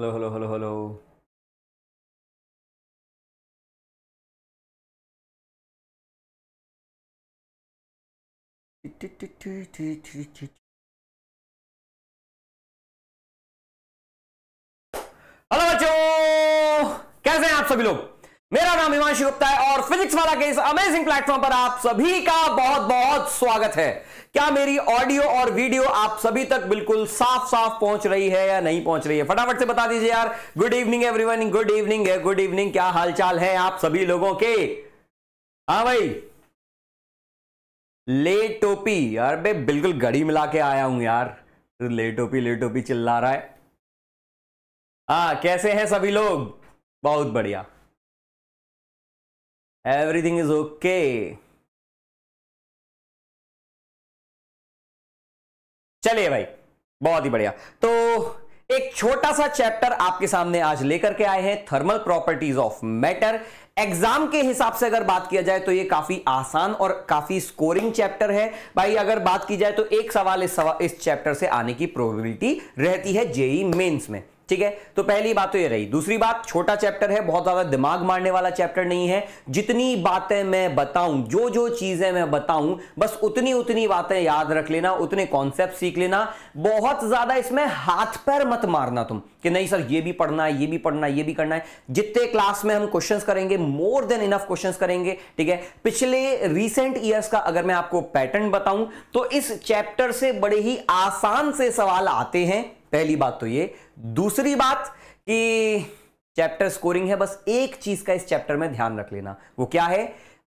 Hello hello hello hello hello बच्चों कैसे हैं आप सभी लोग मेरा नाम हिमांशु गुप्ता है और फिजिक्स वाला के इस अमेजिंग प्लेटफॉर्म पर आप सभी का बहुत बहुत स्वागत है क्या मेरी ऑडियो और वीडियो आप सभी तक बिल्कुल साफ साफ पहुंच रही है या नहीं पहुंच रही है फटाफट से बता दीजिए यार good evening everyone good evening है गुड इवनिंग क्या हालचाल है आप सभी लोगों के हाँ भाई ले टोपी यार बे बिल्कुल घड़ी मिला के आया हूं यार ले टोपी ले टोपी चिल्ला रहा है हाँ कैसे हैं सभी लोग बहुत बढ़िया एवरीथिंग इज ओके चलिए भाई बहुत ही बढ़िया तो एक छोटा सा चैप्टर आपके सामने आज लेकर के आए हैं thermal properties of matter exam के हिसाब से अगर बात किया जाए तो ये काफी आसान और काफी स्कोरिंग चैप्टर है भाई अगर बात की जाए तो एक सवाल इस, सवाल इस चैप्टर से आने की प्रोबेबिलिटी रहती है जेई मेंस e में ठीक है तो पहली बात तो ये रही दूसरी बात छोटा चैप्टर है बहुत ज्यादा दिमाग मारने वाला चैप्टर नहीं है जितनी बातें मैं बताऊं जो जो चीजें मैं बताऊं बस उतनी उतनी बातें याद रख लेना उतने कॉन्सेप्ट सीख लेना बहुत ज्यादा इसमें हाथ पैर मत मारना तुम कि नहीं सर ये भी पढ़ना है ये भी पढ़ना है ये भी करना है जितने क्लास में हम क्वेश्चन करेंगे मोर देन इनफ क्वेश्चन करेंगे ठीक है पिछले रिसेंट ईयर्स का अगर मैं आपको पैटर्न बताऊं तो इस चैप्टर से बड़े ही आसान से सवाल आते हैं पहली बात तो ये दूसरी बात कि चैप्टर स्कोरिंग है बस एक चीज का इस चैप्टर में ध्यान रख लेना वो क्या है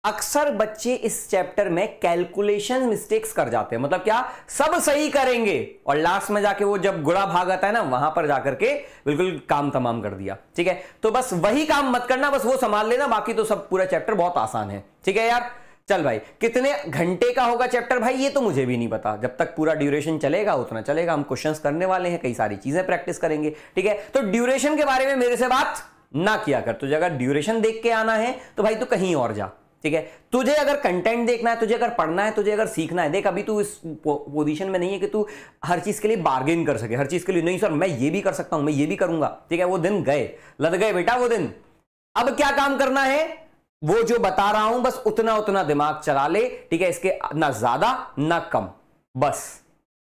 अक्सर बच्चे इस चैप्टर में कैलकुलेशन मिस्टेक्स कर जाते हैं मतलब क्या सब सही करेंगे और लास्ट में जाके वो जब गुड़ा भाग आता है ना वहां पर जाकर के बिल्कुल काम तमाम कर दिया ठीक है तो बस वही काम मत करना बस वो संभाल लेना बाकी तो सब पूरा चैप्टर बहुत आसान है ठीक है यार चल भाई कितने घंटे का होगा चैप्टर भाई ये तो मुझे भी नहीं पता जब तक पूरा ड्यूरेशन चलेगा उतना चलेगा हम क्वेश्चंस करने वाले हैं कई सारी चीजें प्रैक्टिस करेंगे ठीक है तो ड्यूरेशन के बारे में मेरे से बात ना किया कर तुझे अगर ड्यूरेशन देख के आना है तो भाई तू कहीं और जा ठीक है तुझे अगर कंटेंट देखना है तुझे अगर पढ़ना है तुझे अगर सीखना है देख अभी तू इस पोजिशन में नहीं है कि तू हर चीज़ के लिए बार्गेन कर सके हर चीज़ के लिए नहीं सर मैं ये भी कर सकता हूं मैं ये भी करूंगा ठीक है वो दिन गए लद गए बेटा वो दिन अब क्या काम करना है वो जो बता रहा हूं बस उतना उतना दिमाग चला ले ठीक है इसके ना ज्यादा ना कम बस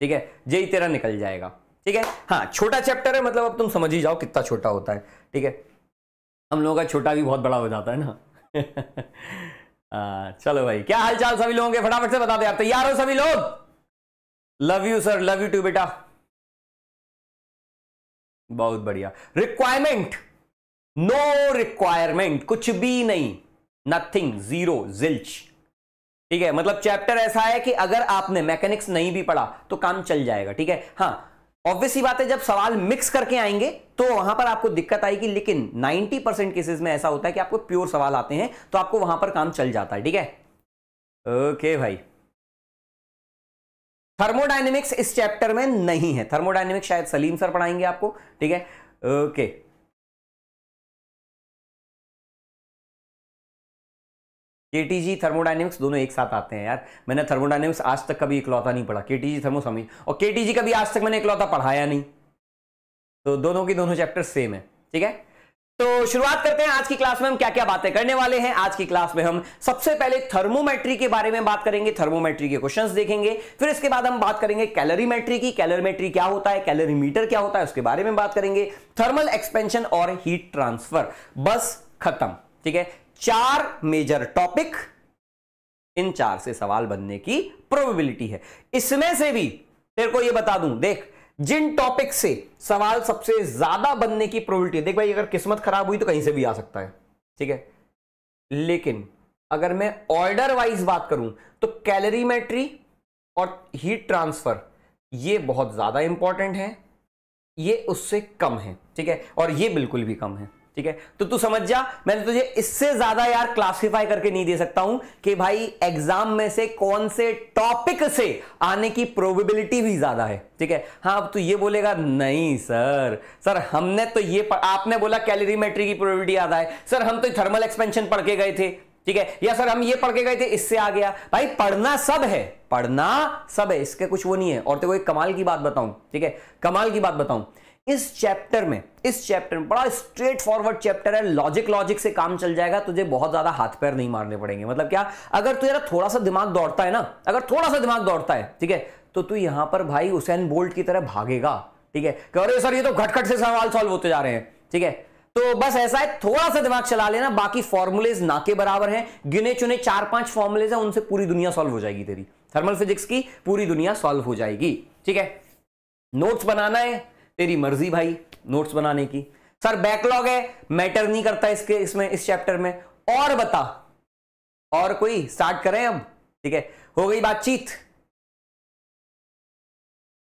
ठीक है यही तेरा निकल जाएगा ठीक है हाँ छोटा चैप्टर है मतलब अब तुम समझ ही जाओ कितना छोटा होता है ठीक है हम लोगों का छोटा भी बहुत बड़ा हो जाता है ना चलो भाई क्या हाल चाल सभी लोगों के फटाफट से बता दे आप तैयार हो सभी लोग love you sir love you too बेटा बहुत बढ़िया रिक्वायरमेंट नो रिक्वायरमेंट कुछ भी नहीं नथिंग जीरो जिल्च ठीक है मतलब चैप्टर ऐसा है कि अगर आपने मैकेनिक्स नहीं भी पढ़ा तो काम चल जाएगा ठीक है हाँ ऑब्वियसली बात है जब सवाल मिक्स करके आएंगे तो वहां पर आपको दिक्कत आएगी लेकिन 90 परसेंट केसेस में ऐसा होता है कि आपको प्योर सवाल आते हैं तो आपको वहां पर काम चल जाता है ठीक है ओके भाई थर्मोडाइनेमिक्स इस चैप्टर में नहीं है थर्मोडाइनेमिक्स शायद सलीम सर पढ़ाएंगे आपको ठीक है ओके के टी जी थर्मोडाइनमिक्स दोनों एक साथ आते हैं यार मैंने थर्मोडाइनमिक्स आज तक कभी इकलौता नहीं पढ़ा के टी जी थर्मो समझ और के टी जी कभी आज तक मैंने इकलौता पढ़ाया नहीं तो दोनों की दोनों चैप्टर सेम है ठीक है तो शुरुआत करते हैं आज की क्लास में हम क्या क्या बातें करने वाले हैं आज की क्लास में हम सबसे पहले थर्मोमेट्री के बारे में बात करेंगे थर्मोमेट्री के क्वेश्चंस देखेंगे फिर इसके बाद हम बात करेंगे कैलोरीमेट्री की कैलोरीमेट्री क्या होता है कैलोरी मीटर क्या होता है उसके बारे में बात करेंगे थर्मल एक्सपेंशन और हीट ट्रांसफर बस खत्म ठीक है चार मेजर टॉपिक इन चार से सवाल बनने की प्रोबेबिलिटी है इसमें से भी तेरे को ये बता दूं देख जिन टॉपिक से सवाल सबसे ज्यादा बनने की प्रोबेबिलिटी देख भाई अगर किस्मत खराब हुई तो कहीं से भी आ सकता है ठीक है लेकिन अगर मैं ऑर्डर वाइज बात करूं तो कैलरीमेट्री और हीट ट्रांसफर ये बहुत ज्यादा इंपॉर्टेंट है ये उससे कम है ठीक है और ये बिल्कुल भी कम है ठीक है तो तू समझ जा मैंने तुझे इससे ज्यादा यार क्लासिफाई करके नहीं दे सकता हूं कि भाई एग्जाम में से कौन से टॉपिक से आने की प्रोबेबिलिटी भी ज्यादा है ठीक है हाँ अब तू ये बोलेगा नहीं सर सर हमने तो ये आपने बोला कैलोरीमेट्री की प्रोबेबिलिटी ज्यादा है सर हम तो थर्मल एक्सपेंशन पढ़ के गए थे ठीक है या सर हम ये पढ़ के गए थे इससे आ गया भाई पढ़ना सब है पढ़ना सब है इसके कुछ वो नहीं है और तेरे को एक कमाल की बात बताऊं ठीक है कमाल की बात बताऊं इस चैप्टर में इस चैप्टर में बड़ा स्ट्रेट फॉरवर्ड चैप्टर है लॉजिक लॉजिक से काम चल जाएगा तुझे बहुत ज्यादा हाथ पैर नहीं मारने पड़ेंगे मतलब क्या अगर तू यार थोड़ा सा दिमाग दौड़ता है ना अगर थोड़ा सा दिमाग दौड़ता है ठीक है तो तू यहां पर भाई हुसैन बोल्ट की तरह भागेगा ठीक है रहे सर ये तो घटखट से सवाल सॉल्व होते जा रहे हैं ठीक है तो बस ऐसा है थोड़ा सा दिमाग चला लेना बाकी फॉर्मुलेज ना के बराबर हैं गिने चुने चार पांच फॉर्मुलेज हैं उनसे पूरी दुनिया सॉल्व हो जाएगी तेरी थर्मल फिजिक्स की पूरी दुनिया सॉल्व हो जाएगी ठीक है नोट्स बनाना है तेरी मर्जी भाई नोट्स बनाने की सर बैकलॉग है मैटर नहीं करता इसके इसमें इस चैप्टर में और बता और कोई स्टार्ट करें अब ठीक है हो गई बातचीत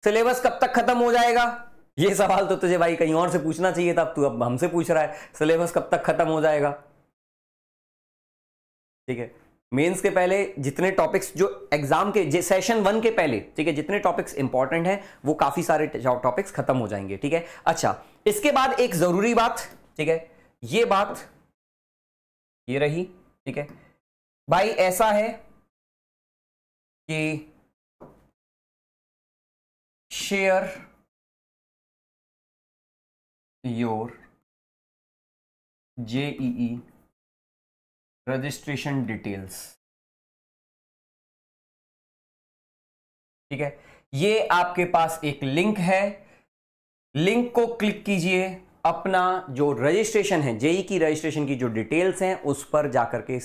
सिलेबस कब तक खत्म हो जाएगा ये सवाल तो तुझे भाई कहीं और से पूछना चाहिए था अब तू अब हमसे पूछ रहा है सिलेबस कब तक खत्म हो जाएगा ठीक है मेंस के पहले जितने टॉपिक्स जो एग्जाम के सेशन वन के पहले ठीक है जितने टॉपिक्स इंपॉर्टेंट हैं वो काफी सारे टॉपिक्स खत्म हो जाएंगे ठीक है अच्छा इसके बाद एक जरूरी बात ठीक है ये बात ये रही ठीक है भाई ऐसा है कि share your JEE registration details ठीक है ये आपके पास एक लिंक है लिंक को क्लिक कीजिए अपना जो रजिस्ट्रेशन है जेई की रजिस्ट्रेशन की जो डिटेल्स हैं उस पर जाकर के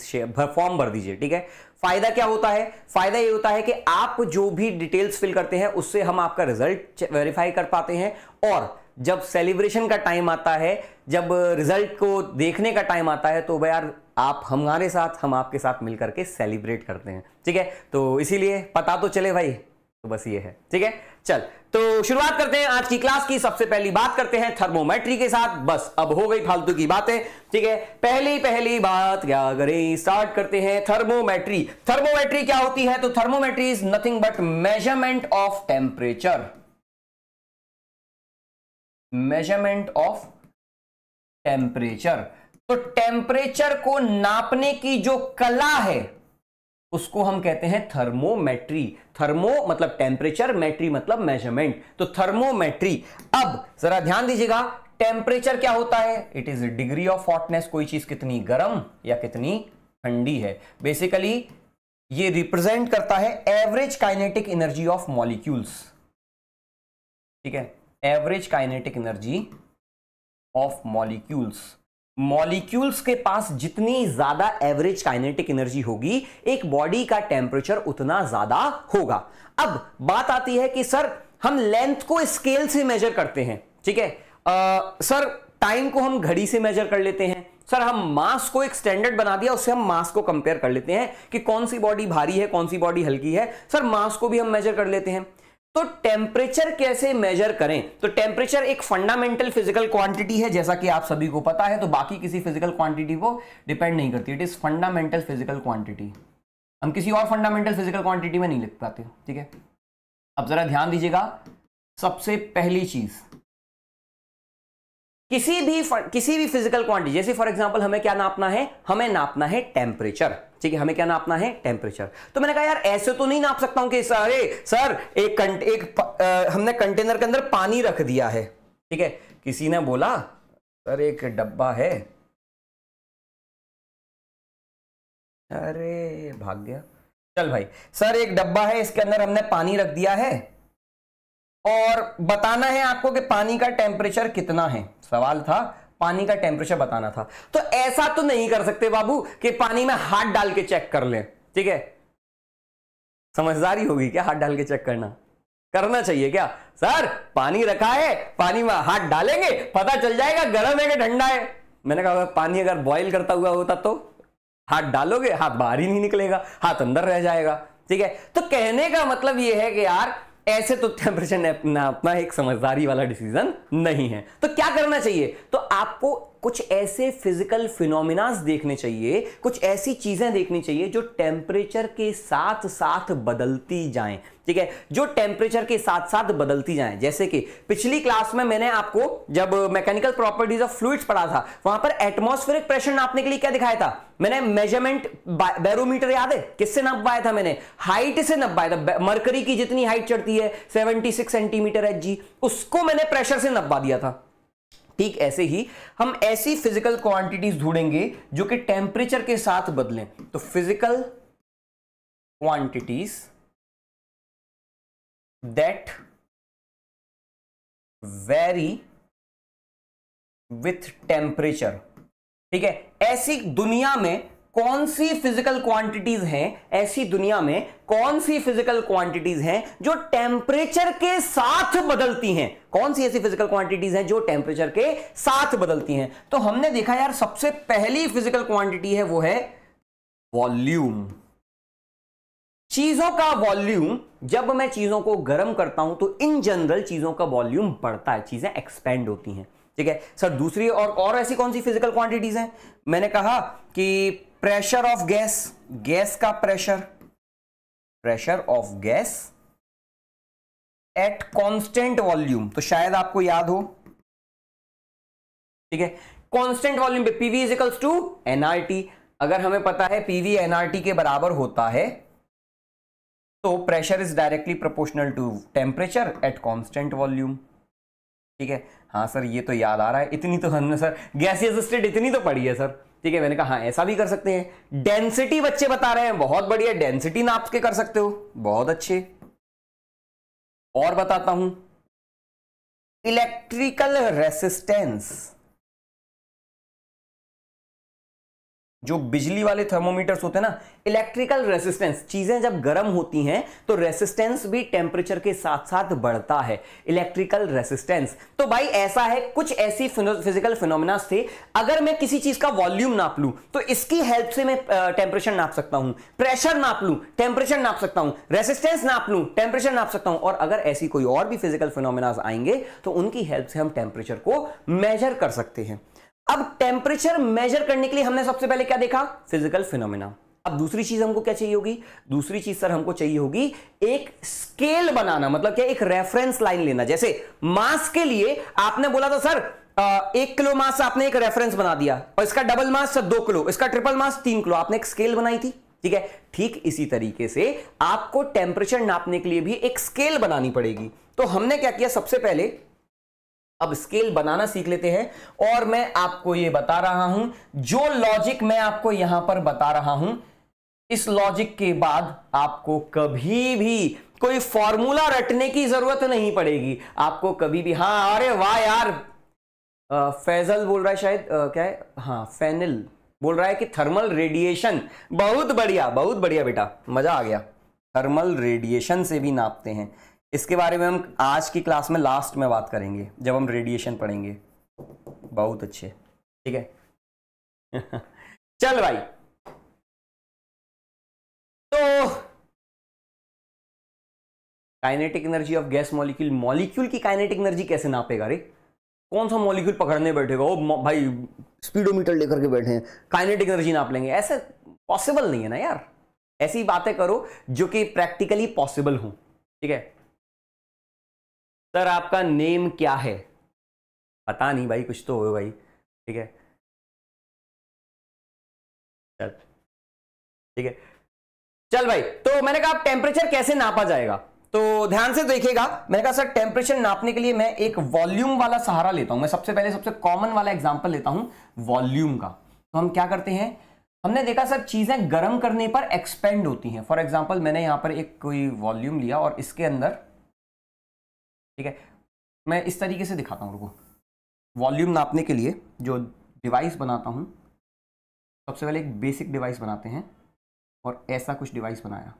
फॉर्म भर दीजिए ठीक है फायदा क्या होता है फायदा ये होता है कि आप जो भी डिटेल्स फिल करते हैं उससे हम आपका रिजल्ट वेरीफाई कर पाते हैं और जब सेलिब्रेशन का टाइम आता है जब रिजल्ट को देखने का टाइम आता है तो भाई यार आप हमारे साथ हम आपके साथ मिलकर के सेलिब्रेट करते हैं ठीक है तो इसीलिए पता तो चले भाई तो बस ये है ठीक है चल तो शुरुआत करते हैं आज की क्लास की सबसे पहली बात करते हैं थर्मोमेट्री के साथ बस अब हो गई फालतू की बातें ठीक है पहली पहली बात क्या करें स्टार्ट करते हैं थर्मोमेट्री थर्मोमेट्री क्या होती है तो thermometry is nothing but measurement of temperature measurement of temperature तो टेम्परेचर को नापने की जो कला है उसको हम कहते हैं थर्मोमेट्री थर्मो मतलब टेम्परेचर मेट्री मतलब मेजरमेंट तो थर्मोमेट्री अब जरा ध्यान दीजिएगा टेम्परेचर क्या होता है it is degree of hotness कोई चीज कितनी गर्म या कितनी ठंडी है बेसिकली ये रिप्रेजेंट करता है average kinetic energy of molecules ठीक है average kinetic energy of molecules molecules के पास जितनी ज्यादा एवरेज काइनेटिक एनर्जी होगी एक बॉडी का टेम्परेचर उतना ज्यादा होगा अब बात आती है कि सर हम लेंथ को स्केल से मेजर करते हैं ठीक है सर टाइम को हम घड़ी से मेजर कर लेते हैं सर हम मास को एक स्टैंडर्ड बना दिया उससे हम मास को कंपेयर कर लेते हैं कि कौन सी बॉडी भारी है कौन सी बॉडी हल्की है सर मास को भी हम मेजर कर लेते हैं तो टेम्परेचर कैसे मेजर करें तो टेम्परेचर एक फंडामेंटल फिजिकल क्वांटिटी है जैसा कि आप सभी को पता है तो बाकी किसी फिजिकल क्वांटिटी को डिपेंड नहीं करती it is fundamental physical quantity हम किसी और फंडामेंटल फिजिकल क्वांटिटी में नहीं लिख पाते ठीक है अब जरा ध्यान दीजिएगा सबसे पहली चीज किसी भी किसी भी फिजिकल क्वांटिटी जैसे फॉर एग्जाम्पल हमें क्या नापना है हमें नापना है टेम्परेचर ठीक है हमें क्या नापना है टेम्परेचर तो मैंने कहा यार ऐसे तो नहीं नाप सकता हूं कि सर सर एक कंट, एक आ, हमने कंटेनर के अंदर पानी रख दिया है ठीक है किसी ने बोला सर एक डब्बा है अरे भाग गया चल भाई सर एक डब्बा है इसके अंदर हमने पानी रख दिया है और बताना है आपको कि पानी का टेम्परेचर कितना है सवाल था पानी का टेम्परेचर बताना था तो ऐसा तो नहीं कर सकते बाबू कि पानी में हाथ डाल के चेक कर लें ठीक है समझदारी होगी क्या हाथ डाल के चेक करना करना चाहिए क्या सर पानी रखा है पानी में हाथ डालेंगे पता चल जाएगा गर्म है कि ठंडा है मैंने कहा पानी अगर बॉईल करता हुआ होता तो हाथ डालोगे हाथ बाहर ही नहीं निकलेगा हाथ अंदर रह जाएगा ठीक है तो कहने का मतलब यह है कि यार ऐसे तो टेम्परेचर अपना अपना एक समझदारी वाला डिसीजन नहीं है तो क्या करना चाहिए तो आपको कुछ ऐसे फिजिकल फिनोमिनाज देखने चाहिए कुछ ऐसी चीज़ें देखनी चाहिए जो टेम्परेचर के साथ साथ बदलती जाएं ठीक है जो टेम्परेचर के साथ साथ बदलती जाएं जैसे कि पिछली क्लास में मैंने आपको जब मैकेनिकल प्रॉपर्टीज ऑफ फ्लूइड्स पढ़ा था वहां पर एटमोस्फेरिक प्रेशर नापने के लिए क्या दिखाया था मैंने मेजरमेंट बैरोमीटर याद है किससे नपवाया था मैंने हाइट से नपवाया था मरकरी की जितनी हाइट चढ़ती है सिक्स सेंटीमीटर एच जी उसको मैंने प्रेशर से नपवा दिया था ठीक ऐसे ही हम ऐसी फिजिकल क्वांटिटीज ढूंढेंगे जो कि टेम्परेचर के साथ बदलें तो physical quantities that vary with temperature ठीक है ऐसी दुनिया में कौन सी फिजिकल क्वांटिटीज हैं ऐसी दुनिया में कौन सी फिजिकल क्वांटिटीज हैं जो टेम्परेचर के साथ बदलती हैं कौन सी ऐसी फिजिकल क्वांटिटीज हैं जो टेम्परेचर के साथ बदलती हैं तो हमने देखा यार सबसे पहली फिजिकल क्वांटिटी है वो है वॉल्यूम चीजों का वॉल्यूम जब मैं चीजों को गर्म करता हूं तो इन जनरल चीजों का वॉल्यूम बढ़ता है चीजें एक्सपेंड होती हैं ठीक है सर दूसरी और और ऐसी कौन सी फिजिकल क्वांटिटीज हैं मैंने कहा कि प्रेशर ऑफ गैस गैस का pressure pressure of gas at constant volume तो शायद आपको याद हो ठीक है कांस्टेंट वॉल्यूम पे PV is equals to NRT अगर हमें पता है पीवी एनआरटी के बराबर होता है तो pressure is directly proportional to temperature at constant volume ठीक है हाँ सर ये तो याद आ रहा है इतनी तो हमने सर गैसियस स्टेट इतनी तो पड़ी है सर ठीक है मैंने कहा हाँ ऐसा भी कर सकते हैं डेंसिटी बच्चे बता रहे हैं बहुत बढ़िया डेंसिटी नाप के कर सकते हो बहुत अच्छे और बताता हूं इलेक्ट्रिकल रेसिस्टेंस जो बिजली वाले थर्मोमीटर्स होते हैं ना इलेक्ट्रिकल रेसिस्टेंस चीज़ें जब गर्म होती हैं तो रेसिस्टेंस भी टेम्परेचर के साथ साथ बढ़ता है इलेक्ट्रिकल रेसिस्टेंस तो भाई ऐसा है कुछ ऐसी फिजिकल फिनोमिनास थे अगर मैं किसी चीज़ का वॉल्यूम नाप लू तो इसकी हेल्प से मैं टेम्परेचर नाप सकता हूं प्रेशर नाप लू टेम्परेचर नाप सकता हूं रेसिस्टेंस नाप लूँ टेम्परेचर नाप सकता हूं और अगर ऐसी कोई और भी फिजिकल फिनोमिनाज आएंगे तो उनकी हेल्प से हम टेम्परेचर को मेजर कर सकते हैं अब टेम्परेचर मेजर करने के लिए हमने सबसे पहले क्या देखा फिजिकल फिनोमिना अब दूसरी चीज हमको क्या चाहिए होगी दूसरी चीज सर हमको चाहिए होगी एक स्केल बनाना मतलब क्या एक रेफरेंस लाइन लेना जैसे मास के लिए आपने बोला था सर एक किलो मास आपने एक रेफरेंस बना दिया और इसका डबल मास दो किलो इसका ट्रिपल मास तीन किलो आपने एक स्केल बनाई थी ठीक है ठीक इसी तरीके से आपको टेम्परेचर नापने के लिए भी एक स्केल बनानी पड़ेगी तो हमने क्या किया सबसे पहले अब स्केल बनाना सीख लेते हैं और मैं आपको यह बता रहा हूं जो लॉजिक मैं आपको यहां पर बता रहा हूं इस लॉजिक के बाद आपको कभी भी कोई फॉर्मूला रटने की जरूरत नहीं पड़ेगी आपको कभी भी हाँ अरे वाह यार आ, फैजल बोल रहा है शायद आ, क्या है हाँ फैनल बोल रहा है कि थर्मल रेडिएशन बहुत बढ़िया बहुत बढ़िया बेटा मजा आ गया थर्मल रेडिएशन से भी नापते हैं इसके बारे में हम आज की क्लास में लास्ट में बात करेंगे जब हम रेडिएशन पढ़ेंगे बहुत अच्छे ठीक है चल भाई तो kinetic energy of gas molecule molecule की काइनेटिक एनर्जी कैसे नापेगा रे कौन सा मॉलिक्यूल पकड़ने बैठेगा वो भाई स्पीडोमीटर लेकर के बैठे हैं काइनेटिक एनर्जी नाप लेंगे ऐसे पॉसिबल नहीं है ना यार ऐसी बातें करो जो कि प्रैक्टिकली पॉसिबल हो ठीक है सर आपका नेम क्या है पता नहीं भाई कुछ तो हो भाई ठीक है चल ठीक है चल भाई तो मैंने कहा टेम्परेचर कैसे नापा जाएगा तो ध्यान से देखिएगा मैंने कहा सर टेम्परेचर नापने के लिए मैं एक वॉल्यूम वाला सहारा लेता हूं मैं सबसे पहले सबसे कॉमन वाला एग्जांपल लेता हूं वॉल्यूम का तो हम क्या करते हैं हमने देखा सर चीजें गर्म करने पर एक्सपेंड होती हैं फॉर एग्जाम्पल मैंने यहां पर एक कोई वॉल्यूम लिया और इसके अंदर ठीक है मैं इस तरीके से दिखाता हूँ रुको वॉल्यूम नापने के लिए जो डिवाइस बनाता हूँ सबसे पहले एक बेसिक डिवाइस बनाते हैं और ऐसा कुछ डिवाइस बनाया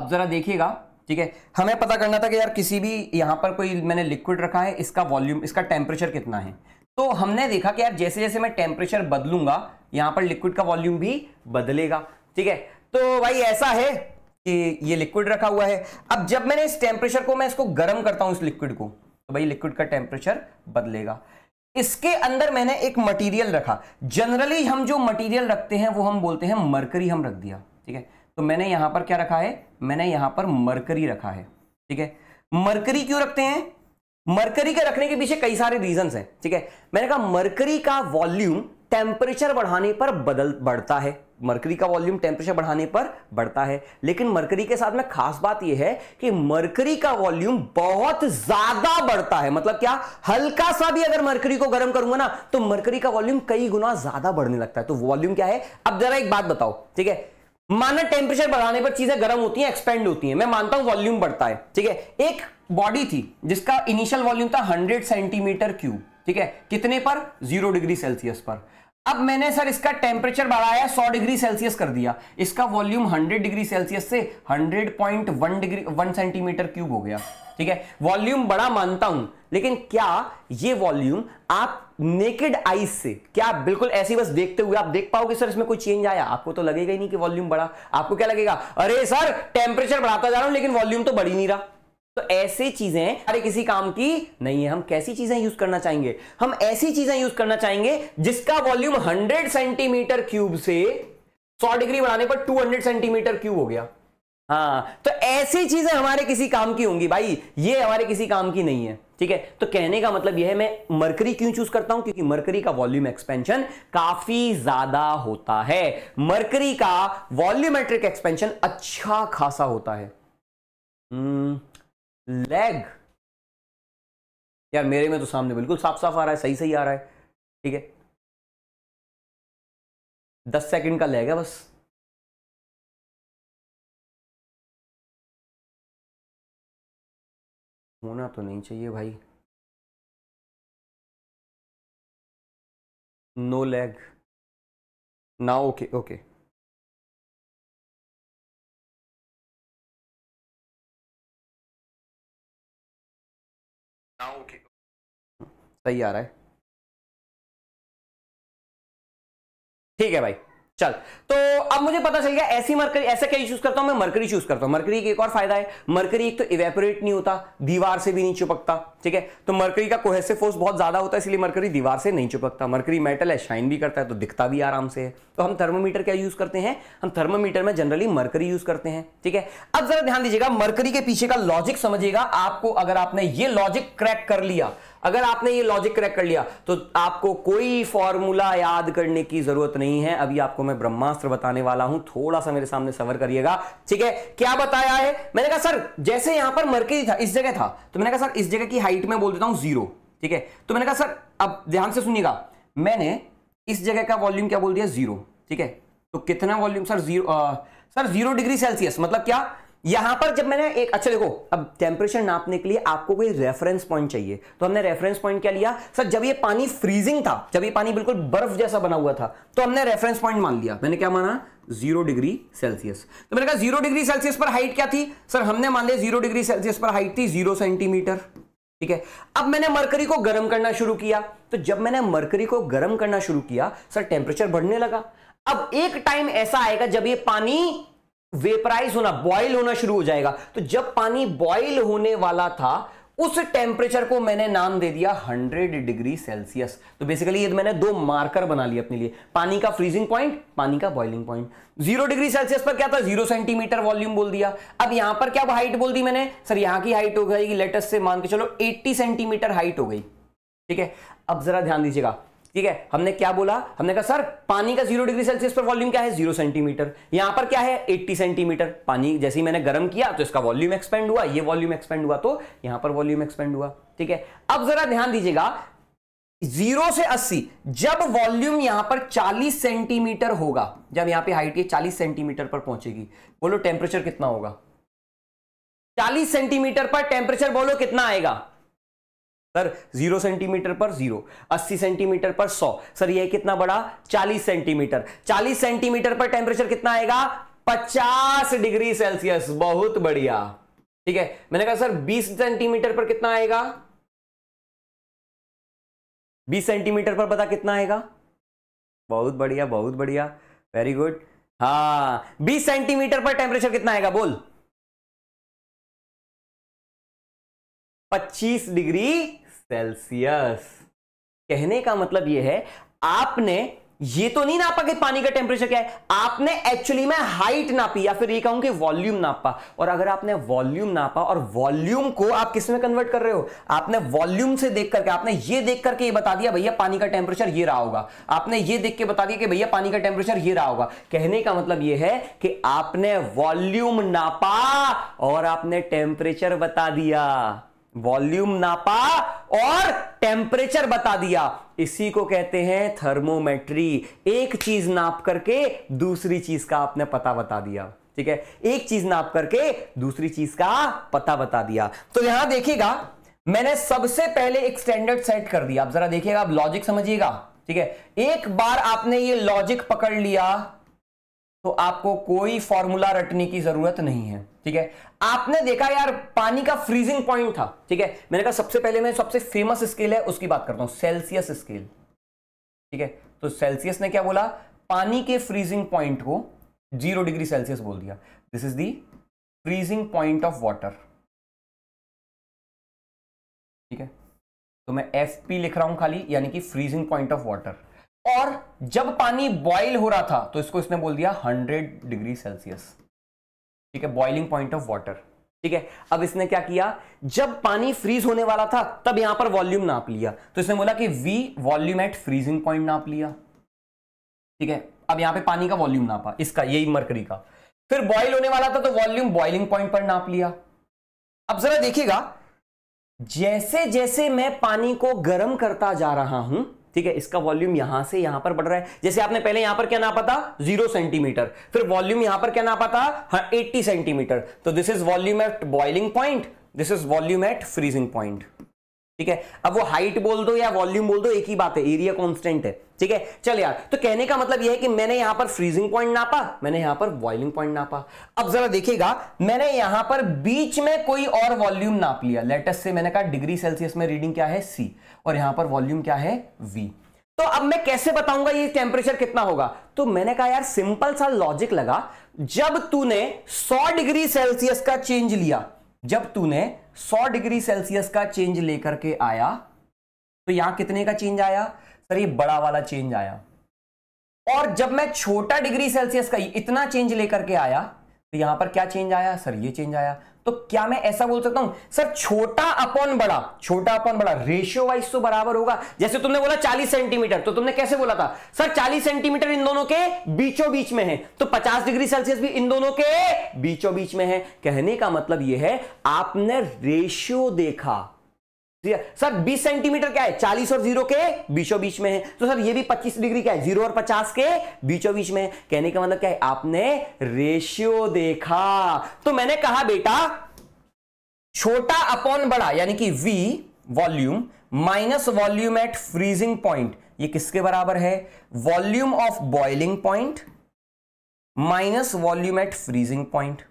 अब ज़रा देखिएगा ठीक है हमें पता करना था कि यार किसी भी यहां पर कोई मैंने लिक्विड रखा है इसका वॉल्यूम इसका टेम्परेचर कितना है तो हमने देखा कि यार जैसे जैसे मैं टेम्परेचर बदलूंगा यहां पर लिक्विड का वॉल्यूम भी बदलेगा ठीक है तो भाई ऐसा है कि ये लिक्विड रखा हुआ है अब जब मैंने इस टेम्परेचर को मैं इसको गर्म करता हूं इस लिक्विड को तो भाई लिक्विड का टेम्परेचर बदलेगा इसके अंदर मैंने एक मटेरियल रखा जनरली हम जो मटेरियल रखते हैं वो हम बोलते हैं मरकरी हम रख दिया ठीक है तो मैंने यहां पर क्या रखा है मैंने यहां पर मरकरी रखा है ठीक है मरकरी क्यों रखते हैं मरकरी के रखने के पीछे कई सारे रीजन हैं ठीक है मैंने कहा मरकरी का वॉल्यूम टेम्परेचर बढ़ाने पर बदल बढ़ता है मरकरी का वॉल्यूम टेम्परेचर बढ़ाने पर बढ़ता है लेकिन मरकरी के साथ में खास बात यह है कि मरकरी का वॉल्यूम बहुत ज्यादा बढ़ता है मतलब क्या हल्का सा भी अगर मरकरी को गर्म करूंगा ना तो मरकरी का वॉल्यूम कई गुना ज्यादा बढ़ने लगता है तो वॉल्यूम क्या है अब जरा एक बात बताओ ठीक है माना टेम्परेचर बढ़ाने पर चीजें गर्म होती हैं एक्सपेंड होती हैं मैं मानता हूं वॉल्यूम बढ़ता है ठीक है एक बॉडी थी जिसका इनिशियल वॉल्यूम था 100 सेंटीमीटर क्यूब ठीक है कितने पर जीरो डिग्री सेल्सियस पर अब मैंने सर इसका टेम्परेचर बढ़ाया 100 डिग्री सेल्सियस कर दिया इसका वॉल्यूम 100 डिग्री सेल्सियस से 100.1 डिग्री 1 सेंटीमीटर क्यूब हो गया ठीक है वॉल्यूम बड़ा मानता हूं लेकिन क्या ये वॉल्यूम आप नेकेड आईज से क्या बिल्कुल ऐसे बस देखते हुए आप देख पाओगे सर इसमें कोई चेंज आया आपको तो लगेगा ही नहीं कि वॉल्यूम बढ़ा आपको क्या लगेगा अरे सर टेम्परेचर बढ़ाता जा रहा हूं लेकिन वॉल्यूम तो बढ़ी नहीं रहा तो ऐसी चीजें अरे किसी काम की नहीं है हम कैसी चीजें यूज करना चाहेंगे हम ऐसी चीजें यूज करना चाहेंगे जिसका वॉल्यूम 100 सेंटीमीटर क्यूब से 100 डिग्री बढ़ाने पर 200 सेंटीमीटर क्यूब हो गया हाँ तो ऐसी चीजें हमारे किसी काम की होंगी भाई ये हमारे किसी काम की नहीं है ठीक है तो कहने का मतलब यह है मैं मरकरी क्यों चूज करता हूं क्योंकि मरकरी का वॉल्यूम एक्सपेंशन काफी ज्यादा होता है मरकरी का वॉल्यूमेट्रिक एक्सपेंशन अच्छा खासा होता है लेग हम्म, यार मेरे में तो सामने बिल्कुल साफ साफ आ रहा है सही सही आ रहा है ठीक है दस सेकंड का लेग है बस होना तो नहीं चाहिए भाई नो लैग ना ओके ओके सही आ रहा है ठीक है भाई चल तो अब मुझे पता चल गया ऐसी मरकरी ऐसे क्या चूज करता हूं मैं मरकरी चूज करता हूं मरकरी का एक और फायदा है मरकरी एक तो इवेपोरेट नहीं होता दीवार से भी नहीं चिपकता ठीक है तो मरकरी का कोहेसिव फोर्स बहुत ज्यादा होता है इसलिए मरकरी दीवार से नहीं चिपकता मरकरी मेटल है शाइन भी करता है तो दिखता भी आराम से है तो हम थर्मोमीटर क्या यूज करते हैं हम थर्मोमीटर में जनरली मरकरी यूज करते हैं ठीक है अब जरा ध्यान दीजिएगा मरकरी के पीछे का लॉजिक समझिएगा आपको अगर आपने ये लॉजिक क्रैक कर लिया अगर आपने ये लॉजिक क्रैक कर लिया तो आपको कोई फॉर्मूला याद करने की जरूरत नहीं है अभी आपको मैं ब्रह्मास्त्र बताने वाला हूं थोड़ा सा मेरे सामने सवर करिएगा ठीक है क्या बताया है मैंने कहा सर जैसे यहां पर मरकरी था इस जगह था तो मैंने कहा सर इस जगह की हाइट में बोल देता हूं जीरो ठीक है तो मैंने कहा सर अब ध्यान से सुनिएगा मैंने इस जगह का वॉल्यूम क्या बोल दिया जीरो ठीक है तो कितना volume sir zero sir zero degree Celsius मतलब क्या यहां पर जब मैंने एक अच्छा देखो अब टेम्परेचर नापने के लिए आपको कोई रेफरेंस पॉइंट चाहिए तो हमने रेफरेंस पॉइंट क्या लिया सर जब ये पानी फ्रीजिंग था जब ये पानी बिल्कुल बर्फ जैसा बना हुआ था तो हमने रेफरेंस पॉइंट मान लिया मैंने क्या माना जीरो डिग्री सेल्सियस तो मैंने कहा जीरो डिग्री सेल्सियस पर हाइट क्या थी सर हमने मान लिया जीरो डिग्री सेल्सियस पर हाइट थी जीरो सेंटीमीटर ठीक है अब मैंने मरकरी को गर्म करना शुरू किया तो जब मैंने मरकरी को गर्म करना शुरू किया सर टेम्परेचर बढ़ने लगा अब एक टाइम ऐसा आएगा जब ये पानी वेपराइज होना बॉइल होना शुरू हो जाएगा तो जब पानी बॉइल होने वाला था उस टेम्परेचर को मैंने नाम दे दिया 100 डिग्री सेल्सियस तो बेसिकली ये तो मैंने दो मार्कर बना लिए अपने लिए पानी का फ्रीजिंग पॉइंट पानी का boiling point zero degree Celsius पर क्या था जीरो सेंटीमीटर वॉल्यूम बोल दिया अब यहां पर क्या हाइट बोल दी मैंने सर यहां की हाइट हो गई लेटेस्ट से मान के चलो एट्टी सेंटीमीटर हाइट हो गई ठीक है अब जरा ध्यान दीजिएगा ठीक है हमने क्या बोला हमने कहा सर पानी का जीरो डिग्री सेल्सियस पर वॉल्यूम क्या है जीरो सेंटीमीटर यहां पर क्या है एट्टी सेंटीमीटर पानी जैसे ही मैंने गर्म किया तो इसका वॉल्यूम एक्सपेंड हुआ ये वॉल्यूम एक्सपेंड हुआ तो यहां पर वॉल्यूम एक्सपेंड हुआ ठीक है अब जरा ध्यान दीजिएगा जीरो से अस्सी जब वॉल्यूम यहां पर चालीस सेंटीमीटर होगा जब यहां पर हाइट ये चालीस सेंटीमीटर पर पहुंचेगी बोलो टेम्परेचर कितना होगा चालीस सेंटीमीटर पर टेम्परेचर बोलो कितना आएगा सर जीरो सेंटीमीटर पर जीरो अस्सी सेंटीमीटर पर सौ सर यह कितना बड़ा चालीस सेंटीमीटर चालीस सेंटीमीटर पर टेम्परेचर कितना आएगा पचास डिग्री सेल्सियस बहुत बढ़िया ठीक है मैंने कहा सर बीस सेंटीमीटर पर कितना आएगा बीस सेंटीमीटर पर बता कितना आएगा बहुत बढ़िया बहुत बढ़िया वेरी गुड हाँ बीस सेंटीमीटर पर टेम्परेचर कितना आएगा बोल 25 डिग्री सेल्सियस कहने का मतलब यह है आपने ये तो नहीं नापा कि पानी का टेम्परेचर क्या है आपने एक्चुअली में हाइट नापी या फिर ये कहूं कि वॉल्यूम नापा और अगर आपने वॉल्यूम नापा और वॉल्यूम को आप किस में कन्वर्ट कर रहे हो आपने वॉल्यूम से देख करके आपने ये देख करके ये बता दिया भैया पानी का टेम्परेचर ये रहा होगा आपने ये देख के बता दिया कि भैया पानी का टेम्परेचर ये रहा होगा कहने का मतलब यह है कि आपने वॉल्यूम नापा और आपने टेम्परेचर बता दिया वॉल्यूम नापा और टेम्परेचर बता दिया इसी को कहते हैं थर्मोमेट्री एक चीज नाप करके दूसरी चीज का आपने पता बता दिया ठीक है एक चीज नाप करके दूसरी चीज का पता बता दिया तो यहां देखिएगा मैंने सबसे पहले एक स्टैंडर्ड सेट कर दिया आप जरा देखिएगा आप लॉजिक समझिएगा ठीक है एक बार आपने ये लॉजिक पकड़ लिया तो आपको कोई फॉर्मूला रटने की जरूरत नहीं है ठीक है आपने देखा यार पानी का फ्रीजिंग पॉइंट था ठीक है मैंने कहा सबसे पहले मैं सबसे फेमस स्केल है उसकी बात करता हूं सेल्सियस स्केल ठीक है तो सेल्सियस ने क्या बोला पानी के फ्रीजिंग पॉइंट को जीरो डिग्री सेल्सियस बोल दिया this is the freezing point of water ठीक है तो मैं एफ पी लिख रहा हूं खाली यानी कि फ्रीजिंग पॉइंट ऑफ वाटर और जब पानी बॉइल हो रहा था तो इसको इसने बोल दिया 100 डिग्री सेल्सियस ठीक है बॉइलिंग पॉइंट ऑफ वाटर ठीक है अब इसने क्या किया जब पानी फ्रीज होने वाला था तब यहां पर वॉल्यूम नाप लिया तो इसने बोला कि V volume at freezing point नाप लिया ठीक है अब यहां पे पानी का वॉल्यूम नापा इसका यही मरकरी का फिर बॉइल होने वाला था तो वॉल्यूम बॉइलिंग पॉइंट पर नाप लिया अब जरा देखिएगा जैसे जैसे मैं पानी को गर्म करता जा रहा हूं ठीक है इसका वॉल्यूम यहां से यहां पर बढ़ रहा है जैसे आपने पहले यहां पर क्या नापा था जीरो सेंटीमीटर फिर वॉल्यूम यहां पर क्या नापा था हाँ, एट्टी सेंटीमीटर तो this is volume at boiling point this is volume at freezing point ठीक है अब वो हाइट बोल दो या वॉल्यूम बोल दो एक ही बात है एरिया कॉन्स्टेंट है ठीक है चल यार तो कहने का मतलब यह है कि मैंने यहां पर फ्रीजिंग पॉइंट नापा मैंने यहां पर बॉइलिंग पॉइंट नापा अब जरा देखिएगा मैंने यहां पर बीच में कोई और वॉल्यूम नाप लिया लेटेस्ट से मैंने कहा डिग्री सेल्सियस में रीडिंग क्या है सी और यहां पर वॉल्यूम क्या है वी तो अब मैं कैसे बताऊंगा ये टेम्परेचर कितना होगा तो मैंने कहा यार सिंपल सा लॉजिक लगा जब तूने 100 डिग्री सेल्सियस का चेंज लिया जब तूने 100 डिग्री सेल्सियस का चेंज लेकर के आया तो यहां कितने का चेंज आया सर ये बड़ा वाला चेंज आया और जब मैं छोटा डिग्री सेल्सियस का इतना चेंज लेकर के आया तो यहां पर क्या चेंज आया सर ये चेंज आया तो क्या मैं ऐसा बोल सकता हूं सर छोटा अपॉन बड़ा छोटा अपॉन बड़ा रेशियो वाइज तो बराबर होगा जैसे तुमने बोला 40 सेंटीमीटर तो तुमने कैसे बोला था सर 40 सेंटीमीटर इन दोनों के बीचों बीच में है तो 50 डिग्री सेल्सियस भी इन दोनों के बीचों बीच में है कहने का मतलब यह है आपने रेशियो देखा सर 20 सेंटीमीटर क्या है 40 और जीरो के बीचों बीच में है तो सर ये भी 25 डिग्री क्या है जीरो और 50 के बीचों बीच में है कहने का मतलब क्या है आपने रेशियो देखा तो मैंने कहा बेटा छोटा अपॉन बड़ा यानी कि v volume minus volume at freezing point ये किसके बराबर है volume of boiling point minus volume at freezing point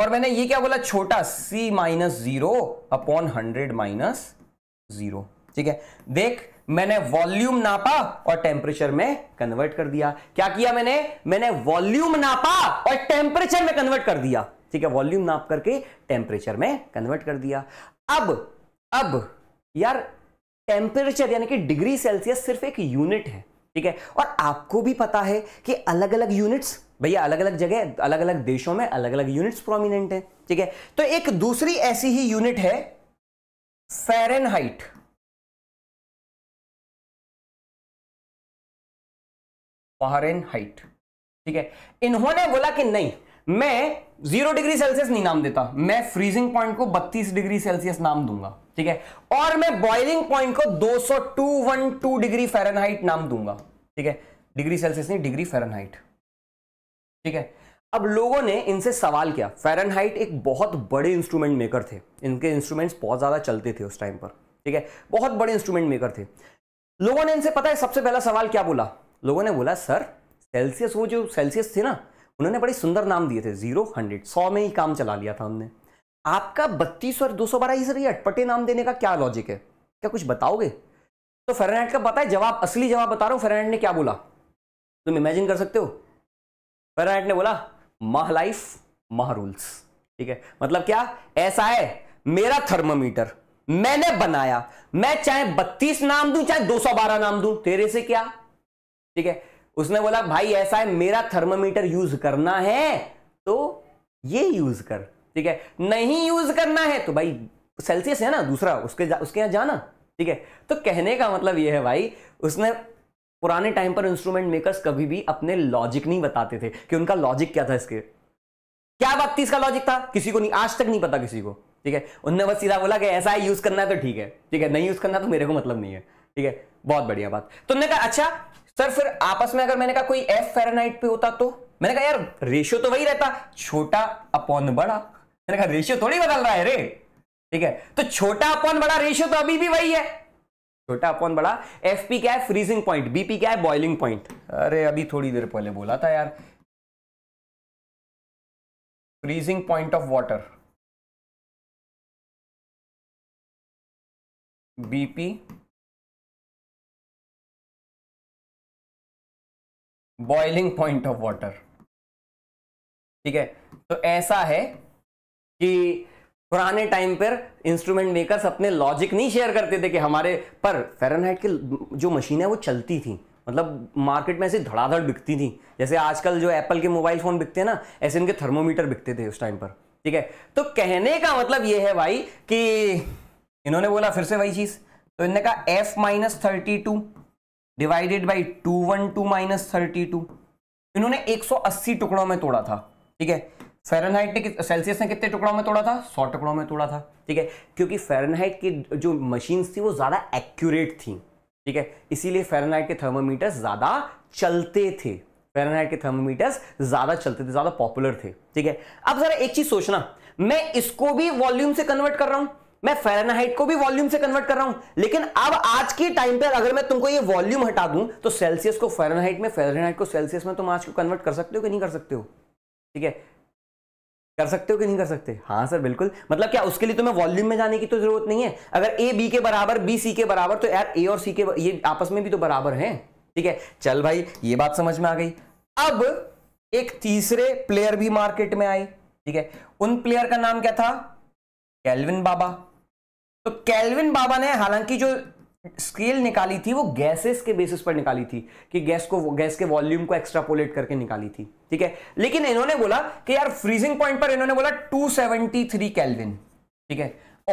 और मैंने ये क्या बोला छोटा c minus zero upon hundred minus zero ठीक है देख मैंने वॉल्यूम नापा और टेम्परेचर में कन्वर्ट कर दिया क्या किया मैंने मैंने वॉल्यूम नापा और टेम्परेचर में कन्वर्ट कर दिया ठीक है वॉल्यूम नाप करके टेम्परेचर में कन्वर्ट कर दिया अब अब यार टेम्परेचर यानी कि डिग्री सेल्सियस सिर्फ एक यूनिट है ठीक है और आपको भी पता है कि अलग अलग यूनिट्स भैया अलग अलग जगह अलग अलग देशों में अलग अलग यूनिट्स प्रोमिनेंट हैं ठीक है तो एक दूसरी ऐसी ही यूनिट है फेरनहाइट हाइट ठीक है इन्होंने बोला कि नहीं मैं जीरो डिग्री सेल्सियस नहीं नाम देता मैं फ्रीजिंग पॉइंट को बत्तीस डिग्री सेल्सियस नाम दूंगा ठीक है और मैं बॉइलिंग पॉइंट को दो सौ two one two degree Fahrenheit नाम दूंगा ठीक है डिग्री सेल्सियस नहीं डिग्री फारेनहाइट ठीक है अब लोगों ने इनसे सवाल किया फेरनहाइट एक बहुत बड़े इंस्ट्रूमेंट मेकर थे इनके इंस्ट्रूमेंट्स बहुत ज़्यादा चलते थे उस टाइम पर ठीक है बहुत बड़े इंस्ट्रूमेंट मेकर थे लोगों ने इनसे पता है सबसे पहला सवाल क्या बोला लोगों ने बोला सर सेल्सियस वो जो सेल्सियस थे ना उन्होंने बड़े सुंदर नाम दिए थे जीरो हंड्रेड सौ में ही काम चला लिया था हमने आपका बत्तीस और दो सौ बारह सर ये अटपटे नाम देने का क्या लॉजिक है क्या कुछ बताओगे तो फेरनहाइट का पता है जवाब असली जवाब बता रहा हूँ फेरनहाइट ने क्या बोला तुम इमेजिन कर सकते हो फेरानाइट ने बोला माह लाइफ माह रूल्स ठीक है मतलब क्या ऐसा है मेरा थर्मोमीटर मैंने बनाया मैं चाहे 32 नाम दूं चाहे 212 नाम दूं तेरे से क्या ठीक है उसने बोला भाई ऐसा है मेरा थर्मोमीटर यूज करना है तो ये यूज कर ठीक है नहीं यूज करना है तो भाई सेल्सियस है ना दूसरा उसके जा, उसके यहां जाना ठीक है तो कहने का मतलब यह है भाई उसने पुराने टाइम पर इंस्ट्रूमेंट मेकर्स कभी भी अपने लॉजिक नहीं बताते थे कि उनका लॉजिक क्या था इसके क्या बात थी इसका लॉजिक था किसी को नहीं आज तक नहीं पता किसी को ठीक है उनने बस सीधा बोला कि ऐसा यूज करना है तो ठीक है ठीक है नहीं यूज करना तो मेरे को मतलब नहीं है ठीक है बहुत बढ़िया बात तो उन्होंने कहा अच्छा सर फिर आपस में अगर मैंने कहा कोई एफ फेरानाइट पे होता तो मैंने कहा यार रेशियो तो वही रहता छोटा अपॉन बड़ा मैंने कहा रेशियो थोड़ी बदल रहा है रे ठीक है तो छोटा अपॉन बड़ा रेशियो तो अभी भी वही है छोटा अपॉन बड़ा एफ पी क्या है फ्रीजिंग पॉइंट बीपी क्या है बॉइलिंग पॉइंट अरे अभी थोड़ी देर पहले बोला था यार freezing point of water BP boiling point of water ठीक है तो ऐसा है कि पुराने टाइम पर इंस्ट्रूमेंट मेकर्स अपने लॉजिक नहीं शेयर करते थे कि हमारे पर फेरनहाइट की जो मशीन है वो चलती थी मतलब मार्केट में ऐसे धड़ाधड़ बिकती थी जैसे आजकल जो एप्पल के मोबाइल फ़ोन बिकते हैं ना ऐसे इनके थर्मोमीटर बिकते थे उस टाइम पर ठीक है तो कहने का मतलब ये है भाई कि इन्होंने बोला फिर से वही चीज़ तो इन्होंने कहा F minus thirty two divided by two one two minus thirty two इन्होंने एक सौ अस्सी टुकड़ों में तोड़ा था ठीक है फेरनहाइट ने सेल्सियस ने कितने टुकड़ों में तोड़ा था सौ टुकड़ों में तोड़ा था ठीक है क्योंकि फेरनहाइट की जो मशीन थी वो ज़्यादा एक्यूरेट थी ठीक है इसीलिए फेरनहाइट के थर्मोमीटर ज़्यादा चलते थे फेरनहाइट के थर्मोमीटर्स ज़्यादा चलते थे ज़्यादा पॉपुलर थे ठीक है अब ज़रा एक चीज़ सोचना मैं इसको भी वॉल्यूम से कन्वर्ट कर रहा हूँ मैं फेरनहाइट को भी वॉल्यूम से कन्वर्ट कर रहा हूं लेकिन अब आज के टाइम पर अगर मैं तुमको ये वॉल्यूम हटा दूं तो सेल्सियस को फेरनहाइट में फेरनहाइट को सेल्सियस में तुम आज को कन्वर्ट कर सकते हो कि नहीं कर सकते हो ठीक है कर सकते हो कि नहीं कर सकते हाँ सर बिल्कुल मतलब क्या उसके लिए तुम्हें वॉल्यूम में जाने की तो जरूरत नहीं है अगर ए बी के बराबर बी सी के बराबर तो यार ए और सी के ये आपस में भी तो बराबर है ठीक है चल भाई ये बात समझ में आ गई अब एक तीसरे प्लेयर भी मार्केट में आए ठीक है उन प्लेयर का नाम क्या था कैलविन बाबा तो कैलविन बाबा ने हालांकि जो स्केल निकाली थी वो गैसेस के बेसिस पर निकाली थी कि गैस को गैस के वॉल्यूम को एक्स्ट्रापोलेट करके निकाली थी ठीक है लेकिन इन्होंने बोला कि यार फ्रीजिंग पॉइंट पर इन्होंने बोला 273 कैलविन ठीक है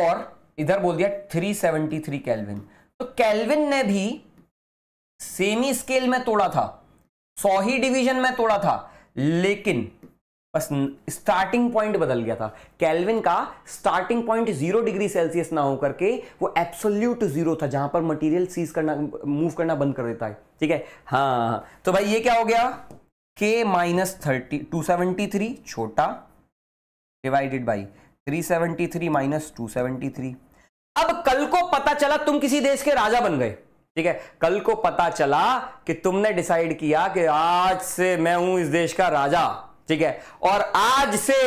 और इधर बोल दिया 373 कैलविन तो कैलविन ने भी सेमी स्केल में तोड़ा था सौ ही डिवीजन में तोड़ा था लेकिन बस स्टार्टिंग पॉइंट बदल गया था कैलविन का starting point zero degree Celsius ना होकर के वो एब्सोल्यूट जीरो था जहां पर मटेरियल सीज करना मूव करना बंद कर देता है ठीक है हाँ, हाँ, हाँ। तो भाई ये क्या हो गया के minus thirty two seventy three छोटा divided by three seventy three minus two seventy three अब कल को पता चला तुम किसी देश के राजा बन गए ठीक है कल को पता चला कि तुमने डिसाइड किया कि आज से मैं हूं इस देश का राजा ठीक है और आज से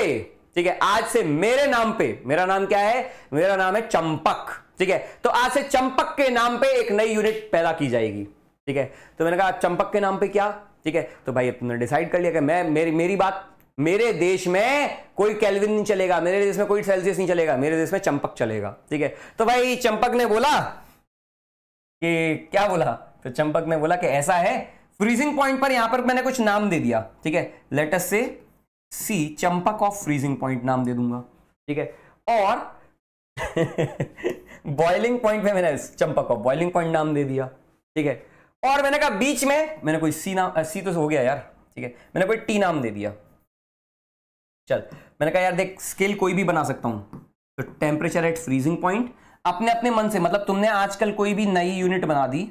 ठीक है आज से मेरे नाम पे मेरा नाम क्या है मेरा नाम है चंपक ठीक है तो आज से चंपक के नाम पे एक नई यूनिट पैदा की जाएगी ठीक है तो मैंने कहा चंपक के नाम पे क्या ठीक है तो भाई तुमने डिसाइड कर लिया कि मैं मेरी मेरी बात मेरे देश में कोई कैलविन नहीं चलेगा मेरे देश में कोई सेल्सियस नहीं चलेगा मेरे देश में चंपक चलेगा ठीक है तो भाई चंपक ने बोला कि क्या बोला तो चंपक ने बोला कि ऐसा है फ्रीजिंग पॉइंट पर यहां पर मैंने कुछ नाम दे दिया ठीक है let's say C Champak of freezing point नाम दे दूंगा ठीक है और बॉइलिंग पॉइंट में मैंने चंपक ऑफ बॉइलिंग पॉइंट नाम दे दिया ठीक है और मैंने कहा बीच में मैंने कोई सी नाम सी तो हो गया यार ठीक है मैंने कोई टी नाम दे दिया चल मैंने कहा यार देख स्केल कोई भी बना सकता हूं तो टेम्परेचर एट फ्रीजिंग पॉइंट अपने अपने मन से मतलब तुमने आजकल कोई भी नई यूनिट बना दी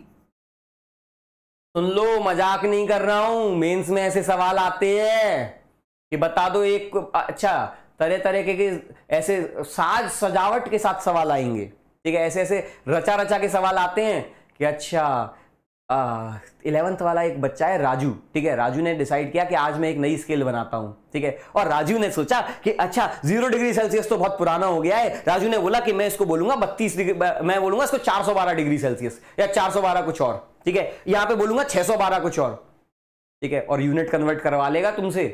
सुन लो मजाक नहीं कर रहा हूं मेंस में ऐसे सवाल आते हैं कि बता दो एक अच्छा तरह तरह के, ऐसे साज सजावट के साथ सवाल आएंगे ठीक है ऐसे ऐसे रचा रचा के सवाल आते हैं कि अच्छा इलेवंथ वाला एक बच्चा है राजू ठीक है राजू ने डिसाइड किया कि आज मैं एक नई स्केल बनाता हूँ ठीक है और राजू ने सोचा कि अच्छा जीरो डिग्री सेल्सियस तो बहुत पुराना हो गया है राजू ने बोला कि मैं इसको बोलूंगा बत्तीस डिग्री मैं बोलूंगा इसको चार सौ बारह डिग्री सेल्सियस या चार सौ बारह कुछ और ठीक है यहां पे बोलूंगा 612 कुछ और ठीक है और यूनिट कन्वर्ट करवा लेगा तुमसे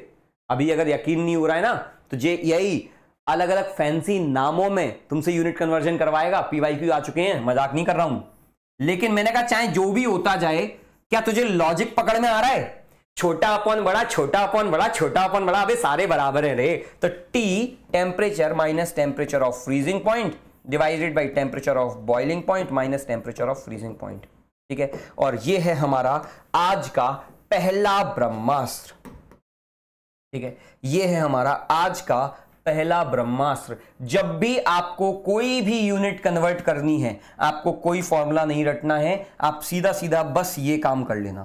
अभी अगर यकीन नहीं हो रहा है ना तो ये यही अलग अलग फैंसी नामों में तुमसे यूनिट कन्वर्जन करवाएगा पीवाई क्यू आ चुके हैं मजाक नहीं कर रहा हूं लेकिन मैंने कहा चाहे जो भी होता जाए क्या तुझे लॉजिक पकड़ में आ रहा है छोटा अपॉन बड़ा छोटा अपॉन बड़ा छोटा अपॉन बड़ा अभी सारे बराबर है रे तो T temperature minus temperature of freezing point divided by temperature of boiling point minus temperature of freezing point ठीक है और ये है हमारा आज का पहला ब्रह्मास्त्र ठीक है ये है हमारा आज का पहला ब्रह्मास्त्र जब भी आपको कोई भी यूनिट कन्वर्ट करनी है आपको कोई फॉर्मूला नहीं रटना है आप सीधा सीधा बस ये काम कर लेना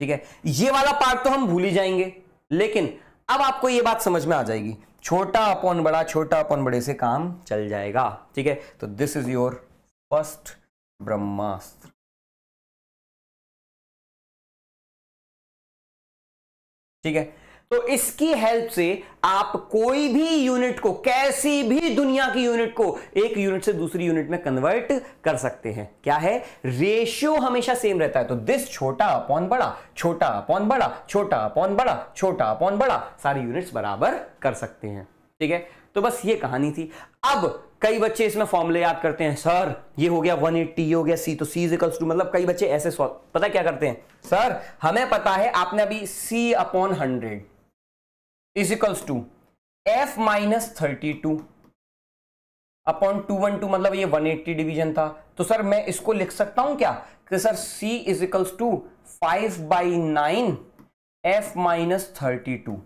ठीक है ये वाला पार्ट तो हम भूल ही जाएंगे लेकिन अब आपको ये बात समझ में आ जाएगी छोटा अपॉन बड़ा छोटा अपॉन बड़े से काम चल जाएगा ठीक है तो this is your first Brahmastra ठीक है तो इसकी हेल्प से आप कोई भी यूनिट को कैसी भी दुनिया की यूनिट को एक यूनिट से दूसरी यूनिट में कन्वर्ट कर सकते हैं क्या है रेशियो हमेशा सेम रहता है तो दिस छोटा अपॉन बड़ा छोटा अपॉन बड़ा छोटा अपॉन बड़ा छोटा अपॉन बड़ा सारी यूनिट्स बराबर कर सकते हैं ठीक है तो बस ये कहानी थी अब कई बच्चे इसमें फॉर्मूले याद करते हैं सर ये हो गया वन एट टी हो गया सी तो सी इजिकल्स टू मतलब कई बच्चे ऐसे सॉल्व पता क्या करते हैं सर हमें पता है आपने अभी C upon hundred equals to F minus thirty two upon two one two मतलब ये वन एट्टी डिवीजन था तो सर मैं इसको लिख सकता हूं क्या कि sir C इजिकल्स to five by nine F minus thirty two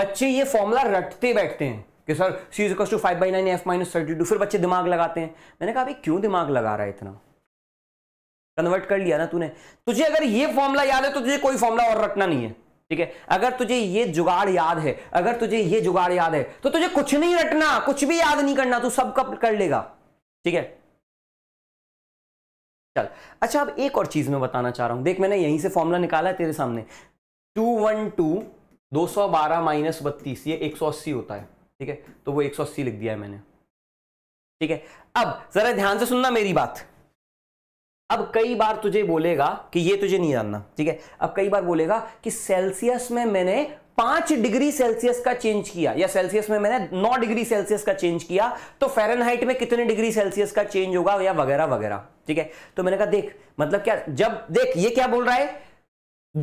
बच्चे ये फॉर्मूला रटते बैठते हैं कि sir C is to five by nine F minus thirty two फिर बच्चे दिमाग लगाते हैं मैंने कहा भाई क्यों दिमाग लगा रहा है इतना कन्वर्ट कर लिया ना तूने तुझे अगर ये फॉर्मूला याद है तो तुझे कोई फॉर्मूला और रटना नहीं है ठीक है अगर तुझे ये जुगाड़ याद है अगर तुझे ये जुगाड़ याद है तो तुझे कुछ नहीं रटना कुछ भी याद नहीं करना तू सब कब कर लेगा ठीक है चल अच्छा अब एक और चीज मैं बताना चाह रहा हूं देख मैंने यहीं से फॉर्मूला निकाला है तेरे सामने टू वन टू दो सौ बारह माइनस बत्तीस ये एक सौ अस्सी होता है ठीक है तो वो अस्सी लिख दिया है मैंने ठीक है अब जरा ध्यान से सुनना मेरी बात अब कई बार तुझे बोलेगा कि ये तुझे नहीं जानना ठीक है अब कई बार बोलेगा कि सेल्सियस में मैंने पांच डिग्री सेल्सियस का चेंज किया या सेल्सियस में मैंने नौ डिग्री सेल्सियस का चेंज किया तो फेरनहाइट में कितने डिग्री सेल्सियस का चेंज होगा या वगैरह वगैरह ठीक है तो मैंने कहा देख मतलब क्या जब देख ये क्या बोल रहा है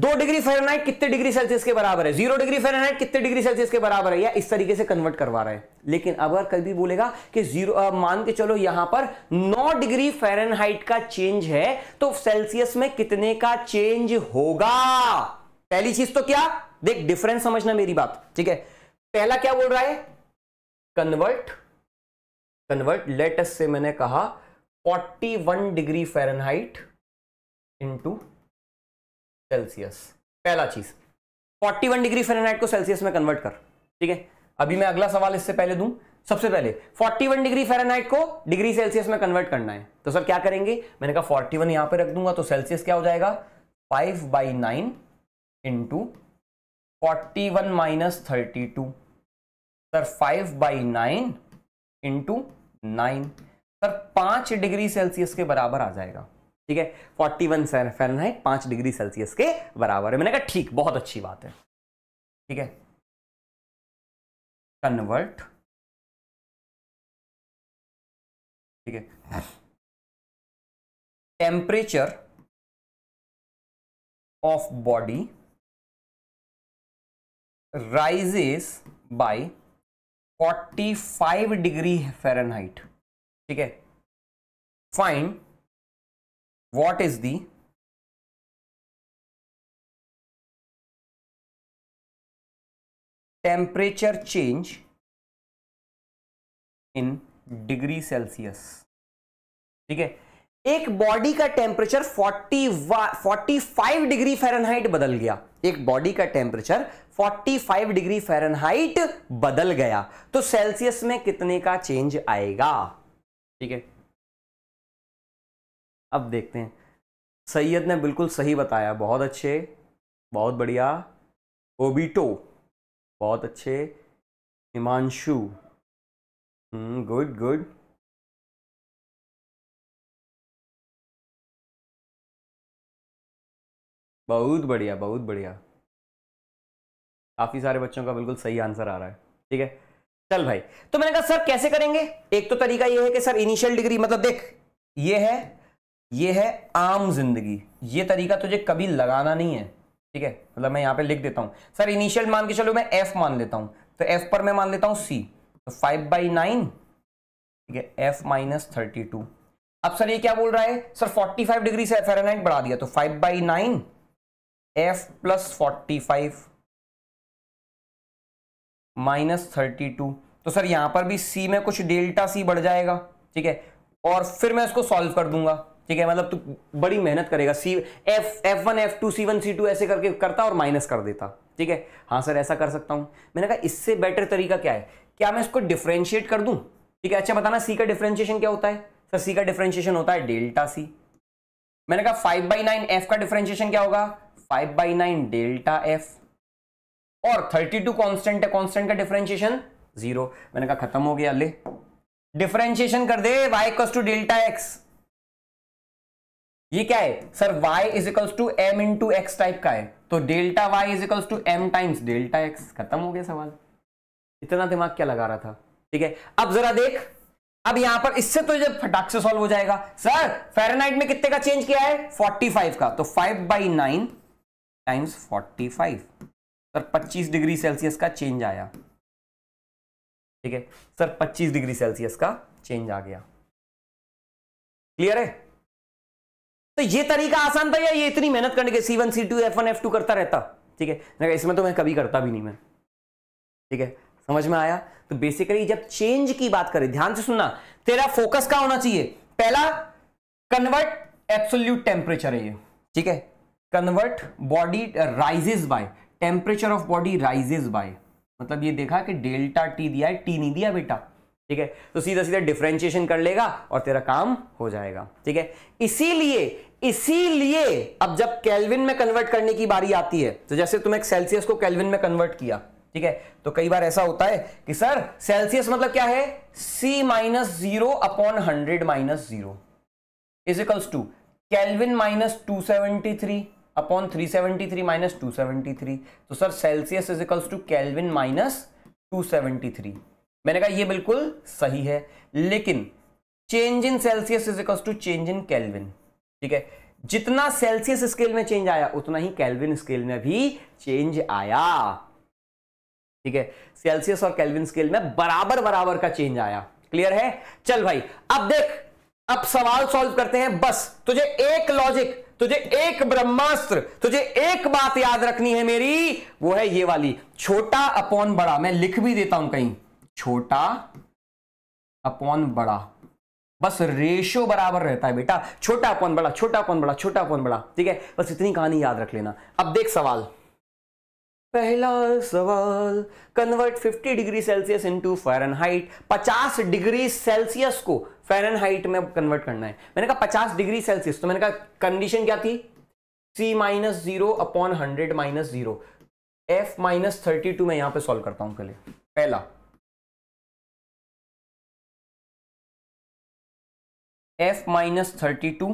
दो डिग्री फेरनाइट कितने डिग्री सेल्सियस के बराबर है जीरो डिग्री फेरनाइट कितने डिग्री सेल्सियस के बराबर है या इस तरीके से कन्वर्ट करवा रहा है लेकिन अगर कभी बोलेगा कि जीरो मान के चलो यहां पर नौ डिग्री फेरनहाइट का चेंज है तो सेल्सियस में कितने का चेंज होगा पहली चीज तो क्या देख डिफरेंस समझना मेरी बात ठीक है पहला क्या बोल रहा है कन्वर्ट कन्वर्ट लेटेस्ट से मैंने कहा one degree Fahrenheit into Celsius पहला चीज 41 डिग्री फेरेनहाइट को सेल्सियस में कन्वर्ट कर ठीक है अभी मैं अगला सवाल इससे पहले दूं सबसे पहले 41 डिग्री फेरेनहाइट को डिग्री सेल्सियस में कन्वर्ट करना है तो सर क्या करेंगे मैंने कहा 41 वन यहां पर रख दूंगा तो सेल्सियस क्या हो जाएगा 5 by nine into forty one minus thirty two sir 5 by nine into nine sir 5 degree Celsius के बराबर आ जाएगा ठीक है फोर्टी वन फारेनहाइट पांच डिग्री सेल्सियस के बराबर है मैंने कहा ठीक बहुत अच्छी बात है ठीक है कन्वर्ट ठीक है temperature of body rises by 45 degree Fahrenheit ठीक है find what is the temperature change in degree Celsius ठीक है एक बॉडी का टेम्परेचर 40 45 डिग्री फ़ारेनहाइट बदल गया एक बॉडी का टेम्परेचर 45 डिग्री फ़ारेनहाइट बदल गया तो सेल्सियस में कितने का चेंज आएगा ठीक है अब देखते हैं सैयद ने बिल्कुल सही बताया बहुत अच्छे बहुत बढ़िया ओबीटो बहुत अच्छे हिमांशु गुड हम्म, गुड बहुत बढ़िया बहुत बढ़िया काफ़ी सारे बच्चों का बिल्कुल सही आंसर आ रहा है ठीक है चल भाई तो मैंने कहा सर कैसे करेंगे एक तो तरीका ये है कि सर इनिशियल डिग्री मतलब देख ये है ये है आम जिंदगी ये तरीका तुझे कभी लगाना नहीं है ठीक है मतलब मैं यहां पे लिख देता हूं सर इनिशियल मान के चलो मैं एफ मान लेता हूं तो एफ पर मैं मान लेता हूं सी तो फाइव बाई नाइन ठीक है एफ माइनस थर्टी टू अब सर ये क्या बोल रहा है सर फाइव डिग्री से फेरेनहाइट बढ़ा दिया तो five by nine F plus forty five minus thirty two तो सर यहां पर भी सी में कुछ डेल्टा सी बढ़ जाएगा ठीक है और फिर मैं इसको सॉल्व कर दूंगा ठीक है मतलब तू बड़ी मेहनत करेगा C F F one F two C one C two ऐसे करके करता और माइनस कर देता ठीक है हाँ सर ऐसा कर सकता हूँ मैंने कहा इससे बेटर तरीका क्या है क्या मैं इसको डिफ्रेंशिएट कर दूँ ठीक है अच्छा बताना सी का डिफ्रेंशिएशन क्या होता है सर सी का डिफ्रेंशिएशन होता है डेल्टा सी मैंने कहा फाइव बाई नाइन एफ का डिफ्रेंशिएशन क्या होगा five by nine delta F और थर्टी टू कॉन्स्टेंट है कॉन्स्टेंट का डिफ्रेंशिएशन जीरो मैंने कहा खत्म हो गया ले डिफ्रेंशिएशन कर दे वाई कस टू डेल्टा एक्स ये क्या है sir y is equals to M into X type का है तो डेल्टा y is equals to M times delta x खत्म हो गया सवाल इतना दिमाग क्या लगा रहा था ठीक है अब जरा देख अब यहां पर इससे तो जब फटाक से सॉल्व हो जाएगा सर फेरनाइट में कितने का चेंज किया है 45 का तो 5 by nine times forty sir 25 degree Celsius का चेंज आया ठीक है सर 25 डिग्री सेल्सियस का चेंज आ गया क्लियर है तो ये तरीका आसान था या ये इतनी मेहनत करने के C one C two F one F two करता रहता ठीक है इसमें तो मैं कभी करता भी नहीं मैं ठीक है समझ में आया तो बेसिकली जब चेंज की बात करें ध्यान से सुनना तेरा फोकस क्या होना चाहिए पहला कन्वर्ट एब्सोल्यूट टेम्परेचर है ये ठीक है convert body rises by temperature of body rises by मतलब ये देखा कि डेल्टा टी दिया है टी नहीं दिया बेटा ठीक है तो सीधा सीधा डिफ्रेंशिएशन कर लेगा और तेरा काम हो जाएगा ठीक है इसीलिए इसीलिए अब जब कैलविन में कन्वर्ट करने की बारी आती है तो जैसे तुम्हें सेल्सियस को कैलविन में कन्वर्ट किया ठीक है तो कई बार ऐसा होता है कि सर सेल्सियस मतलब क्या है C minus zero upon hundred minus zero equals to Kelvin minus two seventy three upon three seventy three minus two seventy three तो sir Celsius equals to Kelvin minus two seventy three मैंने कहा ये बिल्कुल सही है लेकिन change in Celsius is equal to change in Kelvin ठीक है जितना सेल्सियस स्केल में चेंज आया उतना ही कैलविन स्केल में भी चेंज आया ठीक है सेल्सियस और कैलविन स्केल में बराबर बराबर का चेंज आया क्लियर है चल भाई अब देख अब सवाल सॉल्व करते हैं बस तुझे एक लॉजिक तुझे एक ब्रह्मास्त्र तुझे एक बात याद रखनी है मेरी वो है ये वाली छोटा अपॉन बड़ा मैं लिख भी देता हूं कहीं छोटा अपॉन बड़ा बस रेशो बराबर रहता है बेटा छोटा अपॉन बड़ा छोटा अपॉन बड़ा छोटा अपॉन बड़ा ठीक है बस इतनी कहानी याद रख लेना अब देख सवाल पहला सवाल convert 50 degree Celsius into Fahrenheit 50 degree Celsius को फ़ारेनहाइट में कन्वर्ट करना है मैंने कहा 50 डिग्री सेल्सियस तो मैंने कहा कंडीशन क्या थी C minus zero upon hundred minus zero F minus thirty two मैं यहां पे सॉल्व करता हूं पहले पहला F minus thirty two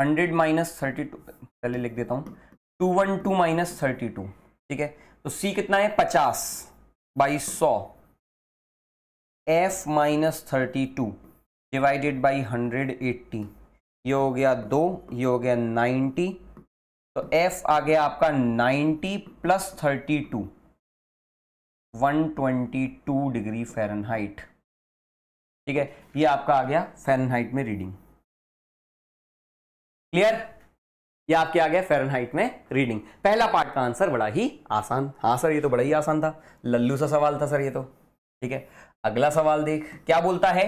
hundred minus thirty two पहले लिख देता हूँ two one two minus thirty two ठीक है तो सी कितना है पचास बाई सौ F minus thirty two divided by hundred eighty ये हो गया दो ये हो गया नाइन्टी तो एफ आ गया आपका ninety plus thirty two one twenty two degree height ठीक है ये आपका आ गया फेरनहाइट में रीडिंग क्लियर ये आपके आ गया फेरनहाइट में रीडिंग पहला पार्ट का आंसर बड़ा ही आसान हाँ सर ये तो बड़ा ही आसान था लल्लू सा सवाल था सर ये तो ठीक है अगला सवाल देख क्या बोलता है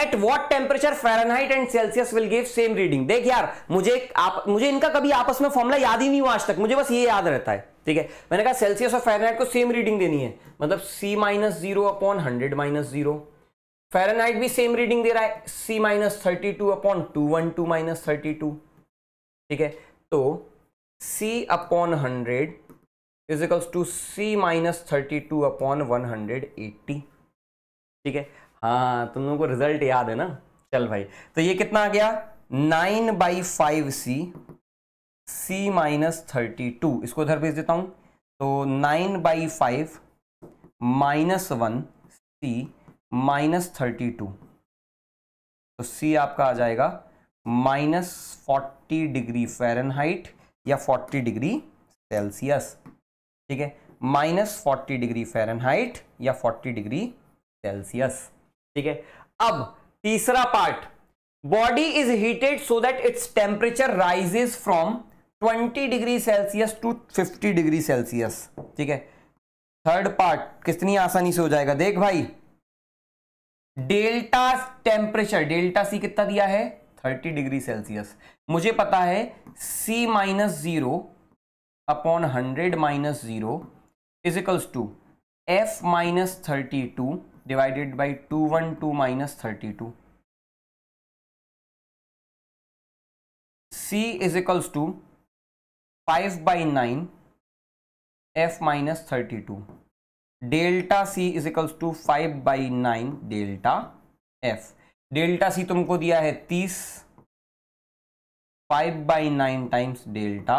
at what temperature Fahrenheit and Celsius will give same reading देख यार मुझे आप मुझे इनका कभी आपस में फॉर्मुला याद ही नहीं हुआ आज तक मुझे बस ये याद रहता है ठीक है मैंने कहा सेल्सियस और फेरनहाइट को सेम रीडिंग देनी है मतलब C minus zero upon hundred minus zero Fahrenheit भी सेम रीडिंग दे रहा है C minus thirty two upon two one two minus thirty two ठीक है तो C upon hundred is to C minus thirty two upon one hundred eighty ठीक है हाँ तुम लोगों को रिजल्ट याद है ना चल भाई तो ये कितना आ गया nine by five C C minus thirty two इसको उधर भेज देता हूँ तो nine by five minus one C minus thirty two तो सी आपका आ जाएगा माइनस फोर्टी डिग्री फ़ारेनहाइट या फोर्टी डिग्री सेल्सियस ठीक है माइनस फोर्टी डिग्री फ़ारेनहाइट या फोर्टी डिग्री सेल्सियस ठीक है अब तीसरा part body is heated so that its temperature rises from 20 degree Celsius to 50 degree Celsius ठीक है थर्ड पार्ट कितनी आसानी से हो जाएगा देख भाई डेल्टा टेम्परेचर डेल्टा सी कितना दिया है 30 डिग्री सेल्सियस मुझे पता है C minus zero upon hundred minus zero equals to F minus thirty two divided by two one two minus thirty two C इजिकल्स to five by nine F minus thirty two delta C is equals to five by nine delta F delta C तुमको दिया है तीस five by nine times delta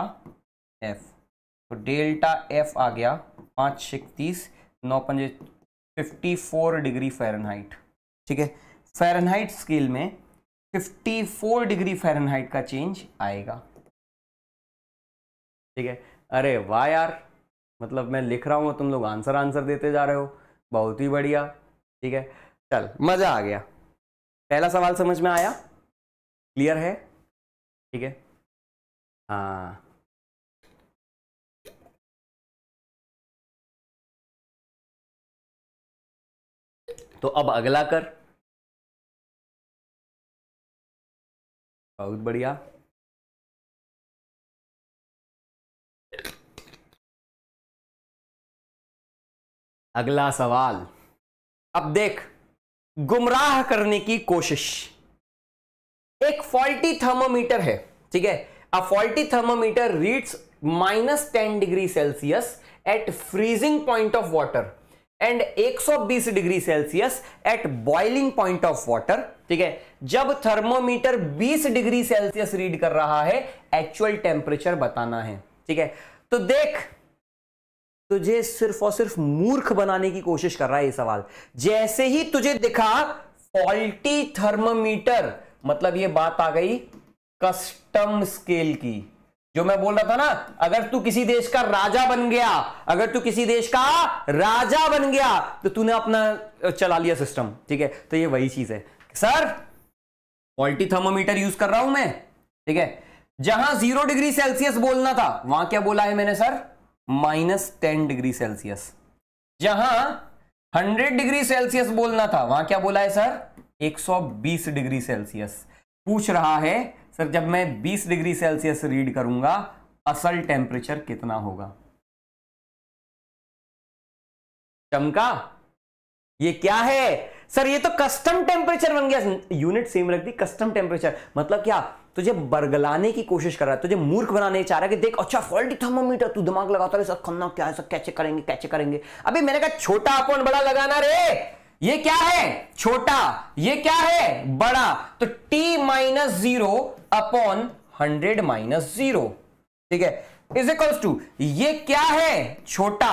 F तो delta F आ गया पांच इकतीस तीस नौ पंजे फिफ्टी फोर डिग्री फ़ारेनहाइट ठीक है फ़ारेनहाइट स्केल में फिफ्टी फोर डिग्री फ़ारेनहाइट का चेंज आएगा ठीक है अरे वाह यार मतलब मैं लिख रहा हूँ तुम लोग आंसर आंसर देते जा रहे हो बहुत ही बढ़िया ठीक है चल मज़ा आ गया पहला सवाल समझ में आया क्लियर है ठीक है हाँ तो अब अगला कर बहुत बढ़िया अगला सवाल अब देख गुमराह करने की कोशिश एक फॉल्टी थर्मोमीटर है ठीक है a faulty thermometer reads minus ten degree Celsius at freezing point of water and 120 degree Celsius at boiling point of water ठीक है जब थर्मोमीटर 20 डिग्री सेल्सियस रीड कर रहा है एक्चुअल टेम्परेचर बताना है ठीक है तो देख तुझे सिर्फ और सिर्फ मूर्ख बनाने की कोशिश कर रहा है ये सवाल जैसे ही तुझे दिखा फॉल्टी थर्मोमीटर मतलब ये बात आ गई कस्टम स्केल की जो मैं बोल रहा था ना अगर तू किसी देश का राजा बन गया अगर तू किसी देश का राजा बन गया तो तूने अपना चला लिया सिस्टम ठीक है तो ये वही चीज है सर फॉल्टी थर्मामीटर यूज कर रहा हूं मैं ठीक है जहां जीरो डिग्री सेल्सियस बोलना था वहां क्या बोला है मैंने sir minus ten degree Celsius जहां हंड्रेड डिग्री सेल्सियस बोलना था वहां क्या बोला है सर 120 डिग्री सेल्सियस पूछ रहा है सर जब मैं 20 डिग्री सेल्सियस रीड करूंगा असल टेम्परेचर कितना होगा चमका ये क्या है सर ये तो कस्टम टेम्परेचर बन गया यूनिट सेम रख दी कस्टम टेम्परेचर मतलब क्या तुझे बरगलाने की कोशिश कर रहा है तुझे मूर्ख बनाने चाह रहा है कि देख अच्छा फॉल्टी थर्मोमीटर तू दिमाग लगाता है सर खन्ना क्या है सर कैसे करेंगे कैसे करेंगे अभी मैंने कहा छोटा अपन बड़ा लगाना रे ये क्या है छोटा ये क्या है बड़ा तो t minus zero upon hundred minus zero ठीक है इज इक्वल टू ये क्या है छोटा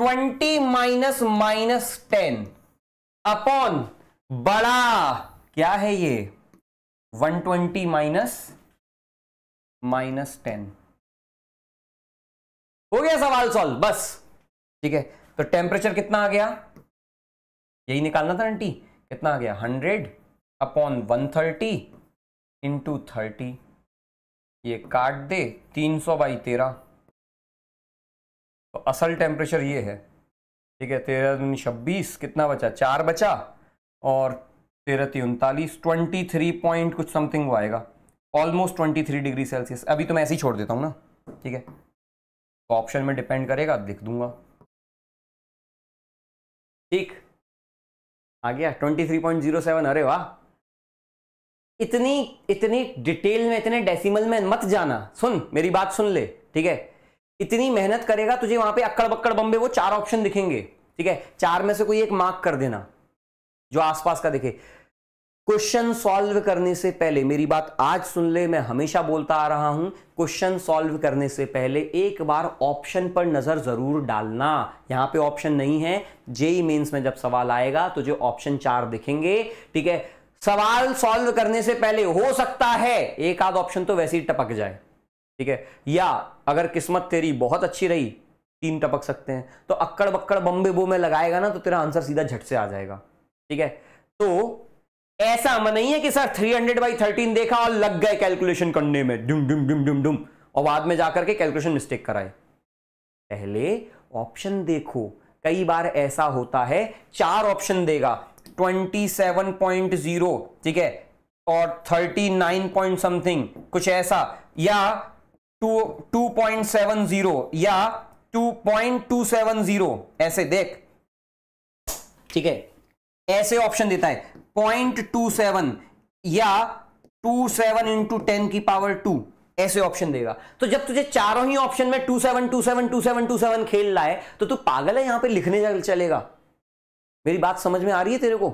twenty minus minus ten upon बड़ा क्या है ये one twenty minus minus ten हो गया सवाल सॉल्व बस ठीक है तो टेम्परेचर कितना आ गया यही निकालना था आंटी कितना आ गया hundred upon one thirty into thirty ये काट दे तीन सौ बाई तेरह तो असल टेम्परेचर ये है ठीक है तेरह दूनी छब्बीस कितना बचा चार बचा और तेरह ती उनतालीस ट्वेंटी थ्री पॉइंट कुछ समथिंग वो आएगा almost twenty three degree Celsius अभी तो मैं ऐसे ही छोड़ देता हूँ ना ठीक है तो ऑप्शन में डिपेंड करेगा लिख दूंगा ठीक आ गया twenty three point zero seven अरे वाह इतनी इतनी डिटेल में इतने डेसिमल में मत जाना सुन मेरी बात सुन ले ठीक है इतनी मेहनत करेगा तुझे वहां पे अक्कड़ बक्कड़ बम्बे वो चार ऑप्शन दिखेंगे ठीक है चार में से कोई एक मार्क कर देना जो आसपास का देखे क्वेश्चन सॉल्व करने से पहले मेरी बात आज सुन ले मैं हमेशा बोलता आ रहा हूं क्वेश्चन सॉल्व करने से पहले एक बार ऑप्शन पर नजर जरूर डालना यहां पे ऑप्शन नहीं है जेई मेंस e में जब सवाल आएगा तो जो ऑप्शन चार दिखेंगे ठीक है सवाल सॉल्व करने से पहले हो सकता है एक आध ऑप्शन तो वैसे ही टपक जाए ठीक है या अगर किस्मत तेरी बहुत अच्छी रही तीन टपक सकते हैं तो अक्कड़ बक्कड़ बम्बे बो में लगाएगा ना तो तेरा आंसर सीधा झट से आ जाएगा ठीक है तो ऐसा मन नहीं है कि सर 300 हंड्रेड बाई थर्टीन देखा और लग गए कैलकुलेशन करने में डुम डुम डुम डुम डुम और बाद में जाकर के कैलकुलेशन मिस्टेक कराए पहले ऑप्शन देखो कई बार ऐसा होता है चार ऑप्शन देगा 27.0 ठीक है और 39 पॉइंट समथिंग कुछ ऐसा या 2.70 या 2.270 ऐसे देख ठीक है ऐसे ऑप्शन देता है पॉइंट टू सेवन या टू सेवन इंटू टेन की पावर टू ऐसे ऑप्शन देगा तो जब तुझे चारों ही ऑप्शन में two seven two seven two seven two seven खेल रहा है तो तू पागल है यहां पे लिखने चलेगा मेरी बात समझ में आ रही है तेरे को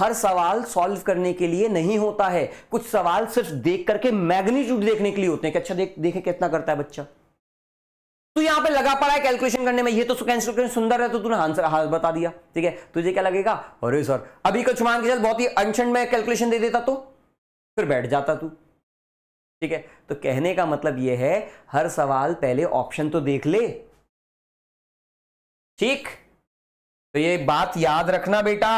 हर सवाल सॉल्व करने के लिए नहीं होता है कुछ सवाल सिर्फ देख करके मैग्नीट्यूड देखने के लिए होते हैं कि अच्छा देख देखे कितना करता है बच्चा तो यहां पे लगा पड़ा है कैलकुलेशन करने में ये तो कैलकुलेशन सुंदर है तो तूने आंसर हाँ बता दिया ठीक है तुझे क्या लगेगा अरे सर अभी कुछ मान के चल बहुत ही अनशन में कैलकुलेशन दे देता तो फिर बैठ जाता तू ठीक है तो कहने का मतलब यह है हर सवाल पहले ऑप्शन तो देख ले ठीक तो ये बात याद रखना बेटा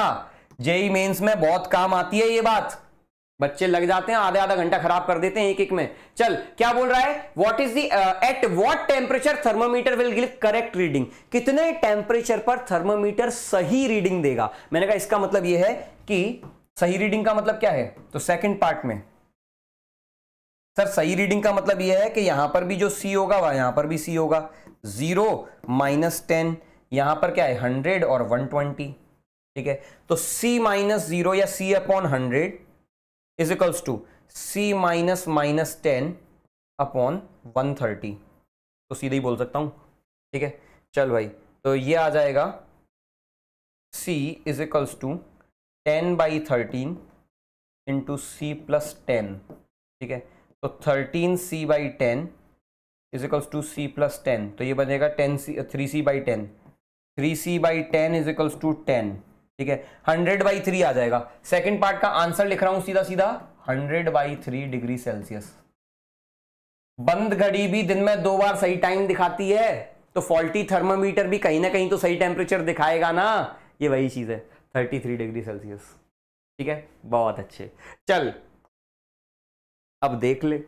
जेई मेन्स में बहुत काम आती है ये बात बच्चे लग जाते हैं आधा आधा घंटा खराब कर देते हैं एक एक में चल क्या बोल रहा है what is the at what temperature thermometer will give correct reading कितने टेम्परेचर पर थर्मोमीटर सही रीडिंग देगा मैंने कहा इसका मतलब यह है कि सही रीडिंग का मतलब क्या है तो सेकेंड पार्ट में सर सही रीडिंग का मतलब यह है कि यहां पर भी जो सी होगा वह यहां पर भी सी होगा जीरो माइनस टेन यहां पर क्या है हंड्रेड और वन ट्वेंटी ठीक है तो सी माइनस जीरो या C upon hundred is equals to C minus minus ten upon one thirty तो सीधे ही बोल सकता हूँ ठीक है चल भाई तो ये आ जाएगा C is equals to ten by thirteen into C plus ten ठीक है तो thirteen C by ten is equals to C plus ten तो ये बनेगा ten C three C by ten three C by ten is equals to ten ठीक है hundred by three आ जाएगा second part का आंसर लिख रहा हूं सीधा सीधा hundred by three degree Celsius बंद घड़ी भी दिन में दो बार सही टाइम दिखाती है तो फॉल्टी थर्मोमीटर भी कहीं ना कहीं तो सही टेम्परेचर दिखाएगा ना ये वही चीज है थर्टी थ्री डिग्री सेल्सियस ठीक है बहुत अच्छे चल अब देख ले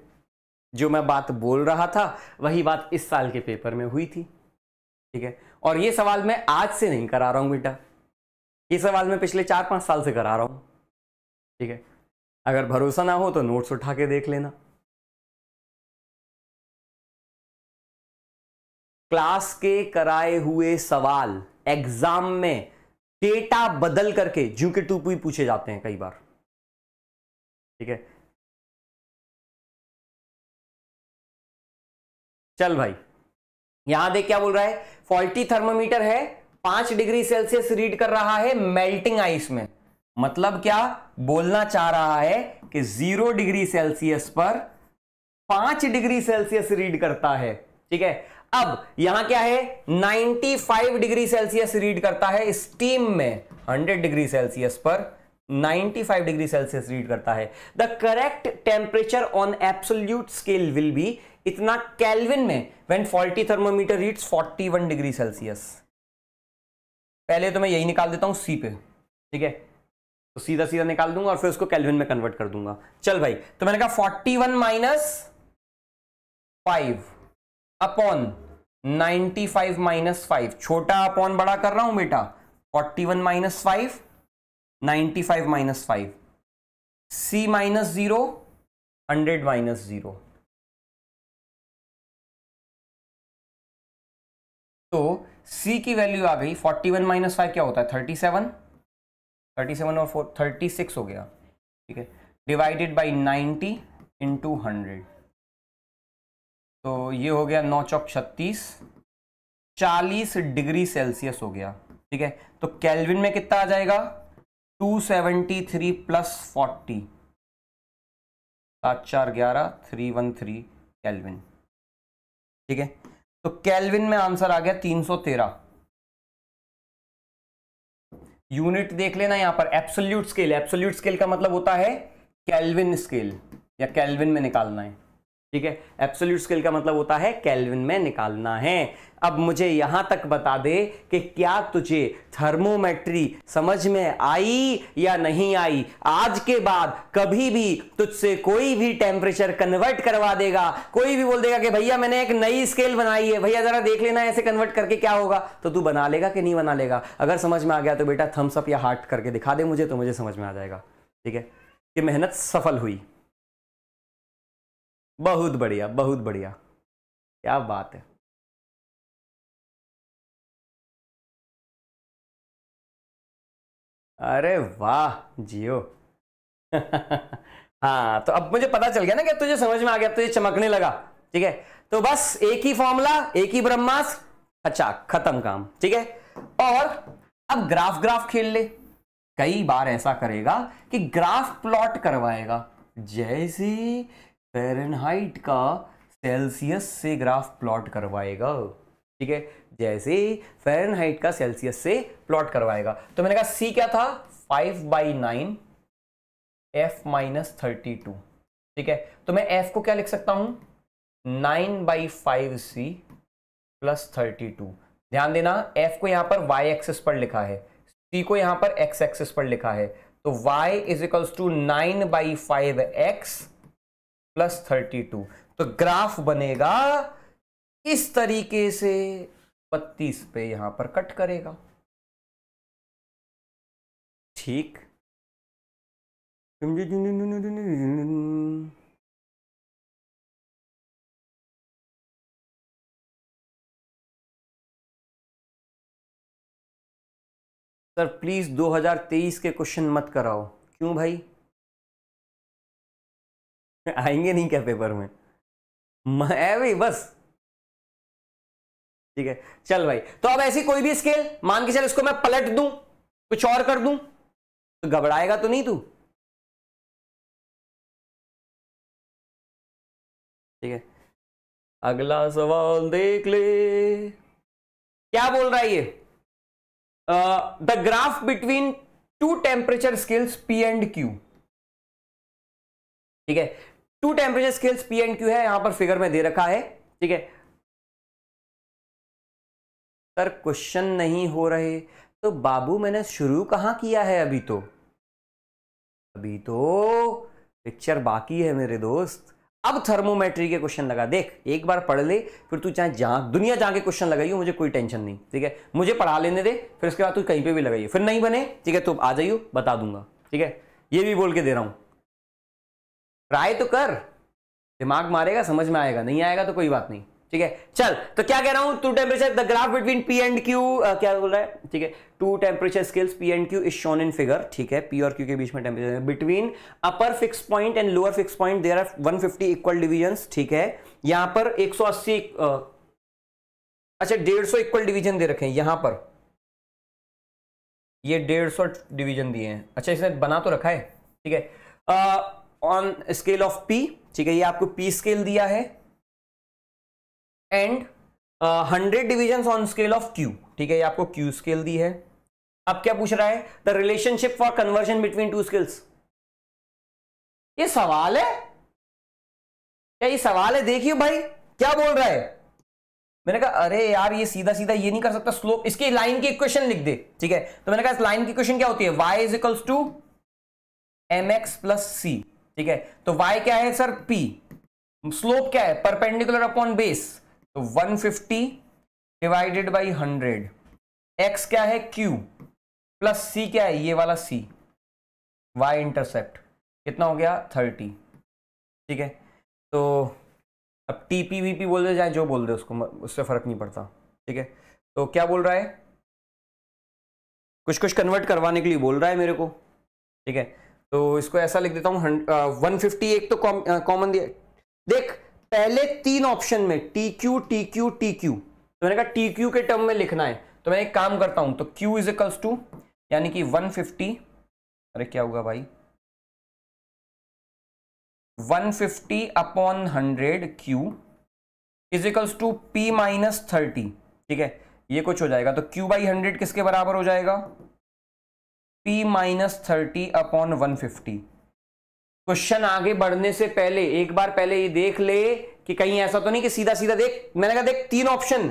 जो मैं बात बोल रहा था वही बात इस साल के पेपर में हुई थी ठीक है और ये सवाल मैं आज से नहीं करा रहा हूं बेटा ये सवाल मैं पिछले चार पाँच साल से करा रहा हूँ ठीक है अगर भरोसा ना हो तो नोट्स उठा के देख लेना क्लास के कराए हुए सवाल एग्जाम में डेटा बदल करके जू के टू भी पूछे जाते हैं कई बार ठीक है चल भाई यहां देख क्या बोल रहा है फॉल्टी थर्मोमीटर है पांच डिग्री सेल्सियस रीड कर रहा है मेल्टिंग आइस में मतलब क्या बोलना चाह रहा है कि जीरो डिग्री सेल्सियस पर पांच डिग्री सेल्सियस रीड करता है ठीक है अब यहां क्या है 95 डिग्री सेल्सियस रीड करता है स्टीम में 100 डिग्री सेल्सियस पर 95 डिग्री सेल्सियस रीड करता है the correct temperature on absolute scale will be इतना कैलविन में when faulty thermometer reads 41 degree Celsius पहले तो मैं यही निकाल देता हूँ सी पे ठीक है तो सीधा सीधा निकाल दूंगा और फिर उसको कैलविन में कन्वर्ट कर दूंगा चल भाई तो मैंने कहा forty one minus five upon ninety five minus five छोटा अपॉन बड़ा कर रहा हूं बेटा forty one minus five ninety five minus five C minus zero hundred minus zero तो सी की वैल्यू आ गई फोर्टी वन माइनस फाइव क्या होता है थर्टी सेवन थर्टी सेवन और फोर थर्टी सिक्स हो गया ठीक है डिवाइडेड बाई 90 इंटू हंड्रेड तो ये हो गया नौ चौक छत्तीस चालीस डिग्री सेल्सियस हो गया ठीक है तो कैलविन में कितना आ जाएगा 273 प्लस 40 सात चार ग्यारह थ्री वन थ्री कैलविन ठीक है तो कैलविन में आंसर आ गया 313 यूनिट देख लेना यहां पर एप्सोल्यूट स्केल एप्सोल्यूट स्केल का मतलब होता है कैलविन स्केल या कैलविन में निकालना है ठीक है एप्सोल्यूट स्केल का मतलब होता है कैलविन में निकालना है अब मुझे यहां तक बता दे कि क्या तुझे थर्मोमेट्री समझ में आई या नहीं आई आज के बाद कभी भी तुझसे कोई भी टेम्परेचर कन्वर्ट करवा देगा कोई भी बोल देगा कि भैया मैंने एक नई स्केल बनाई है भैया जरा देख लेना ऐसे कन्वर्ट करके क्या होगा तो तू बना लेगा कि नहीं बना लेगा अगर समझ में आ गया तो बेटा थम्स अप या हार्ट करके दिखा दे मुझे तो मुझे समझ में आ जाएगा ठीक है कि मेहनत सफल हुई बहुत बढ़िया बहुत बढ़िया क्या बात है अरे वाह जियो हाँ तो अब मुझे पता चल गया ना कि तुझे समझ में आ गया तुझे चमकने लगा ठीक है तो बस एक ही फॉर्मूला एक ही ब्रह्मास अच्छा खत्म काम ठीक है और अब ग्राफ ग्राफ खेल ले कई बार ऐसा करेगा कि ग्राफ प्लॉट करवाएगा जैसे फेरनहाइट का सेल्सियस से ग्राफ प्लॉट करवाएगा ठीक है जैसे फेरनहाइट का सेल्सियस से प्लॉट करवाएगा तो मैंने कहा सी क्या था five by nine F minus thirty two ठीक है तो मैं एफ को क्या लिख सकता हूं nine by five C plus thirty two ध्यान देना एफ को यहां पर वाई एक्सिस पर लिखा है सी को यहां पर एक्स एक्सिस पर लिखा है तो y is equals to nine by five X plus thirty two तो ग्राफ बनेगा इस तरीके से बत्तीस पे यहां पर कट करेगा ठीक सर प्लीज 2023 के क्वेश्चन मत कराओ क्यों भाई आएंगे नहीं क्या पेपर में भी बस ठीक है चल भाई तो अब ऐसी कोई भी स्केल मान के चल इसको मैं पलट दूं कुछ और कर दूं तो घबराएगा तो नहीं तू ठीक है अगला सवाल देख ले क्या बोल रहा है ये the graph between two temperature scales P and Q ठीक है two temperature scales P and Q है यहां पर फिगर में दे रखा है ठीक है सर क्वेश्चन नहीं हो रहे तो बाबू मैंने शुरू कहाँ किया है अभी तो अभी तो पिक्चर बाकी है मेरे दोस्त अब थर्मोमेट्री के क्वेश्चन लगा देख एक बार पढ़ ले फिर तू चाहे जा दुनिया जाके क्वेश्चन लगाइयो मुझे कोई टेंशन नहीं ठीक है मुझे पढ़ा लेने दे फिर उसके बाद तू कहीं पे भी लगाइए फिर नहीं बने ठीक है तो आ जाइयो बता दूंगा ठीक है ये भी बोल के दे रहा हूँ ट्राई तो कर दिमाग मारेगा समझ में आएगा नहीं आएगा तो कोई बात नहीं ठीक है चल तो क्या कह रहा हूं two temperature the graph between P and Q क्या बोल रहा है ठीक है two temperature scales P and Q is shown in figure ठीक है पी और क्यू के बीच में temperature between upper fix point and lower fix point there are 150 equal division ठीक है यहां पर 180 अस्सी अच्छा डेढ़ सौ इक्वल डिवीजन दे रखे हैं यहां पर ये सौ डिवीजन दिए हैं अच्छा इसने बना तो रखा है ठीक है ऑन स्केल ऑफ पी ठीक है ये आपको पी स्केल दिया है and hundred division on scale of Q ठीक है ये आपको क्यू स्केल दी है अब क्या पूछ रहा है the relationship for conversion between two scales ये सवाल है क्या ये सवाल है देखिए भाई क्या बोल रहा है मैंने कहा अरे यार ये सीधा सीधा ये नहीं कर सकता स्लोप इसकी लाइन की इक्वेशन लिख दे ठीक है तो मैंने कहा इस लाइन की इक्वेशन क्या होती है y is equals to M X plus C ठीक है तो वाई क्या है सर पी स्लोप क्या है परपेंडिकुलर अपॉन बेस तो 150 डिवाइडेड बाई 100 एक्स क्या है क्यू प्लस सी क्या है ये वाला सी वाई इंटरसेप्ट कितना हो गया 30 ठीक है तो अब टी पी वी पी बोल दे जाए जो बोल दे उसको उससे फर्क नहीं पड़ता ठीक है तो क्या बोल रहा है कुछ कुछ कन्वर्ट करवाने के लिए बोल रहा है मेरे को ठीक है तो इसको ऐसा लिख देता हूं वन फिफ्टी एक तो कॉमन दिया देख पहले तीन ऑप्शन में T Q T Q T Q तो मैंने कहा टी क्यू के टर्म में लिखना है तो मैं एक काम करता हूं तो क्यू इज इक्वल्स टू यानी कि वन फिफ्टी अरे क्या होगा भाई one fifty upon hundred Q is equals to P minus thirty ठीक है ये कुछ हो जाएगा तो क्यू बाई हंड्रेड किसके बराबर हो जाएगा P minus thirty upon one fifty question आगे बढ़ने से पहले एक बार पहले ये देख ले कि कहीं ऐसा तो नहीं कि सीधा सीधा देख मैंने कहा देख तीन ऑप्शन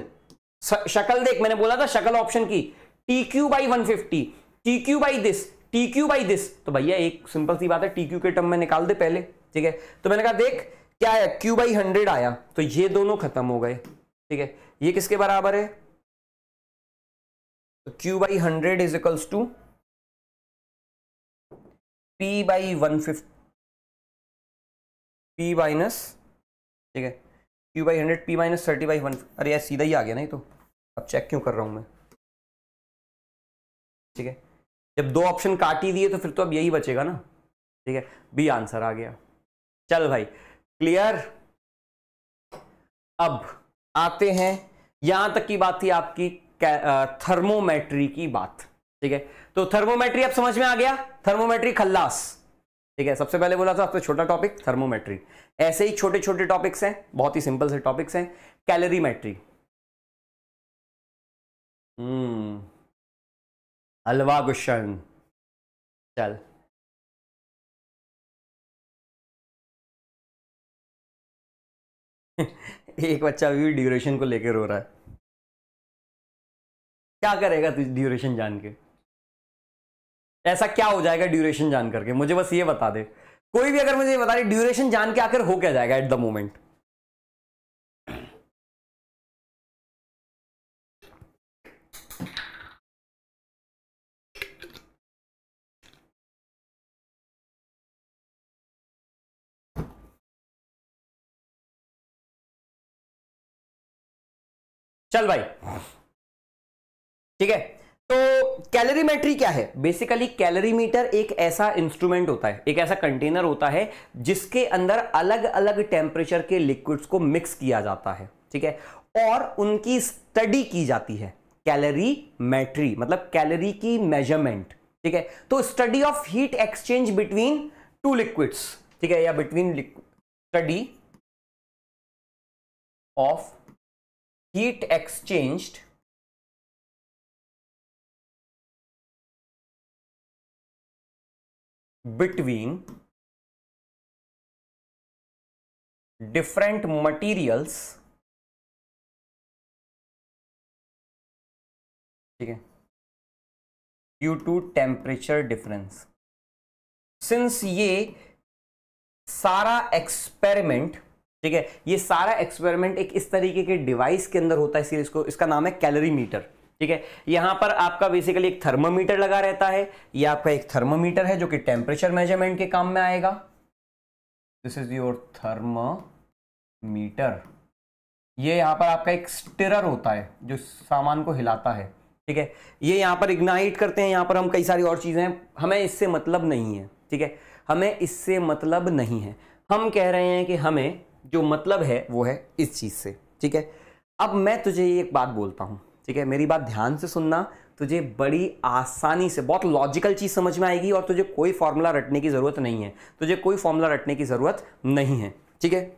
शकल देख मैंने बोला था शकल ऑप्शन की T Q by one fifty T Q by this T Q by this तो भैया एक सिंपल सी बात है टी क्यू के टर्म में निकाल दे पहले ठीक है तो मैंने कहा देख क्या आया क्यू बाई हंड्रेड आया तो ये दोनों खत्म हो गए ठीक है ये किसके बराबर है Q by hundred is equals to P by one fifth P minus ठीक है Q by hundred P minus thirty by one अरे यार सीधा ही आ गया नहीं तो अब चेक क्यों कर रहा हूं मैं ठीक है जब दो ऑप्शन काट ही दिए तो फिर तो अब यही बचेगा ना ठीक है बी आंसर आ गया चल भाई क्लियर अब आते हैं यहां तक की बात थी आपकी थर्मोमेट्री की बात ठीक है तो थर्मोमेट्री अब समझ में आ गया थर्मोमेट्री खल्लास ठीक है सबसे पहले बोला था सबसे छोटा टॉपिक थर्मोमेट्री ऐसे ही छोटे छोटे टॉपिक्स हैं बहुत ही सिंपल से टॉपिक्स हैं कैलरी हम्म हलवा गुशन चल एक बच्चा भी ड्यूरेशन को लेकर रो रहा है क्या करेगा तुझे ड्यूरेशन जान के ऐसा क्या हो जाएगा ड्यूरेशन जान करके मुझे बस ये बता दे कोई भी अगर मुझे ये बता दे ड्यूरेशन जान के आकर हो क्या जाएगा एट द मोमेंट चल भाई ठीक है तो कैलोरीमेट्री क्या है बेसिकली कैलोरीमीटर एक ऐसा इंस्ट्रूमेंट होता है एक ऐसा कंटेनर होता है जिसके अंदर अलग अलग टेम्परेचर के लिक्विड्स को मिक्स किया जाता है ठीक है और उनकी स्टडी की जाती है कैलरी मैट्री मतलब कैलरी की मेजरमेंट ठीक है तो study of heat exchange between two liquids ठीक है या between study of heat exchanged between different materials ठीक है due to temperature difference since ये सारा एक्सपेरिमेंट ठीक है ये सारा एक्सपेरिमेंट एक इस तरीके के डिवाइस के अंदर होता है इसलिए इसको इसका नाम है कैलोरीमीटर ठीक है यहां पर आपका बेसिकली एक थर्मोमीटर लगा रहता है यह आपका एक थर्मोमीटर है जो कि टेम्परेचर मेजरमेंट के काम में आएगा दिस इज योर थर्मामीटर ये यहां पर आपका एक स्टिरर होता है जो सामान को हिलाता है ठीक है ये यहां पर इग्नाइट करते हैं यहां पर हम कई सारी और चीज़ें हमें इससे मतलब नहीं है ठीक है हमें इससे मतलब नहीं है हम कह रहे हैं कि हमें जो मतलब है वो है इस चीज़ से ठीक है अब मैं तुझे एक बात बोलता हूं ठीक है मेरी बात ध्यान से सुनना तुझे बड़ी आसानी से बहुत लॉजिकल चीज़ समझ में आएगी और तुझे कोई फॉर्मूला रटने की ज़रूरत नहीं है तुझे कोई फॉर्मूला रटने की ज़रूरत नहीं है ठीक है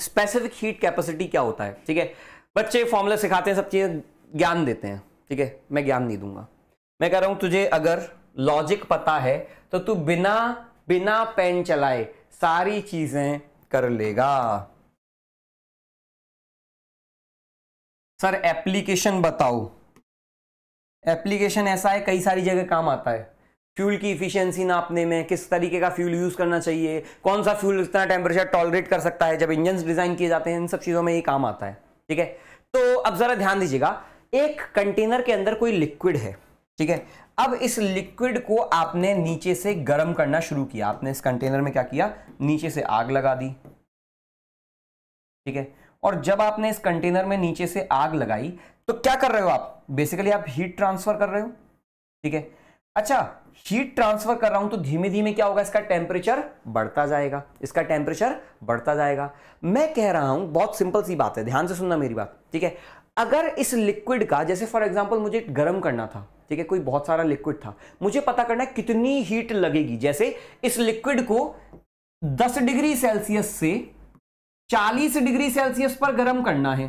स्पेसिफिक हीट कैपेसिटी क्या होता है ठीक है बच्चे फॉर्मूला सिखाते हैं सब चीज़ें ज्ञान देते हैं ठीक है मैं ज्ञान नहीं दूंगा मैं कह रहा हूं तुझे अगर लॉजिक पता है तो तू बिना बिना पेन चलाए सारी चीज़ें कर लेगा सर एप्लीकेशन बताओ एप्लीकेशन ऐसा है कई सारी जगह काम आता है फ्यूल की इफिशियंसी नापने में किस तरीके का फ्यूल यूज़ करना चाहिए कौन सा फ्यूल इतना टेम्परेचर टॉलरेट कर सकता है जब इंजन डिज़ाइन किए जाते हैं इन सब चीज़ों में ये काम आता है ठीक है तो अब ज़रा ध्यान दीजिएगा एक कंटेनर के अंदर कोई लिक्विड है ठीक है अब इस लिक्विड को आपने नीचे से गर्म करना शुरू किया आपने इस कंटेनर में क्या किया नीचे से आग लगा दी ठीक है और जब आपने इस कंटेनर में नीचे से आग लगाई तो क्या कर रहे हो आप बेसिकली आप हीट ट्रांसफर कर रहे हो ठीक है अच्छा हीट ट्रांसफर कर रहा हूं तो धीमे धीमे क्या होगा इसका टेम्परेचर बढ़ता जाएगा इसका टेम्परेचर बढ़ता जाएगा मैं कह रहा हूं बहुत सिंपल सी बात है ध्यान से सुनना मेरी बात ठीक है अगर इस लिक्विड का जैसे फॉर एग्जाम्पल मुझे गर्म करना था ठीक है कोई बहुत सारा लिक्विड था मुझे पता करना है कितनी हीट लगेगी जैसे इस लिक्विड को 10 डिग्री सेल्सियस से चालीस डिग्री सेल्सियस पर गर्म करना है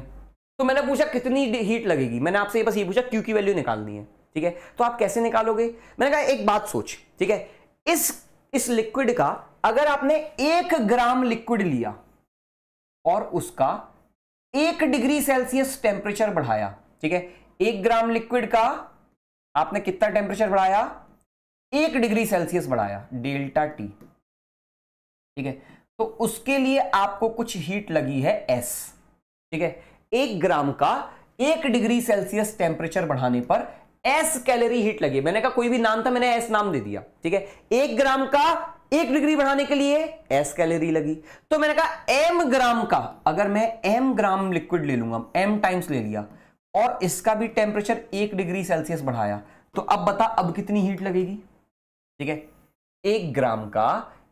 तो मैंने पूछा कितनी हीट लगेगी मैंने आपसे बस ये पूछा क्यू की वैल्यू निकालनी है ठीक है तो आप कैसे निकालोगे मैंने कहा एक बात सोच ठीक है इस इस लिक्विड का अगर आपने एक ग्राम लिक्विड लिया और उसका एक डिग्री सेल्सियस टेम्परेचर बढ़ाया ठीक है एक ग्राम लिक्विड का आपने कितना टेम्परेचर बढ़ाया एक डिग्री सेल्सियस बढ़ाया डेल्टा टी ठीक है तो उसके लिए आपको कुछ हीट लगी है एस ठीक है एक ग्राम का एक डिग्री सेल्सियस टेम्परेचर बढ़ाने पर एस कैलोरी हीट लगी मैंने कहा कोई भी नाम था मैंने एस नाम दे दिया ठीक है एक ग्राम का एक डिग्री बढ़ाने के लिए एस कैलोरी लगी तो मैंने कहा एम ग्राम का अगर मैं एम ग्राम लिक्विड ले लूंगा एम टाइम्स ले लिया और इसका भी टेम्परेचर एक डिग्री सेल्सियस बढ़ाया तो अब बता अब कितनी हीट लगेगी ठीक है एक ग्राम का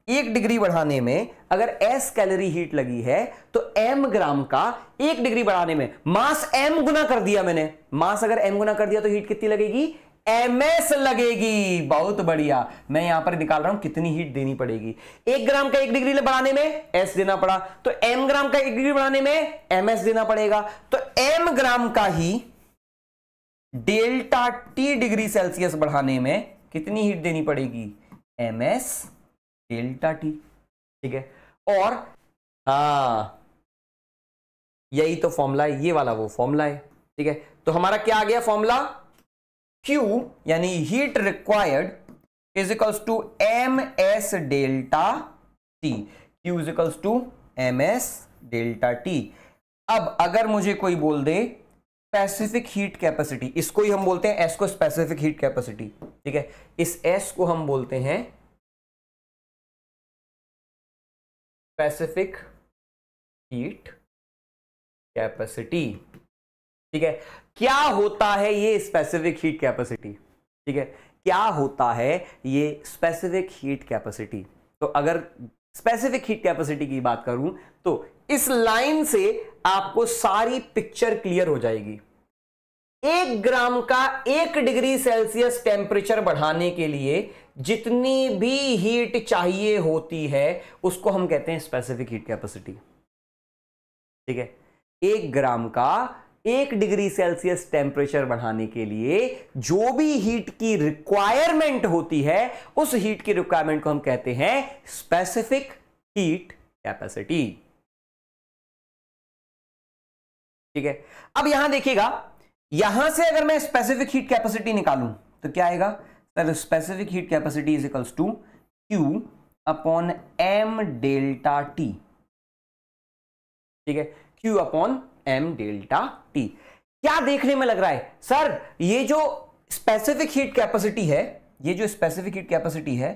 एक डिग्री बढ़ाने में अगर एस कैलोरी हीट लगी है तो एम ग्राम का एक डिग्री बढ़ाने में मास एम गुना कर दिया मैंने मास अगर एम गुना कर दिया तो हीट कितनी लगेगी एम एस लगेगी बहुत बढ़िया मैं यहां पर निकाल रहा हूं कितनी हीट देनी पड़ेगी एक ग्राम का एक डिग्री बढ़ाने में एस देना पड़ा तो एम ग्राम का एक डिग्री बढ़ाने में एम एस देना पड़ेगा तो एम ग्राम का ही डेल्टा टी डिग्री सेल्सियस बढ़ाने में कितनी हीट देनी पड़ेगी एम एस डेल्टा टी ठीक है और हाँ यही तो फॉर्मूला है ये वाला वो फॉर्मूला है ठीक है तो हमारा क्या आ गया फॉर्मूला Q यानी heat required equals to M S delta T Q इजिकल्स to M S delta T अब अगर मुझे कोई बोल दे स्पेसिफिक हीट कैपेसिटी इसको ही हम बोलते हैं एस को स्पेसिफिक हीट कैपेसिटी ठीक है इस एस को हम बोलते हैं स्पेसिफिक हीट कैपेसिटी ठीक है क्या होता है ये स्पेसिफिक हीट कैपेसिटी ठीक है क्या होता है ये स्पेसिफिक हीट कैपेसिटी तो अगर स्पेसिफिक हीट कैपेसिटी की बात करूं तो इस लाइन से आपको सारी पिक्चर क्लियर हो जाएगी एक ग्राम का एक डिग्री सेल्सियस टेम्परेचर बढ़ाने के लिए जितनी भी हीट चाहिए होती है उसको हम कहते हैं स्पेसिफिक हीट कैपेसिटी ठीक है एक ग्राम का एक डिग्री सेल्सियस टेम्परेचर बढ़ाने के लिए जो भी हीट की रिक्वायरमेंट होती है उस हीट की रिक्वायरमेंट को हम कहते हैं स्पेसिफिक हीट कैपेसिटी ठीक है अब यहां देखिएगा यहां से अगर मैं स्पेसिफिक हीट कैपेसिटी निकालूं तो क्या आएगा that the specific heat capacity is equals to upon M delta T ठीक है Q upon M delta T क्या देखने में लग रहा है सर ये जो स्पेसिफिक हीट कैपेसिटी है ये जो स्पेसिफिक हीट कैपेसिटी है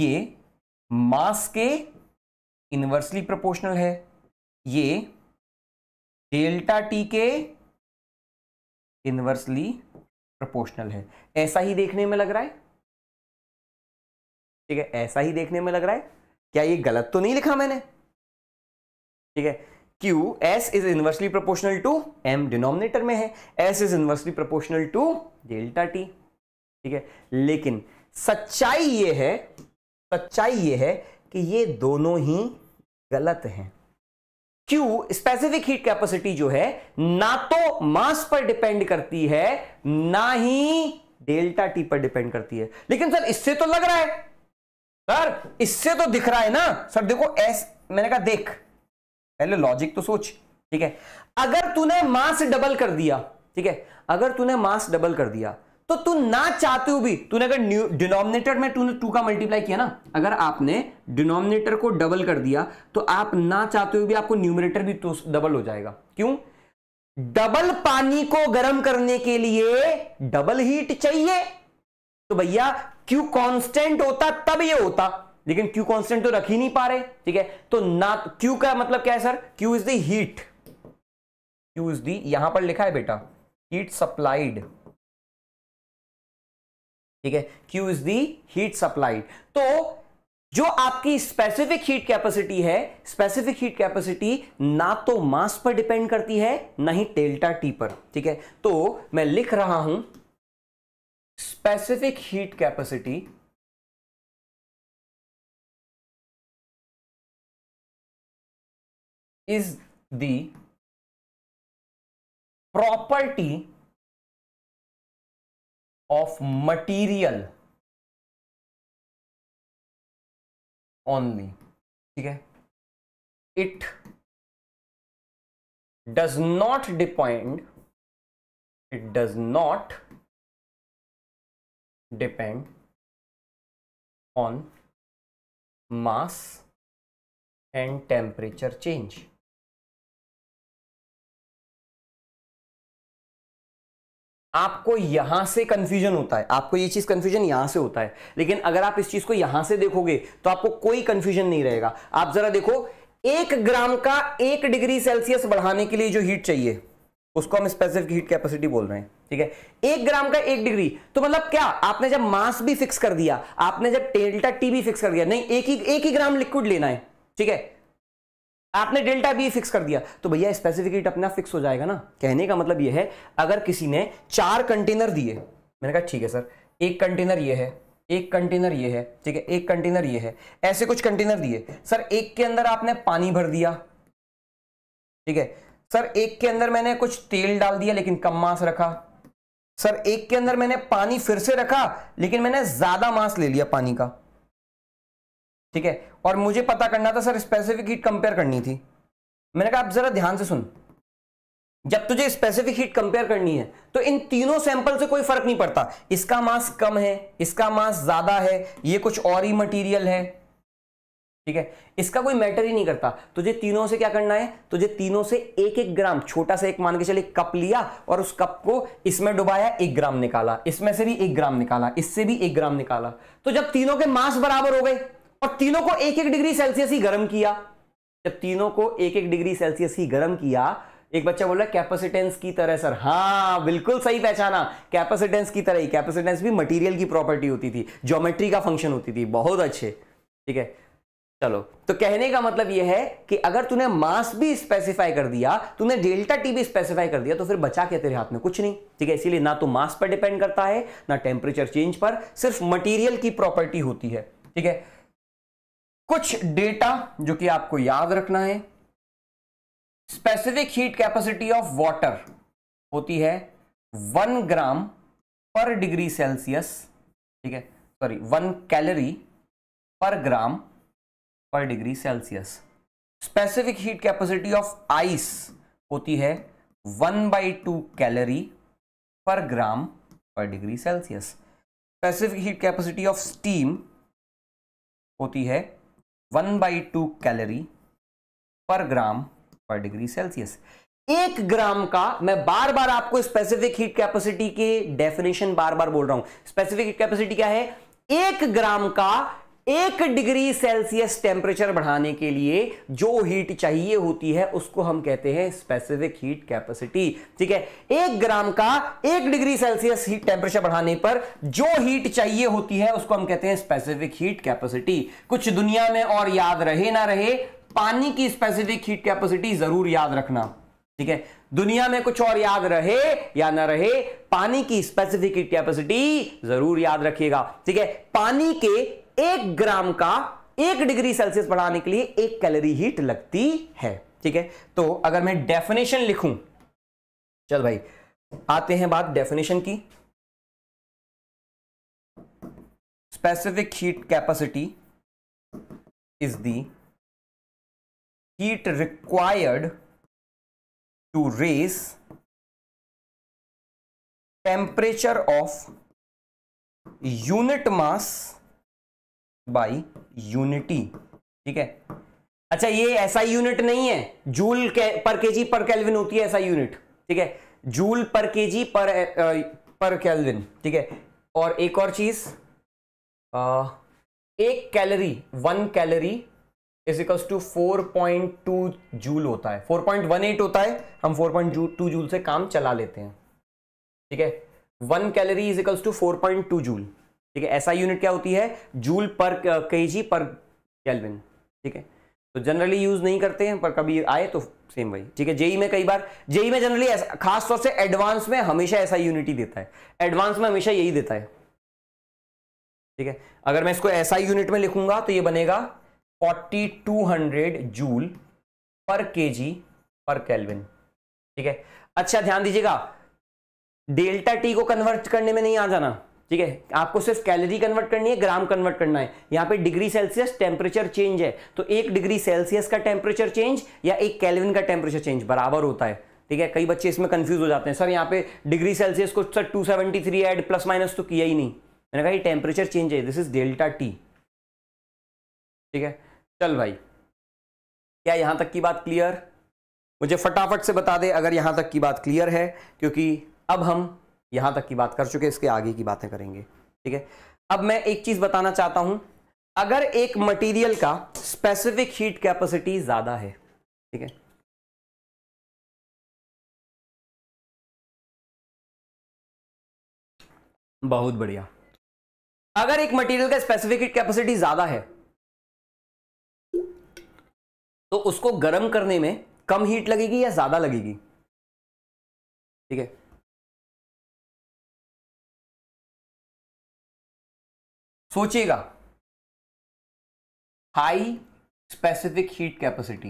ये मास के इन्वर्सली प्रोपोर्शनल है ये डेल्टा टी के इनवर्सली प्रोपोर्शनल है ऐसा ही देखने में लग रहा है ठीक है ऐसा ही देखने में लग रहा है क्या ये गलत तो नहीं लिखा मैंने ठीक है Q S is inversely proportional to M denominator में है S is inversely proportional to delta T ठीक है लेकिन सच्चाई ये है सच्चाई ये है कि ये दोनों ही गलत हैं क्यू स्पेसिफिक हीट कैपेसिटी जो है ना तो मास पर डिपेंड करती है ना ही डेल्टा टी पर डिपेंड करती है लेकिन सर इससे तो लग रहा है सर इससे तो दिख रहा है ना सर देखो एस मैंने कहा देख पहले लॉजिक तो सोच ठीक है अगर तूने मास डबल कर दिया ठीक है अगर तूने मास डबल कर दिया तो तू ना चाहते हुए भी तूने अगर डिनोमिनेटर में तूने टू का मल्टीप्लाई किया ना अगर आपने डिनोमिनेटर को डबल कर दिया तो आप ना चाहते हुए भी आपको न्यूमिनेटर भी डबल तो हो जाएगा क्यों डबल पानी को गर्म करने के लिए डबल हीट चाहिए तो भैया क्यू कांस्टेंट होता तब ये होता लेकिन क्यू कांस्टेंट तो रख ही नहीं पा रहे ठीक है तो ना क्यू का मतलब क्या है sir Q is the heat Q is the यहां पर लिखा है बेटा हीट सप्लाइड ठीक है Q is the heat supplied तो जो आपकी स्पेसिफिक हीट कैपेसिटी है स्पेसिफिक हीट कैपेसिटी ना तो मास पर डिपेंड करती है ना ही डेल्टा टी पर ठीक है तो मैं लिख रहा हूं specific heat capacity is the property of material only ठीक है it does not depend it does not depend on mass and temperature change. आपको यहां से कंफ्यूजन होता है आपको ये चीज कंफ्यूजन यहां से होता है लेकिन अगर आप इस चीज को यहां से देखोगे तो आपको कोई कंफ्यूजन नहीं रहेगा आप जरा देखो एक ग्राम का एक डिग्री सेल्सियस बढ़ाने के लिए जो हीट चाहिए उसको हम स्पेसिफिक हीट कैपेसिटी बोल रहे हैं ठीक है एक ग्राम का एक डिग्री तो मतलब क्या आपने जब मास भी फिक्स कर दिया आपने जब डेल्टा टी भी फिक्स कर दिया नहीं एक ही एक ही ग्राम लिक्विड लेना है ठीक है आपने डेल्टा बी फिक्स कर दिया तो भैया स्पेसिफिक हीट अपना फिक्स हो जाएगा ना कहने का मतलब यह है अगर किसी ने चार कंटेनर दिए मैंने कहा ठीक है सर एक कंटेनर यह है एक कंटेनर यह है ठीक है एक कंटेनर यह है ऐसे कुछ कंटेनर दिए सर एक के अंदर आपने पानी भर दिया ठीक है सर एक के अंदर मैंने कुछ तेल डाल दिया लेकिन कम मास रखा सर एक के अंदर मैंने पानी फिर से रखा लेकिन मैंने ज्यादा मास ले लिया पानी का ठीक है और मुझे पता करना था सर स्पेसिफिक हीट कंपेयर करनी थी मैंने कहा आप जरा ध्यान से सुन जब तुझे स्पेसिफिक हीट कंपेयर करनी है तो इन तीनों सैंपल से कोई फर्क नहीं पड़ता इसका मास कम है इसका मास ज्यादा है ये कुछ और ही मटेरियल है ठीक है इसका कोई मैटर ही नहीं करता तुझे तीनों से क्या करना है तुझे तीनों से एक एक ग्राम छोटा सा एक मान के चले कप लिया और उस कप को इसमें डुबाया एक ग्राम निकाला इसमें से भी एक ग्राम निकाला इससे भी एक ग्राम निकाला तो जब तीनों के मास बराबर हो गए और तीनों को एक एक डिग्री सेल्सियस ही गर्म किया जब तीनों को एक एक डिग्री सेल्सियस ही गर्म किया एक बच्चा बोल रहा है कैपेसिटेंस की तरह सर हाँ बिल्कुल सही पहचाना कैपेसिटेंस की तरह ही कैपेसिटेंस भी मटेरियल की प्रॉपर्टी होती थी ज्योमेट्री का फंक्शन होती थी बहुत अच्छे ठीक है चलो तो कहने का मतलब यह है कि अगर तूने मास भी स्पेसिफाई कर दिया तूने डेल्टा टी भी स्पेसिफाई कर दिया तो फिर बचा क्या तेरे हाथ में कुछ नहीं ठीक है इसीलिए ना तो मास पर डिपेंड करता है ना टेम्परेचर चेंज पर सिर्फ मटीरियल की प्रॉपर्टी होती है ठीक है कुछ डेटा जो कि आपको याद रखना है specific heat capacity of water होती है one gram per degree Celsius ठीक है sorry one calorie per gram per degree Celsius specific heat capacity of ice होती है one by two calorie per gram per degree Celsius specific heat capacity of steam होती है one by two calorie per gram per degree Celsius एक ग्राम का मैं बार बार आपको स्पेसिफिक हीट कैपेसिटी के डेफिनेशन बार बार बोल रहा हूं स्पेसिफिक हीट कैपेसिटी क्या है एक ग्राम का एक डिग्री सेल्सियस टेम्परेचर बढ़ाने के लिए जो हीट चाहिए होती है उसको हम कहते हैं स्पेसिफिक हीट कैपेसिटी ठीक है एक ग्राम का एक डिग्री सेल्सियस हीट टेम्परेचर बढ़ाने पर जो हीट चाहिए होती है उसको हम कहते हैं स्पेसिफिक हीट कैपेसिटी कुछ दुनिया में और याद रहे ना रहे पानी की स्पेसिफिक हीट कैपेसिटी जरूर याद रखना ठीक है दुनिया में कुछ और याद रहे या ना रहे पानी की स्पेसिफिक कैपेसिटी जरूर याद रखिएगा ठीक है पानी के एक ग्राम का एक डिग्री सेल्सियस बढ़ाने के लिए एक कैलोरी हीट लगती है ठीक है तो अगर मैं डेफिनेशन लिखूं चल भाई आते हैं बात डेफिनेशन की specific heat capacity is the heat required to raise temperature of unit mass by unity ठीक है अच्छा ये ऐसा यूनिट नहीं है जूल के, पर केजी पर कैलविन होती है ऐसा यूनिट ठीक है जूल पर केजी पर पर कैलविन ठीक है और एक और चीज एक calorie one calorie is equals to four point two joule होता है फोर पॉइंट वन एट होता है हम फोर पॉइंट टू जूल से काम चला लेते हैं ठीक है one calorie is equals to four point two joule ठीक है ऐसा यूनिट क्या होती है जूल पर के जी पर कैलविन ठीक है तो जनरली यूज नहीं करते हैं पर कभी आए तो सेम वही ठीक है जेई e में कई बार जेई e में जनरली खास तौर से एडवांस में हमेशा ऐसा यूनिट ही देता है एडवांस में हमेशा यही देता है ठीक है अगर मैं इसको ऐसा यूनिट में लिखूंगा तो ये बनेगा 4200 जूल पर केजी पर कैलविन ठीक है अच्छा ध्यान दीजिएगा डेल्टा टी को कन्वर्ट करने में नहीं आ जाना ठीक है आपको सिर्फ कैलोरी कन्वर्ट करनी है ग्राम कन्वर्ट करना है यहाँ पे डिग्री सेल्सियस टेम्परेचर चेंज है तो एक डिग्री सेल्सियस का टेम्परेचर चेंज या एक कैलविन का टेम्परेचर चेंज बराबर होता है ठीक है कई बच्चे इसमें कंफ्यूज हो जाते हैं सर यहाँ पे डिग्री सेल्सियस को sir two seventy plus minus तो किया ही नहीं मैंने कहा ये टेम्परेचर चेंज है दिस इज डेल्टा टी ठीक है चल भाई क्या यहाँ तक की बात क्लियर मुझे फटाफट से बता दे अगर यहाँ तक की बात क्लियर है क्योंकि अब हम यहां तक की बात कर चुके इसके आगे की बातें करेंगे ठीक है अब मैं एक चीज़ बताना चाहता हूं अगर एक मटेरियल का स्पेसिफिक हीट कैपेसिटी ज़्यादा है ठीक है बहुत बढ़िया अगर एक मटेरियल का स्पेसिफिक हीट कैपेसिटी ज़्यादा है तो उसको गर्म करने में कम हीट लगेगी या ज़्यादा लगेगी ठीक है सोचिएगा हाई स्पेसिफिक हीट कैपेसिटी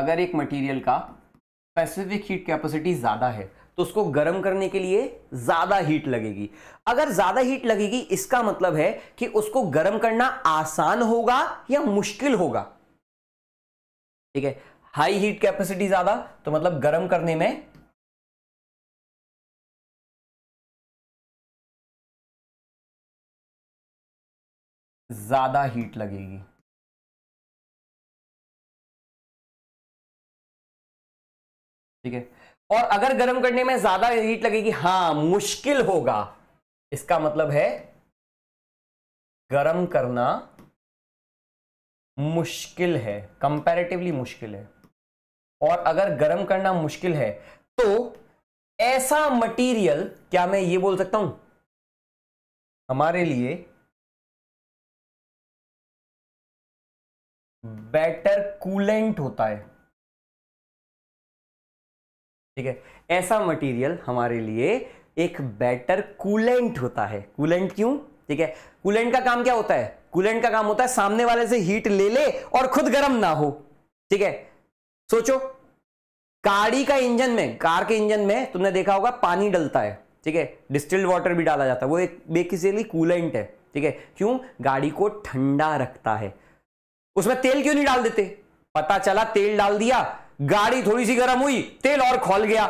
अगर एक मटेरियल का स्पेसिफिक हीट कैपेसिटी ज़्यादा है तो उसको गर्म करने के लिए ज़्यादा हीट लगेगी अगर ज़्यादा हीट लगेगी इसका मतलब है कि उसको गर्म करना आसान होगा या मुश्किल होगा ठीक है हाई हीट कैपेसिटी ज़्यादा तो मतलब गर्म करने में ज़्यादा हीट लगेगी ठीक है और अगर गर्म करने में ज़्यादा हीट लगेगी हां मुश्किल होगा इसका मतलब है गर्म करना मुश्किल है कंपैरेटिवली मुश्किल है और अगर गर्म करना मुश्किल है तो ऐसा मटेरियल क्या मैं ये बोल सकता हूं हमारे लिए बेटर कूलेंट होता है ठीक है ऐसा मटेरियल हमारे लिए एक बेटर कूलेंट होता है कूलेंट क्यों ठीक है कूलेंट का काम क्या होता है कूलेंट का काम होता है सामने वाले से हीट ले ले और खुद गर्म ना हो ठीक है सोचो गाड़ी का इंजन में कार के इंजन में तुमने देखा होगा पानी डलता है ठीक है डिस्टिल्ड वाटर भी डाला जाता है वो एक बेसिकली कूलेंट है ठीक है क्यों गाड़ी को ठंडा रखता है उसमें तेल क्यों नहीं डाल देते पता चला तेल डाल दिया गाड़ी थोड़ी सी गर्म हुई तेल और खोल गया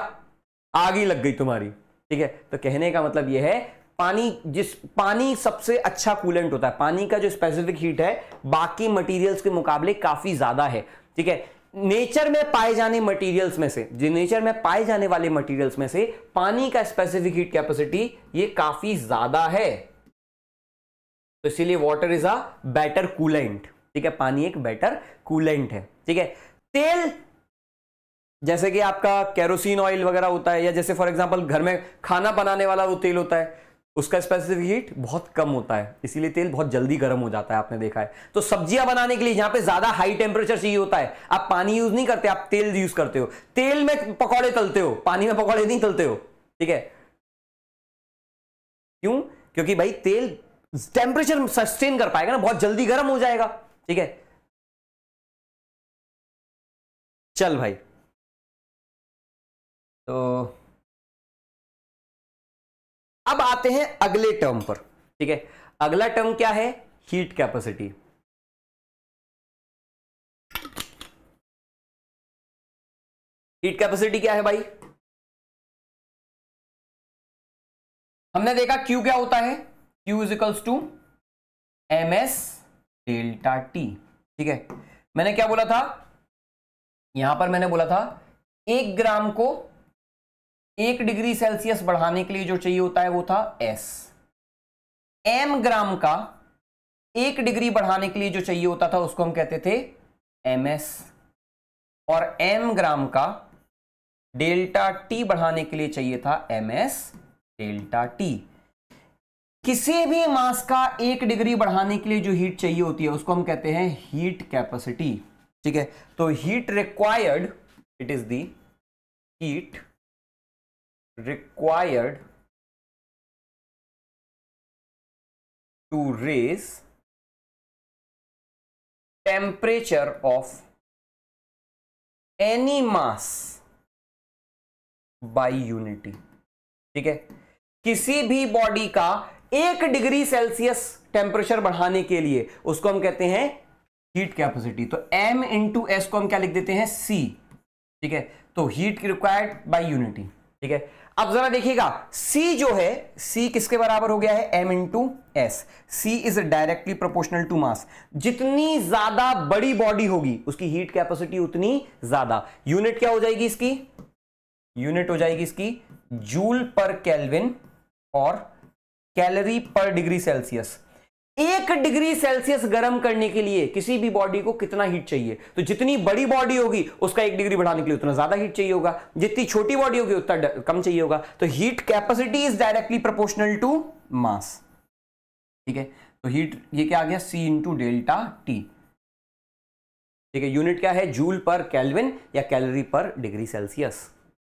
आग ही लग गई तुम्हारी ठीक है तो कहने का मतलब यह है पानी जिस पानी सबसे अच्छा कूलेंट होता है पानी का जो स्पेसिफिक हीट है बाकी मटेरियल्स के मुकाबले काफी ज्यादा है ठीक है नेचर में पाए जाने मटेरियल्स में से जो नेचर में पाए जाने वाले मटेरियल्स में से पानी का स्पेसिफिक हीट कैपेसिटी ये काफी ज्यादा है तो इसीलिए water is a better coolant ठीक है पानी एक बेटर कूलेंट है ठीक है तेल जैसे कि आपका केरोसिन ऑयल वगैरह होता है या जैसे फॉर एग्जाम्पल घर में खाना बनाने वाला वो तेल होता है उसका स्पेसिफिक हीट बहुत कम होता है इसीलिए तेल बहुत जल्दी गर्म हो जाता है आपने देखा है तो सब्जियां बनाने के लिए जहां पे ज्यादा हाई टेम्परेचर चाहिए होता है आप पानी यूज नहीं करते आप तेल यूज करते हो तेल में पकौड़े तलते हो पानी में पकौड़े नहीं तलते हो ठीक है क्यों क्योंकि भाई तेल टेम्परेचर सस्टेन कर पाएगा ना बहुत जल्दी गर्म हो जाएगा ठीक है चल भाई तो अब आते हैं अगले टर्म पर ठीक है अगला टर्म क्या है हीट कैपेसिटी हीट कैपेसिटी क्या है भाई हमने देखा Q क्या होता है Q is equals to M S delta T ठीक है मैंने क्या बोला था यहां पर मैंने बोला था एक ग्राम को एक डिग्री सेल्सियस बढ़ाने के लिए जो चाहिए होता है वो था एस एम ग्राम का एक डिग्री बढ़ाने के लिए जो चाहिए होता था उसको हम कहते थे एम एस और एम ग्राम का डेल्टा टी बढ़ाने के लिए चाहिए था एम एस डेल्टा टी किसी भी मास का एक डिग्री बढ़ाने के लिए जो हीट चाहिए होती है उसको हम कहते हैं हीट कैपेसिटी ठीक है तो heat required it is the heat required to raise temperature of any mass by unity ठीक है किसी भी बॉडी का एक डिग्री सेल्सियस टेम्परेचर बढ़ाने के लिए उसको हम कहते हैं हीट कैपेसिटी तो एम इंटू एस को हम क्या लिख देते हैं सी ठीक है तो हीट रिक्वायर्ड बाय यूनिटी ठीक है अब जरा देखिएगा सी जो है सी किसके बराबर हो गया है M into S C is directly proportional to mass जितनी ज्यादा बड़ी बॉडी होगी उसकी हीट कैपेसिटी उतनी ज्यादा यूनिट क्या हो जाएगी इसकी यूनिट हो जाएगी इसकी जूल पर कैलविन और कैलोरी पर डिग्री सेल्सियस एक डिग्री सेल्सियस गर्म करने के लिए किसी भी बॉडी को कितना हीट चाहिए तो जितनी बड़ी बॉडी होगी उसका एक डिग्री बढ़ाने के लिए उतना ज्यादा हीट चाहिए होगा जितनी छोटी बॉडी होगी उतना कम चाहिए होगा तो heat capacity is directly proportional to mass ठीक है तो हीट ये क्या आ गया सी इंटू डेल्टा टी ठीक है यूनिट क्या है जूल पर कैलविन या कैलरी पर डिग्री सेल्सियस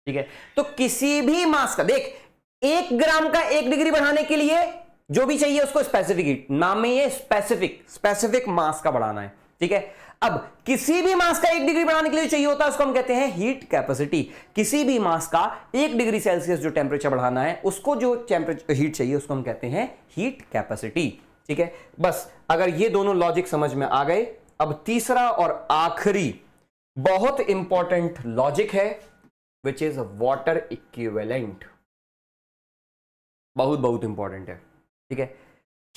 ठीक है तो किसी भी मास का देख एक ग्राम का एक डिग्री बढ़ाने के लिए जो भी चाहिए उसको स्पेसिफिक नाम में ये स्पेसिफिक स्पेसिफिक मास का बढ़ाना है ठीक है अब किसी भी मास का एक डिग्री बढ़ाने के लिए चाहिए होता है उसको हम कहते हैं हीट कैपेसिटी किसी भी मास का एक डिग्री सेल्सियस जो टेम्परेचर बढ़ाना है उसको जो टेम्परेचर हीट चाहिए उसको हम कहते हैं हीट कैपेसिटी ठीक है बस अगर ये दोनों लॉजिक समझ में आ गए अब तीसरा और आखिरी बहुत इंपॉर्टेंट लॉजिक है विच इज वॉटर इक्विवेलेंट बहुत बहुत इंपॉर्टेंट है ठीक है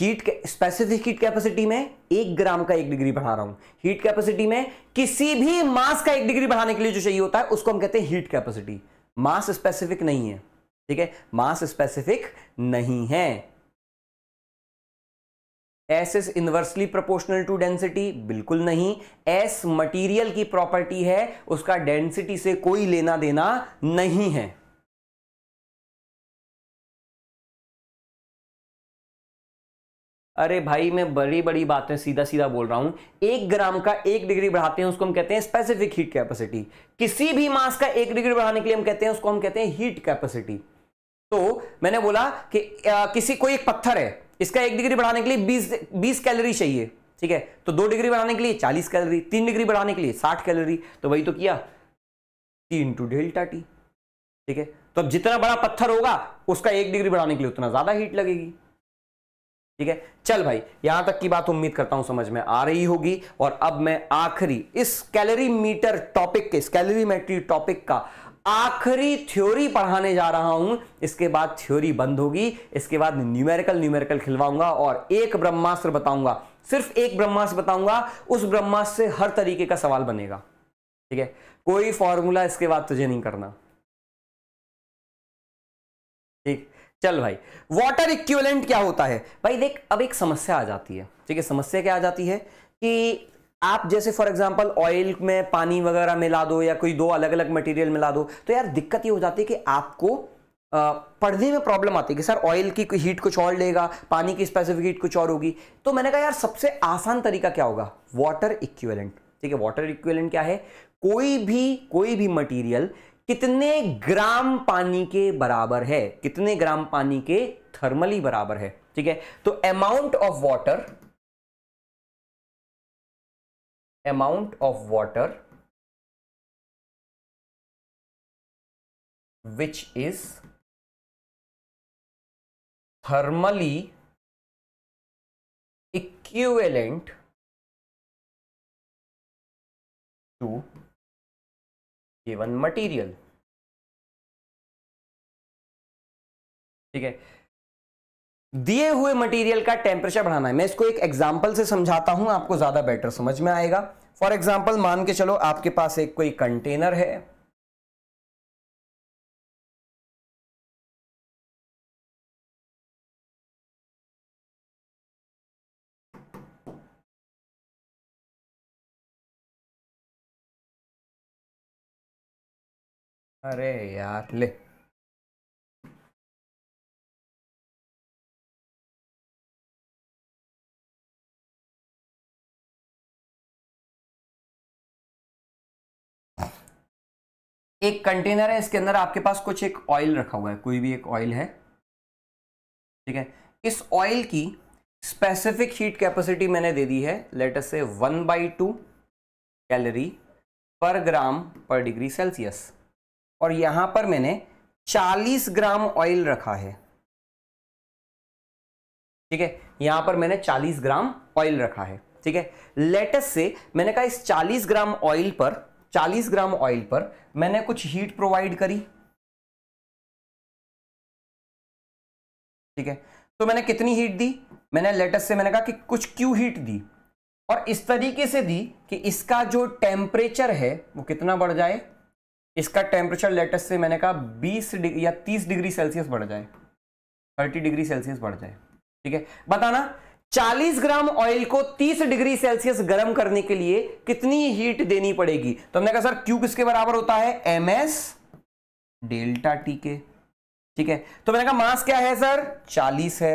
हीट स्पेसिफिक हीट कैपेसिटी में एक ग्राम का एक डिग्री बढ़ा रहा हूं हीट कैपेसिटी में किसी भी मास का एक डिग्री बढ़ाने के लिए जो चाहिए होता है उसको हम कहते हैं हीट कैपेसिटी मास स्पेसिफिक नहीं है ठीक है मास स्पेसिफिक नहीं है S is inversely proportional to density बिल्कुल नहीं एस मटीरियल की प्रॉपर्टी है उसका डेंसिटी से कोई लेना देना नहीं है अरे भाई मैं बड़ी बड़ी बातें सीधा सीधा बोल रहा हूं एक ग्राम का एक डिग्री बढ़ाते हैं उसको हम कहते हैं स्पेसिफिक हीट कैपेसिटी किसी भी मास का एक डिग्री बढ़ाने के लिए हम कहते हैं उसको हम कहते हैं हीट कैपेसिटी तो मैंने बोला कि आ, किसी कोई एक पत्थर है इसका एक डिग्री बढ़ाने के लिए बीस बीस कैलोरी चाहिए ठीक है तो दो डिग्री बढ़ाने के लिए चालीस कैलोरी तीन डिग्री बढ़ाने के लिए साठ कैलोरी तो वही तो किया टी इंटू डेल्टा टी ठीक है तो अब जितना बड़ा पत्थर होगा उसका एक डिग्री बढ़ाने के लिए उतना ज्यादा हीट लगेगी ठीक है चल भाई यहां तक की बात उम्मीद करता हूं समझ में आ रही होगी और अब मैं आखिरी इस मीटर टॉपिक के कैलोरीमेट्री टॉपिक का आखिरी थ्योरी पढ़ाने जा रहा हूं इसके बाद थ्योरी बंद होगी इसके बाद न्यूमेरिकल न्यूमेरिकल खिलवाऊंगा और एक ब्रह्मास्त्र बताऊंगा सिर्फ एक ब्रह्मास्त्र बताऊंगा उस ब्रह्मास्त्र से हर तरीके का सवाल बनेगा ठीक है कोई फॉर्मूला इसके बाद तुझे नहीं करना ठीक चल भाई वाटर इक्विवेलेंट क्या होता है भाई देख अब एक समस्या आ जाती है ठीक है समस्या क्या आ जाती है कि आप जैसे फॉर एग्जाम्पल ऑयल में पानी वगैरह मिला दो या कोई दो अलग अलग मटेरियल मिला दो तो यार दिक्कत ये हो जाती है कि आपको पढ़ने में प्रॉब्लम आती है कि सर ऑयल की हीट कुछ और लेगा पानी की स्पेसिफिक हीट कुछ और होगी तो मैंने कहा यार सबसे आसान तरीका क्या होगा वाटर इक्विवेलेंट ठीक है वाटर इक्विवेलेंट क्या है कोई भी कोई भी मटीरियल कितने ग्राम पानी के बराबर है कितने ग्राम पानी के थर्मली बराबर है ठीक है तो amount of water amount of water which is thermally equivalent to given material ठीक है दिए हुए मटेरियल का टेम्परेचर बढ़ाना है मैं इसको एक एग्जांपल से समझाता हूं आपको ज्यादा बेटर समझ में आएगा फॉर एग्जांपल मान के चलो आपके पास एक कोई कंटेनर है अरे यार ले एक कंटेनर है इसके अंदर आपके पास कुछ एक ऑयल रखा हुआ है कोई भी एक ऑयल है ठीक है इस ऑयल की स्पेसिफिक हीट कैपेसिटी मैंने दे दी है लेटर से one by two calorie per gram per degree Celsius और यहां पर मैंने 40 ग्राम ऑयल रखा है ठीक है यहां पर मैंने 40 ग्राम ऑयल रखा है ठीक है लेटस से मैंने कहा इस 40 ग्राम ऑयल पर 40 ग्राम ऑयल पर मैंने कुछ हीट प्रोवाइड करी ठीक है तो मैंने कितनी हीट दी मैंने लेटस से मैंने कहा कि कुछ क्यू हीट दी और इस तरीके से दी कि इसका जो टेम्परेचर है वो कितना बढ़ जाए इसका टेम्परेचर लेटेस्ट से मैंने कहा 20 डिग्री या 30 डिग्री सेल्सियस बढ़ जाए 30 डिग्री सेल्सियस बढ़ जाए ठीक है बताना 40 ग्राम ऑयल को 30 डिग्री सेल्सियस गर्म करने के लिए कितनी हीट देनी पड़ेगी तो हमने कहा सर क्यू किसके बराबर होता है एम डेल्टा टी के ठीक है तो मैंने कहा मास क्या है सर चालीस है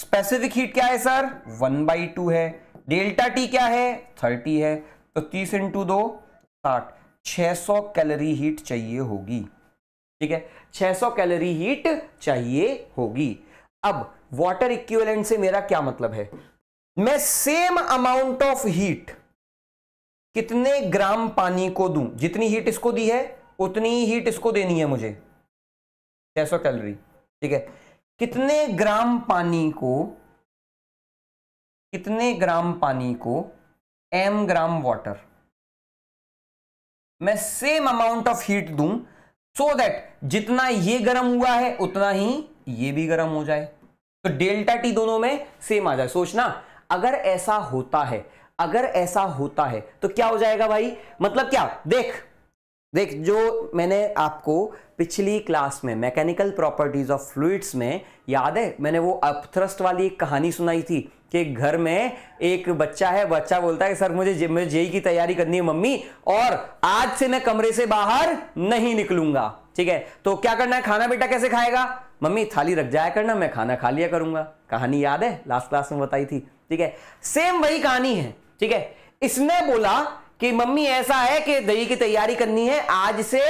स्पेसिफिक हीट क्या है सर वन बाई टू है डेल्टा टी क्या है थर्टी है तो तीस इंटू दो साठ 600 कैलोरी हीट चाहिए होगी ठीक है 600 कैलोरी हीट चाहिए होगी अब वाटर इक्विवेलेंट से मेरा क्या मतलब है मैं सेम अमाउंट ऑफ हीट कितने ग्राम पानी को दूं जितनी हीट इसको दी है उतनी ही हीट इसको देनी है मुझे 600 कैलोरी ठीक है कितने ग्राम पानी को कितने ग्राम पानी को एम ग्राम वाटर मैं सेम अमाउंट ऑफ हीट दूं सो so दैट जितना ये गर्म हुआ है उतना ही ये भी गर्म हो जाए तो डेल्टा टी दोनों में सेम आ जाए सोचना अगर ऐसा होता है अगर ऐसा होता है तो क्या हो जाएगा भाई मतलब क्या देख देख जो मैंने आपको पिछली क्लास में मैकेनिकल प्रॉपर्टीज ऑफ फ्लूड्स में याद है मैंने वो अपथ्रस्ट वाली एक कहानी सुनाई थी कि घर में एक बच्चा है बच्चा बोलता है सर मुझे जे, मुझे जेई की तैयारी करनी है मम्मी और आज से मैं कमरे से बाहर नहीं निकलूंगा ठीक है तो क्या करना है खाना बेटा कैसे खाएगा मम्मी थाली रख जाया करना मैं खाना खा लिया करूंगा कहानी याद है लास्ट क्लास में बताई थी ठीक है सेम वही कहानी है ठीक है इसने बोला कि मम्मी ऐसा है कि दही की तैयारी करनी है आज से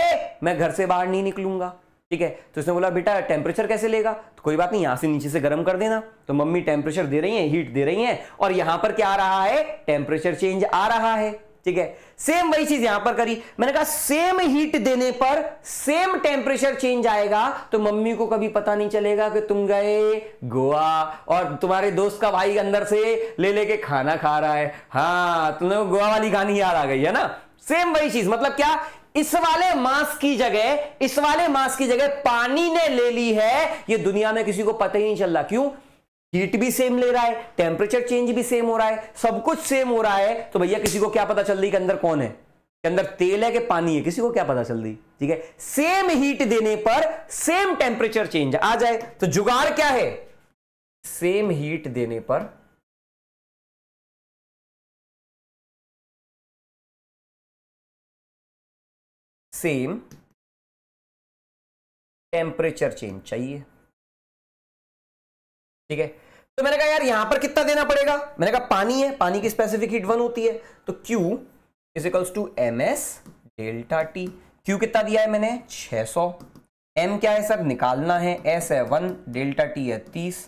मैं घर से बाहर नहीं निकलूंगा ठीक है तो उसने बोला बेटा टेम्परेचर कैसे लेगा तो कोई बात नहीं यहां से नीचे से गर्म कर देना तो मम्मी टेम्परेचर दे रही है हीट दे रही है और यहां पर क्या आ रहा है टेम्परेचर चेंज आ रहा है ठीक है सेम वही चीज यहां पर करी मैंने कहा सेम हीट देने पर सेम टेम्परेचर चेंज आएगा तो मम्मी को कभी पता नहीं चलेगा कि तुम गए गोवा और तुम्हारे दोस्त का भाई अंदर से ले लेके खाना खा रहा है हाँ तुमने गोवा वाली गानी याद आ गई है ना सेम वही चीज मतलब क्या इस वाले मास की जगह इस वाले मास की जगह पानी ने ले ली है ये दुनिया में किसी को पता ही नहीं चल रहा क्यों हीट भी सेम ले रहा है टेम्परेचर चेंज भी सेम हो रहा है सब कुछ सेम हो रहा है तो भैया किसी को क्या पता चल रही कि अंदर कौन है कि अंदर तेल है कि पानी है किसी को क्या पता चल रही ठीक है सेम हीट देने पर सेम टेम्परेचर चेंज आ जाए तो जुगाड़ क्या है सेम हीट देने पर सेम टेम्परेचर चेंज चाहिए ठीक है तो मैंने कहा यार यहां पर कितना देना पड़ेगा मैंने कहा पानी है पानी की स्पेसिफिक हीट वन होती है तो Q इजिकल्स to M S delta T Q कितना दिया है मैंने 600 एम क्या है सर निकालना है एस है वन डेल्टा टी है तीस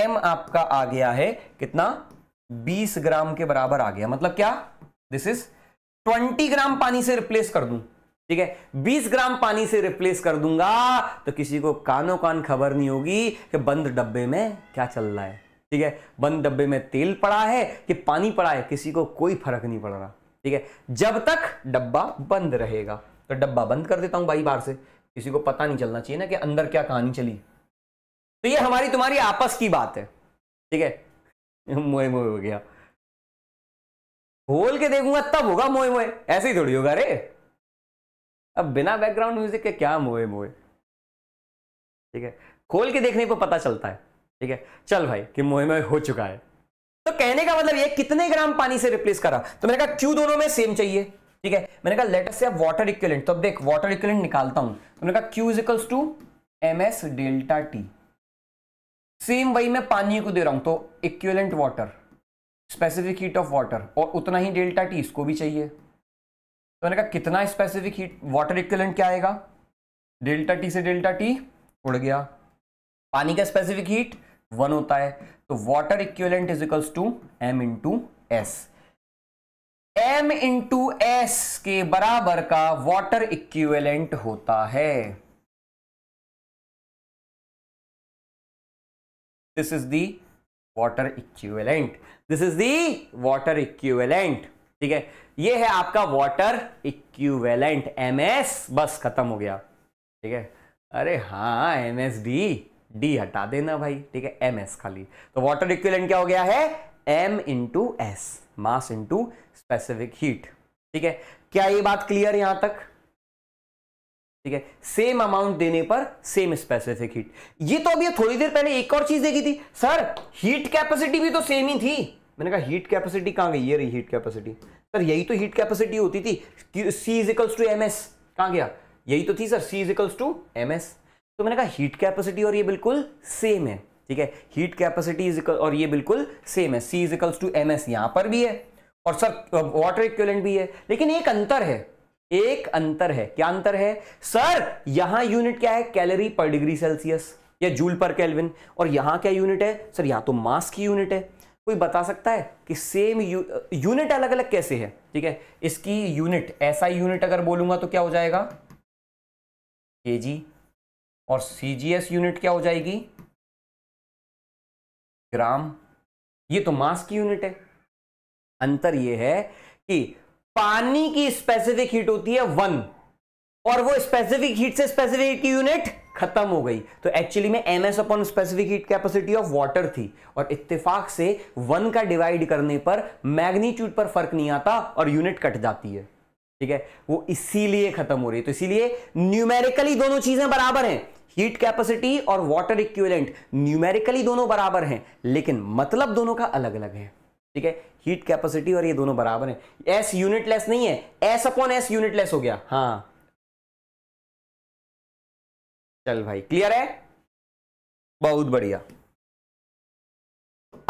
एम आपका आ गया है कितना 20 ग्राम के बराबर आ गया मतलब क्या दिस इज 20 ग्राम पानी से रिप्लेस कर दू ठीक है 20 ग्राम पानी से रिप्लेस कर दूंगा तो किसी को कानो कान खबर नहीं होगी कि बंद डब्बे में क्या चल रहा है ठीक है बंद डब्बे में तेल पड़ा है कि पानी पड़ा है किसी को कोई फर्क नहीं पड़ रहा ठीक है जब तक डब्बा बंद रहेगा तो डब्बा बंद कर देता हूं भाई बाहर से किसी को पता नहीं चलना चाहिए ना कि अंदर क्या कहानी चली तो ये हमारी तुम्हारी आपस की बात है ठीक है मोए मोए हो गया खोल के देखूंगा तब होगा मोए मोए ऐसे ही थोड़ी होगा अरे अब बिना बैकग्राउंड म्यूजिक के क्या मोए मोए ठीक है खोल के देखने पर पता चलता है ठीक है चल भाई कि मोहिमय हो चुका है तो कहने का मतलब ये कितने ग्राम पानी से रिप्लेस करा तो मैंने कहा क्यों दोनों में सेम चाहिए ठीक है मैंने कहा लेटर से वाटर इक्विलेंट तो अब देख वाटर इक्विलेंट निकालता हूं तो मैंने कहा Q is equals to M S delta T same वही मैं पानी को दे रहा हूं तो equivalent water specific heat of water और उतना ही डेल्टा टी इसको भी चाहिए तो मैंने कहा कितना स्पेसिफिक हीट वाटर इक्विलेंट क्या आएगा डेल्टा टी से डेल्टा टी उड़ गया पानी का स्पेसिफिक हीट वन होता है तो water equivalent is equals to M into S M into S के बराबर का वाटर इक्वेलेंट होता है this is the water equivalent this is the water equivalent ठीक है ये है आपका water equivalent M S bus खत्म हो गया ठीक है अरे हाँ एम एस डी डी हटा देना भाई ठीक है एम एस खाली तो वाटर इक्विलेंट क्या हो गया है M into S mass into specific heat ठीक है क्या ये बात क्लियर यहां तक ठीक है सेम अमाउंट देने पर सेम स्पेसिफिक हीट ये तो अभी थोड़ी देर पहले एक और चीज देखी थी सर हीट कैपेसिटी भी तो सेम ही थी मैंने कहा हीट कैपेसिटी कहां गई ये रही हीट कैपेसिटी सर यही तो हीट कैपेसिटी होती थी सी इजिकल्स टू एम एस कहां गया यही तो थी sir C इजिकल्स to M S तो मैंने कहा हीट कैपेसिटी और ये बिल्कुल सेम है ठीक है हीट कैपेसिटी इज और ये बिल्कुल सेम है C is equals to M S यहां पर भी है और सर वाटर इक्वलेंट भी है लेकिन एक अंतर है एक अंतर है क्या अंतर है सर यहां यूनिट क्या है कैलोरी पर डिग्री सेल्सियस या जूल पर कैलविन और यहां क्या यूनिट है सर यहां तो मास की यूनिट है कोई बता सकता है कि सेम यू, यूनिट अलग अलग कैसे है ठीक है इसकी यूनिट ऐसा यूनिट अगर बोलूंगा तो क्या हो जाएगा के जी और सी जी एस यूनिट क्या हो जाएगी ग्राम ये तो मास की यूनिट है अंतर ये है कि पानी की स्पेसिफिक हीट होती है वन और वो स्पेसिफिक हीट से स्पेसिफिक हीट की यूनिट खत्म हो गई तो एक्चुअली में M S upon specific heat capacity of water थी और इत्तेफाक से वन का डिवाइड करने पर मैग्नीट्यूड पर फर्क नहीं आता और यूनिट कट जाती है ठीक है वो इसीलिए खत्म हो रही है तो इसीलिए न्यूमेरिकली दोनों चीजें बराबर हैं हीट कैपेसिटी और वाटर इक्विवेलेंट न्यूमेरिकली दोनों बराबर हैं लेकिन मतलब दोनों का अलग अलग है ठीक है हीट कैपेसिटी और ये दोनों बराबर हैं एस यूनिटलेस नहीं है एस अपॉन एस यूनिटलेस हो गया हाँ चल भाई क्लियर है बहुत बढ़िया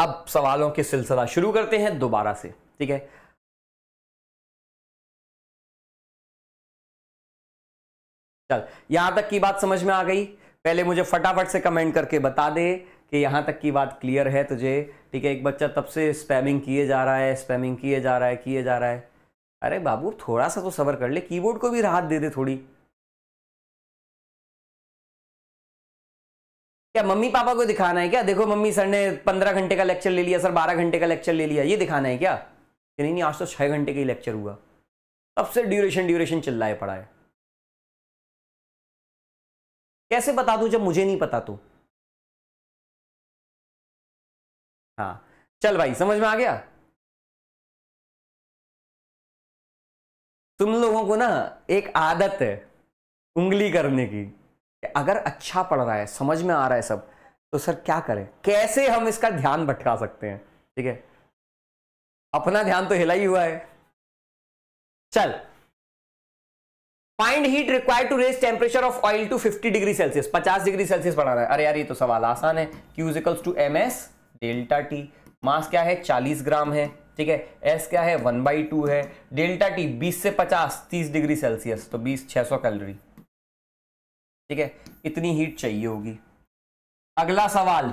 अब सवालों के सिलसिला शुरू करते हैं दोबारा से ठीक है चल यहां तक की बात समझ में आ गई पहले मुझे फटाफट से कमेंट करके बता दे कि यहां तक की बात क्लियर है तुझे ठीक है एक बच्चा तब से स्पैमिंग किए जा रहा है स्पैमिंग किए जा रहा है किए जा रहा है अरे बाबू थोड़ा सा तो सबर कर ले कीबोर्ड को भी राहत दे दे थोड़ी क्या मम्मी पापा को दिखाना है क्या देखो मम्मी सर ने पंद्रह घंटे का लेक्चर ले लिया सर बारह घंटे का लेक्चर ले लिया ये दिखाना है क्या नहीं नहीं आज तो छह घंटे का ही लेक्चर हुआ तब से ड्यूरेशन ड्यूरेशन चिल्लाए पड़ा है कैसे बता दू जब मुझे नहीं पता तो हाँ चल भाई समझ में आ गया तुम लोगों को ना एक आदत है उंगली करने की अगर अच्छा पढ़ रहा है समझ में आ रहा है सब तो सर क्या करें कैसे हम इसका ध्यान भटका सकते हैं ठीक है अपना ध्यान तो हिला ही हुआ है चल find heat required to raise temperature of oil to 50 degree Celsius 50 degree Celsius रहा है अरे यार ये तो सवाल आसान है Q equals to M S delta T mass क्या है 40 ग्राम है ठीक है एस क्या है वन बाई टू है डेल्टा टी 20 से 50 30 डिग्री सेल्सियस तो 20 600 कैलोरी ठीक है इतनी हीट चाहिए होगी अगला सवाल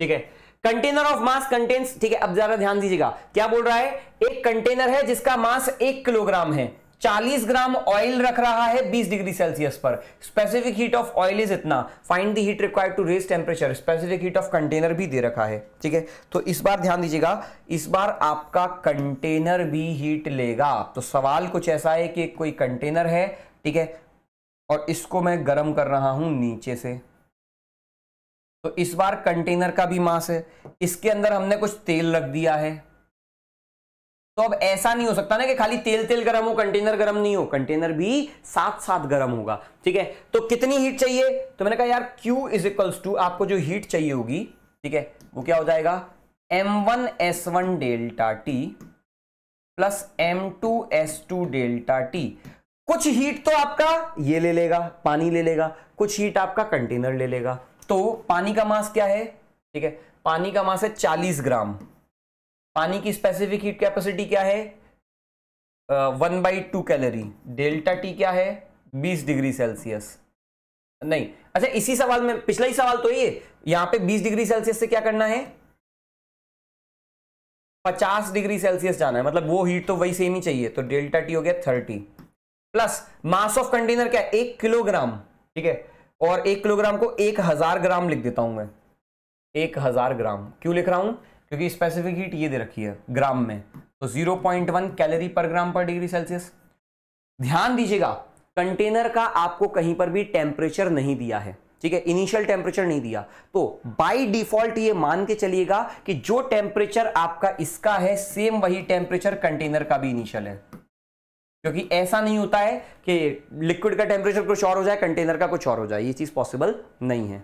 ठीक है कंटेनर ऑफ मास कंटेन्स ठीक है अब जरा ध्यान दीजिएगा क्या बोल रहा है एक कंटेनर है जिसका मास एक किलोग्राम है 40 ग्राम ऑयल रख रहा है 20 डिग्री सेल्सियस पर specific heat of oil is इतना find the heat required to raise temperature specific heat of container भी दे रखा है ठीक है तो इस बार ध्यान दीजिएगा इस बार आपका कंटेनर भी हीट लेगा तो सवाल कुछ ऐसा है कि कोई कंटेनर है ठीक है और इसको मैं गर्म कर रहा हूं नीचे से तो इस बार कंटेनर का भी मास है इसके अंदर हमने कुछ तेल रख दिया है तो अब ऐसा नहीं हो सकता ना कि खाली तेल तेल गर्म हो कंटेनर गर्म नहीं हो कंटेनर भी साथ साथ गर्म होगा ठीक है तो कितनी हीट चाहिए तो मैंने कहा यार Q इज इक्वल्स टू आपको जो हीट चाहिए होगी ठीक है वो क्या हो जाएगा one delta T plus two delta T कुछ हीट तो आपका ये ले लेगा पानी ले लेगा कुछ हीट आपका कंटेनर ले लेगा तो पानी का मास क्या है ठीक है पानी का मास है 40 ग्राम पानी की स्पेसिफिक हीट कैपेसिटी क्या है one by two calorie delta T क्या है बीस डिग्री सेल्सियस नहीं अच्छा इसी सवाल में पिछला ही सवाल तो ये यहां पे बीस डिग्री सेल्सियस से क्या करना है पचास डिग्री सेल्सियस जाना है मतलब वो हीट तो वही सेम ही चाहिए तो डेल्टा टी हो गया thirty plus mass of container क्या है एक किलोग्राम ठीक है और एक किलोग्राम को एक हजार ग्राम लिख देता हूं मैं एक हजार ग्राम क्यों लिख रहा हूं क्योंकि स्पेसिफिक हीट ये दे रखी है ग्राम में तो 0.1 calorie per gram per degree Celsius ध्यान दीजिएगा कंटेनर का आपको कहीं पर भी टेम्परेचर नहीं दिया है ठीक है इनिशियल टेम्परेचर नहीं दिया तो बाय डिफॉल्ट ये मान के चलिएगा कि जो टेम्परेचर आपका इसका है सेम वही टेम्परेचर कंटेनर का भी इनिशियल है क्योंकि ऐसा नहीं होता है कि लिक्विड का टेम्परेचर कुछ और हो जाए कंटेनर का कुछ और हो जाए ये चीज पॉसिबल नहीं है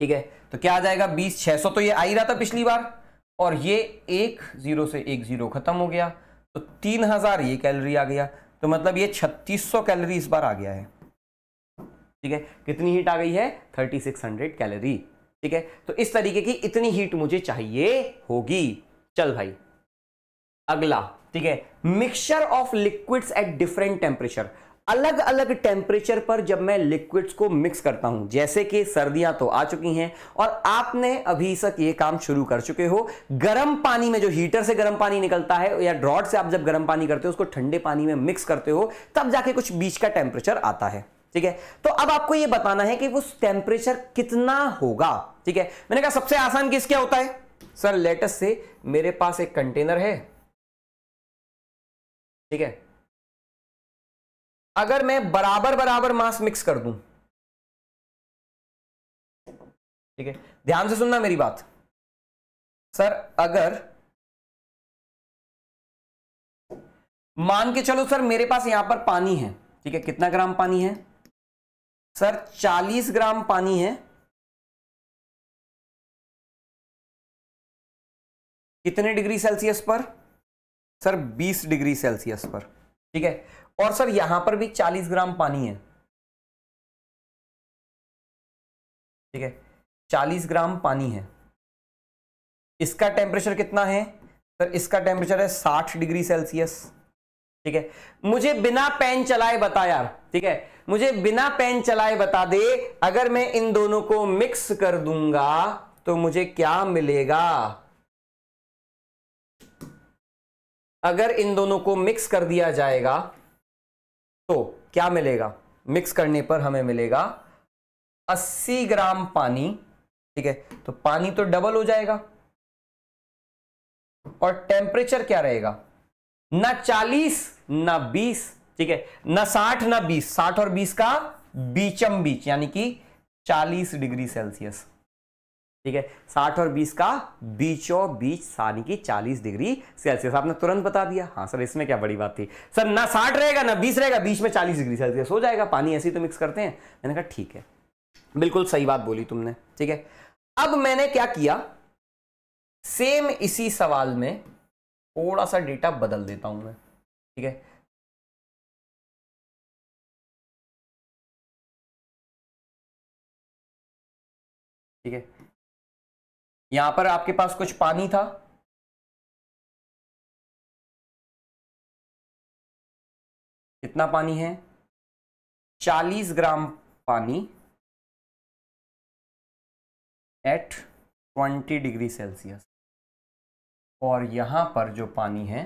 ठीक है तो क्या आ जाएगा बीस छह सौ तो ये आ ही रहा था पिछली बार और ये एक जीरो से एक जीरो खत्म हो गया तो तीन हजार ये कैलोरी आ गया तो मतलब ये छत्तीस सौ कैलोरी इस बार आ गया है ठीक है कितनी हीट आ गई है थर्टी सिक्स हंड्रेड कैलोरी ठीक है तो इस तरीके की इतनी हीट मुझे चाहिए होगी चल भाई अगला ठीक है mixture of liquids at different temperature अलग अलग टेम्परेचर पर जब मैं लिक्विड्स को मिक्स करता हूं जैसे कि सर्दियां तो आ चुकी हैं और आपने अभी तक ये काम शुरू कर चुके हो गर्म पानी में जो हीटर से गर्म पानी निकलता है या ड्रॉट से आप जब गर्म पानी करते हो उसको ठंडे पानी में मिक्स करते हो तब जाके कुछ बीच का टेम्परेचर आता है ठीक है तो अब आपको यह बताना है कि उस टेम्परेचर कितना होगा ठीक है मैंने कहा सबसे आसान किस क्या होता है सर लेटेस्ट से मेरे पास एक कंटेनर है ठीक है अगर मैं बराबर बराबर मास मिक्स कर दूं ठीक है ध्यान से सुनना मेरी बात सर अगर मान के चलो सर मेरे पास यहां पर पानी है ठीक है कितना ग्राम पानी है सर 40 ग्राम पानी है कितने डिग्री सेल्सियस पर सर 20 डिग्री सेल्सियस पर ठीक है और सर यहां पर भी 40 ग्राम पानी है ठीक है 40 ग्राम पानी है इसका टेम्परेचर कितना है सर इसका टेम्परेचर है 60 डिग्री सेल्सियस ठीक है मुझे बिना पेन चलाए बता यार ठीक है मुझे बिना पेन चलाए बता दे अगर मैं इन दोनों को मिक्स कर दूंगा तो मुझे क्या मिलेगा अगर इन दोनों को मिक्स कर दिया जाएगा तो क्या मिलेगा मिक्स करने पर हमें मिलेगा 80 ग्राम पानी ठीक है तो पानी तो डबल हो जाएगा और टेम्परेचर क्या रहेगा ना 40 ना 20 ठीक है ना 60 ना 20 60 और 20 का बीचम बीच यानी कि 40 डिग्री सेल्सियस ठीक है साठ और बीस का बीचो बीच सानी की चालीस डिग्री सेल्सियस आपने तुरंत बता दिया हाँ सर इसमें क्या बड़ी बात थी सर ना साठ रहेगा ना बीस रहेगा बीच में चालीस डिग्री सेल्सियस हो जाएगा पानी ऐसे ही तो मिक्स करते हैं मैंने कहा ठीक है बिल्कुल सही बात बोली तुमने ठीक है अब मैंने क्या किया सेम इसी सवाल में थोड़ा सा डेटा बदल देता हूं मैं ठीक है ठीक है यहां पर आपके पास कुछ पानी था कितना पानी है 40 ग्राम पानी एट 20 डिग्री सेल्सियस और यहां पर जो पानी है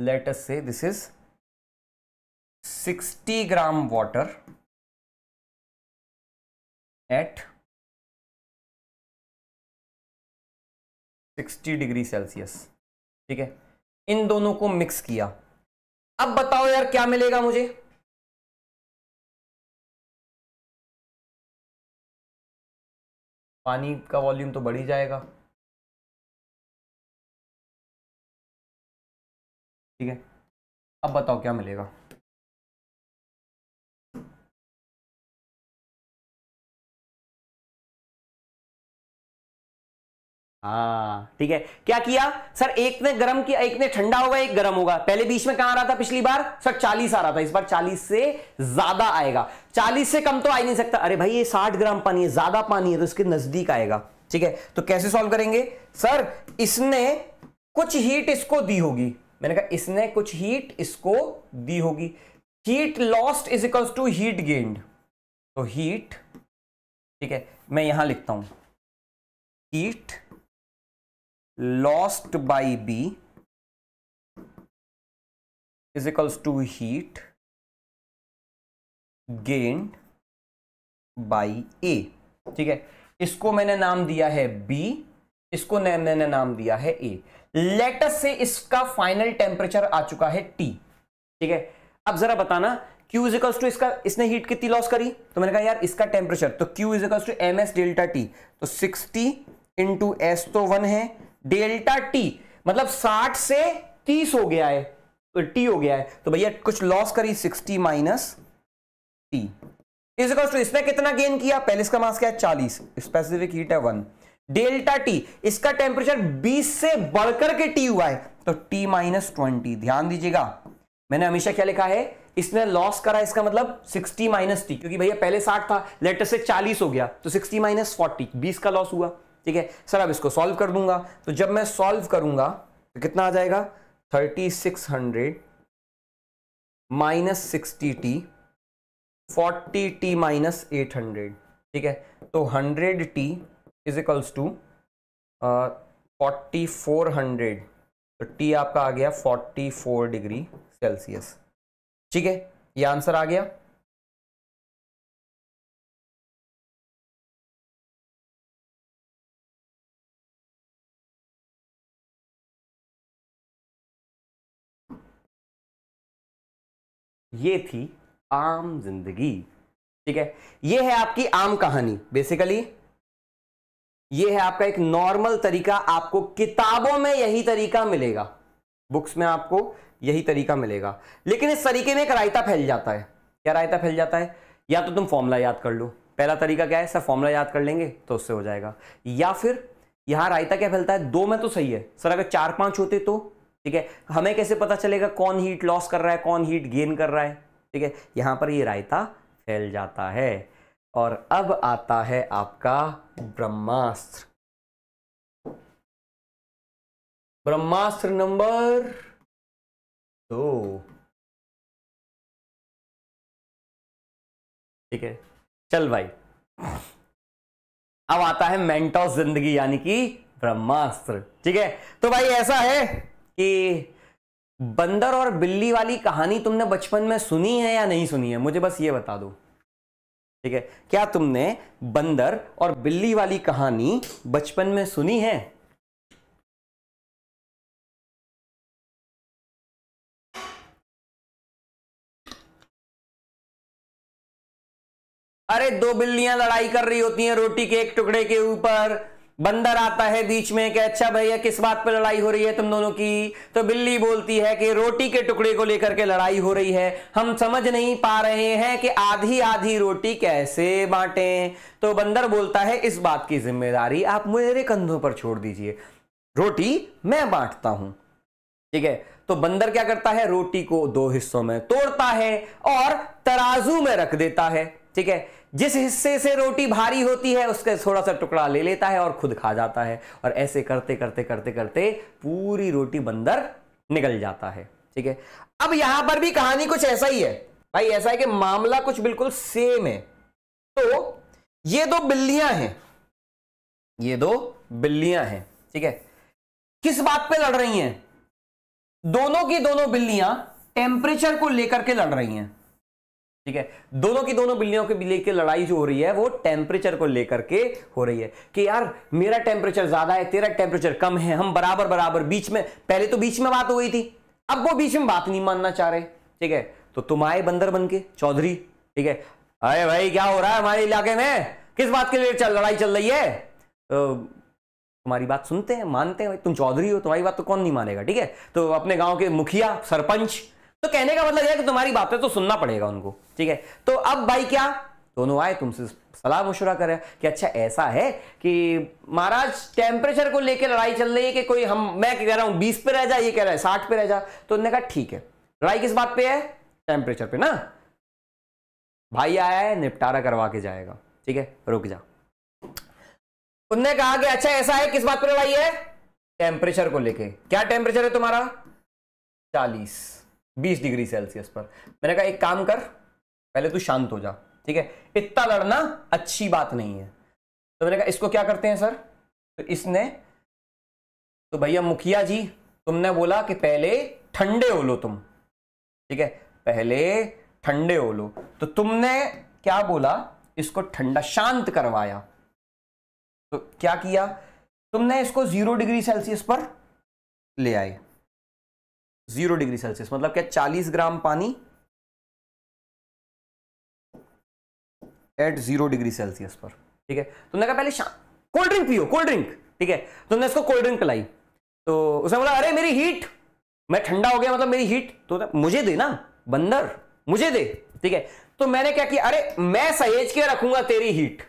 let's say this is 60 gram water at sixty degree Celsius ठीक है इन दोनों को मिक्स किया अब बताओ यार क्या मिलेगा मुझे पानी का वॉल्यूम तो बढ़ ही जाएगा ठीक है अब बताओ क्या मिलेगा हाँ, ठीक है क्या किया सर एक ने गर्म किया एक ने ठंडा होगा एक गर्म होगा पहले बीच में कहां आ रहा था पिछली बार सर 40 आ रहा था इस बार 40 से ज्यादा आएगा 40 से कम तो आ नहीं सकता अरे भाई ये 60 ग्राम पानी है ज्यादा पानी है तो इसके नजदीक आएगा ठीक है तो कैसे सॉल्व करेंगे सर इसने कुछ हीट इसको दी होगी मैंने कहा इसने कुछ हीट इसको दी होगी heat lost is equal to heat gained तो हीट ठीक है मैं यहां लिखता हूं heat lost by B is equals to heat gained by A ठीक है इसको मैंने नाम दिया है B इसको मैंने नाम दिया है A लेटस से इसका फाइनल टेम्परेचर आ चुका है T ठीक है अब जरा बताना Q इजिकल्स टू इसका इसने हीट कितनी लॉस करी तो मैंने कहा यार इसका टेम्परेचर तो Q is equal to M S delta T तो 60 इंटू एस तो वन है डेल्टा टी मतलब 60 से 30 हो गया है टी हो गया है तो भैया कुछ लॉस करी 60 माइनस टी इज टू इसने कितना गेन किया पहले इसका मास क्या है 40 स्पेसिफिक हीट है वन डेल्टा टी इसका टेम्परेचर 20 से बढ़कर के टी हुआ है तो टी माइनस ट्वेंटी ध्यान दीजिएगा मैंने हमेशा क्या लिखा है इसने लॉस करा इसका मतलब 60 माइनस टी क्योंकि भैया पहले 60 था लेटर से 40 हो गया तो 60 माइनस फोर्टी बीस का लॉस हुआ ठीक है सर अब इसको सॉल्व कर दूंगा तो जब मैं सॉल्व करूंगा तो कितना आ जाएगा thirty six hundred minus sixty T forty T minus eight hundred ठीक है तो hundred T is equals to forty four hundred तो टी आपका आ गया फोर्टी फोर डिग्री सेल्सियस ठीक है ये आंसर आ गया ये थी आम जिंदगी ठीक है ये है आपकी आम कहानी बेसिकली ये है आपका एक नॉर्मल तरीका आपको किताबों में यही तरीका मिलेगा बुक्स में आपको यही तरीका मिलेगा लेकिन इस तरीके में एक रायता फैल जाता है क्या रायता फैल जाता है या तो तुम फॉर्मूला याद कर लो पहला तरीका क्या है सर फॉर्मूला याद कर लेंगे तो उससे हो जाएगा या फिर यहां रायता क्या फैलता है दो में तो सही है सर अगर चार पांच होते तो ठीक है हमें कैसे पता चलेगा कौन हीट लॉस कर रहा है कौन हीट गेन कर रहा है ठीक है यहां पर ये रायता फैल जाता है और अब आता है आपका ब्रह्मास्त्र ब्रह्मास्त्र नंबर दो ठीक है चल भाई अब आता है मेंटॉस जिंदगी यानी कि ब्रह्मास्त्र ठीक है तो भाई ऐसा है कि बंदर और बिल्ली वाली कहानी तुमने बचपन में सुनी है या नहीं सुनी है मुझे बस ये बता दो ठीक है क्या तुमने बंदर और बिल्ली वाली कहानी बचपन में सुनी है अरे दो बिल्लियां लड़ाई कर रही होती हैं रोटी के एक टुकड़े के ऊपर बंदर आता है बीच में कि अच्छा भैया किस बात पे लड़ाई हो रही है तुम दोनों की तो बिल्ली बोलती है कि रोटी के टुकड़े को लेकर के लड़ाई हो रही है हम समझ नहीं पा रहे हैं कि आधी आधी रोटी कैसे बांटे तो बंदर बोलता है इस बात की जिम्मेदारी आप मेरे कंधों पर छोड़ दीजिए रोटी मैं बांटता हूं ठीक है तो बंदर क्या करता है रोटी को दो हिस्सों में तोड़ता है और तराजू में रख देता है ठीक है जिस हिस्से से रोटी भारी होती है उसका थोड़ा सा टुकड़ा ले लेता है और खुद खा जाता है और ऐसे करते करते करते करते पूरी रोटी बंदर निकल जाता है ठीक है अब यहां पर भी कहानी कुछ ऐसा ही है भाई ऐसा है कि मामला कुछ बिल्कुल सेम है तो ये दो बिल्लियां हैं ये दो बिल्लियां हैं ठीक है किस बात पे लड़ रही हैं दोनों की दोनों बिल्लियां टेम्परेचर को लेकर के लड़ रही हैं ठीक है दोनों की दोनों बिल्लियों के की लड़ाई जो हो रही है वो टेम्परेचर को लेकर के हो रही है कि यार मेरा टेम्परेचर ज्यादा है तेरा टेम्परेचर कम है हम बराबर बराबर बीच में पहले तो बीच में बात हो गई थी अब वो बीच में बात नहीं मानना चाह रहे ठीक है तो तुम आए बंदर बन के चौधरी ठीक है अरे भाई क्या हो रहा है हमारे इलाके में किस बात के लिए चल लड़ाई चल रही है तो तुम्हारी बात सुनते हैं मानते हैं भाई तुम चौधरी हो तुम्हारी बात तो कौन नहीं मानेगा ठीक है तो अपने गांव के मुखिया सरपंच तो कहने का मतलब यह कि तुम्हारी बातें तो सुनना पड़ेगा उनको ठीक है तो अब भाई क्या दोनों आए तुमसे सलाह मशुरा करे कि अच्छा ऐसा है कि महाराज टेम्परेचर को लेकर लड़ाई चल रही है कि कोई हम मैं कह रहा हूं बीस पे रह जाए ये कह रहा है साठ पे रह जा तो उन्होंने कहा ठीक है लड़ाई किस बात पे है टेम्परेचर पे ना भाई आया है निपटारा करवा के जाएगा ठीक है रुक जा उनने कहा कि अच्छा ऐसा है किस बात पर लड़ाई है टेम्परेचर को लेके क्या टेम्परेचर है तुम्हारा चालीस बीस डिग्री सेल्सियस पर मैंने कहा एक काम कर पहले तू शांत हो जा ठीक है इतना लड़ना अच्छी बात नहीं है तो मैंने कहा इसको क्या करते हैं सर तो इसने तो भैया मुखिया जी तुमने बोला कि पहले ठंडे हो लो तुम ठीक है पहले ठंडे हो लो तो तुमने क्या बोला इसको ठंडा शांत करवाया तो क्या किया तुमने इसको जीरो डिग्री सेल्सियस पर ले आए जीरो डिग्री सेल्सियस मतलब क्या चालीस ग्राम पानी एट जीरो डिग्री सेल्सियस पर ठीक है तुमने कहा पहले कोल्ड ड्रिंक पियो कोल्ड ड्रिंक ठीक है तुमने इसको कोल्ड ड्रिंक पिलाई तो उसने बोला अरे मेरी हीट मैं ठंडा हो गया मतलब मेरी हीट तो, तो मुझे दे ना बंदर मुझे दे ठीक है तो मैंने क्या किया अरे मैं सहेज के रखूंगा तेरी हीट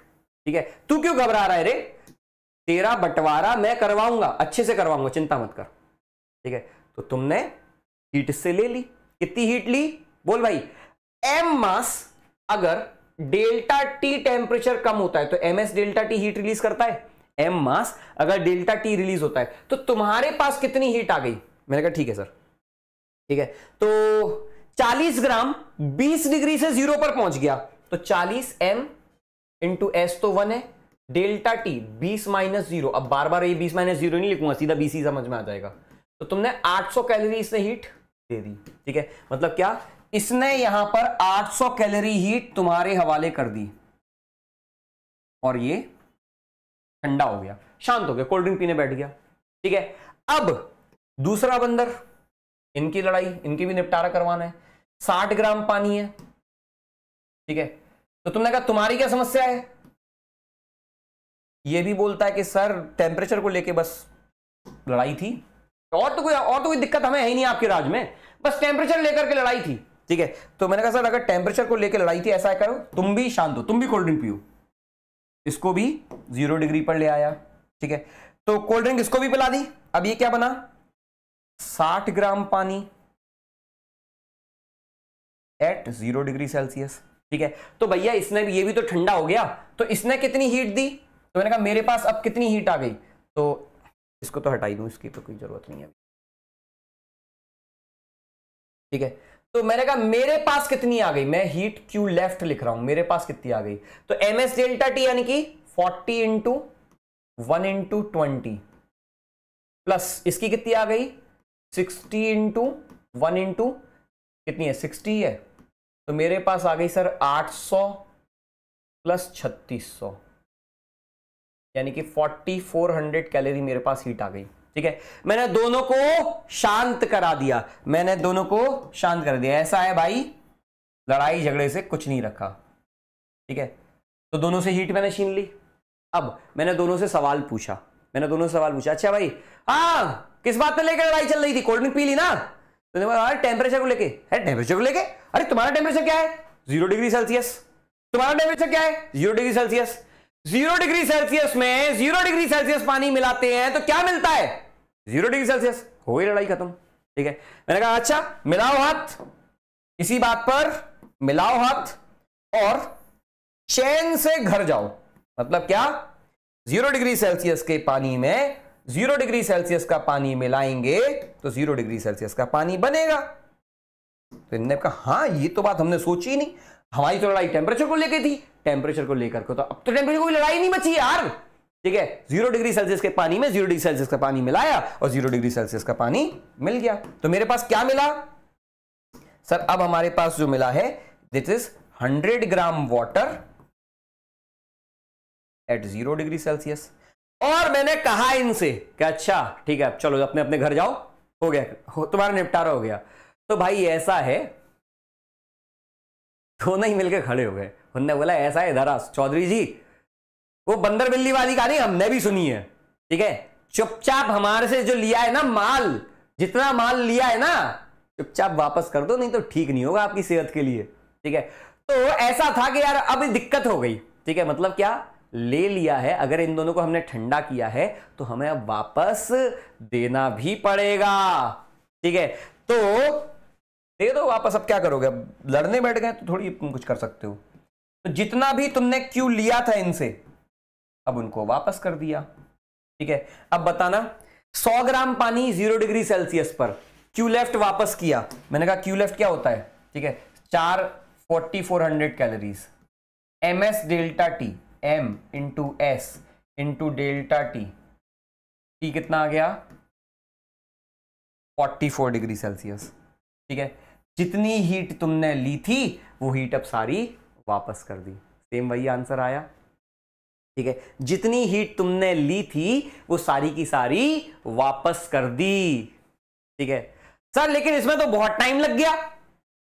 ठीक है तू क्यों घबरा रहा है रे तेरा बंटवारा मैं करवाऊंगा अच्छे से करवाऊंगा चिंता मत कर ठीक है तो तुमने हीट से ले ली कितनी हीट ली बोल भाई एम मास अगर डेल्टा टी टेम्परेचर कम होता है तो M S delta T heat release करता है एम मास अगर डेल्टा टी रिलीज होता है तो तुम्हारे पास कितनी हीट आ गई मैंने कहा ठीक है सर ठीक है तो 40 ग्राम 20 डिग्री से जीरो पर पहुंच गया तो 40 एम इंटू एस तो वन है डेल्टा टी 20 माइनस जीरो अब बार बार ये 20 माइनस जीरो नहीं लिखूंगा सीधा बीस समझ में आ जाएगा तो तुमने 800 कैलोरीज से हीट दे दी ठीक है मतलब क्या इसने यहां पर 800 कैलोरी ही तुम्हारे हवाले कर दी और ये ठंडा हो गया शांत हो गया कोल्ड ड्रिंक पीने बैठ गया ठीक है अब दूसरा बंदर इनकी लड़ाई इनकी भी निपटारा करवाना है साठ ग्राम पानी है ठीक है तो तुमने कहा तुम्हारी क्या समस्या है ये भी बोलता है कि सर टेम्परेचर को लेके बस लड़ाई थी तो और तो कोई और तो कोई दिक्कत हमें है ही नहीं आपके राज में बस टेम्परेचर लेकर के लड़ाई थी ठीक है तो मैंने कहा सर अगर टेम्परेचर को लेकर लड़ाई थी ऐसा करो तुम भी शांत हो तुम भी कोल्ड ड्रिंक पियो इसको भी जीरो डिग्री पर ले आया ठीक है तो कोल्ड ड्रिंक इसको भी पिला दी अब ये क्या बना साठ ग्राम पानी एट जीरो डिग्री सेल्सियस ठीक है तो भैया इसने भी ये भी तो ठंडा हो गया तो इसने कितनी हीट दी तो मैंने कहा मेरे पास अब कितनी हीट आ गई तो इसको तो हटाई दूँ इसकी तो कोई ज़रूरत नहीं है ठीक है तो मैंने कहा मेरे पास कितनी आ गई मैं हीट क्यू लेफ्ट लिख रहा हूं मेरे पास कितनी आ गई तो एम एस डेल्टा टी यानी कि 40 into one into twenty plus इसकी कितनी आ गई 60 इंटू वन इंटू कितनी है 60 है तो मेरे पास आ गई सर 800 प्लस 3600 यानी कि 4400 कैलोरी मेरे पास हीट आ गई ठीक है मैंने दोनों को शांत करा दिया मैंने दोनों को शांत कर दिया ऐसा है भाई लड़ाई झगड़े से कुछ नहीं रखा ठीक है तो दोनों से हीट मैंने छीन ली अब मैंने दोनों से सवाल पूछा मैंने दोनों से सवाल पूछा अच्छा भाई हाँ किस बात पे लेकर लड़ाई चल रही थी कोल्ड ड्रिंक पी ली ना तो अरे टेम्परेचर को लेके है टेम्परेचर को लेके अरे तुम्हारा टेम्परेचर क्या है जीरो डिग्री सेल्सियस तुम्हारा टेम्परेचर क्या है zero degree Celsius zero degree Celsius में जीरो डिग्री सेल्सियस पानी मिलाते हैं तो क्या मिलता है जीरो डिग्री सेल्सियस हो गई लड़ाई खत्म ठीक है मैंने कहा अच्छा मिलाओ हाथ इसी बात पर मिलाओ हाथ और चैन से घर जाओ मतलब क्या जीरो डिग्री सेल्सियस के पानी में जीरो डिग्री सेल्सियस का पानी मिलाएंगे तो जीरो डिग्री सेल्सियस का पानी बनेगा तो इनने कहा हाँ ये तो बात हमने सोची नहीं हमारी तो लड़ाई टेम्परेचर को लेके थी टेम्परेचर को लेकर तो अब तो टेम्परेचर कोई लड़ाई नहीं बची यार ठीक है जीरो डिग्री सेल्सियस के पानी में जीरो डिग्री सेल्सियस का पानी मिलाया और जीरो डिग्री सेल्सियस का पानी मिल गया तो मेरे पास क्या मिला सर अब हमारे पास जो मिला है this is hundred gram water at zero degree Celsius और मैंने कहा इनसे कि अच्छा ठीक है चलो अपने अपने घर जाओ हो गया तुम्हारा निपटारा हो गया तो भाई ऐसा है दोनों तो ही मिलकर खड़े हो गए उनने बोला ऐसा है धरा चौधरी जी वो बंदर बिल्ली वाली कहानी हमने भी सुनी है ठीक है चुपचाप हमारे से जो लिया है ना माल जितना माल लिया है ना चुपचाप वापस कर दो नहीं तो ठीक नहीं होगा आपकी सेहत के लिए ठीक है तो ऐसा था कि यार अब दिक्कत हो गई ठीक है मतलब क्या ले लिया है अगर इन दोनों को हमने ठंडा किया है तो हमें अब वापस देना भी पड़ेगा ठीक है तो दे दो तो वापस अब क्या करोगे अब लड़ने बैठ गए तो थोड़ी तुम कुछ कर सकते हो तो जितना भी तुमने क्यू लिया था इनसे अब उनको वापस कर दिया ठीक है अब बताना 100 ग्राम पानी 0 डिग्री सेल्सियस पर क्यू लेफ्ट वापस किया मैंने कहा क्यू लेफ्ट क्या होता है ठीक है चार forty four hundred calories M S delta T M into S into delta T T कितना आ गया 44 डिग्री सेल्सियस ठीक है जितनी हीट तुमने ली थी वो हीट अब सारी वापस कर दी सेम वही आंसर आया ठीक है जितनी हीट तुमने ली थी वो सारी की सारी वापस कर दी ठीक है सर लेकिन इसमें तो बहुत टाइम लग गया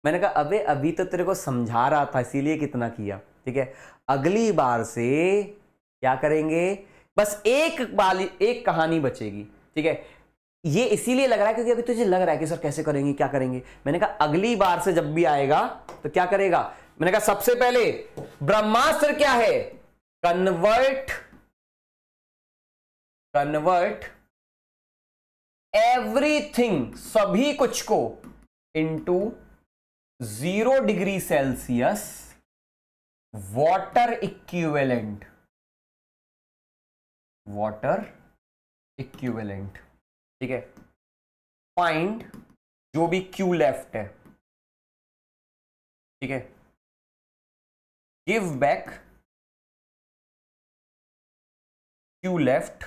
मैंने कहा अबे अभी तो तेरे को समझा रहा था इसीलिए कितना किया ठीक है अगली बार से क्या करेंगे बस एक बाली एक कहानी बचेगी ठीक है ये इसीलिए लग रहा है क्योंकि अभी तुझे लग रहा है कि सर कैसे करेंगे क्या करेंगे मैंने कहा अगली बार से जब भी आएगा तो क्या करेगा मैंने कहा सबसे पहले ब्रह्मास्त्र क्या है कन्वर्ट कन्वर्ट एवरीथिंग सभी कुछ को into zero degree Celsius water equivalent water equivalent ठीक है फाइंड जो भी क्यू लेफ्ट है ठीक है give back Q left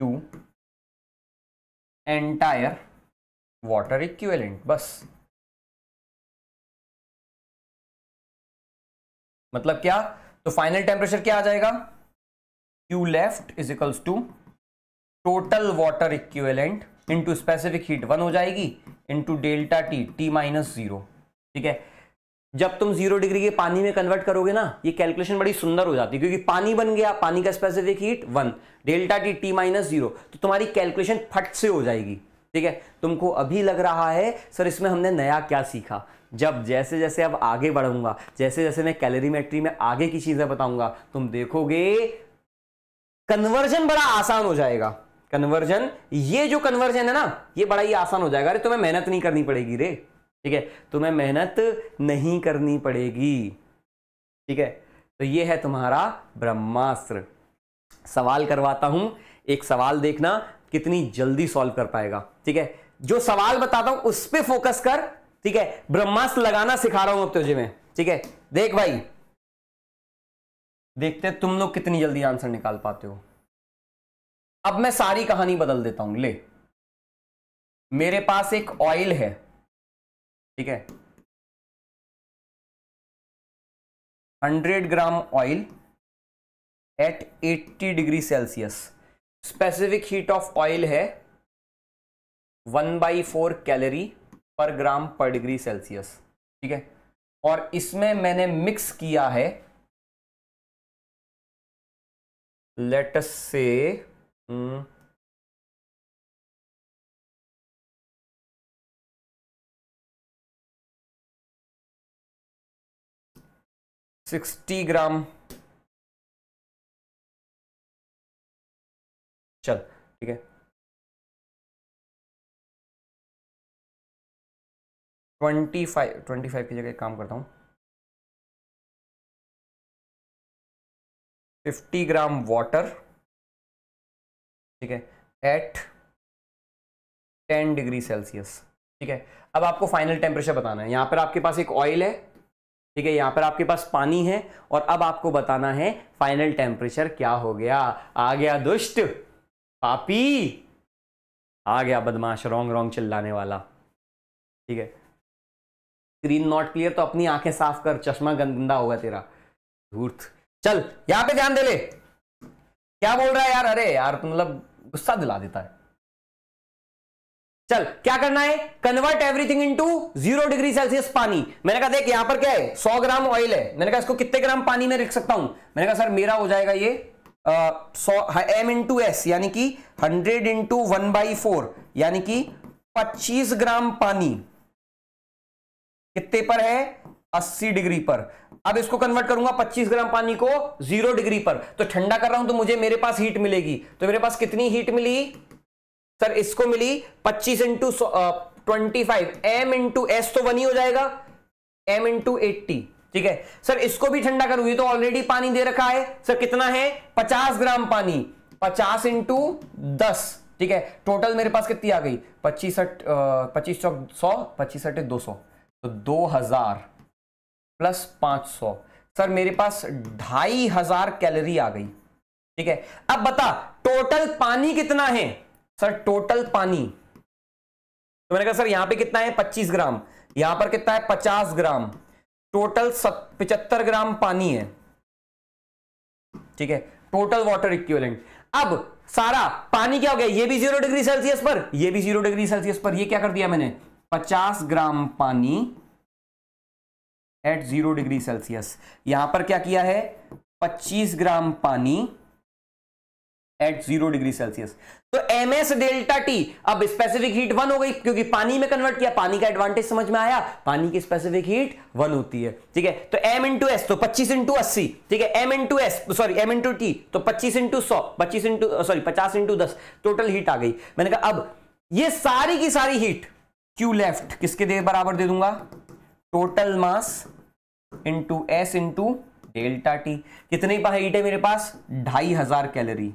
to entire water equivalent बस मतलब क्या तो फाइनल टेम्परेचर क्या आ जाएगा Q left is equals to total water equivalent into specific heat one हो जाएगी into delta T T minus zero ठीक है जब तुम जीरो डिग्री के पानी में कन्वर्ट करोगे ना ये कैलकुलेशन बड़ी सुंदर हो जाती है क्योंकि पानी बन गया पानी का specific heat one delta T T minus zero तो तुम्हारी कैलकुलेशन फट से हो जाएगी ठीक है तुमको अभी लग रहा है सर इसमें हमने नया क्या सीखा जब जैसे जैसे अब आगे बढ़ूंगा जैसे जैसे मैं कैलोरीमेट्री में आगे की चीजें बताऊंगा तुम देखोगे कन्वर्जन बड़ा आसान हो जाएगा कन्वर्जन ये जो कन्वर्जन है ना ये बड़ा ही आसान हो जाएगा अरे तुम्हें मेहनत नहीं करनी पड़ेगी रे ठीक है तुम्हें मेहनत नहीं करनी पड़ेगी ठीक है तो ये है तुम्हारा ब्रह्मास्त्र सवाल करवाता हूं एक सवाल देखना कितनी जल्दी सॉल्व कर पाएगा ठीक है जो सवाल बताता हूं उस पर फोकस कर ठीक है ब्रह्मास्त्र लगाना सिखा रहा हूं अब तुझे मैं ठीक है देख भाई देखते तुम लोग कितनी जल्दी आंसर निकाल पाते हो अब मैं सारी कहानी बदल देता हूं ले मेरे पास एक ऑयल है ठीक है hundred gram oil at 80 degree Celsius specific heat of oil है one by four calorie per gram per degree Celsius ठीक है और इसमें मैंने मिक्स किया है लेटस से सिक्सटी mm. ग्राम चल ठीक है ट्वेंटी फाइव ट्वेंटी फाइव की जगह एक काम करता हूं फिफ्टी ग्राम वाटर ठीक है एट टेन डिग्री सेल्सियस ठीक है अब आपको फाइनल टेम्परेचर बताना है यहाँ पर आपके पास एक ऑयल है ठीक है यहाँ पर आपके पास पानी है और अब आपको बताना है फाइनल टेम्परेचर क्या हो गया आ गया दुष्ट पापी आ गया बदमाश रोंग रोंग चिल्लाने वाला ठीक है स्क्रीन नॉट क्लियर तो अपनी आंखें साफ कर चश्मा गंदा होगा तेरा धूर्थ चल यहां पे ध्यान दे ले क्या बोल रहा है यार अरे यार मतलब गुस्सा दिला देता है चल क्या करना है convert everything into zero degree Celsius पानी मैंने कहा देख यहां पर क्या है सौ ग्राम ऑयल है मैंने कहा इसको कितने ग्राम पानी में रख सकता हूं मैंने कहा सर मेरा हो जाएगा ये सौ एम इंटू एस यानी कि hundred into one by four यानी कि पच्चीस ग्राम पानी कितने पर है अस्सी डिग्री पर अब इसको कन्वर्ट करूंगा 25 ग्राम पानी को जीरो डिग्री पर तो ठंडा कर रहा हूं तो मुझे मेरे पास हीट मिलेगी तो मेरे पास कितनी हीट मिली सर इसको मिली 25 into twenty five M into S तो वन ही हो जाएगा एम इंटू एट्टी ठीक है सर इसको भी ठंडा करूंगी तो ऑलरेडी पानी दे रखा है सर कितना है पचास ग्राम पानी पचास इंटू ठीक है टोटल मेरे पास कितनी आ गई पच्चीस पच्चीस सौ पच्चीस दो सौ तो दो हजार प्लस पांच सौ सर मेरे पास ढाई हजार कैलोरी आ गई ठीक है अब बता टोटल पानी कितना है सर टोटल पानी तो मैंने कहा सर यहां पे कितना है 25 ग्राम यहां पर कितना है 50 ग्राम टोटल पचहत्तर ग्राम पानी है ठीक है टोटल वाटर इक्विवेलेंट अब सारा पानी क्या हो गया ये भी जीरो डिग्री सेल्सियस पर ये भी जीरो डिग्री सेल्सियस पर ये क्या कर दिया मैंने 50 ग्राम पानी एट जीरो डिग्री सेल्सियस यहां पर क्या किया है 25 ग्राम पानी एट जीरो डिग्री सेल्सियस तो एम एस डेल्टा टी अब स्पेसिफिक हीट वन हो गई क्योंकि पानी में कन्वर्ट किया पानी का एडवांटेज समझ में आया पानी की स्पेसिफिक हीट वन होती है ठीक है तो एम इंटू एस तो 25 इंटू अस्सी ठीक है M into S sorry M into T तो 25 इंटू सौ पच्चीस इंटू सॉरी पचास इंटू दस टोटल हीट आ गई मैंने कहा अब ये सारी की सारी हीट क्यू लेफ्ट किसके दे बराबर दे दूंगा total mass into S into delta T कितने कितनी हीट है मेरे पास ढाई हजार कैलोरी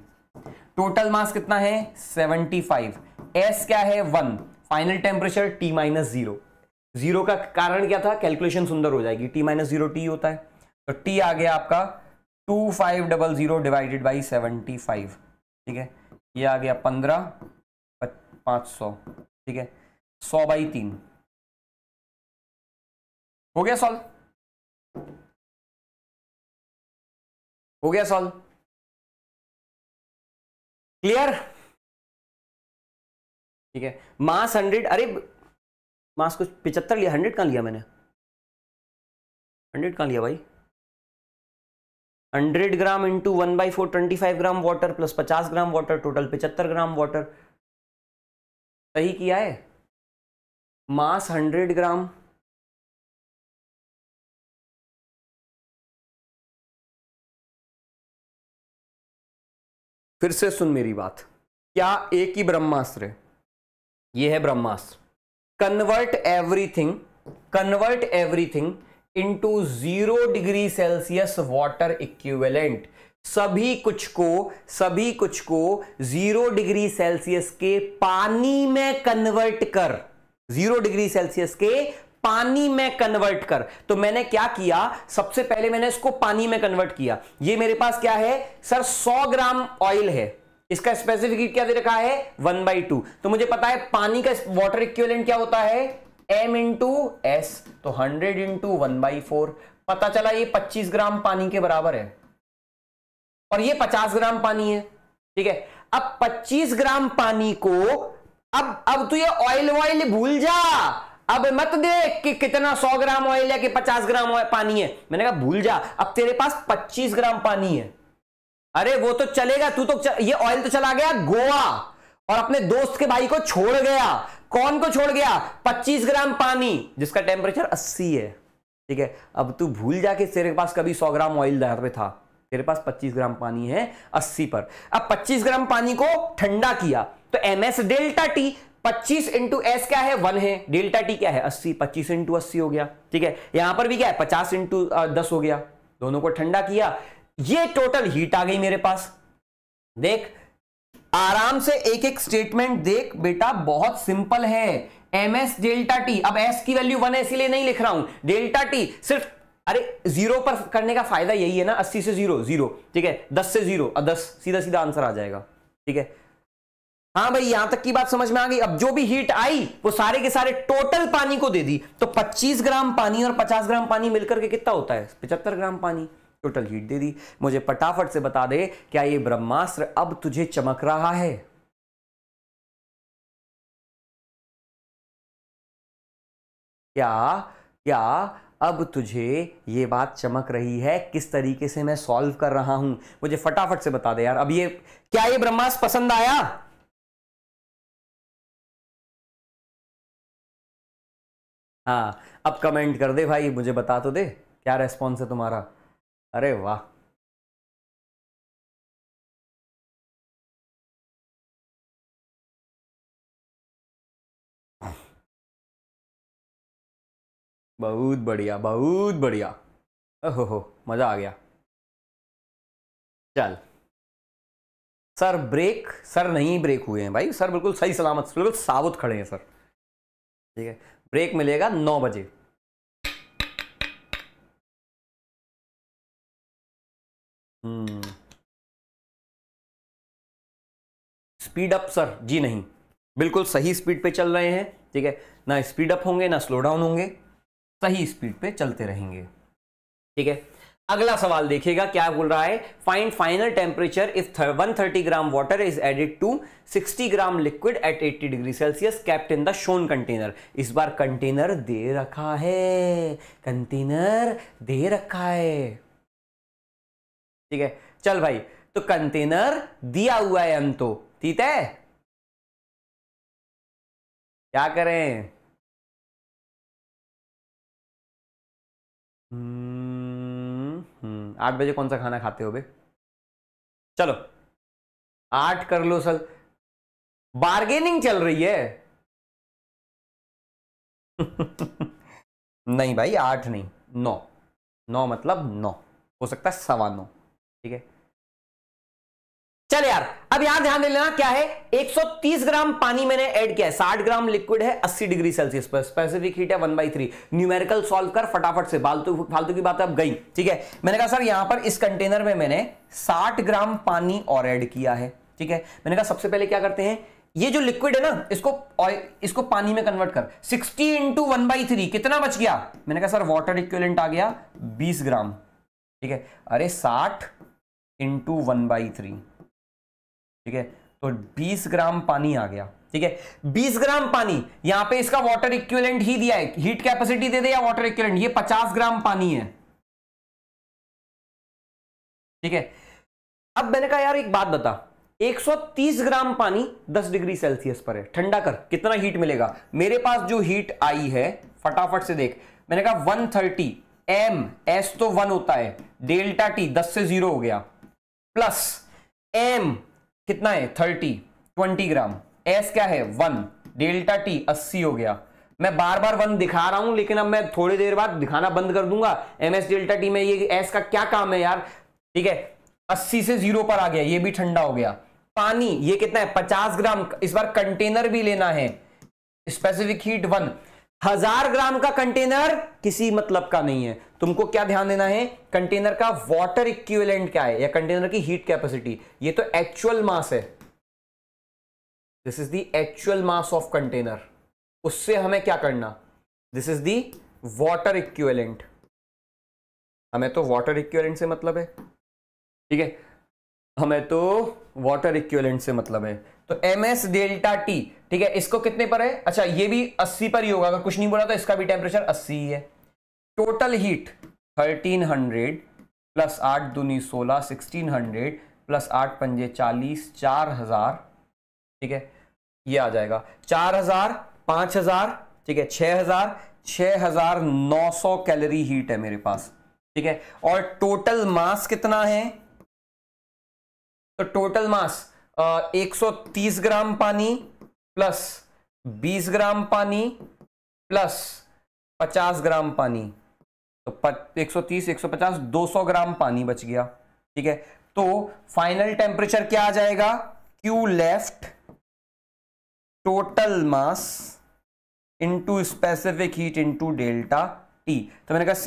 टोटल मास कितना है सेवेंटी फाइव एस क्या है one final temperature T minus zero zero का कारण क्या था कैलकुलेशन सुंदर हो जाएगी टी माइनस जीरो टी होता है तो टी आ गया आपका two five double zero divided by seventy five ठीक है ये आ गया पंद्रह पाँच सौ ठीक है सौ बाई तीन हो गया सॉल्व हो गया सॉल्व क्लियर ठीक है मास हंड्रेड अरे मास कुछ पिचहत्तर लिया हंड्रेड कहाँ लिया मैंने हंड्रेड कहां लिया भाई hundred gram into one by four twenty five gram water plus पचास ग्राम वाटर टोटल पिचहत्तर ग्राम वाटर सही किया है मास हंड्रेड ग्राम फिर से सुन मेरी बात क्या एक ही ब्रह्मास्त्र है ये है ब्रह्मास्त्र convert everything convert everything into zero degree Celsius water equivalent सभी कुछ को सभी कुछ को जीरो डिग्री सेल्सियस के पानी में कन्वर्ट कर जीरो डिग्री सेल्सियस के पानी में कन्वर्ट कर तो मैंने क्या किया सबसे पहले मैंने इसको पानी में कन्वर्ट किया ये मेरे पास क्या है सर 100 ग्राम ऑयल है इसका स्पेसिफिक क्या दे रखा है वन बाई टू तो मुझे पता है पानी का वाटर इक्वलेंट क्या होता है एम इंटू एस तो hundred into one by four पता चला ये पच्चीस ग्राम पानी के बराबर है और ये पचास ग्राम पानी है ठीक है अब पच्चीस ग्राम पानी को अब अब तू तो ये ऑयल वॉयल भूल जा अब मत देख कि कितना 100 ग्राम ऑयल है कि 50 ग्राम ऑयल पानी है मैंने कहा भूल जा अब तेरे पास 25 ग्राम पानी है अरे वो तो चलेगा तू तो चल, ये ऑयल तो चला गया गोवा और अपने दोस्त के भाई को छोड़ गया कौन को छोड़ गया 25 ग्राम पानी जिसका टेम्परेचर 80 है ठीक है अब तू भूल जा कि तेरे पास कभी सौ ग्राम ऑयल दर पे था तेरे पास पच्चीस ग्राम पानी है अस्सी पर अब पच्चीस ग्राम पानी को ठंडा किया तो M delta T 25 into S क्या है वन है डेल्टा टी क्या है 80 25 इंटू अस्सी हो गया ठीक है यहां पर भी क्या है 50 इंटू दस हो गया दोनों को ठंडा किया ये टोटल हीट आ गई मेरे पास देख आराम से एक एक स्टेटमेंट देख बेटा बहुत सिंपल है एम एस डेल्टा टी अब एस की वैल्यू वन है इसीलिए नहीं लिख रहा हूं डेल्टा टी सिर्फ अरे जीरो पर करने का फायदा यही है ना अस्सी से जीरो जीरो ठीक है दस से जीरो दस सीधा सीधा आंसर आ जाएगा ठीक है हाँ भाई यहां तक की बात समझ में आ गई अब जो भी हीट आई वो सारे के सारे टोटल पानी को दे दी तो 25 ग्राम पानी और 50 ग्राम पानी मिलकर के कितना होता है 75 ग्राम पानी टोटल हीट दे दी मुझे फटाफट से बता दे क्या ये ब्रह्मास्त्र अब तुझे चमक रहा है क्या क्या अब तुझे ये बात चमक रही है किस तरीके से मैं सॉल्व कर रहा हूं मुझे फटाफट से बता दे यार अब ये क्या ये ब्रह्मास्त्र पसंद आया हाँ अब कमेंट कर दे भाई मुझे बता तो दे क्या रेस्पॉन्स है तुम्हारा अरे वाह बहुत बढ़िया बहुत बढ़िया ओहो हो मज़ा आ गया चल सर ब्रेक सर नहीं ब्रेक हुए हैं भाई सर बिल्कुल सही सलामत बिल्कुल साबुत खड़े हैं सर ठीक है ब्रेक मिलेगा नौ बजे हम्म। स्पीड अप सर जी नहीं बिल्कुल सही स्पीड पे चल रहे हैं ठीक है ना स्पीड अप होंगे ना स्लो डाउन होंगे सही स्पीड पे चलते रहेंगे ठीक है अगला सवाल देखिएगा क्या बोल रहा है find final temperature if 130 gram water is added to 60 gram liquid at 80 degree Celsius kept in the shown container इस बार कंटेनर दे रखा है कंटेनर दे रखा है ठीक है चल भाई तो कंटेनर दिया हुआ है हम तो ठीक है क्या करें hmm. आठ बजे कौन सा खाना खाते हो बे चलो आठ कर लो सर बार्गेनिंग चल रही है नहीं भाई आठ नहीं नौ नौ मतलब नौ हो सकता है सवा नौ ठीक है चल यार अब यहां ध्यान दे लेना क्या है 130 ग्राम पानी मैंने ऐड किया है 60 ग्राम लिक्विड है 80 डिग्री सेल्सियस पर स्पेसिफिक हीट है 1 बाई थ्री न्यूमेरिकल सॉल्व कर फटाफट से फालतू फालतू की बात अब गई ठीक है मैंने कहा सर यहां पर इस कंटेनर में मैंने 60 ग्राम पानी और ऐड किया है ठीक है मैंने कहा सबसे पहले क्या करते हैं ये जो लिक्विड है ना इसको इसको पानी में कन्वर्ट कर sixty into one by three कितना बच गया मैंने कहा सर वॉटर इक्वलेंट आ गया बीस ग्राम ठीक है अरे साठ इंटू वन बाई थ्री ठीक है तो 20 ग्राम पानी आ गया ठीक है 20 ग्राम पानी यहां पे इसका वाटर इक्विवेलेंट ही दिया है हीट कैपेसिटी दे दे या वाटर इक्विवेलेंट ये 50 ग्राम पानी है ठीक है अब मैंने कहा यार एक बात बता 130 ग्राम पानी 10 डिग्री सेल्सियस पर है ठंडा कर कितना हीट मिलेगा मेरे पास जो हीट आई है फटाफट से देख मैंने कहा 130 एम एस तो वन होता है डेल्टा टी 10 से जीरो हो गया प्लस एम कितना है थर्टी ट्वेंटी ग्राम एस क्या है वन डेल्टा टी अस्सी हो गया मैं बार बार वन दिखा रहा हूं लेकिन अब मैं थोड़ी देर बाद दिखाना बंद कर दूंगा एम एस डेल्टा टी में ये एस का क्या काम है यार ठीक है अस्सी से जीरो पर आ गया ये भी ठंडा हो गया पानी ये कितना है पचास ग्राम इस बार कंटेनर भी लेना है स्पेसिफिक हीट वन हजार ग्राम का कंटेनर किसी मतलब का नहीं है तुमको क्या ध्यान देना है कंटेनर का वाटर इक्विवेलेंट क्या है या कंटेनर की हीट कैपेसिटी ये तो एक्चुअल मास है this is the actual mass of container उससे हमें क्या करना this is the water equivalent हमें तो वाटर इक्विवेलेंट से मतलब है ठीक है हमें तो वाटर इक्विवेलेंट से मतलब है तो एम एस डेल्टा टी ठीक है इसको कितने पर है अच्छा ये भी 80 पर ही होगा अगर कुछ नहीं बोला तो इसका भी टेम्परेचर 80 ही है टोटल हीट 1300 प्लस आठ दूनी सोलह सिक्सटीन हंड्रेड प्लस आठ पंजे चालीस चार हजार ठीक है ये आ जाएगा चार हजार पांच हजार ठीक है छः हजार छः हजार नौ सौ कैलोरी हीट है मेरे पास ठीक है और टोटल मास कितना है तो टोटल मास 130 ग्राम पानी प्लस 20 ग्राम पानी प्लस 50 ग्राम पानी तो 130 150 200 ग्राम पानी बच गया ठीक है तो फाइनल टेम्परेचर क्या आ जाएगा Q left total mass into specific heat into delta T तो मैंने कहा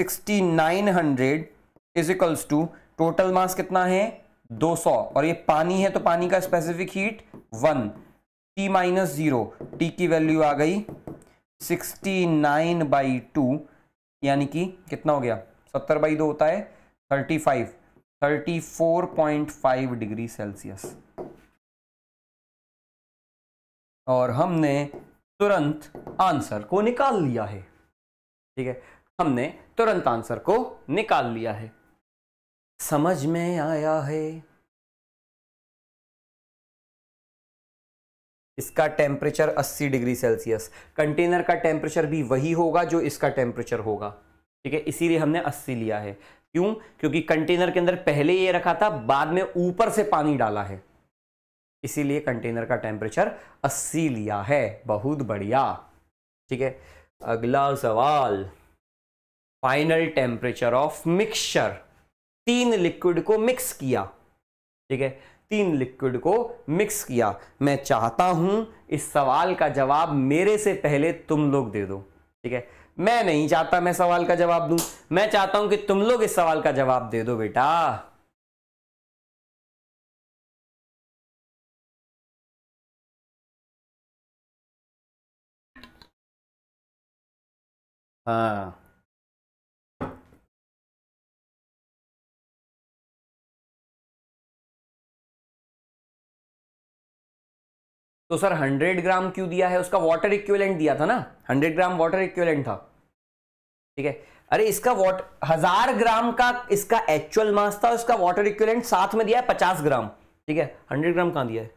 6900 is equals to total mass कितना है 200 और ये पानी है तो पानी का specific heat one T minus zero T की वैल्यू आ गई 69 नाइन बाई टू यानी कि कितना हो गया 70 बाई दो होता है 35 34.5 डिग्री सेल्सियस और हमने तुरंत आंसर को निकाल लिया है ठीक है हमने तुरंत आंसर को निकाल लिया है समझ में आया है इसका टेम्परेचर 80 डिग्री सेल्सियस कंटेनर का टेम्परेचर भी वही होगा जो इसका टेम्परेचर होगा ठीक है इसीलिए हमने 80 लिया है क्यों क्योंकि कंटेनर के अंदर पहले ये रखा था बाद में ऊपर से पानी डाला है इसीलिए कंटेनर का टेम्परेचर 80 लिया है बहुत बढ़िया ठीक है अगला सवाल फाइनल टेम्परेचर ऑफ मिक्सचर तीन लिक्विड को मिक्स किया ठीक है तीन लिक्विड को मिक्स किया मैं चाहता हूं इस सवाल का जवाब मेरे से पहले तुम लोग दे दो ठीक है मैं नहीं चाहता मैं सवाल का जवाब दूं मैं चाहता हूं कि तुम लोग इस सवाल का जवाब दे दो बेटा हाँ तो सर 100 ग्राम क्यों दिया है उसका वाटर इक्विवेलेंट दिया था ना 100 ग्राम वाटर इक्विवेलेंट था ठीक है अरे इसका वॉट हजार ग्राम का इसका एक्चुअल मास था उसका वाटर इक्विवेलेंट साथ में दिया है पचास ग्राम ठीक है हंड्रेड ग्राम कहां दिया है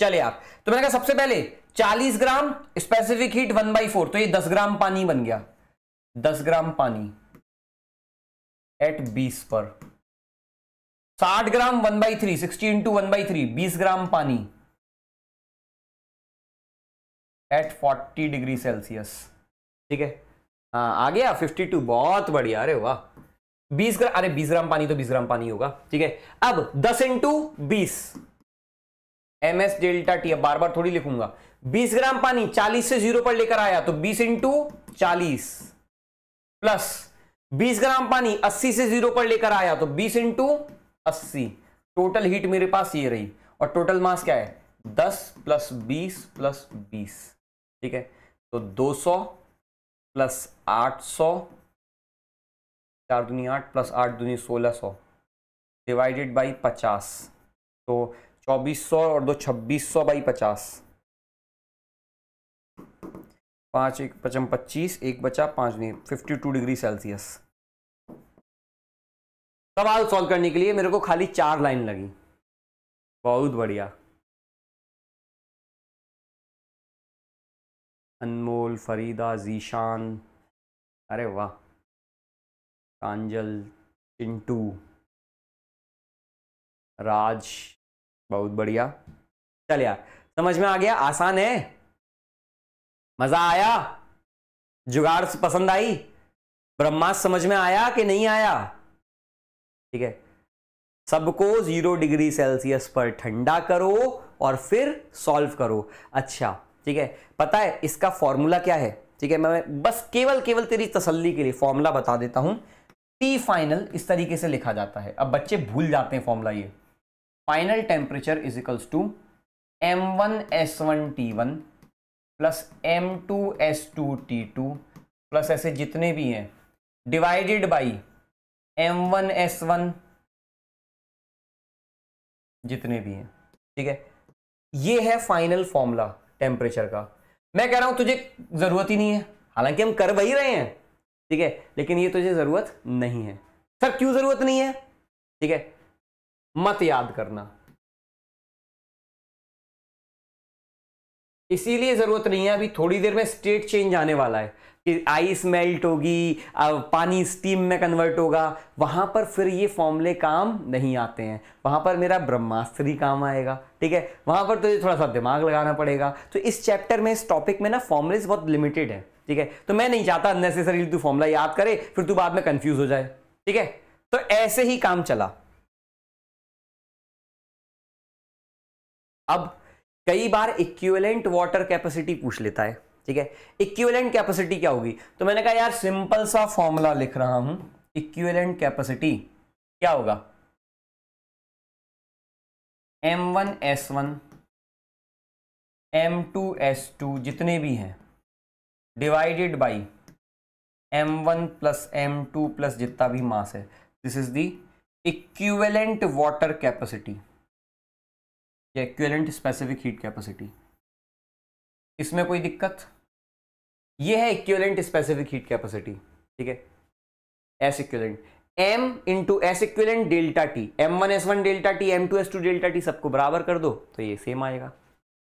चले आप तो मैंने कहा सबसे पहले चालीस gram specific heat one by four तो ये दस ग्राम पानी बन गया दस ग्राम पानी एट बीस पर साठ gram one by three sixty into one by three बीस ग्राम पानी एट फोर्टी डिग्री सेल्सियस ठीक है आ, हाँ, आ गया फिफ्टी टू बहुत बढ़िया अरे वाह बीस ग्राम अरे बीस ग्राम पानी तो बीस ग्राम पानी होगा ठीक है अब दस इंटू बीस एम एस डेल्टा टी अब बार बार थोड़ी लिखूंगा बीस ग्राम पानी चालीस से जीरो पर लेकर आया तो बीस इंटू चालीस प्लस बीस ग्राम पानी अस्सी से जीरो पर लेकर आया तो बीस इंटू अस्सी टोटल हीट मेरे पास ये रही और टोटल मास क्या है दस प्लस बीस प्लस बीस ठीक है तो दो सौ प्लस आठ सौ चार दूनी आठ प्लस आठ दूनी सोलह सौ डिवाइडेड बाई पचास तो चौबीस सौ और दो छब्बीस सौ बाई पचास पाँच एक पचम पच्चीस एक बचा पाँच नहीं फिफ्टी टू डिग्री सेल्सियस सवाल सॉल्व करने के लिए मेरे को खाली चार लाइन लगी बहुत बढ़िया अनमोल फरीदा जीशान अरे वाह कांजल चिंटू राज बहुत बढ़िया चल यार समझ में आ गया आसान है मजा आया जुगाड़ पसंद आई ब्रह्मास समझ में आया कि नहीं आया ठीक है सबको जीरो डिग्री सेल्सियस पर ठंडा करो और फिर सॉल्व करो अच्छा ठीक है पता है इसका फॉर्मूला क्या है ठीक है मैं बस केवल केवल तेरी तसल्ली के लिए फॉर्मूला बता देता हूं टी फाइनल इस तरीके से लिखा जाता है अब बच्चे भूल जाते हैं फॉर्मूला ये final temperature is equals to M one S one T one plus M two S two T two plus ऐसे जितने भी हैं divided by M one S one जितने भी हैं ठीक है ये है फाइनल फॉर्मूला टेम्परेचर का मैं कह रहा हूं तुझे जरूरत ही नहीं है हालांकि हम कर वही रहे हैं ठीक है लेकिन ये तुझे जरूरत नहीं है सर क्यों जरूरत नहीं है ठीक है मत याद करना इसीलिए जरूरत नहीं है अभी थोड़ी देर में स्टेट चेंज आने वाला है आइस मेल्ट होगी पानी स्टीम में कन्वर्ट होगा वहाँ पर फिर ये फॉर्मूले काम नहीं आते हैं वहाँ पर मेरा ब्रह्मास्त्री काम आएगा ठीक है वहाँ पर तो थोड़ा सा दिमाग लगाना पड़ेगा तो इस चैप्टर में इस टॉपिक में ना फॉर्मूलेज बहुत लिमिटेड है ठीक है तो मैं नहीं चाहता अननेसेसरीली तू फॉर्मूला याद करे फिर तू बाद में कन्फ्यूज हो जाए ठीक है तो ऐसे ही काम चला अब कई बार इक्विवेलेंट वाटर कैपेसिटी पूछ लेता है ठीक है इक्विवेलेंट कैपेसिटी क्या होगी तो मैंने कहा यार सिंपल सा फॉर्मूला लिख रहा हूं इक्विवेलेंट कैपेसिटी क्या होगा M one S one M two S two जितने भी हैं divided by M one plus M two plus जितना भी मास है this is the equivalent water capacity equivalent specific heat capacity इसमें कोई दिक्कत ये है इक्वलेंट स्पेसिफिक हीट कैपेसिटी ठीक है S equivalent M into S equivalent delta T M one S one delta T M two S two delta T सबको बराबर कर दो तो ये सेम आएगा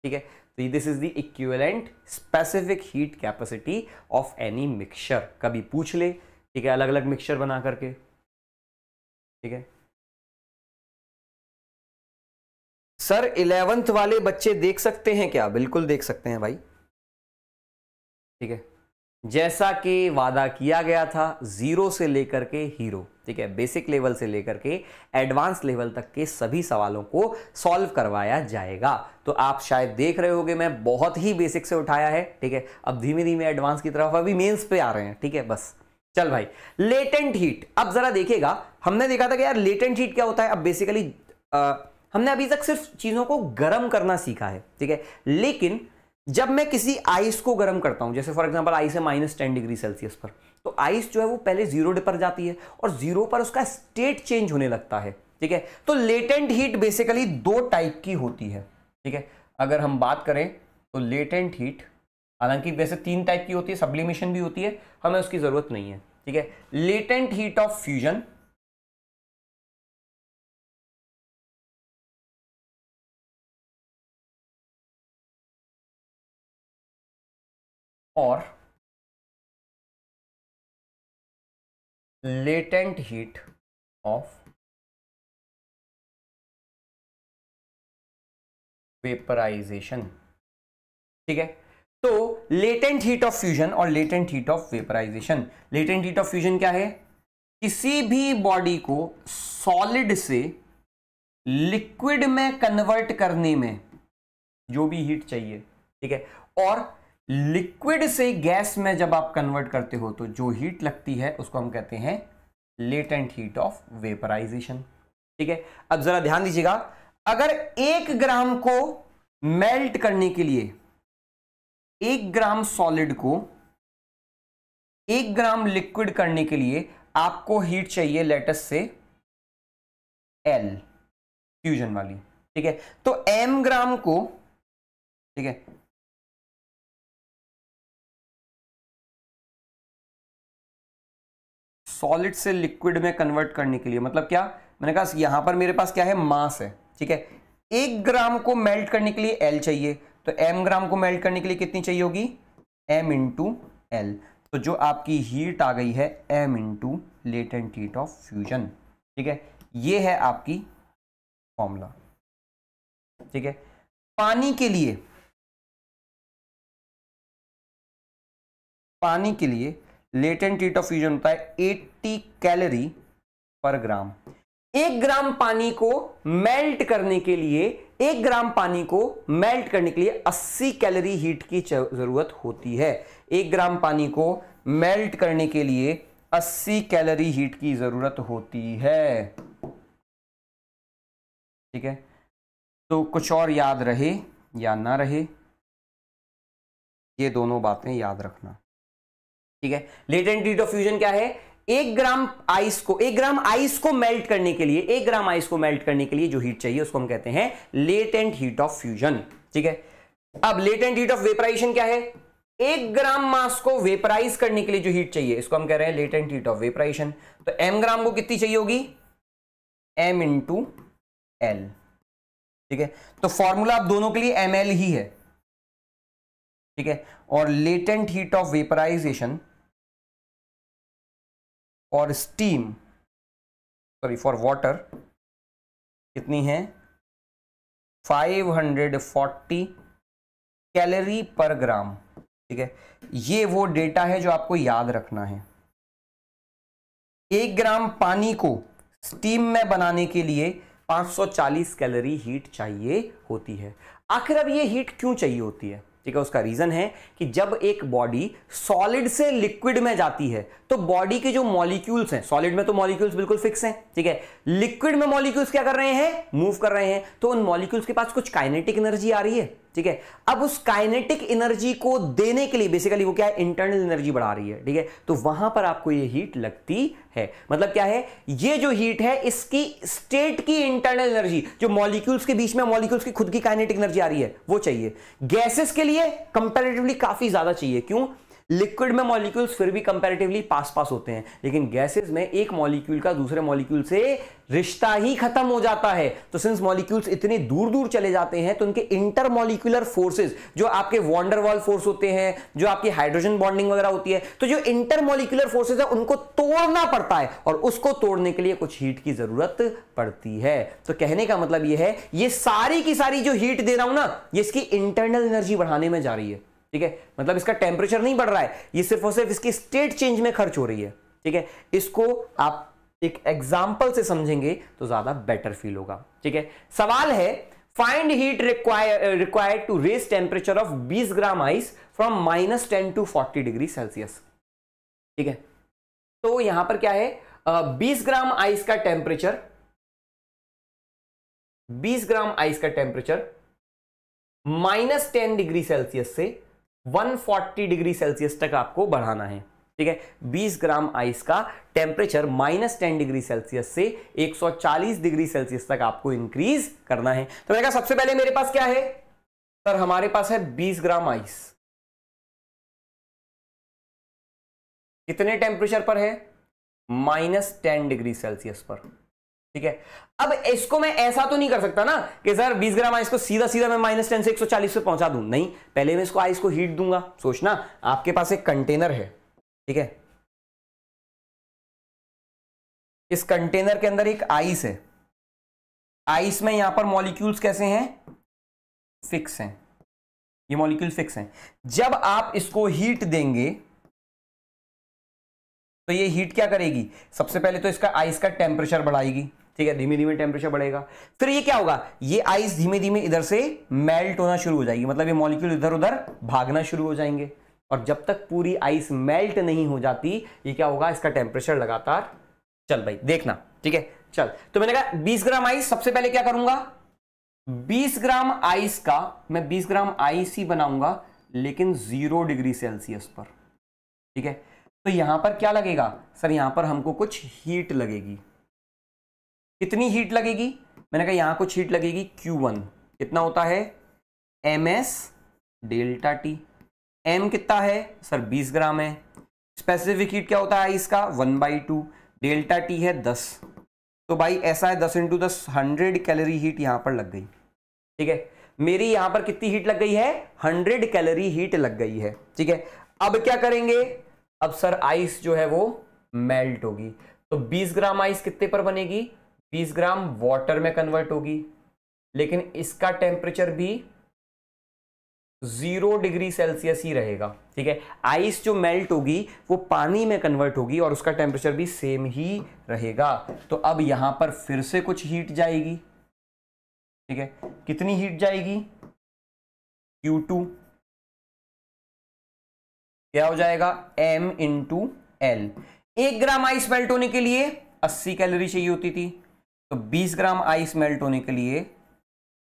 ठीक है तो this is the equivalent specific heat capacity of any mixture कभी पूछ ले ठीक है अलग अलग मिक्सचर बना करके ठीक है सर इलेवेंथ वाले बच्चे देख सकते हैं क्या बिल्कुल देख सकते हैं भाई ठीक है जैसा कि वादा किया गया था जीरो से लेकर के हीरो ठीक है बेसिक लेवल से लेकर के एडवांस लेवल तक के सभी सवालों को सॉल्व करवाया जाएगा तो आप शायद देख रहे होंगे मैं बहुत ही बेसिक से उठाया है ठीक है अब धीमे धीमे एडवांस की तरफ अभी मेंस पे आ रहे हैं ठीक है बस चल भाई लेटेंट हीट अब जरा देखिएगा हमने देखा था कि यार लेटेंट हीट क्या होता है अब बेसिकली हमने अभी तक सिर्फ चीज़ों को गर्म करना सीखा है ठीक है लेकिन जब मैं किसी आइस को गर्म करता हूँ जैसे फॉर एग्जाम्पल आइस है माइनस टेन डिग्री सेल्सियस पर तो आइस जो है वो पहले जीरो पर जाती है और जीरो पर उसका स्टेट चेंज होने लगता है ठीक है तो लेटेंट हीट बेसिकली दो टाइप की होती है ठीक है अगर हम बात करें तो लेटेंट हीट हालांकि वैसे तीन टाइप की होती है सब्लिमेशन भी होती है हमें उसकी ज़रूरत नहीं है ठीक है लेटेंट हीट ऑफ फ्यूजन और लेटेंट हीट ऑफ वेपराइजेशन ठीक है तो लेटेंट हीट ऑफ फ्यूजन और latent heat of vaporization latent heat of fusion क्या है किसी भी बॉडी को सॉलिड से लिक्विड में कन्वर्ट करने में जो भी हीट चाहिए ठीक है और लिक्विड से गैस में जब आप कन्वर्ट करते हो तो जो हीट लगती है उसको हम कहते हैं लेटेंट हीट ऑफ वेपराइजेशन ठीक है अब जरा ध्यान दीजिएगा अगर एक ग्राम को मेल्ट करने के लिए एक ग्राम सॉलिड को एक ग्राम लिक्विड करने के लिए आपको हीट चाहिए लेटस से एल फ्यूजन वाली ठीक है तो एम ग्राम को ठीक है सॉलिड से लिक्विड में कन्वर्ट करने के लिए मतलब क्या मैंने कहा यहां पर मेरे पास क्या है मास है ठीक है एक ग्राम को मेल्ट करने के लिए एल चाहिए तो एम ग्राम को मेल्ट करने के लिए कितनी चाहिए होगी एम इंटू एल तो जो आपकी हीट आ गई है M into latent heat of fusion ठीक है ये है आपकी फॉर्मूला ठीक है पानी के लिए पानी के लिए लेटेंट हीट ऑफ फ्यूजन होता है 80 कैलोरी पर ग्राम एक ग्राम पानी को मेल्ट करने के लिए एक ग्राम पानी को मेल्ट करने के लिए 80 कैलोरी हीट की जरूरत होती है एक ग्राम पानी को मेल्ट करने के लिए 80 कैलोरी हीट की जरूरत होती है ठीक है तो कुछ और याद रहे या ना रहे ये दोनों बातें याद रखना ठीक है लेटेंट हीट ऑफ फ्यूजन क्या है एक ग्राम आइस को एक ग्राम आइस को मेल्ट करने के लिए एक ग्राम आइस को मेल्ट करने के लिए जो हीट चाहिए उसको हम कहते हैं लेटेंट हीट ऑफ फ्यूजन ठीक है अब लेटेंट हीट ऑफ वेपराइजेशन क्या है एक ग्राम मास को वेपराइज करने के लिए जो हीट चाहिए इसको हम कह रहे हैं लेटेंट हीट ऑफ वेपराइजेशन तो एम ग्राम को कितनी चाहिए होगी एम इंटू एल ठीक है तो फॉर्मूला आप दोनों के लिए एम एल ही है ठीक है और latent heat of vaporization for steam sorry for water कितनी है 540 कैलोरी पर ग्राम ठीक है ये वो डेटा है जो आपको याद रखना है एक ग्राम पानी को स्टीम में बनाने के लिए 540 कैलोरी हीट चाहिए होती है आखिर अब ये हीट क्यों चाहिए होती है ठीक है उसका रीज़न है कि जब एक बॉडी सॉलिड से लिक्विड में जाती है तो बॉडी के जो मॉलिक्यूल्स हैं सॉलिड में तो मॉलिक्यूल्स बिल्कुल फिक्स हैं ठीक है लिक्विड में मॉलिक्यूल्स क्या कर रहे हैं मूव कर रहे हैं तो उन मॉलिक्यूल्स के पास कुछ काइनेटिक एनर्जी आ रही है ठीक है अब उस काइनेटिक एनर्जी को देने के लिए बेसिकली वो क्या है इंटरनल एनर्जी बढ़ा रही है ठीक है तो वहां पर आपको ये हीट लगती है मतलब क्या है ये जो हीट है इसकी स्टेट की इंटरनल एनर्जी जो मॉलिक्यूल्स के बीच में मॉलिक्यूल्स की खुद की काइनेटिक एनर्जी आ रही है वो चाहिए गैसेस के लिए कंपेरेटिवली काफी ज्यादा चाहिए क्यों लिक्विड में मॉलिक्यूल्स फिर भी कंपेरेटिवली पास पास होते हैं लेकिन गैसेस में एक मॉलिक्यूल का दूसरे मॉलिक्यूल से रिश्ता ही खत्म हो जाता है तो सिंस मॉलिक्यूल्स इतने दूर दूर चले जाते हैं तो उनके इंटर मॉलिक्यूलर फोर्सेज जो आपके वॉन्डरवॉल फोर्स होते हैं जो आपकी हाइड्रोजन बॉन्डिंग वगैरह होती है तो जो इंटर मॉलिक्यूलर फोर्सेज है उनको तोड़ना पड़ता है और उसको तोड़ने के लिए कुछ हीट की जरूरत पड़ती है तो कहने का मतलब यह है ये सारी की सारी जो हीट दे रहा हूं ना ये इसकी इंटरनल एनर्जी बढ़ाने में जा रही है ठीक है मतलब इसका टेम्परेचर नहीं बढ़ रहा है ये सिर्फ और सिर्फ इसकी स्टेट चेंज में खर्च हो रही है ठीक है इसको आप एक एग्जाम्पल से समझेंगे तो ज्यादा बेटर फील होगा ठीक है सवाल है find heat require required to raise temperature of 20 gram ice from minus ten to 40 degree Celsius ठीक है तो यहां पर क्या है uh, बीस uh, ग्राम आइस का टेम्परेचर 20 ग्राम आइस का temperature minus ten degree Celsius से 140 डिग्री सेल्सियस तक आपको बढ़ाना है ठीक है 20 ग्राम आइस का temperature minus ten degree Celsius से 140 डिग्री सेल्सियस तक आपको इंक्रीज करना है तो मैंने कहा सबसे पहले मेरे पास क्या है सर हमारे पास है 20 ग्राम आइस कितने टेम्परेचर पर है माइनस टेन डिग्री सेल्सियस पर ठीक है अब इसको मैं ऐसा तो नहीं कर सकता ना कि सर 20 ग्राम आइस को सीधा सीधा मैं माइनस टेन से 140 पे पहुंचा दूं नहीं पहले मैं इसको आइस को हीट दूंगा सोचना आपके पास एक कंटेनर है ठीक है इस कंटेनर के अंदर एक आइस है आइस में यहां पर मॉलिक्यूल्स कैसे हैं फिक्स हैं ये मॉलिक्यूल फिक्स हैं जब आप इसको हीट देंगे तो ये हीट क्या करेगी सबसे पहले तो इसका आइस का टेम्परेचर बढ़ाएगी ठीक है धीमे धीमे टेम्परेचर बढ़ेगा फिर ये क्या होगा ये आइस धीमे धीमे इधर से मेल्ट होना शुरू हो जाएगी मतलब ये मॉलिक्यूल इधर उधर भागना शुरू हो जाएंगे और जब तक पूरी आइस मेल्ट नहीं हो जाती ये क्या होगा इसका टेम्परेचर लगातार चल भाई देखना ठीक है चल तो मैंने कहा बीस ग्राम आइस सबसे पहले क्या करूंगा बीस ग्राम आइस का मैं बीस ग्राम आइस ही बनाऊंगा लेकिन जीरो डिग्री सेल्सियस पर ठीक है तो यहां पर क्या लगेगा सर यहां पर हमको कुछ हीट लगेगी कितनी हीट लगेगी मैंने कहा यहां कुछ हीट लगेगी Q1 कितना होता है M S delta T M कितना है सर 20 ग्राम है स्पेसिफिक हीट क्या होता है इसका one by two delta T है 10 तो भाई ऐसा है 10 इंटू दस हंड्रेड कैलोरी हीट यहां पर लग गई ठीक है मेरी यहां पर कितनी हीट लग गई है हंड्रेड कैलोरी हीट लग गई है ठीक है अब क्या करेंगे अब सर आइस जो है वो मेल्ट होगी तो 20 ग्राम आइस कितने पर बनेगी 20 ग्राम वाटर में कन्वर्ट होगी लेकिन इसका टेम्परेचर भी जीरो डिग्री सेल्सियस ही रहेगा ठीक है आइस जो मेल्ट होगी वो पानी में कन्वर्ट होगी और उसका टेम्परेचर भी सेम ही रहेगा तो अब यहां पर फिर से कुछ हीट जाएगी ठीक है कितनी हीट जाएगी Q2 क्या हो जाएगा M इंटू एल एक ग्राम आइस मेल्ट होने के लिए 80 कैलोरी चाहिए होती थी तो 20 ग्राम आइस मेल्ट होने के लिए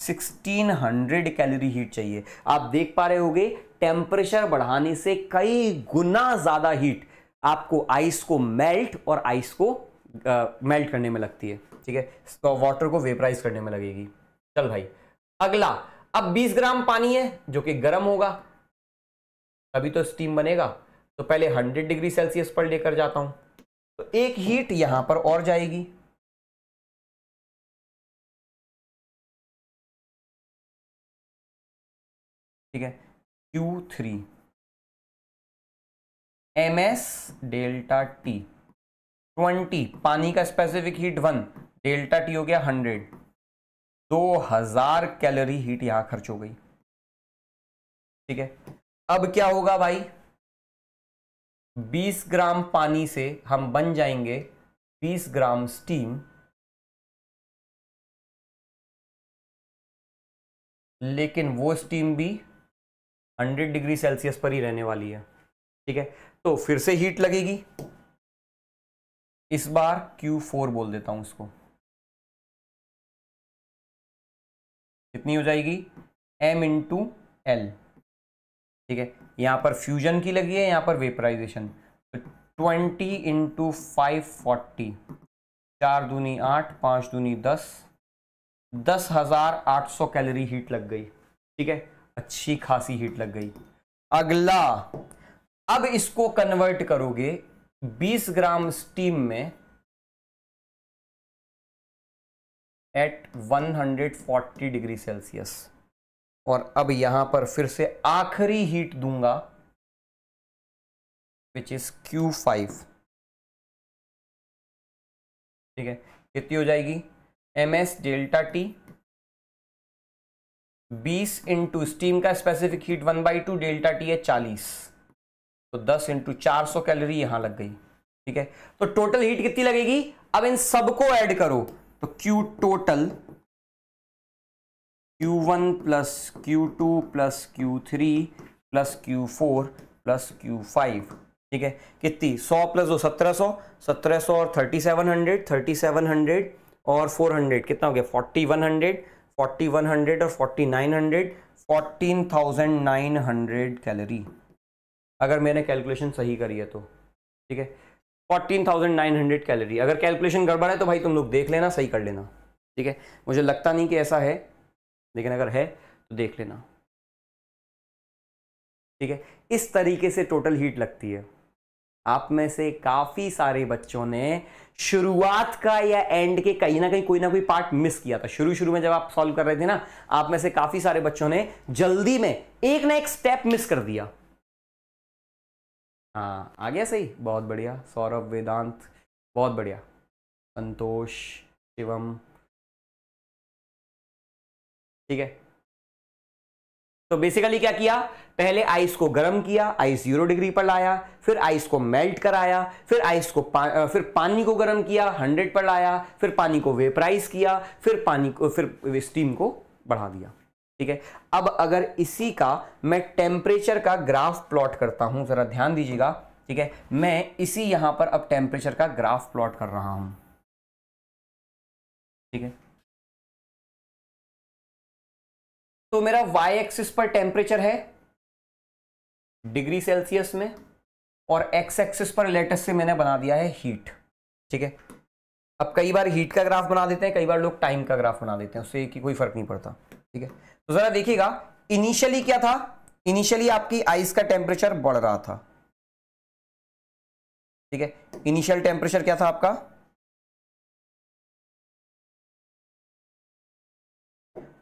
1600 कैलोरी हीट चाहिए आप देख पा रहे होगे टेम्परेचर बढ़ाने से कई गुना ज़्यादा हीट आपको आइस को मेल्ट और आइस को आ, मेल्ट करने में लगती है ठीक है तो वाटर को वेपराइज करने में लगेगी चल भाई अगला अब 20 ग्राम पानी है जो कि गर्म होगा अभी तो स्टीम बनेगा तो पहले 100 डिग्री सेल्सियस पर लेकर जाता हूं तो एक हीट यहां पर और जाएगी ठीक है Q three M S delta T twenty पानी का specific heat one delta T हो गया हंड्रेड दो हजार कैलोरी हीट यहां खर्च हो गई ठीक है अब क्या होगा भाई 20 ग्राम पानी से हम बन जाएंगे 20 ग्राम स्टीम लेकिन वो स्टीम भी हंड्रेड डिग्री सेल्सियस पर ही रहने वाली है ठीक है तो फिर से हीट लगेगी इस बार क्यू फोर बोल देता हूं इसको कितनी हो जाएगी एम इंटू एल ठीक है यहां पर फ्यूजन की लगी है यहां पर वेपराइजेशन तो ट्वेंटी इंटू फाइव फोर्टी चार दूनी आठ पांच दूनी दस दस हज़ार आठ सौ कैलोरी हीट लग गई ठीक है अच्छी खासी हीट लग गई अगला अब इसको कन्वर्ट करोगे 20 ग्राम स्टीम में एट 140 डिग्री सेल्सियस और अब यहां पर फिर से आखिरी हीट दूंगा विच इज क्यू फाइव ठीक है कितनी हो जाएगी एम एस डेल्टा टी बीस इंटू स्टीम का specific heat one by two delta T है चालीस तो दस इंटू चार सौ कैलोरी यहां लग गई ठीक है तो टोटल हीट कितनी लगेगी अब इन सबको ऐड करो तो Q total Q1 one plus Q two plus Q three plus Q four plus Q five ठीक है कितनी सौ प्लस दो सत्रह सौ सत्रह सौ और thirty seven hundred thirty seven hundred और फोर हंड्रेड कितना हो गया forty one hundred forty one hundred और forty nine hundred fourteen thousand nine hundred calorie अगर मैंने कैलकुलेशन सही करी है तो ठीक है fourteen thousand nine hundred calorie अगर कैलकुलेशन गड़बड़ है तो भाई तुम लोग देख लेना सही कर लेना ठीक है मुझे लगता नहीं कि ऐसा है लेकिन अगर है तो देख लेना ठीक है इस तरीके से टोटल हीट लगती है आप में से काफी सारे बच्चों ने शुरुआत का या एंड के कहीं ना कहीं कोई ना कोई पार्ट मिस किया था शुरू शुरू में जब आप सॉल्व कर रहे थे ना आप में से काफी सारे बच्चों ने जल्दी में एक ना एक स्टेप मिस कर दिया हाँ आ गया सही बहुत बढ़िया सौरभ वेदांत बहुत बढ़िया संतोष शिवम ठीक है तो बेसिकली क्या किया पहले आइस को गर्म किया आइस जीरो डिग्री पर लाया फिर आइस को मेल्ट कराया फिर आइस को पा, फिर पानी को गर्म किया हंड्रेड पर लाया फिर पानी को वेपराइज किया फिर पानी को फिर स्टीम को बढ़ा दिया ठीक है अब अगर इसी का मैं टेम्परेचर का ग्राफ प्लॉट करता हूं जरा ध्यान दीजिएगा ठीक है मैं इसी यहां पर अब टेम्परेचर का ग्राफ प्लॉट कर रहा हूं ठीक है तो मेरा वाई एक्सिस पर टेम्परेचर है डिग्री सेल्सियस में और एक्स एक्सिस पर लेटेस्ट से मैंने बना दिया है हीट ठीक है अब कई बार हीट का ग्राफ बना देते हैं कई बार लोग टाइम का ग्राफ बना देते हैं उससे कि कोई फर्क नहीं पड़ता ठीक है तो ज़रा देखिएगा इनिशियली क्या था इनिशियली आपकी आइस का टेम्परेचर बढ़ रहा था ठीक है इनिशियल टेम्परेचर क्या था आपका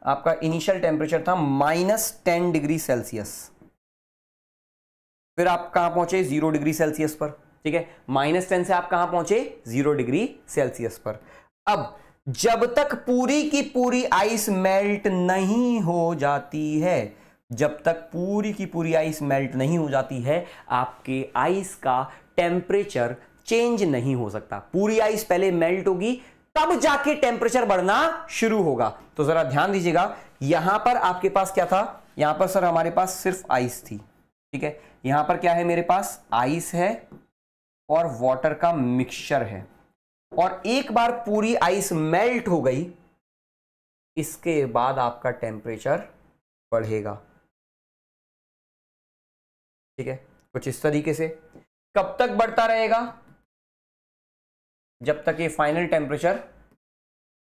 आपका इनिशियल टेम्परेचर था माइनस टेन डिग्री सेल्सियस फिर आप कहां पहुंचे जीरो डिग्री सेल्सियस पर ठीक है माइनस टेन से आप कहां पहुंचे जीरो डिग्री सेल्सियस पर अब जब तक पूरी की पूरी आइस मेल्ट नहीं हो जाती है जब तक पूरी की पूरी आइस मेल्ट नहीं हो जाती है आपके आइस का टेम्परेचर चेंज नहीं हो सकता पूरी आइस पहले मेल्ट होगी तब जाके टेम्परेचर बढ़ना शुरू होगा तो जरा ध्यान दीजिएगा यहां पर आपके पास क्या था यहां पर सर हमारे पास सिर्फ आइस थी ठीक है यहां पर क्या है मेरे पास आइस है और वाटर का मिक्सचर है और एक बार पूरी आइस मेल्ट हो गई इसके बाद आपका टेम्परेचर बढ़ेगा ठीक है कुछ इस तरीके से कब तक बढ़ता रहेगा जब तक ये फाइनल टेम्परेचर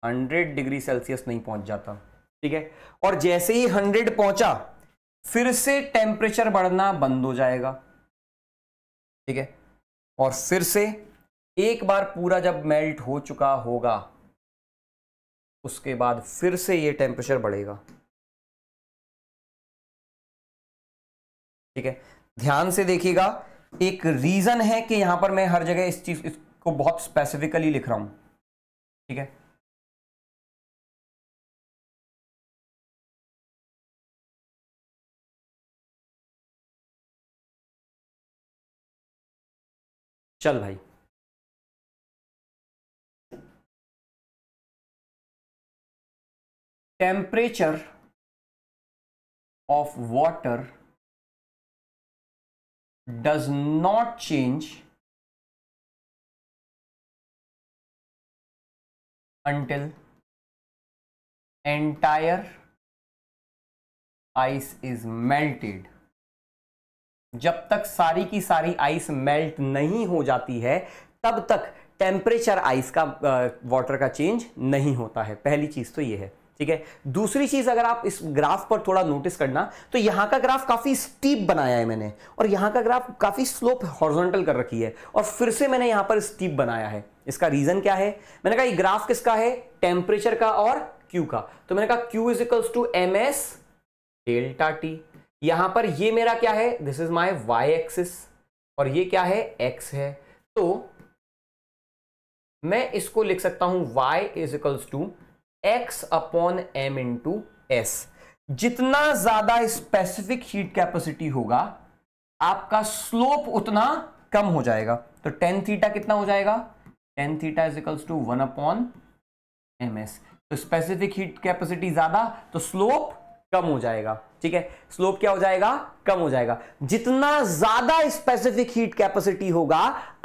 100 डिग्री सेल्सियस नहीं पहुंच जाता ठीक है और जैसे ही 100 पहुंचा फिर से टेम्परेचर बढ़ना बंद हो जाएगा ठीक है और फिर से एक बार पूरा जब मेल्ट हो चुका होगा उसके बाद फिर से ये टेम्परेचर बढ़ेगा ठीक है ध्यान से देखिएगा एक रीजन है कि यहां पर मैं हर जगह इस चीज को बहुत स्पेसिफिकली लिख रहा हूं ठीक है चल भाई temperature of water does not change until entire ice is melted जब तक सारी की सारी आइस मेल्ट नहीं हो जाती है तब तक टेम्परेचर आइस का वाटर का चेंज नहीं होता है पहली चीज़ तो यह है ठीक है दूसरी चीज अगर आप इस ग्राफ पर थोड़ा नोटिस करना तो यहां का ग्राफ काफी स्टीप बनाया है मैंने और यहां का ग्राफ काफी स्लोप हॉर्जोंटल कर रखी है और फिर से मैंने यहां पर स्टीप बनाया है इसका रीजन क्या है मैंने कहा ये ग्राफ किसका है टेम्परेचर का और क्यू का तो मैंने कहा Q is to M S delta T यहां पर ये मेरा क्या है this is my Y axis और ये क्या है एक्स है तो मैं इसको लिख सकता हूं Y is to X upon M into S जितना ज्यादा स्पेसिफिक हीट कैपेसिटी होगा आपका स्लोप उतना कम हो जाएगा तो टेन थीटा कितना हो जाएगा ten theta is equals to one upon M S तो स्पेसिफिक हीट कैपेसिटी ज्यादा तो स्लोप कम हो जाएगा ठीक है स्लोप क्या हो जाएगा कम हो जाएगा जितना ज्यादा स्पेसिफिक हीट कैपेसिटी होगा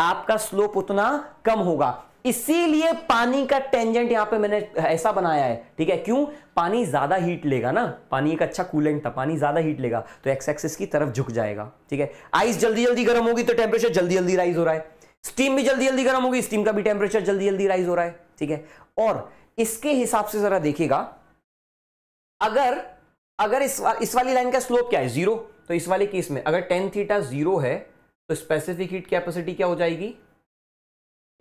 आपका स्लोप उतना कम होगा इसीलिए पानी का टेंजेंट यहां पे मैंने ऐसा बनाया है ठीक है क्यों पानी ज्यादा हीट लेगा ना पानी एक अच्छा कूलेंट था पानी ज्यादा हीट लेगा तो एक्स एक्सिस की तरफ झुक जाएगा ठीक है आइस जल्दी जल्दी गर्म होगी तो टेम्परेचर जल्दी जल्दी राइज हो रहा है स्टीम भी जल्दी जल्दी गर्म होगी स्टीम का भी टेम्परेचर जल्दी जल्दी राइज हो रहा है ठीक है और इसके हिसाब से जरा देखिएगा अगर अगर इस वा, इस वाली लाइन का स्लोप क्या है जीरो तो इस वाले केस में अगर टेन थीटा जीरो है तो स्पेसिफिक हीट कैपेसिटी क्या हो जाएगी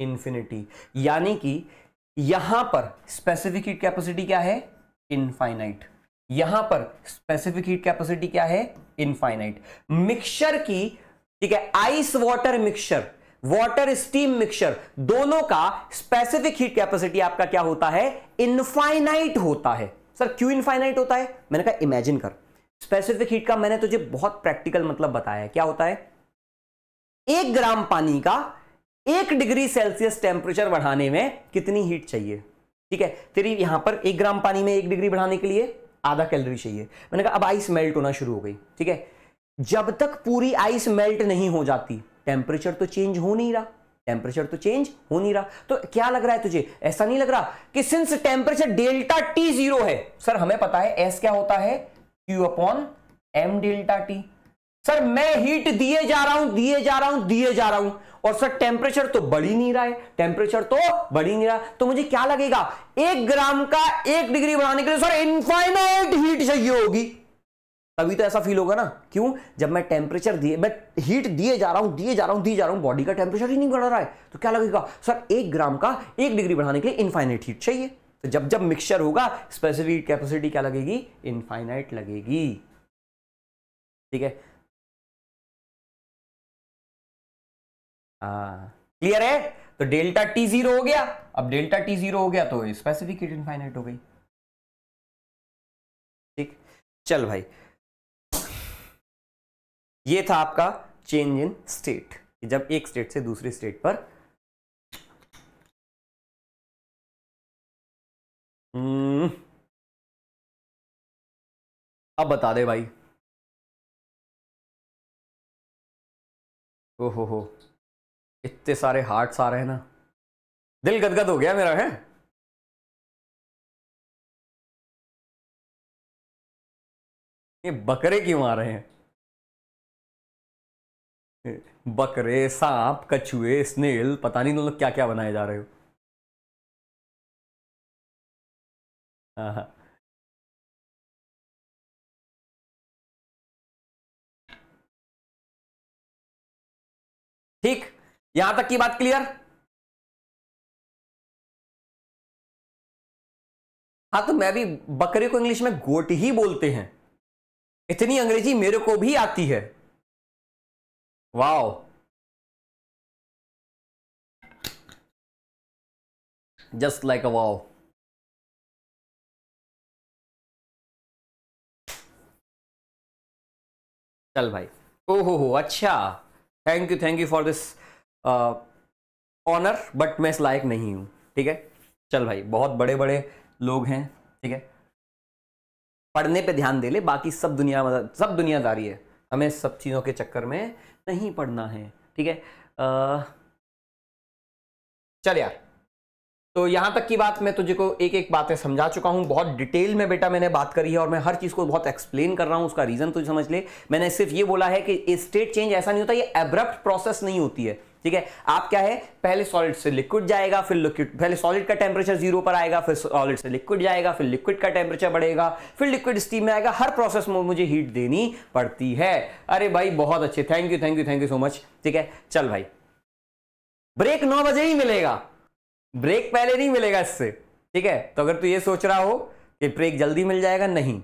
इन्फिनिटी यानी कि यहां पर स्पेसिफिक हीट कैपेसिटी क्या है इनफाइनाइट यहां पर स्पेसिफिक हीट कैपेसिटी क्या है इनफाइनाइट मिक्सचर की ठीक है ice water mixture water steam mixture दोनों का स्पेसिफिक हीट कैपेसिटी आपका क्या होता है इनफाइनाइट होता है सर क्यों इनफाइनाइट होता है मैंने कहा इमेजिन कर स्पेसिफिक हीट का मैंने तुझे बहुत प्रैक्टिकल मतलब बताया क्या होता है एक ग्राम पानी का एक डिग्री सेल्सियस टेम्परेचर बढ़ाने में कितनी हीट चाहिए ठीक है तेरी यहां पर एक ग्राम पानी में एक डिग्री बढ़ाने के लिए आधा कैलोरी चाहिए मैंने कहा अब आइस मेल्ट होना शुरू हो गई ठीक है जब तक पूरी आइस मेल्ट नहीं हो जाती टेम्परेचर तो चेंज हो नहीं रहा टेम्परेचर तो चेंज हो नहीं रहा तो क्या लग रहा है तुझे ऐसा नहीं लग रहा कि since temperature delta T zero है सर हमें पता है एस क्या होता है Q upon M delta T sir मैं हीट दिए जा रहा हूं दिए जा रहा हूं दिए जा रहा हूं और सर टेम्परेचर तो बढ़ ही नहीं रहा है टेम्परेचर तो बढ़ ही नहीं रहा तो मुझे क्या लगेगा एक ग्राम का एक डिग्री बढ़ाने के लिए सर इनफाइनाइट हीट चाहिए होगी तभी तो ऐसा फील होगा ना क्यों जब मैं टेम्परेचर दिए मैं हीट दिए जा रहा हूं दिए जा रहा हूं दिए जा रहा हूं बॉडी का टेम्परेचर ही नहीं बढ़ रहा है तो क्या लगेगा सर एक ग्राम का एक डिग्री बढ़ाने के लिए इनफाइनाइट हीट चाहिए तो जब जब मिक्सचर होगा स्पेसिफिक कैपेसिटी क्या लगेगी इनफाइनाइट लगेगी ठीक है क्लियर हाँ। है तो डेल्टा टी जीरो हो गया अब डेल्टा टी जीरो हो गया तो स्पेसिफिक हीट इनफाइनाइट हो गई ठीक चल भाई ये था आपका चेंज इन स्टेट जब एक स्टेट से दूसरे स्टेट पर हम्म। अब बता दे भाई ओहो हो। इतने सारे हार्ट्स आ रहे हैं ना दिल गदगद हो गया मेरा है ये बकरे क्यों आ रहे हैं बकरे सांप कछुए स्नेल पता नहीं तुम लोग क्या क्या बनाए जा रहे हो हाँ, हाँ। ठीक यहां तक की बात क्लियर हाँ तो मैं भी बकरे को इंग्लिश में गोट ही बोलते हैं इतनी अंग्रेजी मेरे को भी आती है wow just like a wow चल भाई ओहो हो अच्छा thank you thank you for this honour but मैं इस लायक नहीं हूँ ठीक है चल भाई बहुत बड़े बड़े लोग हैं ठीक है पढ़ने पे ध्यान दे ले बाकी सब दुनिया मतलब सब दुनियादारी है हमें सब चीज़ों के चक्कर में नहीं पढ़ना है ठीक है चल यार तो यहाँ तक की बात मैं तुझे को एक एक बातें समझा चुका हूँ बहुत डिटेल में बेटा मैंने बात करी है और मैं हर चीज़ को बहुत एक्सप्लेन कर रहा हूँ उसका रीज़न तुझे समझ ले मैंने सिर्फ ये बोला है कि स्टेट चेंज ऐसा नहीं होता ये एब्रप्ट प्रोसेस नहीं होती है ठीक है आप क्या है पहले सॉलिड से लिक्विड जाएगा फिर लिक्विड पहले सॉलिड का टेम्परेचर जीरो पर आएगा फिर सॉलिड से लिक्विड जाएगा फिर लिक्विड का टेम्परेचर बढ़ेगा फिर लिक्विड स्टीम में आएगा हर प्रोसेस में मुझे हीट देनी पड़ती है अरे भाई बहुत अच्छे thank you thank you thank you so much ठीक है चल भाई ब्रेक नौ बजे ही मिलेगा ब्रेक पहले नहीं मिलेगा इससे ठीक है तो अगर तू ये सोच रहा हो कि ब्रेक जल्दी मिल जाएगा नहीं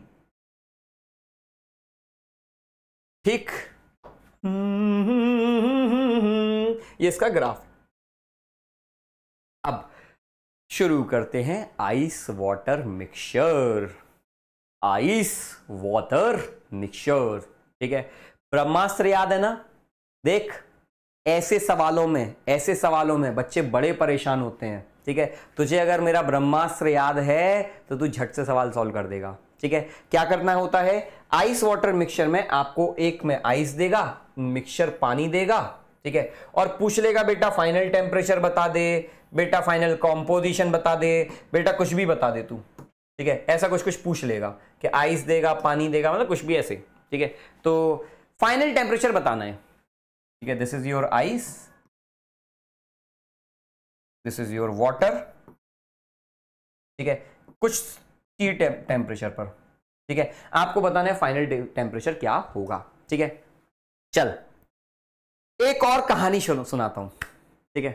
ठीक ये इसका ग्राफ अब शुरू करते हैं ice water mixture ice water mixture ठीक है ब्रह्मास्त्र याद है ना देख ऐसे सवालों में ऐसे सवालों में बच्चे बड़े परेशान होते हैं ठीक है तुझे अगर मेरा ब्रह्मास्त्र याद है तो तू झट से सवाल सॉल्व कर देगा ठीक है क्या करना होता है आइस वाटर मिक्सचर में आपको एक में आइस देगा मिक्सचर पानी देगा ठीक है और पूछ लेगा बेटा फाइनल टेम्परेचर बता दे बेटा फाइनल कॉम्पोजिशन बता दे बेटा कुछ भी बता दे तू ठीक है ऐसा कुछ कुछ पूछ लेगा कि आइस देगा पानी देगा मतलब कुछ भी ऐसे ठीक है तो फाइनल टेम्परेचर बताना है ठीक है this is your ice this is your water ठीक है कुछ टी टेम्परेचर पर ठीक है आपको बताना है फाइनल टेम्परेचर क्या होगा ठीक है चल एक और कहानी सुनो सुनाता हूँ ठीक है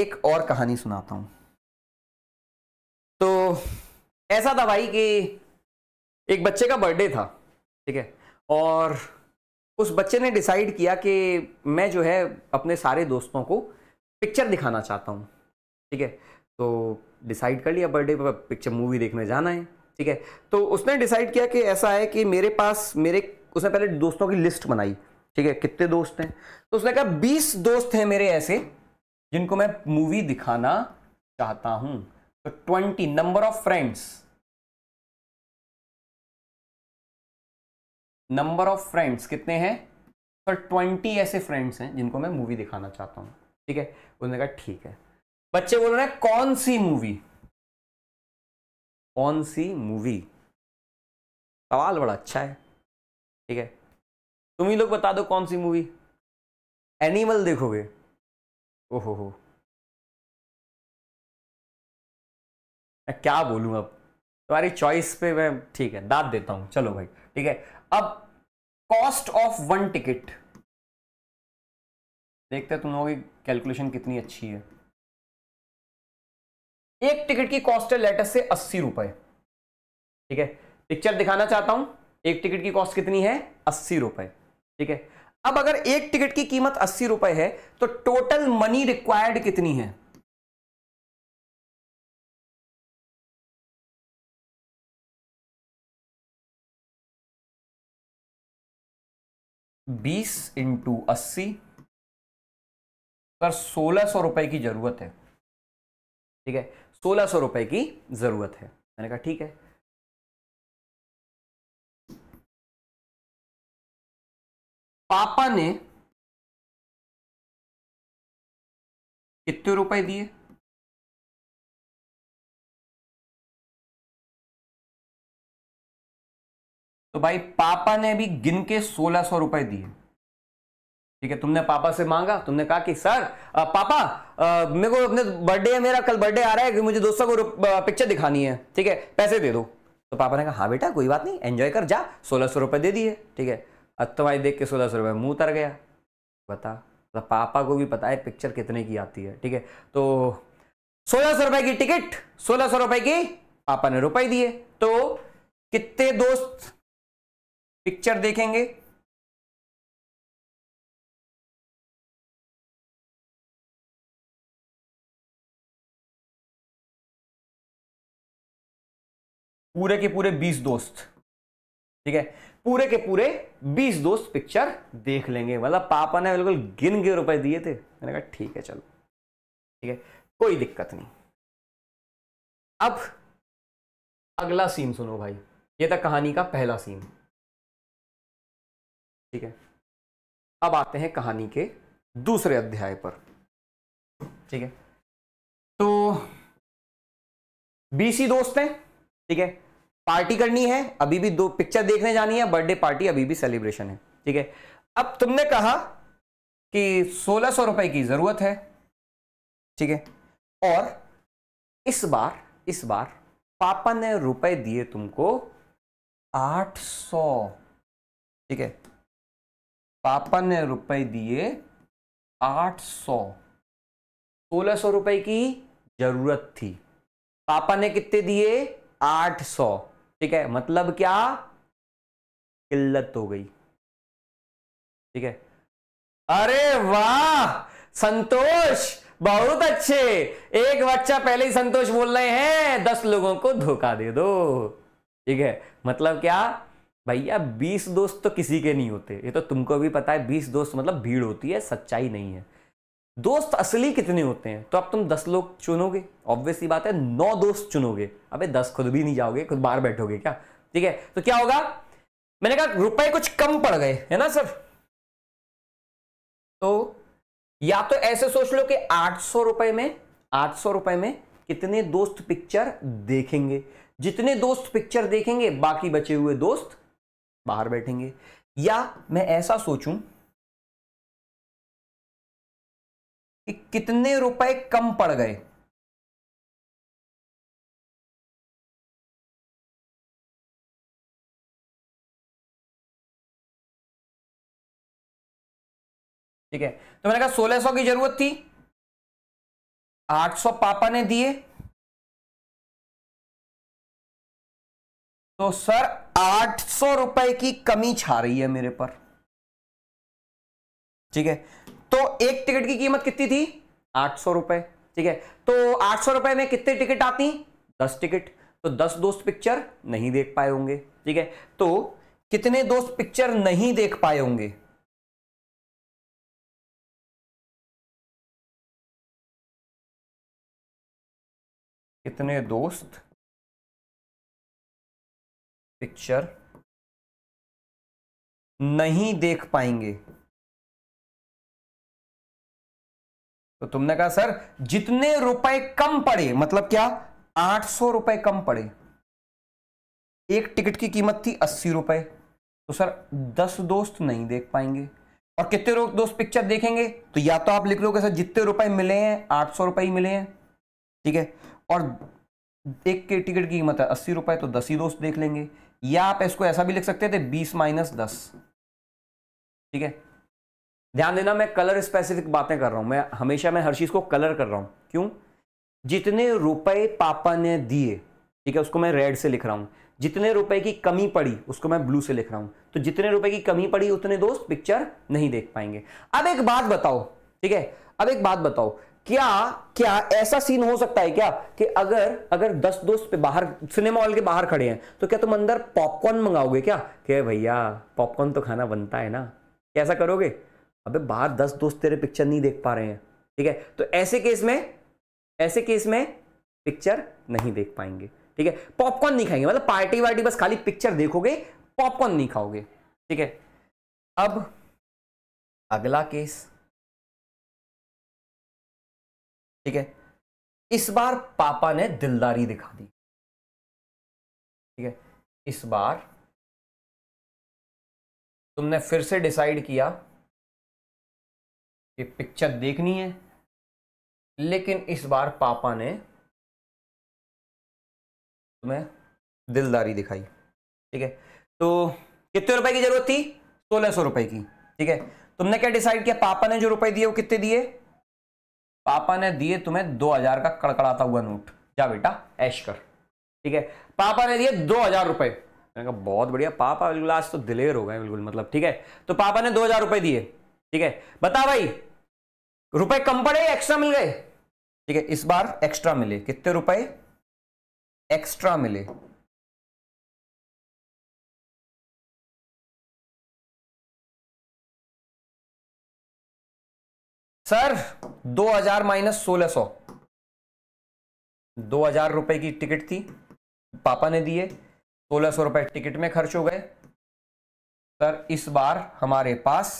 एक और कहानी सुनाता हूं तो ऐसा था भाई कि एक बच्चे का बर्थडे था ठीक है और उस बच्चे ने डिसाइड किया कि मैं जो है अपने सारे दोस्तों को पिक्चर दिखाना चाहता हूँ ठीक है तो डिसाइड कर लिया बर्थडे पर पिक्चर मूवी देखने जाना है ठीक है तो उसने डिसाइड किया कि ऐसा है कि मेरे पास मेरे उसने पहले दोस्तों की लिस्ट बनाई ठीक है कितने दोस्त हैं तो उसने कहा बीस दोस्त हैं मेरे ऐसे जिनको मैं मूवी दिखाना चाहता हूं तो twenty number of friends number of friends कितने हैं सर ट्वेंटी ऐसे फ्रेंड्स हैं जिनको मैं मूवी दिखाना चाहता हूं ठीक है उसने कहा ठीक है बच्चे बोल रहे हैं कौन सी मूवी कौन सी मूवी सवाल बड़ा अच्छा है ठीक है तुम ही लोग बता दो कौन सी मूवी एनिमल देखोगे ओहो हो मैं क्या बोलूं अब तुम्हारी चॉइस पे मैं ठीक है दाद देता हूं चलो भाई ठीक है अब कॉस्ट ऑफ वन टिकट देखते हैं तुम लोगों की कैलकुलेशन कितनी अच्छी है एक टिकट की कॉस्ट है लेटेस्ट से अस्सी रुपए ठीक है पिक्चर दिखाना चाहता हूं एक टिकट की कॉस्ट कितनी है अस्सी रुपए ठीक है अब अगर एक टिकट की कीमत अस्सी रुपए है तो टोटल मनी रिक्वायर्ड कितनी है बीस इंटू अस्सी पर सोलह सौ रुपए की जरूरत है ठीक है सोलह सौ रुपए की जरूरत है मैंने कहा ठीक है पापा ने कितने रुपए दिए तो भाई पापा ने अभी गिन के सोलह सौ रुपए दिए ठीक है तुमने पापा से मांगा तुमने कहा कि सर आ, पापा मेरे को अपने बर्थडे है मेरा कल बर्थडे आ रहा है कि मुझे दोस्तों को पिक्चर दिखानी है ठीक है पैसे दे दो तो पापा ने कहा हाँ बेटा कोई बात नहीं एंजॉय कर जा सोलह सौ रुपए दे दिए ठीक है अत्तवाई देख के सोलह सौ रुपये मुँह उतर गया बता तो पापा को भी पता है पिक्चर कितने की आती है ठीक है तो सोलह सौ रुपए की टिकट सोलह सौ रुपए की पापा ने रुपए दिए तो कितने दोस्त पिक्चर देखेंगे पूरे के पूरे बीस दोस्त ठीक है पूरे के पूरे बीस दोस्त पिक्चर देख लेंगे मतलब पापा ने बिल्कुल गिन के रुपए दिए थे मैंने कहा ठीक है चलो ठीक है कोई दिक्कत नहीं अब अगला सीन सुनो भाई ये था कहानी का पहला सीन ठीक है अब आते हैं कहानी के दूसरे अध्याय पर ठीक है तो बीसी दोस्त हैं ठीक है पार्टी करनी है अभी भी दो पिक्चर देखने जानी है बर्थडे पार्टी अभी भी सेलिब्रेशन है ठीक है अब तुमने कहा कि सोलह सौ रुपए की जरूरत है ठीक है और इस बार इस बार पापा ने रुपए दिए तुमको आठ सौ ठीक है पापा ने रुपए दिए आठ सौ सोलह सौ रुपए की जरूरत थी पापा ने कितने दिए आठ सौ ठीक है मतलब क्या किल्लत हो गई ठीक है अरे वाह संतोष बहुत अच्छे एक बच्चा पहले ही संतोष बोल रहे हैं दस लोगों को धोखा दे दो ठीक है मतलब क्या भैया बीस दोस्त तो किसी के नहीं होते ये तो तुमको भी पता है बीस दोस्त मतलब भीड़ होती है सच्चाई नहीं है दोस्त असली कितने होते हैं तो अब तुम दस लोग चुनोगे ऑब्वियसली बात है नौ दोस्त चुनोगे अबे दस खुद भी नहीं जाओगे खुद बाहर बैठोगे क्या ठीक है तो क्या होगा मैंने कहा रुपए कुछ कम पड़ गए है ना सर तो या तो ऐसे सोच लो कि आठ सौ रुपए में आठ सौ रुपए में कितने दोस्त पिक्चर देखेंगे जितने दोस्त पिक्चर देखेंगे बाकी बचे हुए दोस्त बाहर बैठेंगे या मैं ऐसा सोचूं कि कितने रुपए कम पड़ गए ठीक है तो मैंने कहा 1600 की जरूरत थी 800 पापा ने दिए तो सर 800 रुपए की कमी छा रही है मेरे पर ठीक है तो एक टिकट की कीमत कितनी थी आठ सौ रुपए ठीक है तो आठ सौ रुपए में कितने टिकट आती दस टिकट तो दस दोस्त पिक्चर नहीं देख पाए होंगे ठीक है तो कितने दोस्त पिक्चर नहीं देख पाए होंगे कितने दोस्त पिक्चर नहीं देख पाएंगे तो तुमने कहा सर जितने रुपए कम पड़े मतलब क्या आठ सौ रुपए कम पड़े एक टिकट की कीमत थी अस्सी रुपए तो सर दस दोस्त नहीं देख पाएंगे और कितने दोस्त पिक्चर देखेंगे तो या तो आप लिख लो सर जितने रुपए मिले हैं आठ सौ रुपए ही मिले हैं ठीक है और एक के टिकट की कीमत है अस्सी रुपए तो दस ही दोस्त देख लेंगे या आप इसको ऐसा भी लिख सकते थे बीस माइनस दस ठीक है ध्यान देना मैं कलर स्पेसिफिक बातें कर रहा हूँ मैं हमेशा मैं हर चीज़ को कलर कर रहा हूँ क्यों जितने रुपए पापा ने दिए ठीक है उसको मैं रेड से लिख रहा हूँ जितने रुपए की कमी पड़ी उसको मैं ब्लू से लिख रहा हूँ तो जितने रुपए की कमी पड़ी उतने दोस्त पिक्चर नहीं देख पाएंगे अब एक बात बताओ ठीक है अब एक बात बताओ क्या क्या ऐसा सीन हो सकता है क्या कि अगर अगर दस दोस्त पे बाहर सिनेमा हॉल के बाहर खड़े हैं तो क्या तुम अंदर पॉपकॉर्न मंगाओगे क्या क्या भैया पॉपकॉर्न तो खाना बनता है ना कैसा करोगे अबे बाहर दस दोस्त तेरे पिक्चर नहीं देख पा रहे हैं ठीक है तो ऐसे केस में ऐसे केस में पिक्चर नहीं देख पाएंगे ठीक है पॉपकॉर्न नहीं खाएंगे मतलब पार्टी वार्टी बस खाली पिक्चर देखोगे पॉपकॉर्न नहीं खाओगे ठीक है अब अगला केस ठीक है इस बार पापा ने दिलदारी दिखा दी ठीक है इस बार तुमने फिर से डिसाइड किया ये पिक्चर देखनी है लेकिन इस बार पापा ने तुम्हें दिलदारी दिखाई ठीक है तो कितने रुपए की जरूरत थी सोलह सौ रुपए की ठीक है तुमने क्या डिसाइड किया पापा ने जो रुपए दिए वो कितने दिए पापा ने दिए तुम्हें दो हजार का कड़कड़ाता हुआ नोट जा बेटा ऐश कर ठीक है पापा ने दिए दो हजार रुपए मैंने कहा बहुत बढ़िया पापा बिल्कुल आज तो दिलेर हो गए बिल्कुल मतलब ठीक है तो पापा ने दो हजार रुपए दिए ठीक है बता भाई रुपए कम पड़े एक्स्ट्रा मिल गए ठीक है इस बार एक्स्ट्रा मिले कितने रुपए एक्स्ट्रा मिले सर 2000 माइनस सोलह दो हजार रुपए की टिकट थी पापा ने दिए सोलह सौ रुपए टिकट में खर्च हो गए सर इस बार हमारे पास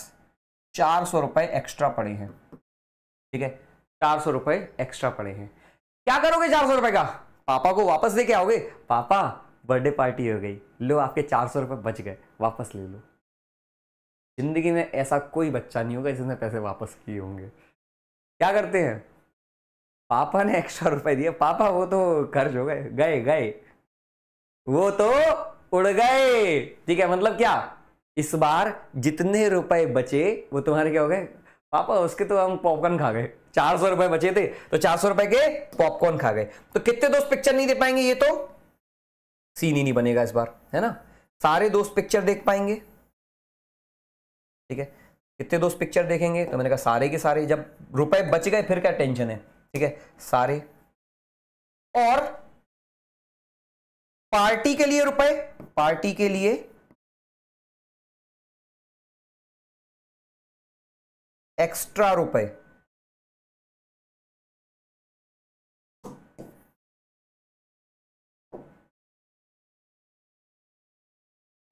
चार सौ रुपए एक्स्ट्रा पड़े हैं ठीक है चार सौ रुपए एक्स्ट्रा पड़े हैं क्या करोगे चार सौ रुपए का पापा को वापस दे के आओगे पापा बर्थडे पार्टी हो गई लो आपके चार सौ रुपये बच गए वापस ले लो जिंदगी में ऐसा कोई बच्चा नहीं होगा जिसने पैसे वापस किए होंगे क्या करते हैं पापा ने एक्स्ट्रा रुपए दिए पापा वो तो खर्च हो गए गए गए वो तो उड़ गए ठीक है मतलब क्या इस बार जितने रुपए बचे वो तुम्हारे क्या हो गए पापा उसके तो हम पॉपकॉर्न खा गए चार सौ रुपए बचे थे तो चार सौ रुपए के पॉपकॉर्न खा गए तो कितने दोस्त पिक्चर नहीं दे पाएंगे ये तो सीन ही नहीं बनेगा इस बार है ना सारे दोस्त पिक्चर देख पाएंगे ठीक है कितने दोस्त पिक्चर देखेंगे तो मैंने कहा सारे के सारे जब रुपए बच गए फिर क्या टेंशन है ठीक है सारे और पार्टी के लिए रुपए पार्टी के लिए एक्स्ट्रा रुपए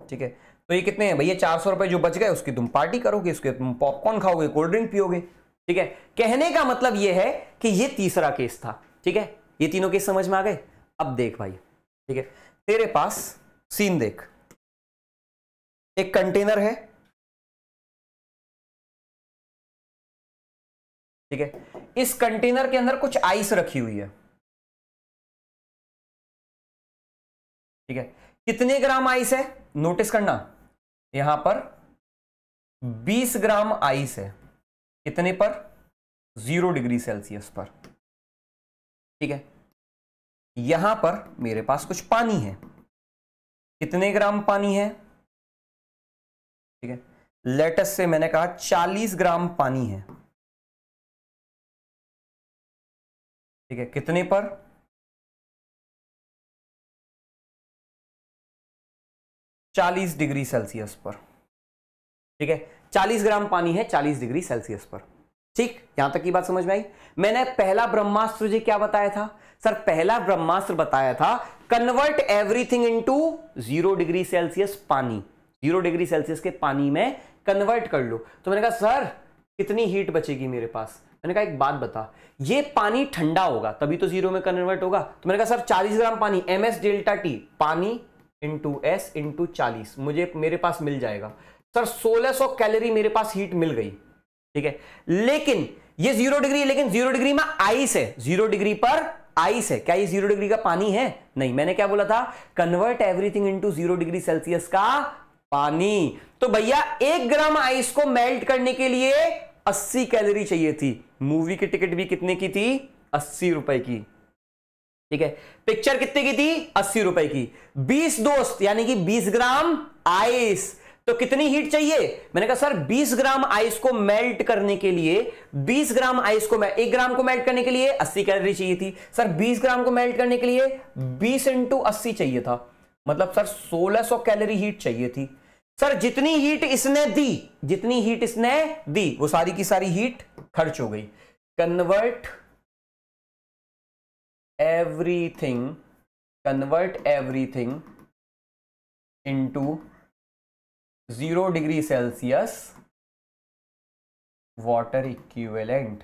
ठीक है तो ये कितने हैं भैया चार सौ रुपए जो बच गए उसकी तुम पार्टी करोगे उसके तुम पॉपकॉर्न खाओगे कोल्ड ड्रिंक पियोगे ठीक है कहने का मतलब ये है कि ये तीसरा केस था ठीक है ये तीनों केस समझ में आ गए अब देख भाई ठीक है तेरे पास सीन देख एक कंटेनर है ठीक है इस कंटेनर के अंदर कुछ आइस रखी हुई है ठीक है कितने ग्राम आइस है नोटिस करना यहां पर 20 ग्राम आइस है कितने पर जीरो डिग्री सेल्सियस पर ठीक है यहां पर मेरे पास कुछ पानी है कितने ग्राम पानी है ठीक है लेटस से मैंने कहा 40 ग्राम पानी है ठीक है कितने पर चालीस डिग्री सेल्सियस पर ठीक है चालीस ग्राम पानी है चालीस डिग्री सेल्सियस पर ठीक यहां तक की बात समझ में आई मैंने पहला ब्रह्मास्त्र जी क्या बताया था सर पहला ब्रह्मास्त्र बताया था convert everything into zero degree Celsius पानी जीरो डिग्री सेल्सियस के पानी में कन्वर्ट कर लो तो मैंने कहा सर कितनी हीट बचेगी मेरे पास मैंने कहा एक बात बता ये पानी ठंडा होगा तभी तो जीरो में कन्वर्ट होगा तो मैंने कहा सर 40 ग्राम पानी एम एस डेल्टा टी पानी इंटू एस इंटू चालीस मुझे मेरे पास मिल जाएगा सर 1600 कैलोरी मेरे पास हीट मिल गई ठीक है लेकिन ये जीरो डिग्री लेकिन जीरो डिग्री में आइस है जीरो डिग्री पर आइस है क्या ये जीरो डिग्री का पानी है नहीं मैंने क्या बोला था convert everything into zero degree Celsius का पानी तो भैया एक ग्राम आइस को मेल्ट करने के लिए अस्सी कैलोरी चाहिए थी मूवी की टिकट भी कितने की थी अस्सी रुपए की ठीक है पिक्चर कितने की थी अस्सी रुपए की बीस दोस्त यानी कि बीस ग्राम आइस तो कितनी हीट चाहिए मैंने कहा सर 20 ग्राम आइस को मेल्ट करने के लिए 20 ग्राम आइस को एक ग्राम को मेल्ट करने के लिए 80 कैलोरी चाहिए थी सर 20 ग्राम को मेल्ट करने के लिए 20 इंटू अस्सी चाहिए था मतलब सर 1600 कैलोरी हीट चाहिए थी सर जितनी हीट इसने दी जितनी हीट इसने दी वो सारी की सारी हीट खर्च हो गई convert everything convert everything into zero degree Celsius water equivalent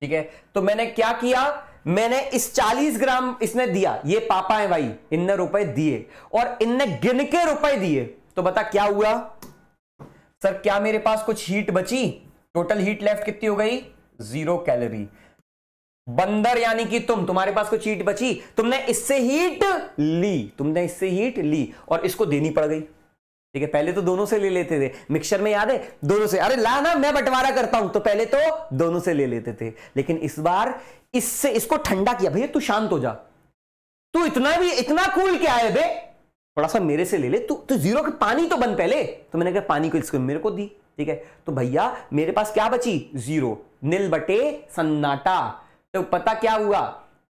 ठीक है तो मैंने क्या किया मैंने इस 40 ग्राम इसने दिया ये पापा है भाई इनने रुपए दिए और इनने गिन के रुपए दिए तो बता क्या हुआ सर क्या मेरे पास कुछ हीट बची टोटल हीट लेफ्ट कितनी हो गई जीरो कैलोरी बंदर यानी कि तुम तुम्हारे पास कुछ हीट बची तुमने इससे हीट ली तुमने इससे हीट ली और इसको देनी पड़ गई ठीक है पहले तो दोनों से ले लेते थे मिक्सर में याद है दोनों से अरे ला ना मैं बंटवारा करता हूं तो पहले तो दोनों से ले लेते थे लेकिन इस बार इससे इसको ठंडा किया भैया तू शांत हो जा तू इतना भी इतना कूल क्या है बे थोड़ा सा मेरे से ले ले तू तो जीरो के पानी तो बन पहले तो मैंने कहा पानी को इसको मेरे को दी ठीक है तो भैया मेरे पास क्या बची जीरो नील बटे सन्नाटा तो पता क्या हुआ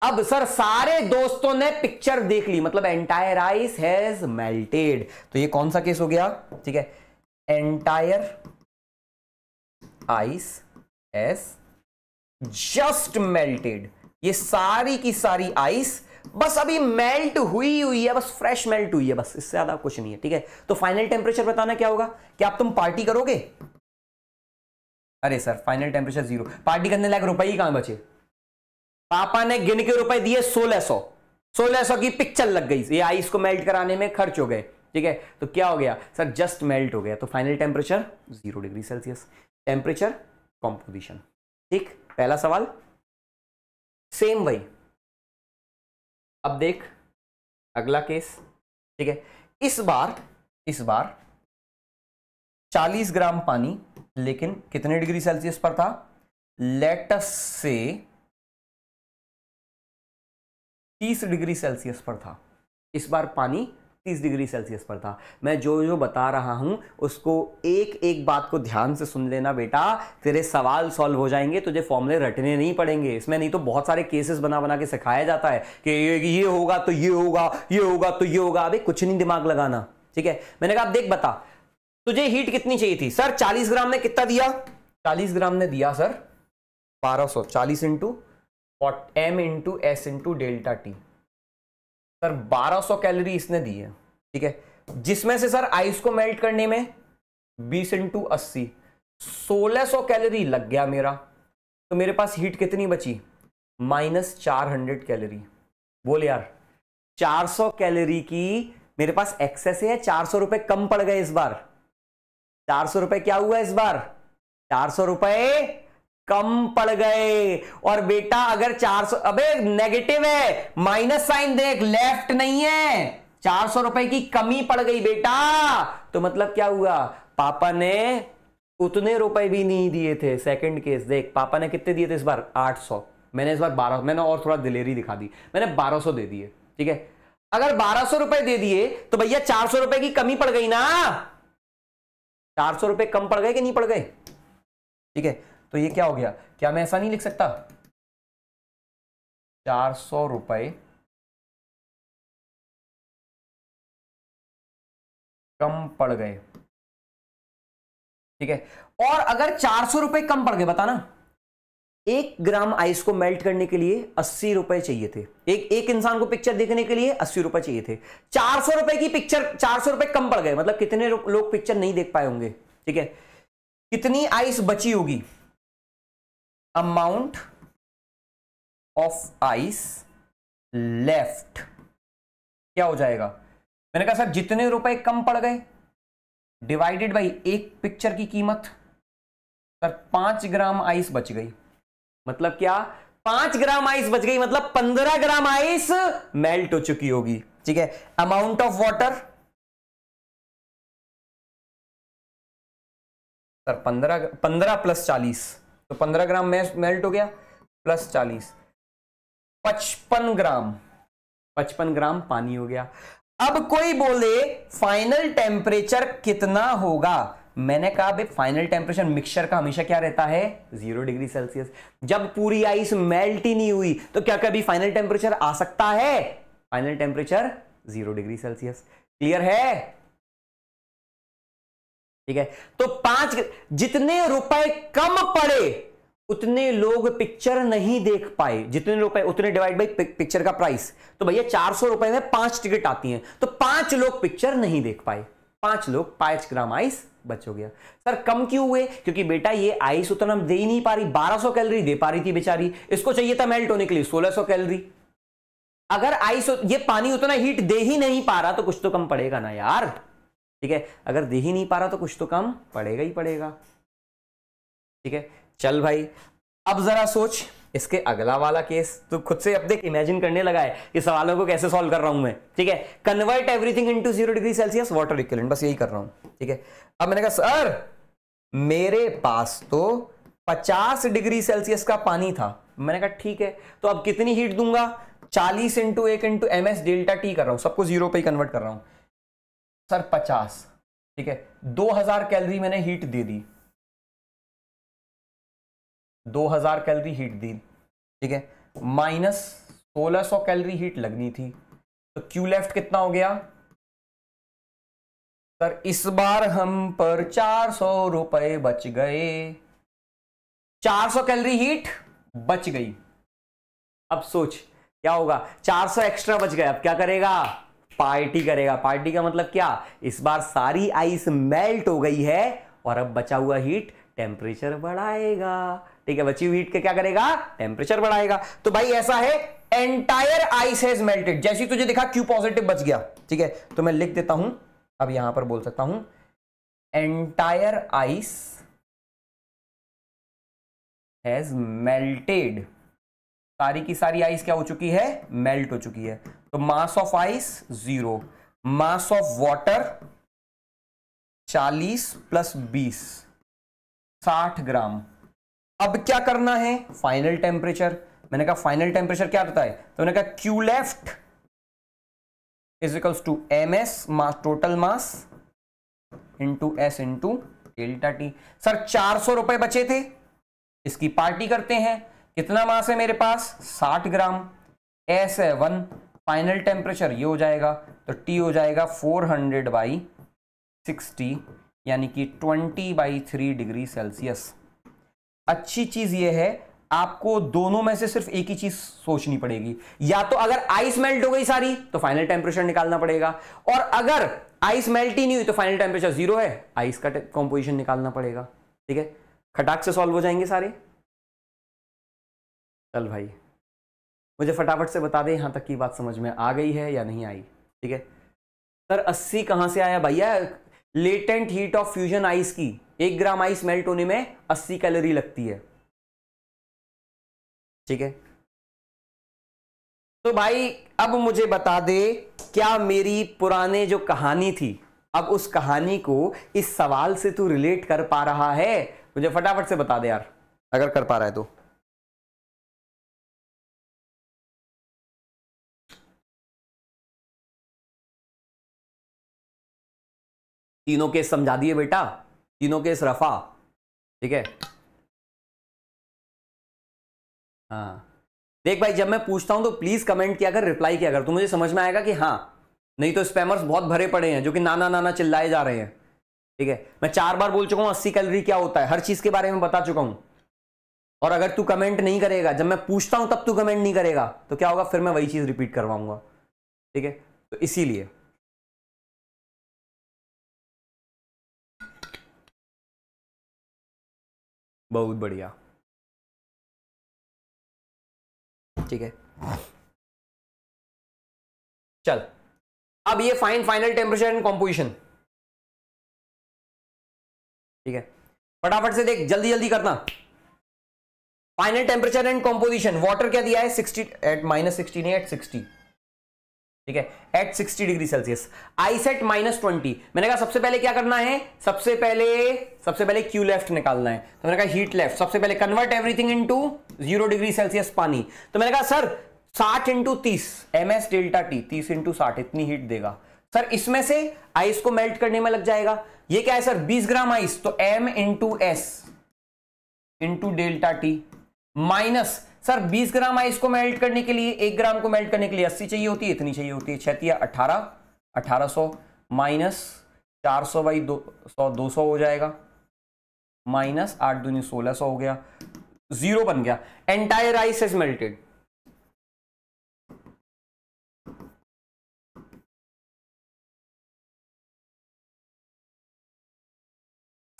अब सर सारे दोस्तों ने पिक्चर देख ली मतलब एंटायर आइस हैज मेल्टेड तो ये कौन सा केस हो गया ठीक है entire ice has just melted ये सारी की सारी आइस बस अभी मेल्ट हुई हुई है बस फ्रेश मेल्ट हुई है बस इससे ज्यादा कुछ नहीं है ठीक है तो फाइनल टेम्परेचर बताना क्या होगा क्या आप तुम पार्टी करोगे अरे sir final temperature zero party करने लायक रुपए ही कहां बचे पापा ने गिन के रुपए दिए सोलह सौ सोलह सौ की पिक्चर लग गई ये आइस को मेल्ट कराने में खर्च हो गए ठीक है तो क्या हो गया सर जस्ट मेल्ट हो गया तो final temperature zero degree Celsius temperature composition ठीक पहला सवाल सेम वही अब देख अगला केस ठीक है इस बार इस बार 40 ग्राम पानी लेकिन कितने डिग्री सेल्सियस पर था लेटस से 30 डिग्री सेल्सियस पर था इस बार पानी तीस डिग्री सेल्सियस पर था मैं जो जो बता रहा हूँ उसको एक एक बात को ध्यान से सुन लेना बेटा तेरे सवाल सॉल्व हो जाएंगे तुझे फॉर्मूले रटने नहीं पड़ेंगे इसमें नहीं तो बहुत सारे केसेस बना बना के सिखाया जाता है कि ये होगा तो ये होगा ये होगा तो ये होगा अभी कुछ नहीं दिमाग लगाना ठीक है मैंने कहा आप देख बता तुझे हीट कितनी चाहिए थी सर चालीस ग्राम ने कितना दिया चालीस ग्राम ने दिया सर बारह सौ चालीस into M into S into delta T sir 1200 calorie इसने दी है ठीक है जिसमें से सर आइस को मेल्ट करने में बीस इंटू अस्सी सोलह सौ कैलोरी लग गया मेरा तो मेरे पास हीट कितनी बची माइनस चार हंड्रेड कैलोरी बोल यार चार सौ कैलोरी की मेरे पास एक्सेस है चार सौ रुपए कम पड़ गए इस बार चार सौ रुपए क्या हुआ इस बार चार सौ रुपए कम पड़ गए और बेटा अगर 400 अबे नेगेटिव है माइनस साइन देख लेफ्ट नहीं है चार सौ रुपए की कमी पड़ गई बेटा तो मतलब क्या हुआ पापा ने उतने रुपए भी नहीं दिए थे सेकंड केस देख पापा ने कितने दिए थे इस बार 800 मैंने इस बार 12 मैंने और थोड़ा दिलेरी दिखा दी मैंने 1200 दे दिए ठीक है अगर बारह सौ रुपए दे दिए तो भैया चार सौ रुपए की कमी पड़ गई ना चार सौ रुपए कम पड़ गए कि नहीं पड़ गए ठीक है तो ये क्या हो गया क्या मैं ऐसा नहीं लिख सकता चार सौ रुपये कम पड़ गए ठीक है और अगर चार सौ रुपये कम पड़ गए बताना एक ग्राम आइस को मेल्ट करने के लिए अस्सी रुपए चाहिए थे एक एक इंसान को पिक्चर देखने के लिए अस्सी रुपए चाहिए थे चार सौ रुपए की पिक्चर चार सौ रुपए कम पड़ गए मतलब कितने लोग पिक्चर नहीं देख पाए होंगे ठीक है कितनी आइस बची होगी अमाउंट ऑफ आइस लेफ्ट क्या हो जाएगा मैंने कहा सर जितने रुपए कम पड़ गए डिवाइडेड बाई एक पिक्चर की कीमत सर पांच ग्राम आइस बच गई मतलब क्या पांच ग्राम आइस बच गई मतलब पंद्रह ग्राम आइस मेल्ट हो चुकी होगी ठीक है अमाउंट ऑफ वाटर सर पंद्रह पंद्रह प्लस चालीस तो पंद्रह ग्राम मेल्ट हो गया प्लस चालीस पचपन ग्राम पचपन ग्राम पानी हो गया अब कोई बोले फाइनल टेम्परेचर कितना होगा मैंने कहा भाई फाइनल टेम्परेचर मिक्सचर का हमेशा क्या रहता है जीरो डिग्री सेल्सियस जब पूरी आइस मेल्ट ही नहीं हुई तो क्या कभी फाइनल टेम्परेचर आ सकता है final temperature zero degree Celsius clear है ठीक है तो पांच जितने रुपए कम पड़े उतने लोग पिक्चर नहीं देख पाए जितने रुपए उतने डिवाइड बाई पिक्चर का प्राइस तो भैया चार सौ रुपए में पांच टिकट आती हैं तो पांच लोग पिक्चर नहीं देख पाए पांच लोग पांच ग्राम आइस बच हो गया सर कम क्यों हुए क्योंकि बेटा ये आइस उतना दे ही नहीं पा रही 1200 कैलोरी दे पा रही थी बेचारी इसको चाहिए था मेल्ट होने के लिए सौ कैलोरी अगर आइस ये पानी उतना हीट दे ही नहीं पा रहा तो कुछ तो कम पड़ेगा ना यार ठीक है अगर दे ही नहीं पा रहा तो कुछ तो कम पड़ेगा ही पड़ेगा ठीक है चल भाई अब जरा सोच इसके अगला वाला केस तो खुद से अब देख इमेजिन करने लगा है कि सवालों को कैसे सॉल्व कर रहा हूं मैं ठीक है convert everything into zero degree Celsius water equivalent बस यही कर रहा हूं ठीक है अब मैंने कहा सर मेरे पास तो 50 डिग्री सेल्सियस का पानी था मैंने कहा ठीक है तो अब कितनी हीट दूंगा चालीस इंटू एक into M S delta T कर रहा हूं सबको जीरो पे ही कन्वर्ट कर रहा हूं सर पचास ठीक है दो हजार कैलोरी मैंने हीट दे दी दो हजार कैलोरी हीट दी ठीक है माइनस सोलह सौ कैलोरी हीट लगनी थी तो क्यू लेफ्ट कितना हो गया सर इस बार हम पर चार सौ रुपए बच गए चार सौ कैलोरी हीट बच गई अब सोच क्या होगा चार सौ एक्स्ट्रा बच गए अब क्या करेगा पार्टी करेगा पार्टी का मतलब क्या इस बार सारी आइस मेल्ट हो गई है और अब बचा हुआ हीट टेम्परेचर बढ़ाएगा ठीक है बची हुई हीट का क्या करेगा टेम्परेचर बढ़ाएगा तो भाई ऐसा है एंटायर आइस हैज मेल्टेड जैसी तुझे दिखा क्यू पॉजिटिव बच गया ठीक है तो मैं लिख देता हूं अब यहां पर बोल सकता हूं एंटायर आइस हैज मेल्टेड सारी की सारी आइस क्या हो चुकी है मेल्ट हो चुकी है तो mass of ice zero mass of water चालीस प्लस बीस साठ ग्राम अब क्या करना है फाइनल टेम्परेचर मैंने कहा फाइनल टेम्परेचर क्या रहता है तो मैंने कहा Q left इजिकल्स to M S mass total mass into S into delta T sir चार सौ रुपए बचे थे इसकी पार्टी करते हैं कितना मास है मेरे पास साठ ग्राम एस है वन फाइनल टेम्परेचर ये हो जाएगा तो टी हो जाएगा 400 हंड्रेड बाई सिक्सटी यानी कि 20 बाई थ्री डिग्री सेल्सियस अच्छी चीज़ ये है आपको दोनों में से सिर्फ एक ही चीज सोचनी पड़ेगी या तो अगर आइस मेल्ट हो गई सारी तो फाइनल टेम्परेचर निकालना पड़ेगा और अगर आइस मेल्ट ही नहीं हुई तो फाइनल टेम्परेचर जीरो है आइस का कॉम्पोजिशन निकालना पड़ेगा ठीक है खटाक से सॉल्व हो जाएंगे सारे चल भाई मुझे फटाफट से बता दें यहाँ तक की बात समझ में आ गई है या नहीं आई ठीक है सर अस्सी कहाँ से आया भैया latent heat of fusion ice की एक ग्राम आइस मेल्ट होने में अस्सी कैलोरी लगती है ठीक है तो भाई अब मुझे बता दे क्या मेरी पुराने जो कहानी थी अब उस कहानी को इस सवाल से तू रिलेट कर पा रहा है मुझे फटाफट से बता दे यार अगर कर पा रहा है तो तीनों केस समझा दिए बेटा तीनों केस रफा ठीक है हाँ देख भाई जब मैं पूछता हूं तो प्लीज कमेंट किया कर रिप्लाई किया कर तो मुझे समझ में आएगा कि हाँ नहीं तो स्पैमर्स बहुत भरे पड़े हैं जो कि नाना नाना चिल्लाए जा रहे हैं ठीक है मैं चार बार बोल चुका हूं अस्सी कैलरी क्या होता है हर चीज के बारे में बता चुका हूं और अगर तू कमेंट नहीं करेगा जब मैं पूछता हूं तब तू कमेंट नहीं करेगा तो क्या होगा फिर मैं वही चीज रिपीट करवाऊंगा ठीक है तो इसीलिए बहुत बढ़िया ठीक है चल अब ये fine final temperature and composition ठीक है फटाफट से देख जल्दी जल्दी करना final temperature and composition water क्या दिया है सिक्सटी एट माइनस सिक्सटी नहीं एट सिक्सटी ठीक है eight 60 degree Celsius ice at minus twenty मैंने कहा सबसे पहले क्या करना है सबसे पहले सबसे पहले क्यू लेफ्ट निकालना है तो मैंने कहा हीट लेफ्ट सबसे पहले convert everything into zero degree Celsius पानी तो मैंने कहा सर 60 इंटू तीस एम एस डेल्टा टी तीस इंटू साठ इतनी हीट देगा सर इसमें से आइस को मेल्ट करने में लग जाएगा ये क्या है सर 20 ग्राम आइस तो M into S into delta T minus sir 20 gram ice को मेल्ट करने के लिए एक ग्राम को मेल्ट करने के लिए 80 चाहिए होती है इतनी चाहिए होती है छतिया अठारह अठारह सो माइनस चार सौ बाई दो सौ दो सौ हो जाएगा माइनस आठ दूनी सोलह सौ हो गया जीरो बन गया एंटायर आइस इज मेल्टेड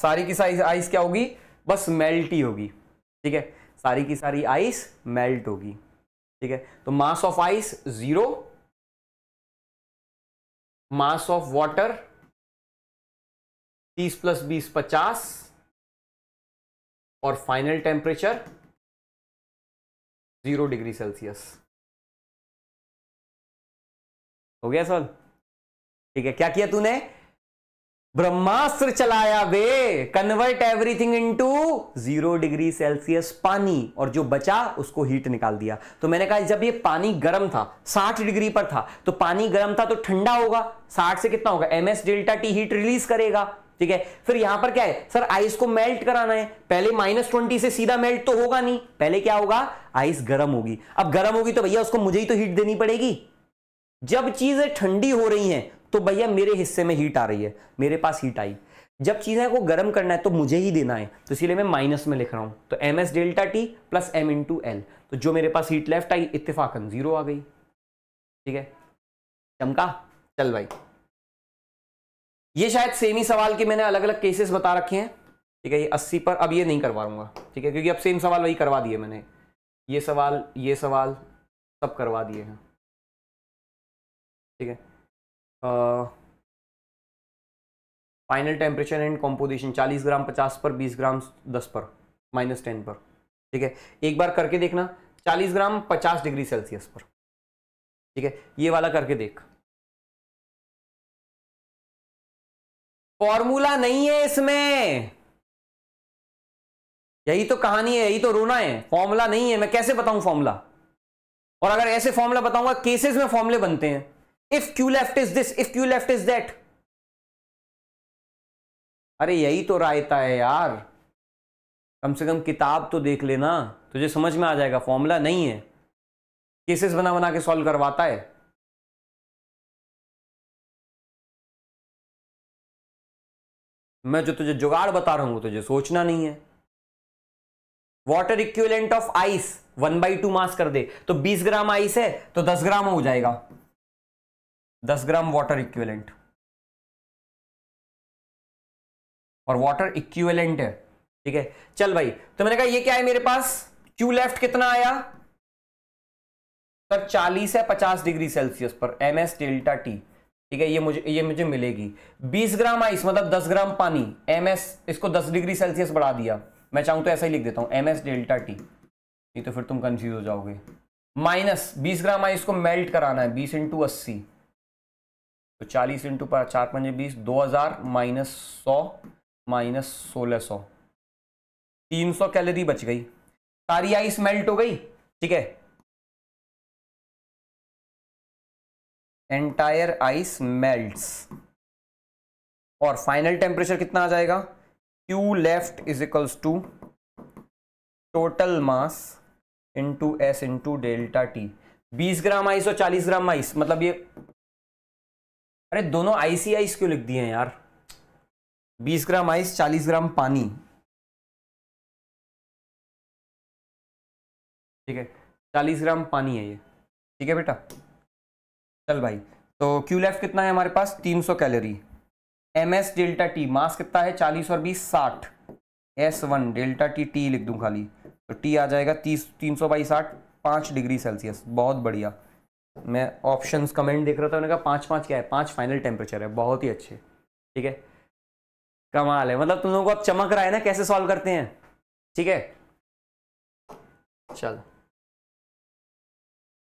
सारी की साइज आइस क्या होगी बस मेल्ट ही होगी ठीक है सारी की सारी आइस मेल्ट होगी ठीक है तो mass of ice zero mass of water तीस प्लस बीस पचास और final temperature zero degree Celsius हो गया सर ठीक है क्या किया तूने ब्रह्मास्त्र चलाया वे convert everything into zero degree Celsius पानी और जो बचा उसको हीट निकाल दिया तो मैंने कहा जब ये पानी गर्म था 60 डिग्री पर था तो पानी गर्म था तो ठंडा होगा 60 से कितना होगा M S delta T heat release करेगा ठीक है फिर यहां पर क्या है सर आइस को मेल्ट कराना है पहले माइनस ट्वेंटी से सीधा मेल्ट तो होगा नहीं पहले क्या होगा आइस गर्म होगी अब गर्म होगी तो भैया उसको मुझे ही तो हीट देनी पड़ेगी जब चीजें ठंडी हो रही हैं तो भैया मेरे हिस्से में हीट आ रही है मेरे पास हीट आई जब चीज़ें को गर्म करना है तो मुझे ही देना है तो इसीलिए मैं माइनस में लिख रहा हूँ तो M S delta T plus M into L तो जो मेरे पास हीट लेफ्ट आई इतफाकन जीरो आ गई ठीक है चमका चल भाई ये शायद सेम ही सवाल के मैंने अलग अलग केसेस बता रखे हैं ठीक है ये अस्सी पर अब ये नहीं करवाऊंगा ठीक है क्योंकि अब सेम सवाल वही करवा दिए मैंने ये सवाल ये सवाल सब करवा दिए हैं ठीक है final temperature and composition 40 gram 50 पर 20 ग्राम 10 पर माइनस टेन पर ठीक है एक बार करके देखना 40 ग्राम 50 डिग्री सेल्सियस पर ठीक है ये वाला करके देख फॉर्मूला नहीं है इसमें यही तो कहानी है यही तो रोना है फॉर्मूला नहीं है मैं कैसे बताऊं फॉर्मूला और अगर ऐसे फॉर्मूला बताऊंगा केसेस में फॉर्मूले बनते हैं if Q left is this if Q left is that अरे यही तो रायता है यार कम से कम किताब तो देख लेना तुझे समझ में आ जाएगा फॉर्मूला नहीं है केसेस बना बना के सॉल्व करवाता है मैं जो तुझे जुगाड़ बता रहा हूं तुझे सोचना नहीं है water equivalent of ice one by two mass कर दे तो 20 ग्राम आइस है तो 10 ग्राम हो जाएगा 10 ग्राम वाटर इक्विवेलेंट और वाटर इक्विवेलेंट है ठीक है चल भाई तो मैंने कहा ये क्या है मेरे पास क्यू लेफ्ट कितना आया सर 40 है 50 डिग्री सेल्सियस पर एम एस डेल्टा टी ठीक है ये मुझे ये मुझे मिलेगी 20 ग्राम आइस मतलब 10 ग्राम पानी एम एस इसको 10 डिग्री सेल्सियस बढ़ा दिया मैं चाहूं तो ऐसा ही लिख देता हूं एम एस डेल्टा टी नहीं तो फिर तुम कंफ्यूज हो जाओगे माइनस बीस ग्राम आइस को मेल्ट कराना है बीस इंटू अस्सी तो चालीस इंटू चार पंजे बीस दो हज़ार माइनस सौ माइनस सोलह सौ तीन सौ कैलोरी बच गई सारी आइस मेल्ट हो गई ठीक है एंटायर आइस मेल्ट्स और फाइनल टेम्परेचर कितना आ जाएगा Q left is equals to total mass into S into delta T बीस ग्राम आइस और चालीस ग्राम आइस मतलब ये अरे दोनों आईसी आइस क्यों लिख दिए हैं यार बीस ग्राम आइस चालीस ग्राम पानी ठीक है चालीस ग्राम पानी है ये ठीक है बेटा चल भाई तो क्यू लेफ कितना है हमारे पास तीन सौ calorie M S delta T mass कितना है चालीस और बीस साठ S one delta T T लिख दूं खाली तो टी आ जाएगा तीस तीन सौ बाई साठ डिग्री सेल्सियस बहुत बढ़िया मैं ऑप्शन कमेंट देख रहा था उन्होंने कहा पाँच पाँच क्या है पाँच फाइनल टेम्परेचर है बहुत ही अच्छे ठीक है कमाल है मतलब तुम लोगों को अब चमक रहा है ना कैसे सॉल्व करते हैं ठीक है चल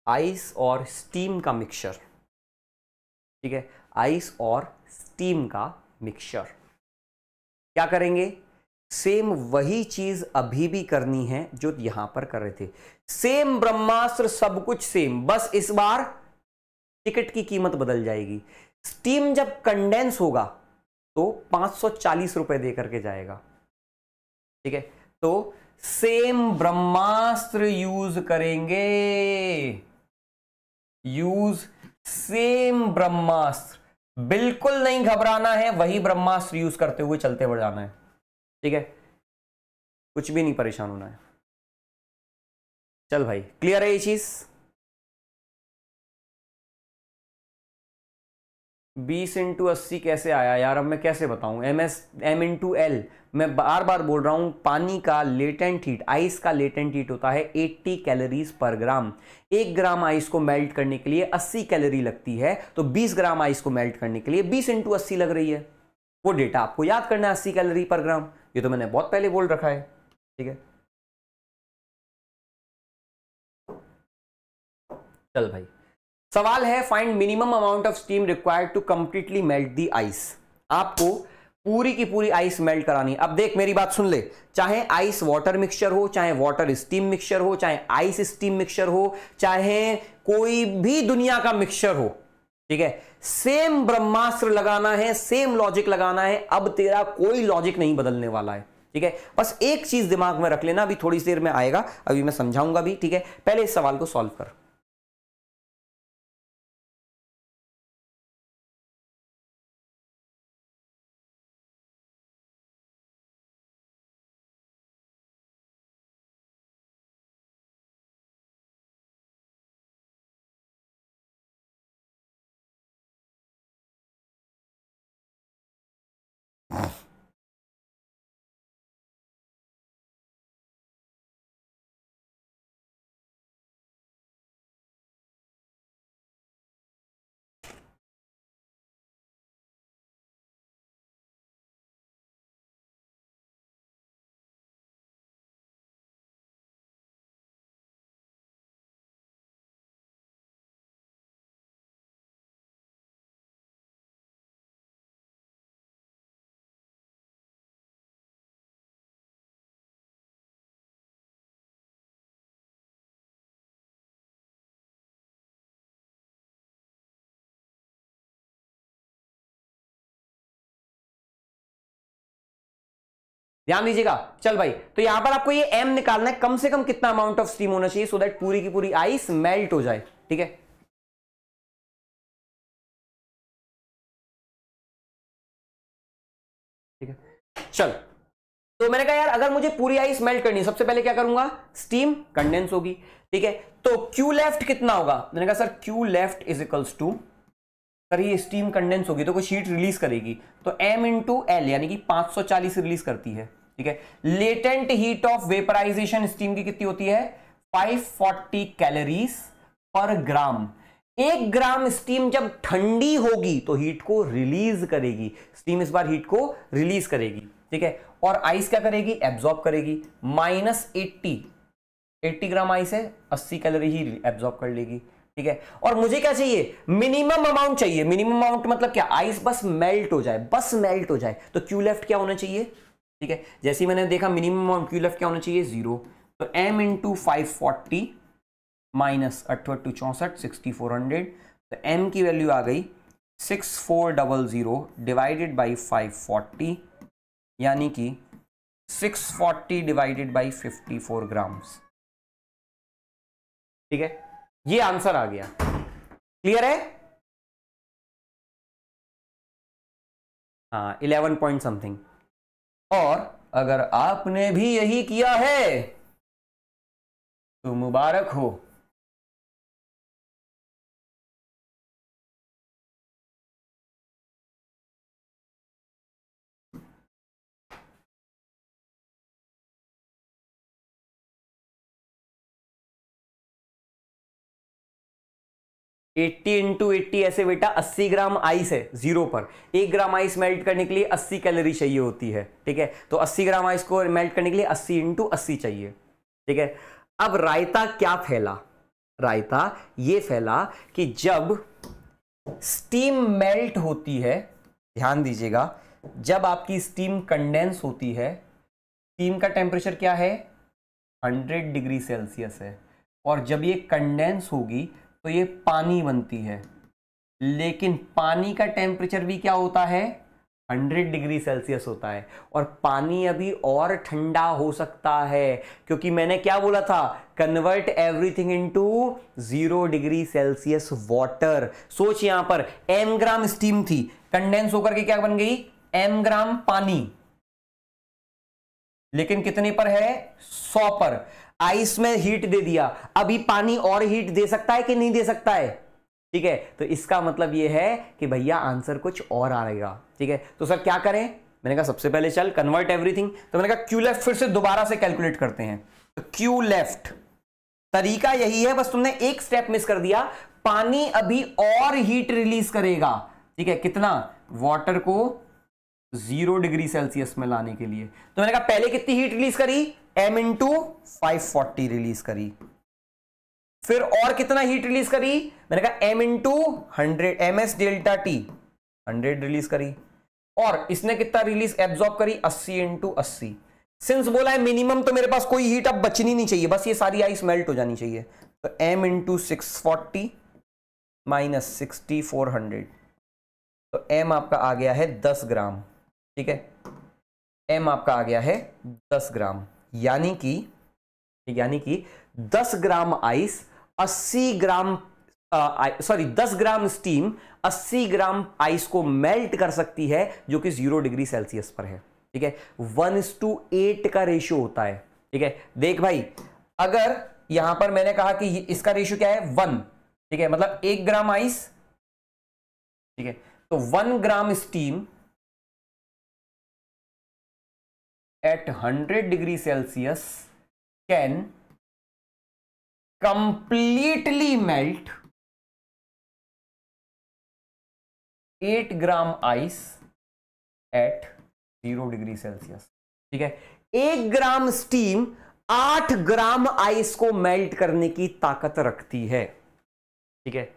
आइस और स्टीम का मिक्सचर ठीक है आइस और स्टीम का मिक्सचर क्या करेंगे सेम वही चीज अभी भी करनी है जो यहां पर कर रहे थे सेम ब्रह्मास्त्र सब कुछ सेम बस इस बार टिकट की कीमत बदल जाएगी स्टीम जब कंडेंस होगा तो 540 रुपए दे करके जाएगा ठीक है तो सेम ब्रह्मास्त्र यूज करेंगे यूज सेम ब्रह्मास्त्र बिल्कुल नहीं घबराना है वही ब्रह्मास्त्र यूज करते हुए चलते बढ़ जाना है ठीक है कुछ भी नहीं परेशान होना है चल भाई क्लियर है ये चीज बीस इंटू अस्सी कैसे आया यार अब मैं कैसे बताऊं M S M into L मैं बार बार बोल रहा हूं पानी का लेटेंट हीट आइस का लेटेंट हीट होता है 80 कैलोरीज पर ग्राम एक ग्राम आइस को मेल्ट करने के लिए 80 कैलोरी लगती है तो 20 ग्राम आइस को मेल्ट करने के लिए 20 इंटू अस्सी लग रही है वो डेटा आपको याद करना है अस्सी कैलोरी पर ग्राम ये तो मैंने बहुत पहले बोल रखा है ठीक है चल भाई सवाल है find minimum amount of steam required to completely melt the ice आपको पूरी की पूरी आइस मेल्ट करानी अब देख मेरी बात सुन ले चाहे आइस वाटर मिक्सचर हो चाहे वाटर स्टीम मिक्सचर हो चाहे आइस स्टीम मिक्सचर हो चाहे कोई भी दुनिया का मिक्सचर हो ठीक है सेम ब्रह्मास्त्र लगाना है सेम लॉजिक लगाना है अब तेरा कोई लॉजिक नहीं बदलने वाला है ठीक है बस एक चीज दिमाग में रख लेना अभी थोड़ी देर में आएगा अभी मैं समझाऊंगा भी ठीक है पहले इस सवाल को सॉल्व कर ध्यान दीजिएगा चल भाई तो यहां पर आपको ये एम निकालना है कम से कम कितना अमाउंट ऑफ स्टीम होना चाहिए सो दैट पूरी की पूरी आइस मेल्ट हो जाए ठीक है ठीक है चल तो मैंने कहा यार अगर मुझे पूरी आइस मेल्ट करनी सबसे पहले क्या करूंगा स्टीम कंडेंस होगी ठीक है तो क्यू लेफ्ट कितना होगा मैंने कहा sir Q left is equals to sir ये स्टीम कंडेंस होगी तो कोई शीट रिलीज करेगी तो एम इंटू एल यानी कि 540 रिलीज करती है ठीक है latent heat of vaporisation steam की कितनी होती है 540 कैलोरीज पर ग्राम एक ग्राम स्टीम जब ठंडी होगी तो हीट को रिलीज करेगी स्टीम इस बार हीट को रिलीज करेगी ठीक है और आइस क्या करेगी एब्जॉर्ब करेगी minus eighty eighty gram ice है अस्सी कैलोरी ही एब्जॉर्ब कर लेगी ठीक है और मुझे क्या चाहिए मिनिमम अमाउंट चाहिए मिनिमम अमाउंट मतलब क्या आइस बस मेल्ट हो जाए बस मेल्ट हो जाए तो क्यू लेफ्ट क्या होना चाहिए ठीक है जैसे मैंने देखा मिनिमम अमाउंट क्यू लेफ्ट क्या होना चाहिए जीरो तो M two five forty minus अठहत्तर चौंसठ सिक्सटी फोर हंड्रेड तो एम की वैल्यू आ गई six four double zero divided by five forty यानी कि six forty divided by fifty four grams ठीक है ये आंसर आ गया क्लियर है हाँ, इलेवन पॉइंट समथिंग और अगर आपने भी यही किया है तो मुबारक हो 80 इंटू एट्टी ऐसे बेटा 80 ग्राम आइस है जीरो पर एक ग्राम आइस मेल्ट करने के लिए 80 कैलोरी चाहिए होती है ठीक है तो 80 ग्राम आइस को मेल्ट करने के लिए 80 इंटू अस्सी चाहिए ठीक है अब रायता क्या फैला रायता ये फैला कि जब स्टीम मेल्ट होती है ध्यान दीजिएगा जब आपकी स्टीम कंडेंस होती है स्टीम का टेम्परेचर क्या है हंड्रेड डिग्री सेल्सियस है और जब ये कंडेंस होगी तो ये पानी बनती है लेकिन पानी का टेम्परेचर भी क्या होता है 100 डिग्री सेल्सियस होता है और पानी अभी और ठंडा हो सकता है क्योंकि मैंने क्या बोला था convert everything into zero degree Celsius water सोच यहां पर एम ग्राम स्टीम थी कंडेंस होकर के क्या बन गई एम ग्राम पानी लेकिन कितने पर है सौ पर आइस में हीट दे दिया अभी पानी और हीट दे सकता है कि नहीं दे सकता है ठीक है तो इसका मतलब यह है कि भैया आंसर कुछ और आ रहेगा ठीक है तो सर क्या करें मैंने कहा सबसे पहले चल कन्वर्ट एवरीथिंग तो मैंने कहा क्यू लेफ्ट फिर से दोबारा से कैलकुलेट करते हैं तो क्यू लेफ्ट तरीका यही है बस तुमने एक स्टेप मिस कर दिया पानी अभी और हीट रिलीज करेगा ठीक है कितना वाटर को जीरो डिग्री सेल्सियस में लाने के लिए तो मैंने कहा पहले कितनी हीट रिलीज करी एम इंटू फाइव रिलीज करी फिर और कितना हीट रिलीज करी मैंने कहा M into hundred M S delta T hundred release करी और इसने कितना रिलीज एब्जॉर्ब करी अस्सी इंटू अस्सी सिंस बोला है मिनिमम तो मेरे पास कोई हीट अब बचनी नहीं चाहिए बस ये सारी आइस मेल्ट हो जानी चाहिए तो m into six forty minus sixty four hundred तो एम आपका आ गया है दस ग्राम ठीक है एम आपका आ गया है दस ग्राम यानी कि यानी कि दस ग्राम आइस अस्सी ग्राम सॉरी दस ग्राम स्टीम अस्सी ग्राम आइस को मेल्ट कर सकती है जो कि जीरो डिग्री सेल्सियस पर है ठीक है वन इज टू एट का रेशियो होता है ठीक है देख भाई अगर यहां पर मैंने कहा कि इसका रेशियो क्या है वन ठीक है मतलब एक ग्राम आइस ठीक है तो one gram steam at 100 degree Celsius can completely melt 8 gram ice at zero degree Celsius ठीक है एक ग्राम स्टीम आठ ग्राम आइस को मेल्ट करने की ताकत रखती है ठीक है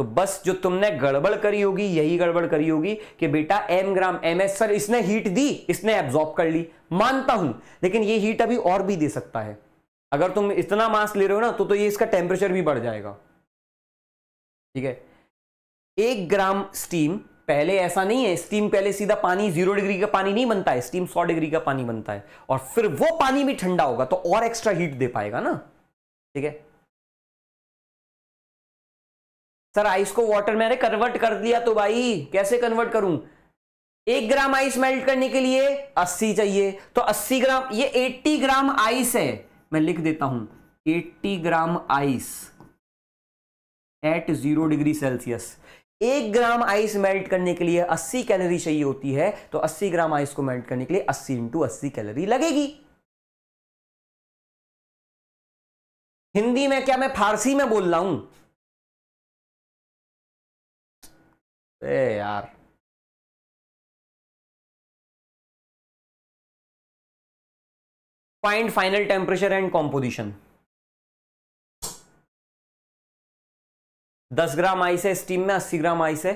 तो बस जो तुमने गड़बड़ करी होगी यही गड़बड़ करी होगी कि बेटा M gram M S sir इसने हीट दी इसने एब्जॉर्ब कर ली मानता हूं लेकिन ये हीट अभी और भी दे सकता है अगर तुम इतना मास ले रहे हो ना तो तो ये इसका टेम्परेचर भी बढ़ जाएगा ठीक है एक ग्राम स्टीम पहले ऐसा नहीं है स्टीम पहले सीधा पानी जीरो डिग्री का पानी नहीं बनता है स्टीम सौ डिग्री का पानी बनता है और फिर वो पानी भी ठंडा होगा तो और एक्स्ट्रा हीट दे पाएगा ना ठीक है सर आइस को वाटर मैंने कन्वर्ट कर दिया तो भाई कैसे कन्वर्ट करूं एक ग्राम आइस मेल्ट करने के लिए अस्सी चाहिए तो अस्सी ग्राम ये एट्टी ग्राम आइस है मैं लिख देता हूं eighty gram ice at zero degree Celsius एक ग्राम आइस मेल्ट करने के लिए अस्सी कैलोरी चाहिए होती है तो अस्सी ग्राम आइस को मेल्ट करने के लिए अस्सी इंटू अस्सी कैलोरी लगेगी हिंदी में क्या मैं फारसी में बोल रहा हूं ए यार find final temperature and composition दस ग्राम आइस है स्टीम में अस्सी ग्राम आइस है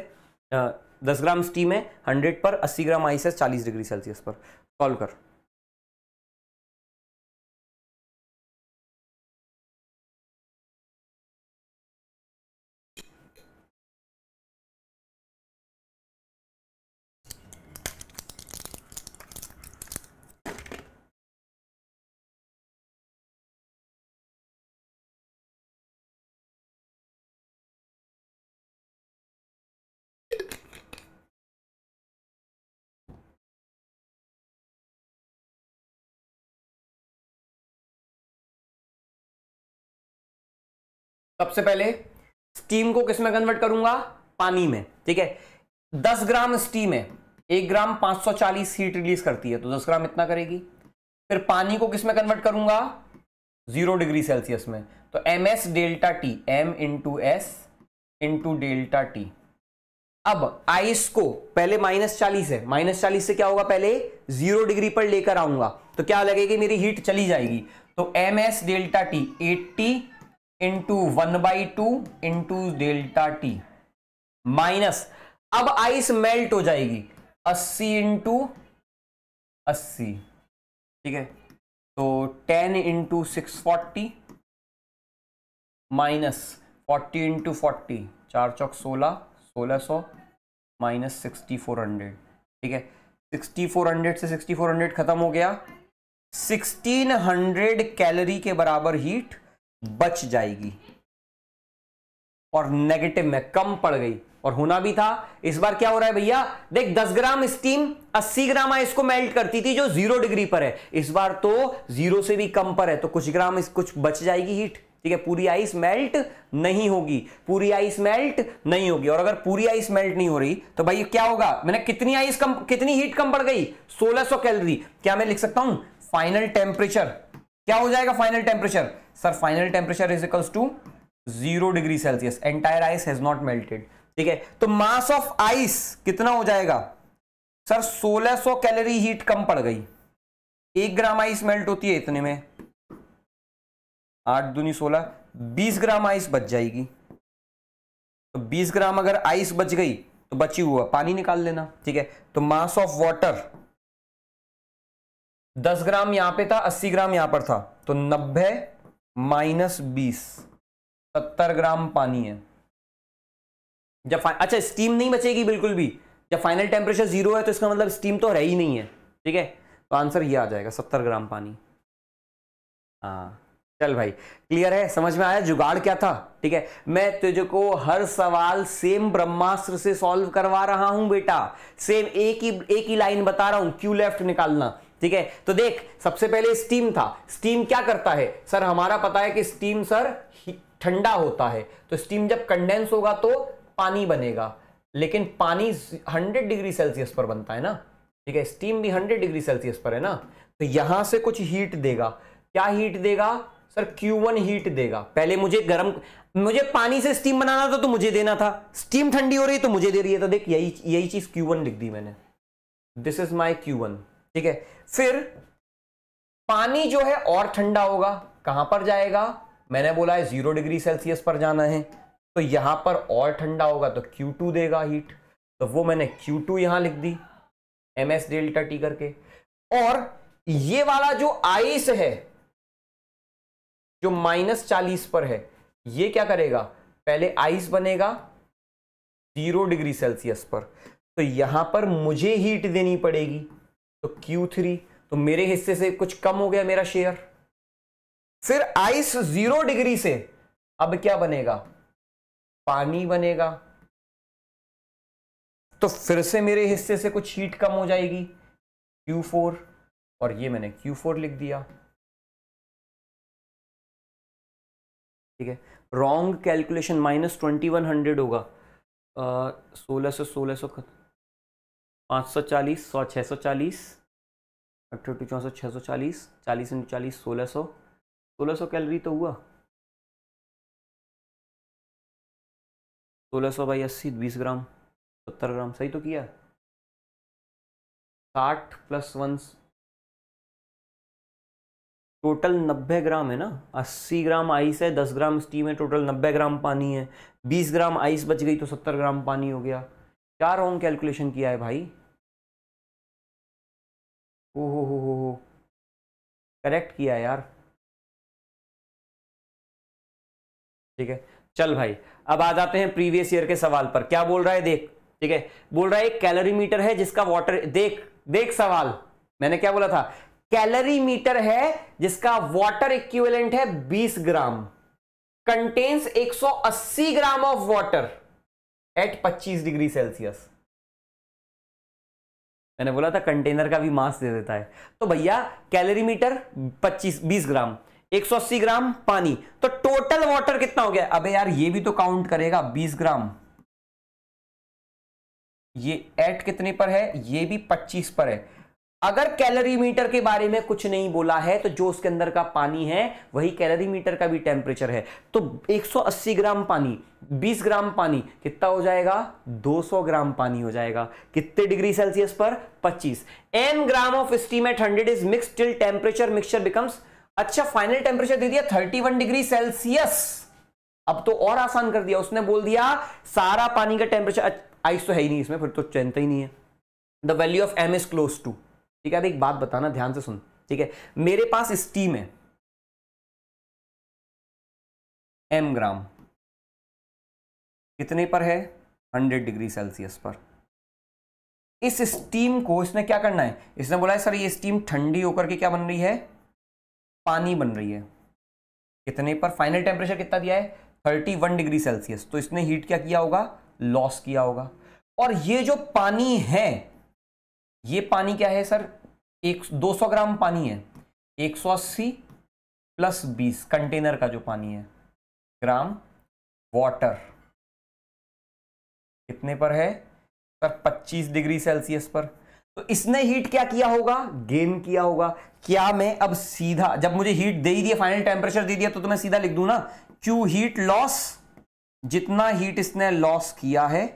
दस ग्राम स्टीम है हंड्रेड पर अस्सी ग्राम आइस है चालीस डिग्री सेल्सियस पर सॉल्व कर सबसे पहले स्टीम को किसमें कन्वर्ट करूंगा पानी में ठीक है दस ग्राम स्टीम है एक ग्राम 540 हीट रिलीज करती है तो दस ग्राम इतना करेगी फिर पानी को किसमें कन्वर्ट करूंगा जीरो डिग्री सेल्सियस में तो M S delta T M into S into delta T अब आइस को पहले माइनस चालीस है माइनस चालीस से क्या होगा पहले जीरो डिग्री पर लेकर आऊंगा तो क्या लगेगी मेरी हीट चली जाएगी तो M S delta T eighty into one by two into delta T minus अब आइस मेल्ट हो जाएगी अस्सी इंटू अस्सी ठीक है तो ten into six forty minus forty into forty चार चौक सोलह सोलह सौ माइनस सिक्सटी फोर हंड्रेड ठीक है सिक्सटी फोर हंड्रेड से सिक्सटी फोर हंड्रेड खत्म हो गया सिक्सटीन हंड्रेड कैलोरी के बराबर हीट बच जाएगी और नेगेटिव में कम पड़ गई और होना भी था इस बार क्या हो रहा है भैया देख 10 ग्राम स्टीम 80 ग्राम आइस को मेल्ट करती थी जो जीरो डिग्री पर है इस बार तो जीरो से भी कम पर है तो कुछ ग्राम इस कुछ बच जाएगी हीट ठीक है पूरी आइस मेल्ट नहीं होगी पूरी आइस मेल्ट नहीं होगी और अगर पूरी आइस मेल्ट नहीं हो रही तो भाई क्या होगा मैंने कितनी आइस कम कितनी हीट कम पड़ गई 1600 कैलोरी क्या मैं लिख सकता हूं फाइनल टेम्परेचर क्या हो जाएगा final temperature sir final temperature is equals to zero degree Celsius entire ice has not melted ठीक है तो मास ऑफ आइस कितना हो जाएगा सर 1600 कैलोरी हीट कम पड़ गई एक ग्राम आइस मेल्ट होती है इतने में आठ दूनी सोलह बीस ग्राम आइस बच जाएगी तो बीस ग्राम अगर आइस बच गई तो बची हुआ पानी निकाल लेना ठीक है तो मास ऑफ वाटर दस ग्राम यहां पे था अस्सी ग्राम यहां पर था तो नब्बे माइनस बीस सत्तर ग्राम पानी है जब अच्छा स्टीम नहीं बचेगी बिल्कुल भी जब फाइनल टेम्परेचर जीरो है तो इसका मतलब स्टीम तो है ही नहीं है ठीक है तो आंसर ये आ जाएगा सत्तर ग्राम पानी हाँ चल भाई क्लियर है समझ में आया जुगाड़ क्या था ठीक है मैं तुझे को हर सवाल सेम ब्रह्मास्त्र से सॉल्व करवा रहा हूं बेटा सेम एक ही एक ही लाइन बता रहा हूं क्यू लेफ्ट निकालना ठीक है तो देख सबसे पहले स्टीम था स्टीम क्या करता है सर हमारा पता है कि स्टीम सर ठंडा होता है तो स्टीम जब कंडेंस होगा तो पानी बनेगा लेकिन पानी 100 डिग्री सेल्सियस पर बनता है ना ठीक है स्टीम भी 100 डिग्री सेल्सियस पर है ना तो यहां से कुछ हीट देगा क्या हीट देगा सर Q1 हीट देगा पहले मुझे गर्म मुझे पानी से स्टीम बनाना था तो मुझे देना था स्टीम ठंडी हो रही तो मुझे दे रही है तो देख यही यही चीज Q1 लिख दी मैंने दिस इज माई वन ठीक है फिर पानी जो है और ठंडा होगा कहां पर जाएगा मैंने बोला है जीरो डिग्री सेल्सियस पर जाना है तो यहां पर और ठंडा होगा तो Q2 देगा हीट तो वो मैंने Q2 टू यहां लिख दी एम एस डेल्टा टी करके और ये वाला जो आइस है जो माइनस चालीस पर है ये क्या करेगा पहले आइस बनेगा जीरो डिग्री सेल्सियस पर तो यहां पर मुझे हीट देनी पड़ेगी तो Q3 तो मेरे हिस्से से कुछ कम हो गया मेरा शेयर फिर आइस जीरो डिग्री से अब क्या बनेगा पानी बनेगा तो फिर से मेरे हिस्से से कुछ हीट कम हो जाएगी Q4 और ये मैंने Q4 लिख दिया ठीक है wrong calculation minus twenty one hundred होगा सोलह सौ सोलह सौ पाँच सौ चालीस सौ छः सौ चालीस अट्ठारह छः सौ चालीस चालीस इंटू चालीस सोलह सौ सोलह सौ कैलरी तो हुआ सोलह सौ बाई अस्सी बीस ग्राम सत्तर ग्राम सही तो किया साठ प्लस वन टोटल नब्बे ग्राम है ना अस्सी ग्राम आइस है दस ग्राम स्टीम है टोटल नब्बे ग्राम पानी है बीस ग्राम आइस बच गई तो सत्तर ग्राम पानी हो गया क्या रॉन्ग कैलकुलेशन किया है भाई ओ हो हो हो हो करेक्ट किया यार ठीक है चल भाई अब आ जाते हैं प्रीवियस ईयर के सवाल पर क्या बोल रहा है देख ठीक है बोल रहा है एक कैलोरी मीटर है जिसका वाटर देख देख सवाल मैंने क्या बोला था कैलोरी मीटर है जिसका वाटर इक्विवेलेंट है 20 gram contains 180 gram of water at 25 degree Celsius मैंने बोला था कंटेनर का भी मास दे देता है तो भैया कैलोरी मीटर 25 20 ग्राम 180 ग्राम पानी तो टोटल वाटर कितना हो गया अबे यार ये भी तो काउंट करेगा 20 ग्राम ये एट कितने पर है ये भी 25 पर है अगर मीटर के बारे में कुछ नहीं बोला है तो जो उसके अंदर का पानी है वही मीटर का भी टेम्परेचर है तो 180 ग्राम पानी 20 ग्राम पानी कितना हो जाएगा 200 ग्राम पानी हो जाएगा कितने डिग्री सेल्सियस पर 25 N gram of steam at hundred is mix till temperature mixture becomes अच्छा फाइनल टेम्परेचर दे दिया थर्टी डिग्री सेल्सियस अब तो और आसान कर दिया उसने बोल दिया सारा पानी का टेम्परेचर आइस तो है ही नहीं इसमें फिर तो चैनता ही नहीं है the value of M is close to ठीक है अब एक बात बताना ध्यान से सुन ठीक है मेरे पास स्टीम है एम ग्राम कितने पर है 100 डिग्री सेल्सियस पर इस स्टीम को इसने क्या करना है इसने बोला है सर ये स्टीम ठंडी होकर के क्या बन रही है पानी बन रही है कितने पर फाइनल टेम्परेचर कितना दिया है 31 डिग्री सेल्सियस तो इसने हीट क्या किया होगा लॉस किया होगा और ये जो पानी है ये पानी क्या है सर एक दो सौ ग्राम पानी है एक सौ अस्सी प्लस बीस कंटेनर का जो पानी है ग्राम वाटर कितने पर है सर 25 डिग्री सेल्सियस पर तो इसने हीट क्या किया होगा गेन किया होगा क्या मैं अब सीधा जब मुझे हीट दे ही दिया फाइनल टेम्परेचर दे दिया तो, तो मैं सीधा लिख दू ना क्यू हीट लॉस जितना हीट इसने लॉस किया है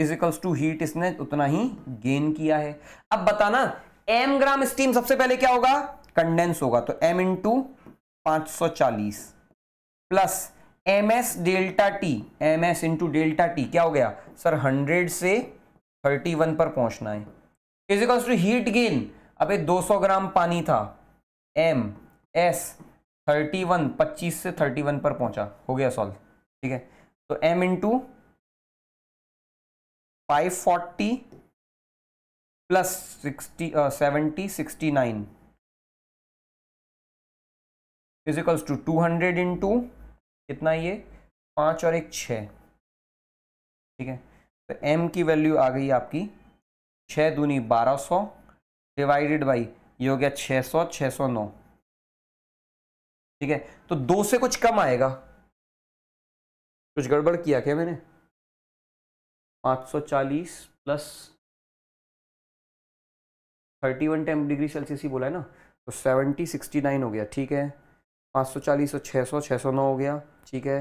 इजिकल्स टू हीट इसने उतना ही गेन किया है अब बताना एम ग्राम स्टीम सबसे पहले क्या होगा कंडेंस होगा तो एम इन पांच सौ चालीस plus M S delta T M S into delta T क्या हो गया सर हंड्रेड से थर्टी वन पर पहुंचना है इजिकल्स टू हीट गेन अब ये दो सौ ग्राम पानी था एम एस थर्टी वन पच्चीस से थर्टी वन पर पहुंचा हो गया सॉल्व ठीक है तो M into five forty plus sixty seventy sixty nine equals to two hundred into कितना ये पाँच और एक छः ठीक है तो एम की वैल्यू आ गई आपकी छः दूनी बारह सौ डिवाइडेड बाई ये हो गया छः सौ छः सौ नौ ठीक है तो दो से कुछ कम आएगा कुछ गड़बड़ किया क्या मैंने 540 प्लस 31 टेम डिग्री सेल्सियस ही बोला है ना तो 70 69 हो गया ठीक है 540 और 600 609 हो गया ठीक है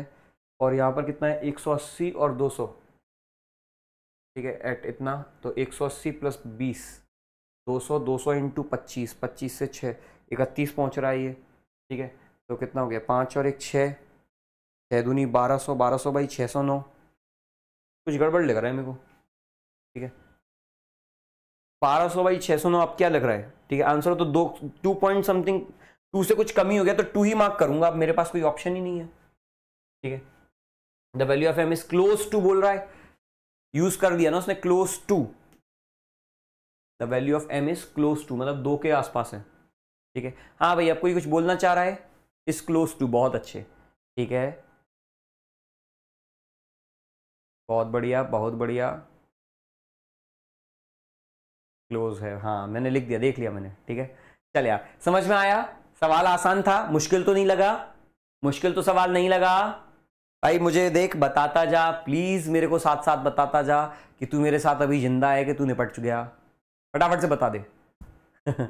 और यहाँ पर कितना है 180 और 200 ठीक है एट इतना तो 180 प्लस 20 200 200 इंटू पच्चीस पच्चीस से छः इकतीस पहुँच रहा है ये ठीक है तो कितना हो गया पाँच और एक छः छः दूनी बारह सौ बारह सौ बाई छः सौ नौ कुछ गड़बड़ लग रहा है मेरे को ठीक है बारह सौ बाई छः सौ नौ आप क्या लग रहा है ठीक है आंसर तो दो टू पॉइंट समथिंग टू से कुछ कमी हो गया तो टू ही मार्क करूंगा अब मेरे पास कोई ऑप्शन ही नहीं है ठीक है the value of M is close to बोल रहा है यूज कर दिया ना उसने close to the value of M is close to मतलब दो के आसपास है ठीक है हाँ भाई आपको कोई कुछ बोलना चाह रहा है इज क्लोज टू बहुत अच्छे ठीक है बहुत बढ़िया बहुत बढ़िया क्लोज है हाँ मैंने लिख दिया देख लिया मैंने ठीक है चल यार समझ में आया सवाल आसान था मुश्किल तो नहीं लगा मुश्किल तो सवाल नहीं लगा भाई मुझे देख बताता जा प्लीज़ मेरे को साथ साथ बताता जा कि तू मेरे साथ अभी जिंदा है कि तू निपट गया हाँ। फटाफट से बता दे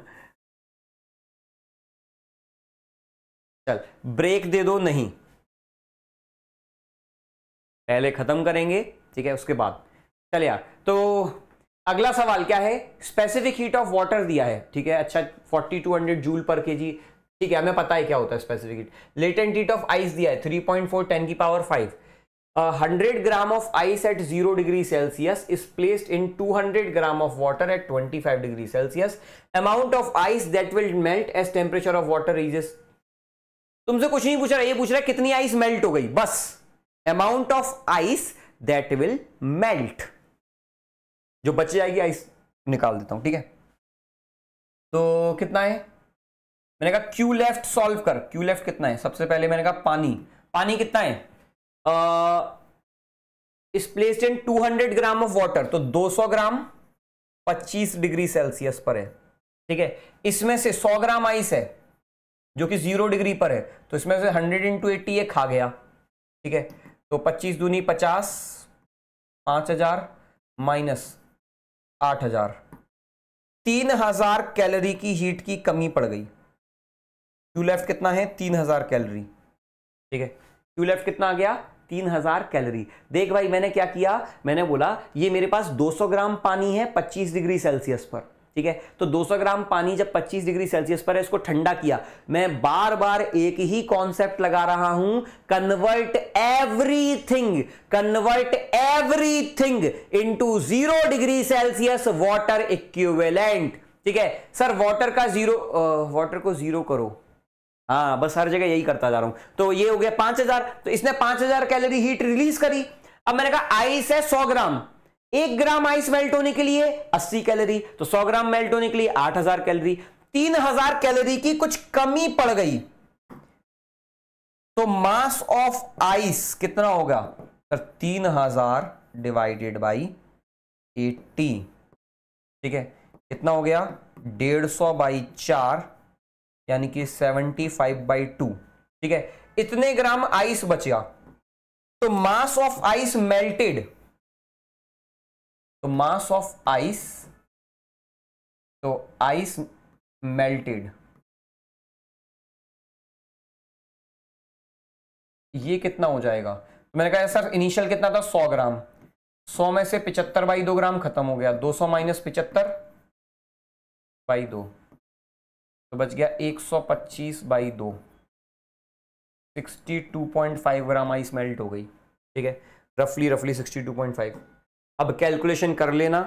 चल ब्रेक दे दो नहीं पहले ख़त्म करेंगे ठीक है उसके बाद चलिए यार तो अगला सवाल क्या है स्पेसिफिक हीट ऑफ वाटर दिया है ठीक है अच्छा 4200 जूल पर के जी ठीक है हमें पता है क्या होता है specific heat latent heat of ice दिया है 3.4 10 की power five hundred gram of ice at zero degree Celsius is placed in 200 gram of water at 25 degree Celsius amount of ice that will melt as temperature of water reaches तुमसे कुछ नहीं पूछ रहा है ये पूछ रहा है कितनी आइस मेल्ट हो गई बस amount of ice that will melt जो बची जाएगी आइस निकाल देता हूं ठीक है तो कितना है मैंने कहा क्यू लेफ्ट सॉल्व कर क्यू लेफ्ट कितना है सबसे पहले मैंने कहा पानी पानी कितना है इस placed in 200 gram of water तो 200 ग्राम 25 डिग्री सेल्सियस पर है ठीक है इसमें से 100 ग्राम आइस है जो कि जीरो डिग्री पर है तो इसमें से 100 इंटू एट्टी ये खा गया ठीक है तो पच्चीस दूनी पचास 5000 हजार माइनस आठ हजार तीन हजार कैलोरी की हीट की कमी पड़ गई क्यू लेफ्ट कितना है तीन हजार कैलोरी ठीक है क्यू लेफ्ट कितना आ गया तीन हजार कैलोरी देख भाई मैंने क्या किया मैंने बोला ये मेरे पास 200 ग्राम पानी है 25 डिग्री सेल्सियस पर ठीक है तो 200 ग्राम पानी जब 25 डिग्री सेल्सियस पर है इसको ठंडा किया मैं बार बार एक ही कॉन्सेप्ट लगा रहा हूं convert everything convert everything into zero degree Celsius water equivalent ठीक है सर वाटर का जीरो वाटर को जीरो करो हाँ बस हर जगह यही करता जा रहा हूं तो ये हो गया पांच तो इसने पांच कैलोरी हीट रिलीज करी अब मैंने कहा आइस है सौ ग्राम एक ग्राम आइस मेल्ट होने के लिए 80 कैलोरी तो 100 ग्राम मेल्ट होने के लिए 8000 कैलोरी 3000 कैलोरी की कुछ कमी पड़ गई तो मास ऑफ आइस कितना होगा सर तीन हजार डिवाइडेड बाई एट्टी ठीक है कितना हो गया डेढ़ सौ बाई चार यानी कि सेवेंटी फाइव बाई टू ठीक है इतने ग्राम आइस बचिया तो मास ऑफ आइस मेल्टेड तो मास ऑफ आइस तो आइस मेल्टेड ये कितना हो जाएगा तो मैंने कहा सर इनिशियल कितना था 100 ग्राम 100 में से 75 बाई दो ग्राम खत्म हो गया 200 सौ माइनस पिचहत्तर बाई दो तो बच गया 125 बाई दो फाइव ग्राम आइस मेल्ट हो गई ठीक है रफली रफली 62.5 अब कैलकुलेशन कर लेना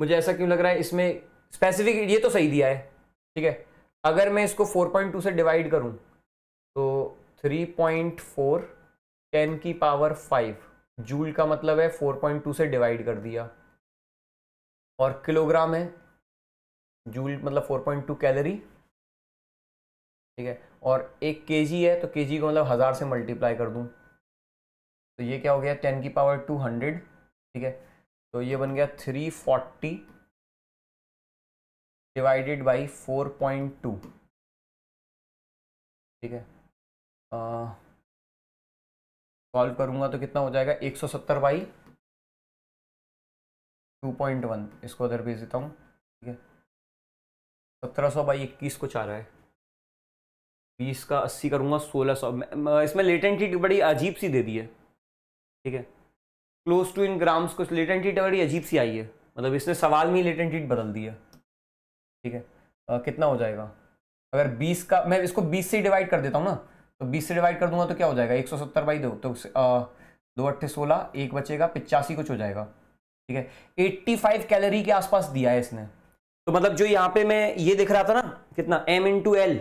मुझे ऐसा क्यों लग रहा है इसमें स्पेसिफिक ये तो सही दिया है ठीक है अगर मैं इसको 4.2 से डिवाइड करूं तो 3.4 10 की पावर 5 जूल का मतलब है 4.2 से डिवाइड कर दिया और किलोग्राम है जूल मतलब 4.2 कैलोरी ठीक है और एक के है तो के को मतलब हज़ार से मल्टीप्लाई कर दूं तो ये क्या हो गया टेन की पावर टू हंड्रेड ठीक है तो ये बन गया three forty divided by four point two ठीक है सॉल्व करूँगा तो कितना हो जाएगा एक सौ सत्तर बाई टू पॉइंट वन इसको उधर भेज देता हूँ ठीक है सत्रह सौ बाई इक्कीस को चाह रहा है बीस का अस्सी करूँगा सोलह सौ इसमें लेटेंट बड़ी अजीब सी दे दी है ठीक है क्लोज टू इन ग्राम्स कुछ लेटेंट हीट बड़ी अजीब सी आई है मतलब इसने सवाल में ही लेटेंट हीट बदल दिया ठीक है आ, कितना हो जाएगा अगर 20 का मैं इसको 20 से डिवाइड कर देता हूँ ना तो 20 से डिवाइड कर दूंगा तो क्या हो जाएगा 170 सौ सत्तर बाई दो तो आ, दो अट्ठे सोलह एक बचेगा पिचासी कुछ हो जाएगा ठीक है 85 कैलोरी के आसपास दिया है इसने तो मतलब जो यहाँ पे मैं ये दिख रहा था ना कितना एम इन टू एल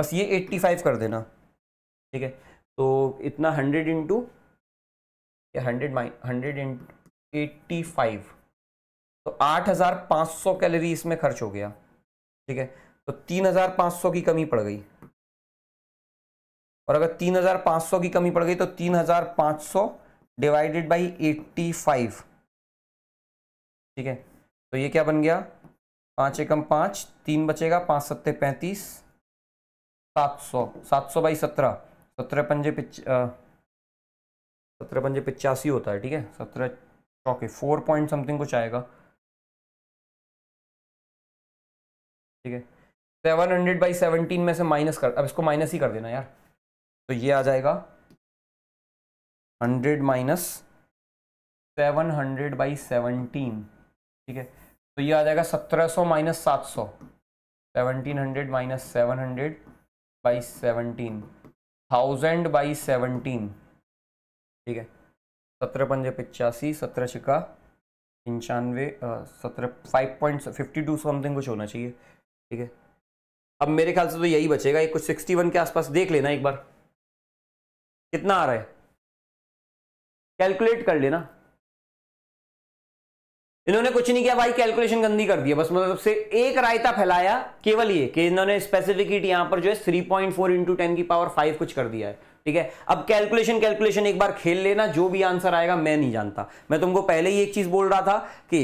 बस ये 85 कर देना ठीक है तो इतना 100 इंटू या hundred minus hundred into eighty five तो आठ हज़ार पाँच सौ कैलोरी इसमें खर्च हो गया ठीक है तो तीन हज़ार पाँच सौ की कमी पड़ गई और अगर तीन हज़ार पाँच सौ की कमी पड़ गई तो तीन हज़ार पाँच सौ डिवाइडेड बाई एट्टी फाइव ठीक है तो ये क्या बन गया पाँच एकम पाँच तीन बचेगा पाँच सत्ते पैंतीस सात सौ सात सौ बाई सत्रह सत्रह पंजे पिच सत्रह पंजे पचासी होता है ठीक है सत्रह चौके फोर पॉइंट समथिंग कुछ आएगा ठीक है सेवन हंड्रेड बाई सेवनटीन में से माइनस कर अब इसको माइनस ही कर देना यार तो ये आ जाएगा hundred minus seven hundred by seventeen ठीक है तो ये आ जाएगा सत्रह सौ माइनस सात सौ seventeen hundred minus seven hundred by seventeen thousand by seventeen ठीक है सत्रह पंजे पचासी सत्रह छिका पंचानवे सत्रह five point fifty two something कुछ होना चाहिए ठीक है अब मेरे ख्याल से तो यही बचेगा एक कुछ सिक्सटी वन के आसपास देख लेना एक बार कितना आ रहा है कैलकुलेट कर लेना इन्होंने कुछ नहीं किया भाई कैलकुलेशन गंदी कर दिया बस मतलब से एक रायता फैलाया केवल ये कि इन्होंने स्पेसिफिक हीट यहां पर जो है three point four into ten की पावर फाइव कुछ कर दिया है ठीक है अब कैलकुलेशन कैलकुलेशन एक बार खेल लेना जो भी आंसर आएगा मैं नहीं जानता मैं तुमको पहले ही एक चीज बोल रहा था कि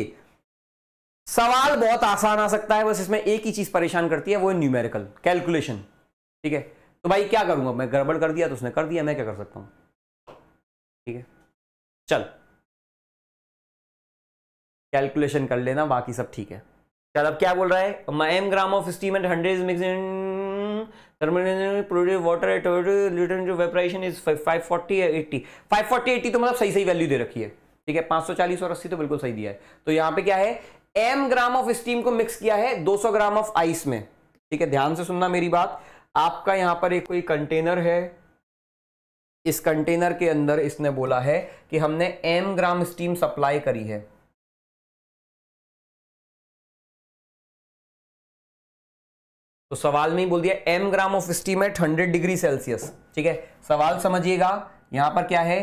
सवाल बहुत आसान आ सकता है बस इसमें एक ही चीज परेशान करती है वो है न्यूमेरिकल कैलकुलेशन ठीक है तो भाई क्या करूंगा मैं गड़बड़ कर दिया तो उसने कर दिया मैं क्या कर सकता हूं ठीक है चल कैलकुलेशन कर लेना बाकी सब ठीक है चल अब क्या बोल रहा है M gram of steam and hundred mix produce water at litre जो इज तो मतलब सही सही वैल्यू दे रखी है ठीक है और तो बिल्कुल सही दिया है तो यहाँ पे क्या है एम ग्राम ऑफ स्टीम को मिक्स किया है दो सौ ग्राम ऑफ आइस में ठीक है ध्यान से सुनना मेरी बात आपका यहाँ पर एक कोई कंटेनर है इस कंटेनर के अंदर इसने बोला है कि हमने एम ग्राम स्टीम सप्लाई करी है तो सवाल में ही बोल दिया M gram of steam at hundred degree Celsius ठीक है सवाल समझिएगा यहां पर क्या है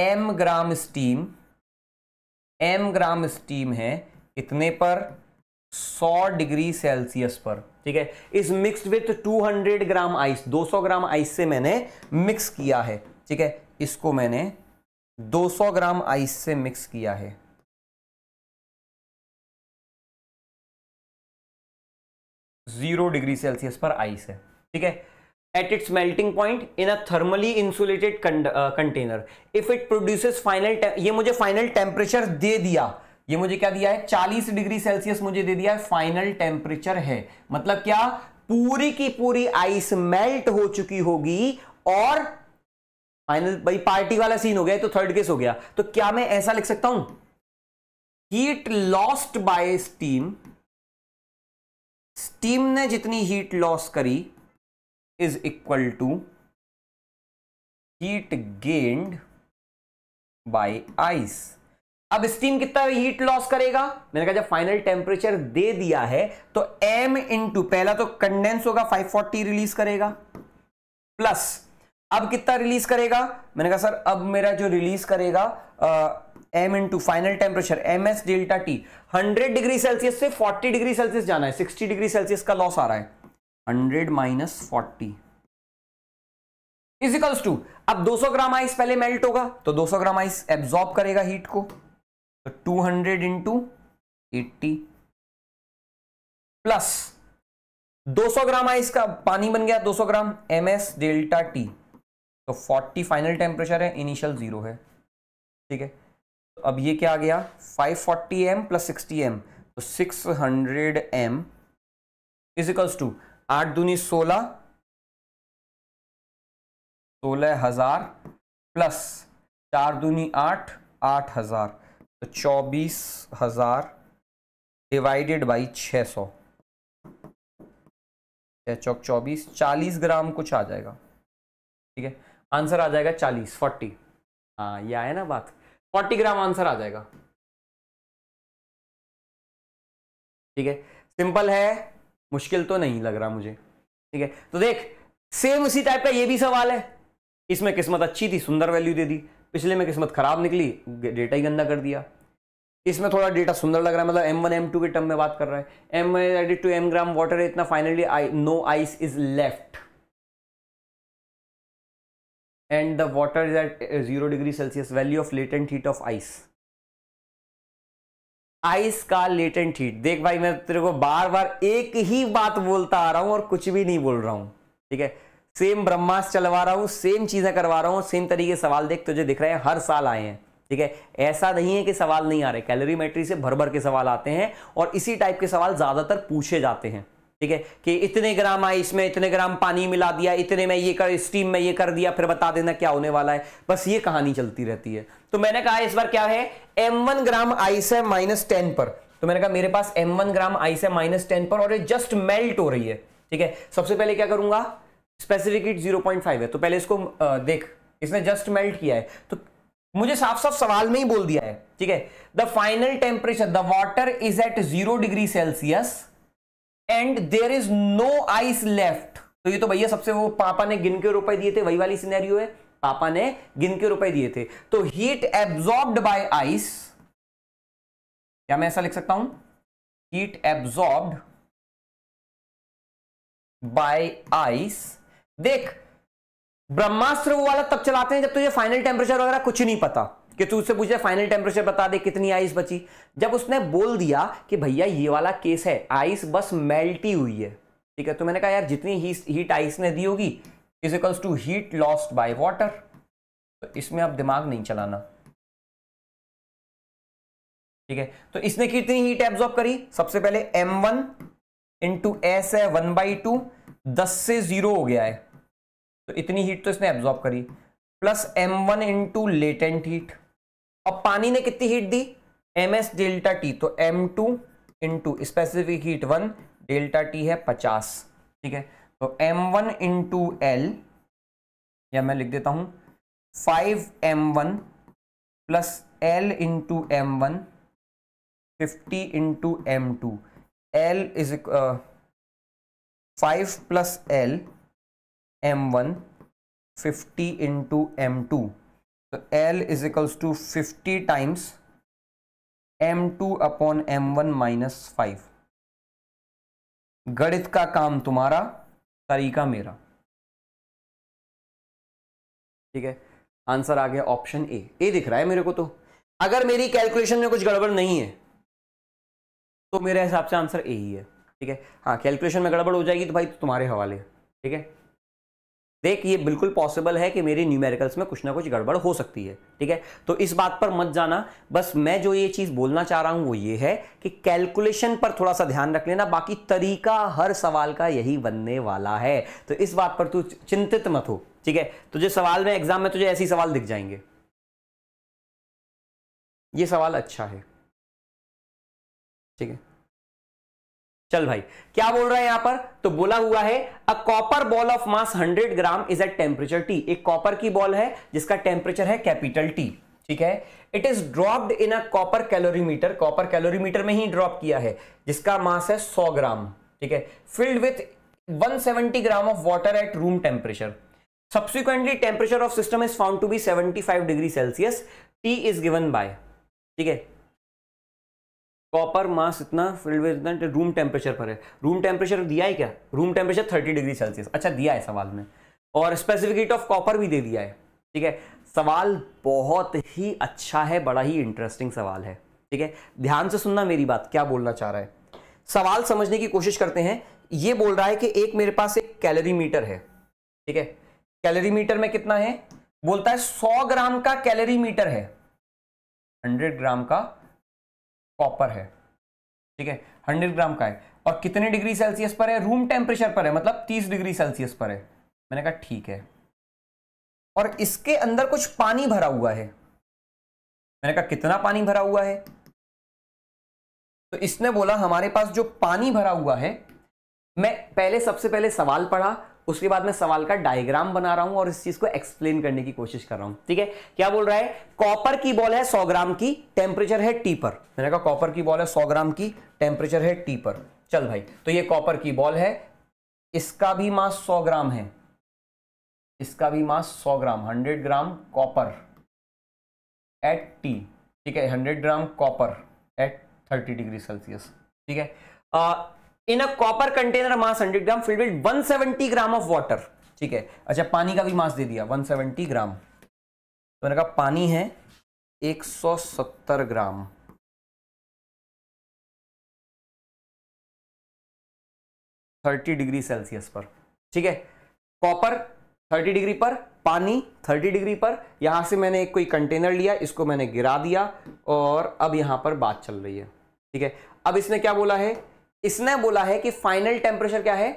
M gram steam M gram steam है कितने पर 100 डिग्री सेल्सियस पर ठीक है इस mixed with 200 gram ice 200 gram ice से मैंने मिक्स किया है ठीक है इसको मैंने 200 ग्राम आइस से मिक्स किया है जीरो डिग्री सेल्सियस पर आइस है ठीक है at its melting point in a thermally insulated container if it produce final ये मुझे फाइनल टेम्परेचर दे दिया ये मुझे क्या दिया है 40 डिग्री सेल्सियस मुझे दे दिया है फाइनल टेम्परेचर है मतलब क्या पूरी की पूरी आइस मेल्ट हो चुकी होगी और फाइनल भाई पार्टी वाला सीन हो गया तो थर्ड केस हो गया तो क्या मैं ऐसा लिख सकता हूं heat lost by steam steam ने जितनी हीट लॉस करी is equal to heat gained by ice अब स्टीम कितना हीट लॉस करेगा मैंने कहा जब फाइनल टेम्परेचर दे दिया है तो इन इंटू पहला तो कंडेंस होगा 540 रिलीज करेगा प्लस अब कितना रिलीज करेगा मैंने कहा सर अब मेरा जो रिलीज करेगा M into final temperature M S delta T hundred degree Celsius से फोर्टी डिग्री सेल्सियस जाना है सिक्सटी डिग्री सेल्सियस का लॉस आ रहा है hundred minus forty equals to अब 200 ग्राम आइस पहले मेल्ट होगा तो 200 ग्राम आइस एब्जॉर्ब करेगा हीट को तो 200 hundred into eighty plus 200 gram ice का पानी बन गया 200 gram M S delta T तो 40 फाइनल टेम्परेचर है इनिशियल जीरो है ठीक है अब ये क्या आ गया 540 forty M plus sixty M तो six hundred M equals to आठ दूनी सोलह सोलह हजार प्लस चार दूनी आठ आठ हजार तो चौबीस हजार डिवाइडेड बाई छ सौ चौक चौबीस चालीस ग्राम कुछ आ जाएगा ठीक है आंसर आ जाएगा चालीस फोर्टी हाँ ये आया ना बात फोर्टी ग्राम आंसर आ जाएगा ठीक है सिंपल है मुश्किल तो नहीं लग रहा मुझे ठीक है तो देख सेम उसी टाइप का ये भी सवाल है इसमें किस्मत अच्छी थी सुंदर वैल्यू दे दी पिछले में किस्मत खराब निकली डेटा ही गंदा कर दिया इसमें थोड़ा डेटा सुंदर लग रहा है मतलब M1 M2 के टर्म में बात कर रहा है M added to M gram water इतना finally I no ice is left and the water is at 0 uh, degree celsius value of latent heat of ice ice का लेटेंट हीट देख भाई मैं तेरे को बार बार एक ही बात बोलता आ रहा हूं और कुछ भी नहीं बोल रहा हूं ठीक है सेम ब्रह्मास्त्र चलवा रहा हूं सेम चीजें करवा रहा हूं सेम तरीके सवाल देख तुझे दिख रहे हैं हर साल आए हैं ठीक है ऐसा नहीं है कि सवाल नहीं आ रहे कैलोरीमेट्री से भर भर के सवाल आते हैं और इसी टाइप के सवाल ज्यादातर पूछे जाते हैं ठीक है कि इतने ग्राम आए इसमें इतने ग्राम पानी मिला दिया इतने में ये कर स्टीम में ये कर दिया फिर बता देना क्या होने वाला है बस ये कहानी चलती रहती है तो मैंने कहा इस बार क्या है एम वन ग्राम आइस है माइनस टेन पर तो मैंने कहा मेरे पास एम वन ग्राम आइस है माइनस टेन पर और ये जस्ट मेल्ट हो रही है ठीक है सबसे पहले क्या करूंगा specific heat zero point five है तो पहले इसको देख इसने जस्ट मेल्ट किया है तो मुझे साफ साफ सवाल में ही बोल दिया है ठीक है the final temperature the water is at zero degree Celsius and there is no ice left तो ये तो भैया सबसे वो पापा ने गिन के रुपए दिए थे वही वाली सिनेरियो है पापा ने गिन के रुपए दिए थे तो हीट एब्जॉर्ब्ड बाय आइस क्या मैं ऐसा लिख सकता हूं हीट एब्जॉर्ब्ड बाय आइस देख ब्रह्मास्त्र वो वाला तब चलाते हैं जब तुझे फाइनल टेम्परेचर वगैरह कुछ नहीं पता कि तू उससे पूछे फाइनल टेम्परेचर बता दे कितनी आइस बची जब उसने बोल दिया कि भैया ये वाला केस है आइस बस मेल्ट ही हुई है ठीक है तो मैंने कहा यार जितनी हीट आइस ने दी होगी is equals to heat lost by water तो इसमें आप दिमाग नहीं चलाना ठीक है तो इसने कितनी हीट एब्जॉर्ब करी सबसे पहले एम वन इंटू एस है वन बाई टू दस से जीरो हो गया है तो इतनी हीट तो इसने एब्जॉर्ब करी plus M one into latent heat अब पानी ने कितनी हीट दी एम एस डेल्टा टी तो M two into specific heat one delta T है पचास ठीक है तो एम वन इंटू एल या मैं लिख देता हूं five M one plus L into M one fifty into M two L is five plus L M one fifty into M two तो L is equals to fifty times M two upon M one minus five गणित का काम तुम्हारा तरीका मेरा ठीक है answer आ गया ऑप्शन ए ए दिख रहा है मेरे को तो अगर मेरी कैलकुलेशन में कुछ गड़बड़ नहीं है तो मेरे हिसाब से आंसर ए ही है ठीक है हाँ कैलकुलेशन में गड़बड़ हो जाएगी तो भाई तुम्हारे हवाले ठीक है देख ये बिल्कुल पॉसिबल है कि मेरी न्यूमेरिकल्स में कुछ ना कुछ गड़बड़ हो सकती है ठीक है तो इस बात पर मत जाना बस मैं जो ये चीज़ बोलना चाह रहा हूँ वो ये है कि कैलकुलेशन पर थोड़ा सा ध्यान रख लेना बाकी तरीका हर सवाल का यही बनने वाला है तो इस बात पर तू चिंतित मत हो ठीक है तुझे सवाल में एग्जाम में तुझे ऐसे सवाल दिख जाएंगे ये सवाल अच्छा है ठीक है चल भाई क्या बोल रहा है यहां पर तो बोला हुआ है a copper ball of mass 100 gram is at temperature T एक कॉपर की बॉल है जिसका टेम्परेचर है कैपिटल टी ठीक है it is dropped in a copper calorimeter copper calorimeter में ही ड्रॉप किया है जिसका मास है 100 ग्राम ठीक है filled with 170 gram of water at room temperature subsequently temperature of system is found to be seventy degree Celsius T is given by ठीक है कॉपर मास इतना फिल्ड विद इतना रूम टेम्परेचर पर है रूम टेम्परेचर दिया है क्या room temperature thirty degree Celsius अच्छा दिया है सवाल में और स्पेसिफिक ऑफ कॉपर भी दे दिया है ठीक है सवाल बहुत ही अच्छा है बड़ा ही इंटरेस्टिंग सवाल है ठीक है ध्यान से सुनना मेरी बात क्या बोलना चाह रहा है सवाल समझने की कोशिश करते हैं ये बोल रहा है कि एक मेरे पास एक कैलोरी मीटर है ठीक है कैलोरी मीटर में कितना है बोलता है सौ ग्राम का कैलोरी मीटर है हंड्रेड ग्राम का कॉपर है ठीक है हंड्रेड ग्राम का है और कितने डिग्री सेल्सियस पर है रूम टेम्परेचर पर है मतलब तीस डिग्री सेल्सियस पर है मैंने कहा ठीक है और इसके अंदर कुछ पानी भरा हुआ है मैंने कहा कितना पानी भरा हुआ है तो इसने बोला हमारे पास जो पानी भरा हुआ है मैं पहले सबसे पहले सवाल पढ़ा उसके बाद मैं सवाल का डायग्राम बना रहा हूं और इस चीज को एक्सप्लेन करने की कोशिश कर रहा हूं ठीक है क्या बोल रहा है कॉपर की बॉल है सौ ग्राम की टेम्परेचर है टी पर मैंने कहा कॉपर की बॉल है सौ ग्राम की टेम्परेचर है टी पर चल भाई तो ये कॉपर की बॉल है इसका भी मास सौ ग्राम है इसका भी मास सौ gram hundred gram copper at T ठीक है hundred gram copper at thirty degree Celsius ठीक है in a copper container mass 100 gram filled with 170 gram of water ठीक है अच्छा पानी का भी मास दे दिया 170 ग्राम तो मैंने कहा पानी है 170 ग्राम थर्टी डिग्री सेल्सियस पर ठीक है कॉपर थर्टी डिग्री पर पानी थर्टी डिग्री पर यहां से मैंने एक कोई कंटेनर लिया इसको मैंने गिरा दिया और अब यहां पर बात चल रही है ठीक है अब इसने क्या बोला है इसने बोला है कि फाइनल टेम्परेचर क्या है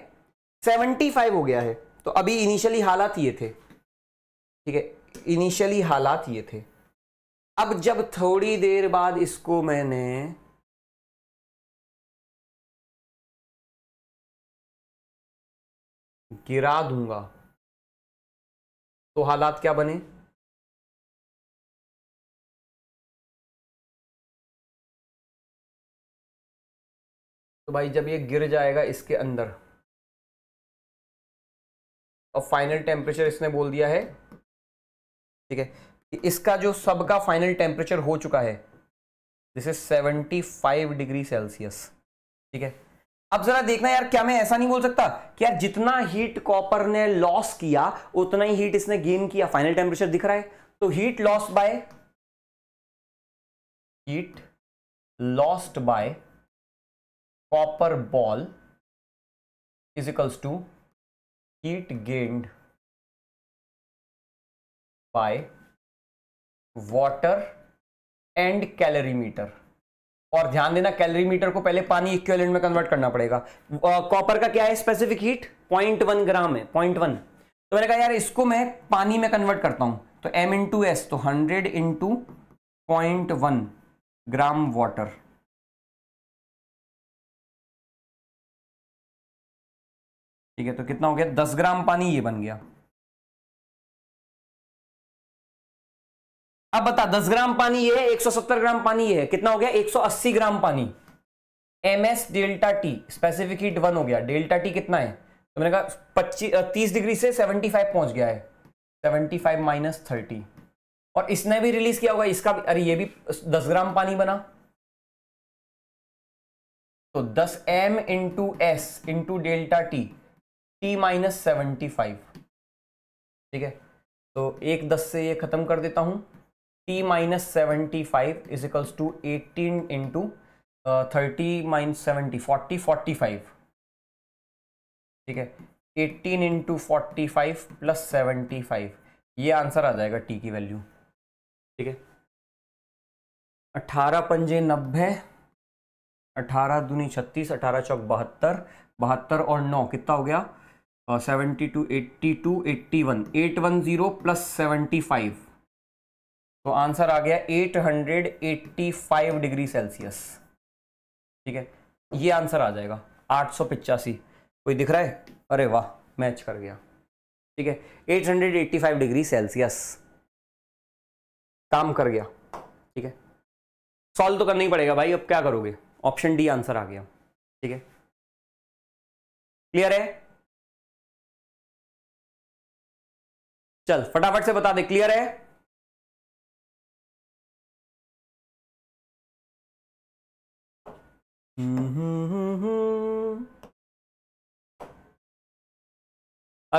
75 हो गया है तो अभी इनिशियली हालात ये थे ठीक है इनिशियली हालात ये थे अब जब थोड़ी देर बाद इसको मैंने गिरा दूंगा तो हालात क्या बने तो भाई जब ये गिर जाएगा इसके अंदर और फाइनल टेम्परेचर इसने बोल दिया है ठीक है इसका जो सबका फाइनल टेम्परेचर हो चुका है दिस इज 75 डिग्री सेल्सियस ठीक है अब जरा देखना यार क्या मैं ऐसा नहीं बोल सकता कि यार जितना हीट कॉपर ने लॉस किया उतना ही हीट इसने गेन किया फाइनल टेम्परेचर दिख रहा है तो heat loss by heat lost by copper ball is equals to heat gained by water and calorimeter और ध्यान देना मीटर को पहले पानी इक्वेलेंट में कन्वर्ट करना पड़ेगा कॉपर का क्या है specific heat point one gram है पॉइंट वन तो मैंने कहा यार इसको मैं पानी में कन्वर्ट करता हूं तो m टू एस तो 100 into point one gram water ठीक है तो कितना हो गया दस ग्राम पानी ये बन गया अब बता दस ग्राम पानी ये है एक सौ सत्तर ग्राम पानी ये है कितना हो गया एक सौ अस्सी ग्राम पानी M S delta T specific heat one हो गया डेल्टा टी कितना है तो मैंने कहा पच्चीस तीस डिग्री से सेवेंटी फाइव पहुंच गया है सेवेंटी फाइव माइनस थर्टी और इसने भी रिलीज किया होगा इसका भी अरे ये भी दस ग्राम पानी बना तो दस M into S into delta T T minus seventy five ठीक है तो एक दस से ये ख़त्म कर देता हूँ T minus seventy five is equals to eighteen into thirty minus seventy forty forty five ठीक है eighteen into forty five plus seventy five ये आंसर आ जाएगा टी की वैल्यू ठीक है अठारह पंजे नब्बे अठारह दूनी छत्तीस अठारह चौक बहत्तर बहत्तर और नौ कितना हो गया seventy two eighty two eighty one eight one zero plus seventy five तो आंसर आ गया eight hundred eighty five degree Celsius ठीक है ये आंसर आ जाएगा आठ सौ पिचासी कोई दिख रहा है अरे वाह मैच कर गया ठीक है eight hundred eighty five degree Celsius काम कर गया ठीक है सॉल्व तो करना ही पड़ेगा भाई अब क्या करोगे ऑप्शन डी आंसर आ गया ठीक है क्लियर है चल फटाफट से बता दे क्लियर है हम्म, हम्म, हम्म,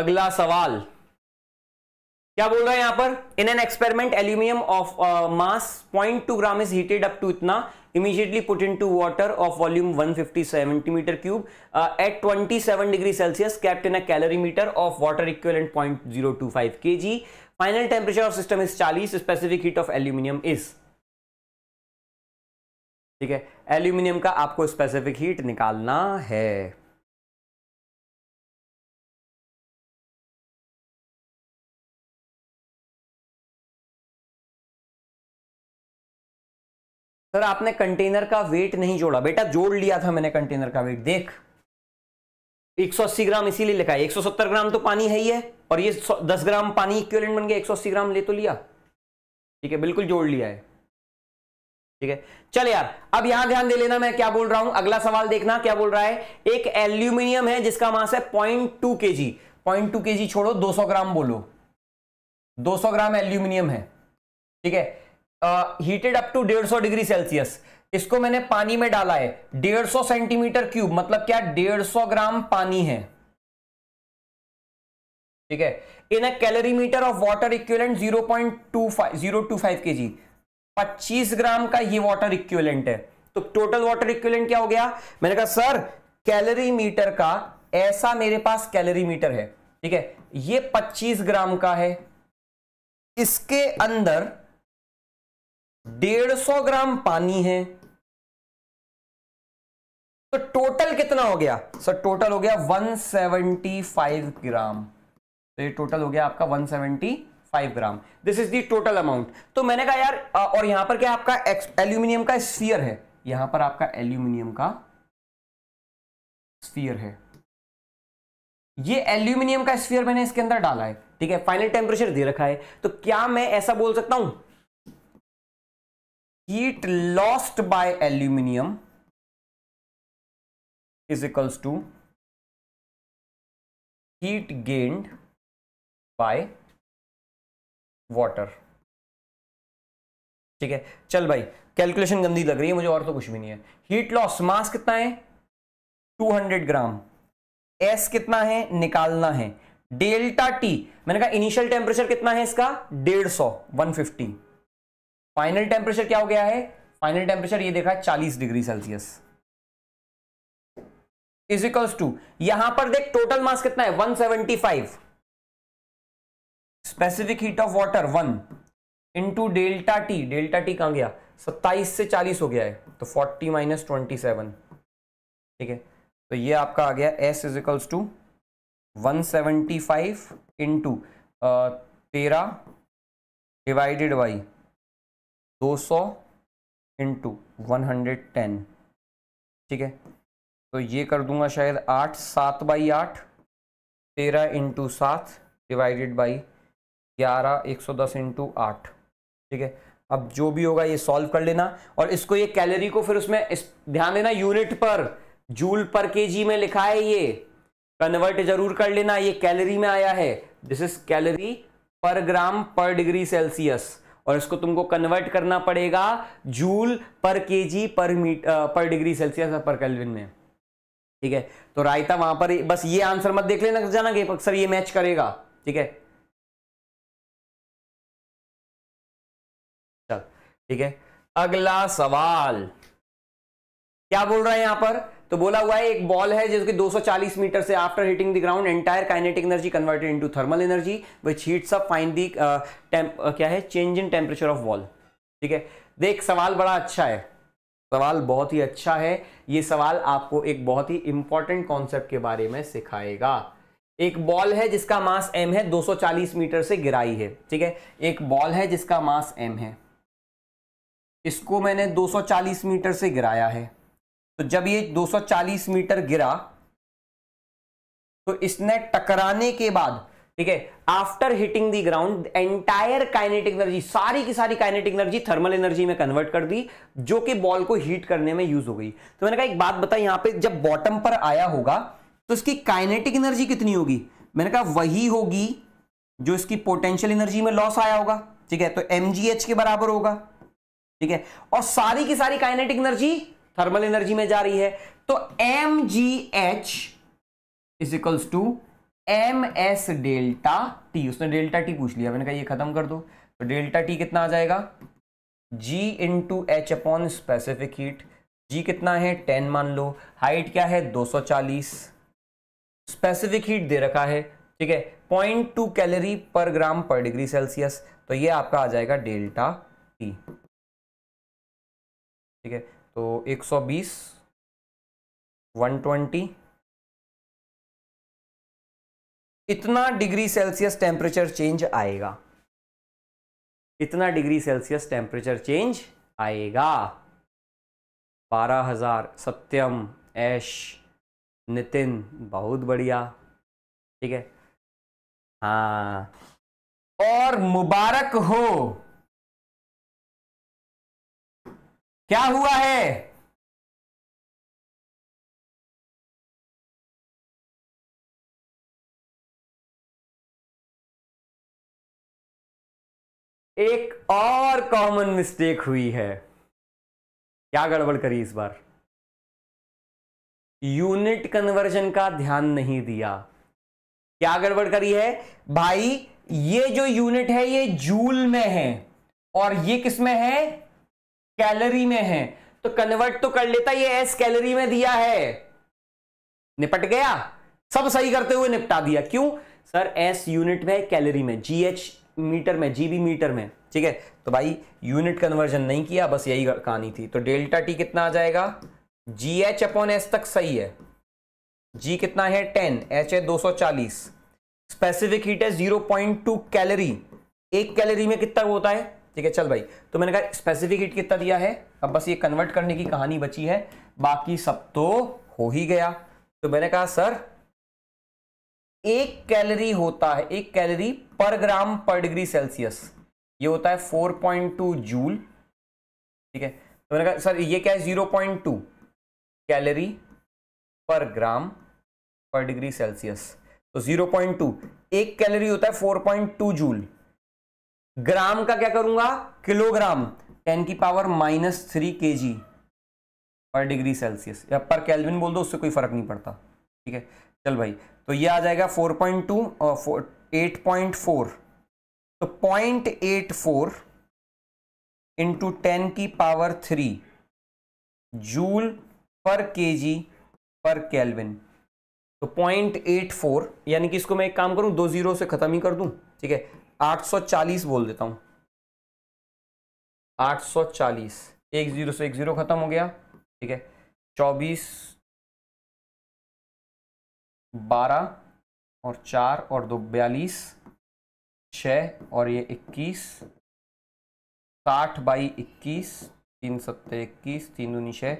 अगला सवाल क्या बोल रहा है यहां पर in an experiment aluminium of mass point two gram is heated up to इतना immediately put into water of volume one fifty centimetre cube at twenty seven degree Celsius kept in a metre of to equivalent K G final temperature of system is चालीस specific heat of aluminium is ठीक है aluminium का आपको specific heat निकालना है sir आपने container का wait नहीं जोड़ा बेटा जोड़ लिया था मैंने कंटेनर का वेट देख 180 ग्राम इसीलिए लिखा है 170 ग्राम तो पानी है ही है और ये 10 ग्राम पानी इक्वलेंट बन गया 180 ग्राम ले तो लिया ठीक है बिल्कुल जोड़ लिया है ठीक है चल यार अब यहां ध्यान दे लेना मैं क्या बोल रहा हूं अगला सवाल देखना क्या बोल रहा है एक एल्यूमिनियम है जिसका मास है point to K ji point two K जी छोड़ो सौ ग्राम बोलो सौ ग्राम एल्यूमिनियम है ठीक है हीटेड अप टू डेढ़ सौ डिग्री सेल्सियस इसको मैंने पानी में डाला है डेढ़ सौ सेंटीमीटर क्यूब मतलब क्या डेढ़ सौ ग्राम पानी है ठीक है in a calorimeter of water equivalent five K G पच्चीस ग्राम का ये वाटर इक्विवेलेंट है तो टोटल वाटर इक्विवेलेंट क्या हो गया मैंने कहा सर कैलोरी मीटर का ऐसा मेरे पास कैलोरी मीटर है ठीक है ये 25 ग्राम का है इसके अंदर डेढ़ सौ ग्राम पानी है तो टोटल कितना हो गया सर टोटल हो गया 175 ग्राम तो ये टोटल हो गया आपका 175 gram this is the total amount तो मैंने कहा यार और यहां पर क्या आपका एल्यूमिनियम का स्फीयर है यहां पर आपका एल्यूमिनियम का स्फीयर है ये एल्यूमिनियम का स्फीयर मैंने इसके अंदर डाला है ठीक है फाइनल टेम्परेचर दे रखा है तो क्या मैं ऐसा बोल सकता हूं heat lost by aluminium is equals to heat gained by water ठीक है चल भाई कैलकुलेशन गंदी लग रही है मुझे और तो कुछ भी नहीं है हीट लॉस मास कितना है 200 ग्राम एस कितना है निकालना है डेल्टा टी मैंने कहा इनिशियल टेम्परेचर कितना है इसका वन फिफ्टी फाइनल टेम्परेचर क्या हो गया है फाइनल टेम्परेचर ये देखा है चालीस डिग्री सेल्सियस इजिकल्स टू यहां पर देख टोटल मास कितना है 175 specific heat of water one into delta T delta T कहां गया 27 से 40 हो गया है तो 40 माइनस ट्वेंटी ठीक है तो ये आपका आ गया S equals to one seventy five into तेरह डिवाइडेड बाई दो सौ इंटू वन हंड्रेड टेन ठीक है तो ये कर दूंगा शायद आठ सात बाई आठ तेरह इंटू सात डिवाइडेड बाई ग्यारह एक सौ दस इंटू आठ ठीक है अब जो भी होगा ये सॉल्व कर लेना और इसको ये कैलोरी को फिर उसमें इस ध्यान देना यूनिट पर जूल पर केजी में लिखा है ये कन्वर्ट जरूर कर लेना ये कैलोरी में आया है this is calorie per gram per degree Celsius और इसको तुमको कन्वर्ट करना पड़ेगा जूल पर केजी पर मीट पर डिग्री सेल्सियस पर कैलविन में ठीक है तो रायता वहां पर बस ये आंसर मत देख लेना जाना कि अक्सर ये मैच करेगा ठीक है चल ठीक है अगला सवाल क्या बोल रहा है यहां पर तो बोला हुआ है एक बॉल है जिसके 240 मीटर से after hitting the ground entire kinetic energy converted into thermal energy which heats up find the क्या है change in temperature of ball ठीक है देख सवाल बड़ा अच्छा है सवाल बहुत ही अच्छा है ये सवाल आपको एक बहुत ही इंपॉर्टेंट कॉन्सेप्ट के बारे में सिखाएगा एक बॉल है जिसका मास एम है 240 मीटर से गिराई है ठीक है एक बॉल है जिसका मास एम है इसको मैंने 240 मीटर से गिराया है तो जब ये 240 मीटर गिरा तो इसने टकराने के बाद ठीक है after hitting the ground entire kinetic energy सारी की सारी काइनेटिक एनर्जी थर्मल एनर्जी में कन्वर्ट कर दी जो कि बॉल को हीट करने में यूज हो गई तो मैंने कहा एक बात बताई यहां पे जब बॉटम पर आया होगा तो इसकी काइनेटिक एनर्जी कितनी होगी मैंने कहा वही होगी जो इसकी पोटेंशियल एनर्जी में लॉस आया होगा ठीक है तो एम के बराबर होगा ठीक है और सारी की सारी काइनेटिक एनर्जी थर्मल एनर्जी में जा रही है तो M G H is equals to M S delta T उसने डेल्टा टी पूछ लिया मैंने कहा ये खत्म कर दो तो डेल्टा टी कितना आ जाएगा G to H upon specific heat G कितना है टेन मान लो हाइट क्या है दो सौ चालीस स्पेसिफिक हीट दे रखा है ठीक है point to calorie per gram per degree Celsius तो ये आपका आ जाएगा डेल्टा टी ठीक है तो 120 120 इतना डिग्री सेल्सियस टेम्परेचर चेंज आएगा इतना डिग्री सेल्सियस टेम्परेचर चेंज आएगा बारह हजार सत्यम ऐश नितिन बहुत बढ़िया ठीक है हाँ और मुबारक हो क्या हुआ है एक और कॉमन मिस्टेक हुई है क्या गड़बड़ करी इस बार यूनिट कन्वर्जन का ध्यान नहीं दिया क्या गड़बड़ करी है भाई ये जो यूनिट है ये जूल में है और ये किसमें है कैलोरी में है तो कन्वर्ट तो कर लेता ये एस कैलोरी में दिया है निपट गया सब सही करते हुए निपटा दिया क्यों सर एस यूनिट में कैलोरी में जी एच मीटर में जीबी मीटर में ठीक है तो भाई यूनिट कन्वर्जन नहीं किया बस यही कहानी थी तो डेल्टा टी कितना आ जाएगा जी एच अपॉन एस तक सही है जी कितना है टेन एच है दो सौ चालीस स्पेसिफिक हीट है जीरो पॉइंट टू कैलरी एक कैलोरी में कितना होता है ठीक है चल भाई तो मैंने कहा स्पेसिफिक हीट कितना दिया है अब बस ये कन्वर्ट करने की कहानी बची है बाकी सब तो हो ही गया तो मैंने कहा सर एक कैलोरी होता है एक calorie per gram per degree Celsius ये होता है 4.2 जूल ठीक है तो मैंने कहा सर ये क्या है 0.2 calorie per gram per degree Celsius तो 0.2 एक कैलोरी होता है 4.2 जूल ग्राम का क्या करूंगा किलोग्राम टेन की पावर माइनस थ्री के जी पर डिग्री सेल्सियस या पर कैलविन बोल दो उससे कोई फर्क नहीं पड़ता ठीक है चल भाई तो ये आ जाएगा फोर पॉइंट टू और एट पॉइंट फोर तो point eight four into ten की पावर थ्री जूल पर के जी पर कैलविन तो पॉइंट एट फोर यानी कि इसको मैं एक काम करूं दो जीरो से खत्म ही कर दूं ठीक है 840 बोल देता हूं 840 एक जीरो से एक जीरो खत्म हो गया ठीक है 24 12 और चार और दो बयालीस छ और ये 21 साठ बाई इक्कीस तीन सत्तर इक्कीस तीन दूनी छः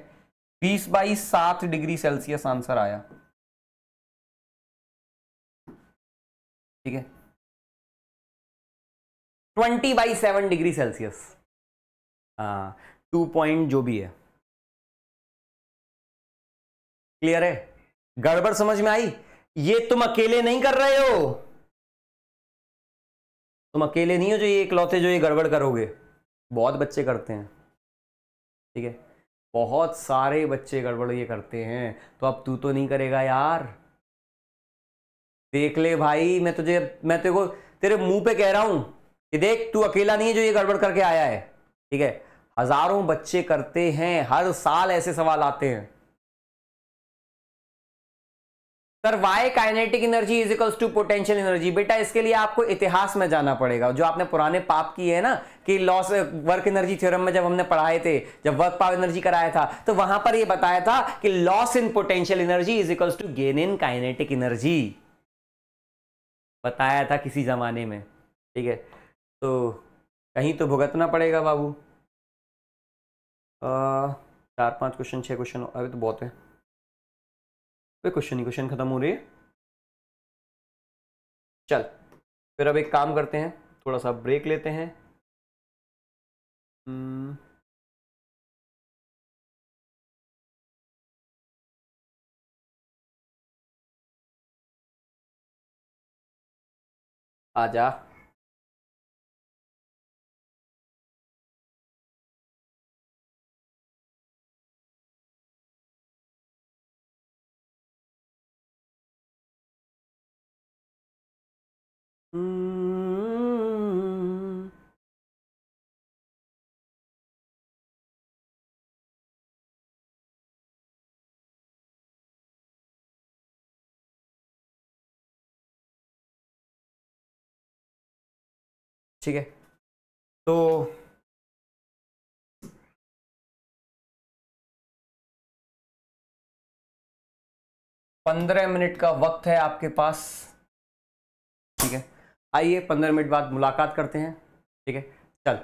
बीस बाई सात डिग्री सेल्सियस आंसर आया ठीक है twenty by seven degree Celsius two point जो भी है क्लियर है गड़बड़ समझ में आई ये तुम अकेले नहीं कर रहे हो तुम अकेले नहीं हो जो ये इकलौते जो ये गड़बड़ करोगे बहुत बच्चे करते हैं ठीक है बहुत सारे बच्चे गड़बड़ ये करते हैं तो अब तू तो नहीं करेगा यार देख ले भाई मैं तुझे मैं तेरे को तेरे मुंह पे कह रहा हूं कि देख तू अकेला नहीं है जो ये गड़बड़ करके आया है ठीक है हजारों बच्चे करते हैं हर साल ऐसे सवाल आते हैं sir why kinetic energy is equals to potential energy बेटा इसके लिए आपको इतिहास में जाना पड़ेगा जो आपने पुराने पाप किए हैं ना कि लॉस वर्क एनर्जी थ्योरम में जब हमने पढ़ाए थे जब वर्क पावर एनर्जी कराया था तो वहां पर ये बताया था कि loss in potential energy is equals to gain in kinetic energy बताया था किसी जमाने में ठीक है तो कहीं तो भुगतना पड़ेगा बाबू चार पांच क्वेश्चन छः क्वेश्चन अभी तो बहुत है कोई क्वेश्चन ही क्वेश्चन खत्म हो रही है चल फिर अब एक काम करते हैं थोड़ा सा ब्रेक लेते हैं हम्म। आ जा ठीक है तो पंद्रह मिनट का वक्त है आपके पास ठीक है आइए पंद्रह मिनट बाद मुलाकात करते हैं ठीक है चल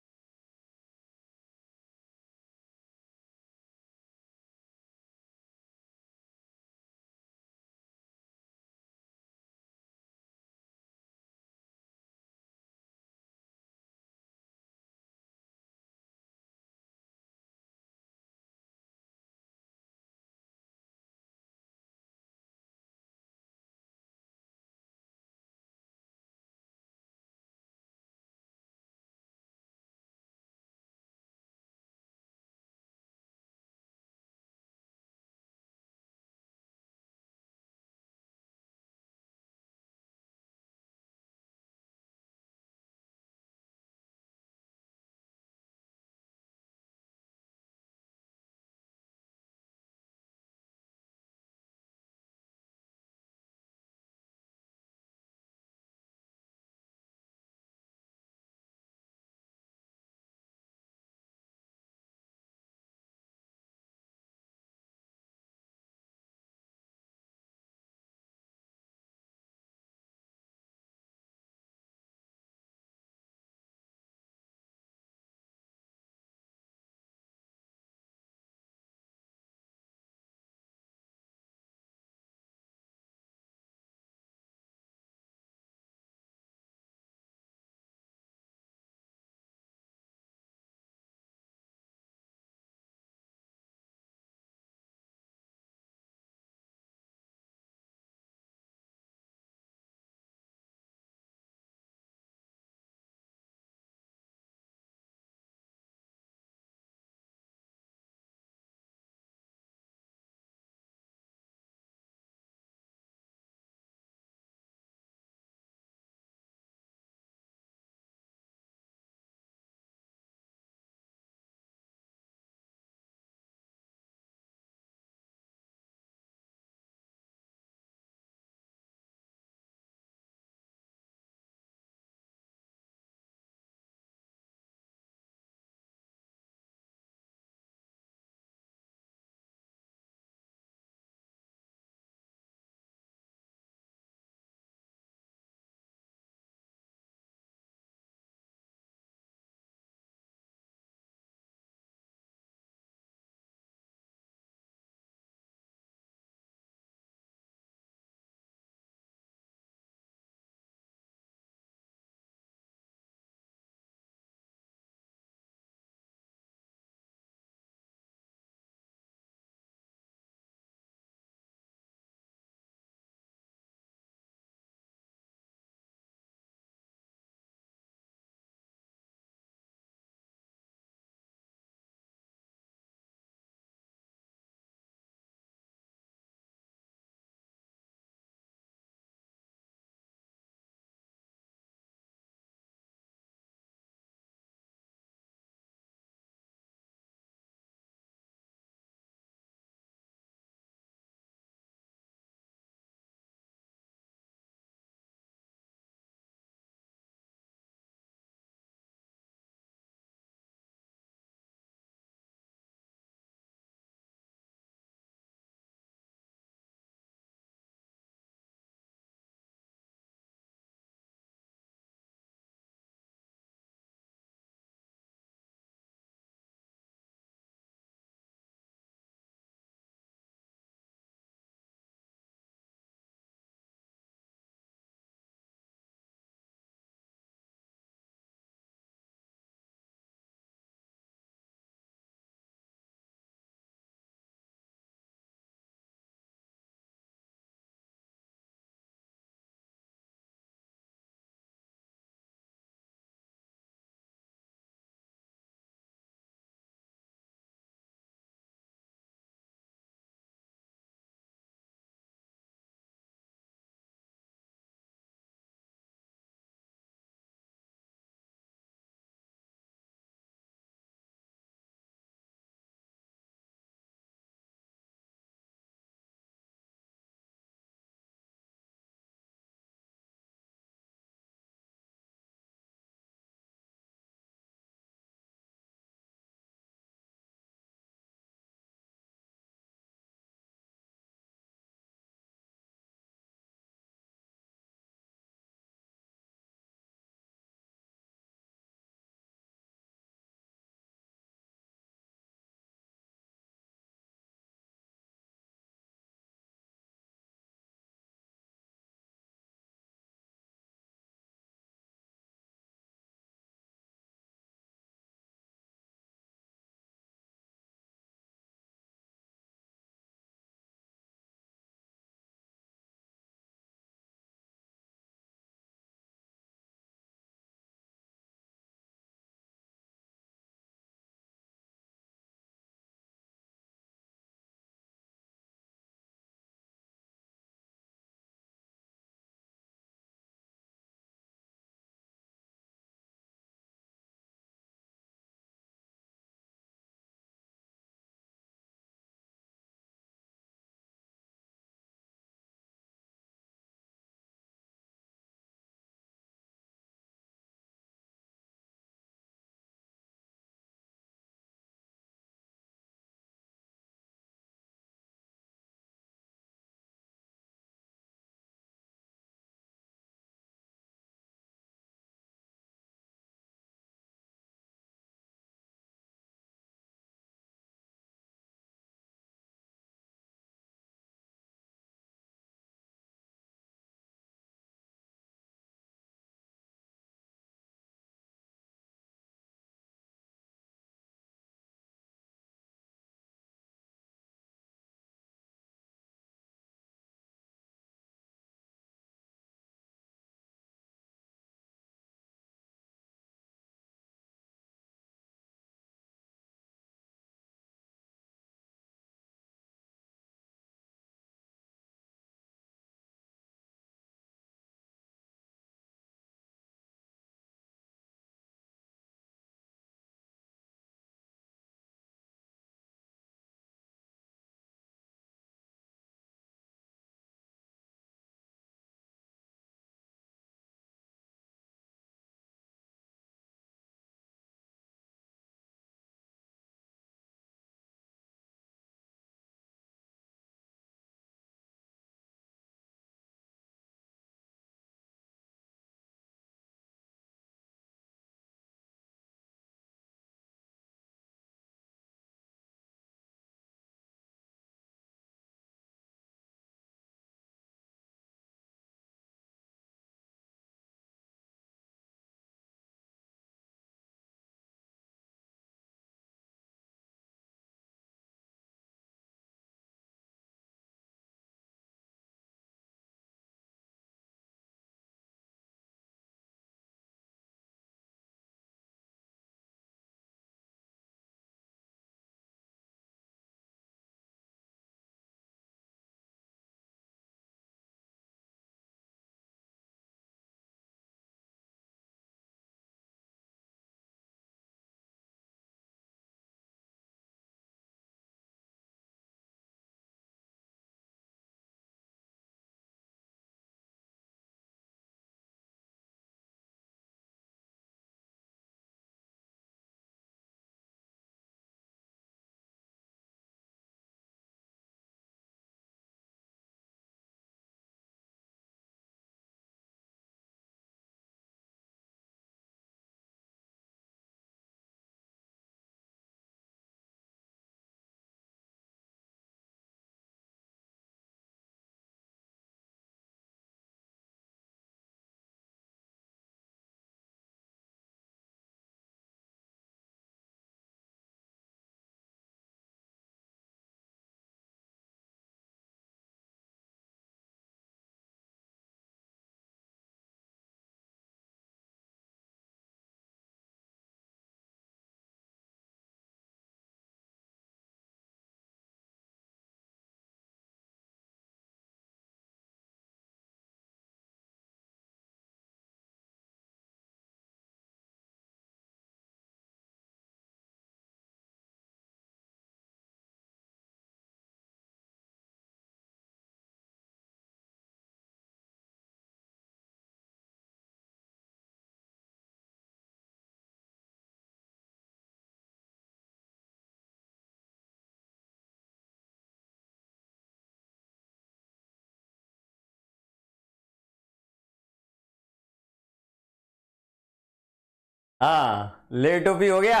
हाँ लेट ओपी हो गया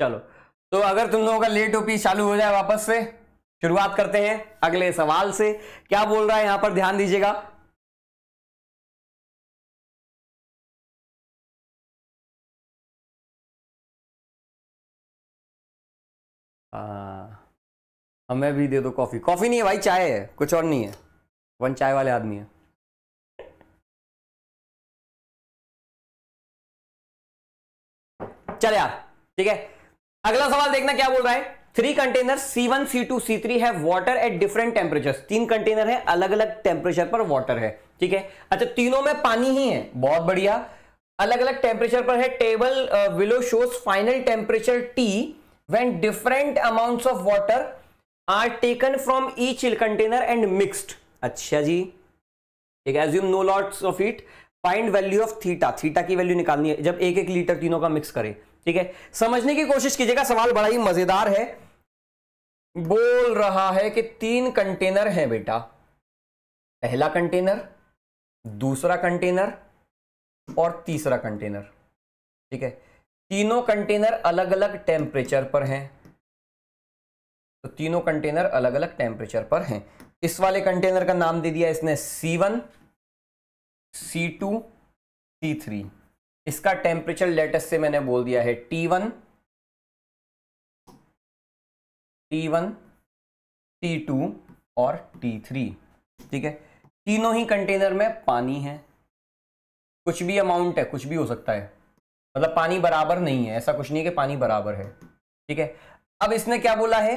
चलो तो अगर तुम लोगों का लेट ओपी चालू हो जाए वापस से शुरुआत करते हैं अगले सवाल से क्या बोल रहा है यहां पर ध्यान दीजिएगा हमें भी दे दो कॉफी कॉफी नहीं है भाई चाय है कुछ और नहीं है वन चाय वाले आदमी है चल यार ठीक है अगला सवाल देखना क्या बोल रहा है three container C1, C2, C3 है वाटर एट डिफरेंट टेम्परेचर तीन कंटेनर है अलग अलग टेम्परेचर पर वाटर है ठीक है अच्छा तीनों में पानी ही है बहुत बढ़िया अलग अलग टेम्परेचर पर है table below shows final temperature T when different amount of water are taken from each container and mixed अच्छा जी ठीक है assume no loss of heat find value of theta theta की वैल्यू निकालनी है जब एक एक लीटर तीनों का मिक्स करें ठीक है समझने की कोशिश कीजिएगा सवाल बड़ा ही मजेदार है बोल रहा है कि तीन कंटेनर हैं बेटा पहला कंटेनर दूसरा कंटेनर और तीसरा कंटेनर ठीक है तीनों कंटेनर अलग अलग टेम्परेचर पर हैं तो तीनों कंटेनर अलग अलग टेम्परेचर पर हैं इस वाले कंटेनर का नाम दे दिया इसने C1, C2, C3 इसका टेम्परेचर लेटेस्ट से मैंने बोल दिया है T one T one T two और टी थ्री ठीक है तीनों ही कंटेनर में पानी है कुछ भी अमाउंट है कुछ भी हो सकता है मतलब पानी बराबर नहीं है ऐसा कुछ नहीं है कि पानी बराबर है ठीक है अब इसने क्या बोला है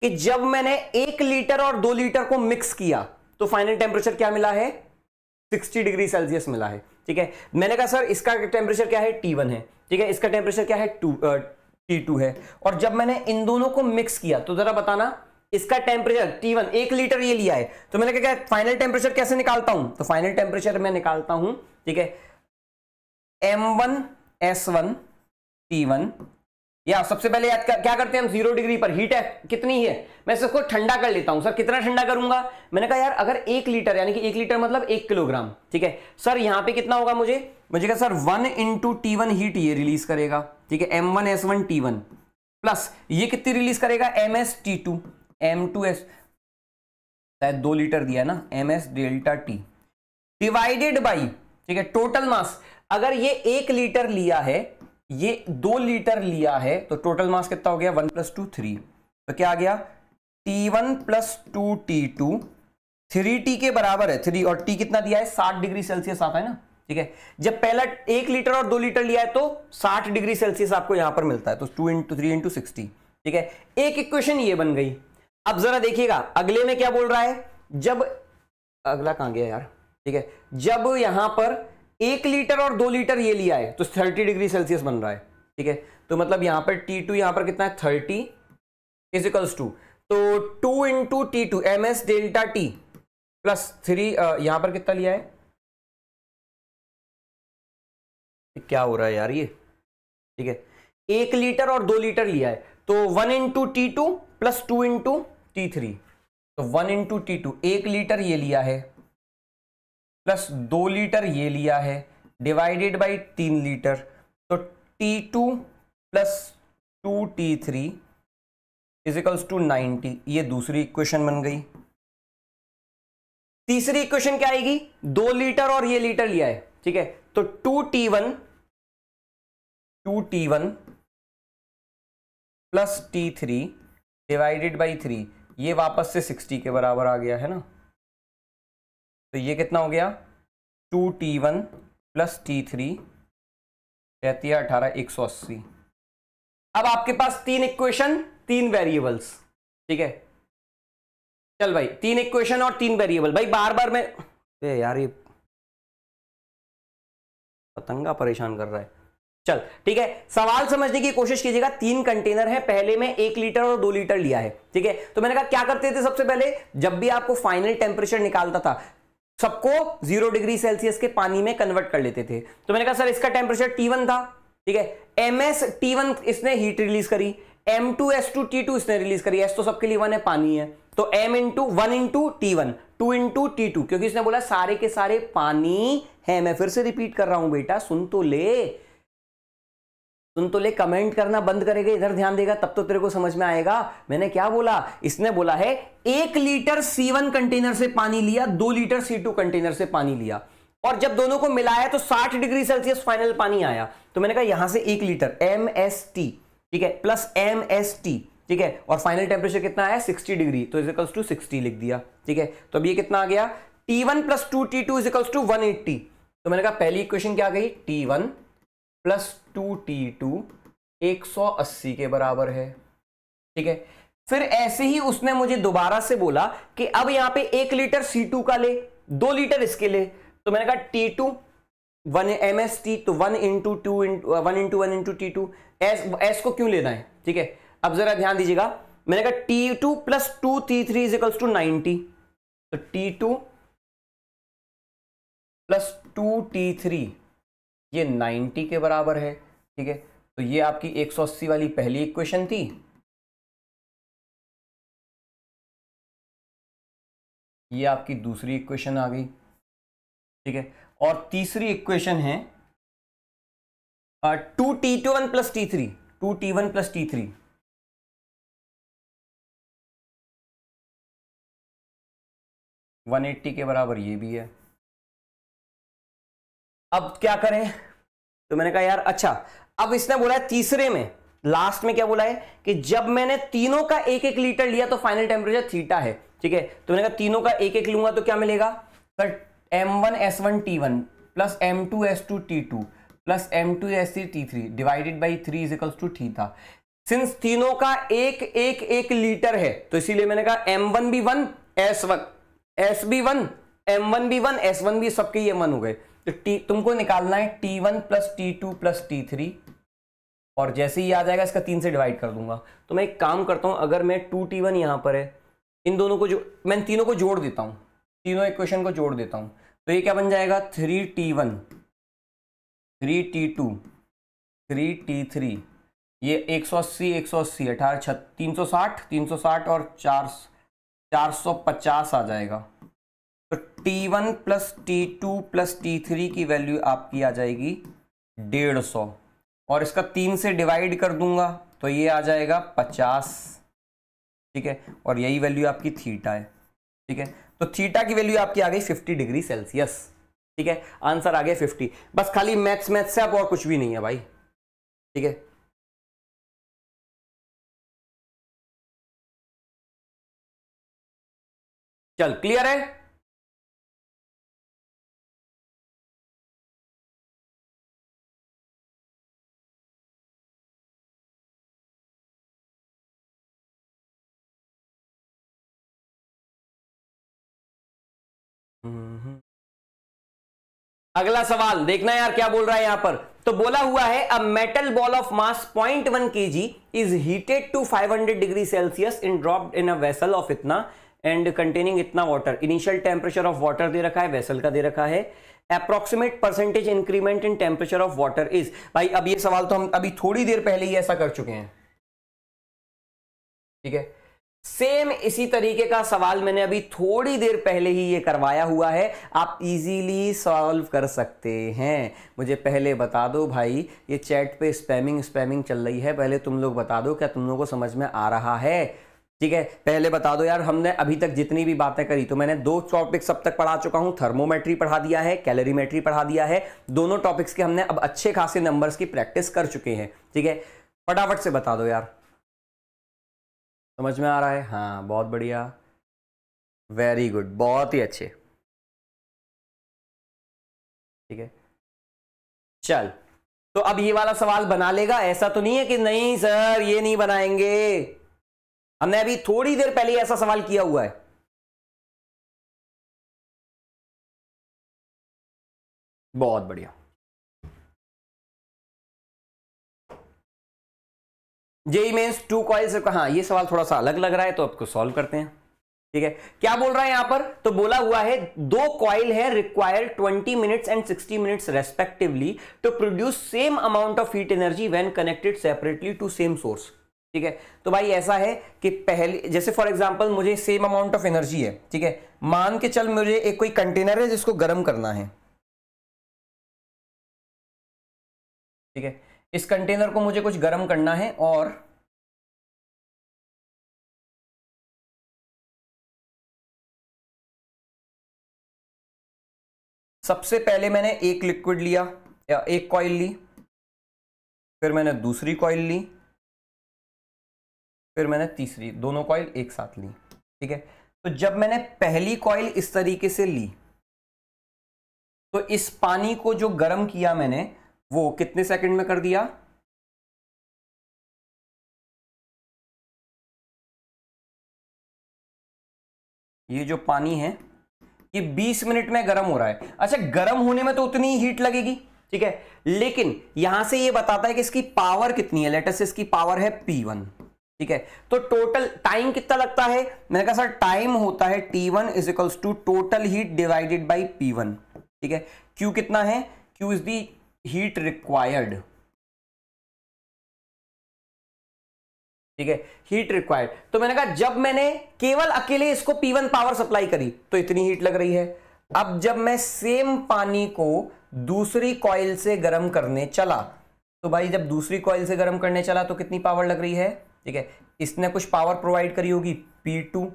कि जब मैंने एक लीटर और दो लीटर को मिक्स किया तो फाइनल टेम्परेचर क्या मिला है 60 डिग्री सेल्सियस मिला है ठीक है मैंने कहा सर इसका टेम्परेचर क्या है टी वन है ठीक है इसका टेम्परेचर क्या है टू टी टू है और जब मैंने इन दोनों को मिक्स किया तो जरा बताना इसका टेम्परेचर टी वन एक लीटर ये लिया है तो मैंने क्या फाइनल टेम्परेचर कैसे निकालता हूं तो फाइनल टेम्परेचर मैं निकालता हूं ठीक है M one S one T one या सबसे पहले याद कर, क्या करते हैं हम जीरो डिग्री पर हीट है कितनी है मैं इसको ठंडा कर लेता हूं सर कितना ठंडा करूंगा मैंने कहा यार अगर एक लीटर यानी कि एक लीटर मतलब एक किलोग्राम ठीक है सर यहां पे कितना होगा मुझे मुझे कहा sir one into T one heat ये रिलीज करेगा ठीक है M one S one T one plus ये कितनी रिलीज करेगा M S T two M two S शायद दो लीटर दिया ना M S delta T divided by ठीक है टोटल मास अगर ये एक लीटर लिया है ये दो लीटर लिया है तो टोटल मास कितना हो गया वन प्लस टू थ्री तो क्या आ गया T one plus two T two three T के बराबर है थ्री और टी कितना दिया है साठ डिग्री सेल्सियस आता है ना ठीक है जब पहला एक लीटर और दो लीटर लिया है तो साठ डिग्री सेल्सियस आपको यहां पर मिलता है तो two into three into sixty ठीक है एक इक्वेशन ये बन गई अब जरा देखिएगा अगले में क्या बोल रहा है जब अगला कहां गया यार ठीक है जब यहां पर एक लीटर और दो लीटर ये लिया है तो थर्टी डिग्री सेल्सियस बन रहा है ठीक है तो मतलब यहां पर टी टू यहां पर कितना है थर्टी इजिकल्स टू तो two into T two M S delta T plus three यहां पर कितना लिया है क्या हो रहा है यार ये ठीक है एक लीटर और दो लीटर लिया है तो one into T two plus two into T three तो वन इंटू टी टू एक लीटर ये लिया है प्लस दो लीटर ये लिया है डिवाइडेड बाई तीन लीटर तो T two plus two T three equals to ninety ये दूसरी इक्वेशन बन गई तीसरी इक्वेशन क्या आएगी दो लीटर और ये लीटर लिया है ठीक है तो two T one two T one plus T three divided by three ये वापस से सिक्सटी के बराबर आ गया है ना तो ये कितना हो गया two T one plus T three है अठारह एक सौ अस्सी अब आपके पास तीन इक्वेशन तीन वेरिएबल्स ठीक है चल भाई तीन इक्वेशन और तीन वेरिएबल भाई बार बार में ए यार ये पतंगा परेशान कर रहा है चल ठीक है सवाल समझने की कोशिश कीजिएगा तीन कंटेनर है पहले में एक लीटर और दो लीटर लिया है ठीक है तो मैंने कहा क्या करते थे सबसे पहले जब भी आपको फाइनल टेम्परेचर निकालता था सबको जीरो डिग्री सेल्सियस के पानी में कन्वर्ट कर लेते थे तो मैंने कहा सर इसका टेम्परेचर टी वन था ठीक है एम एस टी वन इसने हीट रिलीज करी M two S two T two इसने रिलीज करी एस तो सबके लिए वन है पानी है तो M into one into T one two into T two क्योंकि इसने बोला सारे के सारे पानी है मैं फिर से रिपीट कर रहा हूं बेटा सुन तो ले सुन तो ले कमेंट करना बंद करेगा इधर ध्यान देगा तब तो तेरे को समझ में आएगा मैंने क्या बोला इसने बोला है एक लीटर सी वन कंटेनर से पानी लिया दो लीटर सी टू कंटेनर से पानी लिया और जब दोनों को मिलाया तो 60 डिग्री सेल्सियस फाइनल पानी आया तो मैंने कहा यहां से एक लीटर एम एस टी ठीक है प्लस एम एस टी ठीक है और फाइनल टेम्परेचर कितना आया सिक्सटी डिग्री तो इजिकल्स टू सिक्सटी लिख दिया ठीक है तो अब ये कितना आ गया T one plus two T two इजिकल्स to one eighty तो मैंने कहा पहली इक्वेशन क्या गई T one plus two T two एक सौ अस्सी के बराबर है ठीक है फिर ऐसे ही उसने मुझे दोबारा से बोला कि अब यहां पे एक लीटर सी टू का ले दो लीटर इसके ले तो मैंने कहा T two one M S T तो one into two into one into one into T two S S को क्यों लेना है ठीक है अब जरा ध्यान दीजिएगा मैंने कहा T two plus two T three is equals to ninety तो T two plus two T three ये 90 के बराबर है ठीक है तो ये आपकी 180 वाली पहली इक्वेशन थी ये आपकी दूसरी इक्वेशन आ गई ठीक है और तीसरी इक्वेशन है two T two one plus T three two T one plus T three one eighty के बराबर ये भी है अब क्या करें तो मैंने कहा यार अच्छा अब इसने बोला है तीसरे में लास्ट में क्या बोला है कि जब मैंने तीनों का एक एक लीटर लिया तो फाइनल टेम्परेचर थीटा है ठीक है तो मैंने कहा तीनों का एक एक लूंगा तो क्या मिलेगा sir M one S one T one plus M two S two T two plus M two S three T three divided by three is equals to थी था सिंस तीनों का एक एक एक लीटर है तो इसीलिए मैंने कहा M one B one S one S B one M one B one S one B सबके ये वन हो गए तो टी तुमको निकालना है T one plus T two plus T three और जैसे ही आ जाएगा इसका तीन से डिवाइड कर दूंगा तो मैं एक काम करता हूँ अगर मैं टू टी वन यहाँ पर है इन दोनों को जो मैं तीनों को जोड़ देता हूँ तीनों इक्वेशन को जोड़ देता हूँ तो ये क्या बन जाएगा three T one three T two three T three ये एक सौ अस्सी एक सौ अस्सी अठारह छत तीन सौ साठ तीन सौ साठ और चार चार सौ पचास आ जाएगा तो T1 one plus T two plus T three की वैल्यू आपकी आ जाएगी डेढ़ सौ और इसका तीन से डिवाइड कर दूंगा तो ये आ जाएगा पचास ठीक है और यही वैल्यू आपकी थीटा है ठीक है तो थीटा की वैल्यू आपकी आ गई फिफ्टी डिग्री सेल्सियस ठीक है आंसर आ गया फिफ्टी बस खाली मैथ्स मैथ्स से आप और कुछ भी नहीं है भाई ठीक है चल क्लियर है अगला सवाल देखना यार क्या बोल रहा है यहां पर तो बोला हुआ है a metal ball of mass 0.1 one के G is heated to 500 degree Celsius in drop in a vessel of इतना एंड कंटेनिंग इतना water initial temperature of water दे रखा है वेसल का दे रखा है approximate percentage increment in temperature of water is भाई अब ये सवाल तो हम अभी थोड़ी देर पहले ही ऐसा कर चुके हैं ठीक है सेम इसी तरीके का सवाल मैंने अभी थोड़ी देर पहले ही ये करवाया हुआ है आप इजीली सॉल्व कर सकते हैं मुझे पहले बता दो भाई ये चैट पे स्पैमिंग स्पैमिंग चल रही है पहले तुम लोग बता दो क्या तुम लोगों को समझ में आ रहा है ठीक है पहले बता दो यार हमने अभी तक जितनी भी बातें करी तो मैंने दो टॉपिक्स अब तक पढ़ा चुका हूं थर्मोमेट्री पढ़ा दिया है कैलोरीमेट्री पढ़ा दिया है दोनों टॉपिक्स के हमने अब अच्छे खासे नंबर्स की प्रैक्टिस कर चुके हैं ठीक है फटाफट से बता दो यार समझ में आ रहा है हाँ बहुत बढ़िया वेरी गुड बहुत ही अच्छे ठीक है चल तो अब ये वाला सवाल बना लेगा ऐसा तो नहीं है कि नहीं सर ये नहीं बनाएंगे हमने अभी थोड़ी देर पहले ऐसा सवाल किया हुआ है बहुत बढ़िया जेई मेन्स टू कॉइल से हाँ ये सवाल थोड़ा सा अलग लग रहा है तो आपको सॉल्व करते हैं ठीक है क्या बोल रहा है यहां पर तो बोला हुआ है दो कॉइल है require 20 minutes and 60 minutes respectively to produce same amount of heat energy when connected separately to same source ठीक है तो भाई ऐसा है कि पहले जैसे फॉर एग्जाम्पल मुझे सेम अमाउंट ऑफ एनर्जी है ठीक है मान के चल मुझे एक कोई कंटेनर है जिसको गर्म करना है ठीक है इस कंटेनर को मुझे कुछ गर्म करना है और सबसे पहले मैंने एक लिक्विड लिया या एक कॉइल ली फिर मैंने दूसरी कॉइल ली फिर मैंने तीसरी दोनों कॉइल एक साथ ली ठीक है तो जब मैंने पहली कॉइल इस तरीके से ली तो इस पानी को जो गर्म किया मैंने वो कितने सेकंड में कर दिया ये जो पानी है ये 20 मिनट में गर्म हो रहा है अच्छा गर्म होने में तो उतनी ही हीट लगेगी ठीक है लेकिन यहां से ये बताता है कि इसकी पावर कितनी है लेटेस्ट इसकी पावर है पी वन ठीक है तो टोटल टाइम कितना लगता है मैंने कहा सर टाइम होता है T one is equals to total heat divided by P one ठीक है क्यू कितना है Q is the heat required ठीक है हीट रिक्वायर्ड तो मैंने कहा जब मैंने केवल अकेले इसको P1 पावर सप्लाई करी तो इतनी हीट लग रही है अब जब मैं सेम पानी को दूसरी कॉइल से गर्म करने चला तो भाई जब दूसरी कॉइल से गर्म करने चला तो कितनी पावर लग रही है ठीक है इसने कुछ पावर प्रोवाइड करी होगी P2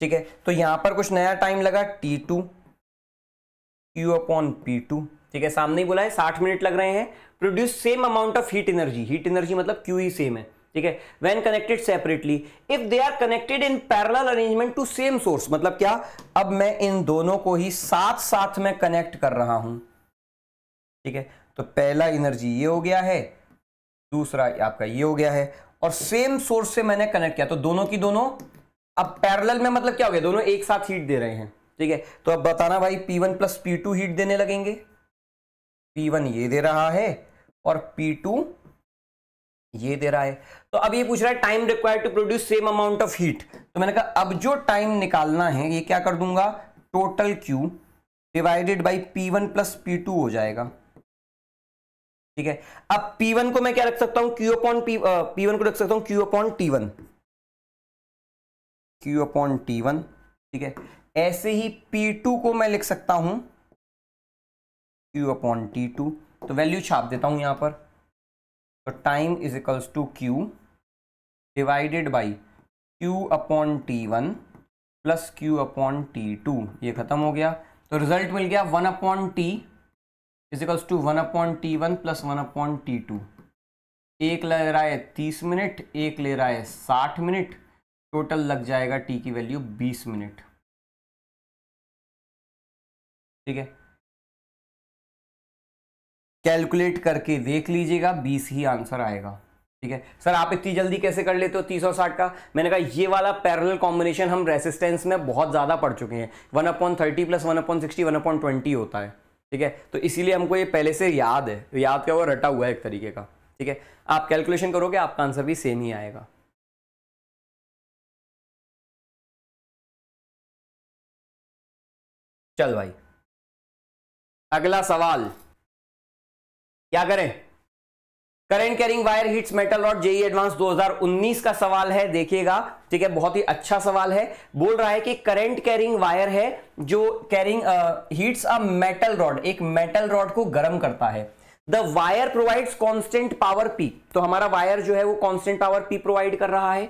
ठीक है तो यहां पर कुछ नया टाइम लगा T2 Q अपॉन टू ठीक है सामने ही बोला है साठ मिनट लग रहे हैं produce same amount of heat energy heat energy मतलब क्यू ही सेम है ठीक है when connected separately if they are connected in parallel arrangement to same source मतलब क्या अब मैं इन दोनों को ही साथ साथ में कनेक्ट कर रहा हूं ठीक है तो पहला एनर्जी ये हो गया है दूसरा आपका ये हो गया है और सेम सोर्स से मैंने कनेक्ट किया तो दोनों की दोनों अब पैरल में मतलब क्या हो गया दोनों एक साथ हीट दे रहे हैं ठीक है तो अब बताना भाई P1 one plus P heat देने लगेंगे वन ये दे रहा है और पी टू ये दे रहा है तो अब ये पूछ रहा है time required to produce same amount of heat तो मैंने कहा अब जो टाइम निकालना है ये क्या कर दूंगा total Q divided by P one plus P two हो जाएगा ठीक है अब पी वन को मैं क्या रख सकता हूं क्यू अपॉन पी वन को रख सकता हूं Q upon one Q upon one ठीक है ऐसे ही पी टू को मैं लिख सकता हूं क्यू अपॉन टी टू तो वैल्यू छाप देता हूँ यहाँ पर तो time is equals to Q divided by Q upon T one plus Q upon T two ये ख़त्म हो गया तो रिजल्ट मिल गया one upon T is equals to one upon T one plus one upon T two एक ले रहा है तीस मिनट एक ले रहा है साठ मिनट टोटल लग जाएगा टी की वैल्यू बीस मिनट ठीक है कैलकुलेट करके देख लीजिएगा बीस ही आंसर आएगा ठीक है सर आप इतनी जल्दी कैसे कर लेते हो तीस और साठ का मैंने कहा ये वाला पैरेलल कॉम्बिनेशन हम रेसिस्टेंस में बहुत ज़्यादा पढ़ चुके हैं one upon thirty plus one upon sixty one upon twenty होता है ठीक है तो इसीलिए हमको ये पहले से याद है तो याद क्या हुआ रटा हुआ है एक तरीके का ठीक है आप कैलकुलेशन करोगे आपका आंसर भी सेम ही आएगा चल भाई अगला सवाल क्या करें current carrying wire heats metal rod JEE advanced 2019 का सवाल है देखिएगा ठीक है बहुत ही अच्छा सवाल है बोल रहा है कि करंट कैरिंग वायर है जो carrying heats a metal rod एक मेटल रॉड को गर्म करता है the wire provides constant power P तो हमारा वायर जो है वो कांस्टेंट पावर पी प्रोवाइड कर रहा है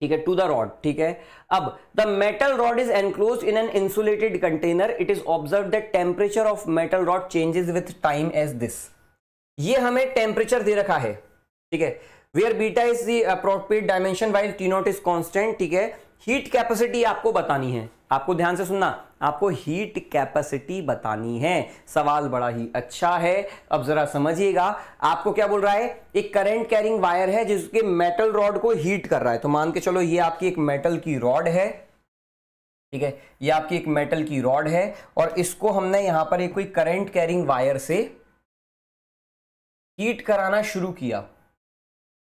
ठीक है टू द रॉड ठीक है अब the metal rod is enclose in an insulated container it is observe the temperature of metal rod changes with time as this ये हमें टेम्परेचर दे रखा है ठीक है where beta is the appropriate dimension while T not is constant ठीक है heat capacity आपको बतानी है आपको ध्यान से सुनना आपको हीट कैपेसिटी बतानी है सवाल बड़ा ही अच्छा है अब जरा समझिएगा आपको क्या बोल रहा है एक करंट कैरिंग वायर है जिसके मेटल रॉड को हीट कर रहा है तो मान के चलो ये आपकी एक मेटल की रॉड है ठीक है ये आपकी एक मेटल की रॉड है और इसको हमने यहां पर एक कोई करंट कैरिंग वायर से हीट कराना शुरू किया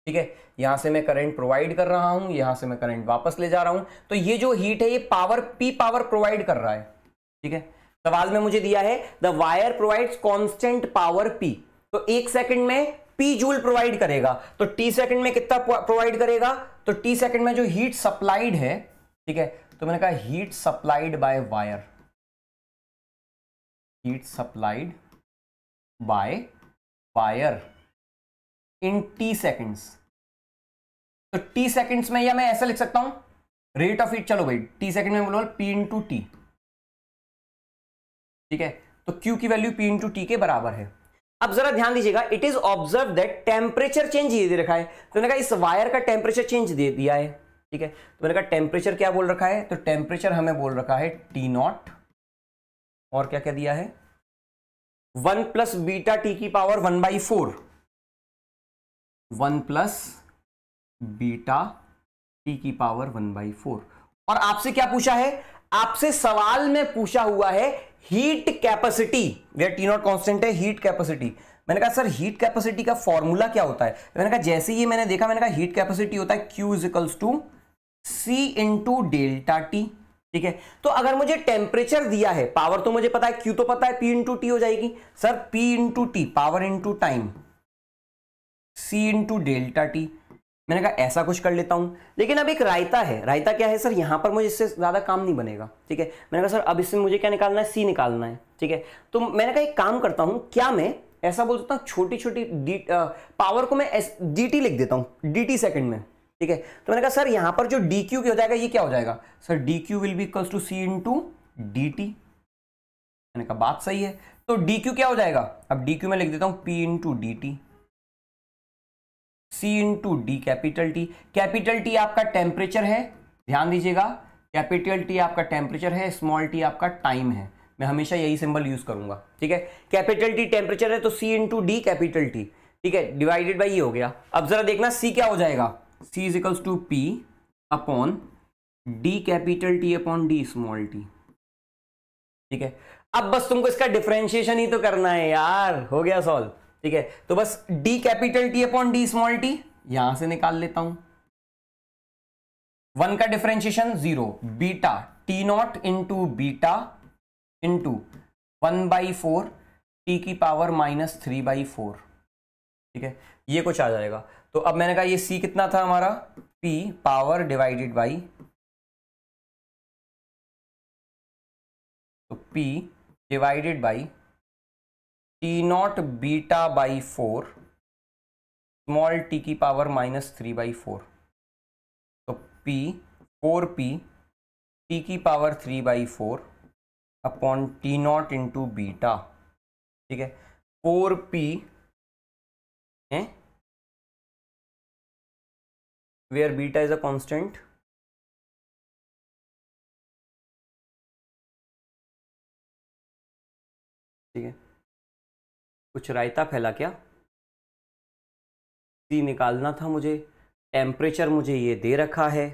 ठीक है यहां से मैं करंट प्रोवाइड कर रहा हूं यहां से मैं करंट वापस ले जा रहा हूं तो ये जो हीट है ये पावर पी पावर प्रोवाइड कर रहा है ठीक है सवाल में मुझे दिया है the wire provide constant power P तो एक सेकंड में पी जूल प्रोवाइड करेगा तो टी सेकंड में कितना प्रोवाइड करेगा तो टी सेकंड में जो हीट सप्लाइड है ठीक है तो मैंने कहा heat supplied by wire heat supplied by wire in T seconds तो टी सेकेंड्स में या मैं ऐसा लिख सकता हूं रेट ऑफ हीट चलो भाई टी सेकेंड में बोलो पी टू टी ठीक है तो क्यू की वैल्यू पी टू टी के बराबर है अब जरा ध्यान दीजिएगा it is observe that temperature change ये दे रखा है तो मैंने कहा इस वायर का टेम्परेचर चेंज दे दिया है ठीक है तो मैंने कहा टेम्परेचर क्या बोल रखा है तो टेम्परेचर हमें बोल रखा है टी नॉट और क्या क्या दिया है वन प्लस बीटा टी की power one by four one plus beta T की पावर वन बाई फोर और आपसे क्या पूछा है आपसे सवाल में पूछा हुआ है heat capacity where T not constant है हीट कैपेसिटी मैंने कहा सर हीट कैपेसिटी का फॉर्मूला क्या होता है मैंने कहा जैसे ये मैंने देखा मैंने कहा हीट कैपेसिटी होता है Q इजिकल्स to C into delta T ठीक है तो अगर मुझे टेम्परेचर दिया है पावर तो मुझे पता है क्यू तो पता है पी इंटू टी हो जाएगी sir P into T power into time C into delta T मैंने कहा ऐसा कुछ कर लेता हूं लेकिन अब एक रायता है रायता क्या है सर यहां पर मुझे इससे ज़्यादा काम नहीं बनेगा ठीक है मैंने कहा सर अब इससे मुझे क्या निकालना है सी निकालना है ठीक है तो मैंने कहा एक काम करता हूं क्या मैं ऐसा बोल देता हूँ छोटी छोटी पावर को मैं डी टी लिख देता हूँ डी टी सेकेंड में ठीक है तो मैंने कहा सर यहां पर जो डी क्यू हो जाएगा ये क्या हो जाएगा sir D Q will be equal to C into D T मैंने कहा बात सही है तो डी क्यू क्या हो जाएगा अब डी क्यू में लिख देता हूं P into D T C into D capital T capital T आपका टेम्परेचर है ध्यान दीजिएगा कैपिटल टी आपका टेम्परेचर है स्मॉल टी आपका टाइम है मैं हमेशा यही सिंबल यूज करूंगा ठीक है कैपिटल टी टेम्परेचर है तो C into D capital T ठीक है डिवाइडेड बाई ये हो गया अब जरा देखना सी क्या हो जाएगा C is equals to P upon D capital T upon D small t. ठीक है अब बस तुमको इसका डिफ्रेंशिएशन ही तो करना है यार हो गया सॉल्व ठीक है तो बस D capital T upon D small t यहां से निकाल लेता हूं वन का differentiation zero beta T not into beta into one by four T की power minus three by four ठीक है ये कुछ आ जाएगा तो अब मैंने कहा ये सी कितना था हमारा पी पावर डिवाइडेड बाई तो P divided by T nought beta by four small T की power minus three by four तो पी फोर पी टी की power three by four upon T not into beta ठीक है four P where beta is a constant ठीक है कुछ रायता फैला क्या सी निकालना था मुझे टेम्परेचर मुझे ये दे रखा है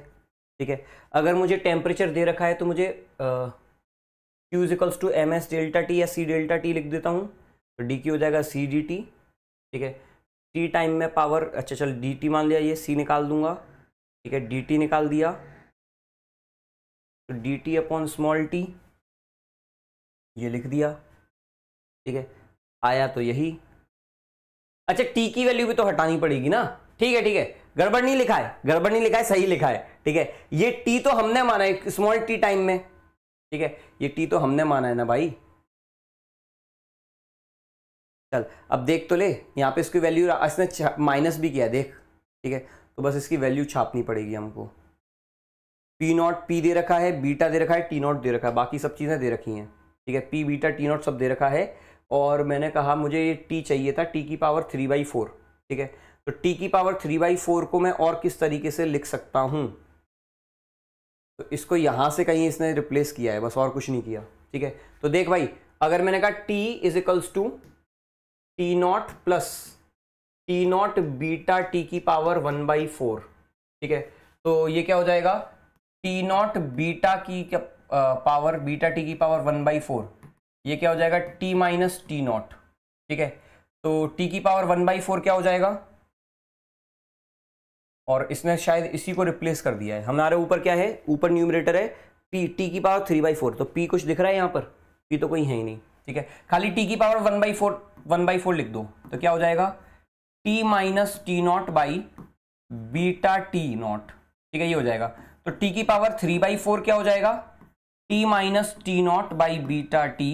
ठीक है अगर मुझे टेम्परेचर दे रखा है तो मुझे Q equals to M S delta T या सी डेल्टा टी लिख देता हूँ तो डी क्यू हो जाएगा सी डी टी ठीक है टी टाइम में पावर अच्छा चल डी टी मान लिया ये सी निकाल दूंगा ठीक है डी टी निकाल दिया तो D T upon small T ये लिख दिया ठीक है आया तो यही अच्छा टी की वैल्यू भी तो हटानी पड़ेगी ना ठीक है ठीक है गड़बड़ नहीं लिखा है गड़बड़ नहीं लिखा है सही लिखा है ठीक है ये टी तो हमने माना है स्मॉल टी टाइम में ठीक है ये टी तो हमने माना है ना भाई चल अब देख तो ले यहाँ पे इसकी वैल्यू इसने माइनस भी किया देख ठीक है तो बस इसकी वैल्यू छापनी पड़ेगी हमको पी नॉट पी दे रखा है बीटा दे रखा है टी नॉट दे रखा है बाकी सब चीज़ें दे रखी हैं ठीक है पी बीटा टी नॉट सब दे रखा है और मैंने कहा मुझे ये टी चाहिए था टी की पावर थ्री बाई फोर ठीक है तो टी की पावर थ्री बाई फोर को मैं और किस तरीके से लिख सकता हूँ तो इसको यहाँ से कहीं इसने रिप्लेस किया है बस और कुछ नहीं किया ठीक है तो देख भाई अगर मैंने कहा T is equals to T not plus T nought beta T की पावर वन बाई फोर ठीक है तो ये क्या हो जाएगा टी नॉट बीटा की पावर बीटा टी की पावर वन बाई फोर ये क्या हो जाएगा टी माइनस टी नॉट ठीक है तो टी की पावर वन बाई फोर क्या हो जाएगा और इसने शायद इसी को रिप्लेस कर दिया है हमारे ऊपर क्या है ऊपर न्यूमरेटर है पी टी की पावर थ्री बाई फोर तो पी कुछ दिख रहा है यहां पर पी तो कोई है ही नहीं ठीक है खाली टी की power one by four one by four लिख दो तो क्या हो जाएगा T minus T not by beta T not ठीक है ये हो जाएगा तो टी की पावर थ्री बाई फोर क्या हो जाएगा T minus T not by beta T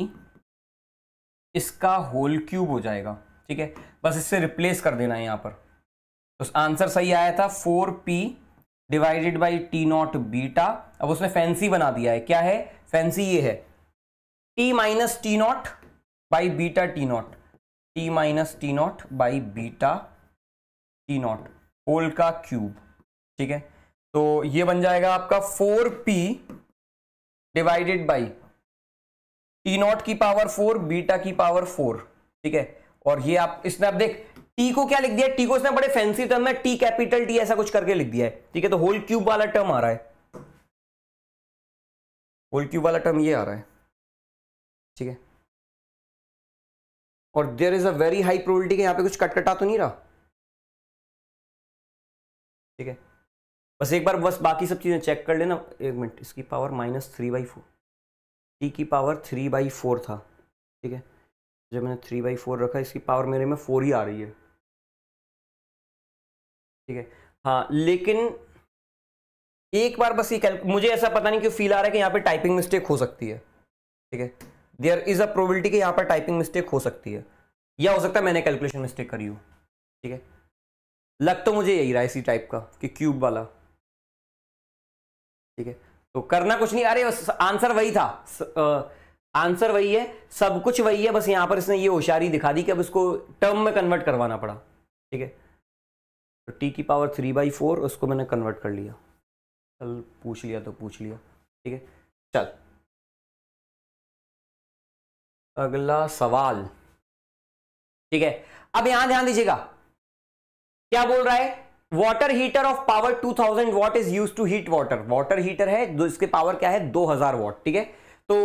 इसका होल क्यूब हो जाएगा ठीक है बस इससे रिप्लेस कर देना है यहां पर तो आंसर सही आया था four P divided by T nought beta अब उसने फैंसी बना दिया है क्या है फैंसी ये है T minus T not by beta T nought T minus T not by beta T nought whole का क्यूब ठीक है तो ये बन जाएगा आपका four P divided by T not की पावर फोर बीटा की पावर फोर ठीक है और ये आप इसमें आप देख टी को क्या लिख दिया टी को इसने बड़े फैंसी टर्म में टी कैपिटल टी ऐसा कुछ करके लिख दिया है ठीक है तो होल क्यूब वाला टर्म आ रहा है होल क्यूब वाला टर्म ये आ रहा है ठीक है और there is a very high probability कि यहाँ पे कुछ कटकटा तो नहीं रहा ठीक है बस एक बार बस बाकी सब चीज़ें चेक कर लेना एक मिनट इसकी power minus three by four T की पावर थ्री बाई फोर था ठीक है जब मैंने थ्री बाई फोर रखा इसकी पावर मेरे में फोर ही आ रही है ठीक है हाँ लेकिन एक बार बस ये मुझे ऐसा पता नहीं क्यों फील आ रहा है कि यहाँ पे टाइपिंग मिस्टेक हो सकती है ठीक है देयर इज अ प्रोबेबिलिटी कि यहाँ पर टाइपिंग मिस्टेक हो सकती है या हो सकता है मैंने कैलकुलेशन मिस्टेक करी हो ठीक है लग तो मुझे यही रहा है इसी टाइप का कि क्यूब वाला ठीक है तो करना कुछ नहीं अरे आंसर वही था स, आ, आंसर वही है सब कुछ वही है बस यहाँ पर इसने ये होशियारी दिखा दी कि अब इसको टर्म में कन्वर्ट करवाना पड़ा ठीक है तो टी की पावर थ्री बाई फोर उसको मैंने कन्वर्ट कर लिया चल पूछ लिया तो पूछ लिया ठीक है चल अगला सवाल ठीक है अब यहां ध्यान दीजिएगा क्या बोल रहा है water heater of power 2000 watt is use to heat water water heater है जो इसके पावर क्या है 2000 वॉट ठीक है तो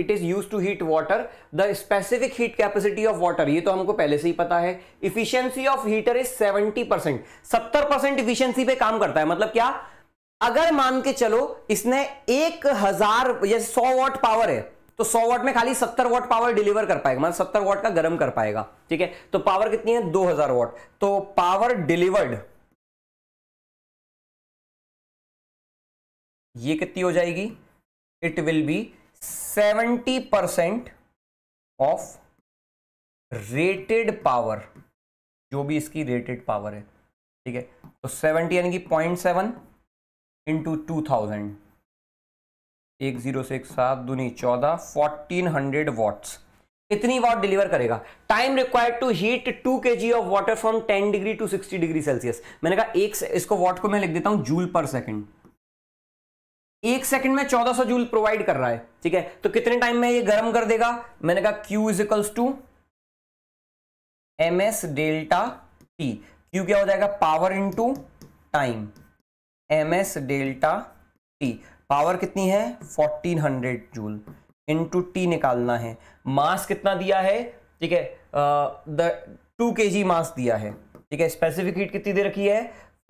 it is use to heat water the specific heat capacity of water ये तो हमको पहले से ही पता है efficiency of heater is 70 percent सत्तर परसेंट इफिशियंसी पे काम करता है मतलब क्या अगर मान के चलो इसने एक हजार सौ वॉट पावर है तो 100 वॉट में खाली 70 वॉट पावर डिलीवर कर पाएगा मतलब 70 वॉट का गर्म कर पाएगा ठीक है तो पावर कितनी है 2000 वॉट तो पावर डिलीवर्ड ये कितनी हो जाएगी it will be 70 percent of rated power जो भी इसकी रेटेड पावर है ठीक है तो 70 यानी कि point seven into two thousand एक जीरो से एक सात दूनी चौदह फोर्टीन हंड्रेड वॉट्स कितनी वॉट डिलीवर करेगा time required to heat two K ji of water from ten degree to sixty degree Celsius मैंने कहा एक इसको वॉट को मैं लिख देता हूं जूल पर सेकेंड एक सेकंड में 1400 जूल प्रोवाइड कर रहा है ठीक है तो कितने टाइम में ये गर्म कर देगा मैंने कहा Q is equals to M S delta T Q क्या हो जाएगा power into time M S delta T power कितनी है 1400 हंड्रेड जूल इनटू टी निकालना है मास कितना दिया है ठीक है द टू के जी मास दिया है ठीक है स्पेसिफिक हीट कितनी दे रखी है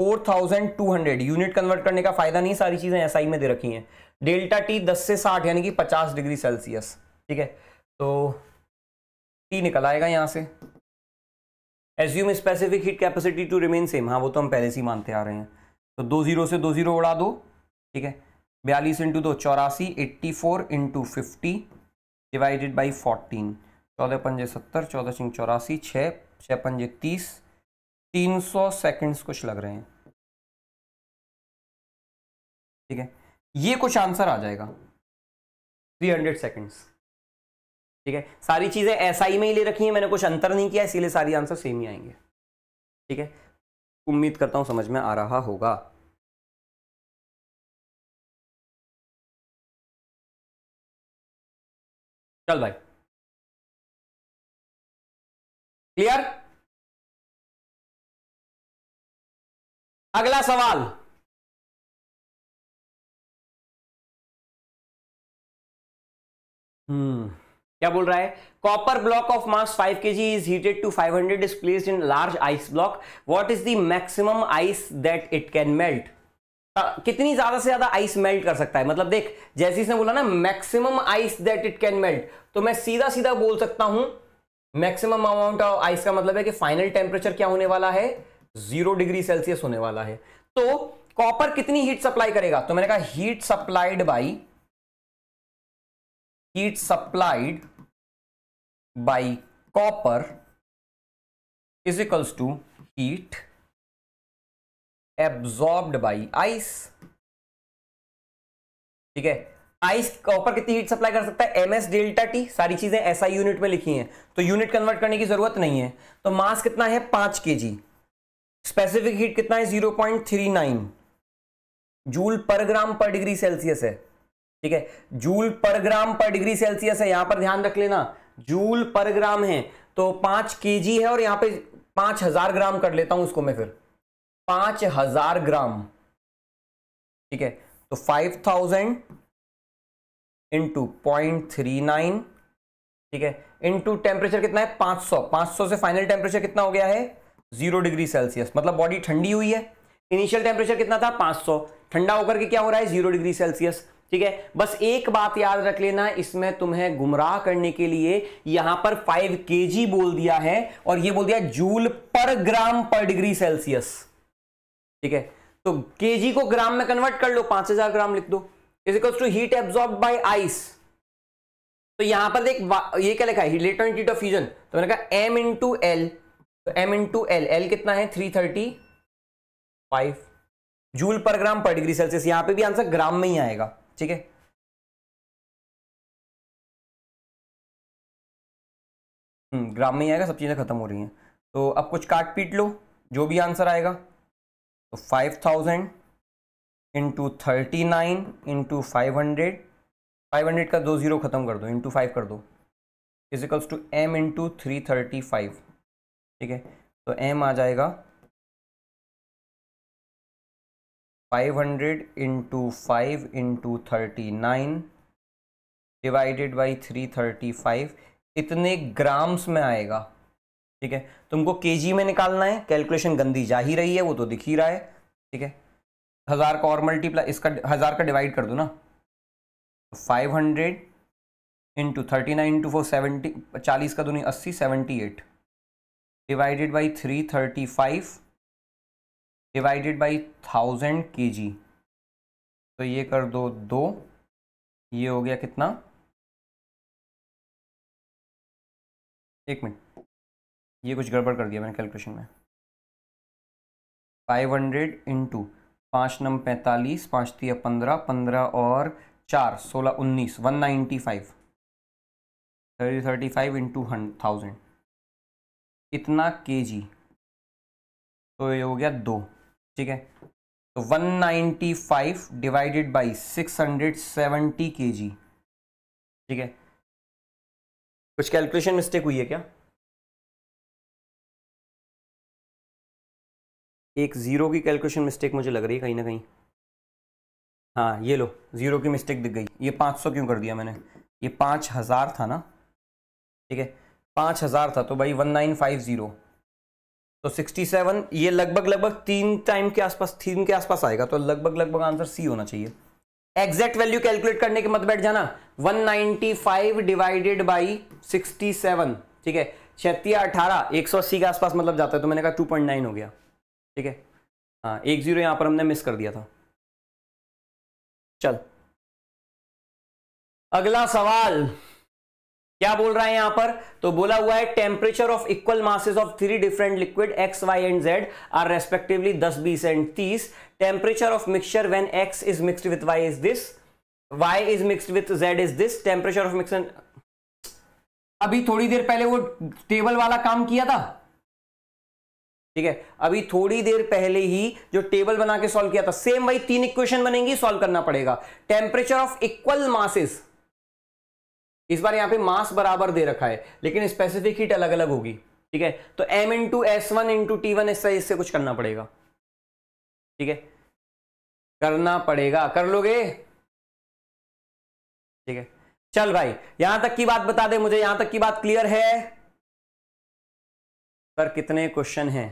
4200 यूनिट कन्वर्ट करने का फायदा नहीं सारी चीजें एसआई में दे रखी हैं डेल्टा टी 10 से 60 यानी कि 50 डिग्री सेल्सियस ठीक है तो टी निकल आएगा यहाँ से assume specific heat capacity to remain same हाँ वो तो हम पहले से ही मानते आ रहे हैं तो दो जीरो से दो जीरो उड़ा दो ठीक है बयालीस इंटू दो तो चौरासी eighty four into fifty divided by fourteen चौदह पंजे सत्तर चौदह सिंह चौरासी छः छः पंजे तीस तीन सौ सेकेंड्स कुछ लग रहे हैं ठीक है ये कुछ आंसर आ जाएगा थ्री हंड्रेड सेकेंड्स ठीक है सारी चीज़ें ऐसा ही में ही ले रखी हैं मैंने कुछ अंतर नहीं किया इसीलिए सारी आंसर सेम ही आएंगे ठीक है उम्मीद करता हूँ समझ में आ रहा होगा चल भाई क्लियर अगला सवाल हम्म क्या बोल रहा है copper block of mass 5 G is heated to 500 is placed in large ice block what is the maximum ice that it can melt हाँ, कितनी ज्यादा से ज्यादा आइस मेल्ट कर सकता है मतलब देख जैसे इसने बोला ना maximum ice that it can melt तो मैं सीधा सीधा बोल सकता हूं मैक्सिमम अमाउंट ऑफ आइस का मतलब है कि फाइनल टेम्परेचर क्या होने वाला है जीरो डिग्री सेल्सियस होने वाला है तो कॉपर कितनी हीट सप्लाई करेगा तो मैंने कहा heat supplied by heat supplied by copper is equals to heat absorbed by ice ठीक है आइस कॉपर कितनी हीट सप्लाई कर सकता है एम एस डेल्टा टी सारी चीजें ऐसा यूनिट में लिखी हैं तो यूनिट कन्वर्ट करने की जरूरत नहीं है तो मास कितना है पांच के जी स्पेसिफिक हीट कितना है zero point three nine joule per gram per degree Celsius है ठीक है joule per gram per degree Celsius है यहां पर ध्यान रख लेना जूल पर ग्राम है तो पांच के जी है और यहां पे पांच हजार ग्राम कर लेता हूं उसको मैं फिर पांच हजार ग्राम ठीक है तो five thousand into point three nine ठीक है इंटू टेम्परेचर कितना है पांच सौ पांच सौ से फाइनल टेम्परेचर कितना हो गया है जीरो डिग्री सेल्सियस मतलब बॉडी ठंडी हुई है इनिशियल टेम्परेचर कितना था पांच सौ ठंडा होकर के क्या हो रहा है जीरो डिग्री सेल्सियस ठीक है बस एक बात याद रख लेना इसमें तुम्हें गुमराह करने के लिए यहां पर 5 केजी बोल दिया है और ये बोल दिया joule per gram per degree Celsius ठीक है तो के को ग्राम में कन्वर्ट कर लो पांच ग्राम लिख दो is equals to heat absorb by ice तो यहां पर देख ये क्या लिखा है इलेक्ट्रॉनिक हीट ऑफ फ्यूजन तो मैंने कहा एम इंटू एल तो एम इंटू एल एल कितना है three thirty five joule per gram per degree Celsius यहां पे भी आंसर ग्राम में ही आएगा ठीक है ग्राम हम्म, में ही आएगा सब चीज़ें खत्म हो रही हैं तो अब कुछ काट पीट लो जो भी आंसर आएगा तो five thousand into thirty nine into five hundred five hundred का दो ज़ीरो ख़त्म कर दो इंटू फाइव कर दो equals to M into three thirty five ठीक है तो एम आ जाएगा five hundred into five into thirty nine divided by three thirty five इतने ग्राम्स में आएगा ठीक है तुमको जी में निकालना है कैलकुलेशन गंदी जा ही रही है वो तो दिख ही रहा है ठीक है हज़ार का और मल्टीप्लाई इसका हज़ार का डिवाइड कर दो ना five hundred into thirty nine into four seventy चालीस का दूनी अस्सी seventy eight divided by three thirty five divided by thousand K G तो ये कर दो दो ये हो गया कितना एक मिनट ये कुछ गड़बड़ कर दिया मैंने कैलकुलेशन में फाइव हंड्रेड इंटू पाँच नम पैंतालीस पाँच तीन पंद्रह पंद्रह और चार सोलह उन्नीस one ninety five thirty thirty five into thousand इतना के जी तो ये हो गया दो ठीक है तो five divided by six hundred seventy K G ठीक है कुछ कैलकुलेशन मिस्टेक हुई है क्या एक ज़ीरो की कैलकुलेशन मिस्टेक मुझे लग रही है कहीं ना कहीं हाँ ये लो ज़ीरो की मिस्टेक दिख गई ये पाँच सौ क्यों कर दिया मैंने ये पाँच हज़ार था ना ठीक है पाँच हज़ार था तो भाई वन नाइन फाइव ज़ीरो तो सिक्सटी सेवन ये लगभग लगभग तीन टाइम के आसपास तीन के आसपास आएगा तो लगभग लगभग आंसर सी होना चाहिए एग्जैक्ट वैल्यू कैलकुलेट करने के मत बैठ जाना one five divided by sixty seven ठीक है छत्तीस अठारह एक सौ अस्सी के आसपास मतलब जाता है तो मैंने कहा टू पॉइंट नाइन हो गया ठीक है हाँ एक ज़ीरो यहाँ पर हमने मिस कर दिया था चल अगला सवाल क्या बोल रहा है यहां पर तो बोला हुआ है temperature of equal masses of three different liquid X Y and Z are respectively 10 20 and 30 temperature of mixture when X is mixed with Y is this Y is mixed with Z is this temperature of mixer अभी थोड़ी देर पहले वो table वाला काम किया था ठीक है अभी थोड़ी देर पहले ही जो टेबल बना के सॉल्व किया था सेम वही तीन इक्वेशन बनेंगी सॉल्व करना पड़ेगा टेम्परेचर ऑफ इक्वल मासेस इस बार यहां पे मास बराबर दे रखा है लेकिन स्पेसिफिक हीट अलग अलग होगी ठीक है तो M into S one into T one इससे इससे कुछ करना पड़ेगा ठीक है करना पड़ेगा कर लोगे ठीक है चल भाई यहां तक की बात बता दे मुझे यहां तक की बात क्लियर है पर कितने क्वेश्चन हैं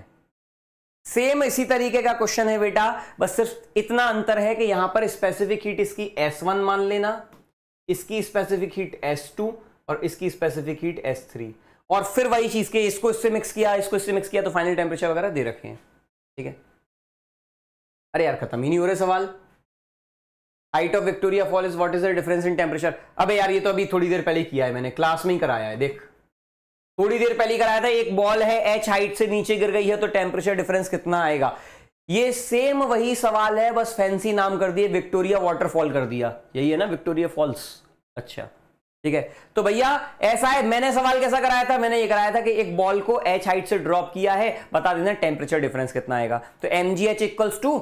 सेम इसी तरीके का क्वेश्चन है बेटा बस सिर्फ इतना अंतर है कि यहां पर स्पेसिफिक हीट इसकी S1 मान लेना इसकी स्पेसिफिक हीट S2 और इसकी स्पेसिफिक हीट S3 और फिर वही चीज के इसको इससे मिक्स किया इसको इससे मिक्स किया तो फाइनल टेम्परेचर वगैरह दे रखे हैं ठीक है अरे यार खत्म ही नहीं हो रहे सवाल height of Victoria fall is what is the difference in temperature अबे यार ये तो अभी थोड़ी देर पहले किया है मैंने क्लास में ही कराया है देख थोड़ी देर पहले कराया था एक बॉल है एच हाइट से नीचे गिर गई है तो टेम्परेचर डिफरेंस कितना आएगा ये सेम वही सवाल है बस फैंसी नाम कर दिए विक्टोरिया वाटरफॉल कर दिया यही है ना विक्टोरिया फॉल्स अच्छा ठीक है तो भैया ऐसा है मैंने सवाल कैसा कराया था मैंने ये कराया था कि एक बॉल को एच हाइट से ड्रॉप किया है बता देना टेम्परेचर डिफरेंस कितना आएगा तो M G H equals to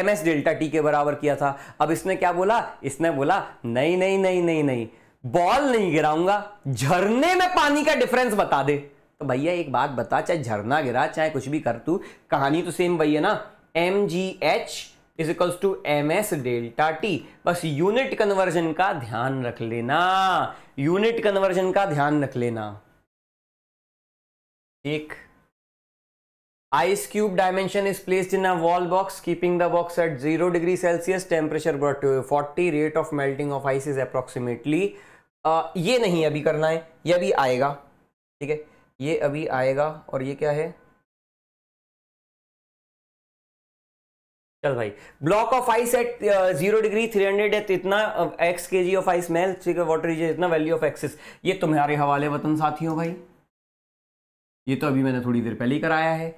M S delta T के बराबर किया था अब इसने क्या बोला इसने बोला नहीं नहीं नहीं नहीं नहीं बॉल नहीं गिराऊंगा झरने में पानी का डिफरेंस बता दे तो भैया एक बात बता चाहे झरना गिरा चाहे कुछ भी कर तू कहानी तो सेम वही है ना M G H is to M S delta T बस यूनिट कन्वर्जन का ध्यान रख लेना यूनिट कन्वर्जन का ध्यान रख लेना एक ice cube dimension is placed in a wall box keeping the box at zero degree Celsius temperature brought forty rate of melting of ice is approximately आ, ये नहीं अभी करना है ये अभी आएगा ठीक है ये अभी आएगा और ये क्या है चल भाई block of ice at zero degree three hundred eight इतना X K ji of ice melt ठीक है वाटर इज इतना वैल्यू ऑफ एक्सिस ये तुम्हारे हवाले वतन साथियों भाई ये तो अभी मैंने थोड़ी देर पहले ही कराया है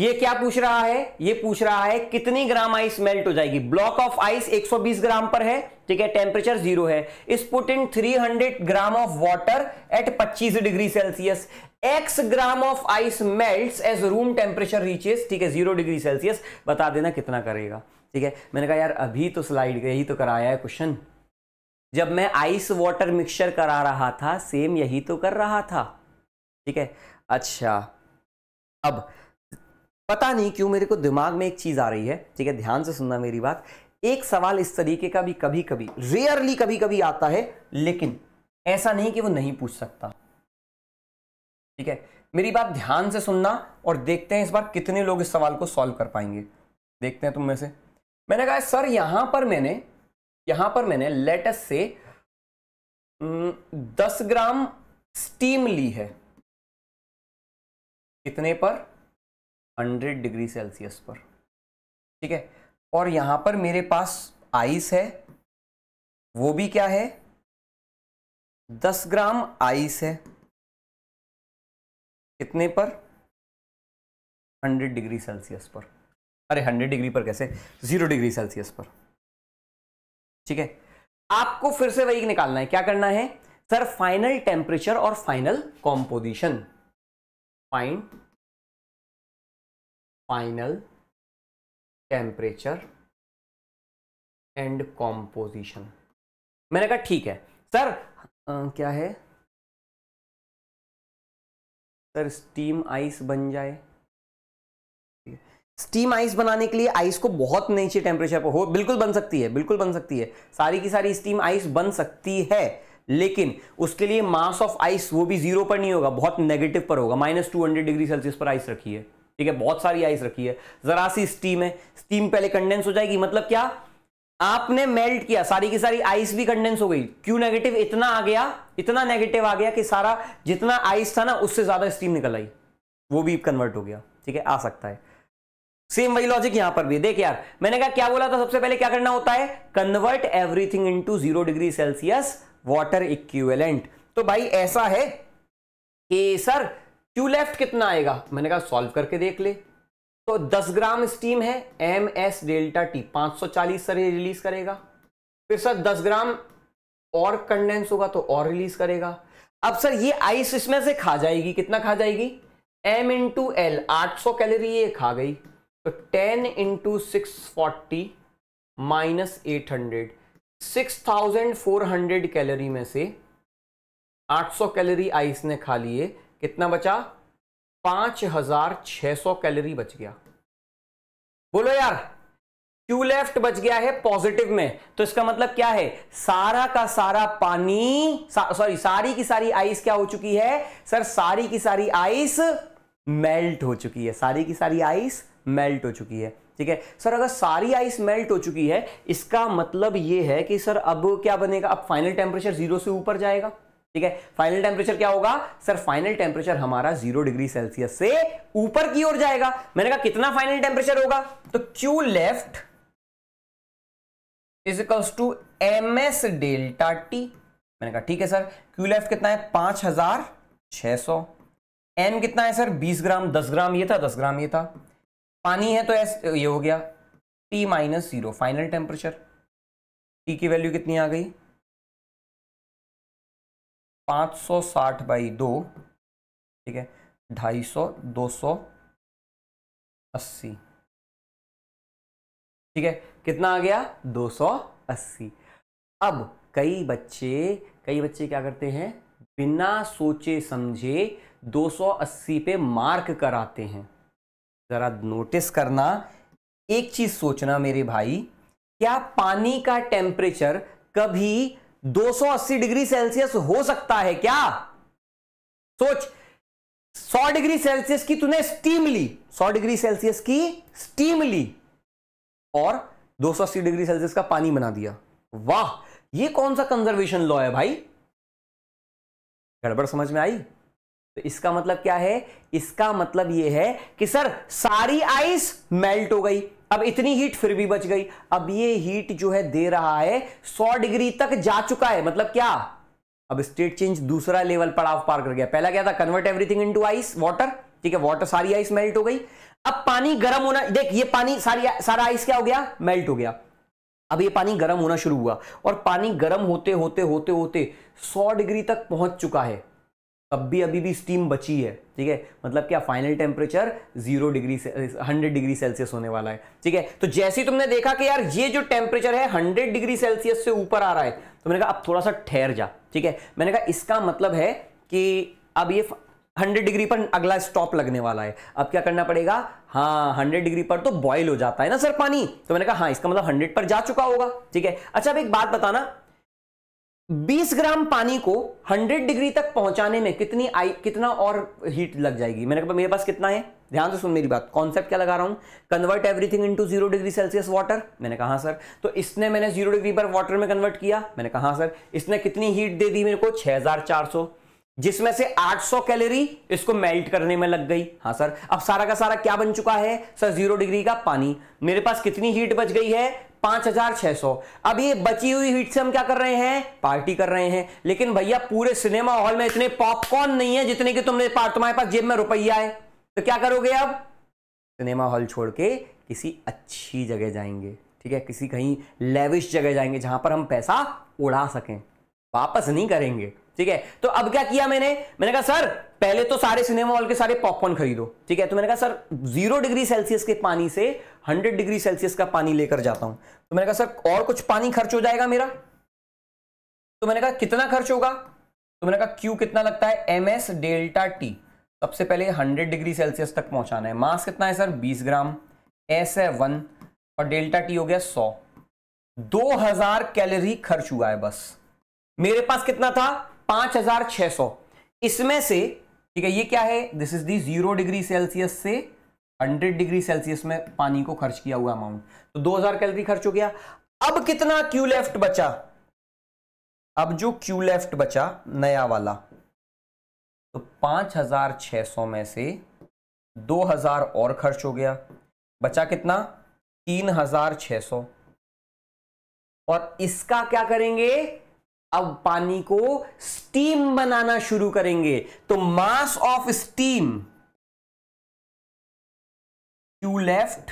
ये क्या पूछ रहा है ये पूछ रहा है कितनी ग्राम आइस मेल्ट हो जाएगी ब्लॉक ऑफ आइस 120 ग्राम पर है ठीक है टेम्परेचर जीरो है is put in 300 gram of water at 25 degree Celsius x gram of ice melts as room temperature reaches ठीक है जीरो डिग्री सेल्सियस बता देना कितना करेगा ठीक है मैंने कहा यार अभी तो स्लाइड यही तो कराया है क्वेश्चन जब मैं आइस वाटर मिक्सचर करा रहा था सेम यही तो कर रहा था ठीक है अच्छा अब पता नहीं क्यों मेरे को दिमाग में एक चीज़ आ रही है ठीक है ध्यान से सुनना मेरी बात एक सवाल इस तरीके का भी कभी कभी रेयरली कभी कभी आता है लेकिन ऐसा नहीं कि वो नहीं पूछ सकता ठीक है मेरी बात ध्यान से सुनना और देखते हैं इस बार कितने लोग इस सवाल को सॉल्व कर पाएंगे देखते हैं तुम में से मैंने कहा सर यहां पर मैंने यहां पर मैंने लेटस से दस ग्राम स्टीम ली है कितने पर हंड्रेड डिग्री सेल्सियस पर ठीक है और यहां पर मेरे पास आइस है वो भी क्या है दस ग्राम आइस है कितने पर हंड्रेड डिग्री सेल्सियस पर अरे हंड्रेड डिग्री पर कैसे जीरो डिग्री सेल्सियस पर ठीक है आपको फिर से वही निकालना है क्या करना है सर फाइनल टेम्परेचर और final composition find final temperature and composition मैंने कहा ठीक है सर आ, क्या है सर स्टीम आइस बन जाए स्टीम आइस बनाने के लिए आइस को बहुत नीचे टेम्परेचर पर हो बिल्कुल बन सकती है बिल्कुल बन सकती है सारी की सारी स्टीम आइस बन सकती है लेकिन उसके लिए मास ऑफ आइस वो भी जीरो पर नहीं होगा बहुत नेगेटिव पर होगा minus two hundred degree Celsius पर आइस रखी है ठीक है बहुत सारी आइस रखी है जरा सी स्टीम है स्टीम पहले कंडेंस हो जाएगी मतलब क्या आपने मेल्ट किया सारी की सारी आइस भी कंडेंस हो गई क्यू नेगेटिव इतना आ गया इतना नेगेटिव आ गया कि सारा जितना आइस था ना उससे ज्यादा स्टीम निकल आई वो भी कन्वर्ट हो गया ठीक है आ सकता है सेम वही लॉजिक यहां पर भी देख यार मैंने कहा क्या बोला था सबसे पहले क्या करना होता है convert everything into zero degree Celsius water equivalent तो भाई ऐसा है कि सर क्यू लेफ्ट कितना आएगा मैंने कहा सॉल्व करके देख ले तो 10 ग्राम स्टीम है M S delta T 540 sir release करेगा फिर सर 10 ग्राम और कंडेंस होगा तो और रिलीज करेगा अब सर ये आइस इसमें से खा जाएगी कितना खा जाएगी एम इंटू एल आठ कैलोरी ये खा गई तो 10 into six forty minus eight hundred six thousand four hundred calorie में से 800 कैलोरी आइस ने खा लिए कितना बचा पांच हजार छह सौ कैलोरी बच गया बोलो यार क्यू लेफ्ट बच गया है पॉजिटिव में तो इसका मतलब क्या है सारा का सारा पानी सॉरी सा, सारी की सारी आइस क्या हो चुकी है सर सारी की सारी आइस मेल्ट हो चुकी है सारी की सारी आइस मेल्ट हो चुकी है ठीक है सर अगर सारी आइस मेल्ट हो चुकी है इसका मतलब यह है कि सर अब क्या बनेगा अब फाइनल टेम्परेचर जीरो से ऊपर जाएगा ठीक है फाइनल टेम्परेचर क्या होगा सर फाइनल टेम्परेचर हमारा जीरो डिग्री सेल्सियस से ऊपर की ओर जाएगा मैंने कहा कितना फाइनल टेम्परेचर होगा तो Q left इजिकल्स to M S delta T मैंने कहा ठीक है सर क्यू लेफ्ट कितना है पांच हजार छह सौ एम कितना है सर बीस ग्राम दस ग्राम ये था दस ग्राम ये था पानी है तो एस ये हो गया T minus zero final temperature T की वैल्यू कितनी आ गई पाँच सौ बाई दो ठीक है ढाई सौ दो सौ अस्सी ठीक है कितना आ गया दो सौ अस्सी अब कई बच्चे कई बच्चे क्या करते हैं बिना सोचे समझे 280 पे मार्क कराते हैं ज़रा नोटिस करना एक चीज़ सोचना मेरे भाई क्या पानी का टेम्परेचर कभी 280 डिग्री सेल्सियस हो सकता है क्या सोच 100 डिग्री सेल्सियस की तूने स्टीम ली 100 डिग्री सेल्सियस की स्टीम ली और 280 डिग्री सेल्सियस का पानी बना दिया वाह ये कौन सा कंजर्वेशन लॉ है भाई गड़बड़ समझ में आई तो इसका मतलब क्या है इसका मतलब यह है कि सर सारी आइस मेल्ट हो गई अब इतनी हीट फिर भी बच गई अब ये हीट जो है दे रहा है 100 डिग्री तक जा चुका है मतलब क्या अब स्टेट चेंज दूसरा लेवल पड़ाव पार कर गया पहला क्या था convert everything into ice water ठीक है वाटर सारी आइस मेल्ट हो गई अब पानी गर्म होना देख ये पानी सारी सारा आइस क्या हो गया मेल्ट हो गया अब ये पानी गर्म होना शुरू हुआ और पानी गर्म होते होते होते होते 100 डिग्री तक पहुंच चुका है तब भी अभी भी स्टीम बची है ठीक है मतलब क्या final temperature zero degree hundred degree Celsius होने वाला है ठीक है तो जैसे ही तुमने देखा कि यार ये जो टेम्परेचर है हंड्रेड डिग्री सेल्सियस से ऊपर आ रहा है तो मैंने कहा अब थोड़ा सा ठहर जा ठीक है मैंने कहा इसका मतलब है कि अब ये 100 डिग्री पर अगला स्टॉप लगने वाला है अब क्या करना पड़ेगा हाँ 100 डिग्री पर तो बॉयल हो जाता है ना सर पानी तो मैंने कहा हाँ इसका मतलब 100 पर जा चुका होगा ठीक है अच्छा अब एक बात बताना 20 ग्राम पानी को 100 डिग्री तक पहुंचाने में कितनी आई कितना और हीट लग जाएगी मैंने कहा मेरे पास कितना है ध्यान से सुन मेरी बात कॉन्सेप्ट क्या लगा रहा हूं convert everything into zero degree Celsius water मैंने कहा सर हाँ, तो इसने मैंने जीरो डिग्री पर वाटर में कन्वर्ट किया मैंने कहा सर हाँ, इसने कितनी हीट दे दी मेरे को छह जिसमें से 800 कैलोरी इसको मेल्ट करने में लग गई हाँ सर अब सारा का सारा क्या बन चुका है सर जीरो डिग्री का पानी मेरे पास कितनी हीट बच गई है पांच हजार छह सौ अब ये बची हुई हिट से हम क्या कर रहे हैं पार्टी कर रहे हैं लेकिन भैया पूरे सिनेमा हॉल में इतने पॉपकॉर्न नहीं है जितने कि तुमने तुम्हारे पास जेब में रुपया है तो क्या करोगे अब सिनेमा हॉल छोड़ के किसी अच्छी जगह जाएंगे ठीक है किसी कहीं लेविश जगह जाएंगे जहां पर हम पैसा उड़ा सकें वापस नहीं करेंगे ठीक है तो अब क्या किया मैंने मैंने कहा सर पहले तो सारे सिनेमा हॉल के सारे पॉपकॉर्न खरीदो ठीक है तो मैंने कहा सर जीरो डिग्री सेल्सियस के पानी से हंड्रेड डिग्री सेल्सियस का पानी लेकर जाता हूं तो मैंने कहा सर और कुछ पानी खर्च हो जाएगा मेरा तो मैंने कहा कितना खर्च होगा तो मैंने कहा क्यू कितना लगता है एम एस डेल्टा टी सबसे पहले हंड्रेड डिग्री सेल्सियस तक पहुंचाना है मास कितना है सर बीस ग्राम एस है वन और डेल्टा टी हो गया सौ दो हजार कैलोरी खर्च हुआ है बस मेरे पास कितना था पांच हजार छह सौ इसमें से ठीक है ये क्या है this is the zero degree Celsius से 100 डिग्री सेल्सियस में पानी को खर्च किया हुआ अमाउंट तो 2000 कैलोरी खर्च हो गया अब कितना क्यू लेफ्ट बचा अब जो क्यू लेफ्ट बचा नया वाला तो 5600 में से 2000 और खर्च हो गया बचा कितना 3600 और इसका क्या करेंगे अब पानी को स्टीम बनाना शुरू करेंगे तो mass of steam Q left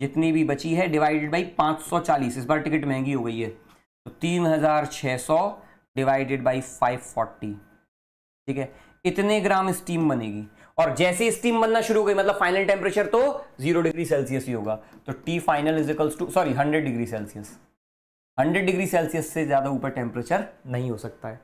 जितनी भी बची है डिवाइडेड बाई 540 इस बार टिकट महंगी हो गई है तो 3600 डिवाइडेड बाई 540 ठीक है इतने ग्राम स्टीम बनेगी और जैसे स्टीम बनना शुरू हो गई मतलब फाइनल टेम्परेचर तो जीरो डिग्री सेल्सियस ही होगा तो T final is equals to sorry hundred degree Celsius 100 degree Celsius से ज़्यादा ऊपर टेम्परेचर नहीं हो सकता है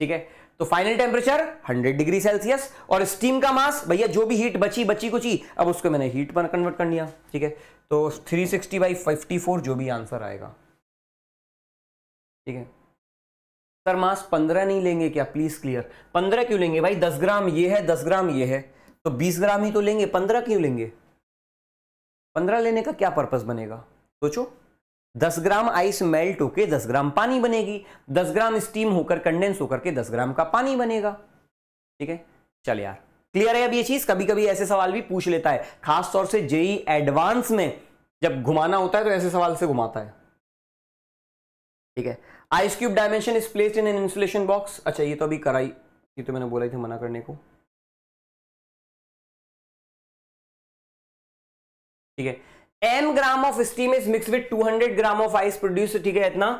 ठीक है तो फाइनल टेम्परेचर 100 डिग्री सेल्सियस और स्टीम का मास भैया जो भी हीट बची बची कुछ ही अब उसको मैंने हीट पर कन्वर्ट कर लिया ठीक है तो 360 सिक्सटी बाई फिफ्टी जो भी आंसर आएगा ठीक है सर मास 15 नहीं लेंगे क्या प्लीज़ क्लियर 15 क्यों लेंगे भाई 10 ग्राम ये है 10 ग्राम ये है तो 20 ग्राम ही तो लेंगे 15 क्यों लेंगे 15 लेने का क्या पर्पज बनेगा सोचो दस ग्राम आइस मेल्ट होकर दस ग्राम पानी बनेगी दस ग्राम स्टीम होकर कंडेंस होकर के दस ग्राम का पानी बनेगा ठीक है चल यार क्लियर है अब ये चीज कभी कभी ऐसे सवाल भी पूछ लेता है खास तौर से जेई एडवांस में जब घुमाना होता है तो ऐसे सवाल से घुमाता है ठीक है ice cube dimension is placed in an insulation box अच्छा ये तो अभी कराई ये तो मैंने बोला ही था मना करने को ठीक है M gram of steam is mix with 200 gram of ice produce ठीक है इतना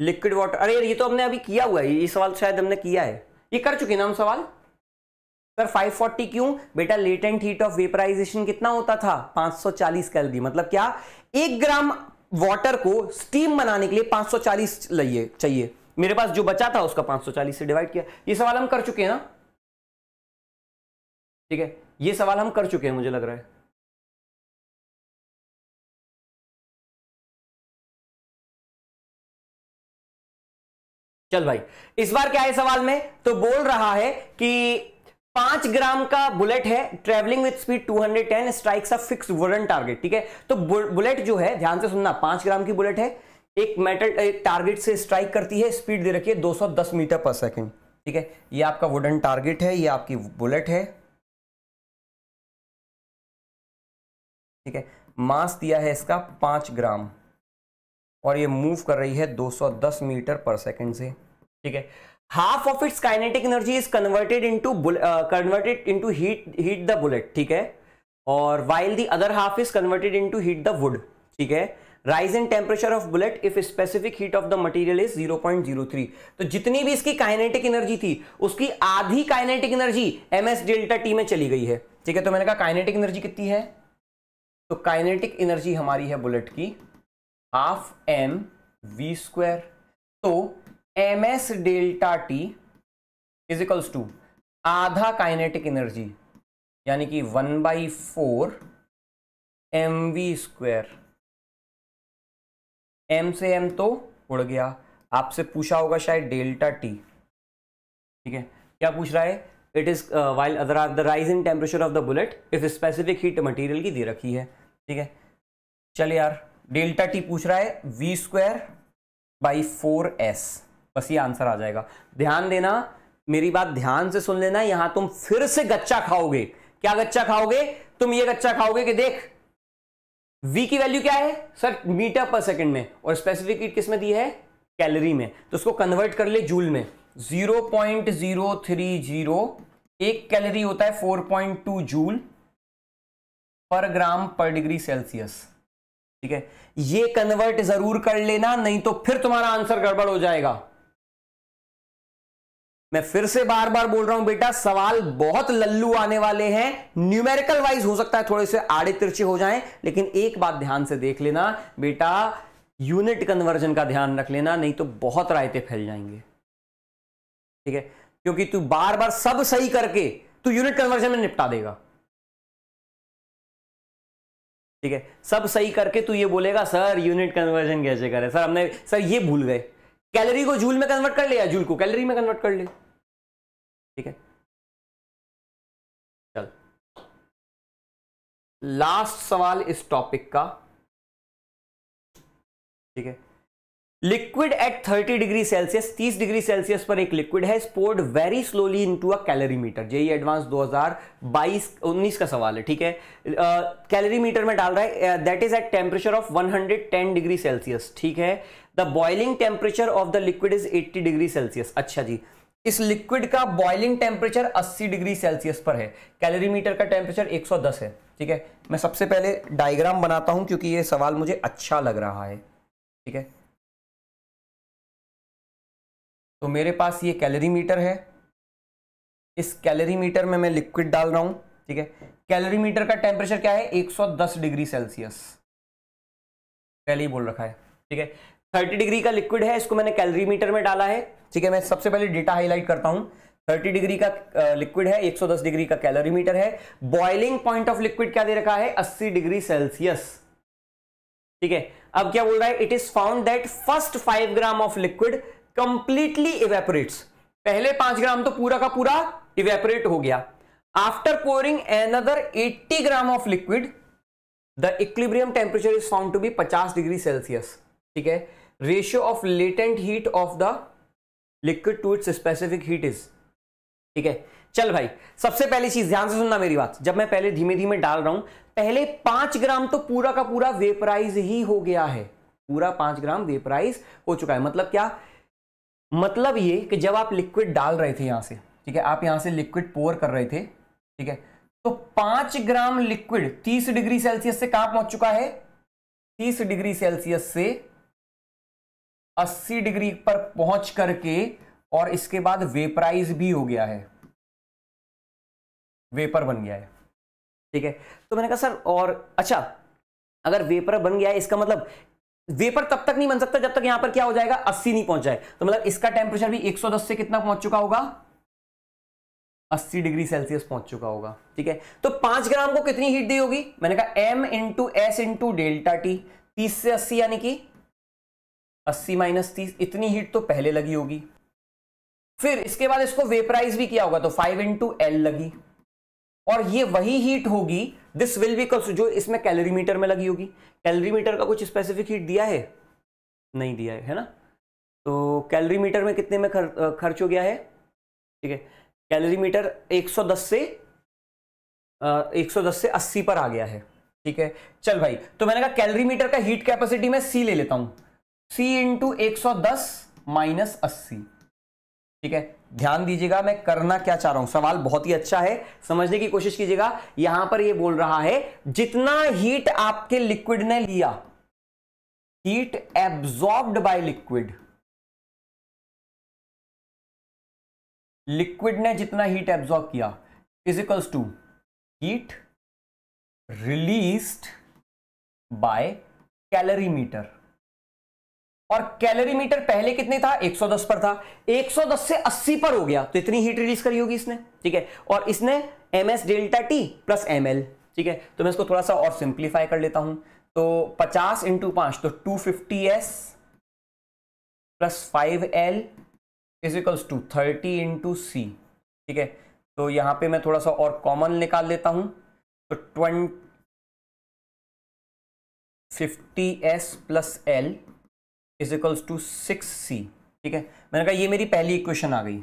लिक्विड वाटर अरे ये तो हमने अभी किया हुआ है ये सवाल शायद हमने किया है ये कर चुके ना हम सवाल सर 540 क्यों बेटा लेटेंट हीट ऑफ वेपराइजेशन कितना होता था 540 सौ कैलोरी मतलब क्या एक ग्राम वाटर को स्टीम बनाने के लिए 540 लाइए चाहिए मेरे पास जो बचा था उसका 540 से डिवाइड किया ये सवाल हम कर चुके हैं ना ठीक है ये सवाल हम कर चुके हैं मुझे लग रहा है चल भाई इस बार क्या है सवाल में तो बोल रहा है कि पांच ग्राम का बुलेट है travelling with speed 210 hundred strikes a fix wooden target ठीक है तो बुलेट जो है ध्यान से सुनना पांच ग्राम की बुलेट है एक मेटल टारगेट से स्ट्राइक करती है स्पीड दे रखिए 210 मीटर पर सेकंड ठीक है ये आपका वुडन टारगेट है ये आपकी बुलेट है ठीक है मास दिया है इसका पांच ग्राम और ये मूव कर रही है 210 मीटर पर सेकंड से ठीक है half of its kinetic energy is converted into converted into heat heat the bullet ठीक है और while the other half is converted into heat the wood ठीक है rise in temperature of bullet if specific heat of the material is 0.03 तो जितनी भी इसकी kinetic energy थी उसकी आधी kinetic energy M S delta T में चली गई है ठीक है तो मैंने कहा काइनेटिक एनर्जी कितनी है तो काइनेटिक एनर्जी हमारी है बुलेट की हाफ एम वी स्क्वायर तो M S delta T इजिकल्स to आधा काइनेटिक एनर्जी यानी कि one by four M V square M से एम तो उड़ गया आपसे पूछा होगा शायद डेल्टा टी ठीक है क्या पूछ रहा है it is while other are the rise in temperature of the bullet if specific heat material की दे रखी है ठीक है चलिए यार डेल्टा टी पूछ रहा है V square by four S बस ये आंसर आ जाएगा ध्यान देना मेरी बात ध्यान से सुन लेना यहां तुम फिर से गच्चा खाओगे क्या गच्चा खाओगे तुम ये गच्चा खाओगे कि देख v की वैल्यू क्या है सर मीटर पर सेकंड में और स्पेसिफिक हीट किस में दी है कैलोरी में तो उसको कन्वर्ट कर ले जूल में 0.030 एक कैलोरी होता है 4.2 joule per gram per degree Celsius ठीक है ये कन्वर्ट जरूर कर लेना नहीं तो फिर तुम्हारा आंसर गड़बड़ हो जाएगा मैं फिर से बार बार बोल रहा हूं बेटा सवाल बहुत लल्लू आने वाले हैं न्यूमेरिकल वाइज हो सकता है थोड़े से आड़े तिरछे हो जाएं लेकिन एक बात ध्यान से देख लेना बेटा यूनिट कन्वर्जन का ध्यान रख लेना नहीं तो बहुत रायते फैल जाएंगे ठीक है क्योंकि तू बार बार सब सही करके तू यूनिट कन्वर्जन में निपटा देगा ठीक है सब सही करके तू ये बोलेगा सर यूनिट कन्वर्जन कैसे करे सर हमने सर ये भूल गए कैलोरी को जूल में कन्वर्ट कर लिया जूल को कैलोरी में कन्वर्ट कर लिया ठीक है चल लास्ट सवाल इस टॉपिक का ठीक है liquid at 30 degree Celsius 30 degree Celsius पर एक लिक्विड है poured very slowly into a metre JEE advance 2022 19 का सवाल है ठीक है कैलोरी uh, में डाल रहा है that is at temperature of 110 degree Celsius ठीक है the boiling temperature of the liquid is 80 degree Celsius अच्छा जी इस लिक्विड का बॉइलिंग टेम्परेचर 80 डिग्री सेल्सियस पर है कैलोरीमीटर का टेम्परेचर 110 है ठीक है मैं सबसे पहले डायग्राम बनाता हूं क्योंकि ये सवाल मुझे अच्छा लग रहा है ठीक है तो मेरे पास ये कैलोरीमीटर है इस कैलोरीमीटर में मैं लिक्विड डाल रहा हूं ठीक है कैलोरीमीटर का टेम्परेचर क्या है एक डिग्री सेल्सियस पहले ही बोल रखा है ठीक है 30 डिग्री का लिक्विड है इसको मैंने कैलरी मीटर में डाला है ठीक है मैं सबसे पहले डेटा हाईलाइट करता हूं 30 डिग्री का लिक्विड है 110 डिग्री का कैलोरी मीटर है बॉइलिंग पॉइंट ऑफ लिक्विड क्या दे रखा है 80 डिग्री सेल्सियस ठीक है अब क्या बोल रहा है it is found that first 5 gram of liquid completely evaporates पहले 5 ग्राम तो पूरा का पूरा इवेपोरेट हो गया after pouring another 80 gram of liquid the equilibrium temperature is found to be 50 degree Celsius ठीक है ratio of latent heat of the liquid to its specific heat is ठीक है चल भाई सबसे पहली चीज ध्यान से सुनना मेरी बात जब मैं पहले धीमे धीमे डाल रहा हूं पहले पांच ग्राम तो पूरा का पूरा वेपराइज ही हो गया है पूरा पांच ग्राम वेपराइज हो चुका है मतलब क्या मतलब ये कि जब आप लिक्विड डाल रहे थे यहां से ठीक है आप यहां से लिक्विड पोर कर रहे थे ठीक है तो पांच ग्राम लिक्विड तीस डिग्री सेल्सियस से कहां पहुंच चुका है तीस डिग्री सेल्सियस से 80 डिग्री पर पहुंच करके और इसके बाद वेपराइज भी हो गया है वेपर बन गया है ठीक है तो मैंने कहा सर और अच्छा अगर वेपर बन गया है इसका मतलब वेपर तब तक नहीं बन सकता जब तक यहां पर क्या हो जाएगा 80 नहीं पहुंच जाए तो मतलब इसका टेम्परेचर भी 110 से कितना पहुंच चुका होगा 80 डिग्री सेल्सियस पहुंच चुका होगा ठीक है तो पांच ग्राम को कितनी हीट दी होगी मैंने कहा M into S into delta T तीस से अस्सी यानी कि अस्सी माइनस तीस इतनी हीट तो पहले लगी होगी फिर इसके बाद इसको वेपराइज भी किया होगा तो फाइव इंटू एल लगी और ये वही हीट होगी दिस विल बी जो इसमें कैलोरी मीटर में लगी होगी मीटर का कुछ स्पेसिफिक हीट दिया है नहीं दिया है है ना तो कैलोरी मीटर में कितने में खर, खर्च हो गया है ठीक है सौ 110 से आ, 110 से 80 पर आ गया है ठीक है चल भाई तो मैंने कहा मीटर का हीट कैपेसिटी मैं सी ले लेता हूं सी इंटू एक सौ दस माइनस अस्सी ठीक है ध्यान दीजिएगा मैं करना क्या चाह रहा हूं सवाल बहुत ही अच्छा है समझने की कोशिश कीजिएगा यहां पर ये यह बोल रहा है जितना हीट आपके लिक्विड ने लिया heat absorbed by liquid liquid ने जितना हीट एब्जॉर्ब किया equals to heat released by calorimeter और कैलोरी मीटर पहले कितने था 110 पर था 110 से 80 पर हो गया तो इतनी हीट रिलीज करी होगी इसने ठीक है और इसने M S delta T plus M L ठीक है तो मैं इसको थोड़ा सा और सिंप्लीफाई कर लेता हूं तो 50 इंटू पांच तो 250s fifty S plus five L equals to thirty into C ठीक है तो यहां पे मैं थोड़ा सा और कॉमन निकाल लेता हूं तो twenty fifty S plus L is equals to six C ठीक है मैंने कहा ये मेरी पहली इक्वेशन आ गई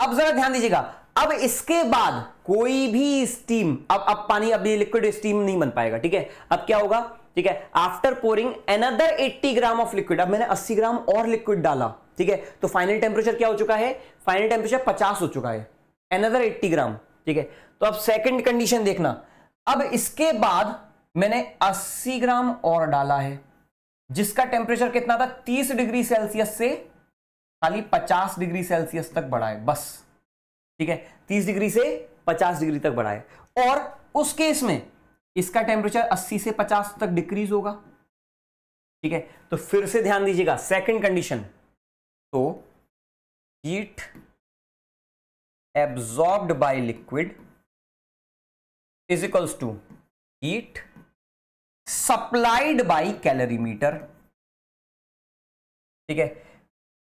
अब जरा ध्यान दीजिएगा अब इसके बाद कोई भी स्टीम अब अब पानी अब लिक्विड स्टीम नहीं बन पाएगा ठीक है अब क्या होगा ठीक है after pouring another 80 gram of liquid अब मैंने 80 ग्राम और लिक्विड डाला ठीक है तो फाइनल टेम्परेचर क्या हो चुका है फाइनल टेम्परेचर 50 हो चुका है एनदर 80 ग्राम ठीक है तो अब सेकेंड कंडीशन देखना अब इसके बाद मैंने 80 ग्राम और डाला है जिसका टेम्परेचर कितना था 30 डिग्री सेल्सियस से खाली 50 डिग्री सेल्सियस तक बढ़ाए बस ठीक है 30 डिग्री से 50 डिग्री तक बढ़ाए और उस केस में इसका टेम्परेचर 80 से 50 तक डिक्रीज होगा ठीक है तो फिर से ध्यान दीजिएगा सेकंड कंडीशन तो heat absorb by liquid is equals to heat supplied by calorimeter ठीक है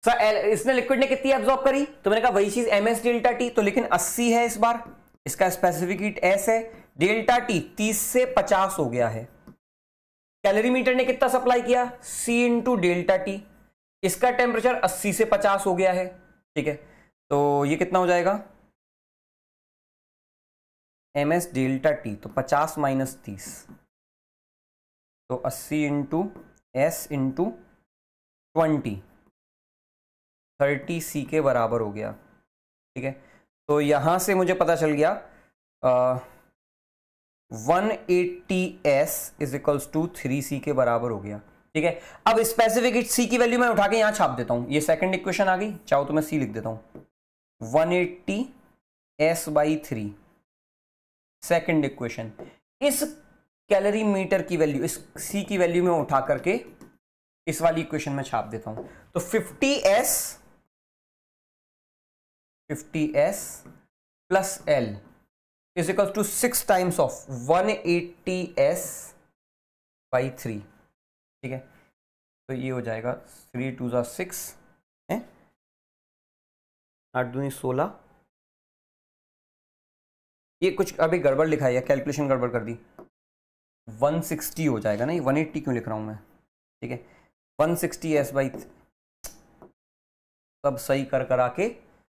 सर इसने लिक्विड ने कितनी एब्जॉर्ब करी तो मैंने कहा वही चीज एम एस डेल्टा टी तो लेकिन 80 है इस बार इसका स्पेसिफिक हीट एस है डेल्टा टी 30 से 50 हो गया है कैलोरीमीटर ने कितना सप्लाई किया सी इंटू डेल्टा टी इसका टेम्परेचर 80 से 50 हो गया है ठीक है तो ये कितना हो जाएगा एम एस डेल्टा टी तो 50 माइनस तीस तो अस्सी into S into twenty thirty C के बराबर हो गया ठीक है तो यहां से मुझे पता चल गया one eighty S is equals to three C के बराबर हो गया ठीक है अब स्पेसिफिक सी की वैल्यू मैं उठा के यहां छाप देता हूँ ये सेकंड इक्वेशन आ गई चाहो तो मैं सी लिख देता हूं one eighty S by three second equation इस कैलोरी मीटर की वैल्यू इस सी की वैल्यू में उठा करके इस वाली इक्वेशन में छाप देता हूं तो 50s 50s plus L is equal to six times of 180s by three ठीक है तो ये हो जाएगा थ्री टू जो सिक्स है आठ दूनी सोलह ये कुछ अभी गड़बड़ लिखा है कैलकुलेशन गड़बड़ कर दी 160 हो जाएगा नहीं 180 क्यों लिख रहा हूँ मैं ठीक है 160 सिक्सटी एस बाई सब सही कर कर आके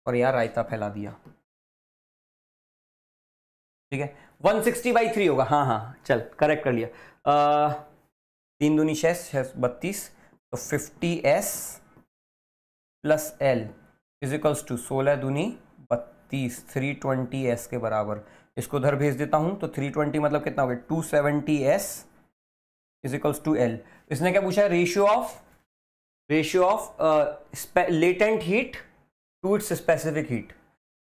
और यार रायता फैला दिया ठीक है 160 सिक्सटी बाई थ्री होगा हाँ हाँ चल करेक्ट कर लिया आ, तीन दूनी छः छः बत्तीस तो fifty S plus L equals to सोलह दूनी बत्तीस थ्री ट्वेंटी एस के बराबर इसको उधर भेज देता हूं तो 320 मतलब कितना हो गया two seventy S is equals to L इसने क्या पूछा है ratio of ratio of latent heat to its specific heat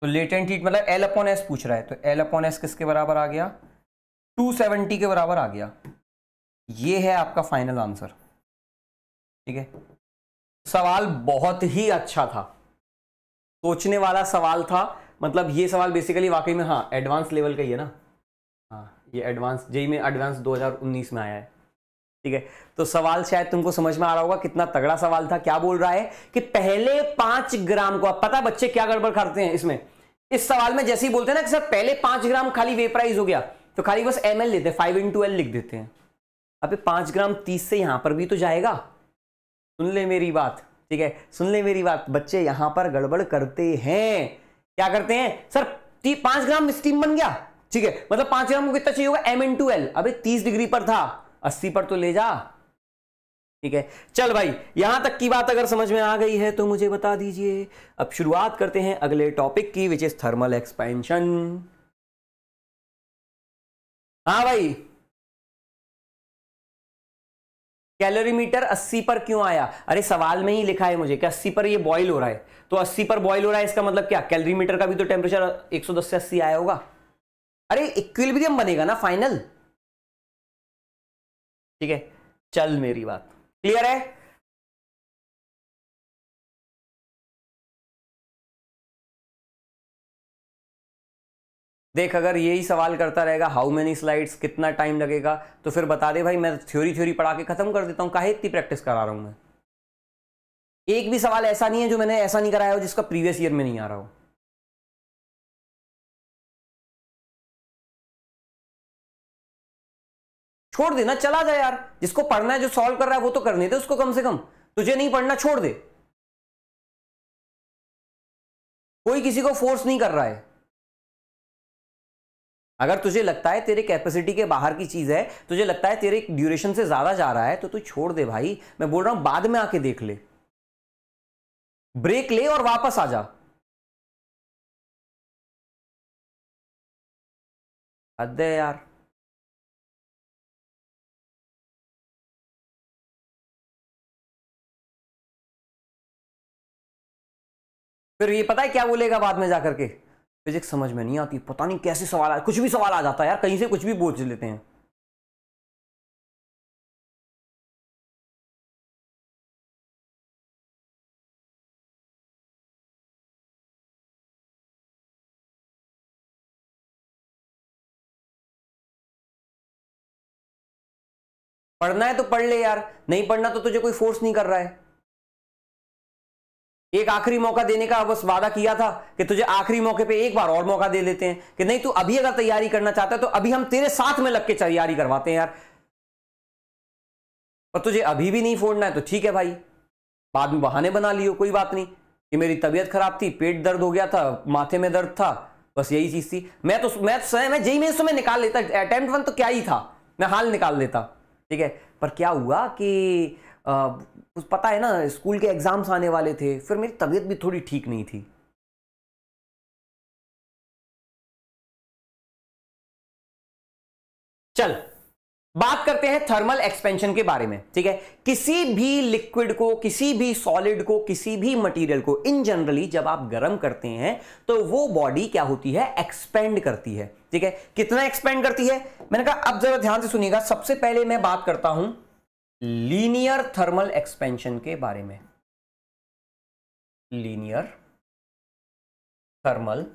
तो लेटेंट हीट मतलब एल अपॉन एस पूछ रहा है तो एल अपॉन एस किसके बराबर आ गया 270 के बराबर आ गया ये है आपका फाइनल आंसर ठीक है सवाल बहुत ही अच्छा था सोचने वाला सवाल था मतलब ये सवाल बेसिकली वाकई में हाँ एडवांस लेवल का ही है ना हाँ ये एडवांस जेई में एडवांस 2019 में आया है ठीक है तो सवाल शायद तुमको समझ में आ रहा होगा कितना तगड़ा सवाल था क्या बोल रहा है कि पहले पांच ग्राम को आप पता बच्चे क्या गड़बड़ करते हैं इसमें इस सवाल में जैसे ही बोलते हैं ना कि सर पहले पांच ग्राम खाली वेपराइज हो गया तो खाली बस एम एल लेते हैं फाइव इन एल लिख देते हैं अब पांच ग्राम तीस से यहां पर भी तो जाएगा सुन ले मेरी बात ठीक है सुन ले मेरी बात बच्चे यहां पर गड़बड़ करते हैं क्या करते हैं सर पांच ग्राम स्टीम बन गया ठीक है मतलब पांच ग्राम को कितना चाहिए होगा एम इन टू एल अभी तीस डिग्री पर था अस्सी पर तो ले जा ठीक है चल भाई यहां तक की बात अगर समझ में आ गई है तो मुझे बता दीजिए अब शुरुआत करते हैं अगले टॉपिक की विच इज थर्मल एक्सपेंशन हाँ भाई कैलोरीमीटर 80 पर क्यों आया अरे सवाल में ही लिखा है मुझे कि 80 पर ये बॉईल हो रहा है तो 80 पर बॉयल हो रहा है इसका मतलब क्या कैलरी मीटर का भी तो टेम्परेचर 110 से 80 आया होगा अरे इक्विलिब्रियम तो बनेगा ना फाइनल ठीक है चल मेरी बात क्लियर है देख अगर यही सवाल करता रहेगा हाउ मेनी स्लाइड्स कितना टाइम लगेगा तो फिर बता दे भाई मैं थ्योरी थ्योरी पढ़ा के खत्म कर देता हूँ काहे इतनी प्रैक्टिस करा रहा हूँ मैं एक भी सवाल ऐसा नहीं है जो मैंने ऐसा नहीं कराया हो जिसका प्रीवियस ईयर में नहीं आ रहा हो छोड़ देना चला जाए यार जिसको पढ़ना है जो सॉल्व कर रहा है वो तो करने दे उसको कम से कम तुझे नहीं पढ़ना छोड़ दे कोई किसी को फोर्स नहीं कर रहा है अगर तुझे लगता है तेरे कैपेसिटी के बाहर की चीज़ है तुझे लगता है तेरे ड्यूरेशन से ज़्यादा जा रहा है तो तू छोड़ दे भाई मैं बोल रहा हूं बाद में आके देख ले ब्रेक ले और वापस आ जा यार फिर ये पता है क्या बोलेगा बाद में जाकर के फिजिक्स समझ में नहीं आती पता नहीं कैसे सवाल आ कुछ भी सवाल आ जाता है यार कहीं से कुछ भी बोझ लेते हैं पढ़ना है तो पढ़ ले यार नहीं पढ़ना तो तुझे कोई फोर्स नहीं कर रहा है एक आखिरी मौका देने का बस वादा किया था कि तुझे आखिरी मौके पे एक बार और मौका दे देते हैं कि नहीं तू अभी अगर तैयारी करना चाहता है तो अभी हम तेरे साथ में लग के तैयारी करवाते हैं यार और तुझे अभी भी नहीं फोड़ना है तो ठीक है भाई बाद में बहाने बना लियो कोई बात नहीं कि मेरी तबीयत खराब थी पेट दर्द हो गया था माथे में दर्द था बस यही चीज थी मैं तो मैं तो मैं जी में तो निकाल लेता अटेम्प्ट वन तो क्या ही था मैं हाल निकाल लेता ठीक है पर क्या हुआ कि आ, पता है ना स्कूल के एग्ज़ाम्स आने वाले थे फिर मेरी तबीयत भी थोड़ी ठीक नहीं थी चल बात करते हैं थर्मल एक्सपेंशन के बारे में ठीक है किसी भी लिक्विड को किसी भी सॉलिड को किसी भी मटेरियल को इन जनरली जब आप गर्म करते हैं तो वो बॉडी क्या होती है एक्सपेंड करती है ठीक है कितना एक्सपेंड करती है मैंने कहा अब जरा ध्यान से सुनिएगा सबसे पहले मैं बात करता हूं लीनियर थर्मल एक्सपेंशन के बारे में लीनियर थर्मल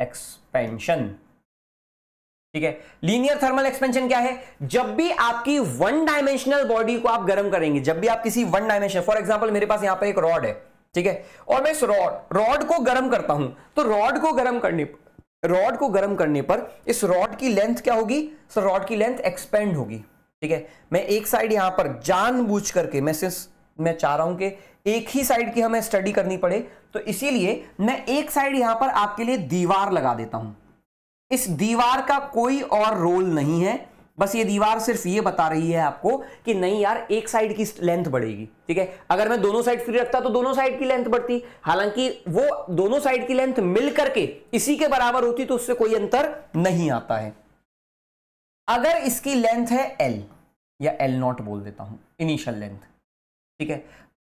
एक्सपेंशन ठीक है लीनियर थर्मल एक्सपेंशन क्या है जब भी आपकी वन डायमेंशनल बॉडी को आप गर्म करेंगे जब भी आप किसी वन डायमेंशन फॉर एग्जांपल मेरे पास यहां पर एक रॉड है ठीक है और मैं इस रॉड रॉड को गर्म करता हूं तो रॉड को गर्म करने रॉड को गर्म करने पर इस रॉड की लेंथ क्या होगी सर रॉड की लेंथ एक्सपेंड होगी ठीक है मैं एक साइड यहां पर जानबूझ करके मैं सिर्फ मैं चाह रहा हूं कि एक ही साइड की हमें स्टडी करनी पड़े तो इसीलिए मैं एक साइड यहां पर आपके लिए दीवार लगा देता हूं इस दीवार का कोई और रोल नहीं है बस ये दीवार सिर्फ ये बता रही है आपको कि नहीं यार एक साइड की लेंथ बढ़ेगी ठीक है अगर मैं दोनों साइड फ्री रखता तो दोनों साइड की लेंथ बढ़ती हालांकि वो दोनों साइड की लेंथ मिल करके इसी के बराबर होती तो उससे कोई अंतर नहीं आता है अगर इसकी लेंथ है एल या एल नॉट बोल देता हूं इनिशियल लेंथ ठीक है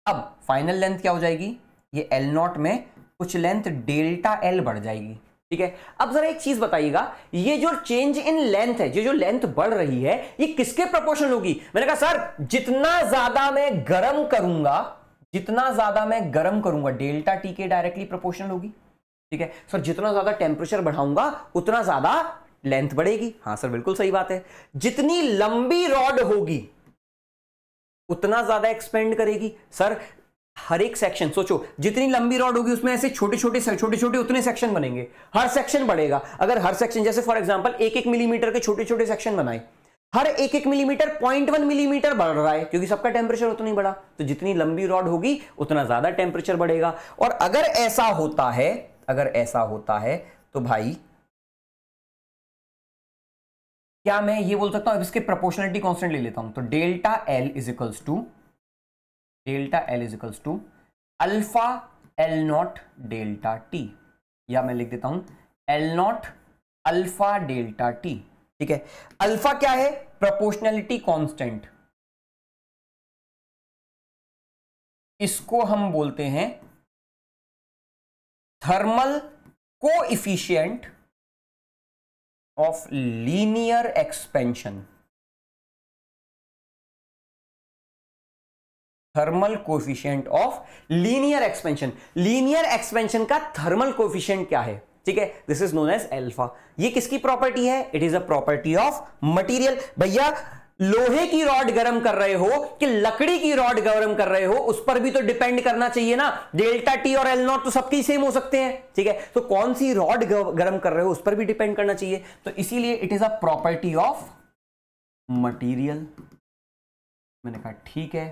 अब फाइनल लेंथ क्या हो जाएगी ये एल नॉट में कुछ लेंथ डेल्टा एल बढ़ जाएगी ठीक है अब जरा एक चीज बताइएगा ये जो चेंज इन लेंथ है ये जो लेंथ बढ़ रही है ये किसके प्रोपोर्शनल होगी मैंने कहा सर जितना ज्यादा मैं गर्म करूंगा जितना ज्यादा मैं गर्म करूंगा डेल्टा टी के डायरेक्टली प्रोपोर्शनल होगी ठीक है सर जितना ज्यादा टेम्परेचर बढ़ाऊंगा उतना ज्यादा लेंथ बढ़ेगी हाँ सर बिल्कुल सही बात है जितनी लंबी रॉड होगी उतना ज्यादा एक्सपेंड करेगी सर हर एक सेक्शन सोचो जितनी लंबी रॉड होगी उसमें ऐसे छोटे छोटे छोटे छोटे उतने सेक्शन बनेंगे हर सेक्शन बढ़ेगा अगर हर सेक्शन जैसे फॉर एग्जाम्पल एक एक मिलीमीटर के छोटे छोटे सेक्शन बनाए हर एक एक मिलीमीटर पॉइंट वन मिलीमीटर बढ़ रहा है क्योंकि सबका टेम्परेचर उतना ही बढ़ा तो जितनी लंबी रॉड होगी उतना ज्यादा टेम्परेचर बढ़ेगा और अगर ऐसा होता है अगर ऐसा होता है तो भाई क्या मैं ये बोल सकता हूं अब इसके प्रोपोर्शनलिटी कांस्टेंट ले लेता हूं तो delta L is equals to delta L equals to alpha L naught delta T या मैं लिख देता हूं L naught alpha delta T ठीक है अल्फा क्या है प्रोपोर्शनैलिटी कांस्टेंट इसको हम बोलते हैं thermal coefficient of linear expansion thermal coefficient of linear expansion linear expansion का थर्मल कोफिशियंट क्या है ठीक है this is known as alpha ये किसकी प्रॉपर्टी है it is a property of material भैया लोहे की रॉड गर्म कर रहे हो कि लकड़ी की रॉड गर्म कर रहे हो उस पर भी तो डिपेंड करना चाहिए ना डेल्टा टी और एल नॉट तो सबके सेम हो सकते हैं ठीक है तो कौन सी रॉड गर्म कर रहे हो उस पर भी डिपेंड करना चाहिए तो इसीलिए it is a property of material मैंने कहा ठीक है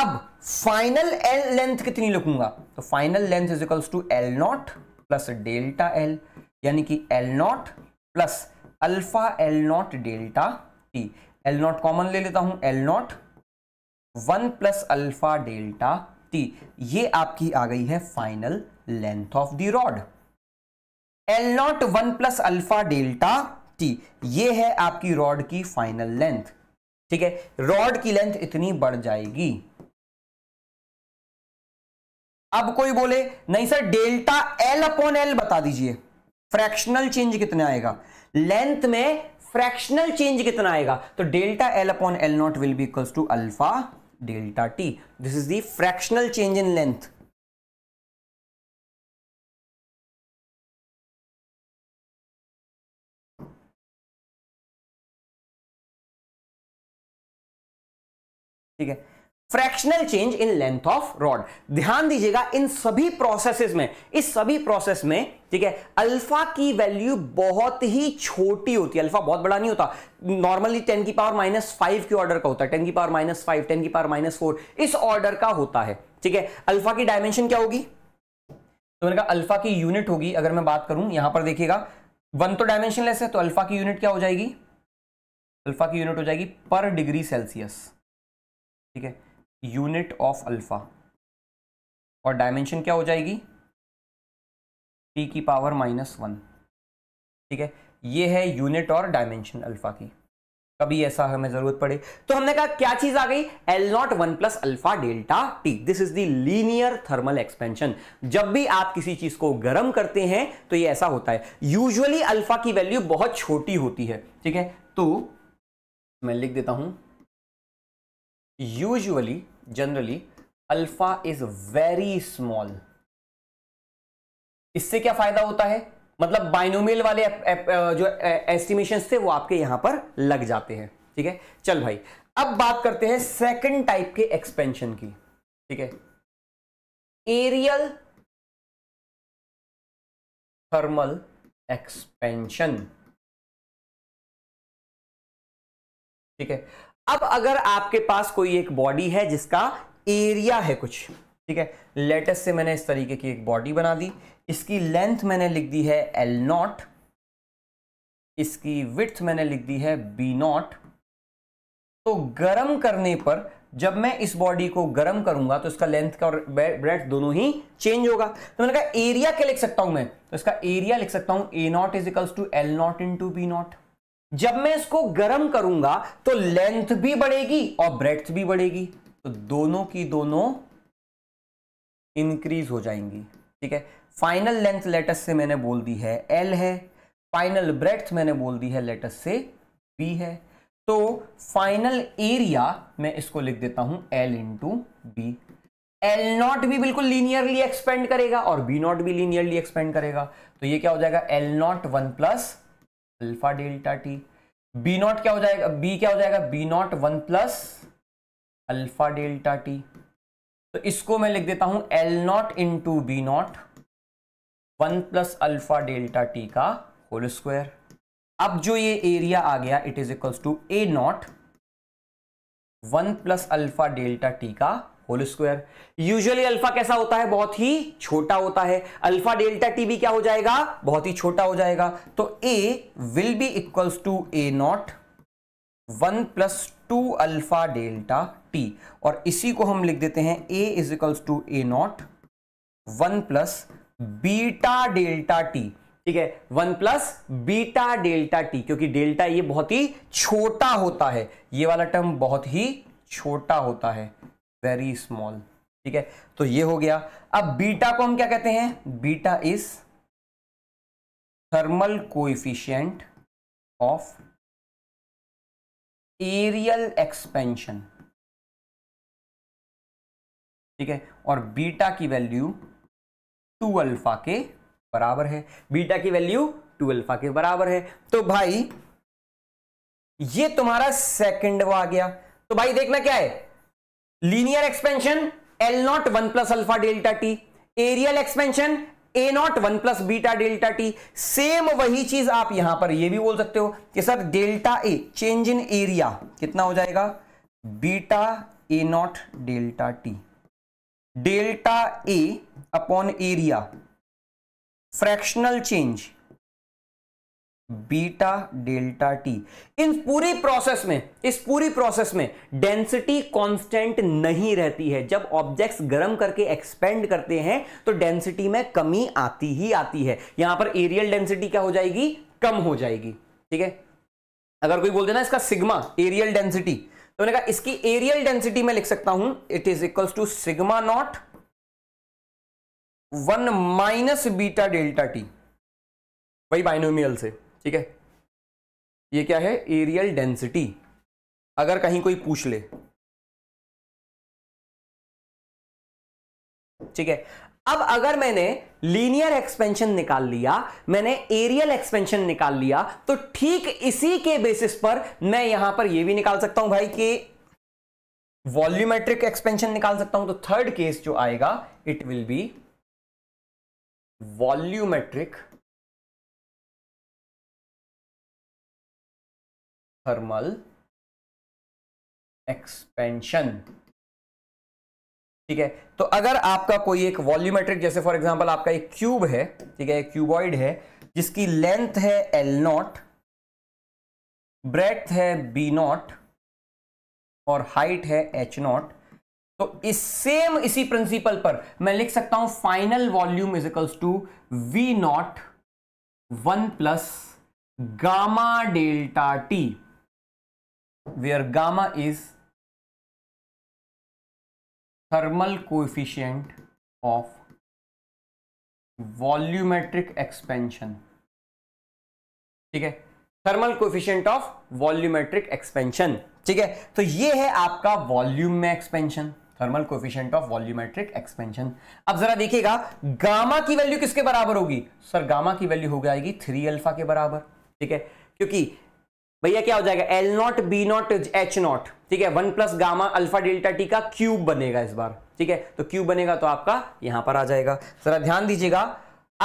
अब फाइनल एल लेंथ कितनी लिखूंगा तो final length is equals to L naught plus delta L यानी कि L naught plus alpha L naught delta T L naught common ले लेता हूं L not one plus alpha delta T ये आपकी आ गई है final length of the rod L not one plus alpha delta T ये है आपकी रॉड की फाइनल लेंथ ठीक है रॉड की लेंथ इतनी बढ़ जाएगी अब कोई बोले नहीं sir delta L upon L बता दीजिए फ्रैक्शनल चेंज कितना आएगा लेंथ में फ्रैक्शनल चेंज कितना आएगा तो delta L upon L naught will be equals to alpha delta T this is the fractional change in length ठीक है fractional change in length of rod ध्यान दीजिएगा इन सभी प्रोसेसेस में इस सभी प्रोसेस में ठीक है अल्फा की वैल्यू बहुत ही छोटी होती है अल्फा बहुत बड़ा नहीं होता नॉर्मली टेन की पावर माइनस फाइव के ऑर्डर का होता है टेन की पावर माइनस फाइव टेन की पावर माइनस फोर इस ऑर्डर का होता है ठीक है अल्फा की डायमेंशन क्या होगी तो मैंने कहा अल्फा की यूनिट होगी अगर मैं बात करूं यहां पर देखिएगा वन तो डायमेंशनलेस है तो अल्फा की यूनिट क्या हो जाएगी अल्फा की यूनिट हो जाएगी पर डिग्री सेल्सियस ठीक है यूनिट ऑफ अल्फ़ा और डायमेंशन क्या हो जाएगी पी की पावर माइनस वन ठीक है ये है यूनिट और डायमेंशन अल्फ़ा की कभी ऐसा हमें जरूरत पड़े तो हमने कहा क्या चीज आ गई L not one plus alpha delta T this is the linear thermal expansion जब भी आप किसी चीज को गर्म करते हैं तो ये ऐसा होता है यूजुअली अल्फा की वैल्यू बहुत छोटी होती है ठीक है तो मैं लिख देता हूं usually generally alpha is very small इससे क्या फायदा होता है मतलब बाइनोमियल वाले एप, एप, जो एस्टिमेशन थे वो आपके यहां पर लग जाते हैं ठीक है चल भाई अब बात करते हैं सेकंड टाइप के एक्सपेंशन की ठीक है एरियल थर्मल एक्सपेंशन ठीक है अब अगर आपके पास कोई एक बॉडी है जिसका एरिया है कुछ ठीक है लेटेस्ट से मैंने इस तरीके की एक बॉडी बना दी इसकी लेंथ मैंने लिख दी है एल नॉट इसकी विथ मैंने लिख दी है बी नॉट तो गर्म करने पर जब मैं इस बॉडी को गर्म करूंगा तो इसका लेंथ का और ब्रेथ दोनों ही चेंज होगा तो मैंने कहा एरिया क्या लिख सकता हूं मैं तो इसका एरिया लिख सकता हूं A naught is equals to L naught into B naught जब मैं इसको गर्म करूंगा तो लेंथ भी बढ़ेगी और ब्रेथ भी बढ़ेगी तो दोनों की दोनों इंक्रीज हो जाएंगी ठीक है फाइनल लेंथ लेटस से मैंने बोल दी है एल है फाइनल ब्रेथ मैंने बोल दी है लेटस से बी है तो फाइनल एरिया मैं इसको लिख देता हूं L into B L naught भी बिल्कुल लीनियरली एक्सपेंड करेगा और बी नॉट भी लीनियरली एक्सपेंड करेगा तो ये क्या हो जाएगा L not one plus alpha delta T B naught क्या हो जाएगा बी क्या हो जाएगा B naught one plus alpha delta T तो इसको मैं लिख देता हूं L naught into B naught one plus alpha delta T का होल स्क्वायर अब जो ये एरिया आ गया it is equals to A not one plus alpha delta T का होल स्क्वायर यूजुअली अल्फा कैसा होता है बहुत ही छोटा होता है अल्फा डेल्टा टी भी क्या हो जाएगा बहुत ही छोटा हो जाएगा तो A will be equals to A not one plus two alpha delta T और इसी को हम लिख देते हैं A is equals to A not one plus beta delta T ठीक है one plus beta delta T क्योंकि डेल्टा ये बहुत ही छोटा होता है ये वाला टर्म बहुत ही छोटा होता है वेरी स्मॉल ठीक है तो ये हो गया अब बीटा को हम क्या कहते हैं beta is thermal coefficient of areal expansion ठीक है और बीटा की वैल्यू टू अल्फा के बराबर है बीटा की वैल्यू टू अल्फा के बराबर है तो भाई ये तुम्हारा सेकंड वो आ गया तो भाई देखना क्या है linear expansion L not one plus alpha delta T areal expansion A not one plus beta delta T same वही चीज आप यहां पर ये भी बोल सकते हो कि sir delta A change in area कितना हो जाएगा beta A naught delta T delta A upon area fractional change beta delta T इन पूरी प्रोसेस में इस पूरी प्रोसेस में डेंसिटी कांस्टेंट नहीं रहती है जब ऑब्जेक्ट्स गर्म करके एक्सपेंड करते हैं तो डेंसिटी में कमी आती ही आती है यहां पर एरियल डेंसिटी क्या हो जाएगी कम हो जाएगी ठीक है अगर कोई बोल देना इसका सिग्मा एरियल डेंसिटी तो मैंने कहा इसकी एरियल डेंसिटी में लिख सकता हूं it is equals to sigma naught one minus beta delta T वही बाइनोमियल से ठीक है ये क्या है एरियल डेंसिटी अगर कहीं कोई पूछ ले ठीक है अब अगर मैंने लीनियर एक्सपेंशन निकाल लिया मैंने एरियल एक्सपेंशन निकाल लिया तो ठीक इसी के बेसिस पर मैं यहां पर यह भी निकाल सकता हूं भाई कि वॉल्यूमेट्रिक एक्सपेंशन निकाल सकता हूं तो थर्ड केस जो आएगा it will be volumetric thermal expansion ठीक है तो अगर आपका कोई एक वॉल्यूमेट्रिक जैसे फॉर एग्जांपल आपका एक क्यूब है ठीक है एक क्यूबॉइड है जिसकी लेंथ है एल नॉट ब्रेथ है बी नॉट और हाइट है एच नॉट तो इस सेम इसी प्रिंसिपल पर मैं लिख सकता हूं final volume is equals to V not one plus gamma delta T where gamma is thermal coefficient of volumetric expansion ठीक है thermal coefficient of volumetric expansion ठीक है तो ये है आपका वॉल्यूम में expansion thermal coefficient of volumetric expansion अब जरा देखिएगा गामा की वैल्यू किसके बराबर होगी सर गामा की वैल्यू हो जाएगी थ्री अल्फा के बराबर ठीक है क्योंकि भैया क्या हो जाएगा L naught B naught H naught ठीक है one plus gamma alpha delta T का क्यूब बनेगा इस बार ठीक है तो क्यूब बनेगा तो आपका यहां पर आ जाएगा जरा ध्यान दीजिएगा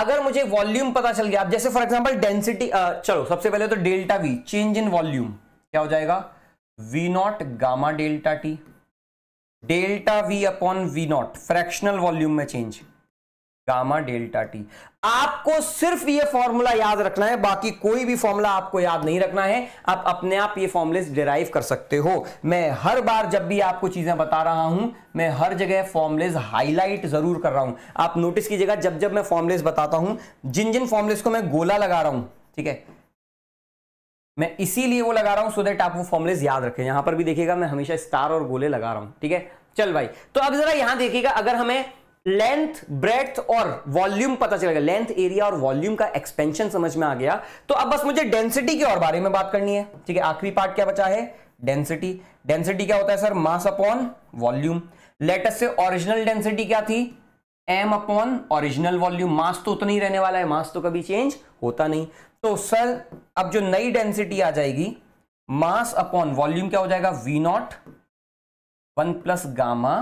अगर मुझे वॉल्यूम पता चल गया आप जैसे फॉर एग्जाम्पल डेंसिटी चलो सबसे पहले तो delta V change in volume क्या हो जाएगा V not gamma delta T delta V upon V naught fractional volume में चेंज गामा डेल्टा टी आपको सिर्फ ये फॉर्मूला याद रखना है बाकी कोई भी फॉर्मूला आपको याद नहीं रखना है आप अपने आप ये फॉर्मूले डिराइव कर सकते हो मैं हर बार जब भी आपको चीजें बता रहा हूं मैं हर जगह फॉर्मूलेज हाईलाइट जरूर कर रहा हूं आप नोटिस कीजिएगा जब जब मैं फॉर्मूलेज बताता हूं जिन जिन फॉर्मुलेज को मैं गोला लगा रहा हूं ठीक है मैं इसीलिए वो लगा रहा हूं सो देट आप वो फॉर्मुलेज याद रखें यहां पर भी देखिएगा मैं हमेशा स्टार और गोले लगा रहा हूं ठीक है चल भाई तो अब जरा यहां देखिएगा अगर हमें लेंथ ब्रेथ और वॉल्यूम पता चलेगा लेंथ एरिया और वॉल्यूम का एक्सपेंशन समझ में आ गया तो अब बस मुझे डेंसिटी के और बारे में बात करनी है ठीक है आखिरी पार्ट क्या बचा है डेंसिटी डेंसिटी क्या होता है sir mass upon volume latest से ओरिजिनल डेंसिटी क्या थी M upon original volume mass तो उतना ही रहने वाला है मास तो कभी चेंज होता नहीं तो सर अब जो नई डेंसिटी आ जाएगी मास अपॉन वॉल्यूम क्या हो जाएगा V not one plus gamma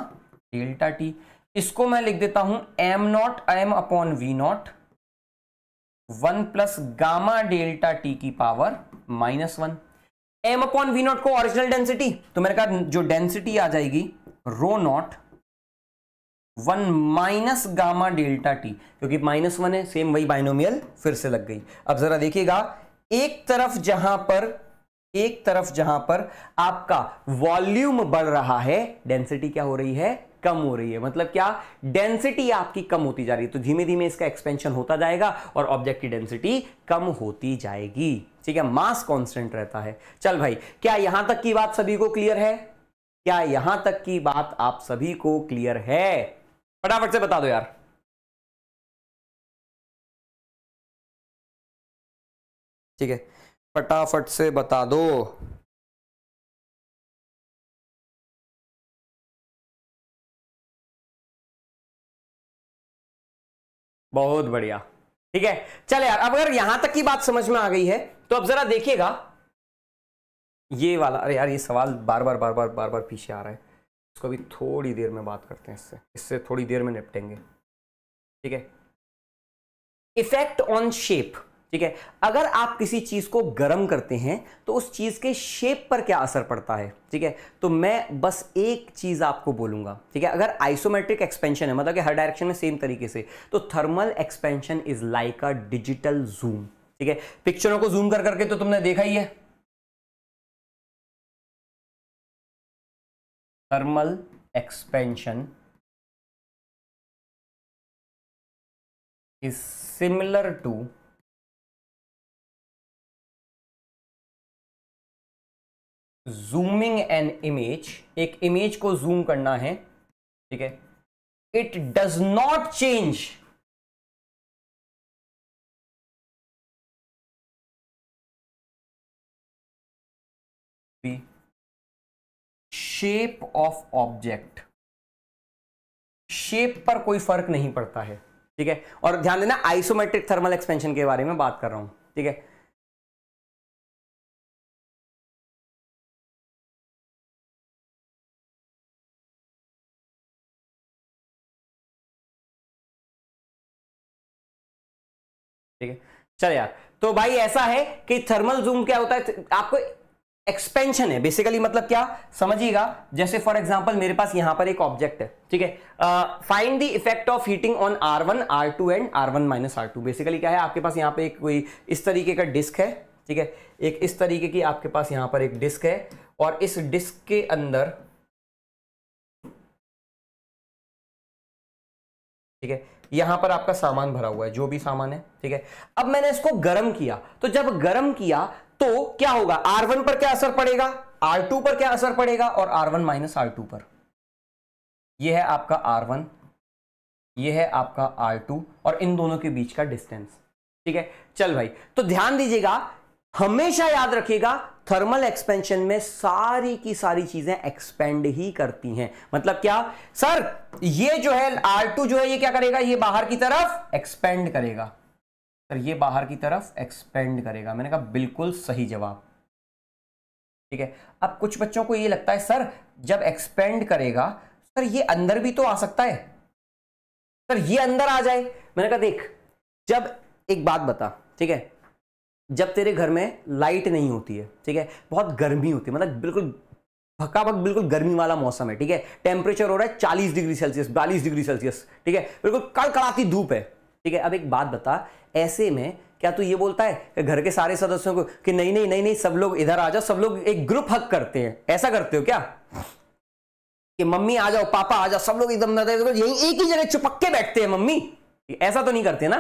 delta T इसको मैं लिख देता हूं M naught M upon V not one plus gamma delta T की power minus one M upon V naught को ओरिजिनल डेंसिटी तो मैंने कहा जो डेंसिटी आ जाएगी rho naught one minus gamma delta T क्योंकि माइनस वन है सेम वही बाइनोमियल फिर से लग गई अब जरा देखिएगा एक तरफ जहां पर एक तरफ जहां पर आपका वॉल्यूम बढ़ रहा है डेंसिटी क्या हो रही है कम हो रही है मतलब क्या डेंसिटी आपकी कम होती जा रही है तो धीमे धीमे इसका एक्सपेंशन होता जाएगा और ऑब्जेक्ट की डेंसिटी कम होती जाएगी ठीक है मास कांस्टेंट रहता है चल भाई क्या यहां तक की बात सभी को क्लियर है क्या यहां तक की बात आप सभी को क्लियर है फटाफट से बता दो यार ठीक है फटाफट से बता दो बहुत बढ़िया ठीक है चल यार अब अगर यहां तक की बात समझ में आ गई है तो अब जरा देखिएगा ये वाला अरे यार ये सवाल बार बार बार बार बार बार पीछे आ रहा है इसको अभी थोड़ी देर में बात करते हैं इससे इससे थोड़ी देर में निपटेंगे ठीक है इफेक्ट ऑन शेप ठीक है अगर आप किसी चीज़ को गर्म करते हैं तो उस चीज़ के शेप पर क्या असर पड़ता है ठीक है तो मैं बस एक चीज़ आपको बोलूंगा ठीक है अगर आइसोमेट्रिक एक्सपेंशन है मतलब कि हर डायरेक्शन में सेम तरीके से तो thermal expansion is like a digital zoom ठीक है पिक्चरों को जूम कर करके तो तुमने देखा ही है thermal expansion is similar to zooming an image एक इमेज को जूम करना है ठीक है it does not change shape of object shape पर कोई फर्क नहीं पड़ता है ठीक है और ध्यान देना आइसोमेट्रिक थर्मल एक्सपेंशन के बारे में बात कर रहा हूं ठीक है ठीक है चल यार तो भाई ऐसा है कि थर्मल जूम क्या होता है आपको एक्सपेंशन है बेसिकली मतलब क्या समझिएगा जैसे फॉर एग्जांपल मेरे पास यहां पर एक ऑब्जेक्ट है ठीक है find the effect of heating on R one R two and R one minus R two basically क्या है आपके पास यहां पे एक कोई इस तरीके का डिस्क है ठीक है एक इस तरीके की आपके पास यहां पर एक डिस्क है और इस डिस्क के अंदर ठीक है यहां पर आपका सामान भरा हुआ है जो भी सामान है ठीक है अब मैंने इसको गर्म किया तो जब गर्म किया तो क्या होगा आर पर क्या असर पड़ेगा आर पर क्या असर पड़ेगा और आर वन माइनस आर पर यह है आपका आर वन यह है आपका आर टू और इन दोनों के बीच का डिस्टेंस ठीक है चल भाई तो ध्यान दीजिएगा हमेशा याद रखिएगा थर्मल एक्सपेंशन में सारी की सारी चीजें एक्सपेंड ही करती हैं मतलब क्या सर ये जो है R2 जो है ये क्या करेगा ये बाहर की तरफ एक्सपेंड करेगा सर ये बाहर की तरफ एक्सपेंड करेगा मैंने कहा बिल्कुल सही जवाब ठीक है अब कुछ बच्चों को ये लगता है सर जब एक्सपेंड करेगा सर ये अंदर भी तो आ सकता है सर ये अंदर आ जाए मैंने कहा देख जब एक बात बता ठीक है जब तेरे घर में लाइट नहीं होती है ठीक है बहुत गर्मी होती है मतलब बिल्कुल भक्का भक बिल्कुल गर्मी वाला मौसम है ठीक है टेम्परेचर हो रहा है चालीस डिग्री सेल्सियस बयालीस डिग्री सेल्सियस ठीक है बिल्कुल कड़कड़ाती धूप है ठीक है अब एक बात बता ऐसे में क्या तू ये बोलता है कि घर के सारे सदस्यों को कि नहीं नहीं नहीं नहीं सब लोग इधर आ जाओ सब लोग एक ग्रुप हक करते हैं ऐसा करते हो क्या कि मम्मी आ जाओ पापा आ जाओ सब लोग एकदम यही एक ही जगह चुपक के बैठते हैं मम्मी ऐसा तो नहीं करते ना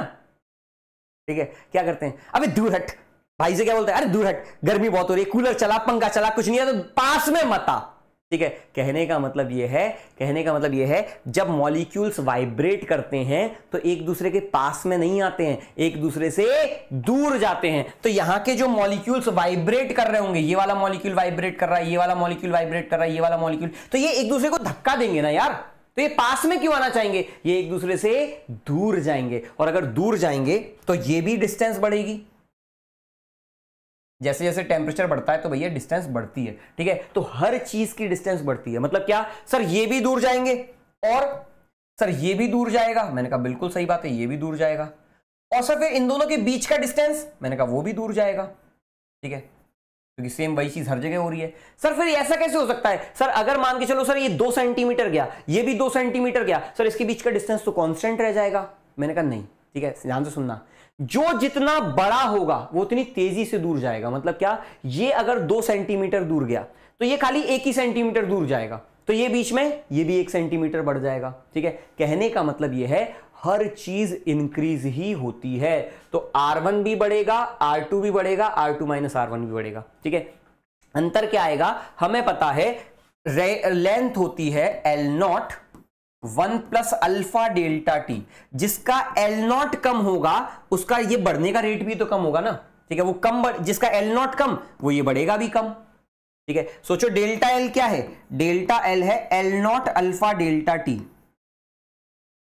ठीक है क्या करते हैं अबे दूर हट भाई से क्या बोलते हैं अरे दूर हट गर्मी बहुत हो रही है कूलर चला पंखा चला कुछ नहीं है तो पास में मता ठीक है कहने का मतलब यह है कहने का मतलब यह है जब मॉलिक्यूल्स वाइब्रेट करते हैं तो एक दूसरे के पास में नहीं आते हैं एक दूसरे से दूर जाते हैं तो यहां के जो मॉलिक्यूल्स वाइब्रेट कर रहे होंगे ये वाला मॉलिक्यूल वाइब्रेट कर रहा है ये वाला मॉलिक्यूल वाइब्रेट कर रहा है ये वाला मॉलिक्यूल तो ये एक दूसरे को धक्का देंगे ना यार तो ये पास में क्यों आना चाहेंगे ये एक दूसरे से दूर जाएंगे और अगर दूर जाएंगे तो ये भी डिस्टेंस बढ़ेगी जैसे जैसे टेम्परेचर बढ़ता है तो भैया डिस्टेंस बढ़ती है ठीक है तो हर चीज की डिस्टेंस बढ़ती है मतलब क्या सर ये भी दूर जाएंगे और सर ये भी दूर जाएगा मैंने कहा बिल्कुल सही बात है ये भी दूर जाएगा और सर फिर इन दोनों के बीच का डिस्टेंस मैंने कहा वो भी दूर जाएगा ठीक है क्योंकि सेम वही चीज हर जगह हो रही है सर फिर ऐसा कैसे हो सकता है सर अगर मान के चलो सर ये दो सेंटीमीटर गया ये भी दो सेंटीमीटर गया सर इसके बीच का डिस्टेंस तो कॉन्स्टेंट रह जाएगा मैंने कहा नहीं ठीक है ध्यान से सुनना जो जितना बड़ा होगा वो उतनी तेजी से दूर जाएगा मतलब क्या ये अगर दो सेंटीमीटर दूर गया तो ये खाली एक ही सेंटीमीटर दूर जाएगा तो ये बीच में ये भी एक सेंटीमीटर बढ़ जाएगा ठीक है कहने का मतलब ये है हर चीज इंक्रीज ही होती है तो R1 भी बढ़ेगा R2 भी बढ़ेगा R2 टू माइनस आर भी बढ़ेगा ठीक है अंतर क्या आएगा हमें पता है लेंथ होती है L not one plus alpha delta T जिसका एल नॉट कम होगा उसका ये बढ़ने का रेट भी तो कम होगा ना ठीक है वो कम बढ़ जिसका एल नॉट कम वो ये बढ़ेगा भी कम ठीक है सोचो डेल्टा एल क्या है डेल्टा एल है L naught alpha delta T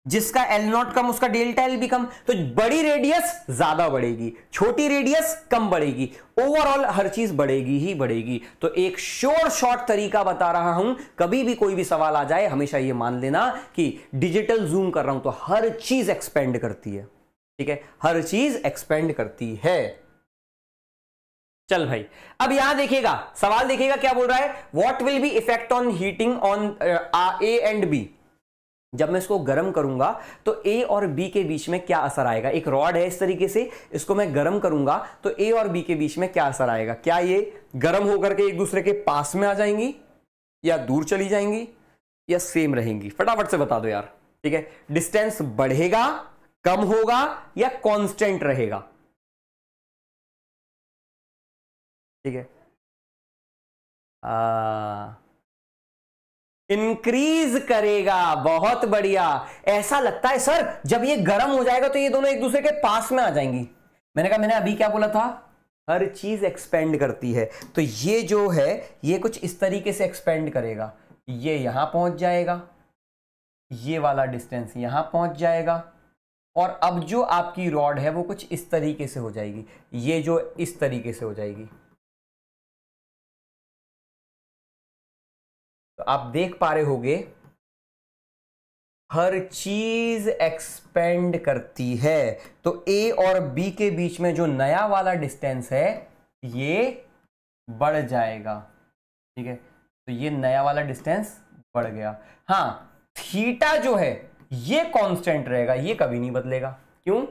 जिसका एल नॉट कम उसका डेल्टा एल भी कम तो बड़ी रेडियस ज्यादा बढ़ेगी छोटी रेडियस कम बढ़ेगी ओवरऑल हर चीज बढ़ेगी ही बढ़ेगी तो एक श्योर शॉर्ट तरीका बता रहा हूं कभी भी कोई भी सवाल आ जाए हमेशा यह मान लेना कि डिजिटल जूम कर रहा हूं तो हर चीज एक्सपेंड करती है ठीक है हर चीज एक्सपेंड करती है चल भाई अब यहां देखिएगा सवाल देखिएगा क्या बोल रहा है what will be effect on heating on A and B जब मैं इसको गर्म करूंगा तो ए और बी के बीच में क्या असर आएगा एक रॉड है इस तरीके से इसको मैं गर्म करूंगा तो ए और बी के बीच में क्या असर आएगा क्या ये गर्म होकर के एक दूसरे के पास में आ जाएंगी या दूर चली जाएंगी या सेम रहेंगी फटाफट से बता दो यार ठीक है डिस्टेंस बढ़ेगा कम होगा या कॉन्स्टेंट रहेगा ठीक है आ... इंक्रीज करेगा बहुत बढ़िया ऐसा लगता है सर जब ये गर्म हो जाएगा तो ये दोनों एक दूसरे के पास में आ जाएंगी मैंने कहा मैंने अभी क्या बोला था हर चीज एक्सपेंड करती है तो ये जो है ये कुछ इस तरीके से एक्सपेंड करेगा ये यहां पहुंच जाएगा ये वाला डिस्टेंस यहां पहुंच जाएगा और अब जो आपकी रॉड है वो कुछ इस तरीके से हो जाएगी ये जो इस तरीके से हो जाएगी तो आप देख पा रहे होंगे हर चीज एक्सपेंड करती है तो ए और बी के बीच में जो नया वाला डिस्टेंस है ये बढ़ जाएगा ठीक है तो ये नया वाला डिस्टेंस बढ़ गया हाँ थीटा जो है ये कांस्टेंट रहेगा ये कभी नहीं बदलेगा क्यों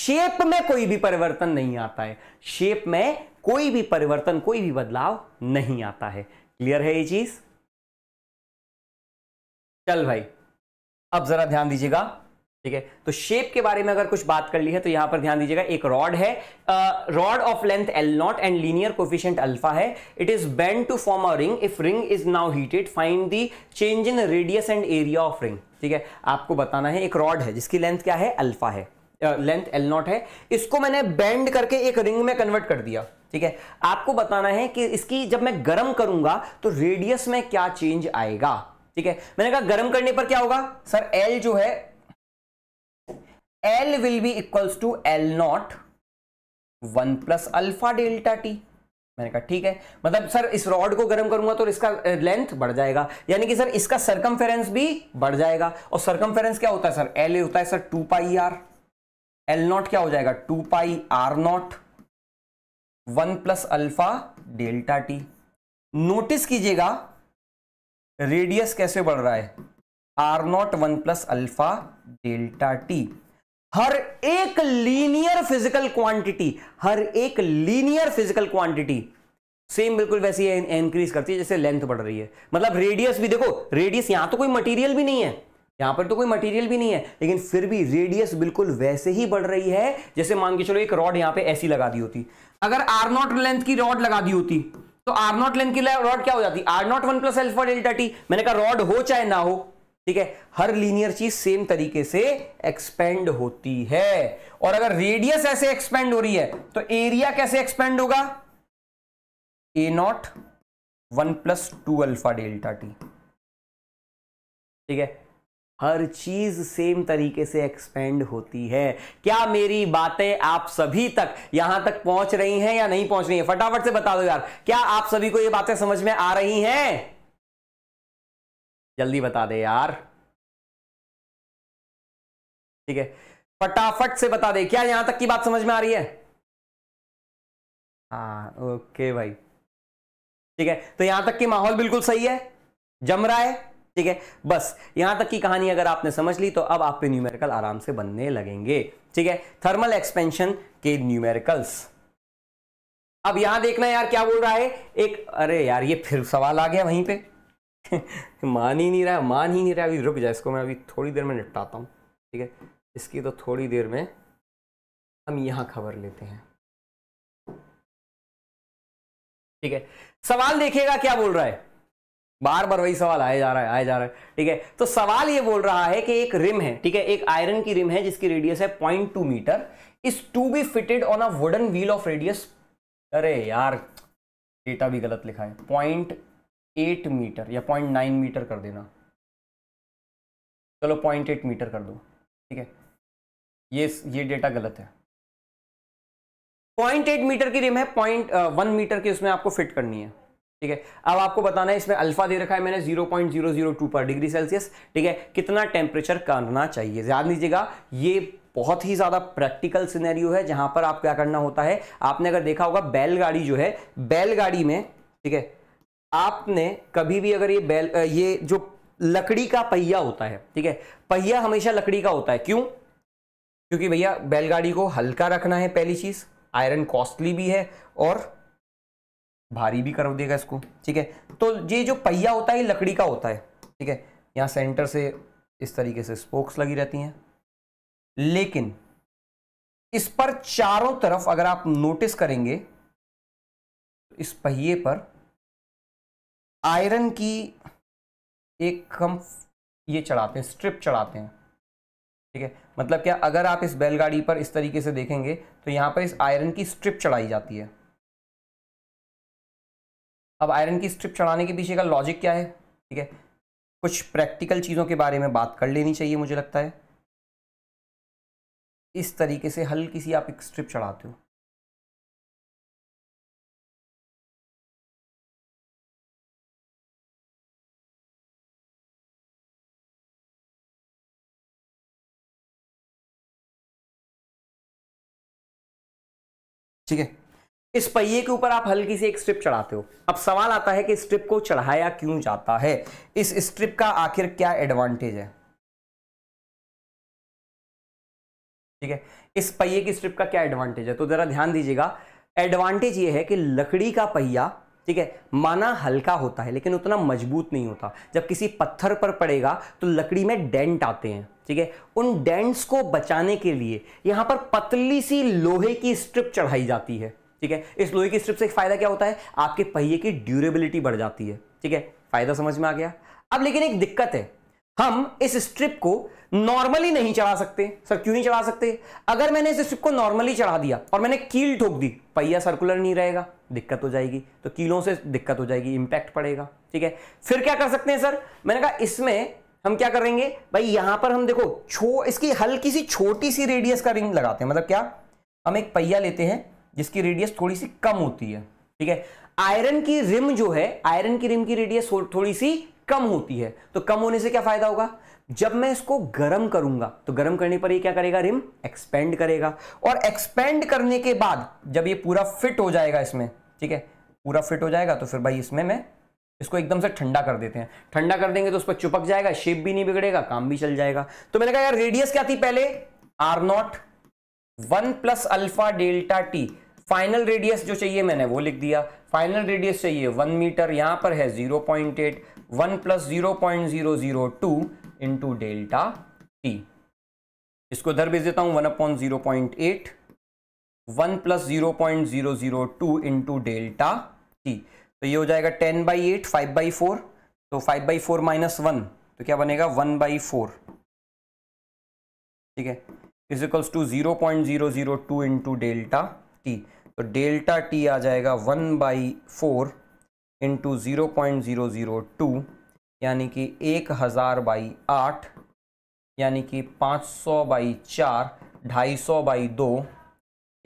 शेप में कोई भी परिवर्तन नहीं आता है शेप में कोई भी परिवर्तन कोई भी बदलाव नहीं आता है क्लियर है ये चीज़ चल भाई अब जरा ध्यान दीजिएगा ठीक है तो शेप के बारे में अगर कुछ बात कर ली है तो यहां पर ध्यान दीजिएगा एक रॉड है rod of length L naught and linear coefficient alpha है it is bend to form a ring if ring is now heated find the change in radius and area of ring ठीक है आपको बताना है एक rod है जिसकी length क्या है अल्फा है लेंथ एल नॉट है इसको मैंने बेंड करके एक रिंग में कन्वर्ट कर दिया ठीक है आपको बताना है कि इसकी जब मैं गर्म करूंगा तो रेडियस में क्या चेंज आएगा ठीक है मैंने कहा गर्म करने पर क्या होगा सर एल जो है L will be equals to L not one plus alpha delta T मैंने कहा ठीक है मतलब सर इस रॉड को गर्म करूंगा तो इसका लेंथ बढ़ जाएगा यानी कि सर इसका सरकम भी बढ़ जाएगा और सरकम क्या होता है सर एल होता है sir two pi R L naught क्या हो जाएगा two pi R not one plus alpha delta T notice कीजिएगा रेडियस कैसे बढ़ रहा है R not one plus alpha delta T हर एक लीनियर फिजिकल क्वांटिटी हर एक लीनियर फिजिकल क्वांटिटी सेम बिल्कुल वैसी इंक्रीज करती है जैसे लेंथ बढ़ रही है मतलब रेडियस भी देखो रेडियस यहां तो कोई मटेरियल भी नहीं है यहां पर तो कोई मटेरियल भी नहीं है लेकिन फिर भी रेडियस बिल्कुल वैसे ही बढ़ रही है जैसे मान के चलो एक रॉड यहां पे ऐसी लगा दी होती अगर आर नॉट लेंथ की रॉड लगा दी होती तो आर नॉट लेंथ की रॉड क्या हो जाती R not one plus alpha delta T मैंने कहा रॉड हो चाहे ना हो ठीक है हर लीनियर चीज सेम तरीके से एक्सपेंड होती है और अगर रेडियस ऐसे एक्सपेंड हो रही है तो एरिया कैसे एक्सपेंड होगा A not one plus two alpha delta T ठीक है हर चीज सेम तरीके से एक्सपेंड होती है क्या मेरी बातें आप सभी तक यहां तक पहुंच रही हैं या नहीं पहुंच रही है फटाफट से बता दो यार क्या आप सभी को ये बातें समझ में आ रही हैं जल्दी बता दे यार ठीक है फटाफट से बता दे क्या यहां तक की बात समझ में आ रही है हाँ ओके भाई ठीक है तो यहां तक की माहौल बिल्कुल सही है जम रहा है ठीक है बस यहां तक की कहानी अगर आपने समझ ली तो अब आप न्यूमेरिकल आराम से बनने लगेंगे ठीक है थर्मल एक्सपेंशन के न्यूमेरिकल्स अब यहां देखना यार क्या बोल रहा है एक अरे यार ये फिर सवाल आ गया वहीं पे मान ही नहीं रहा मान ही नहीं रहा अभी रुक जाए इसको मैं अभी थोड़ी देर में निपटाता हूं ठीक है इसकी तो थोड़ी देर में हम यहां खबर लेते हैं ठीक है सवाल देखिएगा क्या बोल रहा है बार बार वही सवाल आया जा रहा है आया जा रहा है ठीक है तो सवाल ये बोल रहा है कि एक रिम है ठीक है एक आयरन की रिम है जिसकी रेडियस है point two metre is to be fitted on a wooden wheel of radius अरे यार डेटा भी गलत लिखा है पॉइंट एट मीटर या पॉइंट नाइन मीटर कर देना चलो पॉइंट एट मीटर कर दो ठीक है ये ये डेटा गलत है पॉइंट एट मीटर की रिम है पॉइंट वन मीटर की उसमें आपको फिट करनी है ठीक है अब आपको बताना है इसमें अल्फा दे रखा है मैंने 0.002 पर डिग्री सेल्सियस ठीक है कितना टेम्परेचर करना चाहिए याद दीजिएगा ये बहुत ही ज़्यादा प्रैक्टिकल सिनेरियो है जहां पर आप क्या करना होता है आपने अगर देखा होगा बैलगाड़ी जो है बैलगाड़ी में ठीक है आपने कभी भी अगर ये बैल ये जो लकड़ी का पहिया होता है ठीक है पहिया हमेशा लकड़ी का होता है क्यों क्योंकि भैया बैलगाड़ी को हल्का रखना है पहली चीज़ आयरन कॉस्टली भी है और भारी भी कर देगा इसको ठीक है तो ये जो पहिया होता है ये लकड़ी का होता है ठीक है यहाँ सेंटर से इस तरीके से स्पोक्स लगी रहती हैं लेकिन इस पर चारों तरफ अगर आप नोटिस करेंगे इस पहिए पर आयरन की एक हम ये चढ़ाते हैं स्ट्रिप चढ़ाते हैं ठीक है मतलब क्या अगर आप इस बैलगाड़ी पर इस तरीके से देखेंगे तो यहाँ पर इस आयरन की स्ट्रिप चढ़ाई जाती है अब आयरन की स्ट्रिप चढ़ाने के पीछे का लॉजिक क्या है ठीक है कुछ प्रैक्टिकल चीज़ों के बारे में बात कर लेनी चाहिए मुझे लगता है इस तरीके से हल्की सी आप एक स्ट्रिप चढ़ाते हो ठीक है इस पहिए के ऊपर आप हल्की सी एक स्ट्रिप चढ़ाते हो अब सवाल आता है कि स्ट्रिप को चढ़ाया क्यों जाता है इस स्ट्रिप का आखिर क्या एडवांटेज है ठीक है इस पहिए की स्ट्रिप का क्या एडवांटेज है तो जरा ध्यान दीजिएगा एडवांटेज यह है कि लकड़ी का पहिया ठीक है माना हल्का होता है लेकिन उतना मजबूत नहीं होता जब किसी पत्थर पर पड़ेगा तो लकड़ी में डेंट आते हैं ठीक है उन डेंट्स को बचाने के लिए यहां पर पतली सी लोहे की स्ट्रिप चढ़ाई जाती है ठीक है इस लोहे की स्ट्रिप से एक फ़ायदा क्या होता है आपके पहिए की ड्यूरेबिलिटी बढ़ जाती है ठीक है फ़ायदा समझ में आ गया अब लेकिन एक दिक्कत है हम इस स्ट्रिप को नॉर्मली नहीं चढ़ा सकते सर क्यों नहीं चढ़ा सकते अगर मैंने इस स्ट्रिप को नॉर्मली चढ़ा दिया और मैंने कील ठोक दी पहिया सर्कुलर नहीं रहेगा दिक्कत हो जाएगी तो कीलों से दिक्कत हो जाएगी इंपैक्ट पड़ेगा ठीक है फिर क्या कर सकते हैं सर मैंने कहा इसमें हम क्या करेंगे भाई यहां पर हम देखो छो इसकी हल्की सी छोटी सी रेडियस का रिंग लगाते हैं मतलब क्या हम एक पहिया लेते हैं जिसकी रेडियस थोड़ी सी कम होती है ठीक है आयरन की रिम जो है आयरन की रिम की रेडियस थोड़ी सी कम होती है तो कम होने से क्या फायदा होगा जब मैं इसको गर्म करूंगा तो गर्म करने पर ये क्या करेगा रिम एक्सपेंड करेगा और एक्सपेंड करने के बाद जब ये पूरा फिट हो जाएगा इसमें ठीक है पूरा फिट हो जाएगा तो फिर भाई इसमें मैं इसको एकदम से ठंडा कर देते हैं ठंडा कर देंगे तो उस पर चुपक जाएगा शेप भी नहीं बिगड़ेगा काम भी चल जाएगा तो मैंने कहा यार रेडियस क्या थी पहले R not one plus alpha delta T final radius जो चाहिए मैंने वो लिख दिया फाइनल रेडियस चाहिए वन मीटर यहां पर है zero point eight one plus zero point zero zero two into delta T इसको उधर भेज देता हूं one upon zero point eight one plus zero point zero zero two into delta T तो ये हो जाएगा ten by eight five by four तो five by four minus one तो क्या बनेगा वन बाई फोर ठीक है is equals to zero point zero zero two into delta T तो डेल्टा टी आ जाएगा one by four into zero point zero zero two यानी कि एक हज़ार बाई आठ यानी कि पाँच सौ बाई चार ढाई सौ बाई दो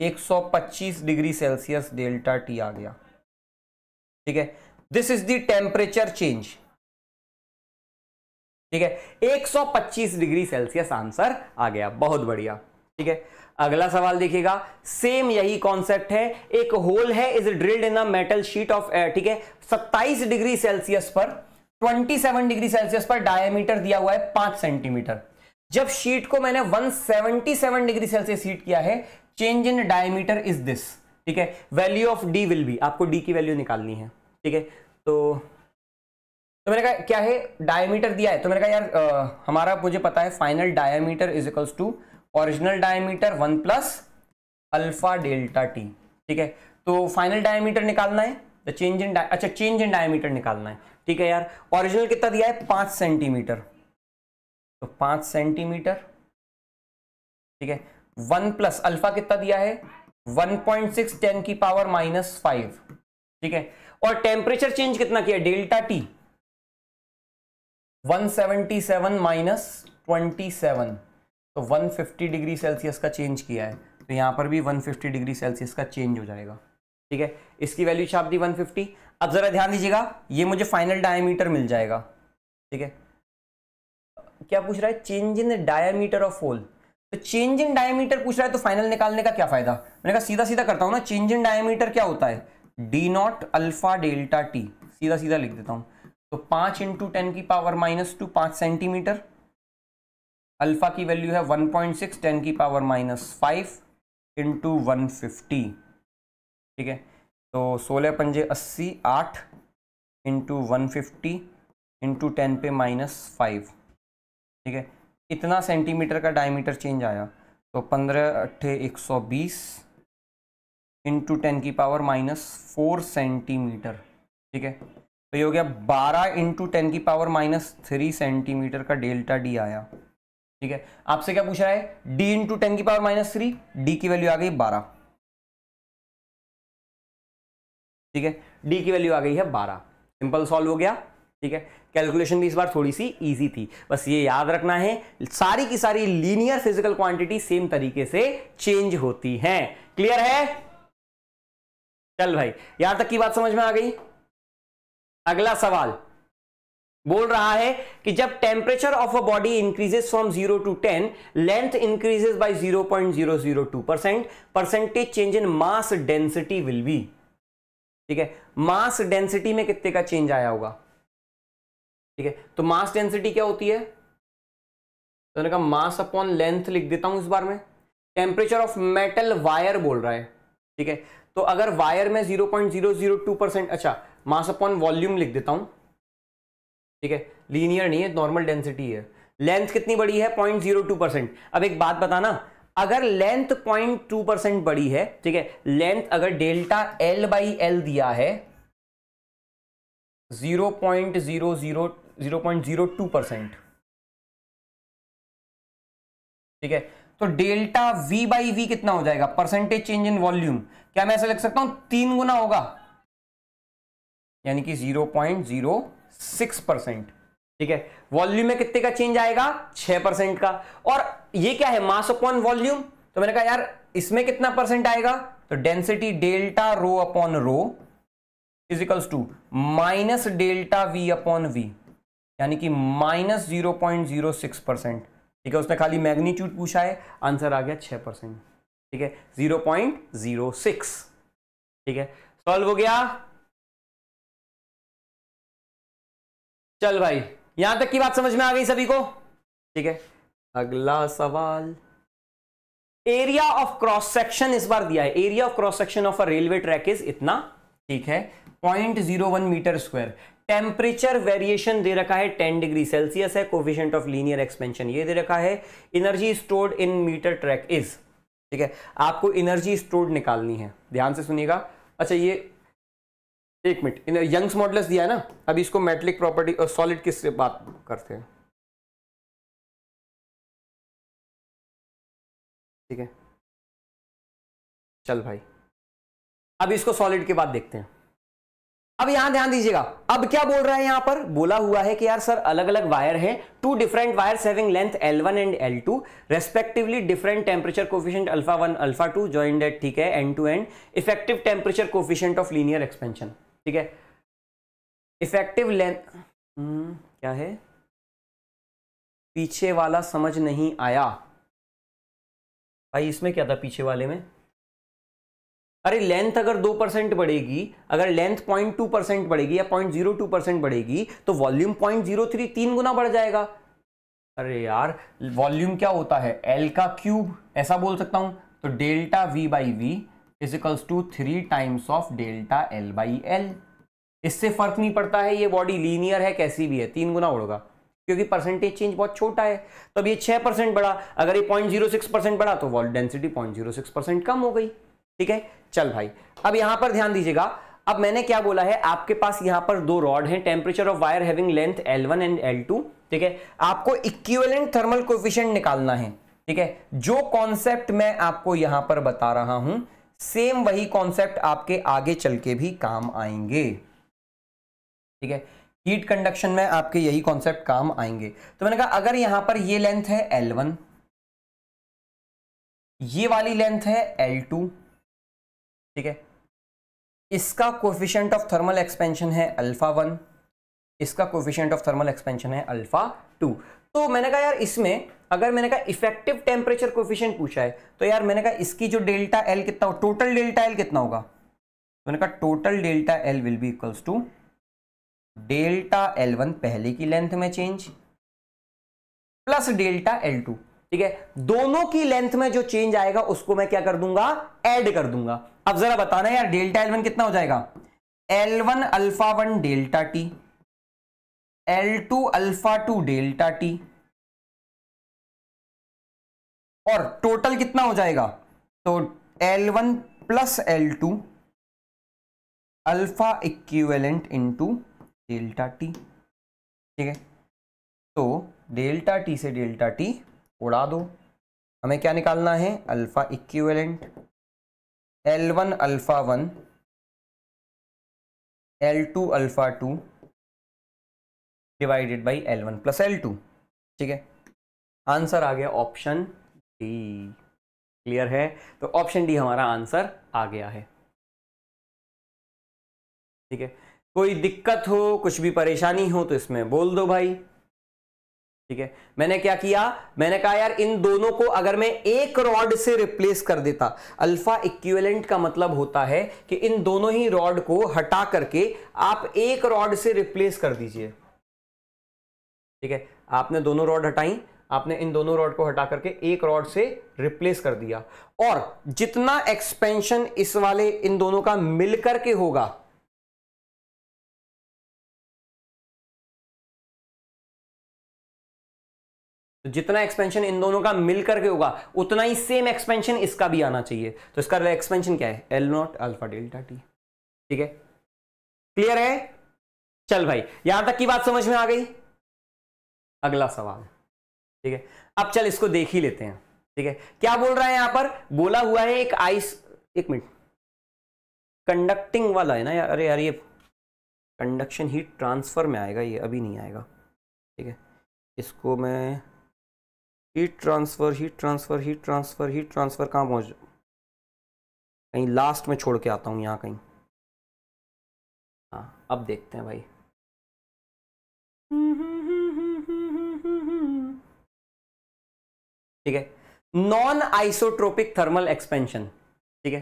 एक सौ पच्चीस डिग्री सेल्सियस डेल्टा टी आ गया ठीक है this is the temperature change ठीक है 125 डिग्री सेल्सियस आंसर आ गया बहुत बढ़िया ठीक है अगला सवाल देखिएगा सेम यही कॉन्सेप्ट है एक होल है is drilled in a metal sheet of air ठीक है 27 डिग्री सेल्सियस पर 27 डिग्री सेल्सियस पर डायमीटर दिया हुआ है पांच सेंटीमीटर जब शीट को मैंने 177 डिग्री सेल्सियस हीट किया है change in diameter is this ठीक है value of D will be आपको डी की वैल्यू निकालनी है ठीक है तो तो मैंने कहा क्या है डायमीटर दिया है तो मैंने कहा यार आ, हमारा मुझे पता है final diameter is equals to original diameter one plus alpha delta T ठीक है तो फाइनल डायमीटर निकालना है द चेंज इन अच्छा चेंज इन डायमीटर निकालना है ठीक है यार ओरिजिनल कितना दिया है पांच सेंटीमीटर तो पांच सेंटीमीटर ठीक है वन प्लस अल्फा कितना दिया है वन पॉइंट सिक्स टेन की पावर माइनस फाइव ठीक है और टेम्परेचर चेंज कितना किया delta T one seventy seven minus twenty seven तो 150 डिग्री सेल्सियस का चेंज किया है तो यहाँ पर भी 150 डिग्री सेल्सियस का चेंज हो जाएगा ठीक है इसकी वैल्यू छाप दी 150 अब ज़रा ध्यान दीजिएगा ये मुझे फाइनल डायमीटर मिल जाएगा ठीक है क्या पूछ रहा है change in diameter of hole तो चेंज इन डायमीटर पूछ रहा है तो फाइनल निकालने का क्या फायदा मैंने कहा सीधा सीधा करता हूँ ना चेंज इन डायमीटर क्या होता है D naught alpha delta T सीधा सीधा लिख देता हूँ तो पांच इंटू टेन की पावर माइनस टू पांच सेंटीमीटर अल्फा की वैल्यू है 1.6 पॉइंट सिक्स टेन की power minus five into one ठीक है तो सोलह पंजे अस्सी आठ into one fifty into ten पे माइनस फाइव ठीक है इतना सेंटीमीटर का डायमीटर चेंज आया तो पंद्रह अट्ठे एक सौ बीस इंटू टेन की पावर माइनस फोर सेंटीमीटर ठीक है तो ये हो गया बारह इंटू टेन की पावर माइनस थ्री सेंटीमीटर का डेल्टा डी आया ठीक है आपसे क्या पूछ रहा है डी इंटू टेन की पावर माइनस थ्री डी की वैल्यू आ गई बारह ठीक है डी की वैल्यू आ गई है बारह सिंपल सॉल्व हो गया ठीक है कैलकुलेशन भी इस बार थोड़ी सी इजी थी बस ये याद रखना है सारी की सारी लीनियर फिजिकल क्वांटिटी सेम तरीके से चेंज होती है क्लियर है चल भाई यहां तक की बात समझ में आ गई अगला सवाल बोल रहा है कि जब temperature of a body increases from zero to ten length increases by zero point zero zero two percent percentage change in mass density will be ठीक है मास डेंसिटी में कितने का चेंज आया होगा ठीक है तो मास डेंसिटी क्या होती है तो कहा मास अपॉन लेंथ लिख देता हूं इस बार में टेम्परेचर ऑफ मेटल वायर बोल रहा है ठीक है तो अगर वायर में zero point zero zero two percent अच्छा मास अपॉन वॉल्यूम लिख देता हूं ठीक है लीनियर नहीं है नॉर्मल डेंसिटी है लेंथ कितनी बड़ी है पॉइंट जीरो टू परसेंट अब एक बात बताना अगर लेंथ पॉइंट टू परसेंट बड़ी है ठीक है लेंथ अगर डेल्टा एल बाई एल दिया है zero point zero zero zero point zero two percent ठीक है तो डेल्टा वी बाई वी कितना हो जाएगा परसेंटेज चेंज इन वॉल्यूम क्या मैं ऐसा लिख सकता हूं तीन गुना होगा यानी कि zero point zero six percent ठीक है वॉल्यूम में कितने का चेंज आएगा छह परसेंट का और ये क्या है मास अपॉन वॉल्यूम तो मैंने कहा यार इसमें कितना परसेंट आएगा तो density delta rho upon rho equals to minus delta V upon V यानी कि minus zero point zero six percent ठीक है उसने खाली मैग्नीट्यूड पूछा है आंसर आ गया छह परसेंट ठीक है जीरो पॉइंट जीरो सिक्स ठीक है सॉल्व हो गया चल भाई यहां तक की बात समझ में आ गई सभी को ठीक है अगला सवाल एरिया ऑफ क्रॉस सेक्शन इस बार दिया है area of cross section of a railway track is इतना ठीक है point zero one metre square temperature variation दे रखा है टेन डिग्री सेल्सियस है कोविशेंट ऑफ लीनियर एक्सपेंशन ये दे रखा है energy stored in metre track is ठीक है आपको एनर्जी स्टोर्ड निकालनी है ध्यान से सुनिएगा अच्छा ये एक मिनट इन यंग्स मॉडल्स दिया है ना अब इसको मेटलिक प्रॉपर्टी और सॉलिड किस से बात करते हैं ठीक है चल भाई अब इसको सॉलिड के बाद देखते हैं अब यहां ध्यान दीजिएगा अब क्या बोल रहा है यहां पर बोला हुआ है कि यार सर अलग अलग वायर हैं two different wire having length L1 and L2 respectively different temperature coefficient alpha one alpha two joint ठीक है end to end effective temperature coefficient of linear expansion ठीक है इफेक्टिव हम्म, लेंथ क्या है पीछे वाला समझ नहीं आया भाई इसमें क्या था पीछे वाले में अरे लेंथ अगर दो परसेंट बढ़ेगी अगर लेंथ पॉइंट टू परसेंट बढ़ेगी या पॉइंट जीरो टू परसेंट बढ़ेगी तो वॉल्यूम पॉइंट जीरो थ्री तीन गुना बढ़ जाएगा अरे यार वॉल्यूम क्या होता है एल का क्यूब ऐसा बोल सकता हूं तो delta V by V equals to three times of delta L by L इससे फर्क नहीं पड़ता है ये बॉडी लीनियर है कैसी भी है तीन गुना उड़गा क्योंकि परसेंटेज चेंज बहुत छोटा है तो अब ये छह परसेंट बढ़ा अगर ये पॉइंट जीरो सिक्स परसेंट बढ़ा तो वॉल density point zero six percent कम हो गई ठीक है चल भाई अब यहां पर ध्यान दीजिएगा अब मैंने क्या बोला है आपके पास यहां पर दो रॉड हैं temperature of wire having length L1 and L2 ठीक है आपको इक्वेलेंट थर्मल कोफिशियंट निकालना है ठीक है जो कॉन्सेप्ट मैं आपको यहां पर बता रहा हूं सेम वही कॉन्सेप्ट आपके आगे चल के भी काम आएंगे ठीक है हीट कंडक्शन में आपके यही कॉन्सेप्ट काम आएंगे तो मैंने कहा अगर यहां पर ये लेंथ है L1 ये वाली लेंथ है L2 ठीक है इसका कोफिशेंट ऑफ थर्मल एक्सपेंशन है अल्फा वन इसका कोफिशियंट ऑफ थर्मल एक्सपेंशन है अल्फा टू तो मैंने कहा यार इसमें अगर मैंने कहा इफेक्टिव टेम्परेचर कोफिशियंट पूछा है तो यार मैंने कहा इसकी जो डेल्टा एल कितना हो टोटल डेल्टा एल कितना होगा मैंने कहा total delta L will be equals to delta L one पहले की लेंथ में change plus delta L two ठीक है दोनों की लेंथ में जो चेंज आएगा उसको मैं क्या कर दूंगा एड कर दूंगा अब जरा बताना यार डेल्टा एल वन कितना हो जाएगा L one alpha one delta T L two alpha two delta T और टोटल कितना हो जाएगा तो L one plus L two alpha equivalent into delta T ठीक है तो डेल्टा टी से डेल्टा टी उड़ा दो हमें क्या निकालना है alpha equivalent L one alpha one L two alpha two divided by L one plus L two ठीक है आंसर आ गया ऑप्शन डी क्लियर है तो ऑप्शन डी हमारा आंसर आ गया है ठीक है कोई दिक्कत हो कुछ भी परेशानी हो तो इसमें बोल दो भाई ठीक है मैंने क्या किया मैंने कहा यार इन दोनों को अगर मैं एक रॉड से रिप्लेस कर देता अल्फा इक्विवेलेंट का मतलब होता है कि इन दोनों ही रॉड को हटा करके आप एक रॉड से रिप्लेस कर दीजिए ठीक है आपने दोनों रॉड हटाई आपने इन दोनों रॉड को हटा करके एक रॉड से रिप्लेस कर दिया और जितना एक्सपेंशन इस वाले इन दोनों का मिलकर के होगा तो जितना एक्सपेंशन इन दोनों का मिलकर के होगा उतना ही सेम एक्सपेंशन इसका भी आना चाहिए तो इसका एक्सपेंशन क्या है L naught alpha delta T ठीक है क्लियर है चल भाई यहां तक की बात समझ में आ गई अगला सवाल ठीक है अब चल इसको देख ही लेते हैं ठीक है क्या बोल रहा है यहाँ पर बोला हुआ है एक आइस एक मिनट कंडक्टिंग वाला है ना यार अरे यार ये कंडक्शन हीट ट्रांसफ़र में आएगा ये अभी नहीं आएगा ठीक है इसको मैं heat transfer heat transfer heat transfer heat transfer कहाँ पहुँच कहीं लास्ट में छोड़ के आता हूँ यहाँ कहीं हाँ अब देखते हैं भाई ठीक है नॉन आइसोट्रोपिक थर्मल एक्सपेंशन ठीक है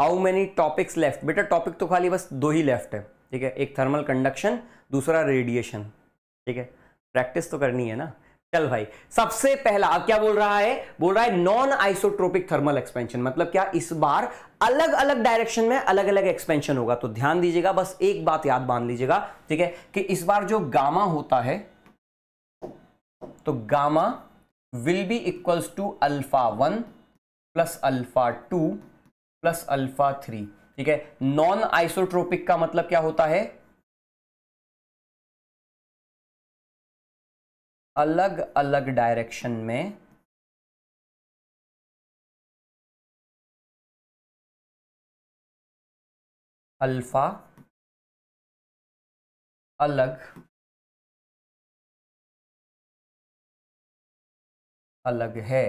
हाउ मेनी टॉपिक्स लेफ्ट बेटा टॉपिक तो खाली बस दो ही लेफ्ट है ठीक है एक थर्मल कंडक्शन दूसरा रेडिएशन ठीक है प्रैक्टिस तो करनी है ना चल भाई सबसे पहला अब क्या बोल रहा है बोल रहा है नॉन आइसोट्रोपिक थर्मल एक्सपेंशन मतलब क्या इस बार अलग अलग डायरेक्शन में अलग अलग एक्सपेंशन होगा तो ध्यान दीजिएगा बस एक बात याद बांध लीजिएगा ठीक है कि इस बार जो गामा होता है तो gamma will be equals to alpha one plus alpha two plus alpha three ठीक है नॉन आइसोट्रोपिक का मतलब क्या होता है अलग अलग डायरेक्शन में अल्फा अलग अलग है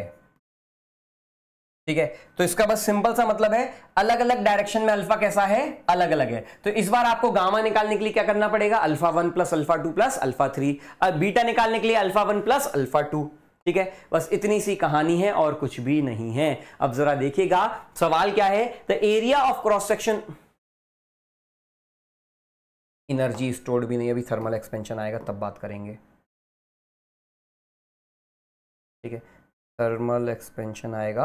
ठीक है तो इसका बस सिंपल सा मतलब है अलग अलग डायरेक्शन में अल्फा कैसा है अलग अलग है तो इस बार आपको गामा निकालने के लिए क्या करना पड़ेगा alpha one plus alpha two plus alpha three और बीटा निकालने के लिए alpha one plus alpha two ठीक है बस इतनी सी कहानी है और कुछ भी नहीं है अब जरा देखिएगा सवाल क्या है the area of cross section energy stored भी नहीं अभी थर्मल एक्सपेंशन आएगा तब बात करेंगे ठीक है थर्मल एक्सपेंशन आएगा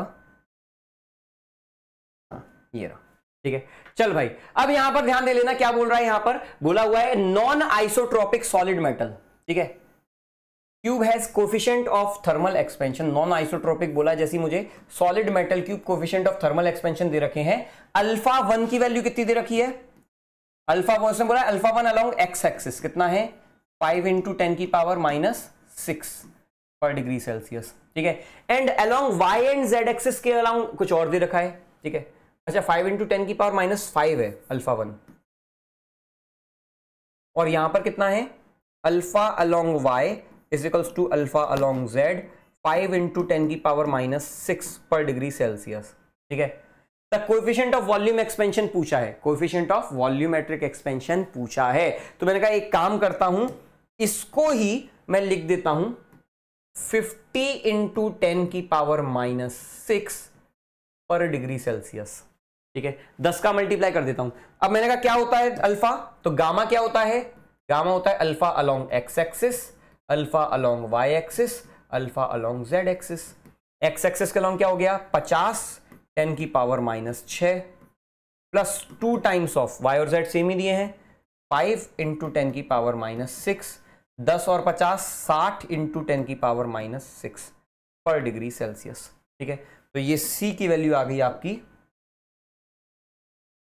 ये रहा ठीक है चल भाई अब यहां पर ध्यान दे लेना क्या बोल रहा है यहां पर बोला हुआ है नॉन आइसोट्रॉपिक सॉलिड मेटल ठीक है cube has coefficient of thermal expansion non isotropic बोला जैसी मुझे solid metal cube coefficient of thermal expansion दे रखे हैं अल्फा वन की वैल्यू कितनी दे रखी है अल्फा वन से बोला alpha one along X axis कितना है फाइव इंटू टेन की पावर माइनस सिक्स पर डिग्री सेल्सियस ठीक है and along Y and Z axis के अलाउंग कुछ और दे रखा है ठीक है अच्छा फाइव इंटू टेन की पावर माइनस फाइव है अल्फा वन और यहां पर कितना है alpha along Y is equals to alpha along Z five into ten की पावर माइनस सिक्स पर डिग्री सेल्सियस ठीक है the coefficient of volume expansion पूछा है कोफिशियंट ऑफ वॉल्यूमेट्रिक एक्सपेंशन पूछा है तो मैंने कहा एक काम करता हूं इसको ही मैं लिख देता हूं 50 इंटू टेन की पावर माइनस सिक्स पर डिग्री सेल्सियस ठीक है 10 का मल्टीप्लाई कर देता हूं अब मैंने कहा क्या होता है अल्फा तो गामा क्या होता है गामा होता है alpha along X axis alpha along Y axis alpha along Z axis X axis के अलोंग क्या हो गया 50 10 की पावर माइनस छ plus two times of Y और जेड सेम ही दिए हैं फाइव इंटू टेन की पावर माइनस सिक्स दस और पचास साठ इंटू टेन की पावर माइनस सिक्स पर डिग्री सेल्सियस ठीक है तो ये सी की वैल्यू आ गई आपकी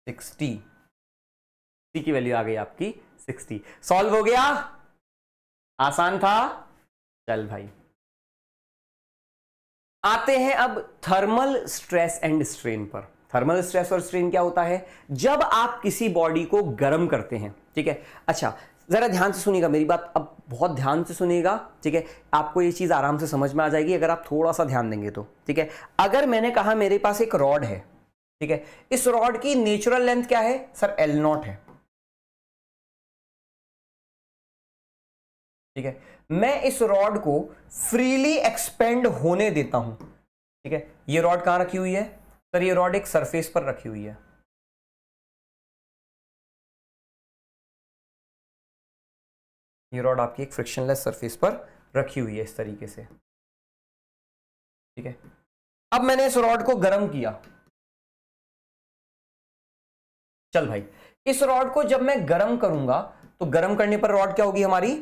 सिक्सटी सी की वैल्यू आ गई आपकी सिक्सटी सॉल्व हो गया आसान था चल भाई आते हैं अब थर्मल स्ट्रेस एंड स्ट्रेन पर थर्मल स्ट्रेस और स्ट्रेन क्या होता है जब आप किसी बॉडी को गर्म करते हैं ठीक है अच्छा ज़रा ध्यान से सुनिएगा मेरी बात अब बहुत ध्यान से सुनिएगा ठीक है आपको ये चीज़ आराम से समझ में आ जाएगी अगर आप थोड़ा सा ध्यान देंगे तो ठीक है अगर मैंने कहा मेरे पास एक रॉड है ठीक है इस रॉड की नेचुरल लेंथ क्या है सर एल नॉट है ठीक है मैं इस रॉड को फ्रीली एक्सपेंड होने देता हूं ठीक है ये रॉड कहां रखी हुई है सर ये रॉड एक सरफेस पर रखी हुई है ये रॉड आपकी एक फ्रिक्शनलेस सरफेस पर रखी हुई है इस तरीके से ठीक है अब मैंने इस रॉड को गर्म किया चल भाई इस रॉड को जब मैं गर्म करूंगा तो गर्म करने पर रॉड क्या होगी हमारी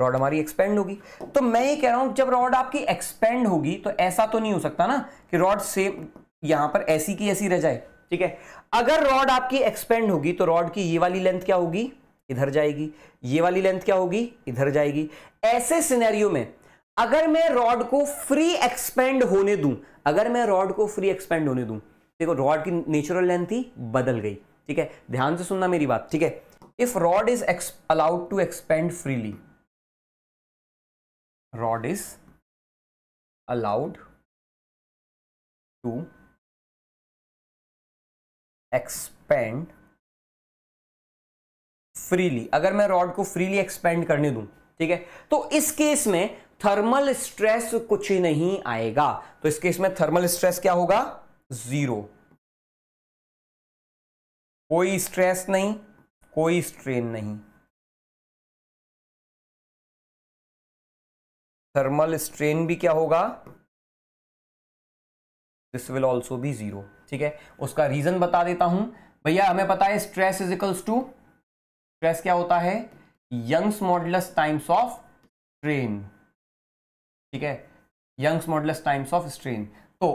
रॉड हमारी एक्सपेंड होगी तो मैं ये कह रहा हूं जब रॉड आपकी एक्सपेंड होगी तो ऐसा तो नहीं हो सकता ना कि रॉड सेम यहां पर ऐसी की ऐसी रह जाए ठीक है अगर रॉड आपकी एक्सपेंड होगी तो रॉड की ये वाली लेंथ क्या होगी इधर जाएगी ये वाली लेंथ क्या होगी इधर जाएगी ऐसे सिनेरियो में अगर मैं रॉड को फ्री एक्सपेंड होने दूं अगर मैं रॉड को फ्री एक्सपेंड होने दूं देखो रॉड की नेचुरल लेंथ ही बदल गई ठीक है ध्यान से सुनना मेरी बात ठीक है if rod is allowed to expand freely rod is allowed to expand freely अगर मैं रॉड को फ्रीली एक्सपेंड करने दूं ठीक है तो इस केस में थर्मल स्ट्रेस कुछ नहीं आएगा तो इस केस में थर्मल स्ट्रेस क्या होगा जीरो कोई स्ट्रेस नहीं कोई स्ट्रेन नहीं थर्मल स्ट्रेन भी क्या होगा दिस विल ऑल्सो भी जीरो ठीक है उसका रीजन बता देता हूं भैया हमें पता है stress is equals to stress क्या होता है Young's modulus times of strain ठीक है Young's modulus times of strain तो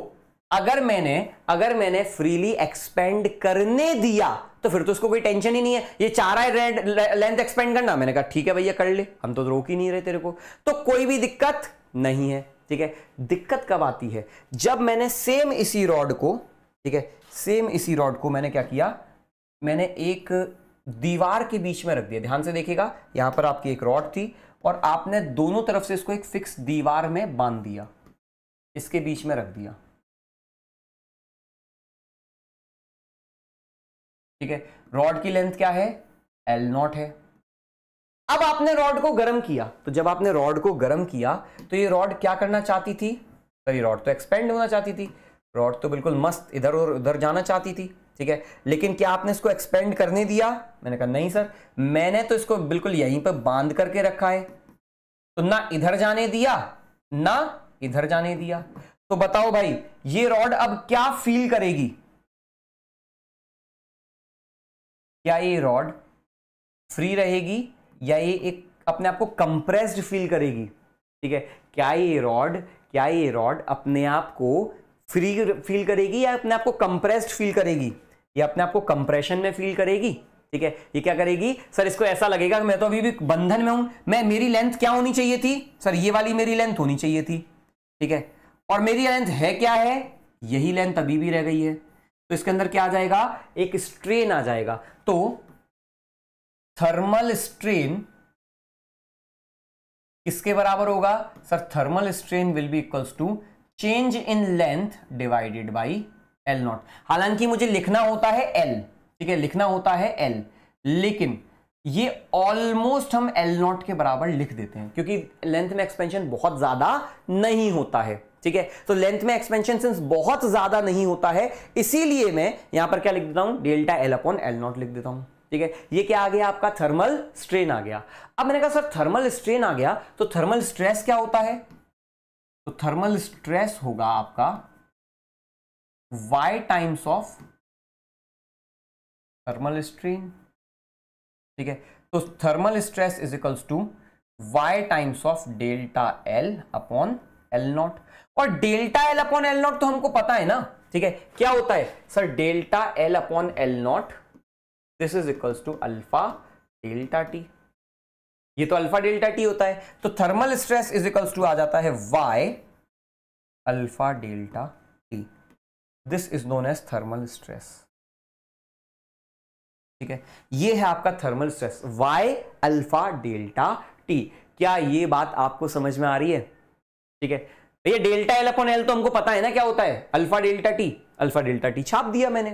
अगर मैंने अगर मैंने फ्रीली एक्सपेंड करने दिया तो फिर तो उसको कोई टेंशन ही नहीं है ये चाह रहा है रेड लेंथ एक्सपेंड करना मैंने कहा ठीक है भैया कर ले हम तो रोक ही नहीं रहे तेरे को तो कोई भी दिक्कत नहीं है ठीक है दिक्कत कब आती है जब मैंने सेम इसी रॉड को ठीक है सेम इसी रॉड को मैंने क्या किया मैंने एक दीवार के बीच में रख दिया ध्यान से देखिएगा यहां पर आपकी एक रॉड थी और आपने दोनों तरफ से इसको एक फिक्स दीवार में बांध दिया इसके बीच में रख दिया ठीक है रॉड की लेंथ क्या है एल नॉट है अब आपने रॉड को गर्म किया तो जब आपने रॉड को गर्म किया तो ये रॉड क्या करना चाहती थी सॉरी रॉड तो एक्सपेंड होना चाहती थी रॉड तो बिल्कुल मस्त इधर और उधर जाना चाहती थी ठीक है लेकिन क्या आपने इसको एक्सपेंड करने दिया मैंने कहा नहीं सर मैंने तो इसको बिल्कुल यहीं पर बांध करके रखा है तो ना इधर जाने दिया ना इधर जाने दिया तो बताओ भाई ये रॉड अब क्या फील करेगी क्या ये रॉड फ्री रहेगी या ये एक अपने आप को कंप्रेस्ड फील करेगी ठीक है क्या ये रॉड क्या ये रॉड अपने आप को फ्री फील करेगी या अपने आप को कंप्रेस्ड फील करेगी ये अपने आप को कंप्रेशन में फील करेगी ठीक है ये क्या करेगी सर इसको ऐसा लगेगा कि मैं तो अभी भी बंधन में हूं मैं मेरी लेंथ क्या होनी चाहिए थी सर ये वाली मेरी लेंथ होनी चाहिए थी ठीक है और मेरी लेंथ है क्या है यही लेंथ अभी भी रह गई है तो इसके अंदर क्या आ जाएगा एक स्ट्रेन आ जाएगा तो थर्मल स्ट्रेन किसके बराबर होगा sir thermal strain will be equals to change in length divided by L naught हालांकि मुझे लिखना होता है एल ठीक है लिखना होता है एल लेकिन ये ऑलमोस्ट हम एल नॉट के बराबर लिख देते हैं क्योंकि लेंथ में एक्सपेंशन बहुत ज्यादा नहीं होता है ठीक है तो लेंथ में एक्सपेंशन सिंस बहुत ज्यादा नहीं होता है इसीलिए मैं यहां पर क्या लिख देता हूं delta L upon L naught लिख देता हूं ठीक है ये क्या आ गया आपका थर्मल स्ट्रेन आ गया अब मैंने कहा सर थर्मल स्ट्रेन आ गया तो थर्मल स्ट्रेस क्या होता है तो थर्मल स्ट्रेस होगा आपका y times of thermal strain ठीक है तो thermal stress is equals to y times of delta l upon L naught और delta L upon L naught तो हमको पता है ना ठीक है क्या होता है sir delta L upon L naught this is equals to alpha delta T ये तो अल्फा डेल्टा टी होता है तो thermal stress is equals to आ जाता है Y alpha delta this is known as thermal stress ठीक है ये है आपका thermal stress Y alpha delta T क्या ये बात आपको समझ में आ रही है ठीक है ये डेल्टा एल अपॉन एल तो हमको पता है ना क्या होता है alpha delta T alpha delta T छाप दिया मैंने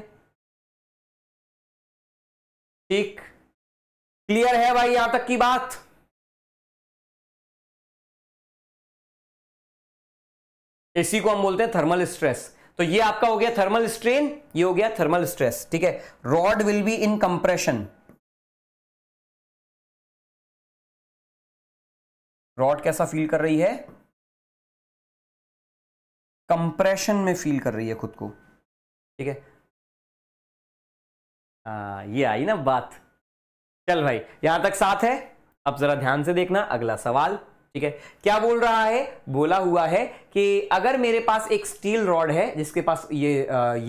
ठीक क्लियर है भाई यहां तक की बात इसी को हम बोलते हैं थर्मल स्ट्रेस तो ये आपका हो गया थर्मल स्ट्रेन ये हो गया थर्मल स्ट्रेस ठीक है rod will be in compression rod कैसा फील कर रही है कंप्रेशन में फील कर रही है खुद को ठीक है ये आई ना बात चल भाई यहां तक साथ है अब जरा ध्यान से देखना अगला सवाल ठीक है क्या बोल रहा है बोला हुआ है कि अगर मेरे पास एक स्टील रॉड है जिसके पास ये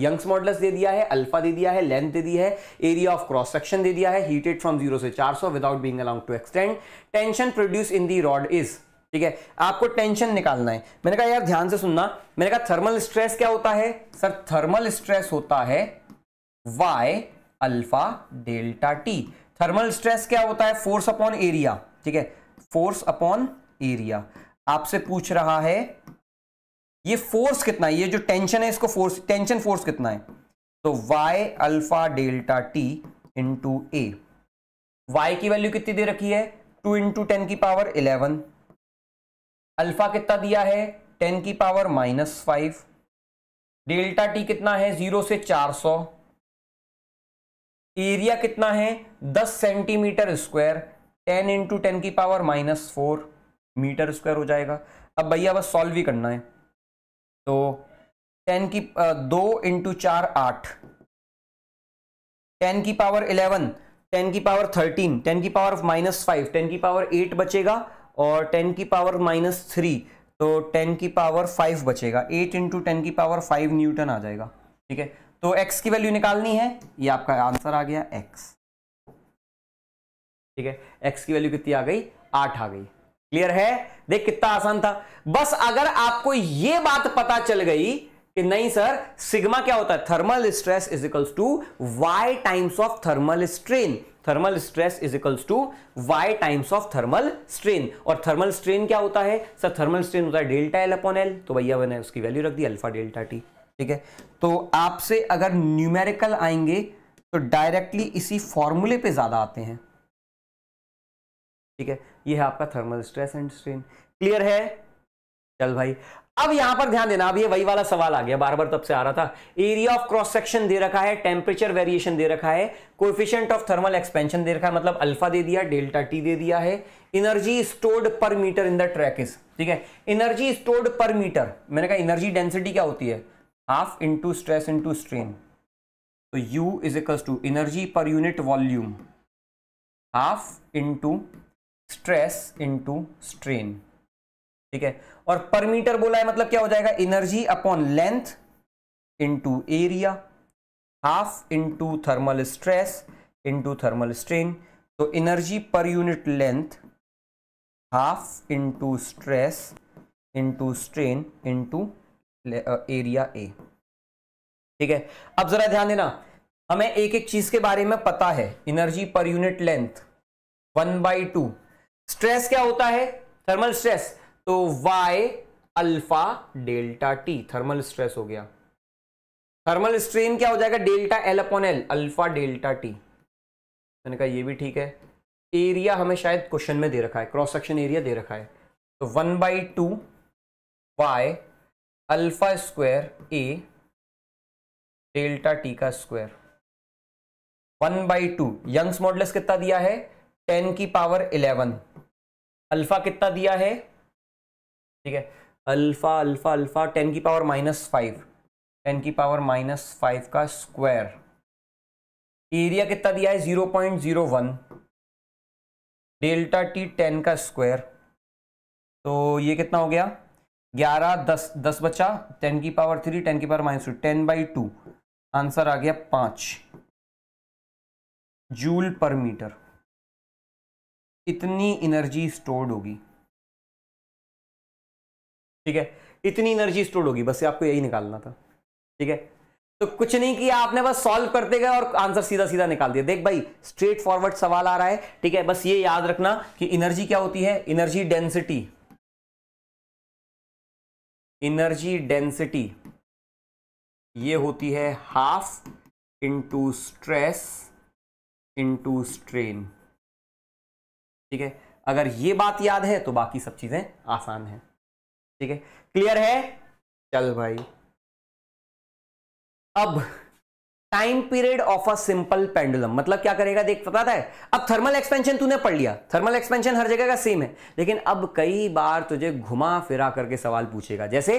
यंग्स मॉडल्स दे दिया है अल्फा दे दिया है लेंथ दे दी है एरिया ऑफ क्रॉस सेक्शन दे दिया है हीटेड फ्रॉम जीरो से सौ without being allowing to extend tension produce in the rod is ठीक है आपको टेंशन निकालना है मैंने कहा यार ध्यान से सुनना मैंने कहा थर्मल स्ट्रेस क्या होता है सर थर्मल स्ट्रेस होता है Y alpha delta T thermal stress क्या होता है फोर्स अपॉन एरिया ठीक है फोर्स अपॉन एरिया आपसे पूछ रहा है ये फोर्स कितना है ये जो टेंशन है इसको फोर्स टेंशन फोर्स कितना है तो y alpha delta t into A Y की वैल्यू कितनी दे रखी है टू इंटू टेन की पावर इलेवन अल्फा कितना दिया है टेन की power minus five delta T कितना है जीरो से चार सौ एरिया कितना है दस centimetre square ten into ten की power minus four metre square हो जाएगा अब भैया बस सॉल्व ही करना है तो टेन की दो इंटू चार आठ टेन की पावर इलेवन टेन की पावर थर्टीन टेन की पावर माइनस फाइव टेन की पावर एट बचेगा और टेन की पावर माइनस थ्री तो टेन की पावर फाइव बचेगा एट इंटू टेन की पावर फाइव न्यूटन आ जाएगा ठीक है तो एक्स की वैल्यू निकालनी है ये आपका आंसर आ गया एक्स ठीक है एक्स की वैल्यू कितनी आ गई आठ आ गई क्लियर है देख कितना आसान था बस अगर आपको यह बात पता चल गई कि नहीं सर सिग्मा क्या होता है thermal stress is equals to Y times of thermal strain thermal stress is equals to Y times of thermal strain और थर्मल स्ट्रेन क्या होता है सर थर्मल स्ट्रेन होता है डेल्टा एल अपॉन एल तो भैया मैंने उसकी वैल्यू रख दी अल्फा डेल्टा टी ठीक है तो आपसे अगर न्यूमेरिकल आएंगे तो डायरेक्टली इसी फॉर्मूले पे ज्यादा आते हैं ठीक है ये है आपका thermal stress and strain clear है चल भाई अब यहां पर ध्यान देना अब ये वही वाला सवाल आ गया बार बार तब से आ रहा था एरिया ऑफ क्रॉस सेक्शन दे रखा है टेम्परेचर वेरिएशन दे रखा है कोफिशियंट ऑफ थर्मल एक्सपेंशन दे रखा है मतलब अल्फा दे दिया डेल्टा टी दे दिया है energy stored per metre in the track is ठीक है इनर्जी स्टोर्ड पर मीटर मैंने कहा इनर्जी डेंसिटी क्या होती है half into stress into strain तो U is equals to energy per unit volume half into stress into strain ठीक है और पर मीटर बोला है मतलब क्या हो जाएगा energy upon length into area half into thermal stress into thermal strain तो energy per unit length half into stress into strain into area A ठीक है अब जरा ध्यान देना हमें एक एक चीज के बारे में पता है energy per unit length one by two stress क्या होता है थर्मल स्ट्रेस तो Y alpha delta T thermal stress हो गया थर्मल स्ट्रेन क्या हो जाएगा delta L upon L alpha delta T मैंने कहा ये भी ठीक है एरिया हमें शायद क्वेश्चन में दे रखा है क्रॉस सेक्शन एरिया दे रखा है तो one by two Y alpha square A delta T का square one by two Young's modulus कितना दिया है टेन की पावर इलेवन अल्फा कितना दिया है ठीक है अल्फा अल्फा अल्फा टेन की पावर माइनस फाइव टेन की पावर माइनस फाइव का स्क्वायर एरिया कितना दिया है zero point zero one delta T ten का स्क्वायर तो ये कितना हो गया ग्यारह दस दस बचा टेन की पावर थ्री टेन की power minus two ten by two answer आ गया पाँच जूल पर मीटर इतनी एनर्जी स्टोर्ड होगी ठीक है इतनी एनर्जी स्टोर्ड होगी बस आपको यही निकालना था ठीक है तो कुछ नहीं किया आपने बस सॉल्व करते गए और आंसर सीधा सीधा निकाल दिया देख भाई स्ट्रेट फॉरवर्ड सवाल आ रहा है ठीक है बस ये याद रखना कि एनर्जी क्या होती है एनर्जी डेंसिटी एनर्जी डेंसिटी ये होती है half into stress into strain ठीक है अगर ये बात याद है तो बाकी सब चीज़ें आसान है ठीक है क्लियर है चल भाई अब time period of a simple pendulum मतलब क्या करेगा देख था है अब थर्मल एक्सपेंशन तूने पढ़ लिया थर्मल एक्सपेंशन हर जगह का सेम है लेकिन अब कई बार तुझे घुमा फिरा करके सवाल पूछेगा जैसे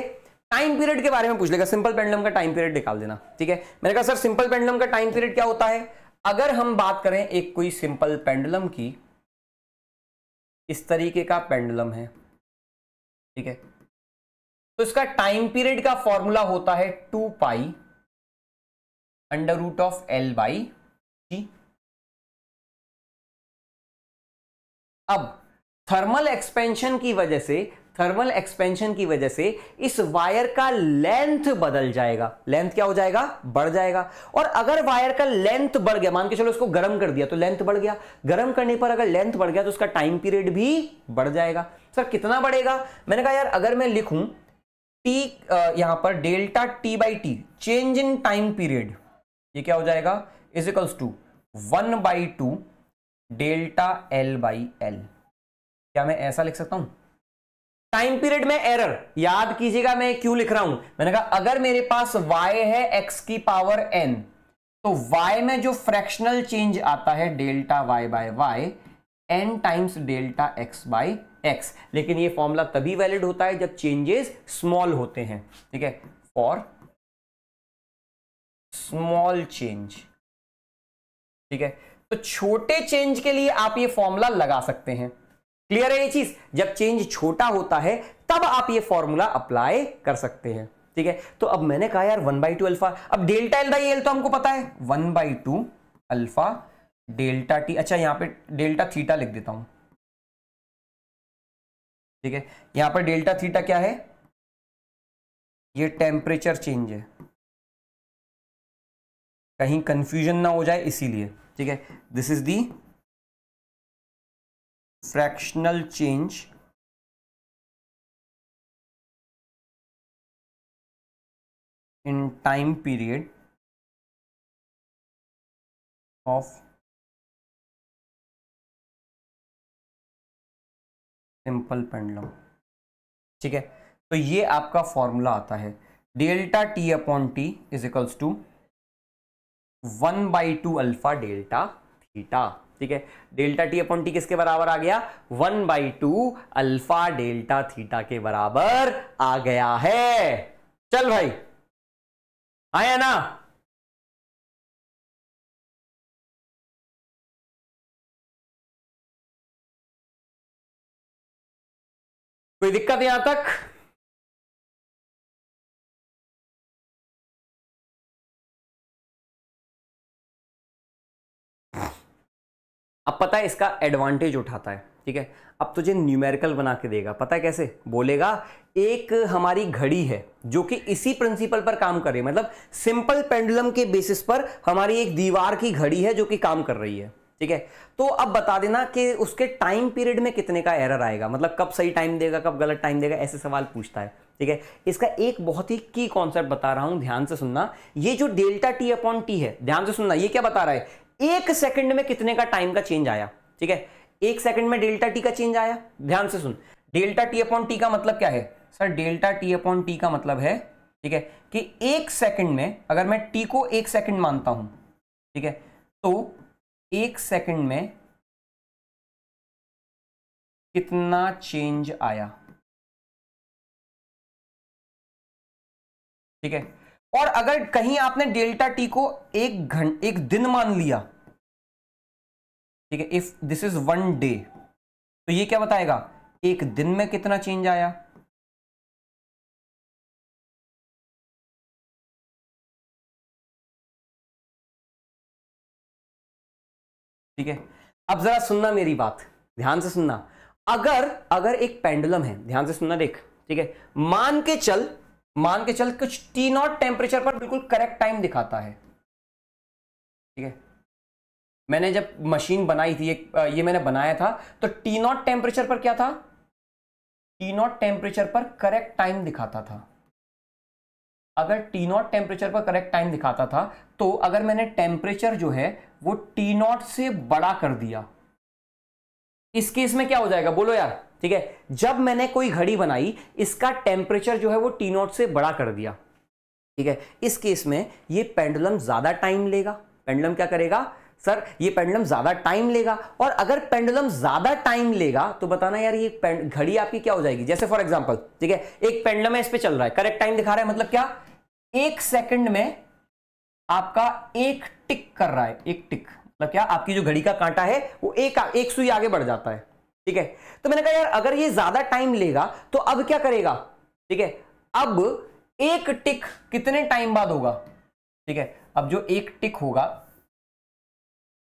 टाइम पीरियड के बारे में पूछ लेगा सिंपल पेंडुलम का टाइम पीरियड निकाल देना ठीक है मैंने कहा सर सिंपल पेंडुलम का टाइम पीरियड क्या होता है अगर हम बात करें एक कोई सिंपल पेंडुलम की इस तरीके का पेंडुलम है ठीक है तो इसका टाइम पीरियड का फॉर्मूला होता है two pi under root of L by T अब थर्मल एक्सपेंशन की वजह से थर्मल एक्सपेंशन की वजह से इस वायर का लेंथ बदल जाएगा लेंथ क्या हो जाएगा बढ़ जाएगा और अगर वायर का लेंथ बढ़ गया मान के चलो इसको गर्म कर दिया तो लेंथ बढ़ गया गर्म करने पर अगर लेंथ बढ़ गया तो उसका टाइम पीरियड भी बढ़ जाएगा सर कितना बढ़ेगा मैंने कहा यार अगर मैं लिखूं टी यहां पर delta T by T change in time period ये क्या हो जाएगा is equals to one by two delta L by L क्या मैं ऐसा लिख सकता हूं टाइम पीरियड में एरर याद कीजिएगा मैं क्यों लिख रहा हूं मैंने कहा अगर मेरे पास y है x की पावर n तो y में जो फ्रैक्शनल चेंज आता है delta y by y n times delta x by x लेकिन ये फॉर्मूला तभी वैलिड होता है जब चेंजेस स्मॉल होते हैं ठीक है फॉर स्मॉल चेंज ठीक है तो छोटे चेंज के लिए आप ये फॉर्मूला लगा सकते हैं क्लियर है ये चीज जब चेंज छोटा होता है तब आप ये फॉर्मूला अप्लाई कर सकते हैं ठीक है तो अब मैंने कहा यार वन बाई टू अल्फा अब डेल्टा एल बाई एल तो हमको पता है one by two alpha delta T अच्छा यहां पे डेल्टा थीटा लिख देता हूं ठीक है यहां पर डेल्टा थीटा क्या है ये टेम्परेचर चेंज है कहीं कंफ्यूजन ना हो जाए इसीलिए ठीक है this is the fractional change in time period of simple pendulum ठीक है तो ये आपका फॉर्मूला आता है delta T upon T is equals to one by two alpha delta theta ठीक है डेल्टा टी अपॉन टी किसके बराबर आ गया one by two alpha delta theta के बराबर आ गया है चल भाई आया ना कोई दिक्कत यहां तक अब पता है इसका एडवांटेज उठाता है ठीक है अब तुझे न्यूमेरिकल बना के देगा पता है कैसे बोलेगा एक हमारी घड़ी है जो कि इसी प्रिंसिपल पर काम कर रही है मतलब सिंपल पेंडुलम के बेसिस पर हमारी एक दीवार की घड़ी है जो कि काम कर रही है ठीक है तो अब बता देना कि उसके टाइम पीरियड में कितने का एरर आएगा मतलब कब सही टाइम देगा कब गलत टाइम देगा ऐसे सवाल पूछता है ठीक है इसका एक बहुत ही की कॉन्सेप्ट बता रहा हूं ध्यान से सुनना ये जो डेल्टा टी अपॉन टी है ध्यान से सुनना ये क्या बता रहा है एक सेकंड में कितने का टाइम का चेंज आया ठीक है एक सेकंड में डेल्टा टी का चेंज आया ध्यान से सुन डेल्टा टी अपॉन टी का मतलब क्या है sir delta T upon T का मतलब है ठीक है कि एक सेकंड में अगर मैं टी को एक सेकंड मानता हूं ठीक है तो एक सेकंड में कितना चेंज आया ठीक है और अगर कहीं आपने डेल्टा टी को एक घंटे एक दिन मान लिया ठीक है if this is one day तो ये क्या बताएगा एक दिन में कितना चेंज आया ठीक है अब जरा सुनना मेरी बात ध्यान से सुनना अगर अगर एक पेंडुलम है ध्यान से सुनना देख ठीक है मान के चल मान के चल कुछ टी नॉट टेम्परेचर पर बिल्कुल करेक्ट टाइम दिखाता है ठीक है मैंने जब मशीन बनाई थी एक ये मैंने बनाया था तो टी नॉट टेम्परेचर पर क्या था टी नॉट टेम्परेचर पर करेक्ट टाइम दिखाता था अगर टी नॉट टेम्परेचर पर करेक्ट टाइम दिखाता था तो अगर मैंने टेम्परेचर जो है वो टी नॉट से बड़ा कर दिया इस केस में क्या हो जाएगा बोलो यार ठीक है जब मैंने कोई घड़ी बनाई इसका टेम्परेचर जो है वो टी नॉट से बड़ा कर दिया ठीक है इस केस में ये पेंडुलम ज़्यादा टाइम लेगा पेंडुलम क्या करेगा सर ये पेंडुलम ज़्यादा टाइम लेगा और अगर पेंडुलम ज़्यादा टाइम लेगा तो बताना यार ये घड़ी आपकी क्या हो जाएगी जैसे फॉर एग्जाम्पल ठीक है एक पेंडुलम है इस पर चल रहा है करेक्ट टाइम दिखा रहा है मतलब क्या एक सेकंड में आपका एक टिक कर रहा है एक टिक मतलब क्या आपकी जो घड़ी का कांटा है वो एक एक सुई आगे बढ़ जाता है ठीक है तो मैंने कहा यार अगर ये ज्यादा टाइम लेगा तो अब क्या करेगा ठीक है अब एक टिक कितने टाइम बाद होगा ठीक है अब जो एक टिक होगा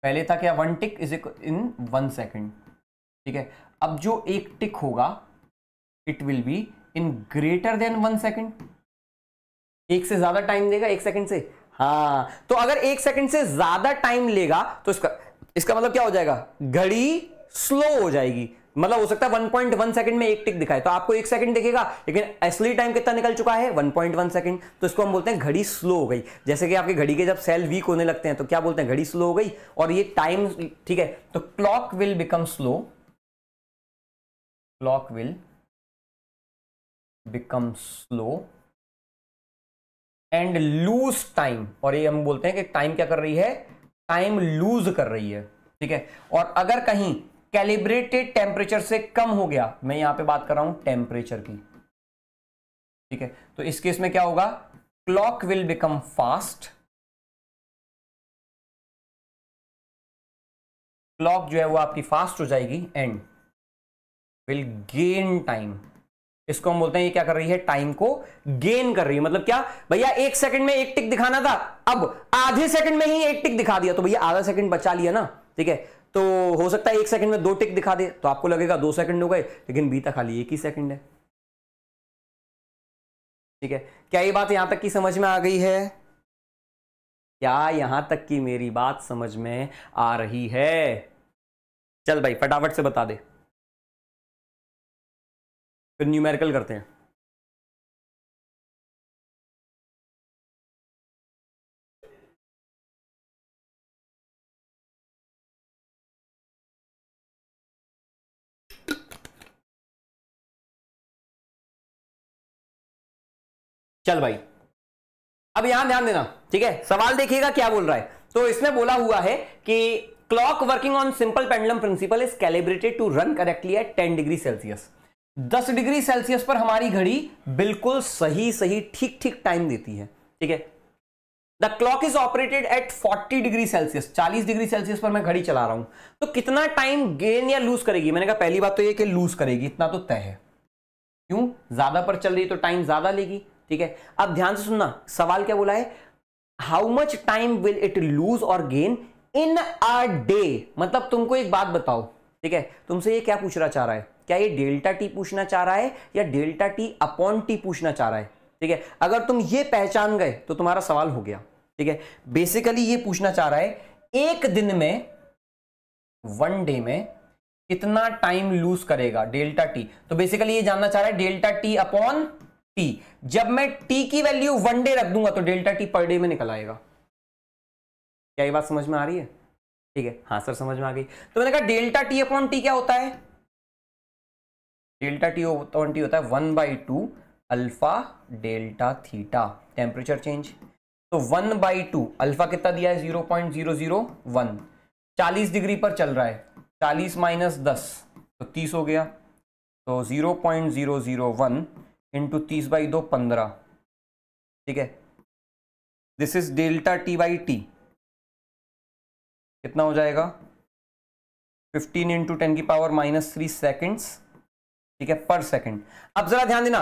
पहले था क्या one tick is in one second ठीक है अब जो एक टिक होगा it will be in greater than one second एक से ज्यादा टाइम देगा एक सेकंड से हाँ तो अगर एक सेकंड से ज्यादा टाइम लेगा तो इसका इसका मतलब क्या हो जाएगा घड़ी स्लो हो जाएगी मतलब हो सकता है 1.1 सेकंड में एक टिक दिखाए तो आपको एक सेकंड दिखेगा लेकिन असली टाइम कितना निकल चुका है 1.1 सेकंड तो इसको हम बोलते हैं घड़ी स्लो हो गई जैसे कि आपके घड़ी के जब सेल वीक होने लगते हैं तो क्या बोलते हैं घड़ी स्लो हो गई और ये टाइम ठीक है तो clock will become slow clock will become slow and lose time और ये हम बोलते हैं कि टाइम क्या कर रही है टाइम लूज कर रही है ठीक है और अगर कहीं कैलिब्रेटेड टेम्परेचर से कम हो गया मैं यहां पे बात कर रहा हूं टेम्परेचर की ठीक है तो इस केस में क्या होगा clock will become fast clock जो है वो आपकी फास्ट हो जाएगी एंड विल गेन टाइम इसको हम बोलते हैं ये क्या कर रही है टाइम को गेन कर रही है मतलब क्या भैया एक सेकंड में एक टिक दिखाना था अब आधे सेकंड में ही एक टिक दिखा दिया तो भैया आधा सेकंड बचा लिया ना ठीक है तो हो सकता है एक सेकंड में दो टिक दिखा दे तो आपको लगेगा दो सेकंड हो गए लेकिन बीता खाली एक ही सेकंड है ठीक है क्या ये बात यहां तक की समझ में आ गई है क्या यहां तक की मेरी बात समझ में आ रही है चल भाई फटाफट से बता दे फिर न्यूमेरिकल करते हैं चल भाई अब यहां ध्यान देना ठीक है सवाल देखिएगा क्या बोल रहा है तो इसमें बोला हुआ है कि clock working on simple pendulum principle is calibrated to run correctly at 10 degree Celsius 10 degree Celsius पर हमारी घड़ी बिल्कुल सही सही ठीक ठीक टाइम देती है ठीक है the clock is operated at 40 degree Celsius 40 degree Celsius पर मैं घड़ी चला रहा हूं तो कितना टाइम गेन या लूज करेगी मैंने कहा पहली बात तो यह कि लूज करेगी इतना तो तय है क्यों ज्यादा पर चल रही तो टाइम ज्यादा लेगी ठीक है अब ध्यान से सुनना सवाल क्या बोला है how much time will it lose और गेन इन अ डे मतलब तुमको एक बात बताओ ठीक है तुमसे ये क्या पूछना चाह रहा है क्या ये डेल्टा टी पूछना चाह रहा है या डेल्टा टी अपॉन टी पूछना चाह रहा है ठीक है अगर तुम ये पहचान गए तो तुम्हारा सवाल हो गया ठीक है बेसिकली ये पूछना चाह रहा है एक दिन में वन डे में कितना टाइम लूज करेगा डेल्टा टी तो बेसिकली ये जानना चाह रहा है डेल्टा टी अपॉन टी जब मैं टी की वैल्यू वन डे रख दूंगा तो डेल्टा टी पर डे में निकल आएगा क्या ये बात समझ में आ रही है ठीक है हाँ सर समझ में आ गई तो मैंने कहा डेल्टा टी अपॉन टी क्या होता है डेल्टा टी अपॉन टी होता है one by two alpha delta theta temperature change तो वन बाई टू अल्फा कितना दिया है zero point zero zero one चालीस डिग्री पर चल रहा है चालीस माइनस दस तो तीस हो गया तो zero point zero zero one into तीस बाई दो पंद्रह ठीक है this is delta T by T कितना हो जाएगा फिफ्टीन इंटू टेन की पावर माइनस थ्री सेकेंड्स ठीक है पर सेकेंड अब जरा ध्यान देना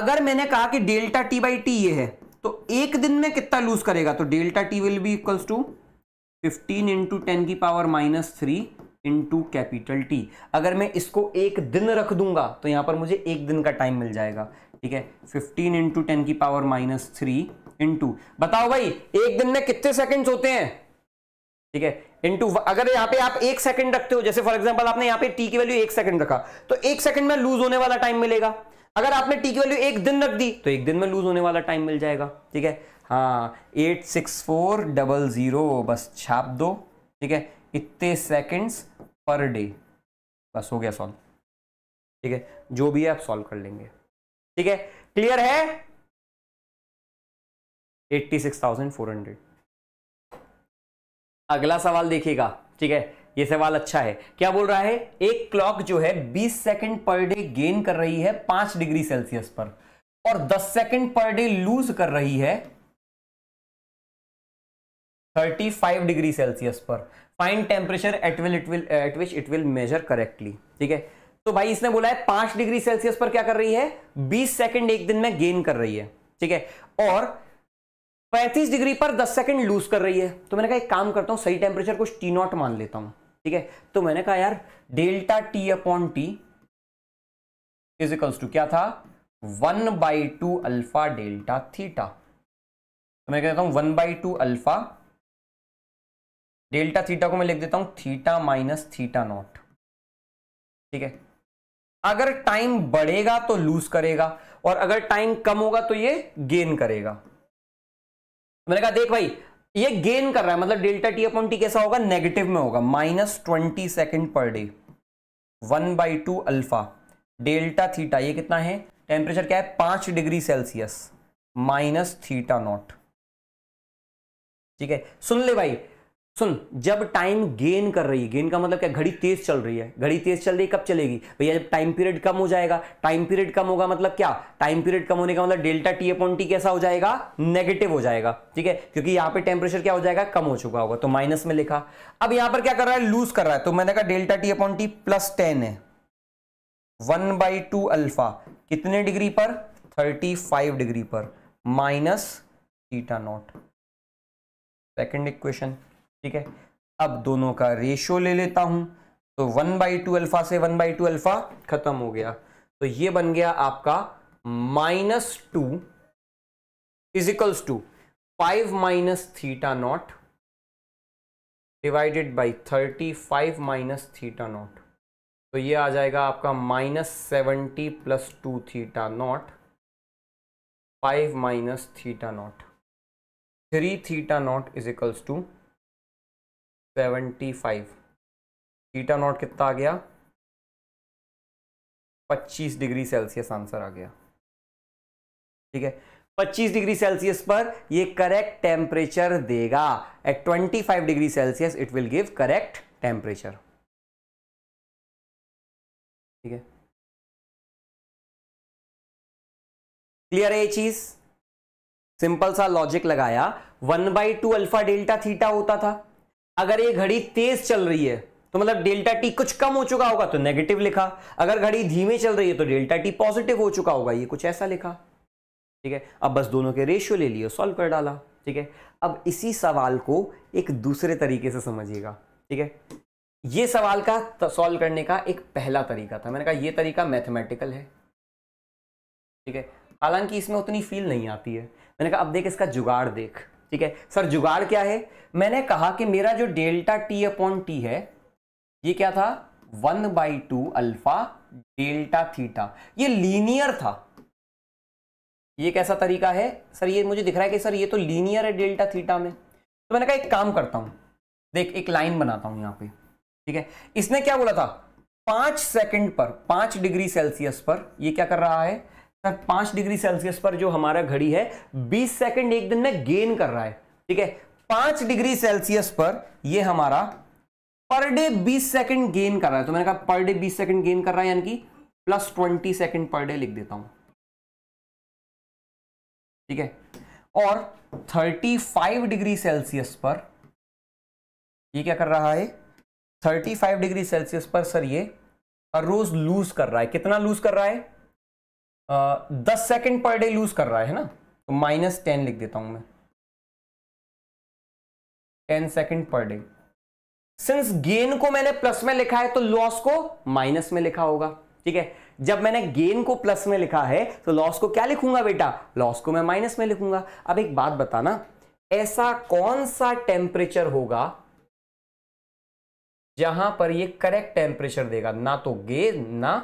अगर मैंने कहा कि डेल्टा टी बाई टी ये है तो एक दिन में कितना लूज करेगा तो delta T will be equals to fifteen into ten की power minus three into capital T अगर मैं इसको एक दिन रख दूंगा तो यहां पर मुझे एक दिन का टाइम मिल जाएगा ठीक है 15 इंटू टेन की पावर माइनस थ्री इंटू बताओ भाई एक दिन में कितने सेकंड्स होते हैं ठीक है इंटू अगर यहां पे आप एक सेकंड रखते हो जैसे फॉर एग्जांपल आपने यहां पे टी की वैल्यू एक सेकंड रखा तो एक सेकंड में लूज होने वाला टाइम मिलेगा अगर आपने टी की वैल्यू एक दिन रख दी तो एक दिन में लूज होने वाला टाइम मिल जाएगा ठीक है हाँ eight six four double zero बस छाप दो ठीक है इतने सेकेंड्स पर डे बस हो गया सॉल्व ठीक है जो भी है आप सॉल्व कर लेंगे ठीक है क्लियर है 86,400 अगला सवाल देखिएगा ठीक है ये सवाल अच्छा है क्या बोल रहा है एक क्लॉक जो है 20 सेकंड पर डे गेन कर रही है 5 डिग्री सेल्सियस पर और 10 सेकंड पर डे लूज कर रही है 35 डिग्री सेल्सियस पर fine temperature at will it will at which it will measure correctly ठीक है तो भाई इसने बोला है पांच डिग्री सेल्सियस पर क्या कर रही है बीस सेकेंड एक दिन में गेन कर रही है ठीक है और पैंतीस डिग्री पर दस सेकेंड लूज कर रही है तो मैंने कहा एक काम करता हूं सही टेम्परेचर कुछ टी नॉट मान लेता हूं ठीक है तो मैंने कहा यार delta T upon T physicals to क्या था one by two alpha delta theta तो मैं कहता हूं one by two alpha delta theta को मैं लिख देता हूं थीटा माइनस थीटा नॉट ठीक है अगर टाइम बढ़ेगा तो लूज करेगा और अगर टाइम कम होगा तो ये गेन करेगा मैंने कहा देख भाई ये गेन कर रहा है मतलब डेल्टा टी अपॉन टी कैसा होगा नेगेटिव में होगा minus twenty second per day one by two alpha delta theta ये कितना है टेम्परेचर क्या है पांच degree Celsius minus theta nought ठीक है सुन ले भाई सुन जब टाइम गेन कर रही है गेन का मतलब क्या घड़ी तेज चल रही है घड़ी तेज चल रही है कब चलेगी भैया जब टाइम पीरियड कम हो जाएगा टाइम पीरियड कम होगा मतलब क्या टाइम पीरियड कम होने का मतलब डेल्टा टी अपॉन टी कैसा हो जाएगा नेगेटिव हो जाएगा ठीक है क्योंकि यहाँ पे टेम्परेचर क्या हो जाएगा कम हो चुका होगा तो माइनस में लिखा अब यहां पर क्या कर रहा है लूज कर रहा है तो मैंने कहा delta T upon T plus ten है वन बाई टू अल्फा कितने डिग्री पर थर्टी फाइव डिग्री पर minus theta nought second equation ठीक है अब दोनों का रेशियो ले लेता हूं तो वन बाई टू अल्फा से वन बाई टू अल्फा खत्म हो गया तो ये बन गया आपका minus two इजिकल्स to five minus theta nought divided by thirty five minus theta nought तो ये आ जाएगा आपका minus seventy plus two theta nought five minus theta nought three theta nought is equals to seventy five theta nought कितना आ गया पच्चीस degree Celsius answer आ गया ठीक है 25 डिग्री सेल्सियस पर ये करेक्ट टेम्परेचर देगा at 25 degree Celsius it will give correct temperature ठीक है क्लियर है ये चीज सिंपल सा लॉजिक लगाया one by two alpha delta theta होता था अगर ये घड़ी तेज चल रही है तो मतलब डेल्टा टी कुछ कम हो चुका होगा तो नेगेटिव लिखा अगर घड़ी धीमे चल रही है तो डेल्टा टी पॉजिटिव हो चुका होगा ये कुछ ऐसा लिखा ठीक है अब बस दोनों के रेशियो ले लियो सॉल्व कर डाला ठीक है अब इसी सवाल को एक दूसरे तरीके से समझिएगा ठीक है ये सवाल का सॉल्व करने का एक पहला तरीका था मैंने कहा यह तरीका मैथमेटिकल है ठीक है हालांकि इसमें उतनी फील नहीं आती है मैंने कहा अब देख इसका जुगाड़ देख ठीक है सर जुगाड़ क्या है मैंने कहा कि मेरा जो डेल्टा टी अपॉन टी है ये क्या था one by two alpha delta theta ये लीनियर था ये कैसा तरीका है सर ये मुझे दिख रहा है कि सर ये तो लीनियर है डेल्टा थीटा में तो मैंने कहा एक काम करता हूं देख एक लाइन बनाता हूं यहां पे ठीक है इसने क्या बोला था पांच सेकंड पर पांच डिग्री सेल्सियस पर ये क्या कर रहा है पांच डिग्री सेल्सियस पर जो हमारा घड़ी है बीस सेकेंड एक दिन में गेन कर रहा है ठीक है पांच डिग्री सेल्सियस पर यह हमारा पर डे बीस सेकेंड गेन कर रहा है तो मैंने कहा पर डे बीस सेकेंड गेन कर रहा है यानी कि plus twenty second per day लिख देता हूं ठीक है और थर्टी फाइव डिग्री सेल्सियस पर ये क्या कर रहा है थर्टी फाइव डिग्री सेल्सियस पर सर ये हर रोज लूज कर रहा है कितना लूज कर रहा है दस सेकेंड पर डे लूज कर रहा है ना तो माइनस टेन लिख देता हूं मैं ten second per day since gain को मैंने प्लस में लिखा है तो लॉस को माइनस में लिखा होगा ठीक है जब मैंने गेन को प्लस में लिखा है तो लॉस को क्या लिखूंगा बेटा लॉस को मैं माइनस में लिखूंगा अब एक बात बताना ऐसा कौन सा टेम्परेचर होगा जहां पर ये करेक्ट टेम्परेचर देगा ना तो गेन ना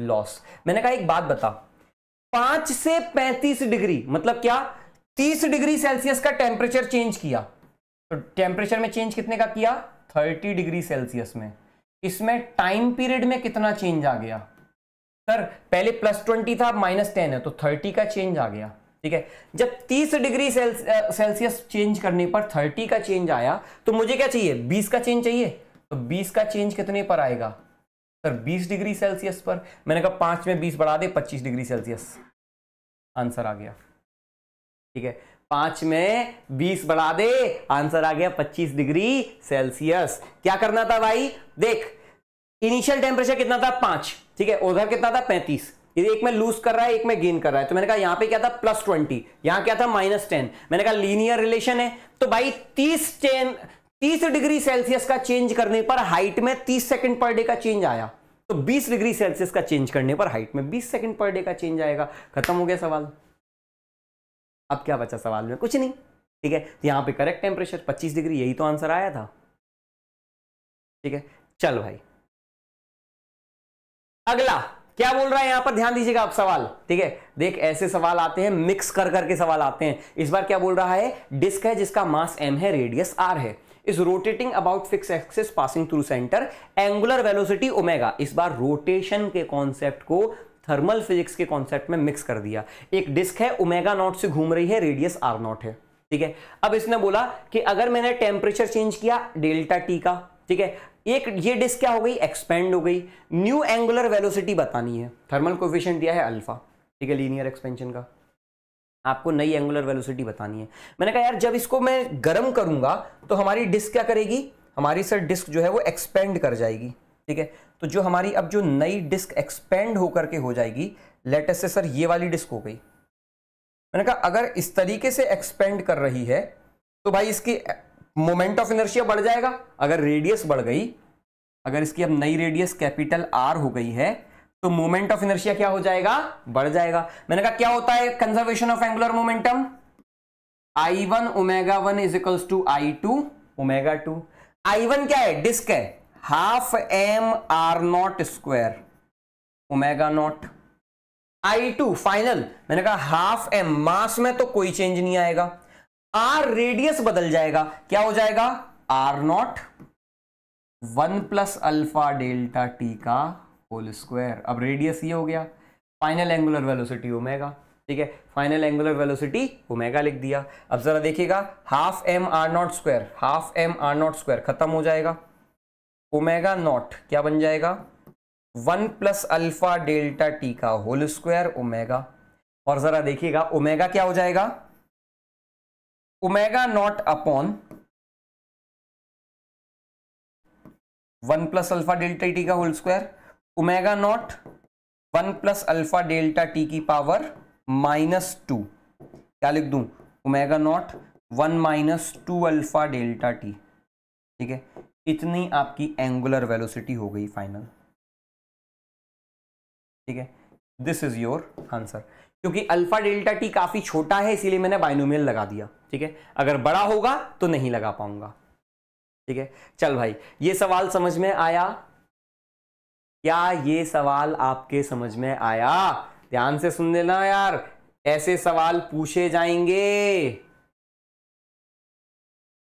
लॉस मैंने कहा एक बात बता पांच से पैंतीस डिग्री मतलब क्या तीस डिग्री सेल्सियस का टेम्परेचर चेंज किया तो टेम्परेचर में चेंज कितने का किया थर्टी डिग्री सेल्सियस में इसमें टाइम पीरियड में कितना चेंज आ गया सर पहले प्लस ट्वेंटी था माइनस टेन है तो थर्टी का चेंज आ गया ठीक है जब तीस डिग्री सेल्सियस चेंज करने पर थर्टी का चेंज आया तो मुझे क्या चाहिए बीस का चेंज चाहिए तो बीस का चेंज कितने पर आएगा सर 20 डिग्री सेल्सियस पर मैंने कहा पांच में 20 बढ़ा दे 25 डिग्री सेल्सियस आंसर आ गया ठीक है पांच में 20 बढ़ा दे आंसर आ गया 25 डिग्री सेल्सियस क्या करना था भाई देख इनिशियल टेम्परेचर कितना था पांच ठीक है उधर कितना था पैंतीस एक में लूज कर रहा है एक में गेन कर रहा है तो मैंने कहा यहां पे क्या था प्लस ट्वेंटी यहां क्या था माइनस टेन मैंने कहा लीनियर रिलेशन है तो भाई तीस टेन तीस डिग्री सेल्सियस का चेंज करने पर हाइट में तीस सेकंड पर डे का चेंज आया तो 20 डिग्री सेल्सियस का चेंज करने पर हाइट में 20 सेकंड पर डे का चेंज आएगा खत्म हो गया सवाल अब क्या बचा सवाल में कुछ नहीं ठीक है तो यहां पे करेक्ट टेम्परेचर 25 डिग्री यही तो आंसर आया था ठीक है चल भाई अगला क्या बोल रहा है यहां पर ध्यान दीजिएगा आप सवाल ठीक है देख ऐसे सवाल आते हैं मिक्स कर करके सवाल आते हैं इस बार क्या बोल रहा है डिस्क है जिसका मास एम है रेडियस आर है is rotating about fix axis passing through centre angular velocity omega इस बार रोटेशन के कॉन्सेप्ट को थर्मल फिजिक्स के कॉन्सेप्ट में मिक्स कर दिया एक डिस्क है ओमेगा नॉट से घूम रही है रेडियस आर नॉट है ठीक है अब इसने बोला कि अगर मैंने टेम्परेचर चेंज किया डेल्टा टी का ठीक है एक ये डिस्क क्या हो गई एक्सपेंड हो गई न्यू एंगुलर वेलोसिटी बतानी है थर्मल कोविशन दिया है अल्फा ठीक है लीनियर एक्सपेंशन का आपको नई एंगुलर वेलोसिटी बतानी है मैंने कहा यार जब इसको मैं गर्म करूंगा तो हमारी डिस्क क्या करेगी हमारी सर डिस्क जो है वो एक्सपेंड कर जाएगी ठीक है तो जो हमारी अब जो नई डिस्क एक्सपेंड होकर के हो जाएगी लेटेस्ट से सर ये वाली डिस्क हो गई मैंने कहा अगर इस तरीके से एक्सपेंड कर रही है तो भाई इसकी मोमेंट ऑफ इनर्शिया बढ़ जाएगा अगर रेडियस बढ़ गई अगर इसकी अब नई रेडियस कैपिटल आर हो गई है तो मोमेंट ऑफ इनर्शिया क्या हो जाएगा बढ़ जाएगा मैंने कहा क्या होता है conservation of angular momentum I one omega one is equals to I two omega two I one क्या है डिस्क है half M R not square omega nought I two final मैंने कहा हाफ एम मास में तो कोई चेंज नहीं आएगा आर रेडियस बदल जाएगा क्या हो जाएगा R not one plus alpha delta T का होल स्क्वायर अब रेडियस ये हो गया फाइनल एंगुलर वेलोसिटी ओमेगा ठीक है फाइनल एंगुलर वेलोसिटी ओमेगा लिख दिया अब जरा देखिएगा half M R not square half M R not square खत्म हो जाएगा ओमेगा नॉट क्या बन जाएगा one plus alpha delta T का होल स्क्वायर ओमेगा और जरा देखिएगा ओमेगा क्या हो जाएगा omega nought upon one plus alpha delta T का whole square omega nought one plus alpha delta T की पावर माइनस टू क्या लिख दू omega nought one minus two alpha delta T ठीक है इतनी आपकी एंगुलर वेलोसिटी हो गई फाइनल ठीक है दिस इज योर आंसर क्योंकि अल्फा डेल्टा टी काफ़ी छोटा है इसीलिए मैंने बाइनोमियल लगा दिया ठीक है अगर बड़ा होगा तो नहीं लगा पाऊंगा ठीक है चल भाई ये सवाल समझ में आया क्या ये सवाल आपके समझ में आया ध्यान से सुन लेना यार ऐसे सवाल पूछे जाएंगे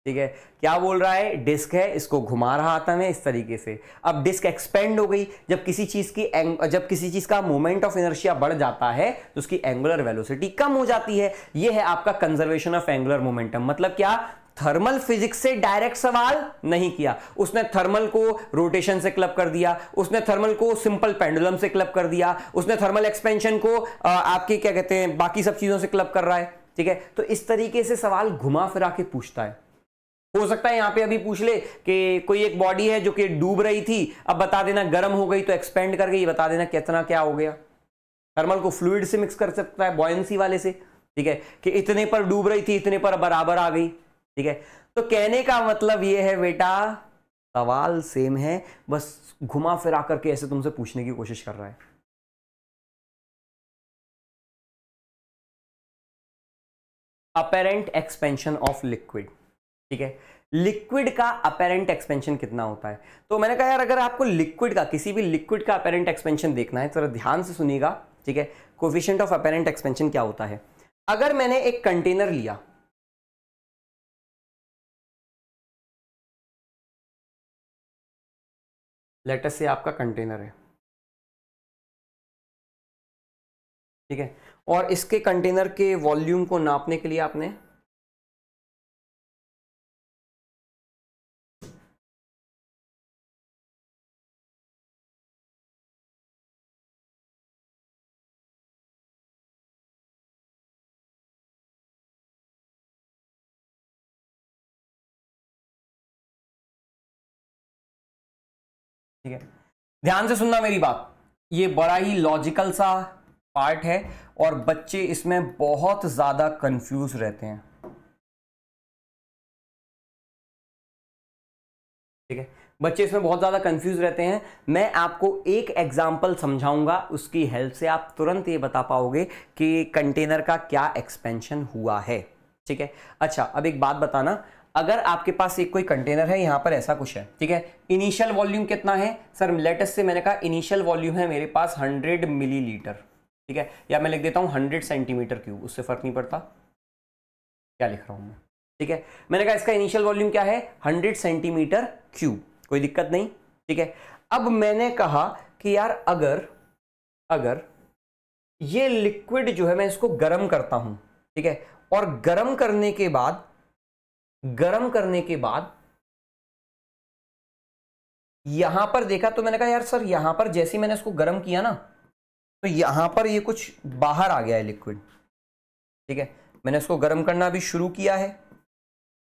ठीक है क्या बोल रहा है डिस्क है इसको घुमा रहा था मैं इस तरीके से अब डिस्क एक्सपेंड हो गई जब किसी चीज की जब किसी चीज का मोमेंट ऑफ इनर्शिया बढ़ जाता है तो उसकी एंगुलर वेलोसिटी कम हो जाती है यह है आपका कंजर्वेशन ऑफ एंगुलर मोमेंटम मतलब क्या थर्मल फिजिक्स से डायरेक्ट सवाल नहीं किया उसने थर्मल को रोटेशन से क्लब कर दिया उसने थर्मल को सिंपल पेंडुलम से क्लब कर दिया उसने थर्मल एक्सपेंशन को आपके क्या कहते हैं बाकी सब चीजों से क्लब कर रहा है ठीक है तो इस तरीके से सवाल घुमा फिरा के पूछता है हो सकता है यहां पे अभी पूछ ले कि कोई एक बॉडी है जो कि डूब रही थी अब बता देना गर्म हो गई तो एक्सपेंड कर गई बता देना कितना क्या हो गया थर्मल को फ्लूड से मिक्स कर सकता है बॉयंसी वाले से ठीक है कि इतने पर डूब रही थी इतने पर बराबर आ गई ठीक है तो कहने का मतलब ये है बेटा सवाल सेम है बस घुमा फिरा करके ऐसे तुमसे पूछने की कोशिश कर रहा है अपेरेंट एक्सपेंशन ऑफ लिक्विड ठीक है लिक्विड का अपेरेंट एक्सपेंशन कितना होता है तो मैंने कहा यार अगर आपको लिक्विड का किसी भी लिक्विड का अपेरेंट एक्सपेंशन देखना है तो ध्यान से सुनिएगा ठीक है कोफिशियंट ऑफ अपेरेंट एक्सपेंशन क्या होता है अगर मैंने एक कंटेनर लिया लेटर से आपका कंटेनर है ठीक है और इसके कंटेनर के वॉल्यूम को नापने के लिए आपने ठीक है ध्यान से सुनना मेरी बात ये बड़ा ही लॉजिकल सा पार्ट है और बच्चे इसमें बहुत ज़्यादा कंफ्यूज रहते हैं ठीक है बच्चे इसमें बहुत ज़्यादा कंफ्यूज रहते हैं मैं आपको एक एग्जाम्पल समझाऊंगा उसकी हेल्प से आप तुरंत ये बता पाओगे कि कंटेनर का क्या एक्सपेंशन हुआ है ठीक है अच्छा अब एक बात बताना अगर आपके पास एक कोई कंटेनर है यहां पर ऐसा कुछ है ठीक है इनिशियल वॉल्यूम कितना है सर लेटेस्ट से मैंने कहा इनिशियल वॉल्यूम है मेरे पास हंड्रेड मिली ठीक है या मैं लिख देता हूं हंड्रेड सेंटीमीटर क्यूब उससे फ़र्क नहीं पड़ता क्या लिख रहा हूं मैं ठीक है मैंने कहा इसका इनिशियल वॉल्यूम क्या है हंड्रेड सेंटीमीटर क्यूब कोई दिक्कत नहीं ठीक है अब मैंने कहा कि यार अगर अगर ये लिक्विड जो है मैं इसको गर्म करता हूं ठीक है और गर्म करने के बाद गर्म करने के बाद यहां पर देखा तो मैंने कहा यार सर यहां पर जैसे मैंने इसको गर्म किया ना तो यहां पर ये कुछ बाहर आ गया है लिक्विड ठीक है मैंने इसको गर्म करना भी शुरू किया है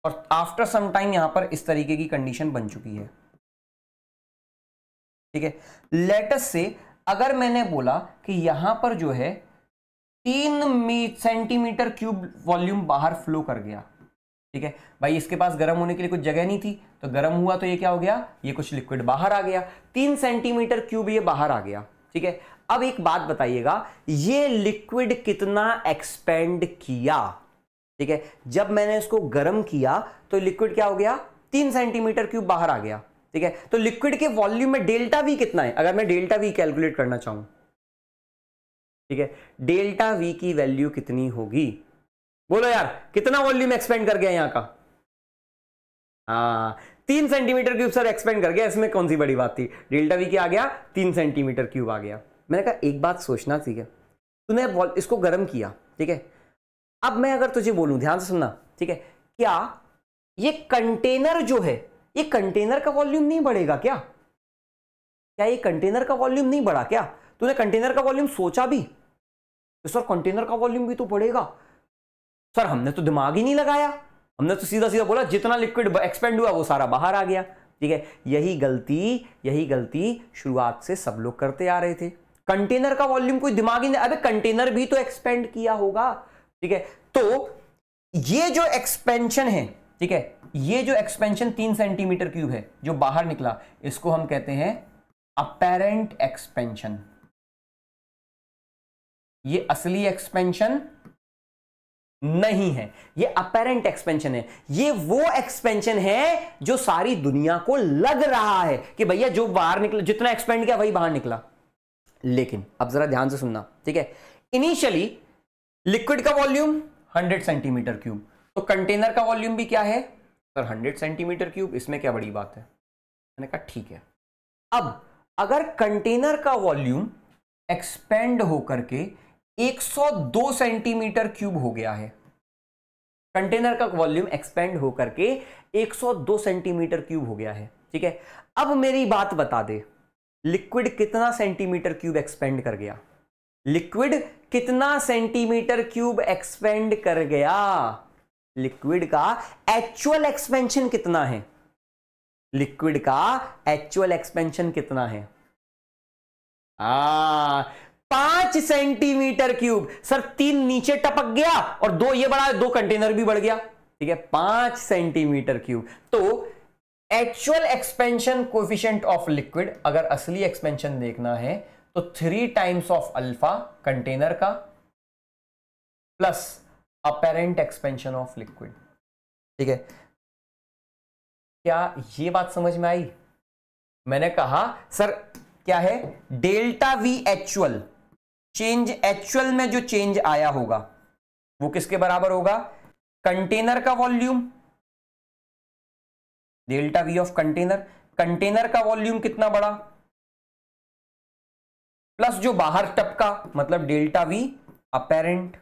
और आफ्टर सम टाइम यहां पर इस तरीके की कंडीशन बन चुकी है ठीक है लेटस से अगर मैंने बोला कि यहां पर जो है तीन सेंटीमीटर क्यूब वॉल्यूम बाहर फ्लो कर गया ठीक है भाई इसके पास गर्म होने के लिए कुछ जगह नहीं थी तो गर्म हुआ तो ये क्या हो गया ये कुछ लिक्विड बाहर आ गया तीन सेंटीमीटर क्यूब ये बाहर आ गया ठीक है अब एक बात बताइएगा ये लिक्विड कितना एक्सपेंड किया ठीक है जब मैंने इसको गर्म किया तो लिक्विड क्या हो गया तीन सेंटीमीटर क्यूब बाहर आ गया ठीक है तो लिक्विड के वॉल्यूम में डेल्टा वी कितना है अगर मैं डेल्टा वी कैलकुलेट करना चाहूं ठीक है डेल्टा वी की वैल्यू कितनी होगी बोलो यार कितना वॉल्यूम एक्सपेंड कर गया यहाँ का हाँ तीन सेंटीमीटर क्यूब सर एक्सपेंड कर गया इसमें कौन सी बड़ी बात थी डेल्टा वी क्या आ गया तीन सेंटीमीटर क्यूब आ गया मैंने कहा एक बात सोचना ठीक है तूने इसको गर्म किया ठीक है अब मैं अगर तुझे बोलूं ध्यान से सुनना ठीक है क्या ये कंटेनर जो है ये कंटेनर का वॉल्यूम नहीं बढ़ेगा क्या क्या ये कंटेनर का वॉल्यूम नहीं बढ़ा क्या तूने कंटेनर का वॉल्यूम सोचा भी सर कंटेनर का वॉल्यूम भी तो बढ़ेगा सर हमने तो दिमाग ही नहीं लगाया हमने तो सीधा सीधा बोला जितना लिक्विड एक्सपेंड हुआ वो सारा बाहर आ गया ठीक है यही गलती यही गलती शुरुआत से सब लोग करते आ रहे थे कंटेनर का वॉल्यूम कोई दिमाग ही नहीं अबे कंटेनर भी तो एक्सपेंड किया होगा ठीक है तो ये जो एक्सपेंशन है ठीक है ये जो एक्सपेंशन तीन सेंटीमीटर क्यूब है जो बाहर निकला इसको हम कहते हैं अपेरेंट एक्सपेंशन ये असली एक्सपेंशन नहीं है ये अपेरेंट एक्सपेंशन है ये वो एक्सपेंशन है जो सारी दुनिया को लग रहा है कि भैया जो बाहर निकला जितना एक्सपेंड किया वही बाहर निकला लेकिन अब जरा ध्यान से सुनना ठीक है इनिशियली लिक्विड का वॉल्यूम 100 सेंटीमीटर क्यूब तो कंटेनर का वॉल्यूम भी क्या है सर 100 सेंटीमीटर क्यूब इसमें क्या बड़ी बात है मैंने कहा ठीक है अब अगर कंटेनर का वॉल्यूम एक्सपेंड होकर के 102 सेंटीमीटर क्यूब हो गया है कंटेनर का वॉल्यूम एक्सपेंड होकर के 102 सेंटीमीटर क्यूब हो गया है ठीक है अब मेरी बात बता दे लिक्विड कितना सेंटीमीटर क्यूब एक्सपेंड कर गया लिक्विड कितना सेंटीमीटर क्यूब एक्सपेंड कर गया लिक्विड का एक्चुअल एक्सपेंशन कितना है लिक्विड का एक्चुअल एक्सपेंशन कितना है आ हाँ, पांच सेंटीमीटर क्यूब सर तीन नीचे टपक गया और दो ये बढ़ा दो कंटेनर भी बढ़ गया ठीक है पांच सेंटीमीटर क्यूब तो actual expansion coefficient of liquid अगर असली एक्सपेंशन देखना है तो three times of alpha container का plus apparent expansion of liquid ठीक है क्या ये बात समझ में आई मैंने कहा सर क्या है delta V actual change actual में जो चेंज आया होगा वो किसके बराबर होगा कंटेनर का volume delta V of container container का वॉल्यूम कितना बड़ा प्लस जो बाहर टपका मतलब डेल्टा वी अपेरेंट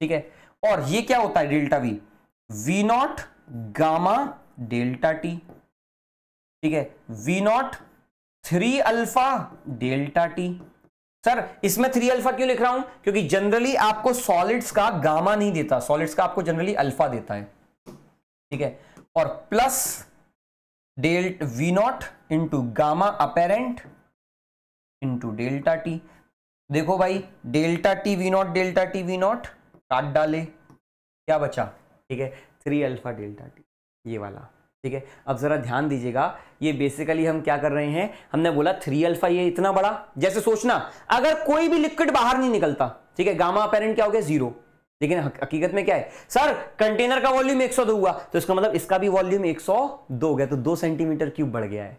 ठीक है और ये क्या होता है delta V V not gamma delta T ठीक है V nought three alpha delta T sir इसमें थ्री अल्फा क्यों लिख रहा हूं क्योंकि जनरली आपको सॉलिड्स का गामा नहीं देता सॉलिड्स का आपको जनरली अल्फा देता है ठीक है और plus delta V nought into gamma apparent into delta T देखो भाई delta T V nought delta T V nought काट डाले क्या बचा ठीक है थ्री अल्फा डेल्टा टी ये वाला ठीक है अब ज़रा ध्यान दीजिएगा ये बेसिकली हम क्या कर रहे हैं हमने बोला थ्री अल्फा ये इतना बड़ा जैसे सोचना अगर कोई भी लिक्विड बाहर नहीं निकलता ठीक है गामा अपेरेंट क्या हो गया जीरो लेकिन हकीकत में क्या है सर कंटेनर का वॉल्यूम 102 हुआ तो इसका मतलब इसका भी वॉल्यूम 102 हो गया तो दो सेंटीमीटर क्यूब बढ़ गया है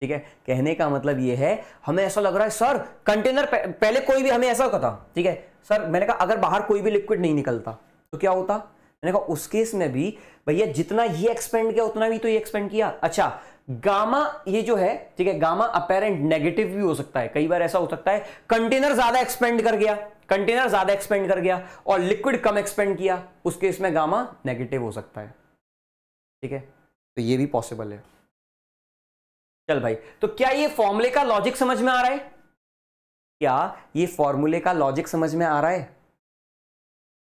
ठीक है कहने का मतलब यह है हमें ऐसा लग रहा है सर कंटेनर पहले कोई भी हमें ऐसा होता ठीक है सर मैंने कहा अगर बाहर कोई भी लिक्विड नहीं निकलता तो क्या होता मैंने कहा उस केस में भी भैया जितना ये एक्सपेंड किया उतना भी तो ये एक्सपेंड किया अच्छा गामा ये जो है ठीक है गामा अपेरेंट नेगेटिव भी हो सकता है कई बार ऐसा हो सकता है कंटेनर ज्यादा एक्सपेंड कर गया कंटेनर ज्यादा एक्सपेंड कर गया और लिक्विड कम एक्सपेंड किया उस केस में गामा नेगेटिव हो सकता है ठीक है तो ये भी पॉसिबल है चल भाई तो क्या ये फॉर्मूले का लॉजिक समझ में आ रहा है क्या ये फॉर्मूले का लॉजिक समझ में आ रहा है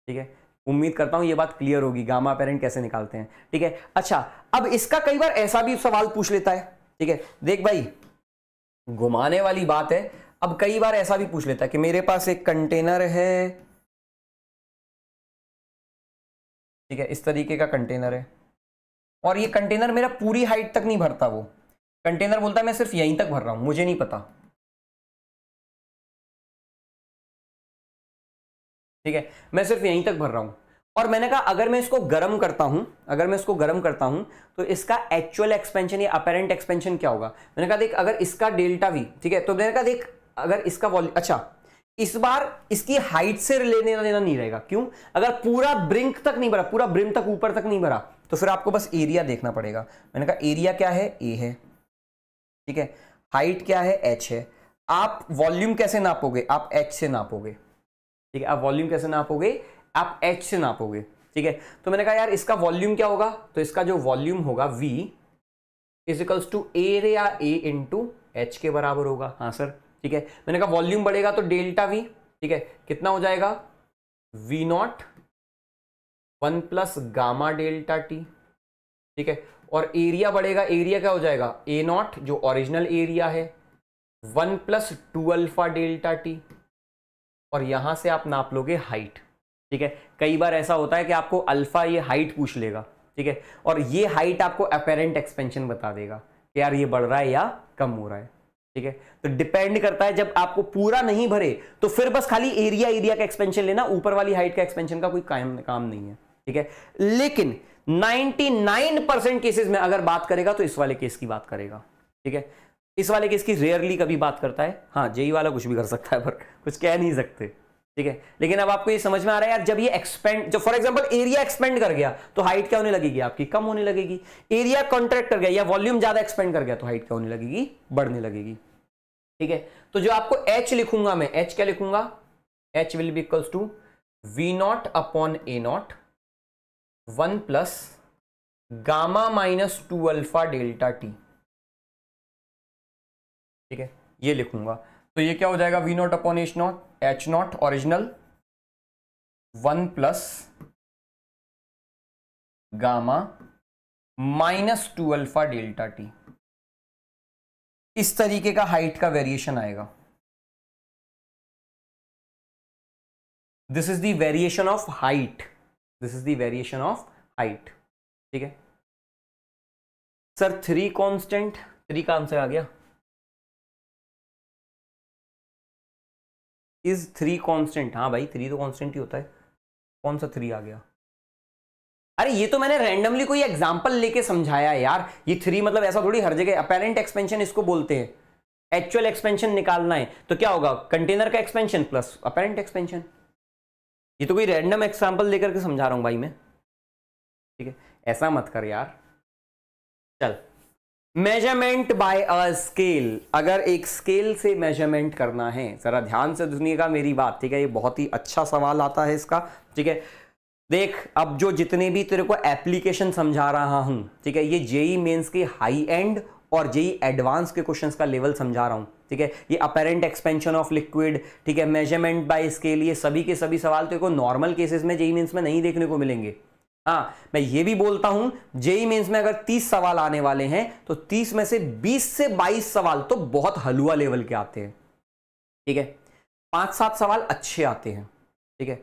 ठीक है उम्मीद करता हूं ये बात क्लियर होगी गामा पेरेंट कैसे निकालते हैं ठीक है अच्छा अब इसका कई बार ऐसा भी सवाल पूछ लेता है ठीक है देख भाई घुमाने वाली बात है अब कई बार ऐसा भी पूछ लेता है कि मेरे पास एक कंटेनर है ठीक है इस तरीके का कंटेनर है और ये कंटेनर मेरा पूरी हाइट तक नहीं भरता वो कंटेनर बोलता है मैं सिर्फ यहीं तक भर रहा हूं मुझे नहीं पता ठीक है मैं सिर्फ यहीं तक भर रहा हूं और मैंने कहा अगर मैं इसको गर्म करता हूं अगर मैं इसको गर्म करता हूं तो इसका एक्चुअल एक्सपेंशन या अपेरेंट एक्सपेंशन क्या होगा मैंने कहा देख अगर इसका डेल्टा वी ठीक है तो मैंने कहा देख अगर इसका वॉल्यूम अच्छा इस बार इसकी हाइट से लेने देना नहीं रहेगा क्यों अगर पूरा ब्रिंक तक नहीं भरा पूरा ब्रिम तक ऊपर तक नहीं भरा तो फिर आपको बस एरिया देखना पड़ेगा मैंने कहा एरिया क्या है ए है ठीक है हाइट क्या है एच है आप वॉल्यूम कैसे नापोगे आप एच से नापोगे ठीक है आप वॉल्यूम कैसे नापोगे आप एच से नापोगे ठीक है तो मैंने कहा यार इसका वॉल्यूम क्या होगा तो इसका जो वॉल्यूम होगा वी इजिकल्स टू या ए टू एच के बराबर होगा हाँ सर ठीक है मैंने कहा वॉल्यूम बढ़ेगा तो डेल्टा वी ठीक है कितना हो जाएगा V not one plus gamma delta T ठीक है और एरिया बढ़ेगा एरिया क्या हो जाएगा ए नॉट जो ओरिजिनल एरिया है one plus two alpha delta T और यहां से आप नाप लोगे हाइट ठीक है कई बार ऐसा होता है कि आपको अल्फ़ा ये हाइट पूछ लेगा ठीक है और ये हाइट आपको अपेरेंट एक्सपेंशन बता देगा कि यार ये बढ़ रहा है या कम हो रहा है ठीक है तो डिपेंड करता है जब आपको पूरा नहीं भरे तो फिर बस खाली एरिया एरिया का एक्सपेंशन लेना ऊपर वाली हाइट का एक्सपेंशन का कोई काम काम नहीं है ठीक है लेकिन 99 परसेंट केसेस में अगर बात करेगा तो इस वाले केस की बात करेगा ठीक है इस वाले केस की रेयरली कभी बात करता है हाँ जेई वाला कुछ भी कर सकता है पर कुछ कह नहीं सकते ठीक है लेकिन अब आपको ये समझ में आ रहा है यार जब ये एक्सपेंड जो फॉर एग्जांपल एरिया एक्सपेंड कर गया तो हाइट क्या होने लगेगी आपकी कम होने लगेगी एरिया कॉन्ट्रैक्ट कर गया या वॉल्यूम ज्यादा एक्सपेंड कर गया तो हाइट क्या होने लगेगी बढ़ने लगेगी ठीक है तो जो आपको एच लिखूंगा मैं एच क्या लिखूंगा H will be equals to V not upon A not one plus gamma minus two alpha delta T ठीक है ये लिखूंगा तो ये क्या हो जाएगा V not upon H not H not original one plus gamma minus two alpha delta T इस तरीके का हाइट का वेरिएशन आएगा this is the variation of height this is the variation of height ठीक है सर थ्री कांस्टेंट थ्री का answer आ गया इज थ्री कॉन्स्टेंट हाँ भाई थ्री तो कॉन्स्टेंट ही होता है कौन सा थ्री आ गया अरे ये तो मैंने रैंडमली कोई एग्जाम्पल लेके समझाया यार ये थ्री मतलब ऐसा थोड़ी हर जगह अपेरेंट एक्सपेंशन इसको बोलते हैं एक्चुअल एक्सपेंशन निकालना है तो क्या होगा कंटेनर का एक्सपेंशन प्लस अपेरेंट एक्सपेंशन ये तो कोई रैंडम एग्जाम्पल लेकर के समझा रहा हूँ भाई मैं ठीक है ऐसा मत कर यार चल मेजरमेंट बाय अ स्केल अगर एक स्केल से मेजरमेंट करना है ज़रा ध्यान से सुनिएगा मेरी बात ठीक है ये बहुत ही अच्छा सवाल आता है इसका ठीक है देख अब जो जितने भी तेरे को एप्लीकेशन समझा रहा हूं ठीक है ये जेई मेंस के हाई एंड और जेई एडवांस के क्वेश्चंस का लेवल समझा रहा हूँ ठीक है ये अपेरेंट एक्सपेंशन ऑफ लिक्विड ठीक है मेजरमेंट बाय स्केल ये सभी के सभी सवाल तेरे को नॉर्मल केसेस में जेई मीन्स में नहीं देखने को मिलेंगे हाँ मैं ये भी बोलता हूं जेई मेंस में अगर 30 सवाल आने वाले हैं तो 30 में से 20 से 22 सवाल तो बहुत हलुआ लेवल के आते हैं ठीक है पांच सात सवाल अच्छे आते हैं ठीक है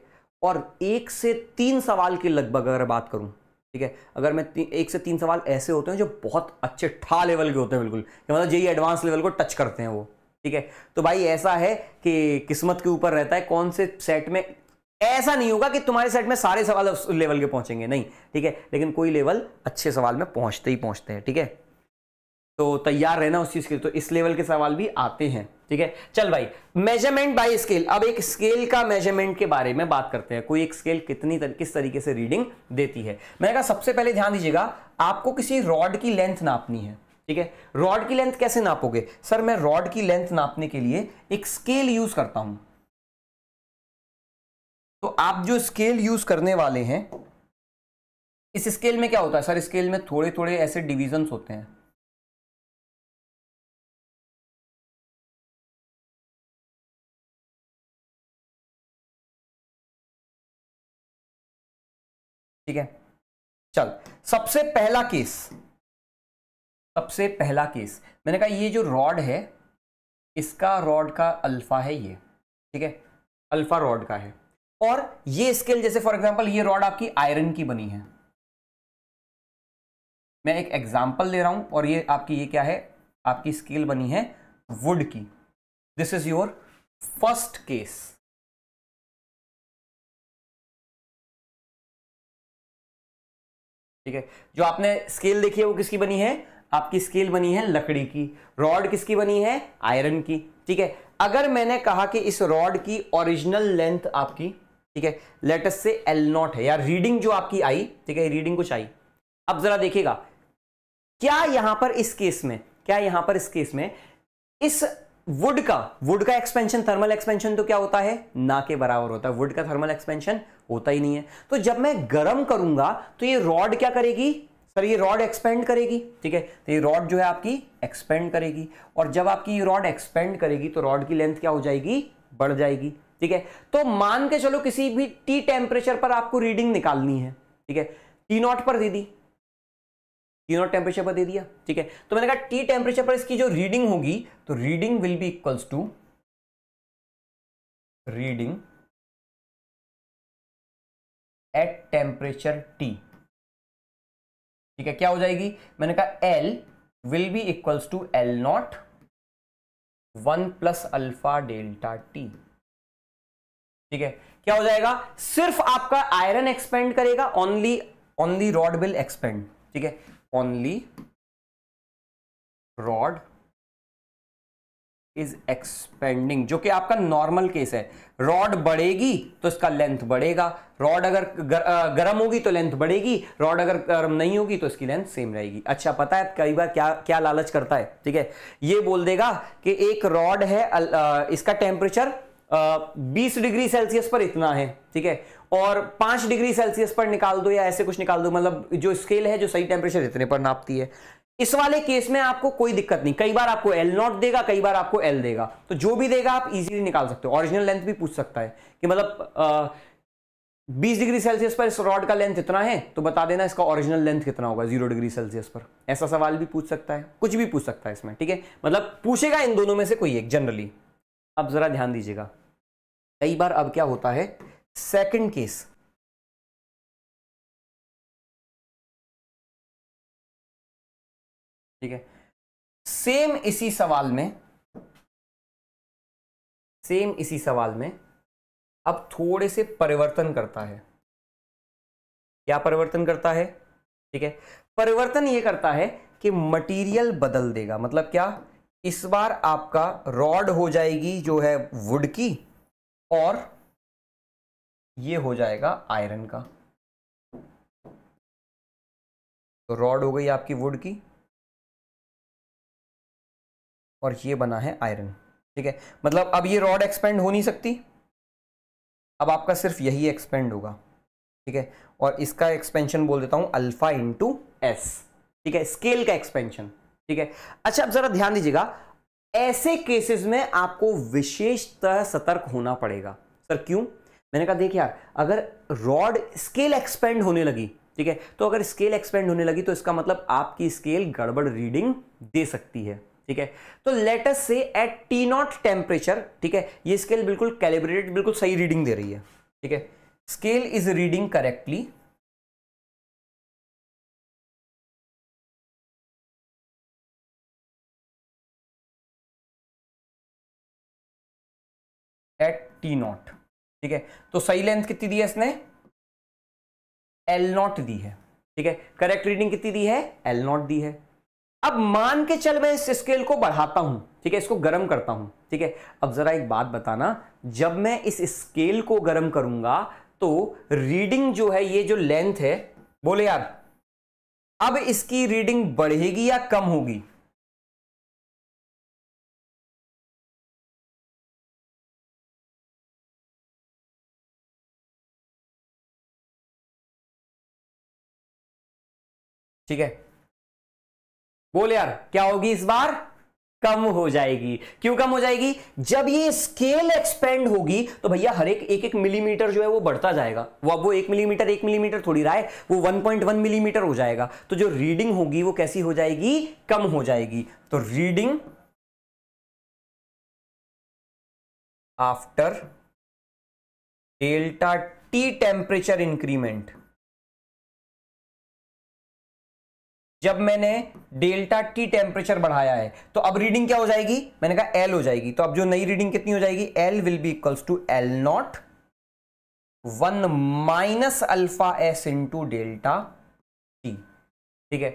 और एक से तीन सवाल के लगभग अगर बात करूं ठीक है अगर मैं एक से तीन सवाल ऐसे होते हैं जो बहुत अच्छे ठा लेवल के होते हैं बिल्कुल मतलब जेई एडवांस लेवल को टच करते हैं वो ठीक है तो भाई ऐसा है कि किस्मत के ऊपर रहता है कौन से सेट में ऐसा नहीं होगा कि तुम्हारे सेट में सारे सवाल उस लेवल के पहुंचेंगे नहीं ठीक है लेकिन कोई लेवल अच्छे सवाल में पहुंचते ही पहुंचते हैं ठीक है तो तैयार रहना उस चीज़ के लिए तो इस लेवल के सवाल भी आते हैं ठीक है चल भाई मेजरमेंट बाय स्केल अब एक स्केल का मेजरमेंट के बारे में बात करते हैं कोई एक स्केल कितनी तर, किस तरीके से रीडिंग देती है मैंने कहा सबसे पहले ध्यान दीजिएगा आपको किसी रॉड की लेंथ नापनी है ठीक है रॉड की लेंथ कैसे नापोगे सर मैं रॉड की लेंथ नापने के लिए एक स्केल यूज करता हूं तो आप जो स्केल यूज करने वाले हैं इस स्केल में क्या होता है सर स्केल में थोड़े थोड़े ऐसे डिविजन्स होते हैं ठीक है चल सबसे पहला केस सबसे पहला केस मैंने कहा ये जो रॉड है इसका रॉड का अल्फा है ये ठीक है अल्फा रॉड का है और ये स्केल जैसे फॉर एग्जाम्पल ये रॉड आपकी आयरन की बनी है मैं एक एग्जाम्पल दे रहा हूं और ये आपकी ये क्या है आपकी स्केल बनी है वुड की this is your first case ठीक है जो आपने स्केल देखी है वो किसकी बनी है आपकी स्केल बनी है लकड़ी की रॉड किसकी बनी है आयरन की ठीक है अगर मैंने कहा कि इस रॉड की ओरिजिनल लेंथ आपकी ठीक है लेटस से एल नॉट है यार रीडिंग जो आपकी आई ठीक है रीडिंग कुछ आई अब जरा देखिएगा क्या यहां पर इस केस में क्या यहां पर इस केस में इस वुड का वुड का एक्सपेंशन थर्मल एक्सपेंशन तो क्या होता है ना के बराबर होता है वुड का थर्मल एक्सपेंशन होता ही नहीं है तो जब मैं गर्म करूंगा तो ये रॉड क्या करेगी सर ये रॉड एक्सपेंड करेगी ठीक है तो ये रॉड जो है आपकी एक्सपेंड करेगी और जब आपकी ये रॉड एक्सपेंड करेगी तो रॉड की लेंथ क्या हो जाएगी बढ़ जाएगी ठीक है तो मान के चलो किसी भी टी टेम्परेचर पर आपको रीडिंग निकालनी है ठीक है टी नॉट पर दे दी टी नॉट टेम्परेचर पर दे दिया ठीक है तो मैंने कहा टी टेम्परेचर पर इसकी जो रीडिंग होगी तो reading will be equals to reading at temperature T ठीक है क्या हो जाएगी मैंने कहा L will be equals to L not one plus alpha delta T ठीक है क्या हो जाएगा सिर्फ आपका आयरन एक्सपेंड करेगा only only rod will expand ठीक है ओनली रॉड इज एक्सपेंडिंग जो कि आपका नॉर्मल केस है रॉड बढ़ेगी तो इसका लेंथ बढ़ेगा रॉड अगर गर, गर्म होगी तो लेंथ बढ़ेगी रॉड अगर गर्म नहीं होगी तो इसकी लेंथ सेम रहेगी अच्छा पता है कई बार क्या क्या लालच करता है ठीक है ये बोल देगा कि एक रॉड है इसका टेम्परेचर बीस डिग्री सेल्सियस पर इतना है ठीक है और पांच डिग्री सेल्सियस पर निकाल दो या ऐसे कुछ निकाल दो मतलब जो स्केल है जो सही टेम्परेचर इतने पर नापती है इस वाले केस में आपको कोई दिक्कत नहीं कई बार आपको एल नॉट देगा कई बार आपको एल देगा तो जो भी देगा आप इजीली निकाल सकते हो ओरिजिनल लेंथ भी पूछ सकता है कि मतलब बीस डिग्री सेल्सियस पर इस रॉड का लेंथ इतना है तो बता देना इसका ओरिजिनल लेंथ कितना होगा जीरो डिग्री सेल्सियस पर ऐसा सवाल भी पूछ सकता है कुछ भी पूछ सकता है इसमें ठीक है मतलब पूछेगा इन दोनों में से कोई एक जनरली आप जरा ध्यान दीजिएगा कई बार अब क्या होता है सेकंड केस ठीक है सेम इसी सवाल में सेम इसी सवाल में अब थोड़े से परिवर्तन करता है क्या परिवर्तन करता है ठीक है परिवर्तन ये करता है कि मटेरियल बदल देगा मतलब क्या इस बार आपका रॉड हो जाएगी जो है वुड की और ये हो जाएगा आयरन का तो रॉड हो गई आपकी वुड की और ये बना है आयरन ठीक है मतलब अब ये रॉड एक्सपेंड हो नहीं सकती अब आपका सिर्फ यही एक्सपेंड होगा ठीक है और इसका एक्सपेंशन बोल देता हूं अल्फा इंटू एस ठीक है स्केल का एक्सपेंशन ठीक है अच्छा अब ज़रा ध्यान दीजिएगा ऐसे केसेस में आपको विशेषतः सतर्क होना पड़ेगा सर क्यों मैंने कहा देखिए यार अगर रॉड स्केल एक्सपेंड होने लगी ठीक है तो अगर स्केल एक्सपेंड होने लगी तो इसका मतलब आपकी स्केल गड़बड़ रीडिंग दे सकती है ठीक है तो let's say eight T not temperature ठीक है ये स्केल बिल्कुल कैलिब्रेटेड बिल्कुल सही रीडिंग दे रही है ठीक है scale is reading correctly T not ठीक है तो सही लेंथ कितनी दी है इसने एल नॉट दी है ठीक है करेक्ट रीडिंग कितनी दी है एल नॉट दी है अब मान के चल मैं इस स्केल को बढ़ाता हूं ठीक है इसको गर्म करता हूं ठीक है अब जरा एक बात बताना जब मैं इस स्केल को गर्म करूंगा तो रीडिंग जो है ये जो लेंथ है बोले यार अब इसकी रीडिंग बढ़ेगी या कम होगी ठीक है बोल यार क्या होगी इस बार कम हो जाएगी क्यों कम हो जाएगी जब ये स्केल एक्सपेंड होगी तो भैया हर एक एक एक मिलीमीटर जो है वो बढ़ता जाएगा वो अब वो एक मिलीमीटर एक मिलीमीटर थोड़ी रहा है वो 1.1 मिलीमीटर हो जाएगा तो जो रीडिंग होगी वो कैसी हो जाएगी कम हो जाएगी तो reading after delta T temperature increment जब मैंने डेल्टा टी टेम्परेचर बढ़ाया है तो अब रीडिंग क्या हो जाएगी मैंने कहा एल हो जाएगी तो अब जो नई रीडिंग कितनी हो जाएगी L will be equals to L not one minus alpha S into delta T ठीक है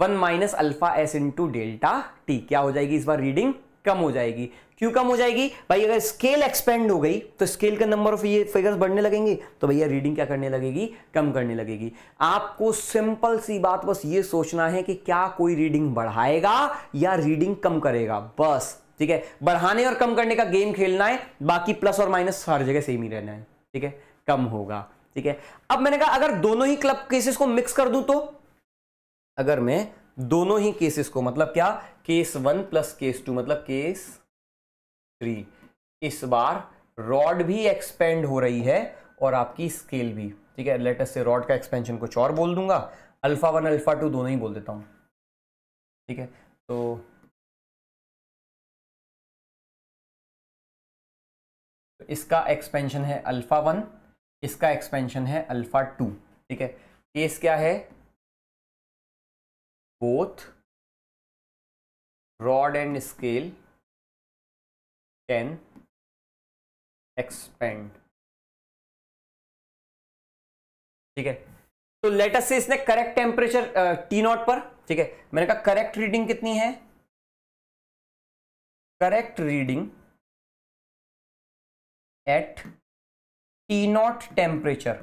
one minus alpha S into delta T क्या हो जाएगी इस बार रीडिंग कम हो जाएगी क्यों कम हो जाएगी भाई अगर स्केल एक्सपेंड हो गई तो स्केल का नंबर ऑफ ये फिगर्स बढ़ने लगेंगे तो भैया रीडिंग क्या करने लगेगी कम करने लगेगी आपको सिंपल सी बात बस ये सोचना है कि क्या कोई रीडिंग बढ़ाएगा या रीडिंग कम करेगा बस ठीक है बढ़ाने और कम करने का गेम खेलना है बाकी प्लस और माइनस हर जगह सेम ही रहना है ठीक है कम होगा ठीक है अब मैंने कहा अगर दोनों ही क्लब केसेस को मिक्स कर दूं तो अगर मैं दोनों ही केसेस को मतलब क्या case one plus case two मतलब केस थ्री इस बार रॉड भी एक्सपेंड हो रही है और आपकी स्केल भी ठीक है लेटेस्ट से रॉड का एक्सपेंशन कुछ और बोल दूंगा अल्फा वन अल्फा टू दोनों ही बोल देता हूं ठीक है तो इसका एक्सपेंशन है अल्फा वन इसका एक्सपेंशन है अल्फा टू ठीक है केस क्या है both rod and scale can expand ठीक है तो अस से इसने करेक्ट टेम्परेचर टी नॉट पर ठीक है मैंने कहा करेक्ट रीडिंग कितनी है correct reading at T not temperature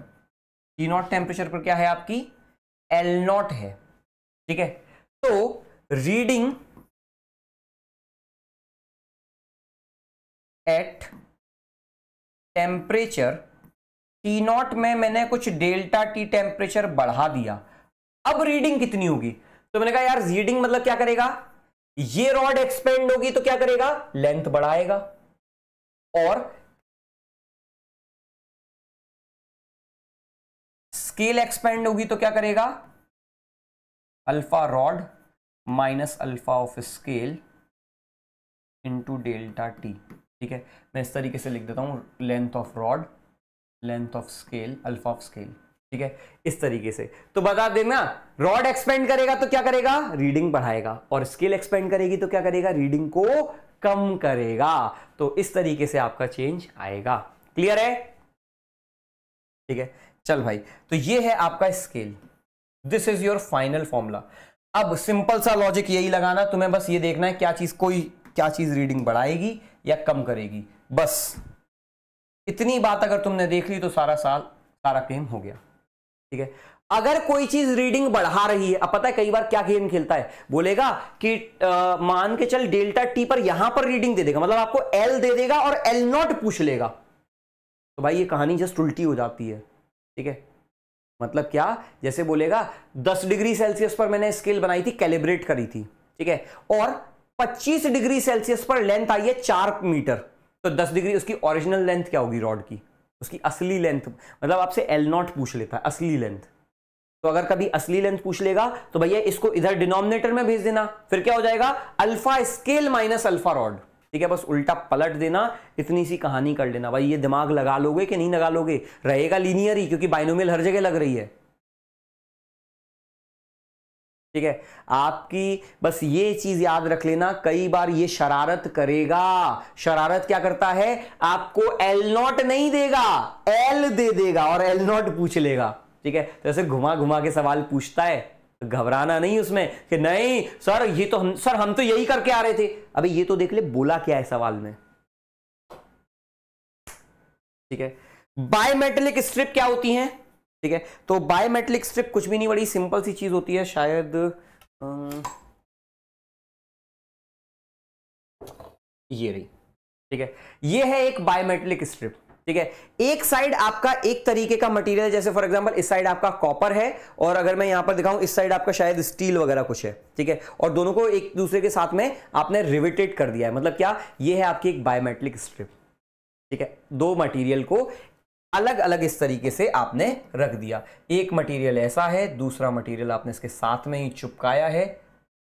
T not temperature पर क्या है आपकी एल नॉट है ठीक है तो reading at temperature T not में मैंने कुछ डेल्टा टी टेम्परेचर बढ़ा दिया अब रीडिंग कितनी होगी तो मैंने कहा यार रीडिंग मतलब क्या करेगा ये रॉड एक्सपेंड होगी तो क्या करेगा लेंथ बढ़ाएगा और स्केल एक्सपेंड होगी तो क्या करेगा alpha rod minus alpha of scale into delta T ठीक है मैं इस तरीके से लिख देता हूँ length of rod length of scale alpha of scale ठीक है इस तरीके से तो बता देना रॉड एक्सपेंड करेगा तो क्या करेगा रीडिंग बढ़ाएगा और स्केल एक्सपेंड करेगी तो क्या करेगा रीडिंग को कम करेगा तो इस तरीके से आपका चेंज आएगा क्लियर है ठीक है चल भाई तो ये है आपका scale this is your final formula अब सिंपल सा लॉजिक यही लगाना तुम्हें बस ये देखना है क्या चीज कोई क्या चीज रीडिंग बढ़ाएगी या कम करेगी बस इतनी बात अगर तुमने देख ली तो सारा साल सारा गेम हो गया ठीक है अगर कोई चीज रीडिंग बढ़ा रही है अब पता है कई बार क्या गेम खेलता है बोलेगा कि आ, मान के चल डेल्टा टी पर यहां पर रीडिंग दे देगा मतलब आपको एल दे देगा और एल नॉट पूछ लेगा तो भाई ये कहानी जस्ट उल्टी हो जाती है ठीक है मतलब क्या जैसे बोलेगा 10 डिग्री सेल्सियस पर मैंने स्केल बनाई थी कैलिब्रेट करी थी ठीक है और 25 डिग्री सेल्सियस पर लेंथ आई है चार मीटर तो 10 डिग्री उसकी ओरिजिनल लेंथ क्या होगी रॉड की उसकी असली लेंथ मतलब आपसे एल नॉट पूछ लेता है असली लेंथ तो अगर कभी असली लेंथ पूछ लेगा तो भैया इसको इधर डिनोमिनेटर में भेज देना फिर क्या हो जाएगा alpha scale minus alpha rod ठीक है बस उल्टा पलट देना इतनी सी कहानी कर लेना भाई ये दिमाग लगा लोगे कि नहीं लगा लोगे रहेगा लीनियर ही क्योंकि बाइनोमियल हर जगह लग रही है ठीक है आपकी बस ये चीज याद रख लेना कई बार ये शरारत करेगा शरारत क्या करता है आपको एल नॉट नहीं देगा एल दे देगा और एल नॉट पूछ लेगा ठीक है तो ऐसे घुमा घुमा के सवाल पूछता है घबराना नहीं उसमें कि नहीं सर ये तो हम सर हम तो यही करके आ रहे थे अबे ये तो देख ले बोला क्या है सवाल में ठीक है बायोमेट्रिक स्ट्रिप क्या होती है ठीक है तो बायोमेट्रिक स्ट्रिप कुछ भी नहीं बड़ी सिंपल सी चीज होती है शायद ये रही ठीक है ये है एक बायोमेट्रिक स्ट्रिप ठीक है एक साइड आपका एक तरीके का मटेरियल जैसे फॉर एग्जांपल इस साइड आपका कॉपर है और अगर मैं यहां पर दिखाऊं इस साइड आपका शायद स्टील वगैरह कुछ है ठीक है और दोनों को एक दूसरे के साथ में आपने रिविटेड कर दिया है मतलब क्या ये है आपकी एक बायोमेट्रिक स्ट्रिप ठीक है दो मटीरियल को अलग अलग इस तरीके से आपने रख दिया एक मटीरियल ऐसा है दूसरा मटीरियल आपने इसके साथ में ही चुपकाया है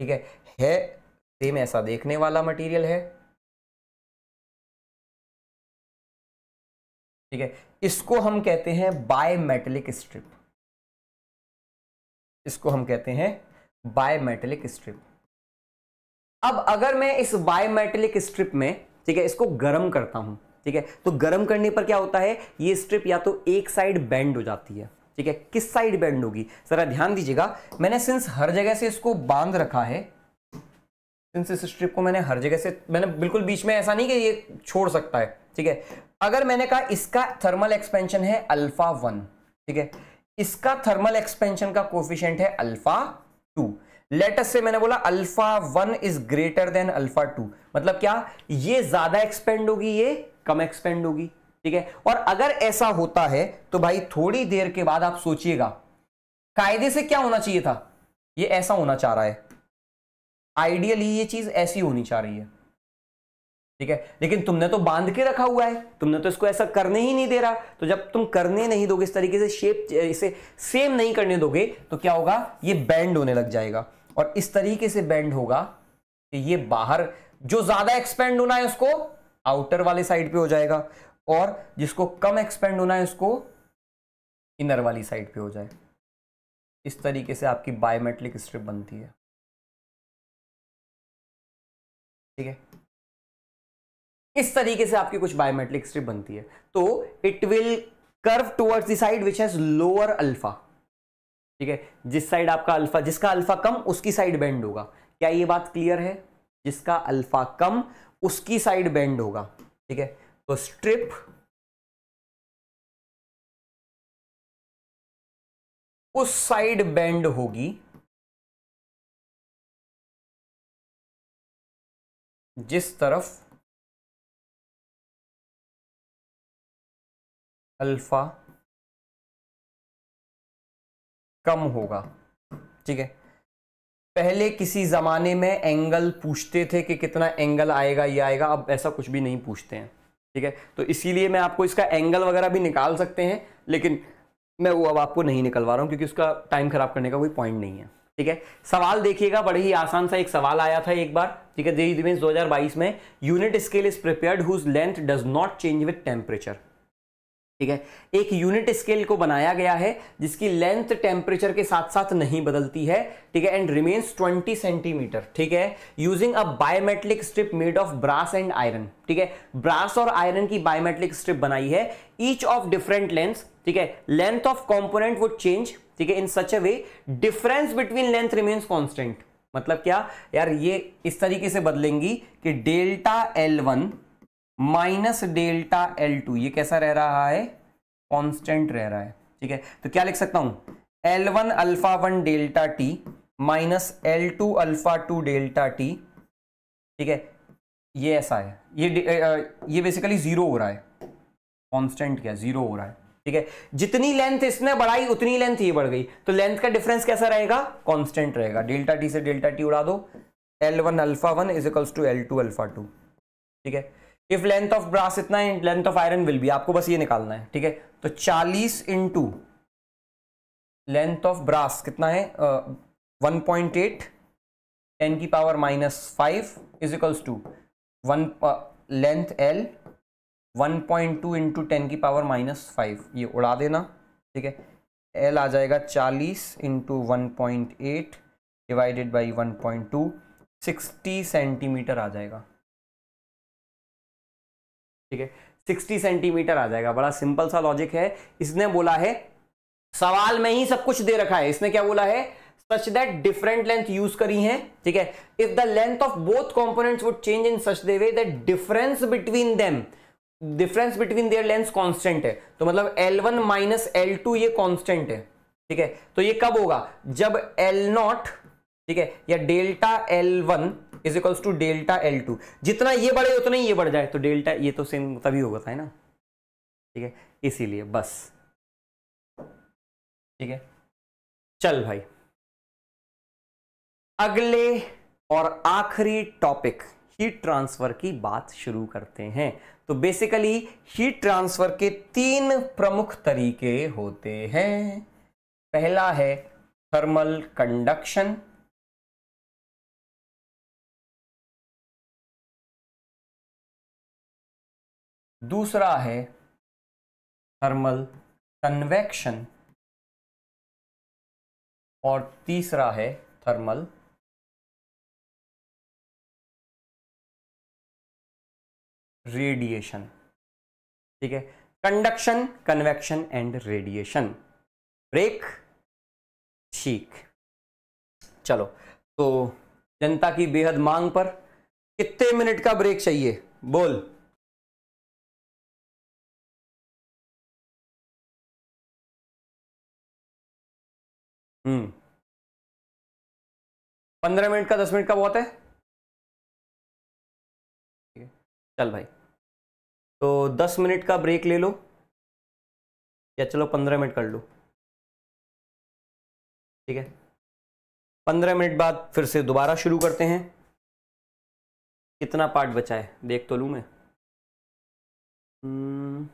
ठीक है है सेम ऐसा देखने वाला मटेरियल है ठीक है इसको हम कहते हैं बायमेटलिक स्ट्रिप इसको हम कहते हैं बायमेटलिक स्ट्रिप अब अगर मैं इस बायोमेटलिक स्ट्रिप में ठीक है इसको गर्म करता हूं ठीक है तो गर्म करने पर क्या होता है ये स्ट्रिप या तो एक साइड बेंड हो जाती है ठीक है किस साइड बेंड होगी जरा ध्यान दीजिएगा मैंने सिंस हर जगह से इसको बांध रखा है सिंस इस स्ट्रिप को मैंने हर जगह से मैंने बिल्कुल बीच में ऐसा नहीं कि ये छोड़ सकता है ठीक है अगर मैंने कहा इसका थर्मल एक्सपेंशन है अल्फा वन ठीक है इसका थर्मल एक्सपेंशन का कोफिशियंट है अल्फा टू लेटेस्ट से मैंने बोला alpha one is greater than alpha two मतलब क्या ये ज्यादा एक्सपेंड होगी ये कम एक्सपेंड होगी ठीक है और अगर ऐसा होता है तो भाई थोड़ी देर के बाद आप सोचिएगा कायदे से क्या होना चाहिए था ये ऐसा होना चाह रहा है आइडियली ये चीज ऐसी होनी चाह रही है ठीक है लेकिन तुमने तो बांध के रखा हुआ है तुमने तो इसको ऐसा करने ही नहीं दे रहा तो जब तुम करने नहीं दोगे इस तरीके से शेप इसे सेम नहीं करने दोगे तो क्या होगा ये बैंड होने लग जाएगा और इस तरीके से बैंड होगा कि ये बाहर जो ज्यादा एक्सपेंड होना है उसको आउटर वाले साइड पे हो जाएगा और जिसको कम एक्सपेंड होना है उसको इनर वाली साइड पे हो जाए इस तरीके से आपकी बायोमेट्रिक स्ट्रिप बनती है ठीक है इस तरीके से आपकी कुछ बायोमेट्रिक स्ट्रिप बनती है तो it will curve towards the side which has lower alpha ठीक है जिस साइड आपका अल्फा जिसका अल्फा कम उसकी साइड बेंड होगा क्या ये बात क्लियर है जिसका अल्फा कम उसकी साइड बेंड होगा ठीक है तो स्ट्रिप उस साइड बेंड होगी जिस तरफ अल्फा कम होगा ठीक है पहले किसी ज़माने में एंगल पूछते थे कि कितना एंगल आएगा या आएगा अब ऐसा कुछ भी नहीं पूछते हैं ठीक है तो इसीलिए मैं आपको इसका एंगल वगैरह भी निकाल सकते हैं लेकिन मैं वो अब आपको नहीं निकलवा रहा हूँ क्योंकि उसका टाइम ख़राब करने का कोई पॉइंट नहीं है ठीक है सवाल देखिएगा बड़े ही आसान सा एक सवाल आया था एक बार ठीक है दो हज़ार बाईस में unit scale is prepared whose length does not change with temperature ठीक है एक यूनिट स्केल को बनाया गया है जिसकी लेंथ टेम्परेचर के साथ साथ नहीं बदलती है ठीक है एंड रिमेन्स 20 सेंटीमीटर ठीक है using a biometric strip made of brass and iron ठीक है ब्रास और आयरन की बायोमेट्रिक स्ट्रिप बनाई है ईच ऑफ डिफरेंट लेंथ ठीक है length of component would change ठीक है in such a way difference between length remains constant मतलब क्या यार ये इस तरीके से बदलेंगी कि delta L one minus delta L two ये कैसा रह रहा है कांस्टेंट रह रहा है ठीक है तो क्या लिख सकता हूं L one alpha one delta T minus L two alpha two delta T ठीक है ये ऐसा है ये ये बेसिकली जीरो हो रहा है कांस्टेंट क्या जीरो हो रहा है ठीक है जितनी लेंथ इसने बढ़ाई उतनी लेंथ ये बढ़ गई तो लेंथ का डिफरेंस कैसा रहेगा कॉन्स्टेंट रहेगा डेल्टा टी से डेल्टा टी उड़ा दो L one alpha one इजिकल्स to L two alpha two ठीक है इफ लेंथ ऑफ ब्रास इतना है लेंथ ऑफ आयरन विल भी आपको बस ये निकालना है ठीक है तो 40 इंटू लेंथ ऑफ ब्रास कितना है वन पॉइंट एट टेन की power minus five is equals to one length L one point two into ten की पावर माइनस फाइव ये उड़ा देना ठीक है एल आ जाएगा चालीस into one point eight divided by one point two sixty centimetre आ जाएगा ठीक है 60 सेंटीमीटर आ जाएगा बड़ा सिंपल सा लॉजिक है इसने बोला है सवाल में ही सब कुछ दे रखा है इसने क्या बोला है such that different length use करी है ठीक है if the length of both components would change in such the way that difference between them difference between their length constant है तो मतलब L one minus L two ये constant है ठीक है तो ये कब होगा जब एल नॉट ठीक है या delta L one is equals to delta L two जितना ये बढ़े उतना ही ये बढ़ जाए तो डेल्टा ये तो सेम तभी होगा था है ना ठीक है इसीलिए बस ठीक है चल भाई अगले और आखिरी टॉपिक हीट ट्रांसफर की बात शुरू करते हैं तो बेसिकली हीट ट्रांसफर के तीन प्रमुख तरीके होते हैं पहला है थर्मल कंडक्शन दूसरा है थर्मल कन्वेक्शन और तीसरा है थर्मल रेडिएशन ठीक है conduction convection and radiation break ठीक चलो तो जनता की बेहद मांग पर कितने मिनट का ब्रेक चाहिए बोल हम्म। पंद्रह मिनट का दस मिनट का बहुत है ठीक है चल भाई तो दस मिनट का ब्रेक ले लो या चलो पंद्रह मिनट कर लो ठीक है पंद्रह मिनट बाद फिर से दोबारा शुरू करते हैं कितना पार्ट बचा है देख तो लूँ मैं हम्म।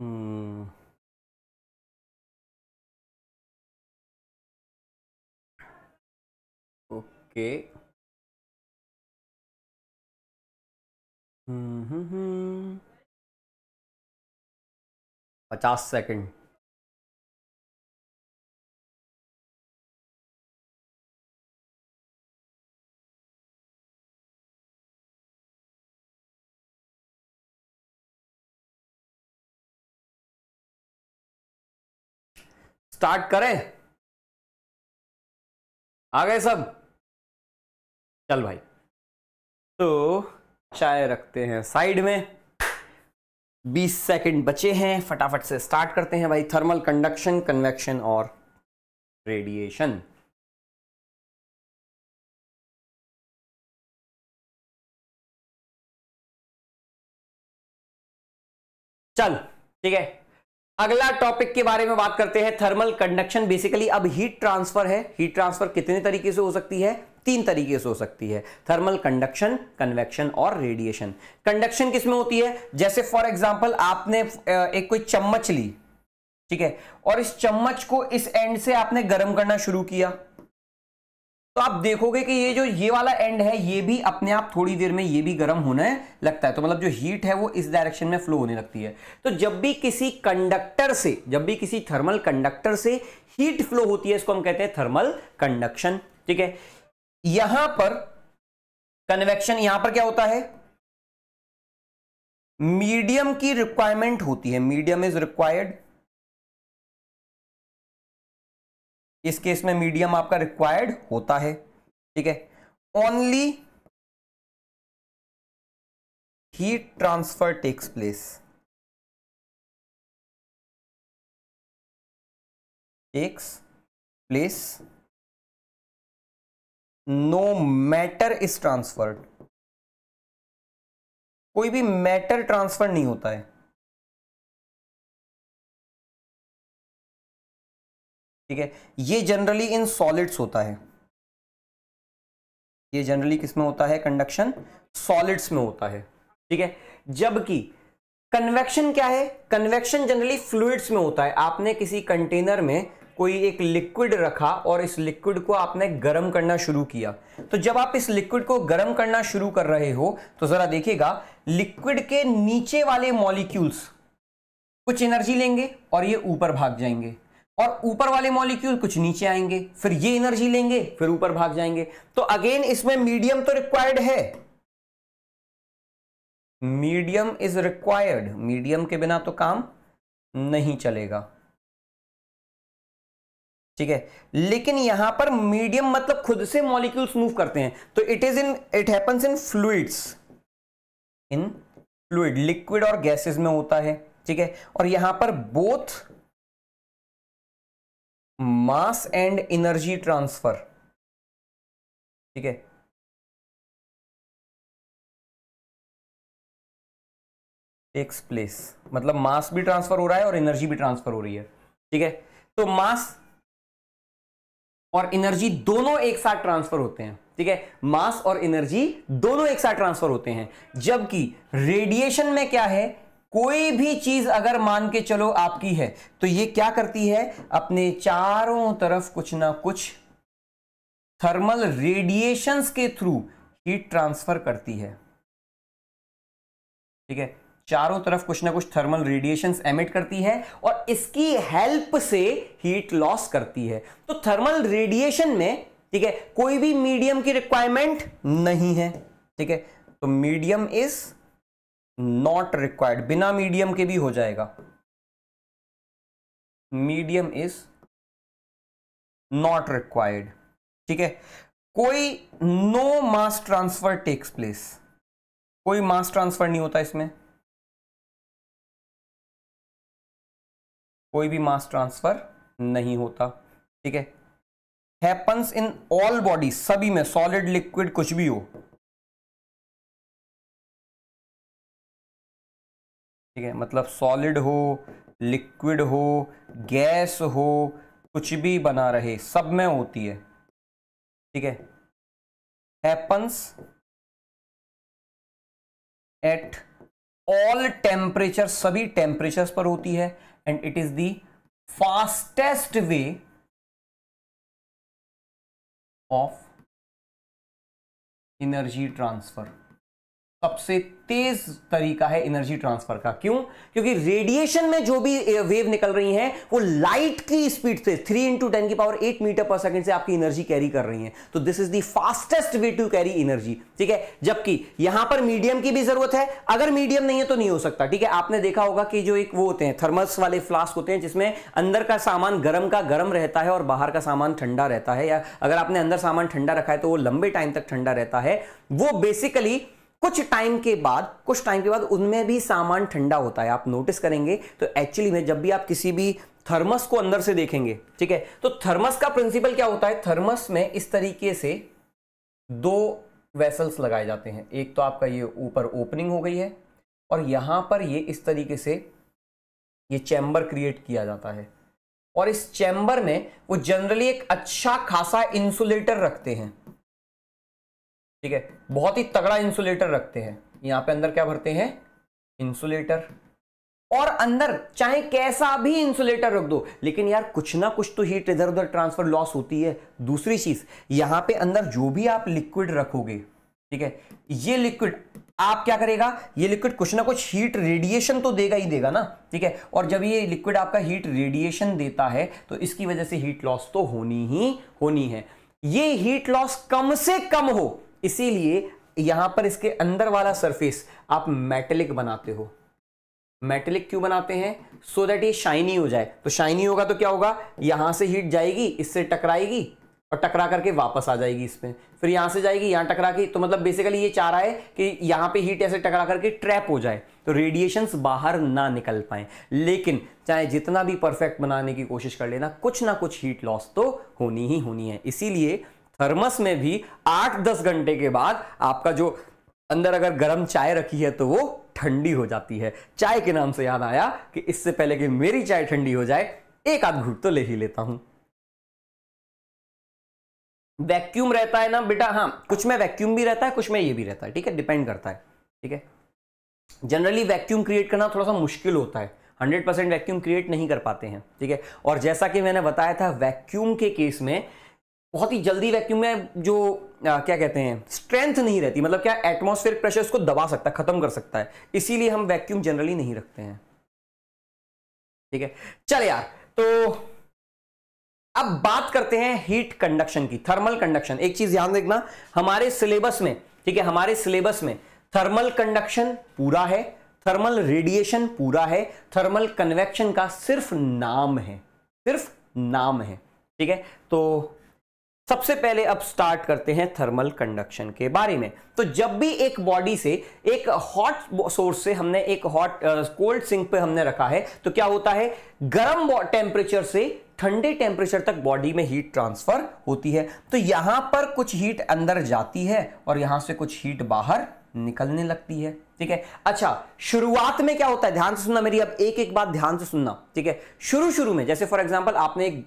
Hmm. ओके हम्म हम्म पचास सेकंड स्टार्ट करें आ गए सब चल भाई तो चाय रखते हैं साइड में 20 सेकंड बचे हैं फटाफट से स्टार्ट करते हैं भाई थर्मल कंडक्शन कन्वेक्शन और रेडिएशन चल ठीक है अगला टॉपिक के बारे में बात करते हैं थर्मल कंडक्शन बेसिकली अब हीट ट्रांसफर है हीट ट्रांसफर कितने तरीके से हो सकती है तीन तरीके से हो सकती है थर्मल कंडक्शन कन्वेक्शन और रेडिएशन कंडक्शन किसमें होती है जैसे फॉर एग्जांपल आपने एक कोई चम्मच ली ठीक है और इस चम्मच को इस एंड से आपने गर्म करना शुरू किया तो आप देखोगे कि ये जो ये वाला एंड है ये भी अपने आप थोड़ी देर में ये भी गर्म होने लगता है तो मतलब जो हीट है वो इस डायरेक्शन में फ्लो होने लगती है तो जब भी किसी कंडक्टर से जब भी किसी थर्मल कंडक्टर से हीट फ्लो होती है इसको हम कहते हैं थर्मल कंडक्शन ठीक है यहां पर कन्वेक्शन यहां पर क्या होता है मीडियम की रिक्वायरमेंट होती है मीडियम इज रिक्वायर्ड इस केस में मीडियम आपका रिक्वायर्ड होता है ठीक है only heat transfer takes place takes place no matter is transferred कोई भी मैटर ट्रांसफर नहीं होता है ठीक है ये जनरली इन सॉलिड्स होता है ये जनरली किस में होता है कंडक्शन सॉलिड्स में होता है ठीक है जबकि कन्वेक्शन क्या है कन्वेक्शन जनरली फ्लूड्स में होता है आपने किसी कंटेनर में कोई एक लिक्विड रखा और इस लिक्विड को आपने गर्म करना शुरू किया तो जब आप इस लिक्विड को गर्म करना शुरू कर रहे हो तो जरा देखिएगा लिक्विड के नीचे वाले मॉलिक्यूल्स कुछ एनर्जी लेंगे और ये ऊपर भाग जाएंगे और ऊपर वाले मॉलिक्यूल कुछ नीचे आएंगे फिर ये एनर्जी लेंगे फिर ऊपर भाग जाएंगे तो अगेन इसमें मीडियम तो रिक्वायर्ड है मीडियम इज रिक्वायर्ड मीडियम के बिना तो काम नहीं चलेगा ठीक है लेकिन यहां पर मीडियम मतलब खुद से मॉलिक्यूल्स मूव करते हैं तो it is in it happens in fluids in fluid liquid और गैसेस में होता है ठीक है और यहां पर both mass and energy transfer ठीक है टेक्स प्लेस मतलब मास भी ट्रांसफर हो रहा है और एनर्जी भी ट्रांसफर हो रही है ठीक है तो मास और एनर्जी दोनों एक साथ ट्रांसफर होते हैं ठीक है मास और एनर्जी दोनों एक साथ ट्रांसफर होते हैं जबकि रेडिएशन में क्या है कोई भी चीज अगर मान के चलो आपकी है तो ये क्या करती है अपने चारों तरफ कुछ ना कुछ थर्मल रेडिएशंस के थ्रू हीट ट्रांसफर करती है ठीक है चारों तरफ कुछ ना कुछ थर्मल रेडिएशंस एमिट करती है और इसकी हेल्प से हीट लॉस करती है तो थर्मल रेडिएशन में ठीक है कोई भी मीडियम की रिक्वायरमेंट नहीं है ठीक है तो मीडियम इज नॉट रिक्वायर्ड बिना मीडियम के भी हो जाएगा मीडियम इज नॉट रिक्वायर्ड ठीक है कोई no mass transfer takes place कोई मास ट्रांसफर नहीं होता इसमें कोई भी मास ट्रांसफर नहीं होता ठीक है हैपन्स इन ऑल बॉडी सभी में सॉलिड लिक्विड कुछ भी हो ठीक है मतलब सॉलिड हो लिक्विड हो गैस हो कुछ भी बना रहे सब में होती है ठीक है हैपन्स एट ऑल टेम्परेचर सभी टेम्परेचर्स पर होती है and it is the fastest way of energy transfer सबसे तेज तरीका है एनर्जी ट्रांसफर का क्यों क्योंकि रेडिएशन में जो भी वेव निकल रही हैं वो लाइट की स्पीड से थ्री इंटू टेन की power eight metre per second से आपकी एनर्जी कैरी कर रही हैं तो this is the fastest way to carry energy ठीक है जबकि यहां पर मीडियम की भी जरूरत है अगर मीडियम नहीं है तो नहीं हो सकता ठीक है आपने देखा होगा कि जो एक वो होते हैं थर्मस वाले फ्लास्क होते हैं जिसमें अंदर का सामान गर्म का गर्म रहता है और बाहर का सामान ठंडा रहता है या अगर आपने अंदर सामान ठंडा रखा है तो वो लंबे टाइम तक ठंडा रहता है वो बेसिकली कुछ टाइम के बाद कुछ टाइम के बाद उनमें भी सामान ठंडा होता है आप नोटिस करेंगे तो एक्चुअली में जब भी आप किसी भी थर्मस को अंदर से देखेंगे ठीक है तो थर्मस का प्रिंसिपल क्या होता है थर्मस में इस तरीके से दो वेसल्स लगाए जाते हैं एक तो आपका ये ऊपर ओपनिंग हो गई है और यहां पर ये इस तरीके से ये चैम्बर क्रिएट किया जाता है और इस चैम्बर में वो जनरली एक अच्छा खासा इंसुलेटर रखते हैं ठीक है बहुत ही तगड़ा इंसुलेटर रखते हैं यहां पे अंदर क्या भरते हैं इंसुलेटर और अंदर चाहे कैसा भी इंसुलेटर रख दो लेकिन यार कुछ ना कुछ तो हीट इधर उधर ट्रांसफर लॉस होती है दूसरी चीज यहां पे अंदर जो भी आप लिक्विड रखोगे ठीक है ये लिक्विड आप क्या करेगा ये लिक्विड कुछ ना कुछ हीट रेडिएशन तो देगा ही देगा ना ठीक है और जब ये लिक्विड आपका हीट रेडिएशन देता है तो इसकी वजह से हीट लॉस तो होनी ही होनी है ये हीट लॉस कम से कम हो इसीलिए यहां पर इसके अंदर वाला सरफेस आप मेटेलिक बनाते हो मेटेलिक क्यों बनाते हैं सो so दैट ये शाइनी हो जाए तो शाइनी होगा तो क्या होगा यहां से हीट जाएगी इससे टकराएगी और टकरा करके वापस आ जाएगी इसमें फिर यहां से जाएगी यहां टकरा के तो मतलब बेसिकली ये चाह रहा है कि यहां पे हीट ऐसे टकरा करके ट्रैप हो जाए तो रेडिएशंस बाहर ना निकल पाए लेकिन चाहे जितना भी परफेक्ट बनाने की कोशिश कर लेना कुछ ना कुछ हीट लॉस तो होनी ही होनी है इसीलिए थर्मस में भी आठ दस घंटे के बाद आपका जो अंदर अगर गर्म चाय रखी है तो वो ठंडी हो जाती है चाय के नाम से याद आया कि इससे पहले कि मेरी चाय ठंडी हो जाए एक आध घूट तो ले ही लेता हूं वैक्यूम रहता है ना बेटा हाँ कुछ में वैक्यूम भी रहता है कुछ में ये भी रहता है ठीक है डिपेंड करता है ठीक है जनरली वैक्यूम क्रिएट करना थोड़ा सा मुश्किल होता है 100% वैक्यूम क्रिएट नहीं कर पाते हैं ठीक है और जैसा कि मैंने बताया था वैक्यूम के केस में बहुत ही जल्दी वैक्यूम में जो आ, क्या कहते हैं स्ट्रेंथ नहीं रहती मतलब क्या एटमोस्फेयर प्रेशर उसको दबा सकता है खत्म कर सकता है इसीलिए हम वैक्यूम जनरली नहीं रखते हैं ठीक है चल यार तो अब बात करते हैं हीट कंडक्शन की थर्मल कंडक्शन एक चीज ध्यान देखना हमारे सिलेबस में ठीक है हमारे सिलेबस में थर्मल कंडक्शन पूरा है थर्मल रेडिएशन पूरा है थर्मल कन्वेक्शन का सिर्फ नाम है सिर्फ नाम है ठीक है तो सबसे पहले अब स्टार्ट करते हैं थर्मल कंडक्शन के बारे में तो जब भी एक बॉडी से एक हॉट सोर्स से हमने एक हॉट कोल्ड सिंक पे हमने रखा है तो क्या होता है गर्म टेम्परेचर से ठंडे टेम्परेचर तक बॉडी में हीट ट्रांसफर होती है तो यहां पर कुछ हीट अंदर जाती है और यहां से कुछ हीट बाहर निकलने लगती है ठीक है अच्छा शुरुआत में क्या होता है ध्यान से सुनना मेरी अब एक एक बात ध्यान से सुनना ठीक है शुरू शुरू में जैसे फॉर एग्जांपल आपने एक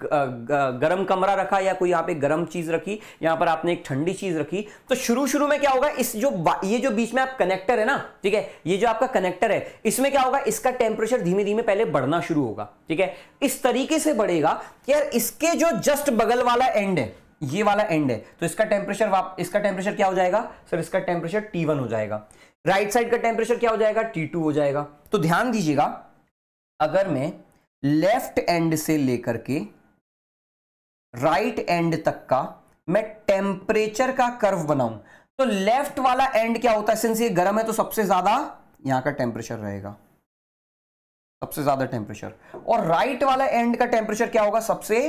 गर्म कमरा रखा या कोई यहाँ पे गर्म चीज रखी यहाँ पर आपने एक ठंडी चीज रखी तो शुरू शुरू में क्या होगा इस जो ये जो बीच में आप कनेक्टर है ना ठीक है ये जो आपका कनेक्टर है इसमें क्या होगा इसका टेम्परेचर धीमे धीमे पहले बढ़ना शुरू होगा ठीक है इस तरीके से बढ़ेगा कि यार इसके जो जस्ट बगल वाला एंड है ये वाला एंड है तो इसका टेम्परेचर इसका टेम्परेचर क्या हो जाएगा सर इसका टेम्परेचर टी हो जाएगा राइट right साइड का टेम्परेचर क्या हो जाएगा टी हो जाएगा तो ध्यान दीजिएगा अगर मैं लेफ्ट एंड से लेकर के राइट right एंड तक का मैं टेम्परेचर का कर्व बनाऊं तो लेफ्ट वाला एंड क्या होता है सिंस ये गर्म है तो सबसे ज्यादा यहां का टेम्परेचर रहेगा सबसे ज्यादा टेम्परेचर और राइट right वाला एंड का टेम्परेचर क्या होगा सबसे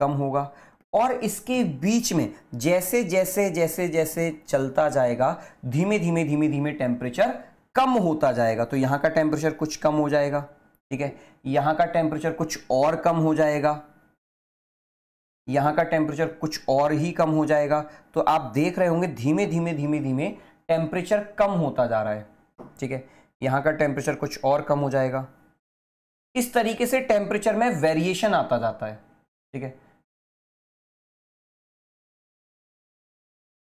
कम होगा और इसके बीच में जैसे जैसे जैसे जैसे चलता जाएगा धीमे धीमे धीमे धीमे टेम्परेचर कम होता जाएगा तो यहाँ का टेम्परेचर कुछ कम हो जाएगा ठीक है यहाँ का टेम्परेचर कुछ और कम हो जाएगा यहाँ का टेम्परेचर कुछ और ही कम हो जाएगा तो आप देख रहे होंगे धीमे धीमे धीमे धीमे टेम्परेचर कम होता जा रहा है ठीक है यहाँ का टेम्परेचर कुछ और कम हो जाएगा इस तरीके से टेम्परेचर में वेरिएशन आता जाता है ठीक है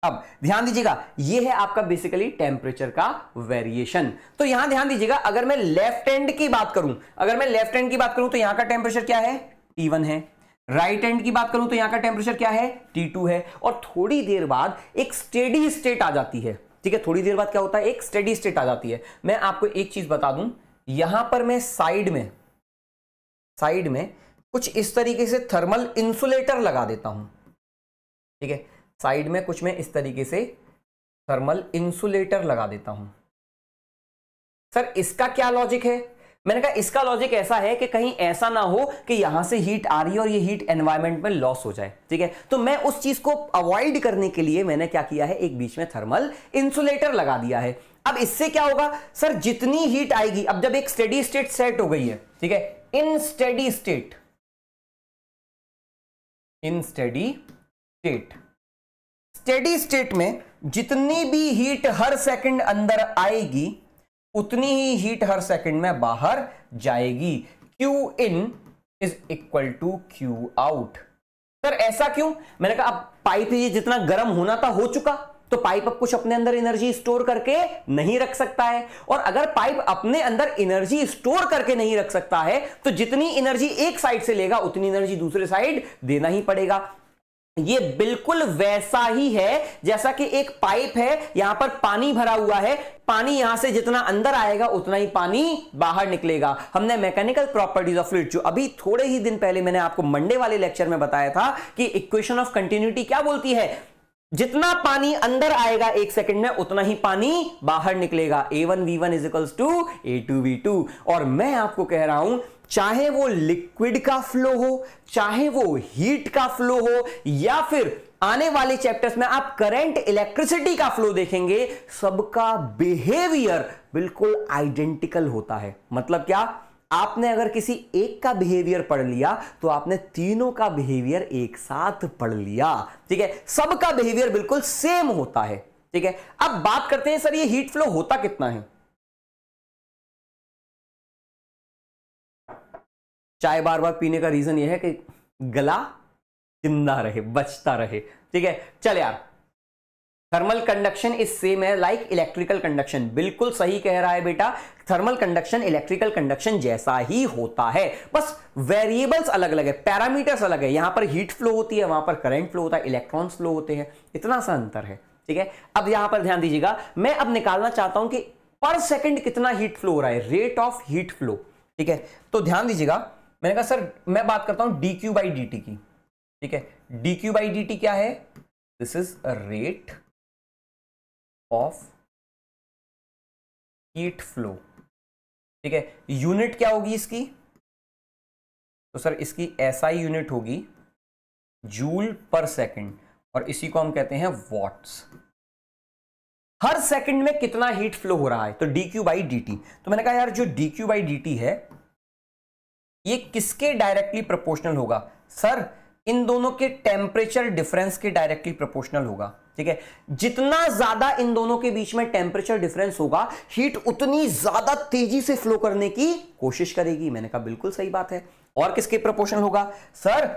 अब ध्यान दीजिएगा ये है आपका बेसिकली टेम्परेचर का वेरिएशन तो यहां ध्यान दीजिएगा अगर मैं लेफ्ट एंड की बात करूं अगर मैं लेफ्ट एंड की बात करूं तो यहां का टेम्परेचर क्या है टी है राइट right एंड की बात करूं तो यहां का टेम्परेचर क्या है टी है और थोड़ी देर बाद एक स्टेडी स्टेट आ जाती है ठीक है थोड़ी देर बाद क्या होता है एक स्टेडी स्टेट आ जाती है मैं आपको एक चीज बता दूं यहां पर मैं साइड में साइड में कुछ इस तरीके से थर्मल इंसुलेटर लगा देता हूं ठीक है साइड में कुछ मैं इस तरीके से थर्मल इंसुलेटर लगा देता हूं सर इसका क्या लॉजिक है मैंने कहा इसका लॉजिक ऐसा है कि कहीं ऐसा ना हो कि यहां से हीट आ रही है और ये हीट एनवायरमेंट में लॉस हो जाए ठीक है तो मैं उस चीज को अवॉइड करने के लिए मैंने क्या किया है एक बीच में थर्मल इंसुलेटर लगा दिया है अब इससे क्या होगा सर जितनी हीट आएगी अब जब एक स्टेडी स्टेट सेट हो गई है ठीक है in steady state in steady state steady state में जितनी भी हीट हर सेकंड अंदर आएगी उतनी ही हीट हर सेकंड में बाहर जाएगी Q in is equal to Q out sir ऐसा क्यों मैंने कहा अब पाइप ये जितना गर्म होना था हो चुका तो पाइप अब कुछ अपने अंदर एनर्जी स्टोर करके नहीं रख सकता है और अगर पाइप अपने अंदर एनर्जी स्टोर करके नहीं रख सकता है तो जितनी एनर्जी एक साइड से लेगा उतनी एनर्जी दूसरे साइड देना ही पड़ेगा ये बिल्कुल वैसा ही है जैसा कि एक पाइप है यहां पर पानी भरा हुआ है पानी यहां से जितना अंदर आएगा उतना ही पानी बाहर निकलेगा हमने मैकेनिकल प्रॉपर्टीज ऑफ फ्लूड जो अभी थोड़े ही दिन पहले मैंने आपको मंडे वाले लेक्चर में बताया था कि इक्वेशन ऑफ कंटिन्यूटी क्या बोलती है जितना पानी अंदर आएगा एक सेकंड में उतना ही पानी बाहर निकलेगा A one V one is equals to A two V two और मैं आपको कह रहा हूं चाहे वो लिक्विड का फ्लो हो चाहे वो हीट का फ्लो हो या फिर आने वाले चैप्टर्स में आप करंट इलेक्ट्रिसिटी का फ्लो देखेंगे सबका बिहेवियर बिल्कुल आइडेंटिकल होता है मतलब क्या आपने अगर किसी एक का बिहेवियर पढ़ लिया तो आपने तीनों का बिहेवियर एक साथ पढ़ लिया ठीक है सबका बिहेवियर बिल्कुल सेम होता है ठीक है अब बात करते हैं सर ये हीट फ्लो होता कितना है चाय बार बार पीने का रीजन यह है कि गला जिंदा रहे बचता रहे ठीक है चल यार थर्मल कंडक्शन इज सेम है लाइक इलेक्ट्रिकल कंडक्शन बिल्कुल सही कह रहा है बेटा थर्मल कंडक्शन इलेक्ट्रिकल कंडक्शन जैसा ही होता है बस वेरिएबल्स अलग अलग है पैरामीटर्स अलग है यहां पर हीट फ्लो होती है वहां पर करंट फ्लो होता है इलेक्ट्रॉन्स फ्लो होते हैं इतना सा अंतर है ठीक है अब यहां पर ध्यान दीजिएगा मैं अब निकालना चाहता हूं कि पर सेकेंड कितना हीट फ्लो हो रहा है रेट ऑफ हीट फ्लो ठीक है तो ध्यान दीजिएगा मैंने कहा सर मैं बात करता हूं D Q by D T की ठीक है D Q by D T क्या है this is a rate of heat flow ठीक है यूनिट क्या होगी इसकी तो सर इसकी ऐसा SI यूनिट होगी जूल पर सेकंड और इसी को हम कहते हैं वॉट्स हर सेकंड में कितना हीट फ्लो हो रहा है तो D Q by D T तो मैंने कहा यार जो D Q by D T है ये किसके डायरेक्टली प्रोपोर्शनल होगा सर इन दोनों के टेम्परेचर डिफरेंस के डायरेक्टली प्रोपोर्शनल होगा ठीक है जितना ज्यादा इन दोनों के बीच में टेम्परेचर डिफरेंस होगा हीट उतनी ज्यादा तेजी से फ्लो करने की कोशिश करेगी मैंने कहा बिल्कुल सही बात है और किसके प्रोपोर्शनल होगा सर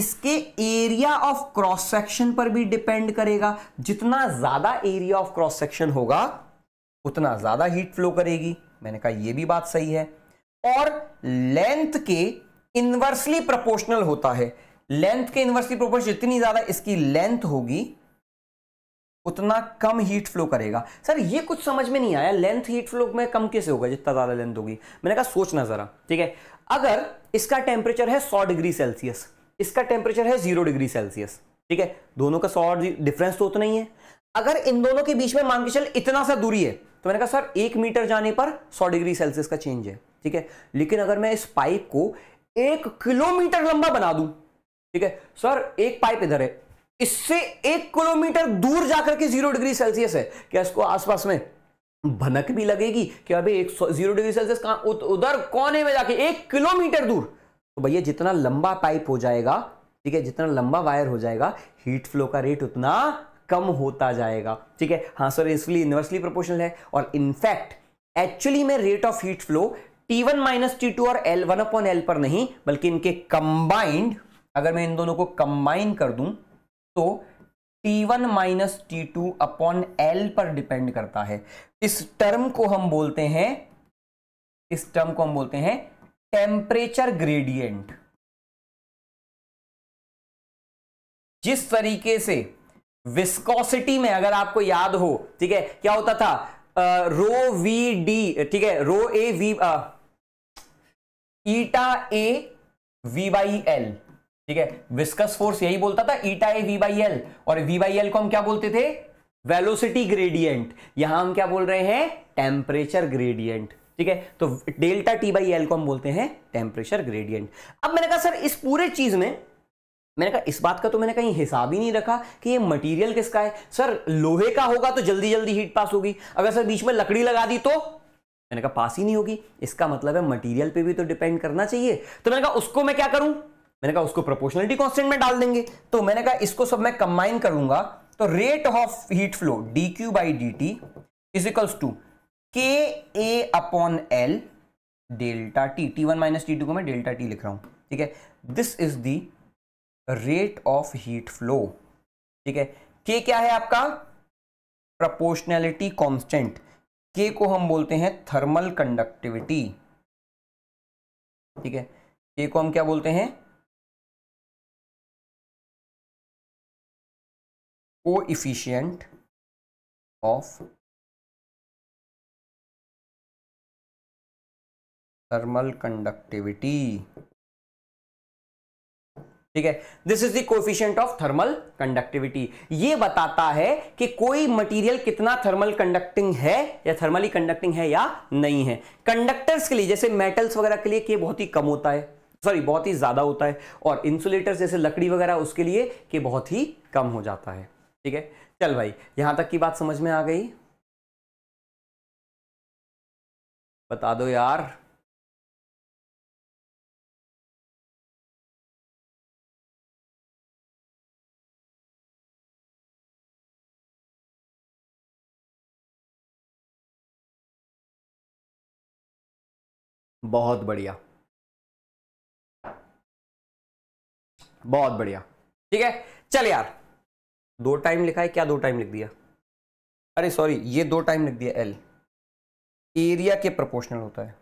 इसके एरिया ऑफ क्रॉस सेक्शन पर भी डिपेंड करेगा जितना ज्यादा एरिया ऑफ क्रॉस सेक्शन होगा उतना ज्यादा हीट फ्लो करेगी मैंने कहा यह भी बात सही है और लेंथ के इन्वर्सली प्रोपोर्शनल होता है लेंथ के इन्वर्सली प्रोपोर्शनल जितनी ज्यादा इसकी लेंथ होगी उतना कम हीट फ्लो करेगा सर ये कुछ समझ में नहीं आया लेंथ हीट फ्लो में कम कैसे होगा जितना ज़्यादा लेंथ होगी मैंने कहा सोचना ज़रा ठीक है अगर इसका टेम्परेचर है 100 डिग्री सेल्सियस इसका टेम्परेचर है जीरो डिग्री सेल्सियस ठीक है दोनों का सौ डिफरेंस तो उतना ही है अगर इन दोनों के बीच में मान के चल इतना सा दूरी है तो मैंने कहा सर एक मीटर जाने पर सौ डिग्री सेल्सियस का चेंज है ठीक है लेकिन अगर मैं इस पाइप को एक किलोमीटर लंबा बना दूं ठीक है सर एक पाइप इधर है इससे एक किलोमीटर दूर जाकर के जीरो डिग्री सेल्सियस है क्या इसको आसपास में भनक भी लगेगी कि अभी एक जीरो डिग्री सेल्सियस कहां उधर कोने में जाके एक किलोमीटर दूर तो भैया जितना लंबा पाइप हो जाएगा ठीक है जितना लंबा वायर हो जाएगा हीट फ्लो का रेट उतना कम होता जाएगा ठीक है हाँ सर इसलिए इनवर्सली प्रोपोर्शनल है और इनफैक्ट एक्चुअली में rate of heat flow T1 one minus T और L1 वन अपॉन एल पर नहीं बल्कि इनके कंबाइंड अगर मैं इन दोनों को कंबाइन कर दूं तो T1 one minus T two upon L पर डिपेंड करता है इस टर्म को हम बोलते हैं इस टर्म को हम बोलते हैं टेम्परेचर ग्रेडियंट जिस तरीके से विस्कोसिटी में अगर आपको याद हो ठीक है क्या होता था रो वी डी ठीक है rho A V eta A V by L ठीक है विस्कस फोर्स यही बोलता था eta A V by L और वी बाई एल को हम क्या बोलते थे वेलोसिटी ग्रेडियंट यहां हम क्या बोल रहे हैं टेम्परेचर ग्रेडियंट ठीक है तो डेल्टा टी बाई एल को हम बोलते हैं टेम्परेचर ग्रेडियंट अब मैंने कहा सर इस पूरे चीज में मैंने कहा इस बात का तो मैंने कहीं हिसाब ही नहीं रखा कि ये मटेरियल किसका है सर लोहे का होगा तो जल्दी जल्दी हीट पास होगी अगर सर बीच में लकड़ी लगा दी तो मैंने कहा पास ही नहीं होगी इसका मतलब है मटेरियल पे भी तो डिपेंड करना चाहिए तो मैंने कहा उसको मैं क्या करूं मैंने कहा उसको प्रोपोर्शनलिटी कॉन्स्टेंट में डाल देंगे तो मैंने कहा इसको सब मैं कंबाइन करूंगा तो rate of heat flow D Q by D T is equals to K A upon L delta T T one minus T two को मैं डेल्टा टी लिख रहा हूं ठीक है this is the rate of heat flow ठीक है के क्या है आपका प्रपोर्शनैलिटी कांस्टेंट के को हम बोलते हैं थर्मल कंडक्टिविटी ठीक है के को हम क्या बोलते हैं को इफिशियंट ऑफ थर्मल कंडक्टिविटी ठीक है this is the coefficient of thermal conductivity ये बताता है कि कोई मटेरियल कितना थर्मल कंडक्टिंग है या थर्मली कंडक्टिंग है या नहीं है कंडक्टर्स के लिए जैसे मेटल्स वगैरह के लिए बहुत ही कम होता है सॉरी बहुत ही ज्यादा होता है और इंसुलेटर्स जैसे लकड़ी वगैरह उसके लिए के बहुत ही कम हो जाता है ठीक है चल भाई यहां तक की बात समझ में आ गई बता दो यार बहुत बढ़िया बहुत बढ़िया ठीक है चल यार दो टाइम लिखा है क्या दो टाइम लिख दिया अरे सॉरी ये दो टाइम लिख दिया एल एरिया के प्रोपोर्शनल होता है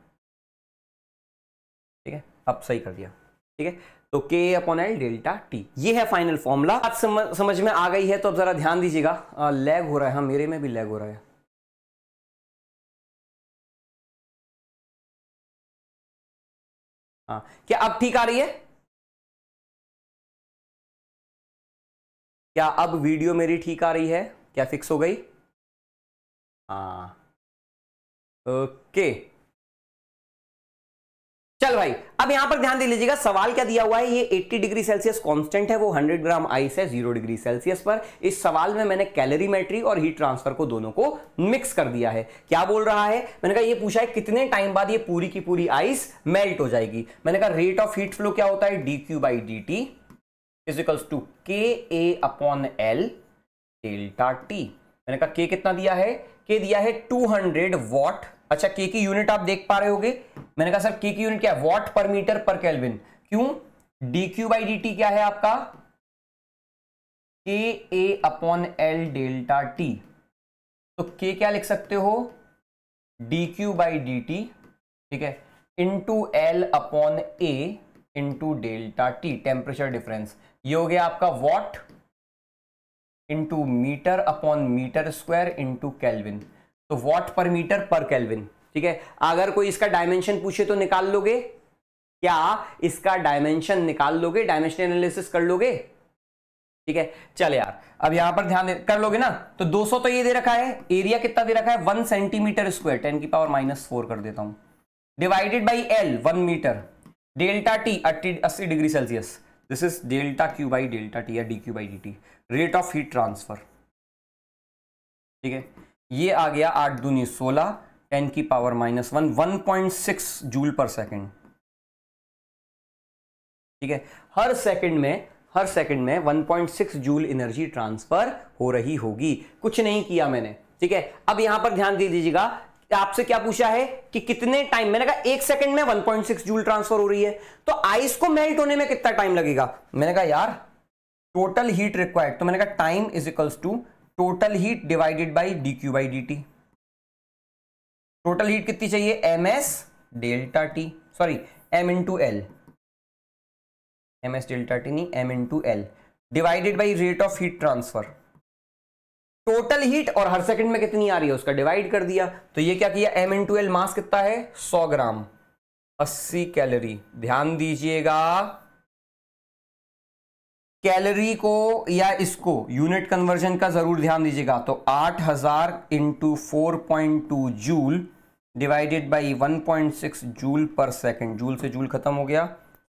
ठीक है अब सही कर दिया ठीक है तो के अपॉन एल डेल्टा टी ये है फाइनल फॉर्मूला आप समझ में आ गई है तो अब जरा ध्यान दीजिएगा लैग हो रहा है हाँ मेरे में भी लैग हो रहा है हाँ क्या अब ठीक आ रही है क्या अब वीडियो मेरी ठीक आ रही है क्या फिक्स हो गई हाँ ओके चल भाई अब यहां पर ध्यान दे लीजिएगा सवाल क्या दिया हुआ है ये 80 डिग्री सेल्सियस कांस्टेंट है वो 100 ग्राम आइस है 0 डिग्री सेल्सियस पर इस सवाल में मैंने कैलोरीमेट्री और हीट ट्रांसफर को दोनों को मिक्स कर दिया है क्या बोल रहा है मैंने कहा ये पूछा है कितने टाइम बाद ये पूरी की पूरी आइस मेल्ट हो जाएगी मैंने कहा रेट ऑफ हीट फ्लो क्या होता है D Q by D T physicals to K A upon L delta T मैंने कहा के कितना दिया है के दिया है हंड्रेड वॉट अच्छा के की यूनिट आप देख पा रहे होगे मैंने कहा सर के की यूनिट क्या है watt per metre per kelvin क्यों D Q by D T क्या है आपका K A upon L delta T तो के क्या लिख सकते हो D Q by D T ठीक है into L upon A into delta T temperature difference ये हो गया आपका watt into metre upon metre square into kelvin तो watt per metre per kelvin ठीक है अगर कोई इसका डायमेंशन पूछे तो निकाल लोगे क्या इसका डायमेंशन निकाल लोगे डायमेंशन एनालिसिस कर लोगे ठीक है चल यार अब यहां पर ध्यान कर लोगे ना तो 200 तो ये दे रखा है एरिया कितना दे रखा है वन सेंटीमीटर स्क्वायर टेन की पावर माइनस फोर कर देता हूं divided by L one metre delta T अट्टी अस्सी degree Celsius this is delta Q by delta T या D Q by D T rate of heat transfer ठीक है ये आ गया आठ दूनी सोलह टेन की power minus one one point six joule per second ठीक है हर सेकेंड में हर सेकंड में one point six joule energy transfer हो रही होगी कुछ नहीं किया मैंने ठीक है अब यहां पर ध्यान दे दीजिएगा आपसे क्या पूछा है कि कितने टाइम मैंने कहा एक सेकंड में 1.6 जूल ट्रांसफर हो रही है तो आइस को मेल्ट होने में कितना टाइम लगेगा मैंने कहा यार टोटल हीट रिक्वायर्ड तो मैंने कहा time is equals to total heat divided by D Q by D T total heat कितनी चाहिए M S delta T sorry M into L M S delta T नहीं M into L divided by rate of heat transfer total heat और हर second में कितनी आ रही है उसका डिवाइड कर दिया तो ये क्या किया एम इंटू एल मास कितना है सौ ग्राम अस्सी कैलोरी ध्यान दीजिएगा कैलोरी को या इसको यूनिट कन्वर्जन का जरूर ध्यान दीजिएगा तो 8000 हजार into four joule divided by 1.6 joule per second joule से जूल खत्म हो गया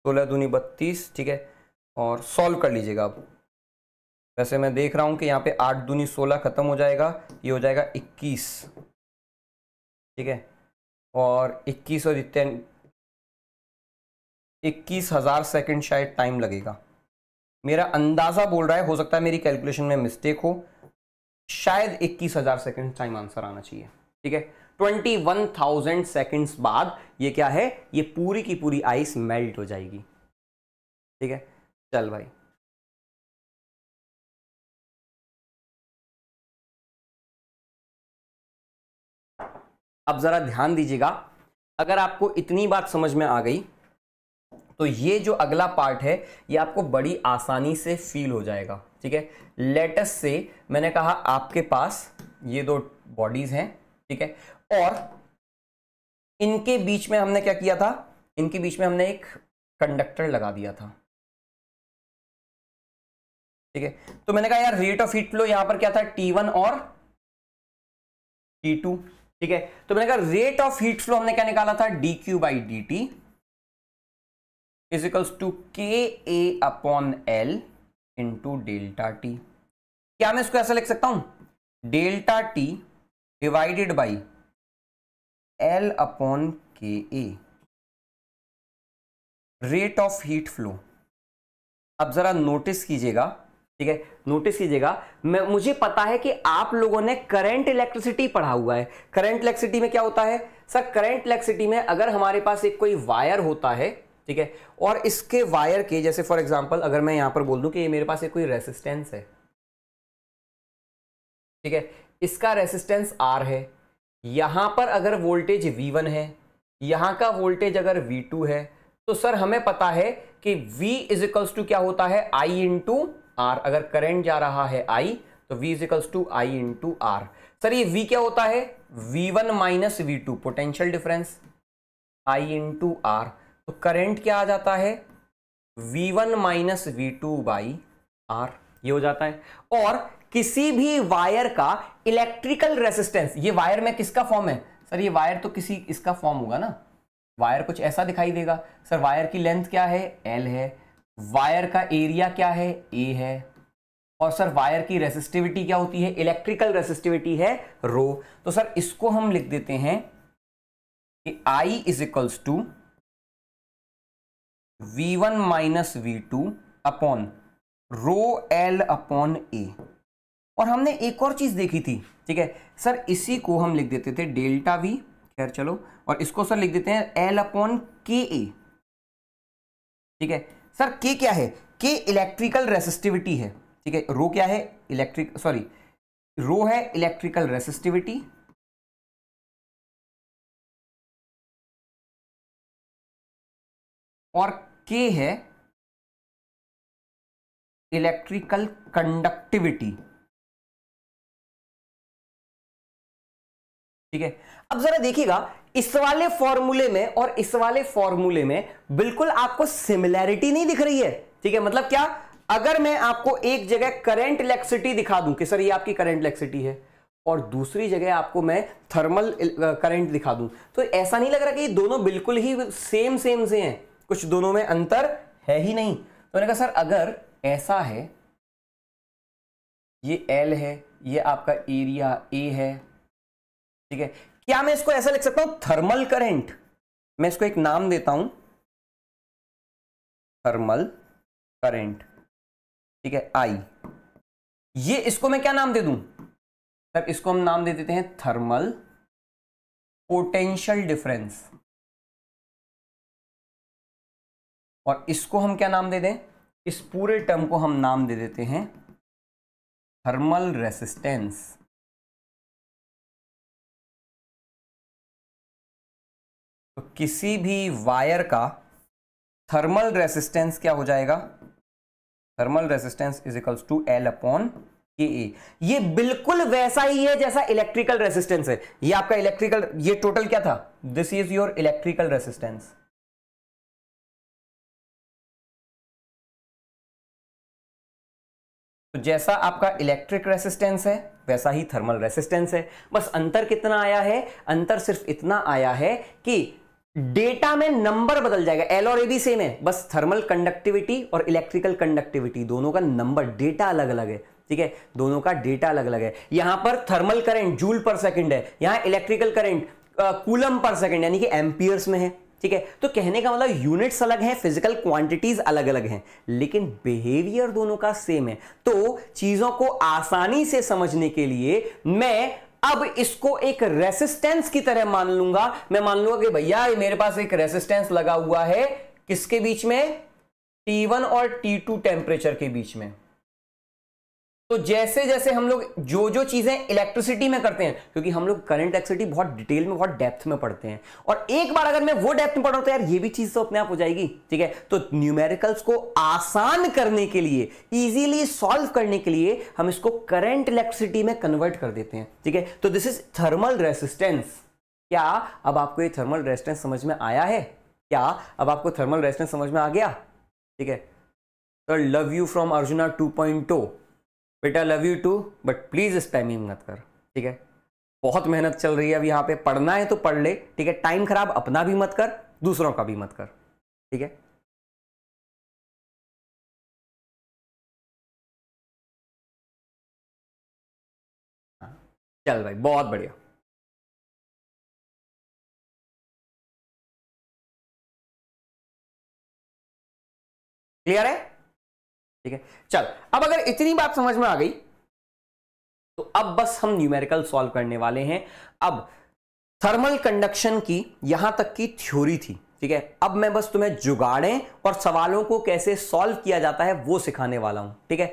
सोलह दूनी बत्तीस ठीक है और सॉल्व कर लीजिएगा आप वैसे मैं देख रहा हूँ कि यहाँ पे आठ दूनी सोलह खत्म हो जाएगा ये हो जाएगा इक्कीस ठीक है और इक्कीस और इतने इक्कीस हज़ार सेकेंड शायद टाइम लगेगा मेरा अंदाजा बोल रहा है हो सकता है मेरी कैलकुलेशन में मिस्टेक हो शायद इक्कीस हजार सेकेंड टाइम आंसर आना चाहिए ठीक है ट्वेंटी वन थाउजेंड सेकेंड बाद ये क्या है ये पूरी की पूरी आइस मेल्ट हो जाएगी ठीक है चल भाई अब जरा ध्यान दीजिएगा अगर आपको इतनी बात समझ में आ गई तो ये जो अगला पार्ट है ये आपको बड़ी आसानी से फील हो जाएगा ठीक है लेटस से मैंने कहा आपके पास ये दो बॉडीज हैं ठीक है और इनके बीच में हमने क्या किया था इनके बीच में हमने एक कंडक्टर लगा दिया था ठीक है तो मैंने कहा यार रेट ऑफ हीट फ्लो यहां पर क्या था टी वन और टी टू ठीक है तो मैंने कहा रेट ऑफ हीट फ्लो हमने क्या निकाला था D Q by D T इजिकल्स to K A upon L into delta T क्या मैं इसको ऐसा लिख सकता हूं delta T divided by L upon K A rate of heat flow अब जरा नोटिस कीजिएगा ठीक है नोटिस कीजिएगा मैं मुझे पता है कि आप लोगों ने करंट इलेक्ट्रिसिटी पढ़ा हुआ है करंट इलेक्ट्रिसिटी में क्या होता है सर करंट इलेक्ट्रिसिटी में अगर हमारे पास एक कोई वायर होता है ठीक है और इसके वायर के जैसे फॉर एग्जाम्पल अगर मैं यहां पर बोल दूं कि ये मेरे पास एक कोई रेसिस्टेंस है ठीक है इसका रेसिस्टेंस आर है यहां पर अगर वोल्टेज वी वन है यहां का वोल्टेज अगर वी टू है तो सर हमें पता है कि V इज इक्वल्स टू क्या होता है I इंटू आर अगर करंट जा रहा है I तो V is equals to I into R sir ये V क्या होता है V1 one minus V two potential difference I into R तो करेंट क्या आ जाता है V1 one minus V two by R ये हो जाता है और किसी भी वायर का इलेक्ट्रिकल रेसिस्टेंस ये वायर में किसका फॉर्म है सर ये वायर तो किसी इसका फॉर्म होगा ना वायर कुछ ऐसा दिखाई देगा सर वायर की लेंथ क्या है एल है वायर का एरिया क्या है ए है और सर वायर की रेसिस्टिविटी क्या होती है इलेक्ट्रिकल रेसिस्टिविटी है रो तो सर इसको हम लिख देते हैं कि I is equals to V one minus V two upon rho L upon A और हमने एक और चीज़ देखी थी ठीक है सर इसी को हम लिख देते थे डेल्टा वी खैर चलो और इसको सर लिख देते हैं एल अपॉन के ए ठीक है सर के क्या है के इलेक्ट्रिकल रेसिस्टिविटी है ठीक है रो क्या है इलेक्ट्रिक सॉरी रो है इलेक्ट्रिकल रेसिस्टिविटी और के है इलेक्ट्रिकल कंडक्टिविटी ठीक है अब जरा देखिएगा इस वाले फॉर्मूले में और इस वाले फॉर्मूले में बिल्कुल आपको सिमिलैरिटी नहीं दिख रही है ठीक है मतलब क्या अगर मैं आपको एक जगह करंट इलेक्ट्रिसिटी दिखा दूं कि सर ये आपकी करंट इलेक्ट्रिसिटी है और दूसरी जगह आपको मैं थर्मल करंट uh, दिखा दूं तो ऐसा नहीं लग रहा कि ये दोनों बिल्कुल ही सेम सेम से हैं कुछ दोनों में अंतर है ही नहीं तो मैंने कहा सर अगर ऐसा है ये एल है ये आपका एरिया ए है ठीक है क्या मैं इसको ऐसा लिख सकता हूं थर्मल करंट मैं इसको एक नाम देता हूं थर्मल करंट ठीक है आई ये इसको मैं क्या नाम दे दूं सर इसको हम नाम दे देते हैं थर्मल पोटेंशियल डिफरेंस और इसको हम क्या नाम दे दें इस पूरे टर्म को हम नाम दे देते हैं थर्मल रेसिस्टेंस तो किसी भी वायर का थर्मल रेसिस्टेंस क्या हो जाएगा thermal resistance is equals to L upon K A ये बिल्कुल वैसा ही है जैसा इलेक्ट्रिकल रेसिस्टेंस है ये आपका इलेक्ट्रिकल ये टोटल क्या था this is your electrical resistance तो जैसा आपका इलेक्ट्रिक रेसिस्टेंस है वैसा ही थर्मल रेसिस्टेंस है बस अंतर कितना आया है अंतर सिर्फ इतना आया है कि डेटा में नंबर बदल जाएगा एल और ए बी सेम है बस थर्मल कंडक्टिविटी और इलेक्ट्रिकल कंडक्टिविटी दोनों का नंबर डेटा अलग अलग है ठीक है दोनों का डेटा अलग अलग है यहां पर thermal current joule per second है यहां electrical current coulomb per second यानी कि एम्पियर्स में है ठीक है तो कहने का मतलब यूनिट्स अलग हैं फिजिकल क्वांटिटीज अलग अलग हैं लेकिन बिहेवियर दोनों का सेम है तो चीजों को आसानी से समझने के लिए मैं अब इसको एक रेसिस्टेंस की तरह मान लूंगा मैं मान लूंगा कि भैया मेरे पास एक रेसिस्टेंस लगा हुआ है किसके बीच में T1 और T2 टेम्परेचर के बीच में तो जैसे जैसे हम लोग जो जो चीज़ें इलेक्ट्रिसिटी में करते हैं क्योंकि हम लोग करंट एक्सिटी बहुत डिटेल में बहुत डेप्थ में पढ़ते हैं और एक बार अगर मैं वो डेप्थ में पढ़ा तो यार ये भी चीज़ तो अपने आप हो जाएगी ठीक है तो न्यूमेरिकल्स को आसान करने के लिए इजीली सॉल्व करने के लिए हम इसको करंट इलेक्ट्रिसिटी में कन्वर्ट कर देते हैं ठीक है तो दिस इज थर्मल रेसिस्टेंस क्या अब आपको ये थर्मल रेजिस्टेंस समझ में आया है क्या अब आपको थर्मल रेजिस्टेंस समझ में आ गया ठीक है love you from Arjuna two point two बेटा love you too but please spamming मत कर ठीक है बहुत मेहनत चल रही है अब यहाँ पे पढ़ना है तो पढ़ ले ठीक है टाइम खराब अपना भी मत कर दूसरों का भी मत कर ठीक है चल भाई बहुत बढ़िया क्लियर है ठीक है चल अब अगर इतनी बात समझ में आ गई तो अब बस हम न्यूमेरिकल सॉल्व करने वाले हैं अब थर्मल कंडक्शन की यहां तक की थ्योरी थी ठीक है अब मैं बस तुम्हें जुगाड़े और सवालों को कैसे सॉल्व किया जाता है वो सिखाने वाला हूं ठीक है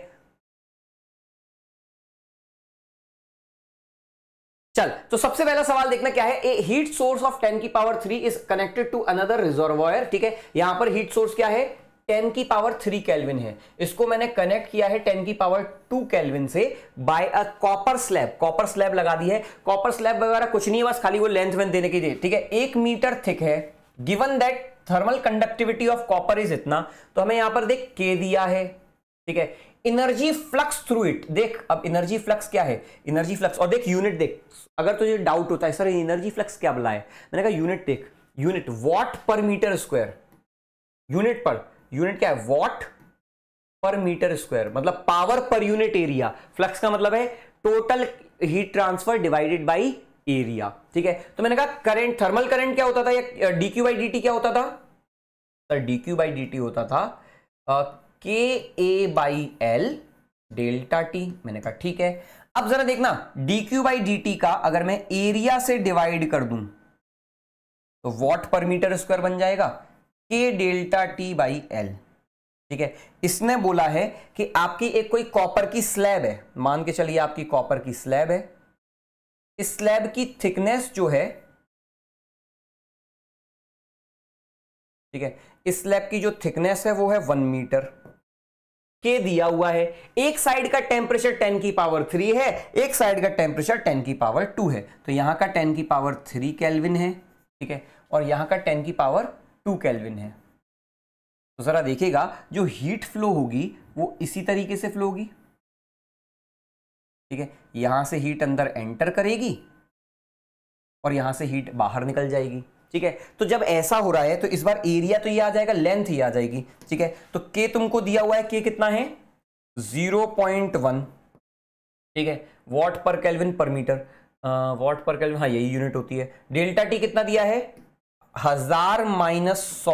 चल तो सबसे पहला सवाल देखना क्या है ए हीट सोर्स ऑफ 10 की power 3 is connected to another reservoir ठीक है यहां पर हीट सोर्स क्या है 10 की पावर 3 केल्विन है इसको मैंने कनेक्ट किया है 10 की पावर 2 केल्विन से by a copper slab copper slab लगा दी है कॉपर स्लैब वगैरह कुछ नहीं है बस खाली वो लेंथ वेंथ देने के लिए ठीक है एक मीटर थिक है given that thermal conductivity of copper is इतना तो हमें यहां पर देख के दिया है ठीक है एनर्जी फ्लक्स थ्रू इट देख अब एनर्जी फ्लक्स क्या है एनर्जी फ्लक्स और देख यूनिट देख अगर तुझे डाउट होता है सर एनर्जी फ्लक्स क्या बुलाए मैंने कहा यूनिट देख unit watt per metre square unit per unit क्या है वॉट पर मीटर स्क्वायर मतलब power per unit area flux का मतलब है total heat transfer divided by area ठीक है तो मैंने कहा करंट थर्मल करंट क्या होता था या डी क्यू बाई डी क्या होता था sir D Q by D T होता था K A by L delta T मैंने कहा ठीक है अब जरा देखना D Q by D T का अगर मैं एरिया से डिवाइड कर दूं तो वॉट पर मीटर स्क्वायर बन जाएगा के डेल्टा टी बाई एल ठीक है इसने बोला है कि आपकी एक कोई कॉपर की स्लैब है मान के चलिए आपकी कॉपर की स्लैब है इस स्लैब की थिकनेस जो है ठीक है इस स्लैब की जो थिकनेस है वो है वन मीटर के दिया हुआ है एक साइड का टेम्परेचर टेन की पावर थ्री है एक साइड का टेम्परेचर टेन की पावर टू है तो यहां का टेन की पावर थ्री कैलविन है ठीक है और यहां का टेन की पावर टू कैलविन है तो ज़रा देखिएगा जो हीट फ्लो होगी वो इसी तरीके से फ्लो होगी ठीक है यहां से हीट अंदर एंटर करेगी और यहां से हीट बाहर निकल जाएगी ठीक है तो जब ऐसा हो रहा है तो इस बार एरिया तो ये आ जाएगा लेंथ ही आ जाएगी ठीक है तो के तुमको दिया हुआ है के कितना है जीरो पॉइंट वन ठीक है वॉट पर कैलविन पर मीटर वॉट पर कैलविन हाँ यही यूनिट होती है डेल्टा टी कितना दिया है हजार माइनस सौ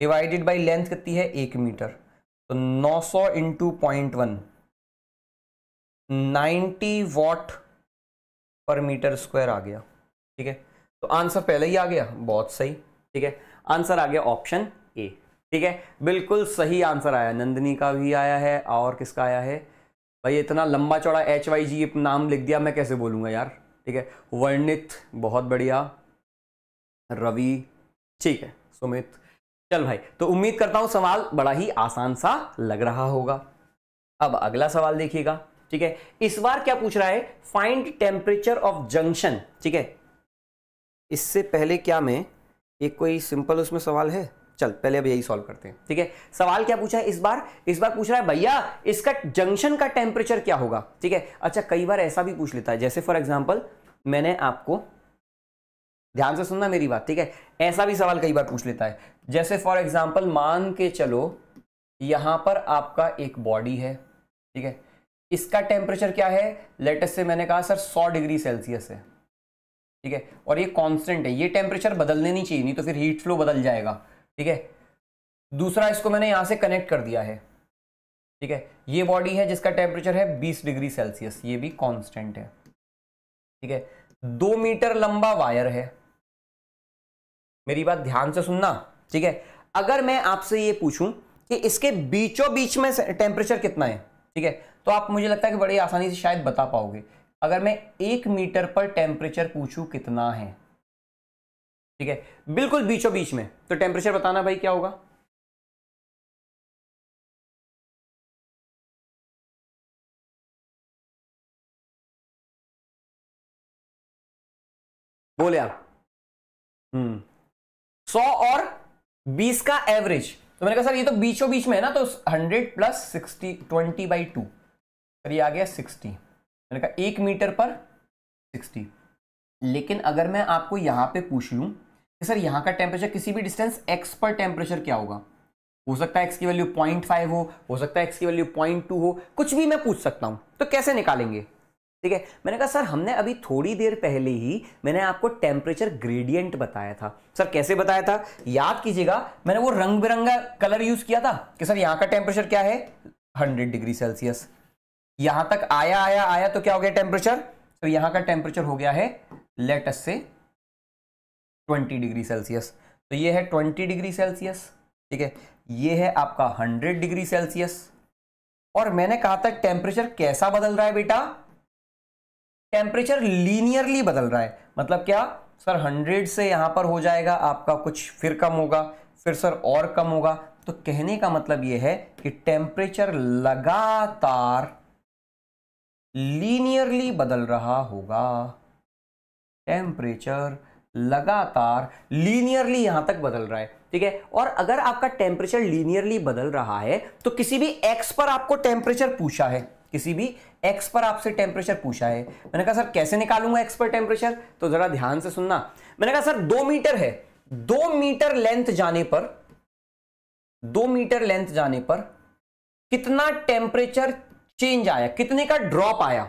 डिवाइडेड बाई लेंथ कितनी है एक मीटर तो नौ सौ into point one ninety watt per metre square आ गया ठीक है तो आंसर पहले ही आ गया बहुत सही ठीक है आंसर आ गया ऑप्शन ए ठीक है बिल्कुल सही आंसर आया नंदनी का भी आया है और किसका आया है भाई इतना लंबा चौड़ा एच वाई जी नाम लिख दिया मैं कैसे बोलूँगा यार ठीक है वर्णित बहुत बढ़िया रवि ठीक है सुमित चल भाई तो उम्मीद करता हूं सवाल बड़ा ही आसान सा लग रहा होगा अब अगला सवाल देखिएगा ठीक है इस बार क्या पूछ रहा है फाइंड टेम्परेचर ऑफ जंक्शन ठीक है इससे पहले क्या मैं एक कोई सिंपल उसमें सवाल है चल पहले अब यही सॉल्व करते हैं ठीक है सवाल क्या पूछा है इस बार इस बार पूछ रहा है भैया इसका जंक्शन का टेम्परेचर क्या होगा ठीक है अच्छा कई बार ऐसा भी पूछ लेता है जैसे फॉर एग्जाम्पल मैंने आपको ध्यान से सुनना मेरी बात ठीक है ऐसा भी सवाल कई बार पूछ लेता है जैसे फॉर एग्जाम्पल मान के चलो यहाँ पर आपका एक बॉडी है ठीक है इसका टेम्परेचर क्या है लेटेस्ट से मैंने कहा सर 100 डिग्री सेल्सियस है ठीक है और ये कांस्टेंट है ये टेम्परेचर बदलने नहीं चाहिए नहीं तो फिर हीट फ्लो बदल जाएगा ठीक है दूसरा इसको मैंने यहाँ से कनेक्ट कर दिया है ठीक है ये बॉडी है जिसका टेम्परेचर है 20 डिग्री सेल्सियस ये भी कॉन्स्टेंट है ठीक है दो मीटर लंबा वायर है मेरी बात ध्यान से सुनना ठीक है अगर मैं आपसे ये पूछूं कि इसके बीचों बीच में टेम्परेचर कितना है ठीक है तो आप मुझे लगता है कि बड़ी आसानी से शायद बता पाओगे अगर मैं एक मीटर पर टेम्परेचर पूछूं कितना है ठीक है बिल्कुल बीचों बीच में तो टेम्परेचर बताना भाई क्या होगा बोले आप सौ और बीस का एवरेज तो मैंने कहा सर ये तो बीचों बीच में है ना तो hundred plus sixty twenty by two sir ये आ गया सिक्सटी मैंने कहा एक मीटर पर सिक्सटी लेकिन अगर मैं आपको यहाँ पे पूछ लूँ कि सर यहाँ का टेम्परेचर किसी भी डिस्टेंस एक्स पर टेम्परेचर क्या होगा हो सकता है एक्स की वैल्यू पॉइंट फाइव हो हो सकता है एक्स की वैल्यू पॉइंट टू हो कुछ भी मैं पूछ सकता हूँ तो कैसे निकालेंगे ठीक है मैंने कहा सर हमने अभी थोड़ी देर पहले ही मैंने आपको टेम्परेचर ग्रेडियंट बताया था सर कैसे बताया था याद कीजिएगा मैंने वो रंग बिरंगा कलर यूज किया था कि सर यहाँ का टेम्परेचर क्या है हंड्रेड डिग्री सेल्सियस यहां तक आया आया आया तो क्या हो गया टेम्परेचर तो यहां का टेम्परेचर हो गया है लेटस से 20 डिग्री सेल्सियस तो ये है 20 डिग्री सेल्सियस ठीक है ये है आपका 100 डिग्री सेल्सियस और मैंने कहा था टेम्परेचर कैसा बदल रहा है बेटा टेम्परेचर लीनियरली बदल रहा है मतलब क्या सर हंड्रेड से यहाँ पर हो जाएगा आपका कुछ फिर कम होगा फिर सर और कम होगा तो कहने का मतलब यह है कि टेम्परेचर लगातार लीनियरली बदल रहा होगा टेम्परेचर लगातार लीनियरली यहां तक बदल रहा है ठीक है और अगर आपका टेम्परेचर लीनियरली बदल रहा है तो किसी भी एक्स पर आपको टेम्परेचर पूछा है किसी भी एक्स पर आपसे टेम्परेचर पूछा है मैंने कहा सर कैसे निकालूंगा एक्स पर टेम्परेचर तो जरा ध्यान से सुनना मैंने कहा सर दो मीटर है दो मीटर लेंथ जाने पर दो मीटर लेंथ जाने पर कितना टेम्परेचर चेंज आया कितने का ड्रॉप आया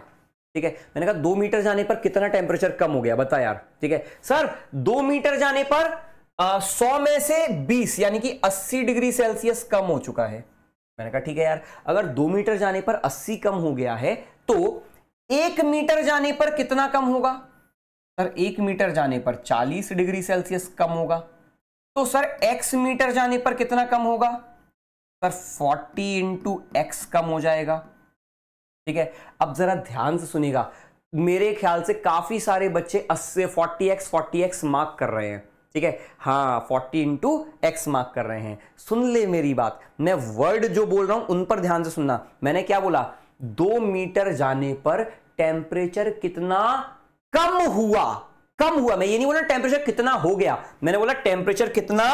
ठीक है मैंने कहा दो मीटर जाने पर कितना टेम्परेचर कम हो गया बता यार ठीक है सर दो मीटर जाने पर सौ में से बीस यानी कि अस्सी डिग्री सेल्सियस कम हो चुका है मैंने कहा ठीक है यार अगर दो मीटर जाने पर अस्सी कम हो गया है तो एक मीटर जाने पर कितना कम होगा सर एक मीटर जाने पर चालीस डिग्री सेल्सियस कम होगा तो सर एक्स मीटर जाने पर कितना कम होगा सर फोर्टी इंटू एक्स कम हो जाएगा ठीक है अब जरा ध्यान से सुनेगा मेरे ख्याल से काफी सारे बच्चे अस्सी forty X forty X mark कर रहे हैं ठीक है हाँ फोर्टी इंटू एक्स मार्क कर रहे हैं सुन ले मेरी बात मैं वर्ड जो बोल रहा हूं उन पर ध्यान से सुनना मैंने क्या बोला दो मीटर जाने पर टेम्परेचर कितना कम हुआ कम हुआ मैं ये नहीं बोला टेम्परेचर कितना हो गया मैंने बोला टेम्परेचर कितना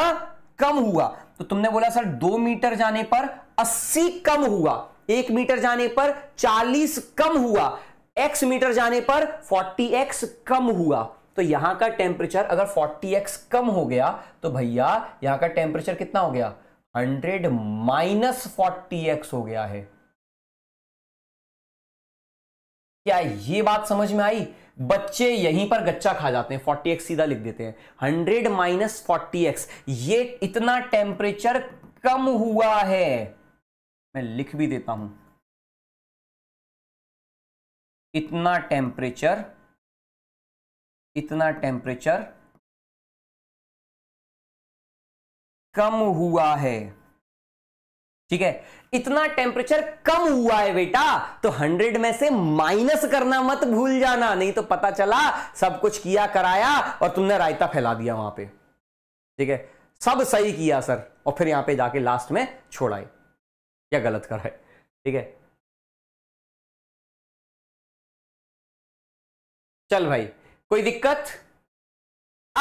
कम हुआ तो तुमने बोला सर दो मीटर जाने पर अस्सी कम हुआ एक मीटर जाने पर चालीस कम हुआ एक्स मीटर जाने पर फोर्टी एक्स कम हुआ तो यहां का टेम्परेचर अगर 40x कम हो गया तो भैया यहां का टेम्परेचर कितना हो गया 100 माइनस फोर्टी हो गया है क्या ये बात समझ में आई बच्चे यहीं पर गच्चा खा जाते हैं एक्स सीधा लिख देते हैं 100 माइनस फोर्टी ये इतना टेम्परेचर कम हुआ है मैं लिख भी देता हूं इतना टेम्परेचर इतना टेम्परेचर कम हुआ है ठीक है इतना टेम्परेचर कम हुआ है बेटा तो 100 में से माइनस करना मत भूल जाना नहीं तो पता चला सब कुछ किया कराया और तुमने रायता फैला दिया वहां पे ठीक है सब सही किया सर और फिर यहां पे जाके लास्ट में छोड़ाए या गलत कराए ठीक है चल भाई कोई दिक्कत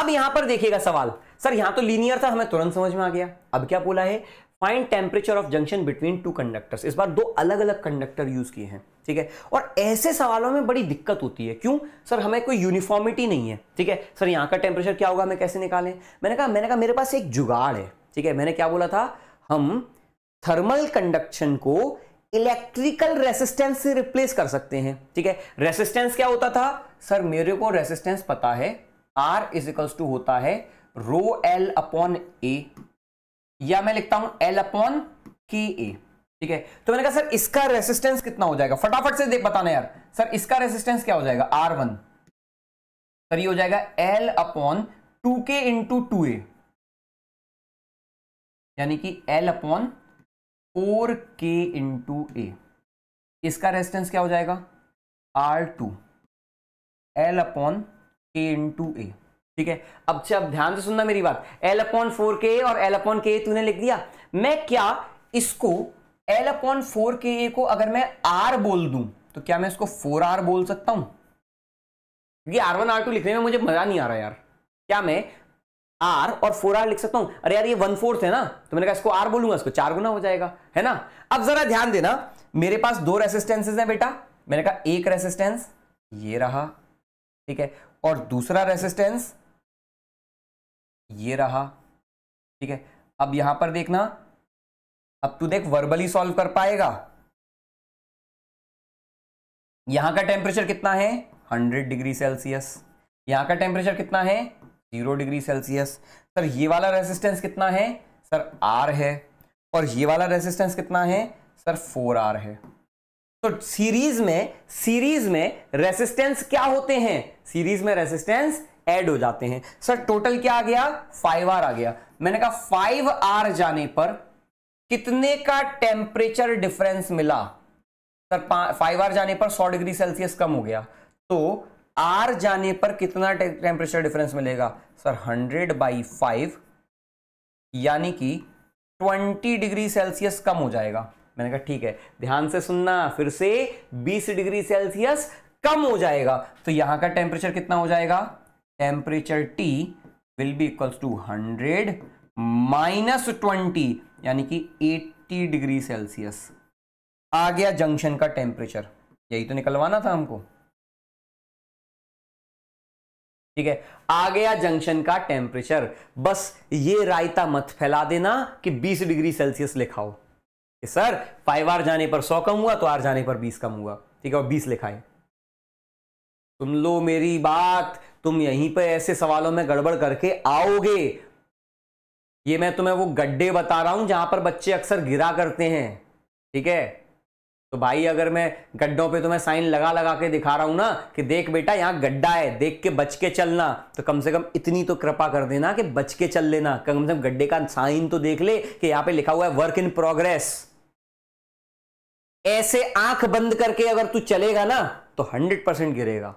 अब यहां पर देखिएगा सवाल सर यहां तो लीनियर था हमें तुरंत समझ में आ गया अब क्या बोला है fine temperature of junction between two conductors इस बार दो अलग अलग कंडक्टर यूज किए हैं ठीक है और ऐसे सवालों में बड़ी दिक्कत होती है क्यों सर हमें कोई यूनिफॉर्मिटी नहीं है ठीक है सर यहाँ का टेम्परेचर क्या होगा हमें कैसे निकालें मैंने कहा मैंने कहा मेरे पास एक जुगाड़ है ठीक है मैंने क्या बोला था हम थर्मल कंडक्शन को इलेक्ट्रिकल रेसिस्टेंस से रिप्लेस कर सकते हैं ठीक है रेसिस्टेंस क्या होता था सर मेरे को रेसिस्टेंस पता है आर इज इक्वल्स टू होता है रो एल अपॉन ए या मैं लिखता हूं एल अपॉन के ए ठीक है तो मैंने कहा सर इसका रेसिस्टेंस कितना हो जाएगा फटाफट से देख बताना यार सर इसका रेसिस्टेंस क्या हो जाएगा आर वन सर ये हो जाएगा L upon two K into two A यानी कि L upon four K into A इसका रेजिस्टेंस क्या हो जाएगा आर टू एल अपॉन के इन टू ए ठीक है अब से अब ध्यान से सुनना मेरी बात एल अपॉन फोर के ए और एल अपॉन के ए तूने लिख दिया मैं क्या इसको एल अपॉन फोर के ए को अगर मैं आर बोल दू तो क्या मैं इसको फोर आर बोल सकता हूं क्योंकि आर वन आर टू लिखने में मुझे मजा नहीं आ रहा यार क्या मैं आर और फोर आर लिख सकता हूं अरे यार ये वन फोर्थ है ना तो मैंने कहा इसको आर बोलूंगा इसको चार गुना हो जाएगा है ना अब जरा ध्यान देना मेरे पास दो रेसिस्टेंसेज हैं बेटा मैंने कहा एक रेसिस्टेंस ये रहा ठीक है और दूसरा रेसिस्टेंस ये रहा ठीक है अब यहां पर देखना अब तू देख वर्बली सॉल्व कर पाएगा यहां का टेम्परेचर कितना है 100 डिग्री सेल्सियस यहां का टेम्परेचर कितना है जीरो डिग्री सेल्सियस सर ये वाला रेसिस्टेंस कितना है सर आर है और ये वाला रेसिस्टेंस कितना है सर फोर आर है तो सीरीज में सीरीज में रेसिस्टेंस क्या होते हैं सीरीज में रेसिस्टेंस ऐड हो जाते हैं सर टोटल क्या आ गया फाइव आर आ गया मैंने कहा फाइव आर जाने पर कितने का टेम्परेचर डिफरेंस मिला सर फाइव आर जाने पर सौ डिग्री सेल्सियस कम हो गया तो आर जाने पर कितना टेम्परेचर डिफरेंस मिलेगा सर हंड्रेड बाई फाइव यानी कि ट्वेंटी डिग्री सेल्सियस कम हो जाएगा मैंने कहा ठीक है ध्यान से सुनना फिर से 20 डिग्री सेल्सियस कम हो जाएगा तो यहां का टेम्परेचर कितना हो जाएगा temperature T will be equals to hundred minus twenty यानी कि 80 डिग्री सेल्सियस आ गया जंक्शन का टेम्परेचर यही तो निकलवाना था हमको ठीक है आ गया जंक्शन का टेम्परेचर बस ये रायता मत फैला देना कि 20 डिग्री सेल्सियस लिखाओ कि सर फाइव आर जाने पर सौ कम हुआ तो आर जाने पर बीस कम हुआ ठीक है और बीस लिखा है तुम लो मेरी बात तुम यहीं पर ऐसे सवालों में गड़बड़ करके आओगे ये मैं तुम्हें वो गड्ढे बता रहा हूं जहां पर बच्चे अक्सर गिरा करते हैं ठीक है तो भाई अगर मैं गड्ढों पे तुम्हें साइन लगा लगा के दिखा रहा हूं ना कि देख बेटा यहाँ गड्ढा है देख के बच के चलना तो कम से कम इतनी तो कृपा कर देना कि बच के चल लेना कम से कम गड्ढे का साइन तो देख ले कि यहां पे लिखा हुआ है वर्क इन प्रोग्रेस ऐसे आंख बंद करके अगर तू चलेगा ना तो हंड्रेड परसेंट गिरेगा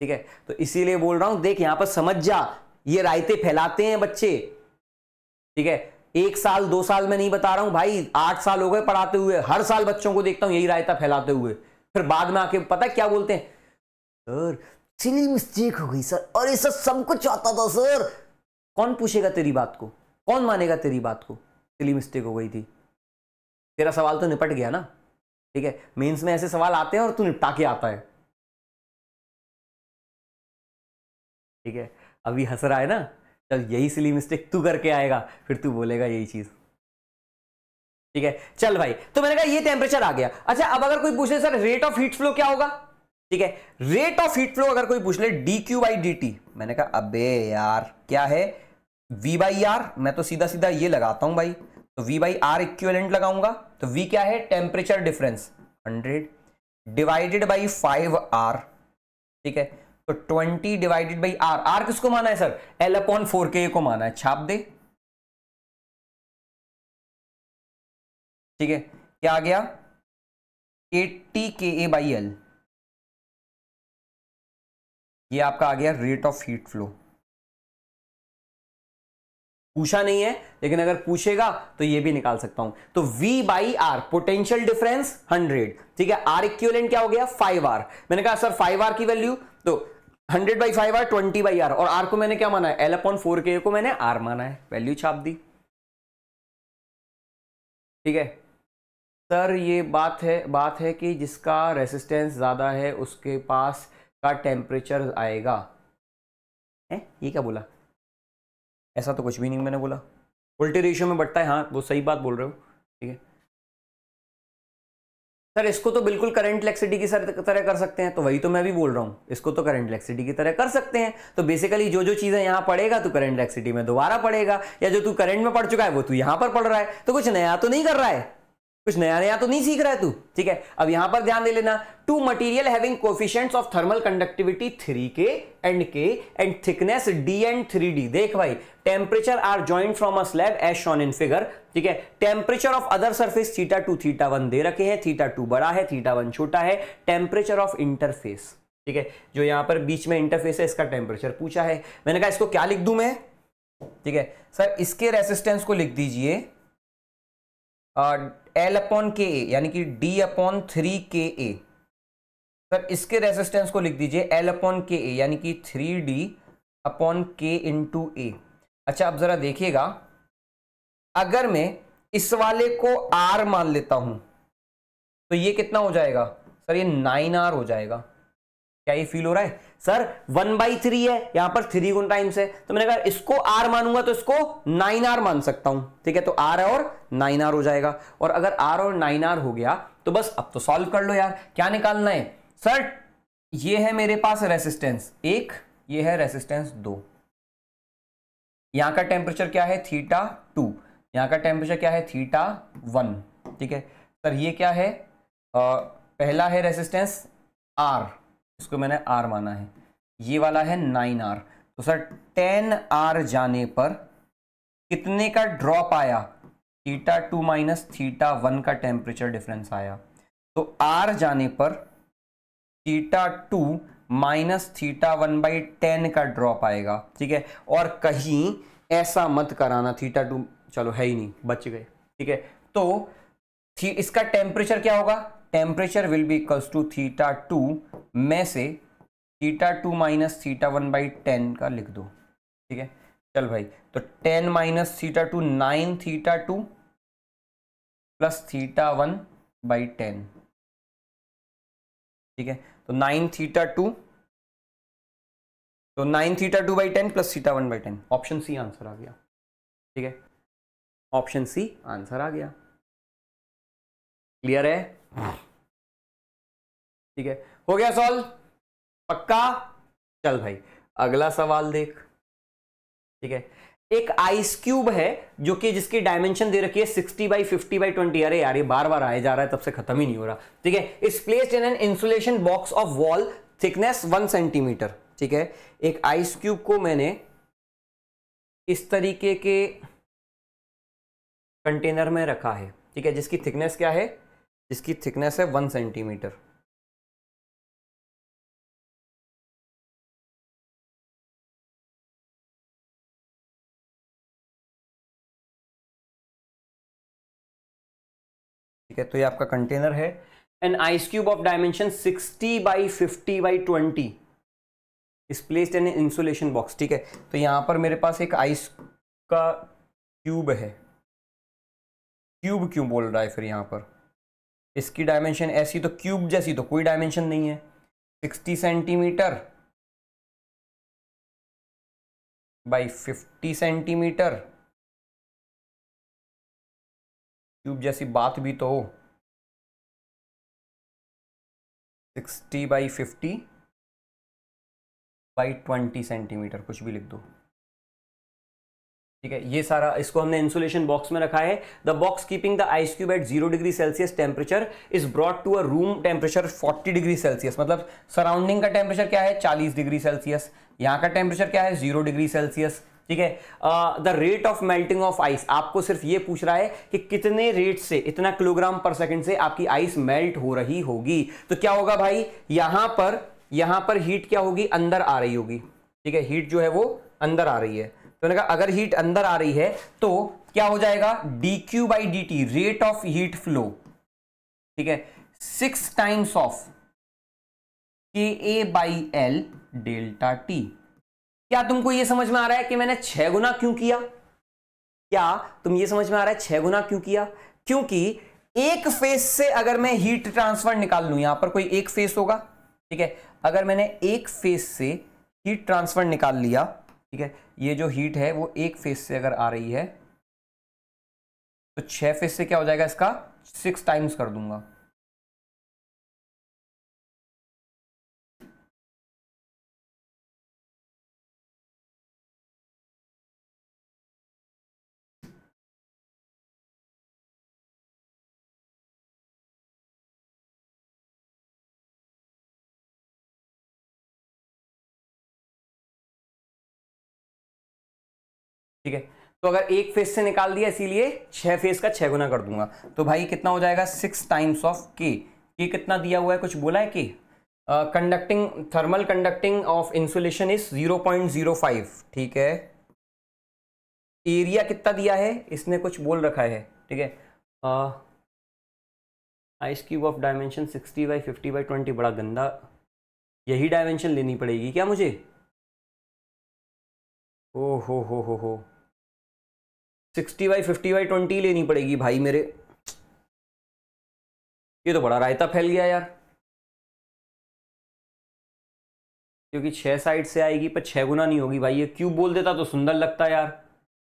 ठीक है तो इसीलिए बोल रहा हूं देख यहां पर समझ जा ये रायते फैलाते हैं बच्चे ठीक है एक साल दो साल में नहीं बता रहा हूं भाई आठ साल हो गए पढ़ाते हुए हर साल बच्चों को देखता हूं यही रायता फैलाते हुए फिर बाद में आके पता क्या बोलते हैं सर सिली मिस्टेक हो गई सर और सर सब कुछ आता था सर कौन पूछेगा तेरी बात को कौन मानेगा तेरी बात को सिली मिस्टेक हो गई थी तेरा सवाल तो निपट गया ना ठीक है मेंस में ऐसे सवाल आते हैं और तू निपटा के आता है ठीक है अभी हंस रहा है ना चल यही सिली मिस्टेक तू करके आएगा फिर तू बोलेगा यही चीज़ ठीक है चल भाई तो मैंने कहा ये टेम्परेचर आ गया अच्छा अब अगर कोई पूछे sir rate of heat flow क्या होगा ठीक है रेट ऑफ हीट फ्लो अगर कोई पूछ ले D Q by D T मैंने कहा अबे यार क्या है वी बाई आर मैं तो सीधा सीधा ये लगाता हूं भाई तो वी बाई आर इक्वेलेंट लगाऊंगा तो वी क्या है temperature difference hundred divided by five R ठीक है तो twenty divided by R R किसको माना है सर एल अपॉन फोर के को माना है छाप दे ठीक है क्या आ गया एट्टी के ए बाई एल ये आपका आ गया रेट ऑफ हीट फ्लो पूछा नहीं है लेकिन अगर पूछेगा तो ये भी निकाल सकता हूं तो V by R potential difference 100 ठीक है R इक्विवेलेंट क्या हो गया 5R मैंने कहा सर 5R की वैल्यू तो 100 by five R twenty by R और R को मैंने क्या माना है एल अपॉन फोर के को मैंने आर माना है वैल्यू छाप दी ठीक है सर ये बात है बात है कि जिसका रेसिस्टेंस ज़्यादा है उसके पास का टेम्परेचर आएगा है ये क्या बोला ऐसा तो कुछ भी नहीं मैंने बोला उल्टे रेशियो में बढ़ता है हाँ वो सही बात बोल रहे हो ठीक है सर इसको तो बिल्कुल करंट इलेक्ट्रिसिटी की तरह कर सकते हैं तो वही तो मैं भी बोल रहा हूँ इसको तो करंट इलेक्ट्रिसिटी की तरह कर सकते हैं तो बेसिकली जो जो चीज़ें यहाँ पड़ेगा तो करंट इलेक्ट्रिसिटी में दोबारा पड़ेगा या जो तू करंट में पड़ चुका है वो तू यहाँ पर पढ़ रहा है तो कुछ नया तो नहीं कर रहा है कुछ नया नया तो नहीं सीख रहा है तू ठीक है अब यहां पर ध्यान दे लेना two material having coefficient of thermal conductivity three K and K and thickness D and three D देख भाई temperature are joined from a slab as shown in figure ठीक है temperature of other surface theta two theta one दे रखे हैं theta two बड़ा है theta one छोटा है टेम्परेचर ऑफ इंटरफेस ठीक है जो यहां पर बीच में इंटरफेस है इसका टेम्परेचर पूछा है मैंने कहा इसको क्या लिख दू मैं ठीक है सर इसके रेसिस्टेंस को लिख दीजिए uh, एल अपॉन के ए यानी कि डी अपॉन थ्री के ए सर इसके रेजिस्टेंस को लिख दीजिए एल अपॉन के ए यानी कि थ्री डी अपॉन के इन टू ए अच्छा आप ज़रा देखिएगा अगर मैं इस वाले को आर मान लेता हूं तो ये कितना हो जाएगा सर ये नाइन आर हो जाएगा क्या ये फील हो रहा है सर वन बाई थ्री है यहां पर थ्री गुण टाइम्स है तो मैंने कहा इसको आर मानूंगा तो इसको नाइन आर मान सकता हूं ठीक है तो आर और नाइन आर हो जाएगा और अगर आर और नाइन आर हो गया तो बस अब तो सॉल्व कर लो यार क्या निकालना है सर ये है मेरे पास रेसिस्टेंस एक ये है रेसिस्टेंस दो यहां का टेम्परेचर क्या है थीटा टू यहां का टेम्परेचर क्या है थीटा वन ठीक है सर ये क्या है आ, पहला है रेसिस्टेंस आर इसको मैंने आर माना है ये वाला है नाइन आर तो सर टेन आर जाने पर कितने का ड्रॉप आया theta two minus theta one का टेम्परेचर डिफरेंस आया तो आर जाने पर theta two minus theta one by ten का ड्रॉप आएगा ठीक है और कहीं ऐसा मत कराना थीटा टू चलो है ही नहीं बच गए ठीक है तो इसका टेम्परेचर क्या होगा temperature will be equals to theta two में से theta two minus theta one by ten का लिख दो ठीक है चल भाई तो ten minus theta two nine theta two plus theta one by ten ठीक है तो नाइन थीटा टू तो nine theta two by ten plus theta one by ten option C answer आ गया ठीक है ऑप्शन सी आंसर आ गया क्लियर है ठीक है हो गया सॉल्व पक्का चल भाई अगला सवाल देख ठीक है एक आइस क्यूब है जो कि जिसकी डायमेंशन दे रखी है sixty by fifty by twenty अरे यार ये बार बार आया जा रहा है तब से खत्म ही नहीं हो रहा ठीक है इस placed in an insulation box of wall thickness one centimetre ठीक है एक आइस क्यूब को मैंने इस तरीके के कंटेनर में रखा है ठीक है जिसकी थिकनेस क्या है जिसकी थिकनेस है वन सेंटीमीटर ठीक है तो ये आपका कंटेनर है an ice cube of dimension 60 by 50 by 20 is placed N insulation box ठीक है तो यहाँ पर मेरे पास एक आइस का क्यूब है क्यूब क्यों बोल रहा है फिर यहाँ पर इसकी डायमेंशन ऐसी तो क्यूब जैसी तो कोई डायमेंशन नहीं है 60 सेंटीमीटर बाई 50 सेंटीमीटर क्यूब जैसी बात भी तो sixty by fifty by twenty centimetre कुछ भी लिख दो ठीक है ये सारा इसको हमने इंसुलेशन बॉक्स में रखा है the box keeping the ice cube at zero degree Celsius temperature is brought to a room temperature forty degree Celsius मतलब सराउंडिंग का टेम्परेचर क्या है चालीस डिग्री सेल्सियस यहाँ का टेम्परेचर क्या है जीरो डिग्री सेल्सियस ठीक है the rate of melting of ice आपको सिर्फ ये पूछ रहा है कि कितने रेट से इतना किलोग्राम पर सेकंड से आपकी आइस मेल्ट हो रही होगी तो क्या होगा भाई यहां पर यहां पर हीट क्या होगी अंदर आ रही होगी ठीक है हीट जो है वो अंदर आ रही है तो कहा अगर हीट अंदर आ रही है तो क्या हो जाएगा D Q by D T rate of heat flow ठीक है six times of K A by L delta T क्या तुमको ये समझ में आ रहा है कि मैंने छह गुना क्यों किया क्या तुम ये समझ में आ रहा है छह गुना क्यों किया क्योंकि एक फेस से अगर मैं हीट ट्रांसफर निकाल लू यहां पर कोई एक फेस होगा ठीक है अगर मैंने एक फेस से हीट ट्रांसफर निकाल लिया ठीक है ये जो हीट है वो एक फेस से अगर आ रही है तो छह फेस से क्या हो जाएगा इसका सिक्स टाइम्स कर दूंगा ठीक है तो अगर एक फेज से निकाल दिया इसीलिए छह फेस का छह गुना कर दूंगा तो भाई कितना हो जाएगा सिक्स टाइम्स ऑफ के ये कितना दिया हुआ है कुछ बोला है कि conducting thermal conducting of insulation is zero point zero five ठीक है एरिया कितना दिया है इसने कुछ बोल रखा है ठीक है ice cube of dimension sixty by fifty by twenty बड़ा गंदा यही डायमेंशन लेनी पड़ेगी क्या मुझे ओ हो हो हो हो sixty by fifty by twenty लेनी पड़ेगी भाई मेरे ये तो बड़ा रायता फैल गया यार क्योंकि छह साइड से आएगी पर छह गुना नहीं होगी भाई ये क्यूब बोल देता तो सुंदर लगता यार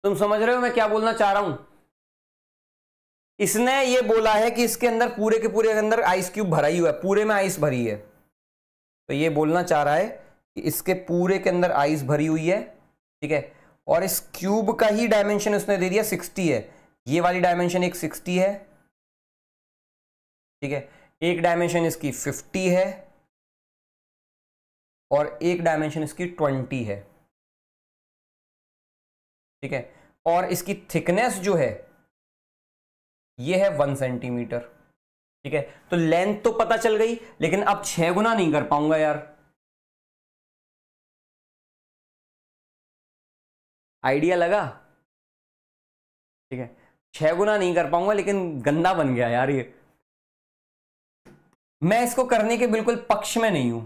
तुम समझ रहे हो मैं क्या बोलना चाह रहा हूं इसने ये बोला है कि इसके अंदर पूरे के पूरे के अंदर आइस क्यूब भरा ही हुआ है पूरे में आइस भरी है तो ये बोलना चाह रहा है कि इसके पूरे के अंदर आइस भरी हुई है ठीक है और इस क्यूब का ही डायमेंशन उसने दे दिया सिक्सटी है ये वाली डायमेंशन एक सिक्सटी है ठीक है एक डायमेंशन इसकी फिफ्टी है और एक डायमेंशन इसकी ट्वेंटी है ठीक है और इसकी थिकनेस जो है ये है वन सेंटीमीटर ठीक है तो लेंथ तो पता चल गई लेकिन अब छह गुना नहीं कर पाऊंगा यार आइडिया लगा ठीक है छह गुना नहीं कर पाऊंगा लेकिन गंदा बन गया यार ये मैं इसको करने के बिल्कुल पक्ष में नहीं हूं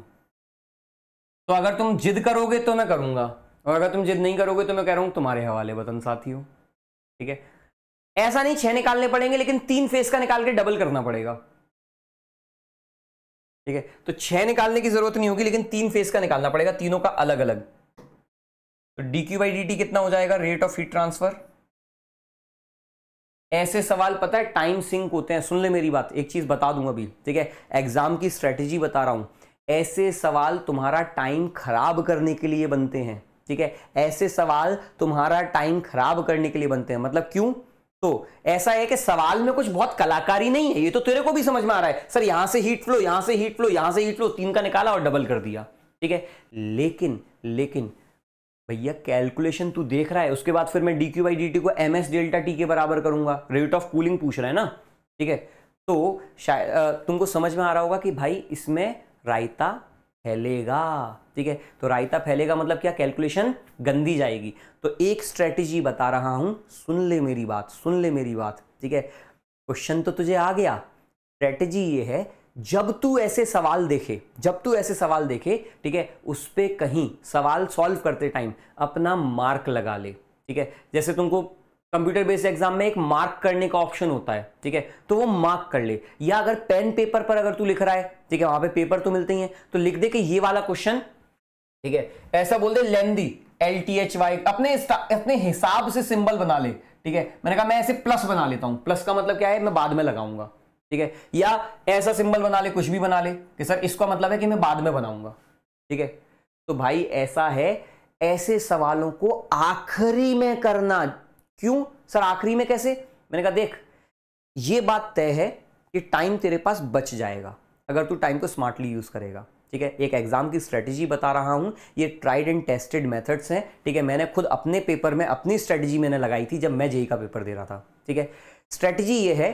तो अगर तुम जिद करोगे तो मैं करूंगा और अगर तुम जिद नहीं करोगे तो मैं कह रहा हूं तुम्हारे हवाले वतन साथियों ठीक है ऐसा नहीं छह निकालने पड़ेंगे लेकिन तीन फेस का निकाल के डबल करना पड़ेगा ठीक है तो छह निकालने की जरूरत नहीं होगी लेकिन तीन फेस का निकालना पड़ेगा तीनों का अलग अलग तो D Q by D T कितना हो जाएगा रेट ऑफ हीट ट्रांसफर ऐसे सवाल पता है टाइम सिंक होते हैं सुन ले मेरी बात एक चीज बता दूंगा अभी ठीक है एग्जाम की स्ट्रेटेजी बता रहा हूं ऐसे सवाल तुम्हारा टाइम खराब करने के लिए बनते हैं ठीक है ऐसे सवाल तुम्हारा टाइम खराब करने के लिए बनते हैं मतलब क्यों तो ऐसा है कि सवाल में कुछ बहुत कलाकारी नहीं है ये तो तेरे को भी समझ में आ रहा है सर यहां से हीट फ्लो यहां से हीट फ्लो यहां से हीट फ्लो तीन का निकाला और डबल कर दिया ठीक है लेकिन लेकिन भैया कैलकुलेशन तू देख रहा है उसके बाद फिर मैं D Q by D T को एम एस डेल्टा टी के बराबर करूंगा रेट ऑफ कूलिंग पूछ रहा है ना ठीक है तो शायद तुमको समझ में आ रहा होगा कि भाई इसमें रायता फैलेगा ठीक है तो रायता फैलेगा मतलब क्या कैलकुलेशन गंदी जाएगी तो एक स्ट्रेटेजी बता रहा हूँ सुन ले मेरी बात सुन ले मेरी बात ठीक है क्वेश्चन तो तुझे आ गया स्ट्रेटेजी ये है जब तू ऐसे सवाल देखे जब तू ऐसे सवाल देखे ठीक है उस पर कहीं सवाल सॉल्व करते टाइम अपना मार्क लगा ले ठीक है जैसे तुमको कंप्यूटर बेस्ड एग्जाम में एक मार्क करने का ऑप्शन होता है ठीक है तो वो मार्क कर ले या अगर पेन पेपर पर अगर तू लिख रहा है ठीक है वहां पे पेपर तो मिलते ही हैं तो लिख दे कि ये वाला क्वेश्चन ठीक है ऐसा बोल दे लेंदी एल टी एच वाई अपने अपने हिसाब से सिंबल बना ले ठीक है मैंने कहा मैं ऐसे प्लस बना लेता हूं प्लस का मतलब क्या है मैं बाद में लगाऊंगा ठीक है या ऐसा सिंबल बना ले कुछ भी बना ले कि सर इसका मतलब है कि मैं बाद में बनाऊंगा ठीक है तो भाई ऐसा है ऐसे सवालों को आखिरी में करना क्यों सर आखिरी में कैसे मैंने कहा देख ये बात तय है कि टाइम तेरे पास बच जाएगा अगर तू टाइम को स्मार्टली यूज़ करेगा ठीक है एक एग्ज़ाम की स्ट्रेटजी बता रहा हूं ये ट्राइड एंड टेस्टेड मेथड्स हैं ठीक है मैंने खुद अपने पेपर में अपनी स्ट्रेटजी मैंने लगाई थी जब मैं जेई e e का पेपर दे रहा था ठीक है स्ट्रेटजी ये है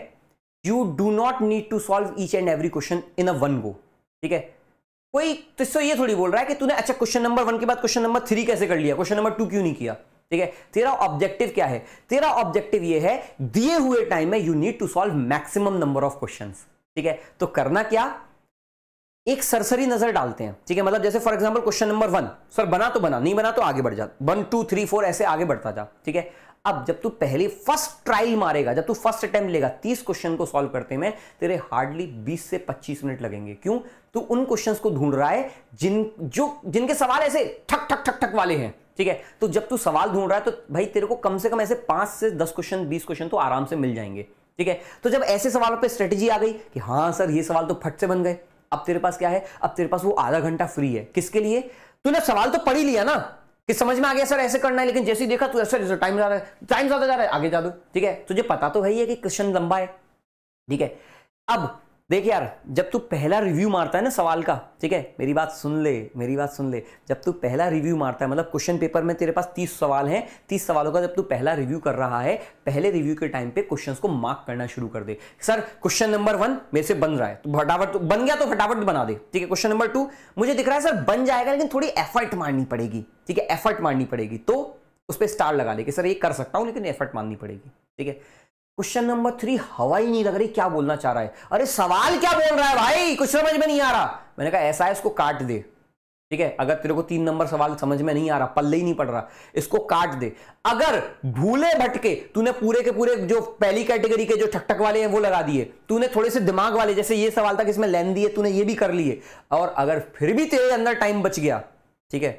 you do not need to solve each and every question in a one go ठीक है कोई तो ये थोड़ी बोल रहा है कि तूने अच्छा क्वेश्चन नंबर वन के बाद क्वेश्चन नंबर थ्री कैसे कर लिया क्वेश्चन नंबर टू क्यों नहीं किया ठीक है तेरा ऑब्जेक्टिव क्या है तेरा ऑब्जेक्टिव ये है दिए हुए टाइम में you need to solve maximum number of question ठीक है तो करना क्या एक सरसरी नजर डालते हैं ठीक है मतलब जैसे for example question number one sir बना तो बना नहीं बना तो आगे बढ़ जा वन टू थ्री फोर ऐसे आगे बढ़ता जा ठीक है अब जब तू पहले फर्स्ट ट्रायल मारेगा जब तू फर्स्ट अटेम्प्ट लेगा तीस क्वेश्चन को सॉल्व करते में तेरे हार्डली बीस से पच्चीस मिनट लगेंगे क्यों तू उन क्वेश्चन को ढूंढ रहा है जिन जो जिनके सवाल ऐसे ठक ठक ठक ठक वाले हैं ठीक है तो जब तू सवाल ढूंढ रहा है तो भाई तेरे को कम से कम ऐसे पांच से दस क्वेश्चन बीस क्वेश्चन तो आराम से मिल जाएंगे ठीक है तो जब ऐसे सवालों पर स्ट्रेटेजी आ गई कि हाँ सर ये सवाल तो फट से बन गए अब तेरे पास क्या है अब तेरे पास वो आधा घंटा फ्री है किसके लिए तूने सवाल तो पढ़ ही लिया ना कि समझ में आ गया सर ऐसे करना है लेकिन जैसे ही देखा तो ऐसे टाइम ज्यादा टाइम ज्यादा जा रहा है आगे जा दो ठीक है तुझे तो पता तो है ही है कि क्वेश्चन लंबा है ठीक है अब देख यार जब तू पहला रिव्यू मारता है ना सवाल का ठीक है मेरी बात सुन ले मेरी बात सुन ले जब तू पहला रिव्यू मारता है मतलब क्वेश्चन पेपर में तेरे पास तीस सवाल हैं तीस सवालों का जब तू पहला रिव्यू कर रहा है पहले रिव्यू के टाइम पे क्वेश्चन को मार्क करना शुरू कर दे सर क्वेश्चन नंबर वन मेरे से बन रहा है तो फटाफट तो बन गया तो फटाफट बना दे ठीक है क्वेश्चन नंबर टू मुझे दिख रहा है सर बन जाएगा लेकिन थोड़ी एफर्ट मारनी पड़ेगी ठीक है एफर्ट मारनी पड़ेगी तो उस पर स्टार लगा दे कि सर ये कर सकता हूँ लेकिन एफर्ट मारनी पड़ेगी ठीक है क्वेश्चन नंबर थ्री हवा ही नहीं लग रही क्या बोलना चाह रहा है अरे सवाल क्या बोल रहा है भाई कुछ समझ में नहीं आ रहा मैंने कहा ऐसा है इसको काट दे ठीक है अगर तेरे को तीन नंबर सवाल समझ में नहीं आ रहा पल्ले ही नहीं पड़ रहा इसको काट दे अगर भूले भटके तूने पूरे के पूरे जो पहली कैटेगरी के जो ठकटक वाले हैं वो लगा दिए तूने थोड़े से दिमाग वाले जैसे ये सवाल था कि इसमें लेन दिए तूने ये भी कर लिए और अगर फिर भी तेरे अंदर टाइम बच गया ठीक है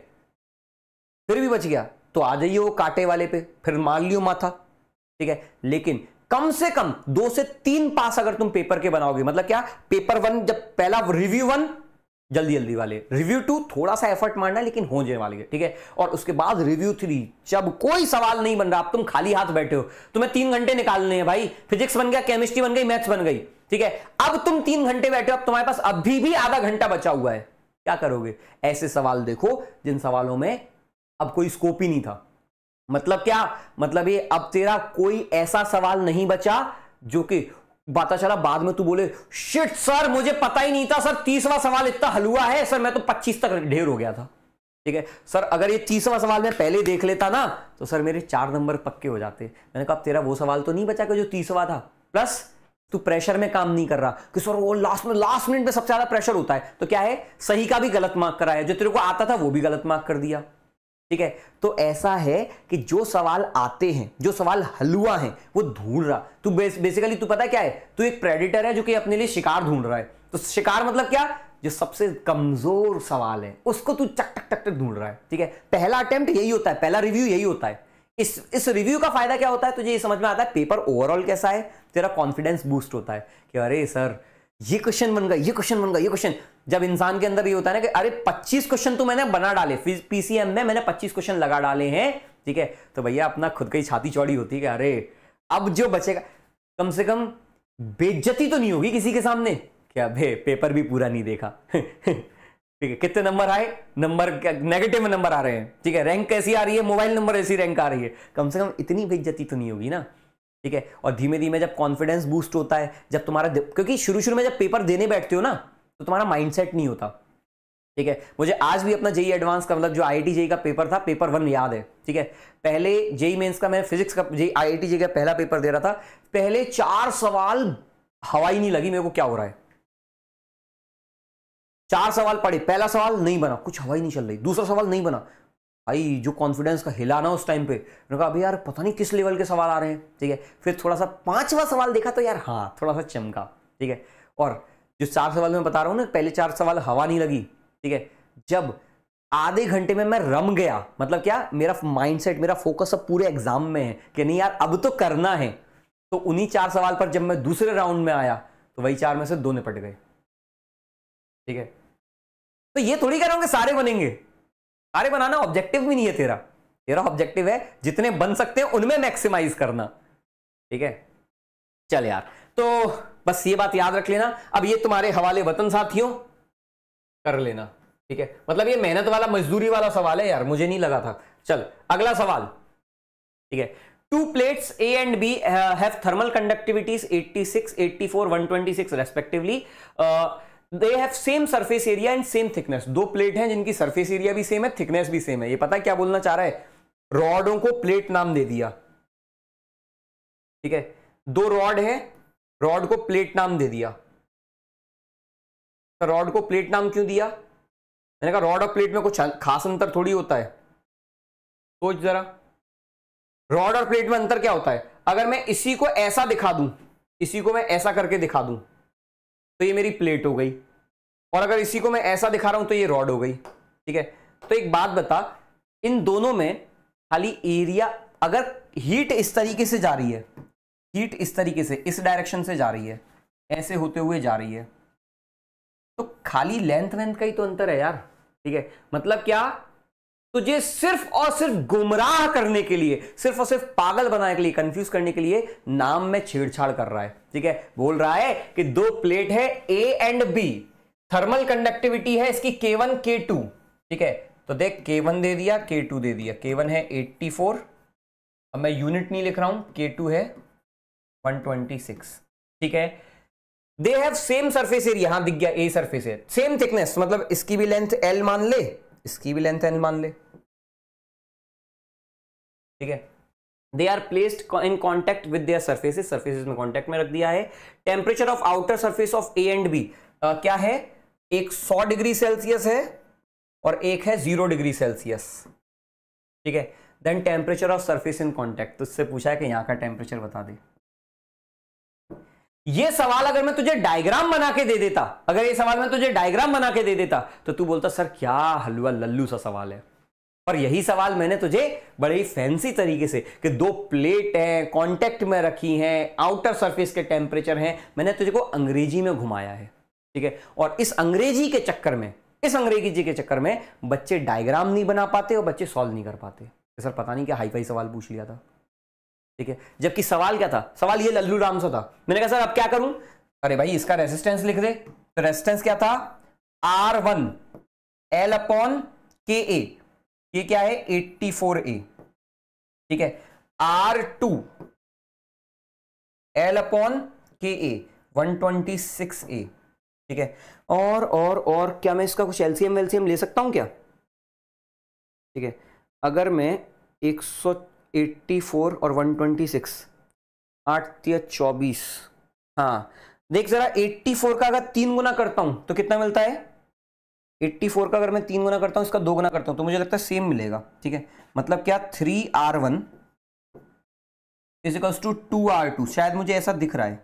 फिर भी बच गया तो आ जाइए वो काटे वाले पे फिर मार लियो माथा ठीक है लेकिन कम से कम दो से तीन पास अगर तुम पेपर के बनाओगे मतलब क्या पेपर वन जब पहला रिव्यू वन जल्दी जल्दी वाले रिव्यू टू थोड़ा सा एफर्ट मारना लेकिन हो जाने वाले ठीक है और उसके बाद रिव्यू थ्री जब कोई सवाल नहीं बन रहा आप तुम खाली हाथ बैठे हो तुम्हें तीन घंटे निकालने हैं भाई फिजिक्स बन गया केमिस्ट्री बन गई मैथ्स बन गई ठीक है अब तुम तीन घंटे बैठे हो अब तुम्हारे पास अभी भी आधा घंटा बचा हुआ है क्या करोगे ऐसे सवाल देखो जिन सवालों में अब कोई स्कोप ही नहीं था मतलब क्या मतलब ये अब तेरा कोई ऐसा सवाल नहीं बचा जो कि बात चला बाद में तू बोले शिट सर मुझे पता ही नहीं था सर तीसवा सवाल इतना हलुआ है सर मैं तो पच्चीस तक ढेर हो गया था ठीक है सर अगर ये तीसवा सवाल मैं पहले देख लेता ना तो सर मेरे चार नंबर पक्के हो जाते मैंने कहा तेरा वो सवाल तो नहीं बचा कि जो तीसवा था प्लस तू प्रेशर में काम नहीं कर रहा कि सर वो लास्ट में लास्ट मिनट में सबसे ज्यादा प्रेशर होता है तो क्या है सही का भी गलत मार्क कराया जो तेरे को आता था वो भी गलत मार्क कर दिया ठीक है तो ऐसा है कि जो सवाल आते हैं जो सवाल हलुआ है वो ढूंढ रहा तू बेस, बेसिकली तू पता क्या है तू एक प्रेडिटर है जो कि अपने लिए शिकार ढूंढ रहा है तो शिकार मतलब क्या जो सबसे कमजोर सवाल है उसको तू चक टक टक टक ढूंढ रहा है ठीक है पहला अटेम्प्ट यही होता है पहला रिव्यू यही होता है इस इस रिव्यू का फायदा क्या होता है तुझे ये समझ में आता है पेपर ओवरऑल कैसा है तेरा कॉन्फिडेंस बूस्ट होता है कि अरे सर ये क्वेश्चन बन गया ये क्वेश्चन बन गया ये क्वेश्चन जब इंसान के अंदर ये होता है ना कि अरे 25 क्वेश्चन तो मैंने बना डाले पीसीएम में मैंने 25 क्वेश्चन लगा डाले हैं ठीक है तो भैया अपना खुद की छाती चौड़ी होती है अरे अब जो बचेगा कम से कम बेज्जती तो नहीं होगी किसी के सामने क्या अभे पेपर भी पूरा नहीं देखा ठीक है कितने नंबर आए नंबर नेगेटिव नंबर आ रहे हैं ठीक है रैंक कैसी आ रही है मोबाइल नंबर ऐसी रैंक आ रही है कम से कम इतनी बेज्जती तो नहीं होगी ना ठीक है और धीमे धीमे जब कॉन्फिडेंस बूस्ट होता है जब तुम्हारा क्योंकि शुरू शुरू में जब पेपर देने बैठते हो ना तो तुम्हारा माइंडसेट नहीं होता ठीक है मुझे आज भी अपना जेई एडवांस का मतलब जो आई आई का पेपर था पेपर वन याद है ठीक है पहले जेई मेन्स का मैं फिजिक्स का जे आई जेई का पहला पेपर दे रहा था पहले चार सवाल हवाई नहीं लगी मेरे को क्या हो रहा है चार सवाल पढ़े पहला सवाल नहीं बना कुछ हवाई नहीं चल रही दूसरा सवाल नहीं बना भाई जो कॉन्फिडेंस का हिला ना उस टाइम पे मैंने कहा अभी यार पता नहीं किस लेवल के सवाल आ रहे हैं ठीक है फिर थोड़ा सा पांचवा सवाल देखा तो यार हाँ थोड़ा सा चमका ठीक है और जो चार सवाल मैं बता रहा हूँ ना पहले चार सवाल हवा नहीं लगी ठीक है जब आधे घंटे में मैं रम गया मतलब क्या मेरा माइंडसेट मेरा फोकस अब पूरे एग्जाम में है कि नहीं यार अब तो करना है तो उन्हीं चार सवाल पर जब मैं दूसरे राउंड में आया तो वही चार में से दो निपट गए ठीक है तो ये थोड़ी कह रहा हूँ कि सारे बनेंगे अरे बनाना ऑब्जेक्टिव भी नहीं है तेरा तेरा ऑब्जेक्टिव है जितने बन सकते हैं उनमें मैक्सिमाइज करना ठीक है चल यार तो बस ये बात याद रख लेना अब ये तुम्हारे हवाले वतन साथियों कर लेना ठीक है मतलब ये मेहनत वाला मजदूरी वाला सवाल है यार मुझे नहीं लगा था चल अगला सवाल ठीक है two plates A and B have thermal conductivities 86, 84, 126 respectively uh, they have same surface area and same thickness दो प्लेट हैं जिनकी सरफेस एरिया भी सेम है थिकनेस भी सेम है ये पता है क्या बोलना चाह रहा है रॉडों को प्लेट नाम दे दिया ठीक है दो रॉड है रॉड को प्लेट नाम दे दिया रॉड तो को प्लेट नाम क्यों दिया मैंने कहा रॉड और प्लेट में कुछ अं-, खास अंतर थोड़ी होता है सोच तो जरा रॉड और प्लेट में अंतर क्या होता है अगर मैं इसी को ऐसा दिखा दूं इसी को मैं ऐसा करके दिखा दूं तो ये मेरी प्लेट हो गई और अगर इसी को मैं ऐसा दिखा रहा हूं तो ये रॉड हो गई ठीक है तो एक बात बता इन दोनों में खाली एरिया अगर हीट इस तरीके से जा रही है हीट इस तरीके से इस डायरेक्शन से जा रही है ऐसे होते हुए जा रही है तो खाली लेंथ वेंथ का ही तो अंतर है यार ठीक है मतलब क्या तो ये सिर्फ और सिर्फ गुमराह करने के लिए सिर्फ और सिर्फ पागल बनाने के लिए कंफ्यूज करने के लिए नाम में छेड़छाड़ कर रहा है ठीक है बोल रहा है कि दो प्लेट है A and B thermal conductivity है इसकी के वन के टू ठीक है तो देख के वन दे दिया के टू दे दिया के वन है एट्टी फोर अब मैं यूनिट नहीं लिख रहा हूं के टू है वन ट्वेंटी सिक्स ठीक है they have same surface area यहां दिख गया a surface area same thickness मतलब इसकी भी लेंथ एल मान ले इसकी भी लेंथ एन मान ले ठीक है they are placed in contact with their surfaces surfaces में कॉन्टेक्ट में रख दिया है temperature of outer surface of A and B क्या है एक सौ डिग्री सेल्सियस है और एक है जीरो डिग्री सेल्सियस ठीक है then temperature of surface in contact तो पूछा है कि यहाँ का टेम्परेचर बता दें ये सवाल अगर मैं तुझे डायग्राम बना के दे देता अगर ये सवाल मैं तुझे डायग्राम बना के दे देता तो तू बोलता सर क्या हलवा लल्लू सा सवाल है और यही सवाल मैंने तुझे बड़े ही फैंसी तरीके से कि दो प्लेट हैं कॉन्टेक्ट में रखी हैं आउटर सरफेस के टेम्परेचर हैं मैंने तुझे को अंग्रेजी में घुमाया है ठीक है और इस अंग्रेजी के चक्कर में इस अंग्रेजी के चक्कर में बच्चे डायग्राम नहीं बना पाते और बच्चे सॉल्व नहीं कर पाते सर पता नहीं क्या फाई सवाल पूछ लिया था ठीक है जबकि सवाल क्या था सवाल ये लल्लू राम सा था मैंने कहा सर अब क्या करूं अरे भाई इसका रेजिस्टेंस लिख दे तो रेजिस्टेंस क्या था are one L upon K A ये क्या है एट्टी फोर ए ठीक है are two L upon K A one twenty six A ठीक है और और और क्या मैं इसका कुछ एलसीएम वेलसीएम ले सकता हूं क्या ठीक है अगर मैं एक सौ एट्टी फोर और वन ट्वेंटी सिक्स आठ या चौबीस हाँ देख जरा एट्टी फोर का अगर तीन गुना करता हूँ तो कितना मिलता है एट्टी फोर का अगर मैं तीन गुना करता हूँ इसका दो गुना करता हूँ तो मुझे लगता है सेम मिलेगा ठीक है मतलब क्या three R one इजिकल्स two two R two शायद मुझे ऐसा दिख रहा है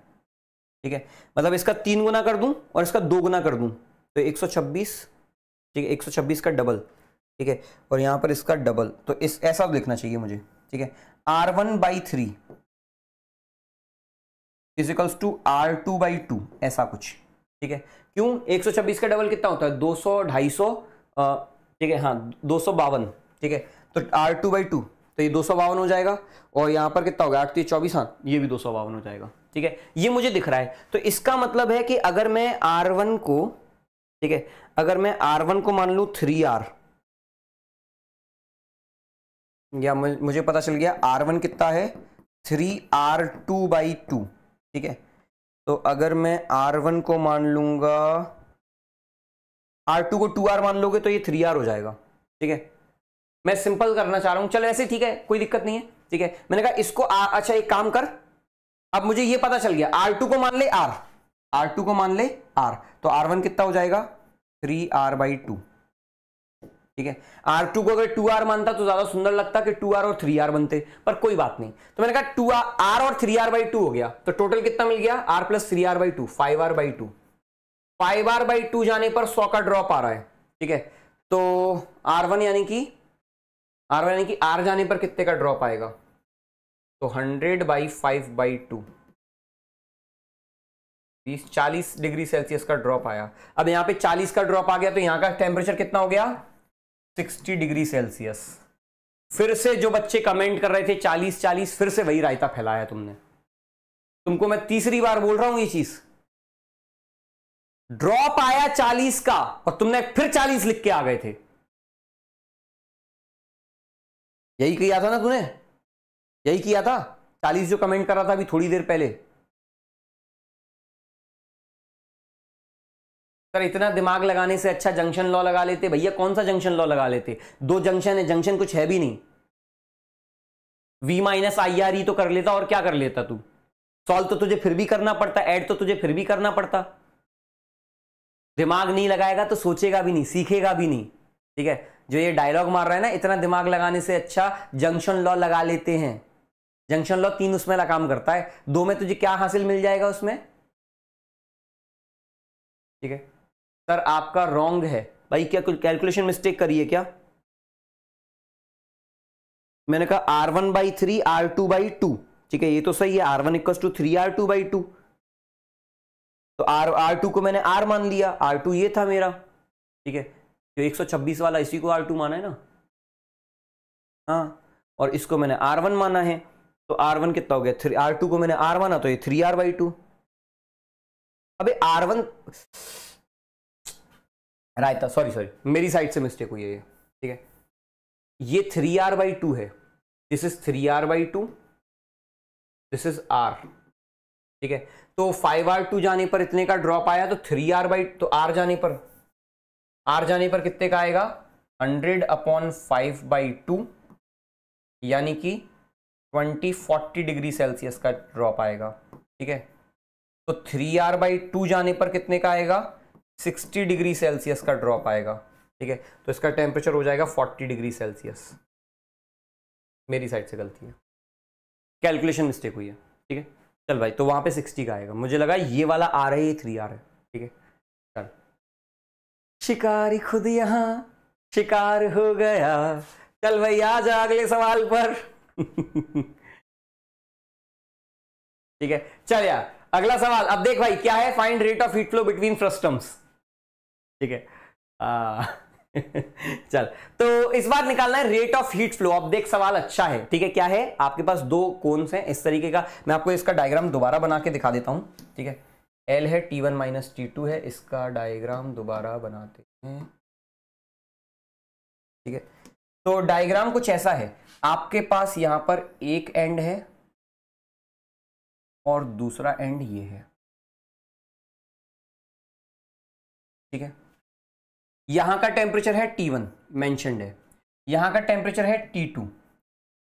ठीक है मतलब इसका तीन गुना कर दूं और इसका दो गुना कर दूं तो छब्बीस ठीक है छब्बीस का डबल ठीक है और यहाँ पर इसका डबल तो इस ऐसा लिखना चाहिए मुझे ठीक है R one by three physicals two R two by two ऐसा कुछ ठीक है क्यों 126 का डबल कितना होता है 200 सौ ठीक है हाँ दो ठीक है तो आर टू बाई टू तो ये दो हो जाएगा और यहाँ पर कितना होगा आठ तीस चौबीस हाँ ये भी दो हो जाएगा ठीक है ये मुझे दिख रहा है तो इसका मतलब है कि अगर मैं आर वन को ठीक है अगर मैं आर वन को मान लू थ्री आर या मुझे पता चल गया आर वन कितना है three R two by two ठीक है तो अगर मैं आर वन को मान लूंगा आर टू को टू आर मान लोगे तो ये थ्री आर हो जाएगा ठीक है मैं सिंपल करना चाह रहा हूँ चलो ऐसे ठीक है कोई दिक्कत नहीं है ठीक है मैंने कहा इसको आ, अच्छा एक काम कर अब मुझे ये पता चल गया आर टू को मान ले आर आर टू को मान ले आर तो आर वन कितना हो जाएगा थ्री आर बाई टू ठीक है आर टू को अगर टू आर मानता तो ज्यादा सुंदर लगता कि टू आर और थ्री आर बनते पर कोई बात नहीं तो मैंने कहा टू आर और थ्री आर बाई टू हो गया तो टोटल कितना मिल गया R plus three R by two five R by two five R by two जाने पर सौ का ड्रॉप आ रहा है ठीक है तो आर वन यानी कि आर वन यानी कि आर जाने पर कितने का ड्रॉप आएगा तो hundred by five by two बीस चालीस डिग्री सेल्सियस का ड्रॉप आया अब यहाँ पे चालीस का ड्रॉप आ गया तो यहाँ का टेम्परेचर कितना हो गया सिक्सटी डिग्री सेल्सियस फिर से जो बच्चे कमेंट कर रहे थे चालीस चालीस फिर से वही रायता फैलाया तुमने तुमको मैं तीसरी बार बोल रहा हूं ये चीज ड्रॉप आया चालीस का और तुमने फिर चालीस लिख के आ गए थे यही किया था ना तूने यही किया था चालीस जो कमेंट कर रहा था अभी थोड़ी देर पहले सर इतना दिमाग लगाने से अच्छा जंक्शन लॉ लगा लेते भैया कौन सा जंक्शन लॉ लगा लेते दो जंक्शन है जंक्शन कुछ है भी नहीं V minus I R E तो कर लेता और क्या कर लेता तू सॉल्व तो तुझे फिर भी करना पड़ता ऐड तो तुझे फिर भी करना पड़ता दिमाग नहीं लगाएगा तो सोचेगा भी नहीं सीखेगा भी नहीं ठीक है जो ये डायलॉग मार रहा है ना इतना दिमाग लगाने से अच्छा जंक्शन लॉ लगा लेते हैं जंक्शन लॉ तीन उसमें काम करता है दो में तुझे क्या हासिल मिल जाएगा उसमें ठीक है सर आपका रॉन्ग है भाई क्या कुछ कैलकुलेशन मिस्टेक करिए क्या मैंने कहा R one by three R two by two ठीक है ये तो सही है R one equal two three R two by two तो आर आर टू को मैंने आर मान लिया आर टू ये था मेरा ठीक है जो तो एक सौ छब्बीस वाला इसी को आर टू माना है ना हाँ और इसको मैंने आर वन माना है तो आर वन कितना हो गया थ्री आर टू को मैंने आर माना तो ये थ्री आर बाई टू अभी आर वन रायता सॉरी सॉरी मेरी साइड से मिस्टेक हुई है ये ठीक है ये थ्री आर बाई टू है this is three R by two this is R ठीक है तो फाइव आर टू जाने पर इतने का ड्रॉप आया तो थ्री आर बाई तो आर जाने पर आर जाने पर कितने का आएगा hundred upon five by two यानी कि ट्वेंटी फोर्टी डिग्री सेल्सियस का ड्रॉप आएगा ठीक है तो थ्री आर बाई टू जाने पर कितने का आएगा सिक्सटी डिग्री सेल्सियस का ड्रॉप आएगा ठीक है तो इसका टेम्परेचर हो जाएगा फोर्टी डिग्री सेल्सियस मेरी साइड से गलती है कैलकुलेशन मिस्टेक हुई है ठीक है चल भाई तो वहाँ पे सिक्सटी का आएगा मुझे लगा ये वाला आ रहा है ये थ्री आ रहा है ठीक है चल शिकारी खुद यहाँ शिकार हो गया चल भाई आ जा अगले सवाल पर ठीक है चल यार अगला सवाल अब देख भाई क्या है find rate of heat flow between frustums ठीक है चल तो इस बार निकालना है रेट ऑफ हीट फ्लो अब देख सवाल अच्छा है ठीक है क्या है आपके पास दो कोन्स हैं इस तरीके का मैं आपको इसका डायग्राम दोबारा बना के दिखा देता हूं ठीक है एल है T one minus T two है इसका डायग्राम दोबारा बनाते हैं ठीक है तो डायग्राम कुछ ऐसा है आपके पास यहां पर एक एंड है और दूसरा एंड ये है ठीक है यहां का टेम्परेचर है टी वन मैं यहां का टेम्परेचर है T two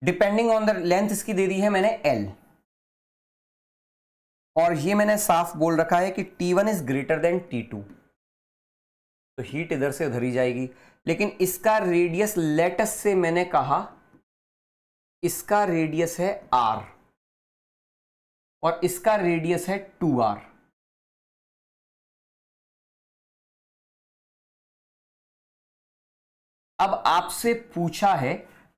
depending on the length इसकी दे दी है मैंने एल और ये मैंने साफ बोल रखा है कि T one is greater than T two तो हीट इधर से उधर ही जाएगी लेकिन इसका रेडियस लेटस से मैंने कहा इसका रेडियस है आर और इसका रेडियस है टू आर अब आपसे पूछा है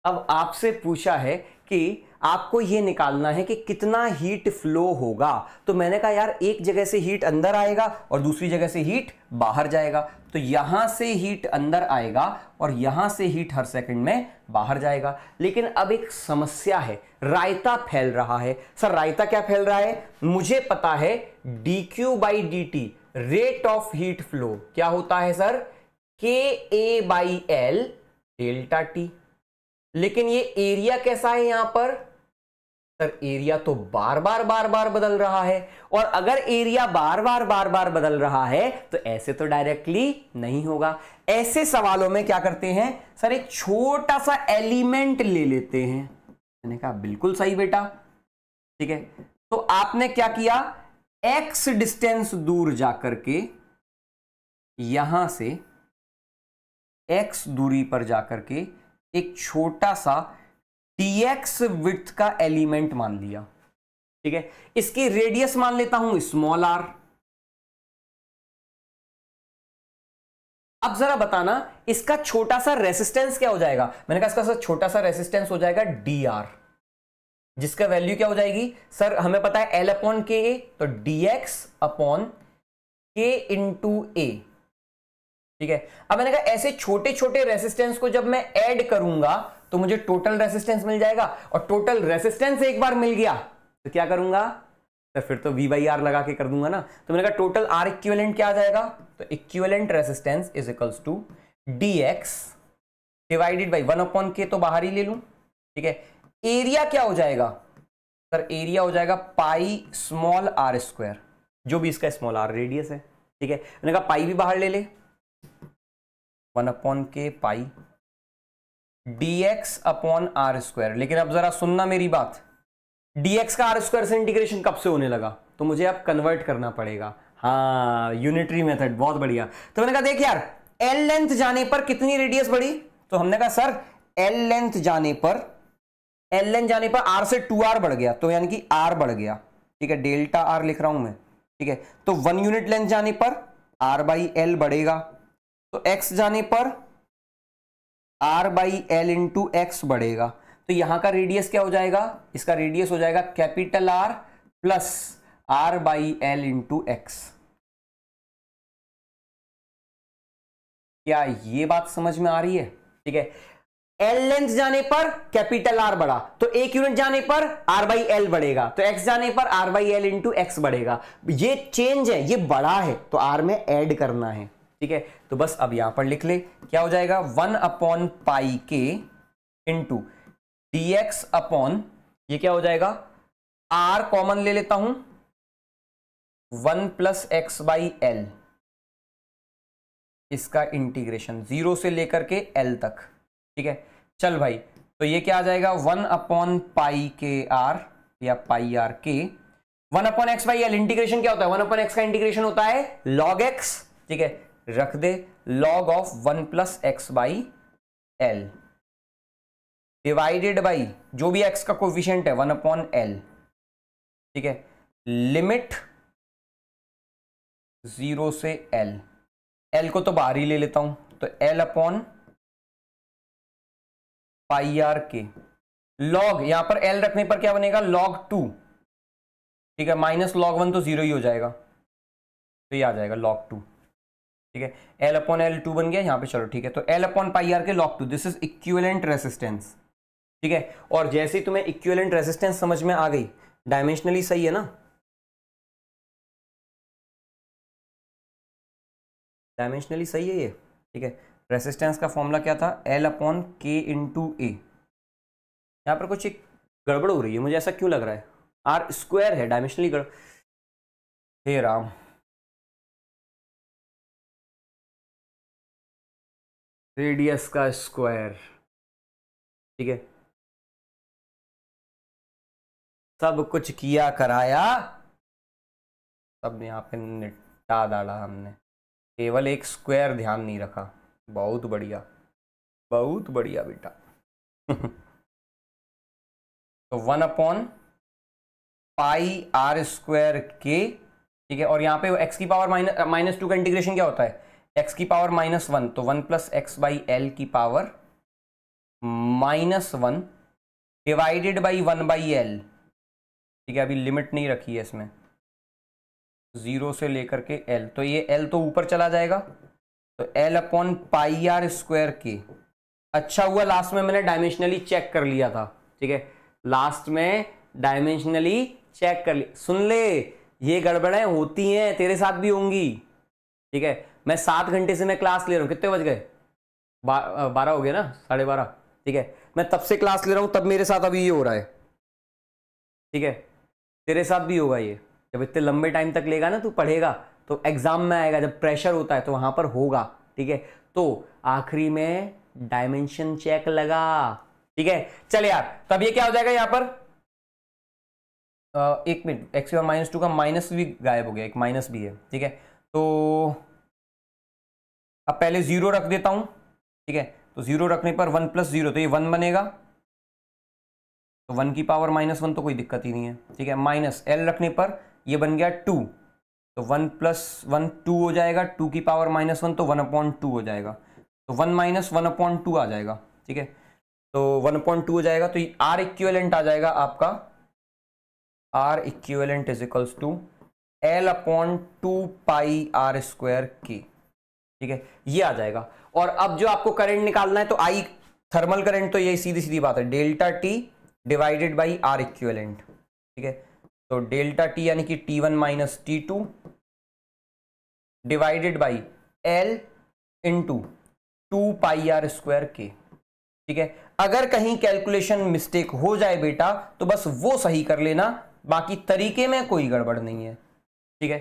अब आपसे पूछा है कि आपको ये निकालना है कि कितना हीट फ्लो होगा तो मैंने कहा यार एक जगह से हीट अंदर आएगा और दूसरी जगह से हीट बाहर जाएगा तो यहां से हीट अंदर आएगा और यहां से हीट हर सेकंड में बाहर जाएगा लेकिन अब एक समस्या है रायता फैल रहा है सर रायता क्या फैल रहा है मुझे पता है D Q by D T rate of heat flow क्या होता है sir K A by L delta T लेकिन ये एरिया कैसा है यहां पर सर एरिया तो बार बार बार बार बदल रहा है और अगर एरिया बार बार बार बार बदल रहा है तो ऐसे तो डायरेक्टली नहीं होगा ऐसे सवालों में क्या करते हैं सर एक छोटा सा एलिमेंट ले लेते हैं मैंने कहा बिल्कुल सही बेटा ठीक है तो आपने क्या किया एक्स डिस्टेंस दूर जाकर के यहां से एक्स दूरी पर जाकर के एक छोटा सा डी एक्स विथ का एलिमेंट मान लिया ठीक है इसकी रेडियस मान लेता हूं स्मॉल आर अब जरा बताना इसका छोटा सा रेसिस्टेंस क्या हो जाएगा मैंने कहा इसका सर छोटा सा रेसिस्टेंस हो जाएगा डी आर जिसका वैल्यू क्या हो जाएगी सर हमें पता है एल अपॉन के ए तो D X upon K into A ठीक है अब मैंने कहा ऐसे छोटे छोटे रेसिस्टेंस को जब मैं ऐड करूंगा तो मुझे टोटल रेसिस्टेंस मिल जाएगा और टोटल रेसिस्टेंस एक बार मिल गया तो क्या करूंगा तो फिर तो वी बाई आर लगा के कर दूंगा ना तो मैंने कहा टोटल आर इक्विवेलेंट क्या आ जाएगा तो equivalent resistance is equals to D X divided by one upon K तो बाहर ही ले लू ठीक है एरिया क्या हो जाएगा सर एरिया हो जाएगा पाई स्मॉल आर स्क्वायर जो भी इसका स्मॉल आर रेडियस है ठीक है मैंने कहा पाई भी बाहर ले ले one upon K pi D X upon R square लेकिन अब जरा सुनना मेरी बात dx का आर स्क्वायर से इंटीग्रेशन कब से होने लगा तो मुझे अब कन्वर्ट करना पड़ेगा हाँ यूनिटरी मेथड बहुत बढ़िया तो मैंने कहा देख यार एल लेंथ जाने पर कितनी रेडियस बढ़ी तो हमने कहा सर एल लेंथ जाने पर एल लेंथ जाने पर आर से टू आर बढ़ गया तो यानी कि आर बढ़ गया ठीक है डेल्टा आर लिख रहा हूं मैं ठीक है तो वन यूनिट लेंथ जाने पर आर बाई एल बढ़ेगा तो x जाने पर r by L into X बढ़ेगा तो यहां का रेडियस क्या हो जाएगा इसका रेडियस हो जाएगा capital R plus R by L into X क्या ये बात समझ में आ रही है ठीक है एल लेंथ जाने पर कैपिटल आर बढ़ा तो एक यूनिट जाने पर आर बाई एल बढ़ेगा तो एक्स जाने पर R by L into X बढ़ेगा ये चेंज है ये बड़ा है तो आर में एड करना है ठीक है तो बस अब यहां पर लिख ले क्या हो जाएगा वन अपॉन पाई के इंटू डी एक्स अपॉन ये क्या हो जाएगा आर कॉमन ले लेता हूं one plus X by L इसका इंटीग्रेशन जीरो से लेकर के एल तक ठीक है चल भाई तो ये क्या आ जाएगा वन अपॉन पाई के आर या pi R K one upon X by L integration क्या होता है वन अपॉन एक्स का इंटीग्रेशन होता है लॉग एक्स ठीक है रख दे log of one plus X by L divided by जो भी एक्स का कोविशेंट है वन अपॉन एल ठीक है लिमिट जीरो से एल एल को तो बाहर ही ले लेता हूं तो L upon pi R K log यहां पर एल रखने पर क्या बनेगा लॉग टू ठीक है माइनस लॉग वन तो जीरो ही हो जाएगा तो ये आ जाएगा लॉग टू ठीक है एल अपॉन एल टू बन गया यहां पे चलो ठीक है तो L upon pi R K log two this is equivalent resistance ठीक है और जैसे ही तुम्हें इक्वलेंट रेसिस्टेंस समझ में आ गई डायमेंशनली सही है ना डायमेंशनली सही है ये ठीक है रेसिस्टेंस का फॉर्मूला क्या था एल अपॉन के इन टू ए यहां पर कुछ गड़बड़ हो रही है मुझे ऐसा क्यों लग रहा है आर स्क्वायर है डायमेंशनली गड़ हे राम रेडियस का स्क्वायर ठीक है सब कुछ किया कराया सब यहाँ पे निपटा डाला हमने केवल एक स्क्वायर ध्यान नहीं रखा बहुत बढ़िया बहुत बढ़िया बेटा तो one upon pi R square K ठीक है और यहाँ पे एक्स की पावर माइनस माइनस टू का इंटीग्रेशन क्या होता है एक्स की पावर माइनस वन तो one plus X by L की power minus one divided by one by L ठीक है अभी लिमिट नहीं रखी है इसमें जीरो से लेकर के एल तो ये एल तो ऊपर चला जाएगा तो L upon pi R square K अच्छा हुआ लास्ट में मैंने डायमेंशनली चेक कर लिया था ठीक है लास्ट में डायमेंशनली चेक कर लिया सुन ले ये गड़बड़ें होती हैं तेरे साथ भी होंगी ठीक है मैं सात घंटे से मैं क्लास ले रहा हूँ कितने बज गए बारह हो गए ना साढ़े बारह ठीक है मैं तब से क्लास ले रहा हूँ तब मेरे साथ अभी ये हो रहा है ठीक है तेरे साथ भी होगा ये जब इतने लंबे टाइम तक लेगा ना तू पढ़ेगा तो एग्ज़ाम में आएगा जब प्रेशर होता है तो वहां पर होगा ठीक है तो आखिरी में डायमेंशन चेक लगा ठीक है चले यार तब ये क्या हो जाएगा यहां पर आ, एक मिनट एक्स माइनस टू का माइनस भी गायब हो गया एक माइनस भी है ठीक है तो अब पहले जीरो रख देता हूं ठीक है तो जीरो रखने पर वन प्लस जीरो तो ये वन बनेगा तो वन की पावर माइनस वन तो कोई दिक्कत ही नहीं है ठीक है माइनस एल रखने पर ये बन गया टू तो वन प्लस वन टू हो जाएगा टू की पावर माइनस वन तो वन अपॉइंट टू हो जाएगा तो one minus one upon two आ जाएगा ठीक है तो वन अपॉइंट टू हो जाएगा तो आर इक्वेलेंट आ जाएगा आपका R equivalent is equals to L upon two pi R square K ठीक है ये आ जाएगा और अब जो आपको करंट निकालना है तो आई थर्मल करंट तो यही सीधी सीधी बात है delta T divided by R equivalent ठीक है तो डेल्टा टी यानी कि T one minus T two divided by L into two pi R square K ठीक है अगर कहीं कैलकुलेशन मिस्टेक हो जाए बेटा तो बस वो सही कर लेना बाकी तरीके में कोई गड़बड़ नहीं है ठीक है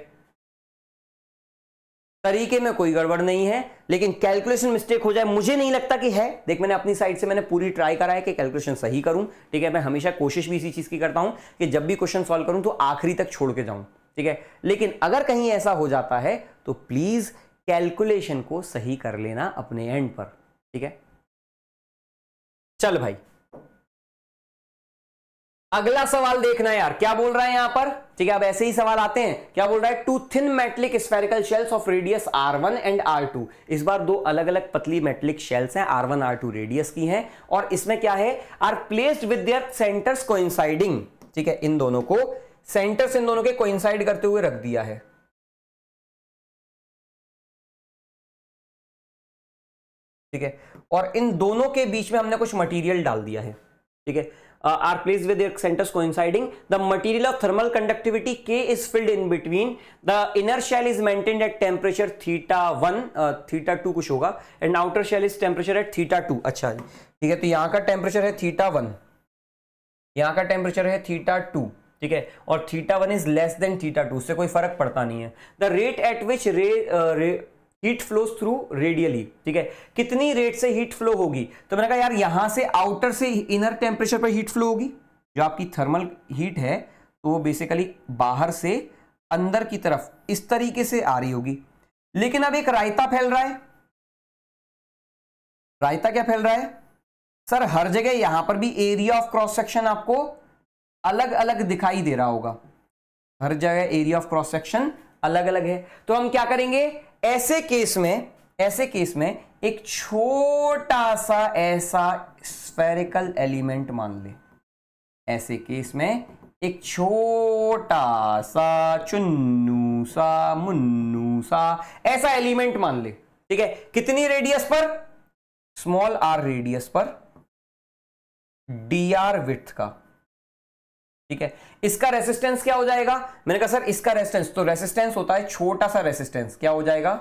तरीके में कोई गड़बड़ नहीं है लेकिन कैलकुलेशन मिस्टेक हो जाए मुझे नहीं लगता कि है देख मैंने अपनी साइड से मैंने पूरी ट्राई करा है कि कैलकुलेशन सही करूं ठीक है मैं हमेशा कोशिश भी इसी चीज़ की करता हूं कि जब भी क्वेश्चन सॉल्व करूं तो आखिरी तक छोड़ के जाऊं ठीक है लेकिन अगर कहीं ऐसा हो जाता है तो प्लीज़ कैलकुलेशन को सही कर लेना अपने एंड पर ठीक है चल भाई अगला सवाल देखना यार क्या बोल रहा है यहां पर ठीक है अब ऐसे ही सवाल आते हैं क्या बोल रहा है two thin metallic spherical shells of radius R one and R two इस बार दो अलग अलग पतली मेटलिक शेल्स हैं R one R two radius की हैं और इसमें क्या है are placed with their centres coinciding ठीक है इन दोनों को सेंटर्स इन दोनों के कोइंसाइड करते हुए रख दिया है ठीक है और इन दोनों के बीच में हमने कुछ मटीरियल डाल दिया है ठीक है uh, are placed with their centers coinciding. The material of thermal conductivity K is filled in between. The inner shell is maintained at temperature theta 1, uh, theta 2 kuch hoga and outer shell is temperature at theta 2. acha ji theek hai to yahan ka temperature hai theta 1. यहाँ का temperature है theta 2. ठीक है और theta one is less than theta two से कोई फर्क पड़ता नहीं है द रेट एट विच रे हीट फ्लो थ्रू रेडियली ठीक है कितनी रेट से हीट फ्लो होगी तो मैंने कहा यार यहां से आउटर से इनर टेम्परेचर पर हीट फ्लो होगी जो आपकी थर्मल हीट है तो वो बेसिकली बाहर से अंदर की तरफ इस तरीके से आ रही होगी लेकिन अब एक रायता फैल रहा है रायता क्या फैल रहा है सर हर जगह यहां पर भी एरिया ऑफ क्रॉस सेक्शन आपको अलग अलग दिखाई दे रहा होगा हर जगह एरिया ऑफ क्रॉस सेक्शन अलग अलग है तो हम क्या करेंगे ऐसे केस में ऐसे केस में एक छोटा सा ऐसा स्फेरिकल एलिमेंट मान ले ऐसे केस में एक छोटा सा चुन्नू सा मुन्नू सा ऐसा एलिमेंट मान ले ठीक है कितनी रेडियस पर स्मॉल आर रेडियस पर डी आर विथ का ठीक है इसका रेसिस्टेंस क्या हो जाएगा मैंने कहा सर इसका रेसिस्टेंस तो रेसिस्टेंस होता है छोटा सा रेसिस्टेंस क्या हो जाएगा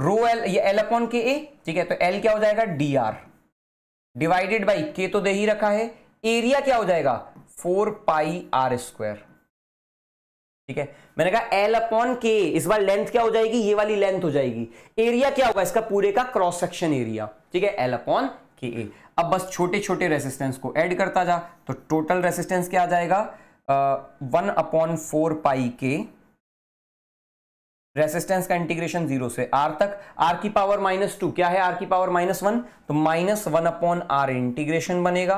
रो एल ये एल अपॉन के ए ठीक है तो एल क्या हो जाएगा डी आर डिवाइडेड बाई के तो दे ही रखा है एरिया क्या हो जाएगा फोर पाई आर स्क्वायर ठीक है मैंने कहा एल अपॉन के इस बार लेंथ क्या हो जाएगी ये वाली लेंथ हो जाएगी एरिया क्या होगा इसका पूरे का क्रॉस सेक्शन एरिया ठीक है एल अपॉन के ए अब बस छोटे छोटे रेसिस्टेंस को ऐड करता जा तो टोटल रेसिस्टेंस क्या आ जाएगा one upon four pi K resistance का इंटीग्रेशन जीरो से आर तक आर की पावर माइनस टू क्या है आर की पावर माइनस वन तो minus one upon R integration बनेगा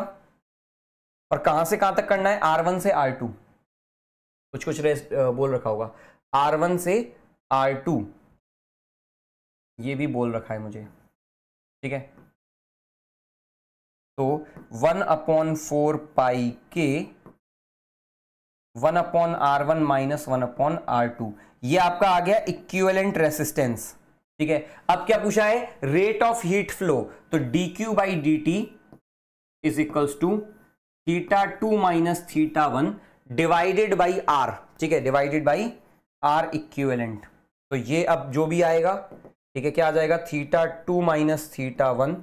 और कहां से कहां तक करना है आर वन से आर टू कुछ कुछ बोल रखा होगा आर वन से आर टू ये भी बोल रखा है मुझे ठीक है तो one upon four pi K one upon R one minus one upon R two ये आपका आ गया इक्विवेलेंट रेसिस्टेंस ठीक है अब क्या पूछा है रेट ऑफ हीट फ्लो तो D Q by D T is equals to theta two minus theta one divided by R ठीक है डिवाइडेड बाई आर इक्विवेलेंट तो ये अब जो भी आएगा ठीक है क्या आ जाएगा theta two minus theta one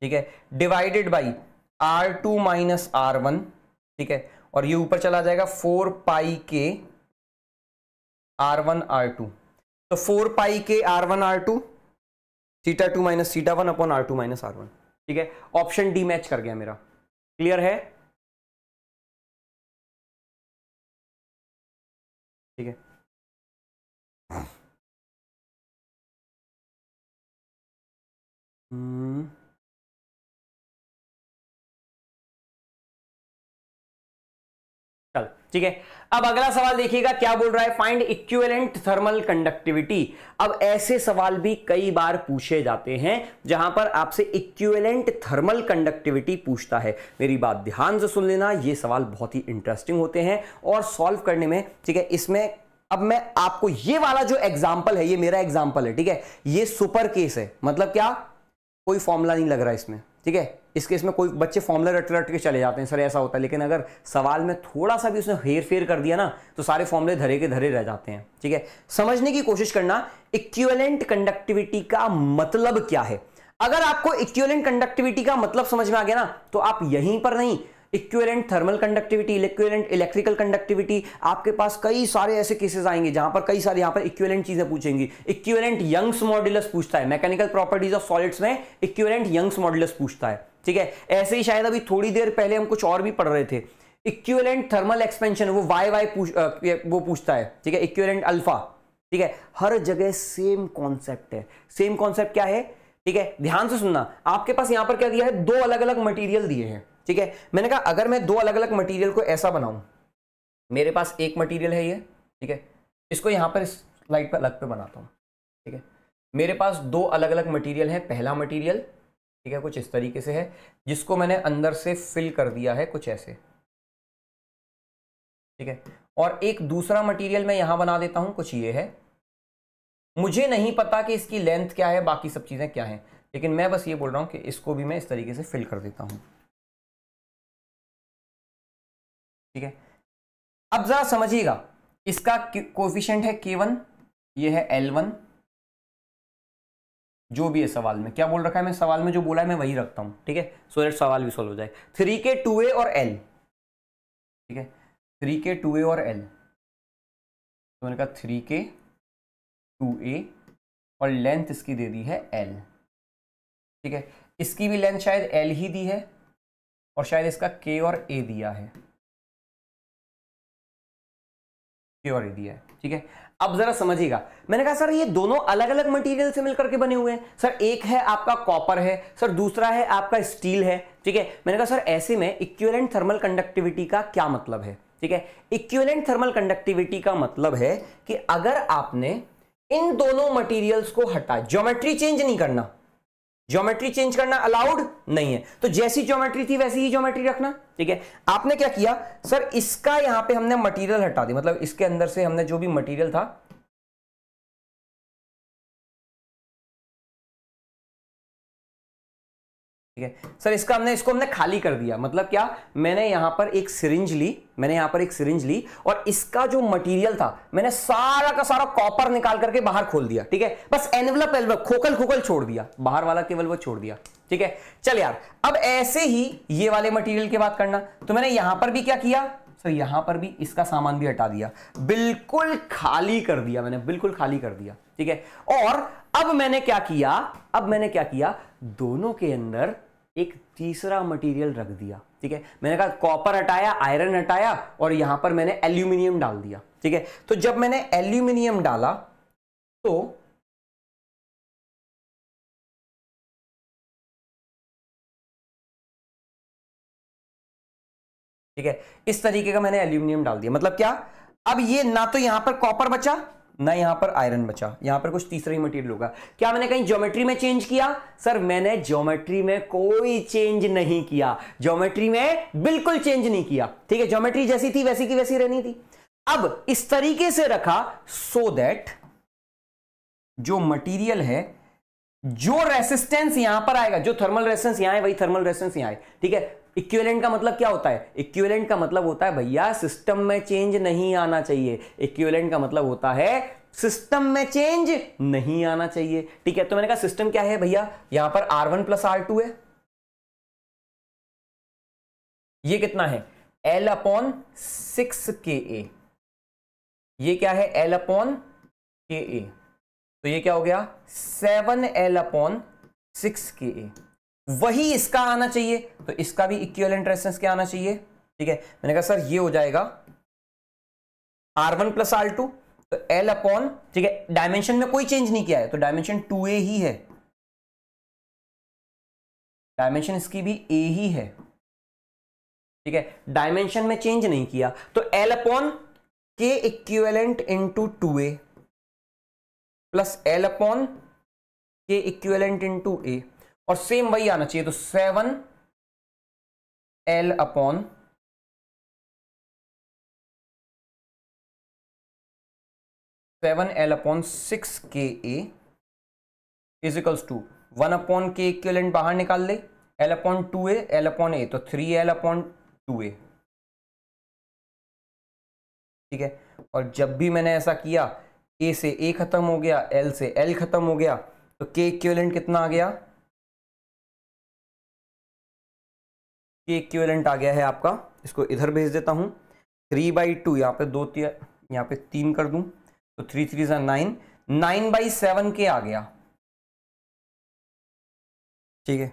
ठीक है divided by R two minus R one ठीक है और ये ऊपर चला जाएगा four pi K R one R two तो four pi K R one R two theta two minus theta one upon R two minus R one ठीक है ऑप्शन डी मैच कर गया मेरा क्लियर है ठीक है हम्म ठीक है अब अगला सवाल देखिएगा क्या बोल रहा है फाइंड इक्विवेलेंट थर्मल कंडक्टिविटी अब ऐसे सवाल भी कई बार पूछे जाते हैं जहां पर आपसे इक्विवेलेंट थर्मल कंडक्टिविटी पूछता है मेरी बात ध्यान से सुन लेना ये सवाल बहुत ही इंटरेस्टिंग होते हैं और सॉल्व करने में ठीक है इसमें अब मैं आपको ये वाला जो एग्जाम्पल है ये मेरा एग्जाम्पल है ठीक है ये सुपर केस है मतलब क्या कोई फॉर्मूला नहीं लग रहा इसमें ठीक है इस केस में कोई बच्चे फॉर्मूला रट रट के चले जाते हैं सर ऐसा होता है लेकिन अगर सवाल में थोड़ा सा भी उसने हेर फेर कर दिया ना तो सारे फॉर्मूले धरे के धरे रह जाते हैं ठीक है समझने की कोशिश करना इक्विवेलेंट कंडक्टिविटी का मतलब क्या है अगर आपको इक्विवेलेंट कंडक्टिविटी का मतलब समझ में आ गया ना तो आप यहीं पर नहीं equivalent thermal conductivity equivalent electrical conductivity आपके पास कई सारे ऐसे केसेस आएंगे जहां पर कई सारे यहां पर इक्वेलेंट चीजें पूछेंगी इक्वलेंट यंग्स मॉड्यूलस पूछता है मैकेनिकल प्रॉपर्टीज ऑफ सॉलिड्स में इक्वलेंट यंग्स मॉड्यूलस पूछता है ठीक है ऐसे ही शायद अभी थोड़ी देर पहले हम कुछ और भी पढ़ रहे थे इक्विवेलेंट थर्मल एक्सपेंशन वो वाई वाई पूछ वो पूछता है ठीक है इक्विवेलेंट अल्फा ठीक है हर जगह सेम कॉन्सेप्ट है सेम कॉन्सेप्ट क्या है ठीक है ध्यान से सुनना आपके पास यहां पर क्या दिया है दो अलग अलग मटीरियल दिए हैं ठीक है मैंने कहा अगर मैं दो अलग अलग मटीरियल को ऐसा बनाऊं मेरे पास एक मटीरियल है ये ठीक है इसको यहां पर स्लाइड पर अलग पे बनाता हूं ठीक है मेरे पास दो अलग अलग मटेरियल है पहला मटेरियल ठीक है कुछ इस तरीके से है जिसको मैंने अंदर से फिल कर दिया है कुछ ऐसे ठीक है और एक दूसरा मटेरियल मैं यहां बना देता हूं कुछ ये है मुझे नहीं पता कि इसकी लेंथ क्या है बाकी सब चीज़ें क्या हैं लेकिन मैं बस ये बोल रहा हूं कि इसको भी मैं इस तरीके से फिल कर देता हूं ठीक है अब ज़रा समझिएगा इसका कोफिशेंट है के वन ये है एल वन जो भी है सवाल में क्या बोल रखा है मैं सवाल में जो बोला है मैं वही रखता हूँ ठीक है सो दैट सवाल भी सॉल्व हो जाए थ्री के टू ए और एल ठीक है थ्री के टू ए और एल तो मैंने कहा थ्री के टू ए और लेंथ इसकी दे दी है एल ठीक है इसकी भी लेंथ शायद एल ही दी है और शायद इसका के और ए दिया है प्योर ईडी है ठीक है अब जरा समझिएगा मैंने कहा सर ये दोनों अलग अलग मटेरियल से मिलकर के बने हुए हैं सर एक है आपका कॉपर है सर दूसरा है आपका स्टील है ठीक है मैंने कहा सर ऐसे में इक्वेलेंट थर्मल कंडक्टिविटी का क्या मतलब है ठीक है इक्वेलेंट थर्मल कंडक्टिविटी का मतलब है कि अगर आपने इन दोनों मटेरियल्स को हटा ज्योमेट्री चेंज नहीं करना ज्योमेट्री चेंज करना अलाउड नहीं है तो जैसी ज्योमेट्री थी वैसी ही ज्योमेट्री रखना ठीक है आपने क्या किया सर इसका यहां पे हमने मटेरियल हटा दी मतलब इसके अंदर से हमने जो भी मटेरियल था ठीक है सर इसका हमने इसको हमने खाली कर दिया मतलब क्या मैंने यहां पर एक सिरिंज ली मैंने यहां पर एक सिरिंज ली और इसका जो मटेरियल था मैंने सारा का सारा कॉपर निकाल करके बाहर खोल दिया ठीक है बस एनवलप एनवलप खोकल खोकल छोड़ दिया बाहर वाला केवल वो छोड़ दिया ठीक है चल यार अब ऐसे ही ये वाले मटीरियल की बात करना तो मैंने यहां पर भी क्या किया सर यहां पर भी इसका सामान भी हटा दिया बिल्कुल खाली कर दिया मैंने बिल्कुल खाली कर दिया ठीक है और अब मैंने क्या किया अब मैंने क्या किया दोनों के अंदर एक तीसरा मटेरियल रख दिया ठीक है मैंने कहा कॉपर हटाया आयरन हटाया और यहां पर मैंने एल्यूमिनियम डाल दिया ठीक है तो जब मैंने एल्यूमिनियम डाला तो ठीक है इस तरीके का मैंने एल्यूमिनियम डाल दिया मतलब क्या अब ये ना तो यहां पर कॉपर बचा ना यहां पर आयरन बचा यहां पर कुछ तीसरा ही मटेरियल होगा क्या मैंने कहीं ज्योमेट्री में चेंज किया सर मैंने ज्योमेट्री में कोई चेंज नहीं किया ज्योमेट्री में बिल्कुल चेंज नहीं किया ठीक है ज्योमेट्री जैसी थी वैसी की वैसी रहनी थी अब इस तरीके से रखा सो so दैट जो मटीरियल है जो रेसिस्टेंस यहां पर आएगा जो थर्मल रेसिस्टेंस यहां है वही थर्मल रेसिस्टेंस यहां है ठीक है इक्विवेलेंट का मतलब क्या होता है इक्विवेलेंट का मतलब होता है भैया सिस्टम में चेंज नहीं आना चाहिए इक्विवेलेंट का मतलब होता है सिस्टम में चेंज नहीं आना चाहिए ठीक है तो मैंने कहा सिस्टम क्या है भैया यहां पर R one plus R two है ये कितना है L upon six K A ये क्या है एल अपॉन के ए तो ये क्या हो गया seven L upon six K ए वही इसका आना चाहिए तो इसका भी इक्वलेंट इंटरेस्टेंस क्या आना चाहिए ठीक है मैंने कहा सर ये हो जाएगा R one plus R two तो एल अपॉन ठीक है डायमेंशन में कोई चेंज नहीं किया है तो डायमेंशन टू ए ही है डायमेंशन इसकी भी ए ही है ठीक है डायमेंशन में चेंज नहीं किया तो L upon K equivalent into two A plus L upon K equivalent into A और सेम वही आना चाहिए तो seven L upon seven L upon six K A equals to one upon K equivalent बाहर निकाल ले L upon two A L upon A तो three L upon two A ठीक है और जब भी मैंने ऐसा किया ए से ए खत्म हो गया एल से एल खत्म हो गया तो के इक्वलेंट कितना आ गया ये इक्वेलेंट आ गया है आपका इसको इधर भेज देता हूँ थ्री बाई टू यहाँ पे दो यहाँ पे तीन कर दूँ तो थ्री थ्री सा नाइन नाइन बाई सेवन के आ गया ठीक है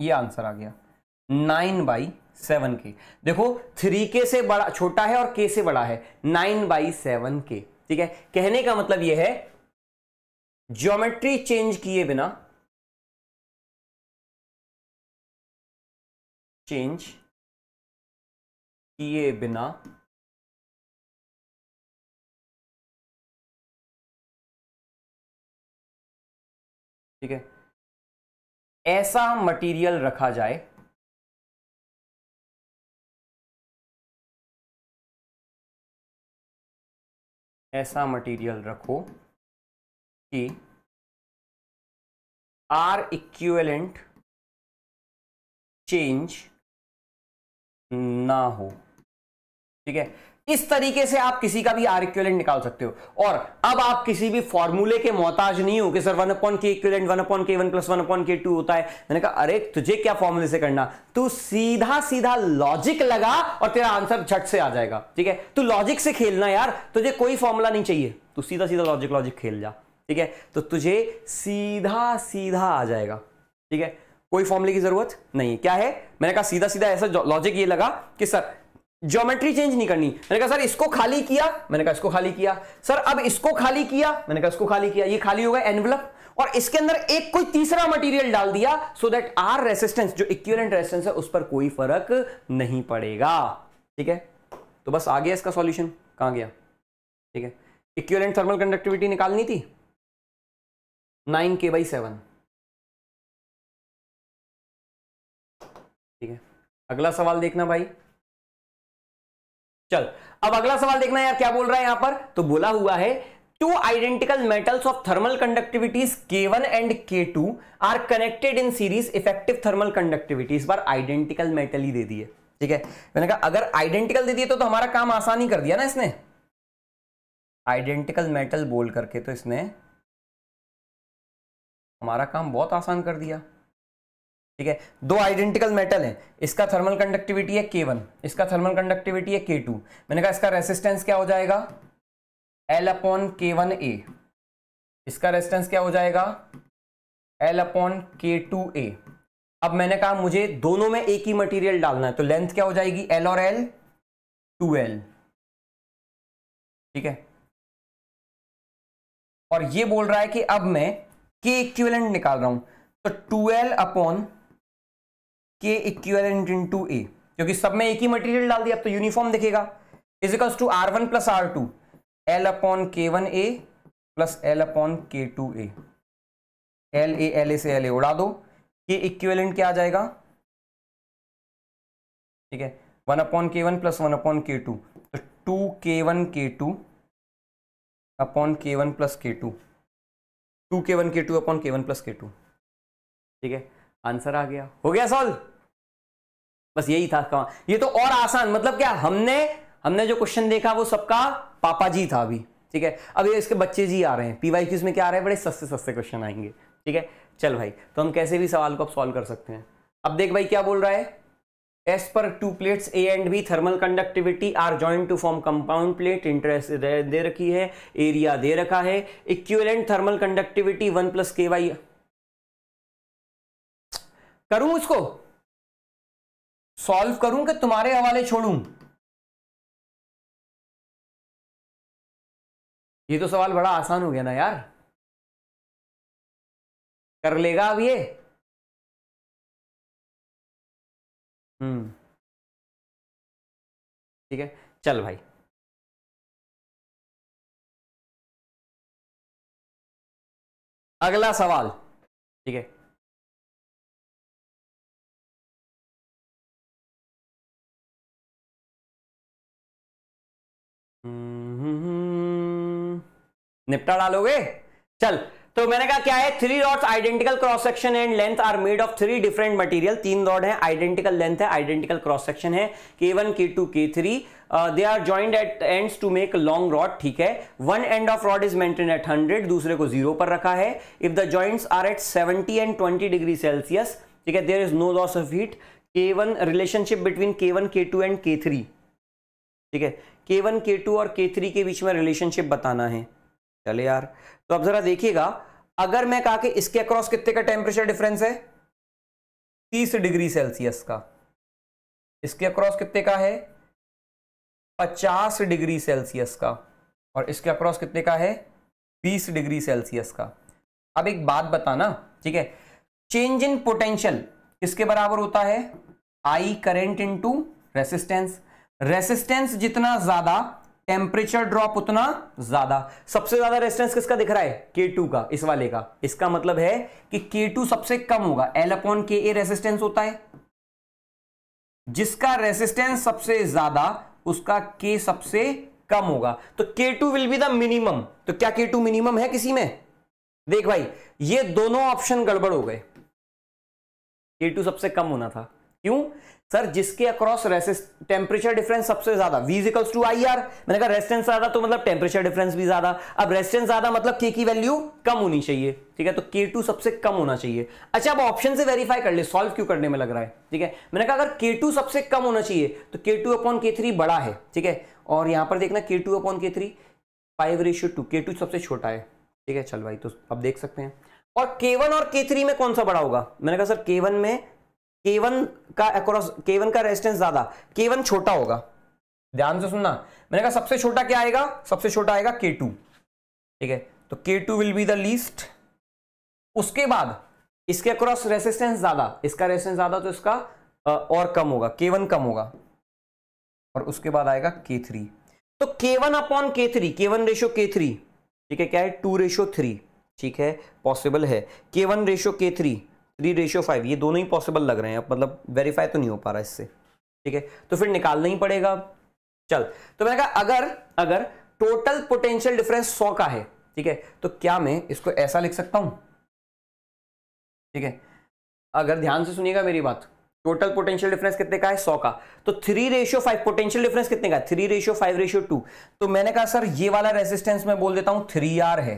ये आंसर आ गया नाइन बाई सेवन के देखो थ्री के से बड़ा छोटा है और के से बड़ा है नाइन बाई सेवन के ठीक है कहने का मतलब यह है ज्योमेट्री चेंज किए बिना चेंज किए बिना ठीक है ऐसा मटेरियल रखा जाए ऐसा मटेरियल रखो कि आर इक्विवेलेंट चेंज ना हो ठीक है इस तरीके से आप किसी का भी आर इक्विवेलेंट निकाल सकते हो और अब आप किसी भी फॉर्मूले के मोहताज नहीं हो कि sir one upon K equivalent one upon K one plus one upon K two होता है मैंने कहा अरे तुझे क्या फॉर्मूले से करना तू सीधा सीधा लॉजिक लगा और तेरा आंसर झट से आ जाएगा ठीक है तू लॉजिक से खेलना यार तुझे कोई फॉर्मूला नहीं चाहिए तू सीधा सीधा लॉजिक लॉजिक खेल जा ठीक है तो तुझे सीधा सीधा आ जाएगा ठीक है कोई फॉर्मूले की जरूरत नहीं है क्या है मैंने कहा सीधा सीधा ऐसा लॉजिक ये लगा कि सर ज्योमेट्री चेंज नहीं करनी मैंने कहा सर इसको खाली किया मैंने कहा इसको खाली किया सर अब इसको खाली किया मैंने कहा इसको खाली किया ये खाली होगा एनवलप और इसके अंदर एक कोई तीसरा मटेरियल डाल दिया सो दैट आर रेसिस्टेंस जो इक्विवेलेंट रेसिस्टेंस है उस पर कोई फर्क नहीं पड़ेगा ठीक है तो बस आ गया इसका सॉल्यूशन कहां गया ठीक है इक्विवेलेंट थर्मल कंडक्टिविटी निकालनी थी नाइन के बाई सेवन अगला सवाल देखना भाई चल अब अगला सवाल देखना यार क्या बोल रहा है यहां पर तो बोला हुआ है two identical metals of thermal conductivities K1 and K two are connected in series effective thermal conductivity इस बार आइडेंटिकल मेटल ही दे दिए ठीक है मैंने कहा अगर आइडेंटिकल दे दिए तो, तो हमारा काम आसान ही कर दिया ना इसने आइडेंटिकल मेटल बोल करके तो इसने हमारा काम बहुत आसान कर दिया ठीक है दो आइडेंटिकल मेटल हैं इसका थर्मल कंडक्टिविटी है के वन इसका थर्मल कंडक्टिविटी है के टू मैंने कहा इसका रेसिस्टेंस क्या हो जाएगा L upon K one A इसका रेसिस्टेंस क्या हो जाएगा L upon K two A अब मैंने कहा मुझे दोनों में एक ही मटेरियल डालना है तो लेंथ क्या हो जाएगी एल और एल टू एल ठीक है और ये बोल रहा है कि अब मैं के इक्विवेलेंट निकाल रहा हूं तो L upon K equivalent into A क्योंकि सब में एक ही मटेरियल डाल दिया अब तो यूनिफॉर्म दिखेगा equals to R one plus R two L upon K one A plus L upon K two A L A L A से एल ए उड़ा दो के इक्वेलेंट क्या आ जाएगा ठीक है one upon K one plus one upon K two तो two K one K two upon K one plus K two two K one K two upon K one plus K two ठीक है answer आ गया हो गया solve बस यही था ये तो और आसान मतलब क्या हमने हमने जो क्वेश्चन देखा वो सबका पापा जी था अभी ठीक है अब ये इसके बच्चे जी आ रहे हैं पीवाई क्यूज में क्या आ रहे हैं बड़े सस्ते सस्ते क्वेश्चन आएंगे ठीक है चल भाई तो हम कैसे भी सवाल को अब सॉल्व कर सकते हैं अब देख भाई क्या बोल रहा है एस पर two plates A and B thermal conductivity are joint to form compound plate interest दे रखी है एरिया दे रखा है equivalent thermal conductivity one plus K Y करूं उसको सॉल्व करूं कि तुम्हारे हवाले छोड़ू ये तो सवाल बड़ा आसान हो गया ना यार कर लेगा अब ये हम्म ठीक है चल भाई अगला सवाल ठीक है हम्म, निपटा डालोगे चल तो मैंने कहा क्या है three rod identical cross section and length are made of three different material तीन रॉड है आइडेंटिकल लेंथ है आइडेंटिकल क्रॉस सेक्शन है K one K two K three they are joint at end to make long rod ठीक है one end of rod is maintain at hundred दूसरे को zero पर रखा है if the joint are at seventy and twenty degree Celsius ठीक है देर is no loss of heat K one relationship between K one K two and K three ठीक है K one K to और के three के बीच में relationship बताना है चले यार तो अब जरा देखिएगा अगर मैं कहा कि इसके अक्रॉस कितने का टेम्परेचर डिफरेंस है तीस डिग्री सेल्सियस का इसके अक्रॉस कितने का है पचास डिग्री सेल्सियस का और इसके अक्रॉस कितने का है बीस डिग्री सेल्सियस का अब एक बात बताना ठीक है चेंज इन पोटेंशियल किसके बराबर होता है I current into resistance resistance जितना ज्यादा टेम्परेचर ड्रॉप उतना ज्यादा सबसे ज्यादा रेसिस्टेंस किसका दिख रहा है K2 का इस वाले का इसका मतलब है कि K2 सबसे कम होगा L अपॉन के ए रेसिस्टेंस होता है जिसका रेसिस्टेंस सबसे ज्यादा उसका K सबसे कम होगा तो K2 will be the minimum तो क्या K2 मिनिमम है किसी में देख भाई ये दोनों ऑप्शन गड़बड़ हो गए टू सबसे कम होना था क्यों सर जिसके अक्रॉस रेसिस्ट टेम्परेचर डिफरेंस सबसे ज्यादा वीजिकल्स टू आई आर मैंने कहा रेस्टेंस ज्यादा तो मतलब टेम्परेचर डिफरेंस भी ज्यादा अब रेस्टेंस ज्यादा मतलब के की वैल्यू कम होनी चाहिए ठीक है तो के टू सबसे कम होना चाहिए अच्छा अब ऑप्शन से वेरीफाई कर ले सॉल्व क्यों करने में लग रहा है ठीक है मैंने कहा अगर के टू सबसे कम होना चाहिए तो K two upon K three बड़ा है ठीक है और यहां पर देखना K two upon K three five ratio two K two सबसे छोटा है ठीक है चल भाई तो अब देख सकते हैं और K1 और K3 में कौन सा बड़ा होगा मैंने कहा सर K1 में K1 का अक्रॉस K1 का रेजिस्टेंस ज्यादा K1 छोटा होगा ध्यान से सुनना मैंने कहा सबसे छोटा क्या आएगा सबसे छोटा आएगा K2 ठीक है तो K2 will be the least उसके बाद इसके अक्रॉस रेसिस्टेंस ज्यादा इसका रेसिस्टेंस ज्यादा तो इसका और कम होगा K1 कम होगा और उसके बाद आएगा K3 तो K1 अपॉन के थ्री के वन रेशो K3 ठीक है क्या है टू रेशो थ्री ठीक है पॉसिबल है K1 रेशो के थ्री थ्री रेशियो फाइव ये दोनों ही पॉसिबल लग रहे हैं अब मतलब वेरीफाई तो नहीं हो पा रहा इससे ठीक है तो फिर निकालना ही पड़ेगा चल तो मैंने कहा अगर अगर टोटल पोटेंशियल डिफरेंस सौ का है ठीक है तो क्या मैं इसको ऐसा लिख सकता हूं ठीक है अगर ध्यान से सुनिएगा मेरी बात टोटल पोटेंशियल डिफरेंस कितने का है सौ का तो three ratio five potential difference कितने का three ratio five ratio two तो मैंने कहा सर ये वाला रेसिस्टेंस मैं बोल देता हूं थ्री आर है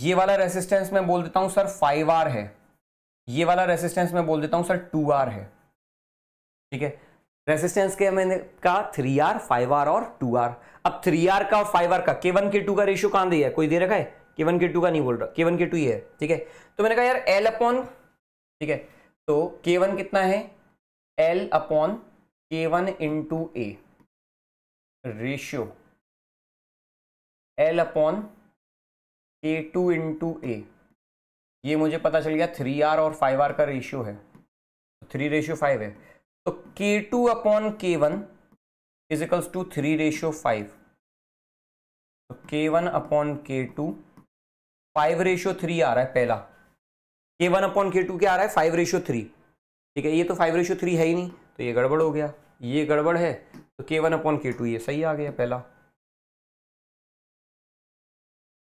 ये वाला रेसिस्टेंस मैं बोल देता हूं सर फाइव आर है ये वाला रेसिस्टेंस मैं बोल देता हूं सर टू आर है ठीक है रेसिस्टेंस के मैंने कहा थ्री आर फाइव आर और टू आर अब थ्री आर का और फाइव आर का के वन के टू का रेशियो कहां दिया है कोई दे रखा है के वन के टू का नहीं बोल रहा के वन के टू ही है ठीक है तो मैंने कहा यार एल अपॉन ठीक है तो के वन कितना है L upon K one into A ratio L upon K two into A ये मुझे पता चल गया थ्री आर और फाइव आर का रेशियो है थ्री रेशियो फाइव है तो K two upon K one इजिकल्स to three ratio five तो K one upon K two five ratio three आ रहा है पहला के वन अपॉन के टू क्या आ रहा है फाइव रेशियो थ्री ठीक है ये तो फाइव रेशियो थ्री है ही नहीं तो ये गड़बड़ हो गया ये गड़बड़ है तो K one upon K to ये सही आ गया पहला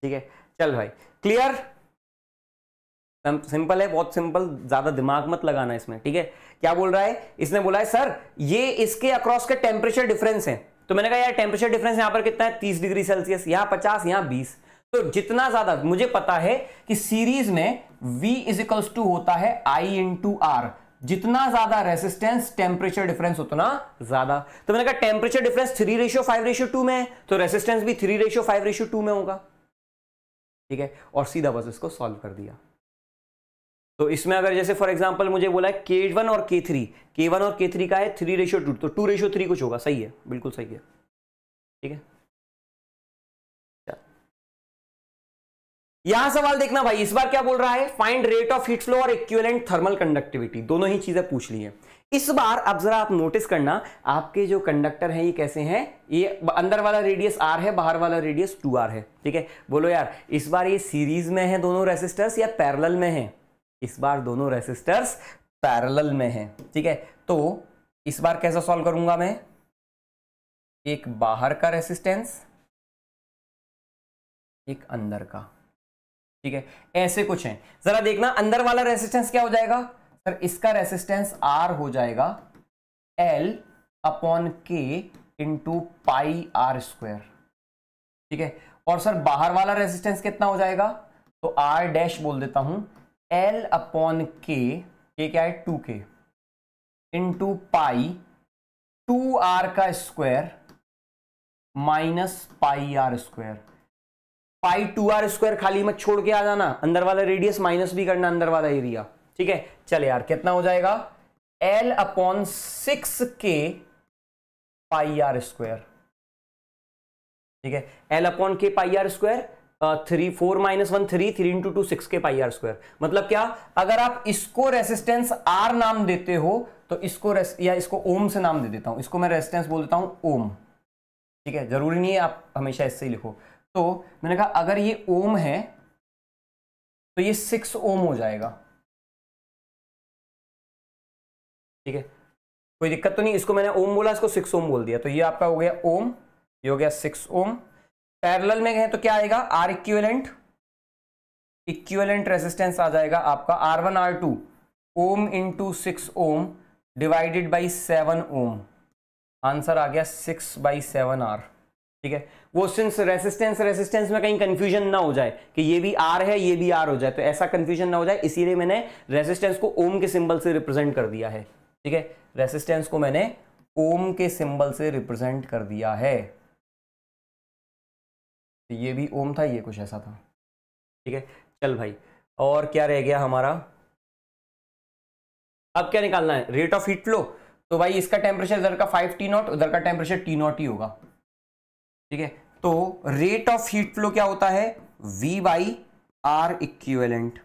ठीक है चल भाई क्लियर सिंपल है बहुत सिंपल ज्यादा दिमाग मत लगाना इसमें ठीक है क्या बोल रहा है इसने बोला है सर ये इसके अक्रॉस के टेम्परेचर डिफरेंस है तो मैंने कहा यार टेम्परेचर डिफरेंस यहां पर कितना है तीस डिग्री सेल्सियस यहां पचास यहां बीस तो जितना ज्यादा मुझे पता है कि सीरीज में V इज इक्वल्स टू होता है I इन टू आर जितना ज्यादा रेसिस्टेंस टेम्परेचर डिफरेंस उतना ज्यादा तो मैंने कहा temperature difference three ratio five ratio two में है तो रेसिस्टेंस भी three ratio five ratio two में होगा ठीक है और सीधा बस इसको सॉल्व कर दिया तो इसमें अगर जैसे फॉर एग्जाम्पल मुझे बोला है के वन और के थ्री के वन और के थ्री का है थ्री रेशियो टू तो टू रेशियो थ्री कुछ होगा सही है बिल्कुल सही है ठीक है यहां सवाल देखना भाई इस बार क्या बोल रहा है find rate of heat flow और इक्विवेलेंट थर्मल कंडक्टिविटी दोनों ही चीजें पूछ ली है इस बार अब जरा आप नोटिस करना आपके जो कंडक्टर हैं ये कैसे हैं ये अंदर वाला रेडियस आर है बाहर वाला रेडियस टू आर है ठीक है बोलो यार इस बार ये सीरीज में है दोनों रेसिस्टर्स या पैरल में है इस बार दोनों रेसिस्टर्स पैरेलल में हैं ठीक है तो इस बार कैसा सॉल्व करूंगा मैं एक बाहर का रेसिस्टेंस एक अंदर का ठीक है ऐसे कुछ है जरा देखना अंदर वाला रेसिस्टेंस क्या हो जाएगा सर इसका रेसिस्टेंस आर हो जाएगा L upon K into pi R square ठीक है और सर बाहर वाला रेजिस्टेंस कितना हो जाएगा तो आर डैश बोल देता हूं एल अपॉन के क्या है two K into pi two R का square minus pi R square pi two R square खाली मत छोड़ के आ जाना अंदर वाला रेडियस माइनस भी करना अंदर वाला एरिया ठीक है चल यार कितना हो जाएगा L upon six K pi R square ठीक है L upon K pi R square three four minus one three three into two six K pi R square मतलब क्या अगर आप इसको रेसिस्टेंस आर नाम देते हो तो इसको या इसको ओम से नाम दे देता हूं इसको मैं रेसिस्टेंस बोल देता हूं ओम ठीक है जरूरी नहीं है आप हमेशा इससे ही लिखो तो मैंने कहा अगर ये ओम है तो ये सिक्स ओम हो जाएगा ठीक है कोई दिक्कत तो नहीं इसको मैंने ओम बोला इसको सिक्स ओम बोल दिया तो ये आपका हो गया ओम ये हो गया सिक्स ओम पैरेलल में गए तो क्या आएगा आर इक्विवेलेंट इक्विवेलेंट रेजिस्टेंस आ जाएगा आपका R one R two ohm into six ohm divided by seven ohm answer आ गया सिक्स बाई सेवन आर ठीक है वो सिंस रेसिस्टेंस रेसिस्टेंस में कहीं कंफ्यूजन ना हो जाए कि ये भी आर है ये भी आर हो जाए तो ऐसा कंफ्यूजन ना हो जाए इसीलिए मैंने रेसिस्टेंस को ओम के सिंबल से रिप्रेजेंट कर दिया है ठीक है रेसिस्टेंस को मैंने ओम के सिंबल से रिप्रेजेंट कर दिया है तो ये भी ओम था ये कुछ ऐसा था ठीक है चल भाई और क्या रह गया हमारा अब क्या निकालना है रेट ऑफ हीट फ्लो तो भाई इसका टेम्परेचर इधर का फाइव टी नॉट उधर का टेम्परेचर टी नॉट ही होगा ठीक है तो रेट ऑफ हीट फ्लो क्या होता है वी बाई आर इक्वेलेंट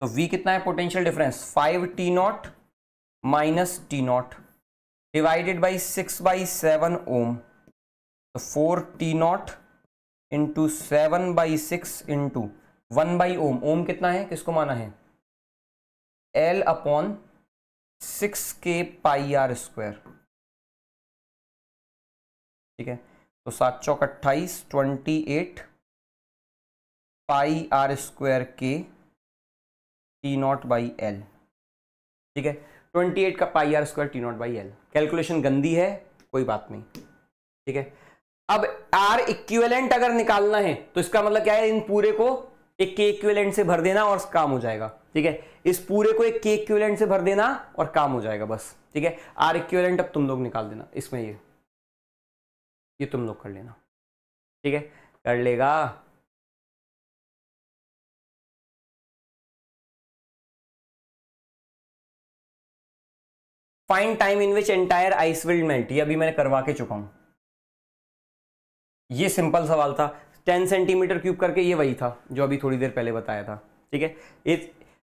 तो वी कितना है potential difference five T naught minus T naught divided by six by seven ohm तो four T not into seven by six into one by ohm ohm कितना है किसको माना है L upon six K pi R square ठीक है तो सात चौक अट्ठाईस twenty eight pi R square K T not by L ठीक है ट्वेंटी एट का pi R square T not by L calculation गंदी है कोई बात नहीं ठीक है अब आर इक्विवेलेंट अगर निकालना है तो इसका मतलब क्या है इन पूरे को एक के इक्विवेलेंट से भर देना और काम हो जाएगा ठीक है इस पूरे को एक के इक्विवेलेंट से भर देना और काम हो जाएगा बस ठीक है आर इक्विवेलेंट अब तुम लोग निकाल देना इसमें ये ये तुम लोग कर लेना ठीक है कर लेगा find time in which entire ice will melt ये अभी मैंने करवा के चुका हूं ये सिंपल सवाल था टेन सेंटीमीटर क्यूब करके ये वही था जो अभी थोड़ी देर पहले बताया था ठीक है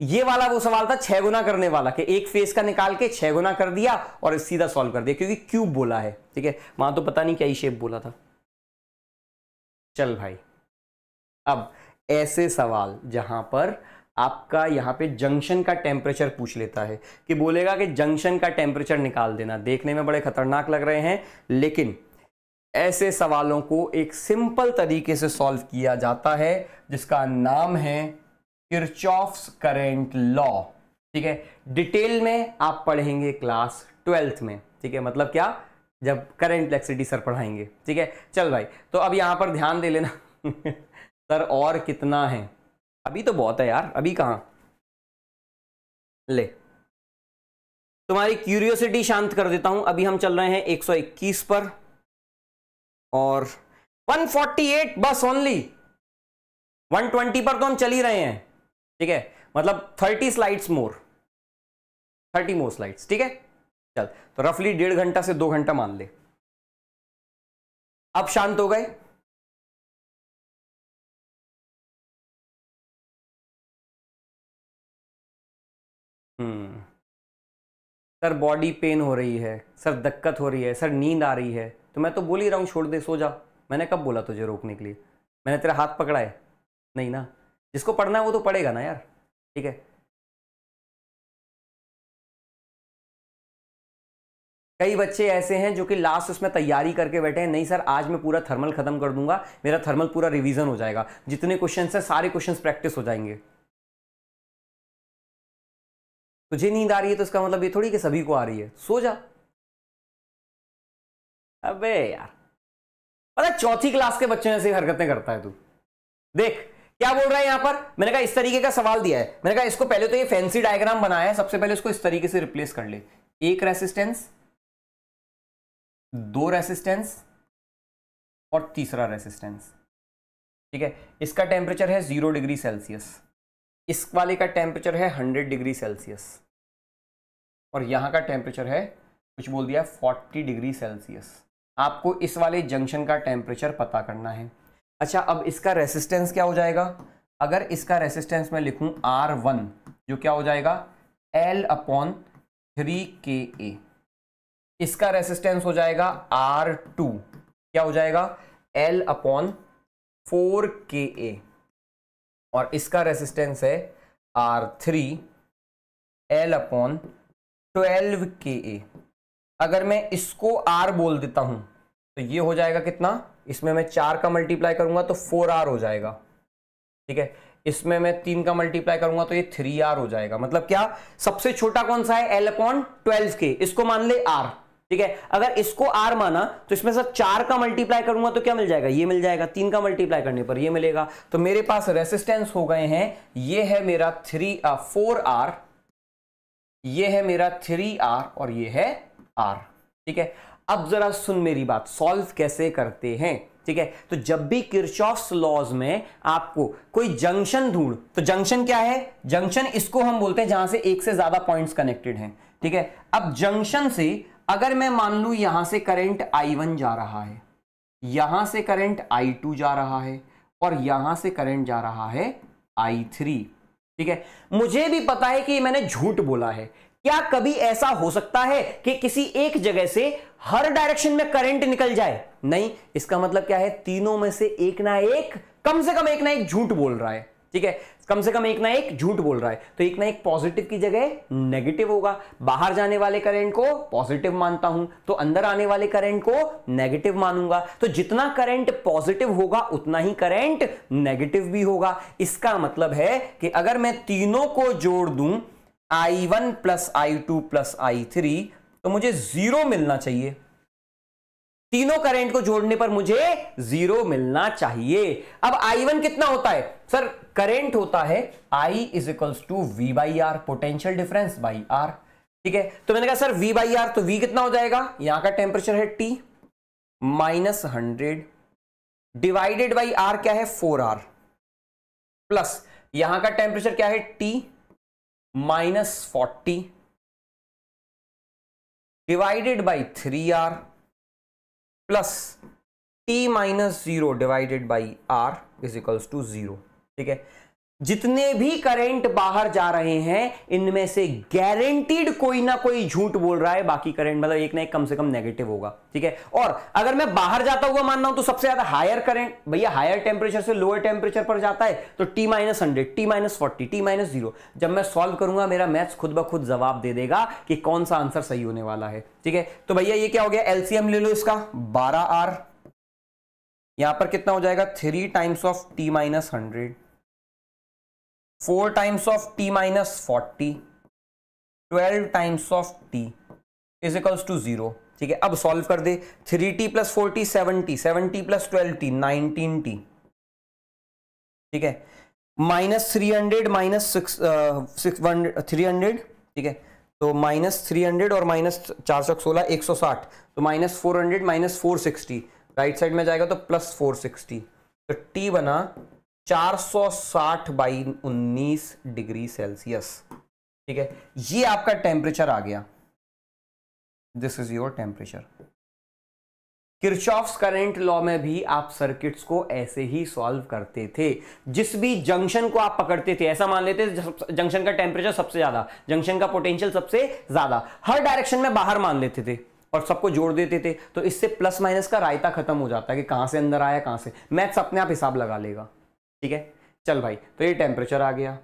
ये वाला वो सवाल था छह गुना करने वाला कि एक फेस का निकाल के छह गुना कर दिया और सीधा सॉल्व कर दिया क्योंकि क्यूब बोला है ठीक है वहां तो पता नहीं क्या ही शेप बोला था चल भाई अब ऐसे सवाल जहां पर आपका यहाँ पे जंक्शन का टेम्परेचर पूछ लेता है कि बोलेगा कि जंक्शन का टेम्परेचर निकाल देना देखने में बड़े खतरनाक लग रहे हैं लेकिन ऐसे सवालों को एक सिंपल तरीके से सॉल्व किया जाता है जिसका नाम है किरचॉफ्स करेंट लॉ ठीक है डिटेल में आप पढ़ेंगे क्लास ट्वेल्थ में ठीक है मतलब क्या जब करेंट इलेक्ट्रिसिटी सर पढ़ाएंगे ठीक है चल भाई तो अब यहाँ पर ध्यान दे लेना सर और कितना है अभी तो बहुत है यार अभी कहाँ ले तुम्हारी क्यूरियोसिटी शांत कर देता हूं अभी हम चल रहे हैं 121 पर और 148 बस ओनली 120 पर तो हम चल ही रहे हैं ठीक है मतलब 30 स्लाइड्स मोर 30 मोर स्लाइड्स ठीक है चल तो रफली डेढ़ घंटा से दो घंटा मान ले अब शांत हो गए सर बॉडी पेन हो रही है सर दिक्कत हो रही है सर नींद आ रही है तो मैं तो बोल ही रहा हूँ छोड़ दे सो जा मैंने कब बोला तुझे रोकने के लिए मैंने तेरा हाथ पकड़ा है नहीं ना जिसको पढ़ना है वो तो पढ़ेगा ना यार ठीक है कई बच्चे ऐसे हैं जो कि लास्ट उसमें तैयारी करके बैठे हैं नहीं सर आज मैं पूरा थर्मल खत्म कर दूंगा मेरा थर्मल पूरा रिवीजन हो जाएगा जितने क्वेश्चन हैं सारे क्वेश्चन प्रैक्टिस हो जाएंगे तुझे नींद आ रही है तो इसका मतलब ये थोड़ी कि सभी को आ रही है सो जा अबे यार पता चौथी क्लास के बच्चों ऐसी हरकतें करता है तू देख क्या बोल रहा है यहां पर मैंने कहा इस तरीके का सवाल दिया है मैंने कहा इसको पहले तो ये फैंसी डायग्राम बनाया है सबसे पहले इसको इस तरीके से रिप्लेस कर ले एक रेसिस्टेंस दो रेसिस्टेंस और तीसरा रेसिस्टेंस ठीक है इसका टेम्परेचर है जीरो डिग्री सेल्सियस इस वाले का टेम्परेचर है हंड्रेड डिग्री सेल्सियस और यहाँ का टेम्परेचर है कुछ बोल दिया फोर्टी डिग्री सेल्सियस आपको इस वाले जंक्शन का टेम्परेचर पता करना है अच्छा अब इसका रेसिस्टेंस क्या हो जाएगा अगर इसका रेसिस्टेंस मैं लिखूं आर वन जो क्या हो जाएगा एल अपॉन थ्री के ए इसका रेसिस्टेंस हो जाएगा आर टू क्या हो जाएगा एल अपॉन फोर के ए और इसका रेसिस्टेंस है R three L upon twelve K A अगर मैं इसको आर बोल देता हूं तो ये हो जाएगा कितना इसमें मैं चार का मल्टीप्लाई करूंगा तो फोर आर हो जाएगा ठीक है इसमें मैं तीन का मल्टीप्लाई करूंगा तो ये थ्री आर हो जाएगा मतलब क्या सबसे छोटा कौन सा है एल अपॉन ट्वेल्व के इसको मान ले आर ठीक है अगर इसको आर माना तो इसमें सर चार का मल्टीप्लाई करूंगा तो क्या मिल जाएगा ये मिल जाएगा तीन का मल्टीप्लाई करने पर ये मिलेगा तो मेरे पास रेसिस्टेंस हो गए हैं ये है मेरा थ्री फोर आर ये है मेरा थ्री आर और ये है आर ठीक है अब जरा सुन मेरी बात सॉल्व कैसे करते हैं ठीक है तो जब भी किरचॉफ्स लॉज में आपको कोई जंक्शन ढूंढ तो जंक्शन क्या है जंक्शन इसको हम बोलते हैं जहां से एक से ज्यादा पॉइंट्स कनेक्टेड हैं ठीक है अब जंक्शन से अगर मैं मान लू यहां से करंट I1 जा रहा है यहां से करंट I2 जा रहा है और यहां से करंट जा रहा है I3 ठीक है मुझे भी पता है कि मैंने झूठ बोला है क्या कभी ऐसा हो सकता है कि किसी एक जगह से हर डायरेक्शन में करंट निकल जाए नहीं इसका मतलब क्या है तीनों में से एक ना एक कम से कम एक ना एक झूठ बोल रहा है ठीक है कम से कम एक ना एक झूठ बोल रहा है तो एक ना एक पॉजिटिव की जगह नेगेटिव होगा बाहर जाने वाले करंट को पॉजिटिव मानता हूं तो अंदर आने वाले करंट को नेगेटिव मानूंगा तो जितना करंट पॉजिटिव होगा उतना ही करंट नेगेटिव भी होगा इसका मतलब है कि अगर मैं तीनों को जोड़ दूं I one plus I two plus I three तो मुझे जीरो मिलना चाहिए तीनों करंट को जोड़ने पर मुझे जीरो मिलना चाहिए अब आई वन कितना होता है सर करंट होता है I is equals to V by R potential difference by R ठीक है तो मैंने कहा सर वी बाई आर तो वी कितना हो जाएगा यहां का टेम्परेचर है T minus hundred divided by R क्या है फोर आर प्लस यहां का टेम्परेचर क्या है T minus forty divided by three R plus T minus zero divided by R is equals to zero ठीक है जितने भी करंट बाहर जा रहे हैं इनमें से गारंटीड कोई ना कोई झूठ बोल रहा है बाकी करंट मतलब एक ना एक कम से कम नेगेटिव होगा ठीक है और अगर मैं बाहर जाता हुआ मान रहा हूं तो सबसे ज्यादा हायर करंट भैया हायर टेम्परेचर से लोअर टेम्परेचर पर जाता है तो T minus hundred T minus forty T minus zero जब मैं सॉल्व करूंगा मेरा मैथ्स खुद ब खुद जवाब दे देगा कि कौन सा आंसर सही होने वाला है ठीक है तो भैया ये क्या हो गया एलसीएम ले लो इसका बारह आर यहां पर कितना हो जाएगा three times of T minus hundred four times of T minus forty twelve times of T इजिकल्स to zero ठीक है अब सॉल्व कर दे three T plus forty seventy seventy plus twelve T nineteen T ठीक है minus three hundred minus six three hundred ठीक है तो माइनस थ्री हंड्रेड और माइनस चार सौ सोलह एक सौ साठ तो minus four hundred minus four sixty right side में जाएगा तो प्लस फोर सिक्सटी तो टी बना 460 बाई 19 डिग्री सेल्सियस ठीक है ये आपका टेम्परेचर आ गया this is your temperature Kirchhoff's current law में भी आप सर्किट्स को ऐसे ही सॉल्व करते थे जिस भी जंक्शन को आप पकड़ते थे ऐसा मान लेते जंक्शन का टेम्परेचर सबसे ज्यादा जंक्शन का पोटेंशियल सबसे ज्यादा हर डायरेक्शन में बाहर मान लेते थे और सबको जोड़ देते थे तो इससे प्लस माइनस का रायता खत्म हो जाता है कि कहां से अंदर आया कहां से मैथ्स अपने आप हिसाब लगा लेगा ठीक है चल भाई तो ये टेम्परेचर आ गया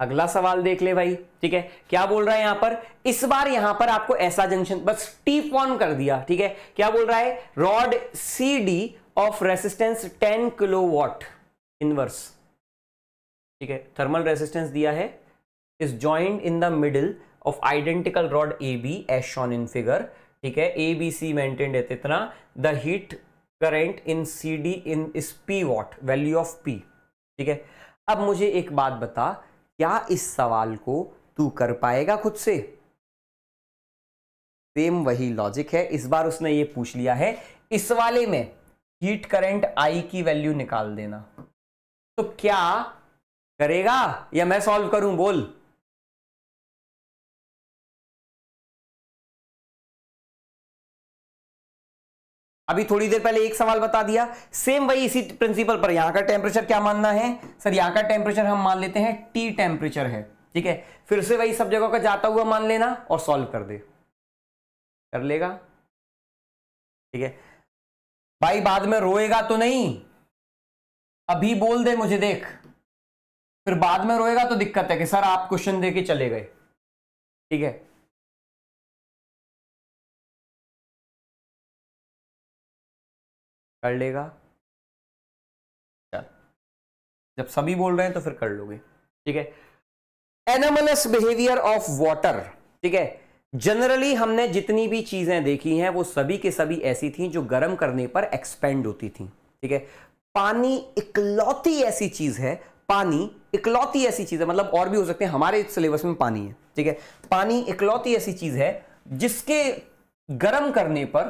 अगला सवाल देख ले भाई ठीक है क्या बोल रहा है यहां पर इस बार यहां पर आपको ऐसा जंक्शन बस टी फॉर्म कर दिया ठीक है क्या बोल रहा है rod C D of resistance 10 kilo watt inverse ठीक है थर्मल रेसिस्टेंस दिया है is joint in the middle of identical rod A B as shown in figure ठीक है ए बी सी मेंटेन इतना the heat current in C D in is P watt value of P ठीक है अब मुझे एक बात बता क्या इस सवाल को तू कर पाएगा खुद से सेम वही लॉजिक है इस बार उसने ये पूछ लिया है इस वाले में हीट करंट आई की वैल्यू निकाल देना तो क्या करेगा या मैं सॉल्व करूं बोल अभी थोड़ी देर पहले एक सवाल बता दिया सेम वही इसी प्रिंसिपल पर यहां का टेम्परेचर क्या मानना है सर यहां का टेम्परेचर हम मान लेते हैं टी टेम्परेचर है ठीक है फिर से वही सब जगह का जाता हुआ मान लेना और सॉल्व कर दे कर लेगा ठीक है भाई बाद में रोएगा तो नहीं अभी बोल दे मुझे देख फिर बाद में रोएगा तो दिक्कत है कि सर आप क्वेश्चन दे के चले गए ठीक है कर लेगा जब सभी बोल रहे हैं तो फिर कर लोगे ठीक है एनामलस बिहेवियर ऑफ वाटर ठीक है जनरली हमने जितनी भी चीजें देखी हैं वो सभी के सभी ऐसी थी जो गर्म करने पर एक्सपेंड होती थी ठीक है पानी इकलौती ऐसी चीज है पानी इकलौती ऐसी चीज है मतलब और भी हो सकते हैं हमारे सिलेबस में पानी है ठीक है पानी इकलौती ऐसी चीज है जिसके गर्म करने पर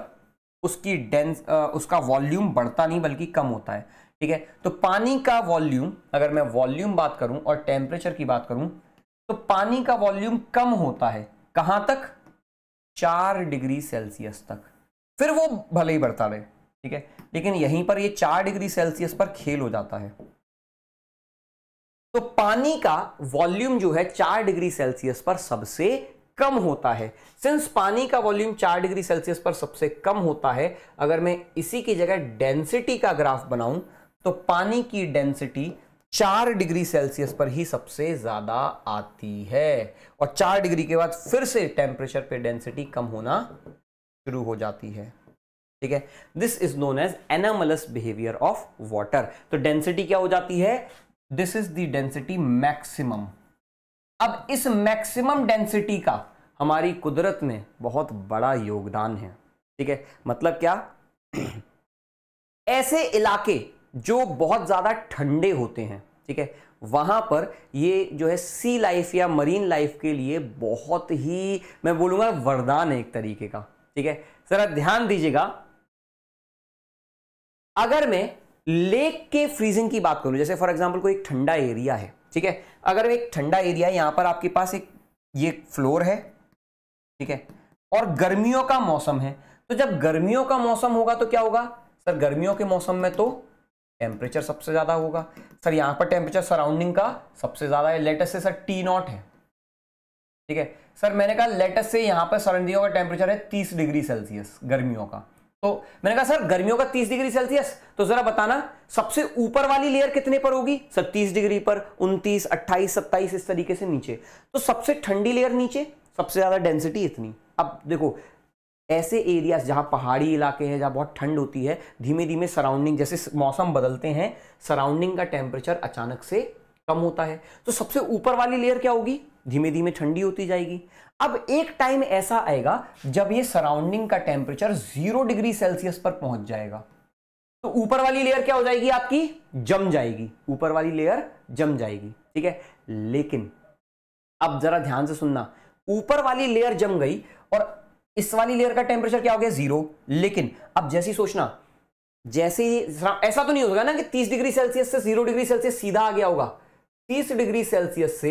उसकी डेंस उसका वॉल्यूम बढ़ता नहीं बल्कि कम होता है ठीक है तो पानी का वॉल्यूम अगर मैं वॉल्यूम बात करूं और टेम्परेचर की बात करूं तो पानी का वॉल्यूम कम होता है कहां तक चार डिग्री सेल्सियस तक फिर वो भले ही बढ़ता रहे ठीक है लेकिन यहीं पर ये चार डिग्री सेल्सियस पर खेल हो जाता है तो पानी का वॉल्यूम जो है चार डिग्री सेल्सियस पर सबसे कम होता है सिंस पानी का वॉल्यूम चार डिग्री सेल्सियस पर सबसे कम होता है अगर मैं इसी की जगह डेंसिटी का ग्राफ बनाऊं तो पानी की डेंसिटी चार डिग्री सेल्सियस पर ही सबसे ज़्यादा आती है और चार डिग्री के बाद फिर से टेम्परेचर पे डेंसिटी कम होना शुरू हो जाती है ठीक है this is known as anomalous behaviour of water तो डेंसिटी क्या हो जाती है this is the density maximum अब इस मैक्सिमम डेंसिटी का हमारी कुदरत में बहुत बड़ा योगदान है ठीक है मतलब क्या ऐसे इलाके जो बहुत ज़्यादा ठंडे होते हैं ठीक है वहां पर ये जो है सी लाइफ या मरीन लाइफ के लिए बहुत ही मैं बोलूंगा वरदान है एक तरीके का ठीक है ज़रा ध्यान दीजिएगा अगर मैं लेक के फ्रीजिंग की बात करूं जैसे फॉर एग्जाम्पल कोई ठंडा एरिया है ठीक है अगर एक ठंडा एरिया है यहाँ पर आपके पास एक ये फ्लोर है ठीक है और गर्मियों का मौसम है तो जब गर्मियों का मौसम होगा तो क्या होगा सर गर्मियों के मौसम में तो टेम्परेचर सबसे ज़्यादा होगा सर यहाँ पर टेम्परेचर सराउंडिंग का सबसे ज़्यादा है लेटेस्ट से सर टी नॉट है ठीक है सर मैंने कहा लेटेस्ट से यहाँ पर सराउंडिंग का टेम्परेचर है तीस डिग्री सेल्सियस गर्मियों का तो मैंने कहा सर गर्मियों का 30 डिग्री सेल्सियस तो जरा बताना सबसे ऊपर वाली लेयर कितने पर होगी सर 30 डिग्री पर 29, 28, 27 इस तरीके से नीचे तो सबसे ठंडी लेयर नीचे सबसे ज्यादा डेंसिटी इतनी अब देखो ऐसे एरिया जहां पहाड़ी इलाके हैं जहां बहुत ठंड होती है धीमे धीमे सराउंडिंग जैसे मौसम बदलते हैं सराउंडिंग का टेम्परेचर अचानक से कम होता है तो सबसे ऊपर वाली लेयर क्या होगी धीमे धीमे ठंडी होती जाएगी अब एक टाइम ऐसा आएगा जब ये सराउंडिंग का टेम्परेचर जीरो डिग्री सेल्सियस पर पहुंच जाएगा तो ऊपर वाली लेयर क्या हो जाएगी आपकी जम जाएगी ऊपर वाली लेयर जम जाएगी ठीक है लेकिन अब जरा ध्यान से सुनना ऊपर वाली लेयर जम गई और इस वाली लेयर का टेम्परेचर क्या हो गया जीरो लेकिन अब जैसे सोचना जैसे ही ऐसा तो नहीं होगा ना कि 30 डिग्री सेल्सियस से जीरो डिग्री सेल्सियस सीधा आ गया होगा 30 डिग्री सेल्सियस से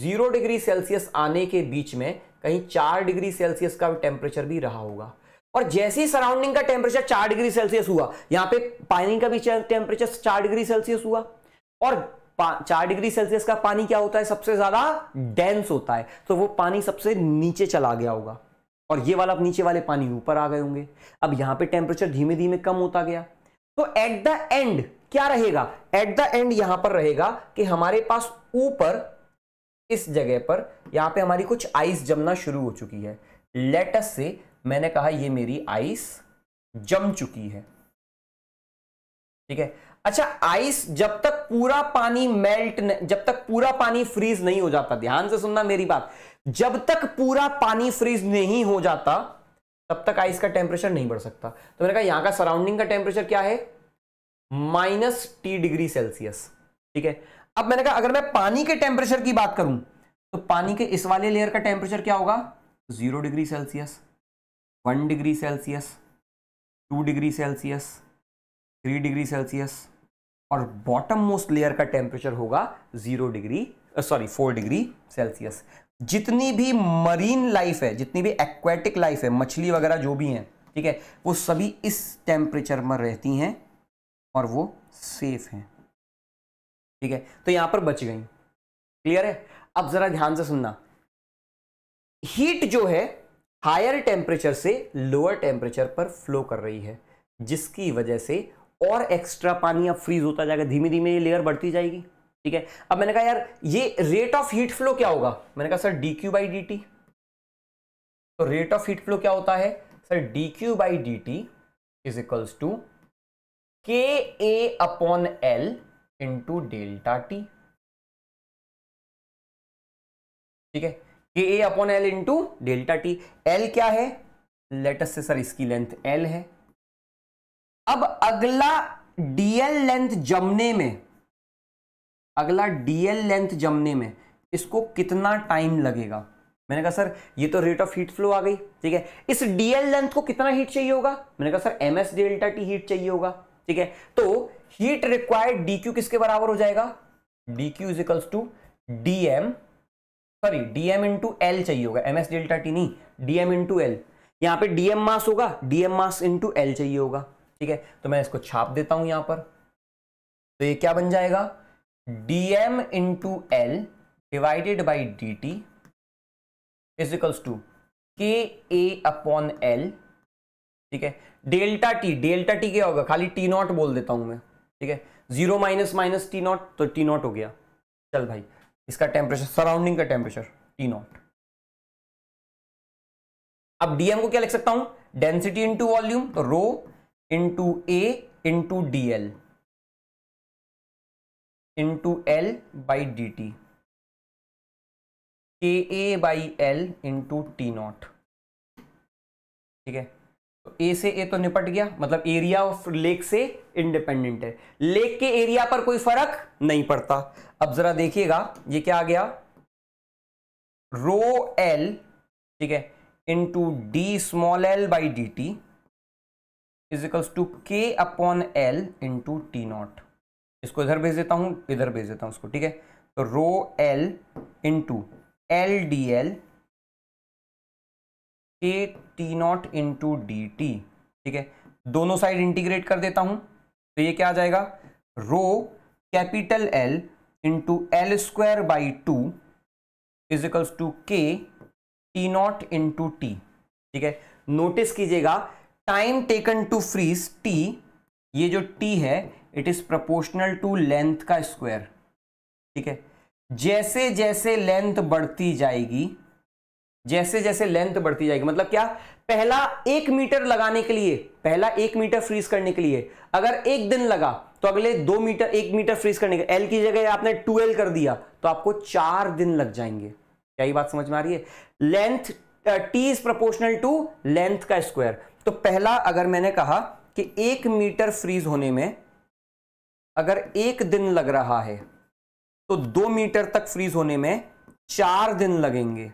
जीरो डिग्री सेल्सियस आने के बीच में कहीं चार डिग्री सेल्सियस का टेम्परेचर भी रहा होगा और जैसे ही सराउंडिंग का टेम्परेचर चार डिग्री सेल्सियस हुआ यहाँ पे पानी का भी टेम्परेचर चार डिग्री सेल्सियस हुआ और चार डिग्री सेल्सियस का पानी क्या होता है सबसे ज्यादा डेंस होता है तो वो पानी सबसे नीचे चला गया होगा और ये वाला नीचे वाले पानी ऊपर आ गए होंगे अब यहाँ पे टेम्परेचर धीमे धीमे कम होता गया तो एट द एंड क्या रहेगा एट द एंड यहां पर रहेगा कि हमारे पास ऊपर इस जगह पर यहां पे हमारी कुछ आइस जमना शुरू हो चुकी है लेटस से मैंने कहा ये मेरी आइस जम चुकी है ठीक है अच्छा आइस जब तक पूरा पानी मेल्ट न, जब तक पूरा पानी फ्रीज नहीं हो जाता ध्यान से सुनना मेरी बात जब तक पूरा पानी फ्रीज नहीं हो जाता तब तक आइस का टेम्परेचर नहीं बढ़ सकता तो मैंने कहा यहां का सराउंडिंग का टेम्परेचर क्या है माइनस टी डिग्री सेल्सियस ठीक है अब मैंने कहा अगर मैं पानी के टेम्परेचर की बात करूं तो पानी के इस वाले लेयर का टेम्परेचर क्या होगा zero degree Celsius one degree Celsius two degree Celsius three degree Celsius और बॉटम मोस्ट लेयर का टेम्परेचर होगा zero degree sorry four degree Celsius जितनी भी मरीन लाइफ है जितनी भी एक्वेटिक लाइफ है मछली वगैरह जो भी हैं ठीक है वो सभी इस टेम्परेचर में रहती हैं और वो सेफ हैं ठीक है तो यहां पर बच गई क्लियर है अब ज़रा ध्यान से सुनना हीट जो है हायर टेम्परेचर से लोअर टेम्परेचर पर फ्लो कर रही है जिसकी वजह से और एक्स्ट्रा पानी अब फ्रीज होता जाएगा धीमे धीमे ये लेयर बढ़ती जाएगी ठीक है अब मैंने कहा यार ये रेट ऑफ हीट फ्लो क्या होगा मैंने कहा sir D Q by D T तो रेट ऑफ हीट फ्लो क्या होता है sir D Q by D T is equals to K A upon L into delta T ठीक है K A upon L into delta T L क्या है let's से sir इसकी लेंथ एल है अब अगला डीएल लेंथ जमने में अगला डीएल लेंथ जमने में इसको कितना टाइम लगेगा मैंने कहा सर ये तो रेट ऑफ हीट फ्लो आ गई ठीक है इस डीएल लेंथ को कितना हीट चाहिए होगा मैंने कहा sir MS delta T heat चाहिए होगा ठीक है तो हीट रिक्वायर्ड डी क्यू किसके बराबर हो जाएगा D Q is equals to d M sorry d M into L चाहिए होगा एम एस डेल्टा टी नहीं डी एम इंटू एल यहां पे डी एम मास होगा d M mass into L चाहिए होगा ठीक है तो मैं इसको छाप देता हूं यहां पर तो ये क्या बन जाएगा d M into L divided by D T is equals to K A upon L ठीक है डेल्टा टी डेल्टा टी क्या होगा खाली टी नॉट बोल देता हूं मैं ठीक है zero minus minus T naught तो टी नॉट हो गया चल भाई इसका टेम्परेचर सराउंडिंग का टेम्परेचर टी नॉट अब डीएम को क्या लिख सकता हूं डेंसिटी इंटू वॉल्यूम तो rho into A into d L into L by D T K A by L into T not ठीक है ए से ए तो निपट गया मतलब एरिया ऑफ लेक से इंडिपेंडेंट है लेक के एरिया पर कोई फर्क नहीं पड़ता अब जरा देखिएगा ये क्या आ गया रो एल ठीक है into d small L by D T इजिकल्स to K upon L into T naught इसको इधर भेज देता हूं इधर भेज देता हूं उसको ठीक है तो rho L into L d L A T not into d T ठीक है दोनों साइड इंटीग्रेट कर देता हूं तो ये क्या आ जाएगा rho capital L into L square by two इजिकल्स to के टी नॉट इंटू टी ठीक है नोटिस कीजिएगा time taken to freeze T ये जो टी है it is proportional to length का स्क्वायर ठीक है जैसे जैसे लेंथ बढ़ती जाएगी जैसे जैसे लेंथ बढ़ती जाएगी मतलब क्या पहला एक मीटर लगाने के लिए पहला एक मीटर फ्रीज करने के लिए अगर एक दिन लगा तो अगले दो मीटर एक मीटर फ्रीज करने के एल की जगह आपने टू एल कर दिया तो आपको चार दिन लग जाएंगे क्या ही बात समझ में आ रही है length T is proportional to length का स्क्वायर तो पहला अगर मैंने कहा कि एक मीटर फ्रीज होने में अगर एक दिन लग रहा है तो दो मीटर तक फ्रीज होने में चार दिन लगेंगे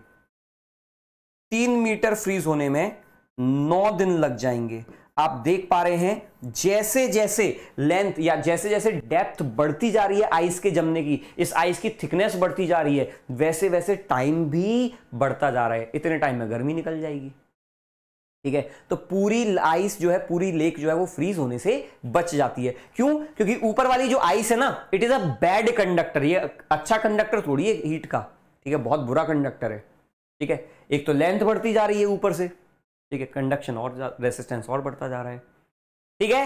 तीन मीटर फ्रीज होने में नौ दिन लग जाएंगे आप देख पा रहे हैं जैसे जैसे लेंथ या जैसे जैसे डेप्थ बढ़ती जा रही है आइस के जमने की इस आइस की थिकनेस बढ़ती जा रही है वैसे वैसे टाइम भी बढ़ता जा रहा है इतने टाइम में गर्मी निकल जाएगी ठीक है तो पूरी आइस जो है पूरी लेक जो है वो फ्रीज होने से बच जाती है क्यों क्योंकि ऊपर वाली जो आइस है ना it is a bad conductor ये अच्छा कंडक्टर थोड़ी है हीट का ठीक है बहुत बुरा कंडक्टर है ठीक है एक तो लेंथ बढ़ती जा रही है ऊपर से ठीक है कंडक्शन और रेसिस्टेंस और बढ़ता जा रहा है ठीक है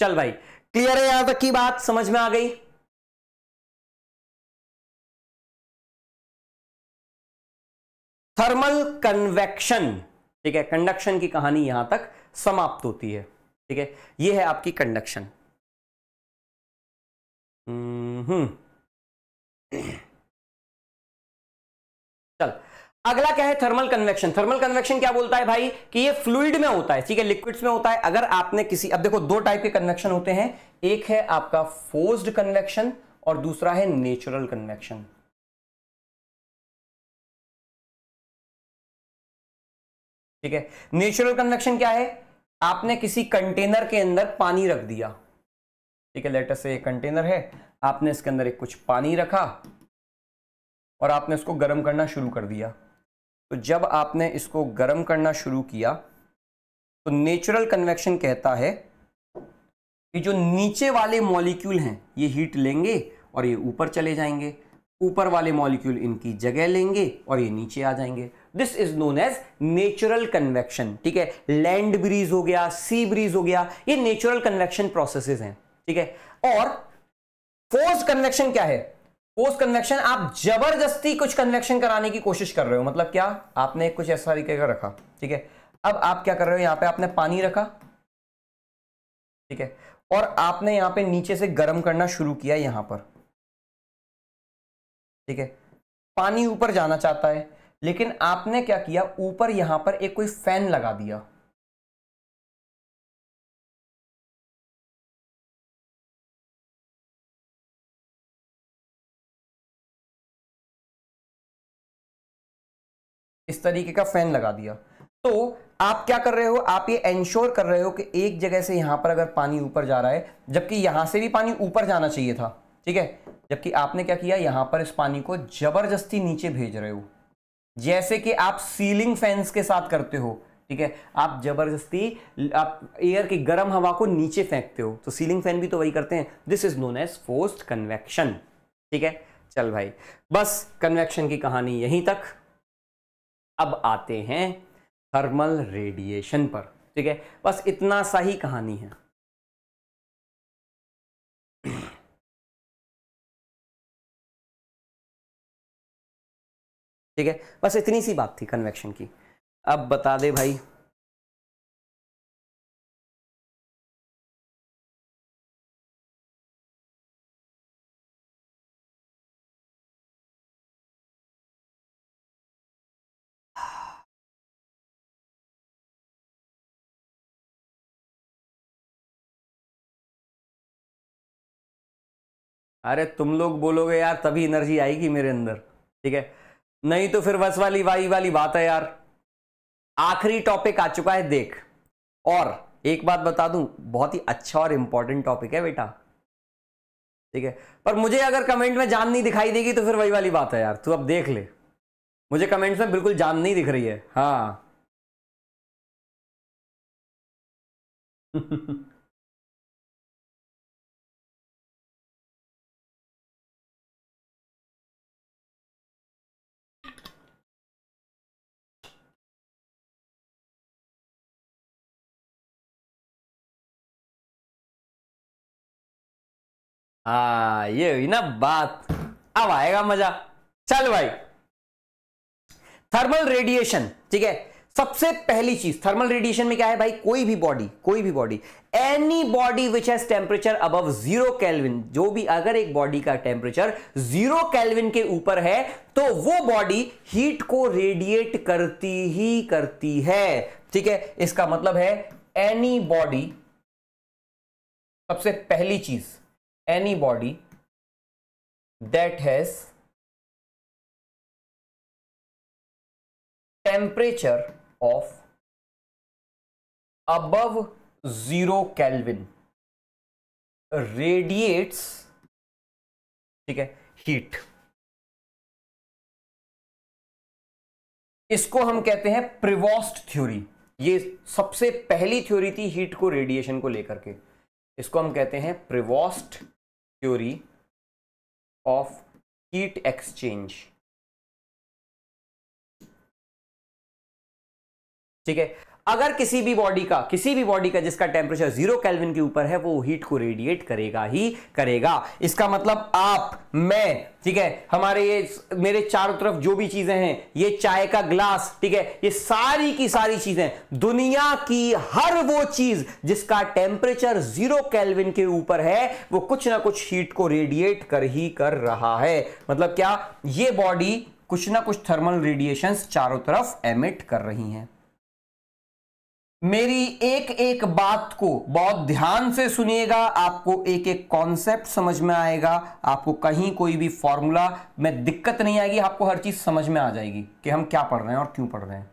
चल भाई क्लियर है यहां तक की बात समझ में आ गई थर्मल कन्वेक्शन ठीक है कंडक्शन की कहानी यहां तक समाप्त होती है ठीक है ये है आपकी कंडक्शन हम्म, हम्म। चल अगला क्या है थर्मल कन्वेक्शन थर्मल कन्वेक्शन क्या बोलता है भाई कि ये फ्लूड में होता है ठीक है लिक्विड्स में होता है अगर आपने किसी अब देखो दो टाइप के कन्वेक्शन होते हैं एक है आपका फोर्स्ड कन्वेक्शन और दूसरा है नेचुरल कन्वेक्शन ठीक है नेचुरल कन्वेक्शन क्या है आपने किसी कंटेनर के अंदर पानी रख दिया ठीक है लेटर से एक कंटेनर है आपने इसके अंदर एक कुछ पानी रखा और आपने इसको गर्म करना शुरू कर दिया तो जब आपने इसको गर्म करना शुरू किया तो नेचुरल कन्वेक्शन कहता है कि जो नीचे वाले मॉलिक्यूल हैं ये हीट लेंगे और ये ऊपर चले जाएंगे ऊपर वाले मॉलिक्यूल इनकी जगह लेंगे और ये नीचे आ जाएंगे this is known as natural convection ठीक है लैंड ब्रीज हो गया सी ब्रीज हो गया ये नेचुरल कन्वेक्शन प्रोसेसेस हैं ठीक है और फोर्स कन्वेक्शन क्या है फोर्स कन्वेक्शन आप जबरदस्ती कुछ कन्वेक्शन कराने की कोशिश कर रहे हो मतलब क्या आपने कुछ ऐसा तरीके का रखा ठीक है अब आप क्या कर रहे हो यहां पे आपने पानी रखा ठीक है और आपने यहां पे नीचे से गर्म करना शुरू किया यहां पर ठीक है पानी ऊपर जाना चाहता है लेकिन आपने क्या किया ऊपर यहां पर एक कोई फैन लगा दिया इस तरीके का फैन लगा दिया तो आप क्या कर रहे हो आप ये एंश्योर कर रहे हो कि एक जगह से यहां पर अगर पानी ऊपर जा रहा है जबकि यहां से भी पानी ऊपर जाना चाहिए था ठीक है जबकि आपने क्या किया यहां पर इस पानी को जबरदस्ती नीचे भेज रहे हो जैसे कि आप सीलिंग फैंस के साथ करते हो ठीक है आप जबरदस्ती आप एयर की गर्म हवा को नीचे फेंकते हो तो सीलिंग फैन भी तो वही करते हैं this is known as forced convection ठीक है चल भाई बस कन्वेक्शन की कहानी यहीं तक अब आते हैं थर्मल रेडिएशन पर ठीक है बस इतना सा ही कहानी है ठीक है बस इतनी सी बात थी कन्वेक्शन की अब बता दे भाई अरे तुम लोग बोलोगे यार तभी एनर्जी आएगी मेरे अंदर ठीक है नहीं तो फिर बस वाली वाई वाली बात है यार आखिरी टॉपिक आ चुका है देख और एक बात बता दूं बहुत ही अच्छा और इंपॉर्टेंट टॉपिक है बेटा ठीक है पर मुझे अगर कमेंट में जान नहीं दिखाई देगी तो फिर वही वाली बात है यार तू अब देख ले मुझे कमेंट में बिल्कुल जान नहीं दिख रही है हाँ हा ये हुई ना बात अब आएगा मजा चल भाई थर्मल रेडिएशन ठीक है सबसे पहली चीज थर्मल रेडिएशन में क्या है भाई कोई भी बॉडी कोई भी body any body which has temperature above zero Kelvin जो भी अगर एक बॉडी का टेम्परेचर जीरो कैलविन के ऊपर है तो वो बॉडी हीट को रेडिएट करती ही करती है ठीक है इसका मतलब है एनी बॉडी सबसे पहली चीज any body that has temperature of above 0 kelvin radiates ठीक है हीट इसको हम कहते हैं प्रिवॉस्ट थ्योरी ये सबसे पहली थ्योरी थी हीट को रेडिएशन को लेकर के इसको हम कहते हैं प्रिवॉस्ट theory of heat exchange ठीक है अगर किसी भी बॉडी का किसी भी बॉडी का जिसका टेम्परेचर जीरो कैलविन के ऊपर है वो हीट को रेडिएट करेगा ही करेगा इसका मतलब आप मैं ठीक है हमारे ये मेरे चारों तरफ जो भी चीजें हैं ये चाय का ग्लास ठीक है ये सारी की सारी चीजें दुनिया की हर वो चीज जिसका टेम्परेचर जीरो कैलविन के ऊपर है वो कुछ ना कुछ हीट को रेडिएट कर ही कर रहा है मतलब क्या ये बॉडी कुछ ना कुछ थर्मल रेडिएशंस चारों तरफ एमिट कर रही हैं मेरी एक एक बात को बहुत ध्यान से सुनिएगा आपको एक एक कॉन्सेप्ट समझ में आएगा आपको कहीं कोई भी फॉर्मूला में दिक्कत नहीं आएगी आपको हर चीज समझ में आ जाएगी कि हम क्या पढ़ रहे हैं और क्यों पढ़ रहे हैं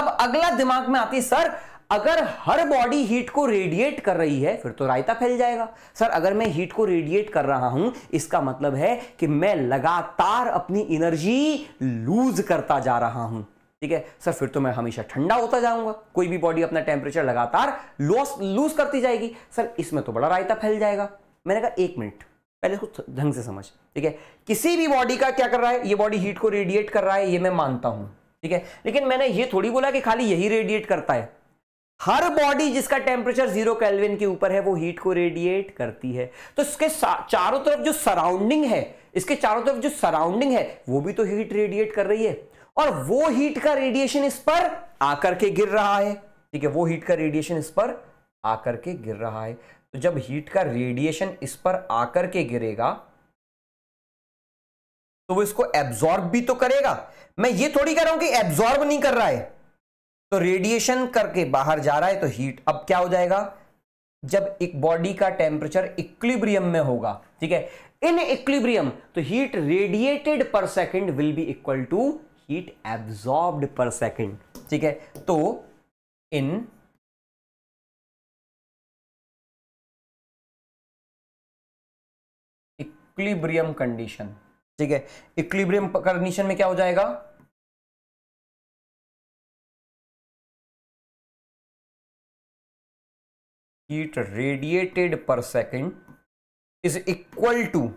अब अगला दिमाग में आती सर अगर हर बॉडी हीट को रेडिएट कर रही है फिर तो रायता फैल जाएगा सर अगर मैं हीट को रेडिएट कर रहा हूं इसका मतलब है कि मैं लगातार अपनी एनर्जी लूज करता जा रहा हूं ठीक है सर फिर तो मैं हमेशा ठंडा होता जाऊंगा कोई भी बॉडी अपना टेम्परेचर लगातार लॉस लूज करती जाएगी सर इसमें तो बड़ा रायता फैल जाएगा मैंने कहा एक मिनट पहले इसको ढंग से समझ ठीक है किसी भी बॉडी का क्या कर रहा है ये बॉडी हीट को रेडिएट कर रहा है ये मैं मानता हूं ठीक है लेकिन मैंने ये थोड़ी बोला कि खाली यही रेडिएट करता है हर बॉडी जिसका टेम्परेचर जीरो कैलविन के ऊपर है वो हीट को रेडिएट करती है तो इसके चारों तरफ जो सराउंडिंग है इसके चारों तरफ जो सराउंडिंग है वो भी तो हीट रेडिएट कर रही है और वो हीट का रेडिएशन इस पर आकर के गिर रहा है ठीक है वो हीट का रेडिएशन इस पर आकर के गिर रहा है तो जब हीट का रेडिएशन इस पर आकर के गिरेगा तो वो इसको एब्जॉर्ब भी तो करेगा मैं ये थोड़ी कह रहा हूं कि एब्जॉर्ब नहीं कर रहा है तो रेडिएशन करके बाहर जा रहा है तो हीट अब क्या हो जाएगा जब एक बॉडी का टेम्परेचर इक्लिब्रियम में होगा ठीक है इन इक्लिब्रियम तो heat radiated per second will be equal to heat absorb per second ठीक है तो इन इक्लिब्रियम कंडीशन ठीक है इक्लिब्रियम कंडीशन में क्या हो जाएगा heat radiated per second is equal to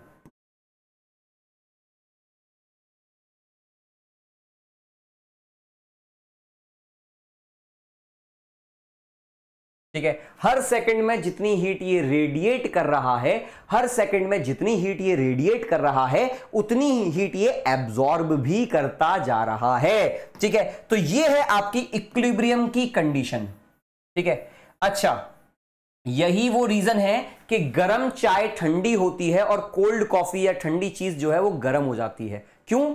ठीक है हर सेकंड में जितनी हीट ये रेडिएट कर रहा है हर सेकंड में जितनी हीट ये रेडिएट कर रहा है उतनी ही हीट ये एब्जॉर्ब भी करता जा रहा है ठीक है तो ये है आपकी इक्विब्रियम की कंडीशन ठीक है अच्छा यही वो रीजन है कि गर्म चाय ठंडी होती है और कोल्ड कॉफी या ठंडी चीज जो है वो गर्म हो जाती है क्यों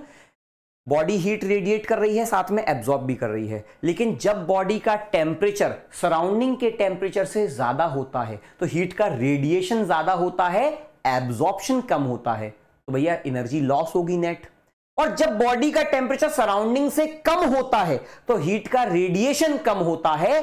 बॉडी हीट रेडिएट कर रही है साथ में एब्जॉर्ब भी कर रही है लेकिन जब बॉडी का टेम्परेचर सराउंडिंग के टेम्परेचर से ज़्यादा होता है तो हीट का रेडिएशन ज़्यादा होता है एब्जॉर्प्शन कम होता है तो भैया एनर्जी लॉस होगी नेट और जब बॉडी का टेम्परेचर सराउंडिंग से कम होता है तो हीट का रेडिएशन कम होता है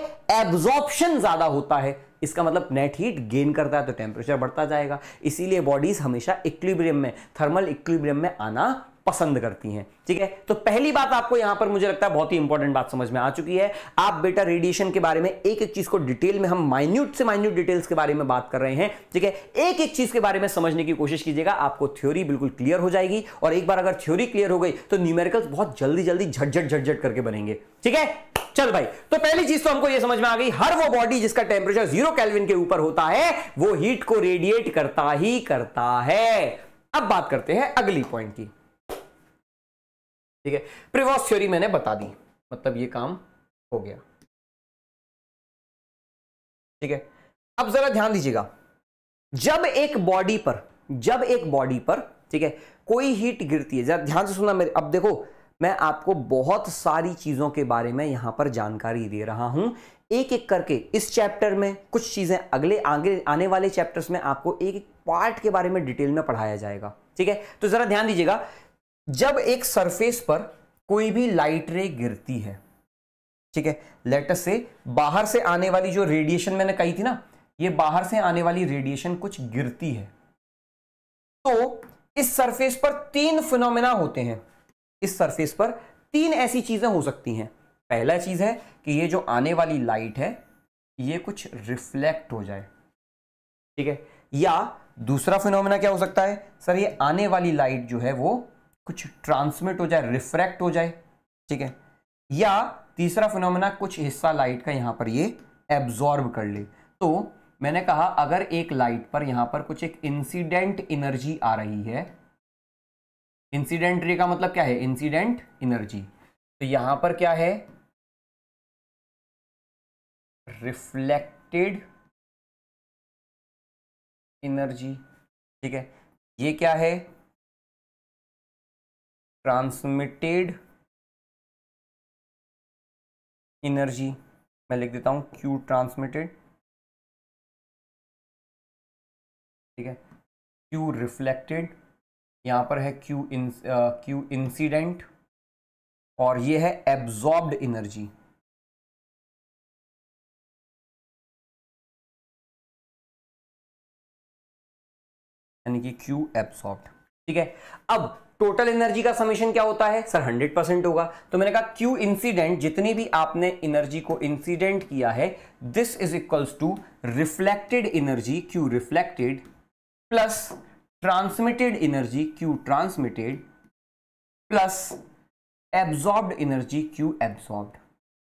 एब्जॉर्प्शन ज़्यादा होता है इसका मतलब नेट हीट गेन करता है तो टेम्परेचर बढ़ता जाएगा इसीलिए बॉडीज हमेशा इक्विलिब्रियम में थर्मल इक्विलिब्रियम में आना पसंद करती हैं ठीक है तो पहली बात आपको यहां पर मुझे लगता है बहुत ही इंपॉर्टेंट बात समझ में आ चुकी है आप बेटा रेडिएशन के बारे में एक एक चीज को डिटेल में हम माइन्यूट से माइन्यूट डिटेल्स के बारे में बात कर रहे हैं ठीक है एक एक चीज के बारे में समझने की कोशिश कीजिएगा आपको थ्योरी बिल्कुल क्लियर हो जाएगी और एक बार अगर थ्योरी क्लियर हो गई तो न्यूमेरिकल्स बहुत जल्दी जल्दी झटझट झटझट करके बनेंगे ठीक है चल भाई तो पहली चीज तो हमको यह समझ में आ गई हर वो बॉडी जिसका टेम्परेचर जीरो कैलविन के ऊपर होता है वो हीट को रेडिएट करता ही करता है अब बात करते हैं अगली पॉइंट की ठीक है प्रिवॉस थ्योरी मैंने बता दी मतलब ये काम हो गया ठीक है अब जरा ध्यान दीजिएगा जब एक बॉडी पर जब एक बॉडी पर ठीक है कोई हीट गिरती है जरा ध्यान से सुनना मेरे अब देखो मैं आपको बहुत सारी चीज़ों के बारे में यहां पर जानकारी दे रहा हूं एक एक करके इस चैप्टर में कुछ चीज़ें अगले आगे आने वाले चैप्टर्स में आपको एक एक पार्ट के बारे में डिटेल में पढ़ाया जाएगा ठीक है तो ज़रा ध्यान दीजिएगा जब एक सरफेस पर कोई भी लाइट रे गिरती है ठीक है लेटस से बाहर से आने वाली जो रेडिएशन मैंने कही थी ना ये बाहर से आने वाली रेडिएशन कुछ गिरती है तो इस सरफेस पर तीन फिनोमेना होते हैं इस सरफेस पर तीन ऐसी चीजें हो सकती हैं पहला चीज है कि ये जो आने वाली लाइट है ये कुछ रिफ्लेक्ट हो जाए ठीक है या दूसरा फिनोमेना क्या हो सकता है सर ये आने वाली लाइट जो है वो कुछ ट्रांसमिट हो जाए रिफ्रैक्ट हो जाए ठीक है या तीसरा फिनोमेना कुछ हिस्सा लाइट का यहां पर ये एब्जॉर्ब कर ले तो मैंने कहा अगर एक लाइट पर यहां पर कुछ एक इंसिडेंट इनर्जी आ रही है इंसिडेंट रे का मतलब क्या है इंसिडेंट इनर्जी तो यहां पर क्या है रिफ्लेक्टेड इनर्जी ठीक है ये क्या है ट्रांसमिटेड एनर्जी मैं लिख देता हूं क्यू ट्रांसमिटेड ठीक है क्यू रिफ्लेक्टेड यहां पर है क्यू इन क्यू इंसिडेंट और ये है एब्जॉर्ब्ड एनर्जी यानी कि क्यू एब्सॉर्ब ठीक है अब टोटल एनर्जी का समीशन क्या होता है सर 100 परसेंट होगा तो मैंने कहा क्यू इंसिडेंट जितनी भी आपने एनर्जी को इंसिडेंट किया है this is equals to reflected energy Q reflected plus transmitted energy Q transmitted plus absorb energy Q absorbed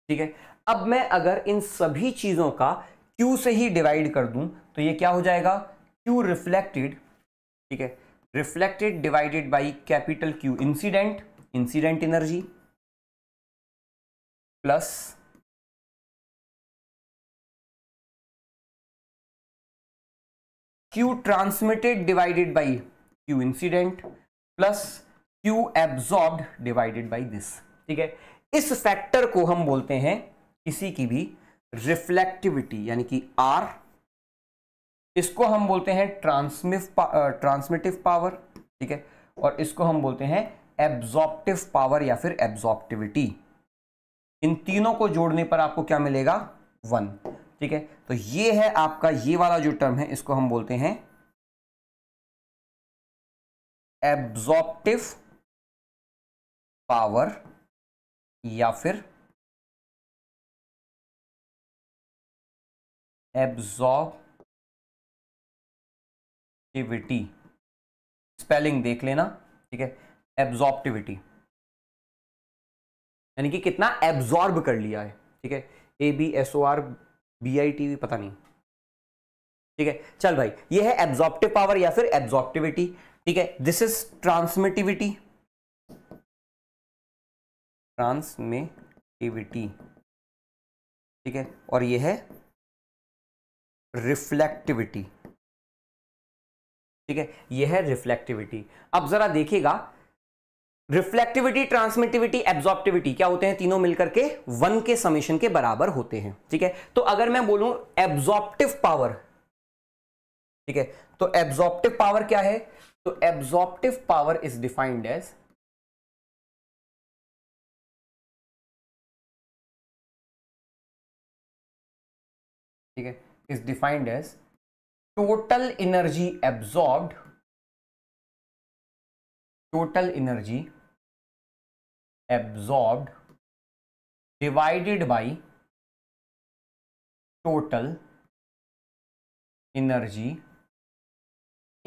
ठीक है अब मैं अगर इन सभी चीज़ों का क्यू से ही डिवाइड कर दूं तो ये क्या हो जाएगा क्यू रिफ्लेक्टेड ठीक है reflected divided by capital Q incident incident energy plus Q transmitted divided by Q incident plus Q absorb divided by this ठीक है इस फैक्टर को हम बोलते हैं किसी की भी रिफ्लेक्टिविटी यानी कि आर इसको हम बोलते हैं ट्रांसमिव ट्रांसमिटिव पावर ठीक है और इसको हम बोलते हैं एब्जॉप्टिव पावर या फिर एब्जॉप्टिविटी इन तीनों को जोड़ने पर आपको क्या मिलेगा वन ठीक है तो ये है आपका ये वाला जो टर्म है इसको हम बोलते हैं एब्जॉप्टिव पावर या फिर एब्जॉप एब्जॉर्प्टिविटी स्पेलिंग देख लेना ठीक है एब्जॉर्प्टिविटी यानी कि कितना एब्जॉर्ब कर लिया है ठीक है A B S O R B I T पता नहीं ठीक है चल भाई ये है एब्जॉर्प्टिव पावर या फिर एब्जॉर्प्टिविटी ठीक है दिस इज ट्रांसमिटिविटी ट्रांसमिटिविटी ठीक है और ये है रिफ्लेक्टिविटी ठीक है यह है रिफ्लेक्टिविटी अब जरा देखिएगा रिफ्लेक्टिविटी ट्रांसमिटिविटी एब्जॉर्प्टिविटी क्या होते हैं तीनों मिलकर के वन के समीशन के बराबर होते हैं ठीक है तो अगर मैं बोलूं एब्जॉर्प्टिव पावर ठीक है तो एब्जॉर्प्टिव पावर क्या है तो absorptive power is defined as ठीक है is defined as total energy absorb total energy absorb divided by total energy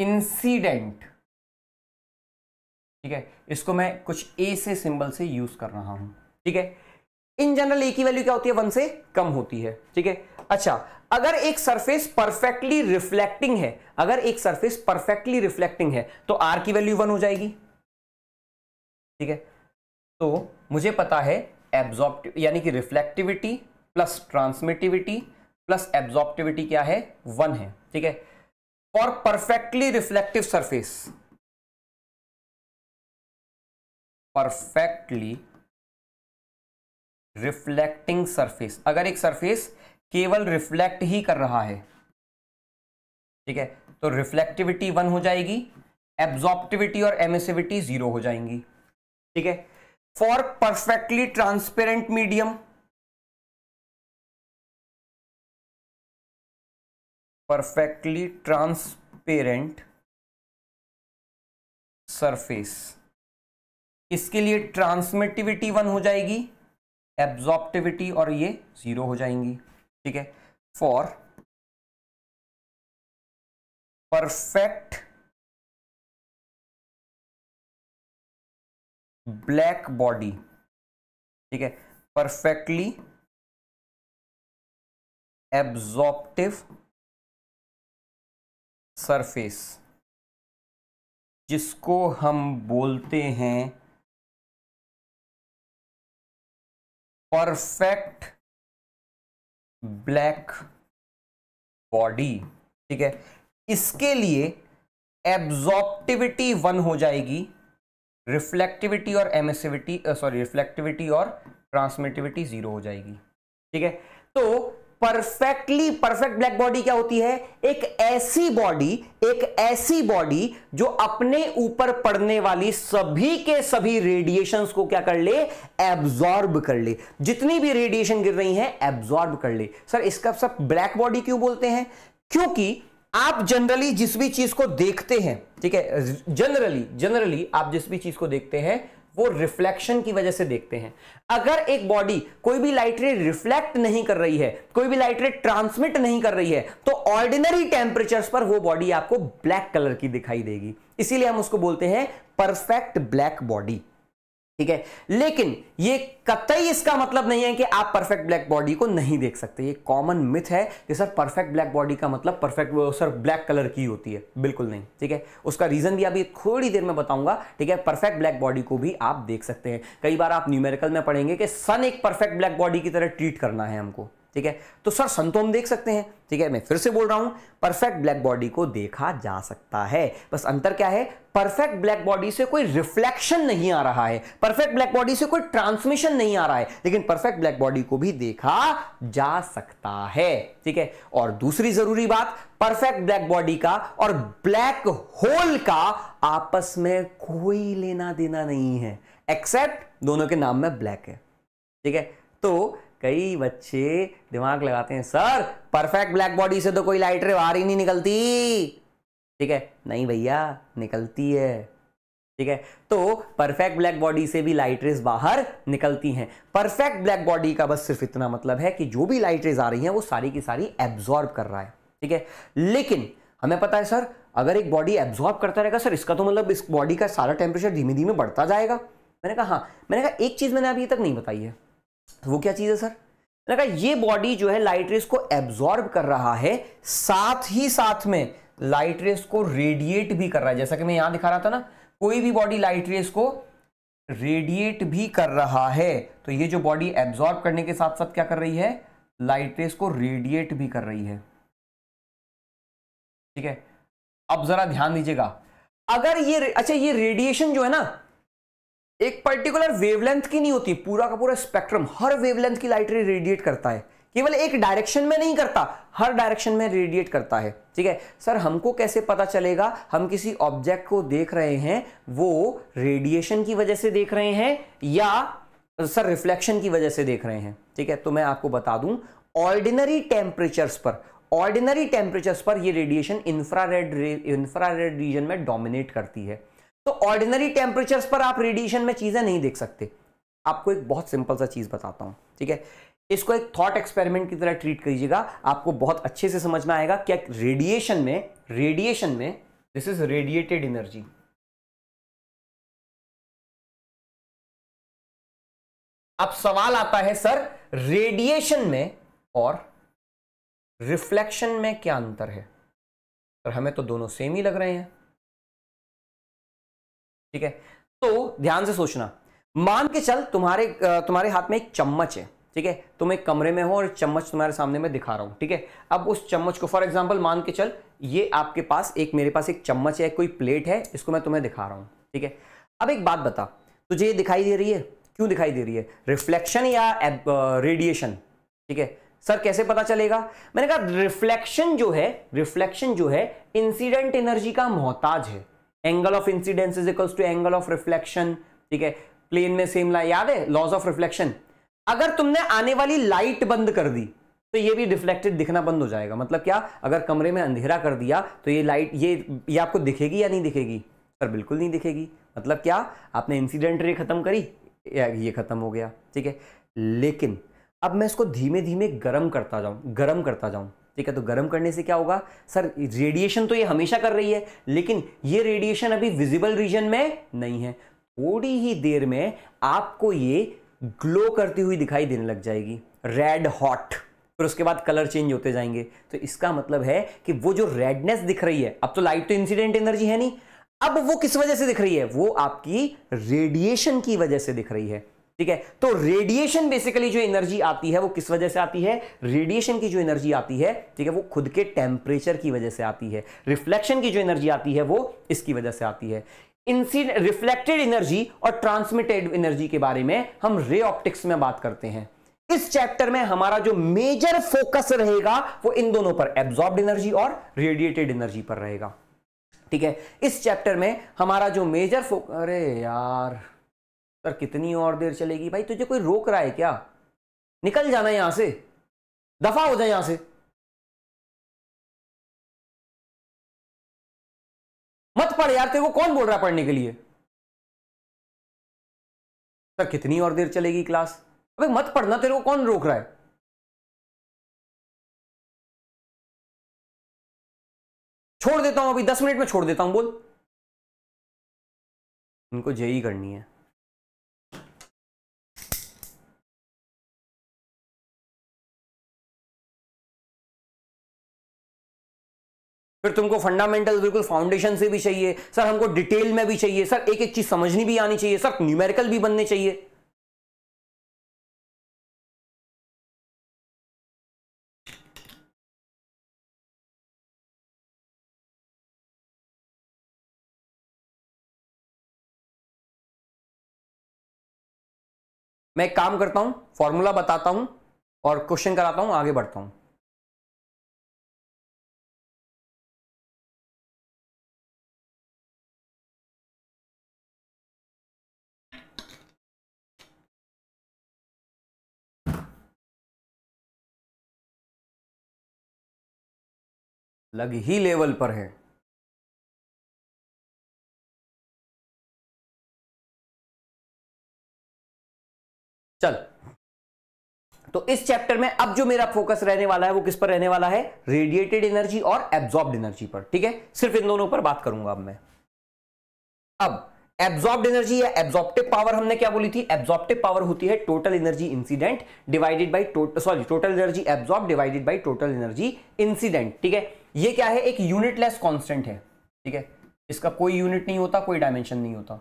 incident ठीक है इसको मैं कुछ ए से सिंबल से यूज कर रहा हूं ठीक है इन जनरल ए की वैल्यू क्या होती है वन से कम होती है ठीक है अच्छा अगर एक सरफेस परफेक्टली रिफ्लेक्टिंग है अगर एक सरफेस परफेक्टली रिफ्लेक्टिंग है तो आर की वैल्यू वन हो जाएगी ठीक है तो मुझे पता है एब्जॉर्प्टिव यानी कि reflectivity plus transmittivity plus absorptivity क्या है वन है ठीक है for perfectly reflective surface perfectly reflecting surface अगर एक सरफेस केवल रिफ्लेक्ट ही कर रहा है ठीक है तो रिफ्लेक्टिविटी वन हो जाएगी एब्जॉर्प्टिविटी और एमिसिविटी जीरो हो जाएंगी ठीक है for perfectly transparent medium perfectly transparent surface इसके लिए ट्रांसमिटिविटी वन हो जाएगी एब्जॉर्प्टिविटी और ये जीरो हो जाएंगी ठीक है फॉर परफेक्ट ब्लैक बॉडी ठीक है परफेक्टली एब्जॉप्टिव सरफेस जिसको हम बोलते हैं परफेक्ट ब्लैक बॉडी ठीक है इसके लिए एब्जॉर्प्टिविटी वन हो जाएगी रिफ्लेक्टिविटी और एमिसिविटी सॉरी रिफ्लेक्टिविटी और ट्रांसमिटिविटी जीरो हो जाएगी ठीक है तो परफेक्टली परफेक्ट ब्लैक बॉडी क्या होती है एक ऐसी बॉडी एक ऐसी बॉडी जो अपने ऊपर पड़ने वाली सभी के सभी रेडिएशन को क्या कर ले एब्जॉर्ब कर ले जितनी भी रेडिएशन गिर रही है एब्जॉर्ब कर ले सर इसका सब ब्लैक बॉडी क्यों बोलते हैं क्योंकि आप जनरली जिस भी चीज को देखते हैं ठीक है जनरली जनरली आप जिस भी चीज को देखते हैं वो रिफ्लेक्शन की वजह से देखते हैं अगर एक बॉडी कोई भी लाइट रे रिफ्लेक्ट नहीं कर रही है कोई भी लाइट रे ट्रांसमिट नहीं कर रही है तो ऑर्डिनरी टेम्परेचर्स पर वो बॉडी आपको ब्लैक कलर की दिखाई देगी इसीलिए हम उसको बोलते हैं परफेक्ट ब्लैक बॉडी ठीक है लेकिन ये कतई इसका मतलब नहीं है कि आप परफेक्ट ब्लैक बॉडी को नहीं देख सकते ये कॉमन मिथ है कि सर परफेक्ट ब्लैक बॉडी का मतलब परफेक्ट सर ब्लैक कलर की होती है बिल्कुल नहीं ठीक है उसका रीजन भी अभी थोड़ी देर में बताऊंगा ठीक है परफेक्ट ब्लैक बॉडी को भी आप देख सकते हैं कई बार आप न्यूमेरिकल में पढ़ेंगे कि सन एक परफेक्ट ब्लैक बॉडी की तरह ट्रीट करना है हमको ठीक है तो सर सन तो हम देख सकते हैं ठीक है मैं फिर से बोल रहा हूं परफेक्ट ब्लैक बॉडी को देखा जा सकता है बस अंतर क्या है परफेक्ट ब्लैक बॉडी से कोई रिफ्लेक्शन नहीं आ रहा है परफेक्ट ब्लैक बॉडी से कोई ट्रांसमिशन नहीं आ रहा है लेकिन परफेक्ट ब्लैक बॉडी को भी देखा जा सकता है ठीक है और दूसरी जरूरी बात परफेक्ट ब्लैक बॉडी का और ब्लैक होल का आपस में कोई लेना देना नहीं है एक्सेप्ट दोनों के नाम में ब्लैक है ठीक है तो कई बच्चे दिमाग लगाते हैं सर परफेक्ट ब्लैक बॉडी से तो कोई लाइट रे बाहर ही नहीं निकलती ठीक है नहीं भैया निकलती है ठीक है तो परफेक्ट ब्लैक बॉडी से भी लाइट रेज बाहर निकलती हैं परफेक्ट ब्लैक बॉडी का बस सिर्फ इतना मतलब है कि जो भी लाइट रेज आ रही हैं वो सारी की सारी एब्जॉर्ब कर रहा है ठीक है लेकिन हमें पता है सर अगर एक बॉडी एब्जॉर्ब करता रहेगा सर इसका तो मतलब इस बॉडी का सारा टेम्परेचर धीमे धीमे बढ़ता जाएगा मैंने कहा हाँ मैंने कहा एक चीज़ मैंने अभी तक नहीं बताई है तो वो क्या चीज़ है सर कहा ये बॉडी जो है लाइट रेस को एब्जॉर्ब कर रहा है साथ ही साथ में लाइट रेस को रेडिएट भी कर रहा है जैसा कि मैं यहां दिखा रहा था ना कोई भी बॉडी लाइट रेस को रेडिएट भी कर रहा है तो ये जो बॉडी एब्जॉर्ब करने के साथ साथ क्या कर रही है लाइट रेस को रेडिएट भी कर रही है ठीक है अब जरा ध्यान दीजिएगा अगर ये अच्छा ये रेडिएशन जो है ना एक पर्टिकुलर वेवलेंथ की नहीं होती पूरा का पूरा स्पेक्ट्रम हर वेवलेंथ की लाइट रे रेडिएट करता है केवल एक डायरेक्शन में नहीं करता हर डायरेक्शन में रेडिएट करता है ठीक है सर हमको कैसे पता चलेगा हम किसी ऑब्जेक्ट को देख रहे हैं वो रेडिएशन की वजह से देख रहे हैं या सर रिफ्लेक्शन की वजह से देख रहे हैं ठीक है तो मैं आपको बता दूं ऑर्डिनरी टेम्परेचर्स पर ऑर्डिनरी टेम्परेचर्स पर ये रेडिएशन इंफ्रारेड इंफ्रारेड रीजन में डोमिनेट करती है तो ऑर्डिनरी टेम्परेचर पर आप रेडिएशन में चीज़ें नहीं देख सकते आपको एक बहुत सिंपल सा चीज़ बताता हूं ठीक है इसको एक थॉट एक्सपेरिमेंट की तरह ट्रीट करिएगा आपको बहुत अच्छे से समझ में आएगा क्या रेडिएशन में रेडिएशन में दिस इज रेडिएटेड एनर्जी अब सवाल आता है सर रेडिएशन में और रिफ्लेक्शन में क्या अंतर है सर हमें तो दोनों सेम ही लग रहे हैं ठीक है तो ध्यान से सोचना मान के चल तुम्हारे तुम्हारे हाथ में एक चम्मच है ठीक है तुम एक कमरे में हो और चम्मच तुम्हारे सामने मैं दिखा रहा हूं ठीक है अब उस चम्मच को फॉर एग्जाम्पल मान के चल ये आपके पास एक मेरे पास एक चम्मच है कोई प्लेट है इसको मैं तुम्हें दिखा रहा हूं ठीक है अब एक बात बता तुझे ये दिखाई दे रही है क्यों दिखाई दे रही है रिफ्लेक्शन या रेडिएशन ठीक है सर कैसे पता चलेगा मैंने कहा रिफ्लेक्शन जो है रिफ्लेक्शन जो है इंसिडेंट एनर्जी का मोहताज है angle of incidence is equals to angle of reflection ठीक है प्लेन में सेम लाइन याद है लॉज ऑफ रिफ्लेक्शन अगर तुमने आने वाली लाइट बंद कर दी तो ये भी रिफ्लेक्टेड दिखना बंद हो जाएगा मतलब क्या अगर कमरे में अंधेरा कर दिया तो ये लाइट ये ये आपको दिखेगी या नहीं दिखेगी सर बिल्कुल नहीं दिखेगी मतलब क्या आपने इंसिडेंट रे खत्म करी ये खत्म हो गया ठीक है लेकिन अब मैं इसको धीमे धीमे गर्म करता जाऊं गर्म करता जाऊं ठीक है तो गर्म करने से क्या होगा सर रेडिएशन तो ये हमेशा कर रही है लेकिन ये रेडिएशन अभी विजिबल रीजन में नहीं है थोड़ी ही देर में आपको ये ग्लो करती हुई दिखाई देने लग जाएगी रेड हॉट फिर उसके बाद कलर चेंज होते जाएंगे तो इसका मतलब है कि वो जो रेडनेस दिख रही है अब तो लाइट तो इंसिडेंट एनर्जी है नहीं अब वो किस वजह से दिख रही है वो आपकी रेडिएशन की वजह से दिख रही है ठीक है तो रेडिएशन बेसिकली जो एनर्जी आती है वो किस वजह से आती है रेडिएशन की जो एनर्जी आती है ठीक है वो खुद के टेम्परेचर की वजह से आती है रिफ्लेक्शन की जो एनर्जी आती है वो इसकी वजह से आती है इंसिडेंट रिफ्लेक्टेड एनर्जी और ट्रांसमिटेड एनर्जी के बारे में हम रे ऑप्टिक्स में बात करते हैं इस चैप्टर में हमारा जो मेजर फोकस रहेगा वो इन दोनों पर एब्जॉर्ब एनर्जी और रेडिएटेड एनर्जी पर रहेगा ठीक है इस चैप्टर में हमारा जो मेजर फोकस अरे यार पर कितनी और देर चलेगी भाई तुझे कोई रोक रहा है क्या निकल जाना यहां से दफा हो जाए यहां से मत पढ़ यार तेरे को कौन बोल रहा है पढ़ने के लिए सर तो कितनी और देर चलेगी क्लास अबे मत पढ़ना तेरे को कौन रोक रहा है छोड़ देता हूं अभी दस मिनट में छोड़ देता हूं बोल इनको जेई करनी है फिर तुमको फंडामेंटल बिल्कुल फाउंडेशन से भी चाहिए सर हमको डिटेल में भी चाहिए सर एक एक चीज समझनी भी आनी चाहिए सर न्यूमेरिकल भी बनने चाहिए मैं एक काम करता हूं फॉर्मूला बताता हूं और क्वेश्चन कराता हूं आगे बढ़ता हूं अलग ही लेवल पर है चल तो इस चैप्टर में अब जो मेरा फोकस रहने वाला है वो किस पर रहने वाला है रेडिएटेड एनर्जी और एब्जॉर्ब एनर्जी पर ठीक है सिर्फ इन दोनों पर बात करूंगा अब मैं अब एब्जॉर्ब एनर्जी या एब्जॉर्प्टिव पावर हमने क्या बोली थी एब्जॉर्प्टिव पावर होती है total energy incident divided by total sorry total energy absorb divided by total energy incident ठीक है ये क्या है एक यूनिटलेस कांस्टेंट है ठीक है इसका कोई यूनिट नहीं होता कोई डायमेंशन नहीं होता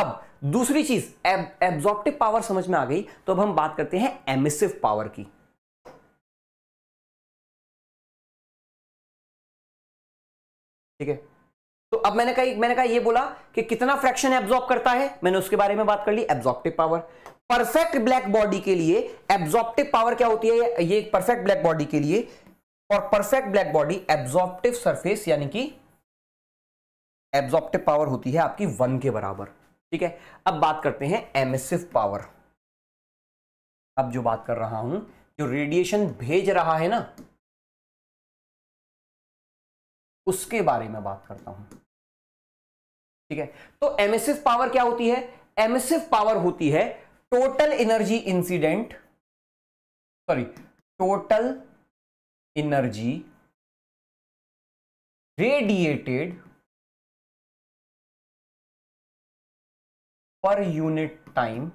अब दूसरी चीज एब्जॉर्प्टिव पावर समझ में आ गई तो अब हम बात करते हैं एमिसिव पावर की ठीक है तो अब मैंने कहा मैंने कहा ये बोला कि कितना फ्रैक्शन एब्जॉर्ब करता है मैंने उसके बारे में बात कर ली absorptive power perfect black body के लिए एब्जॉर्प्टिव पावर क्या होती है ये परफेक्ट ब्लैक बॉडी के लिए और perfect black body absorptive surface यानी कि एब्जॉर्प्टिव पावर होती है आपकी वन के बराबर ठीक है अब बात करते हैं एमिसिव पावर अब जो बात कर रहा हूं जो रेडिएशन भेज रहा है ना उसके बारे में बात करता हूं ठीक है तो एमिसिव पावर क्या होती है एमिसिव पावर होती है total energy incident sorry total energy radiated per unit time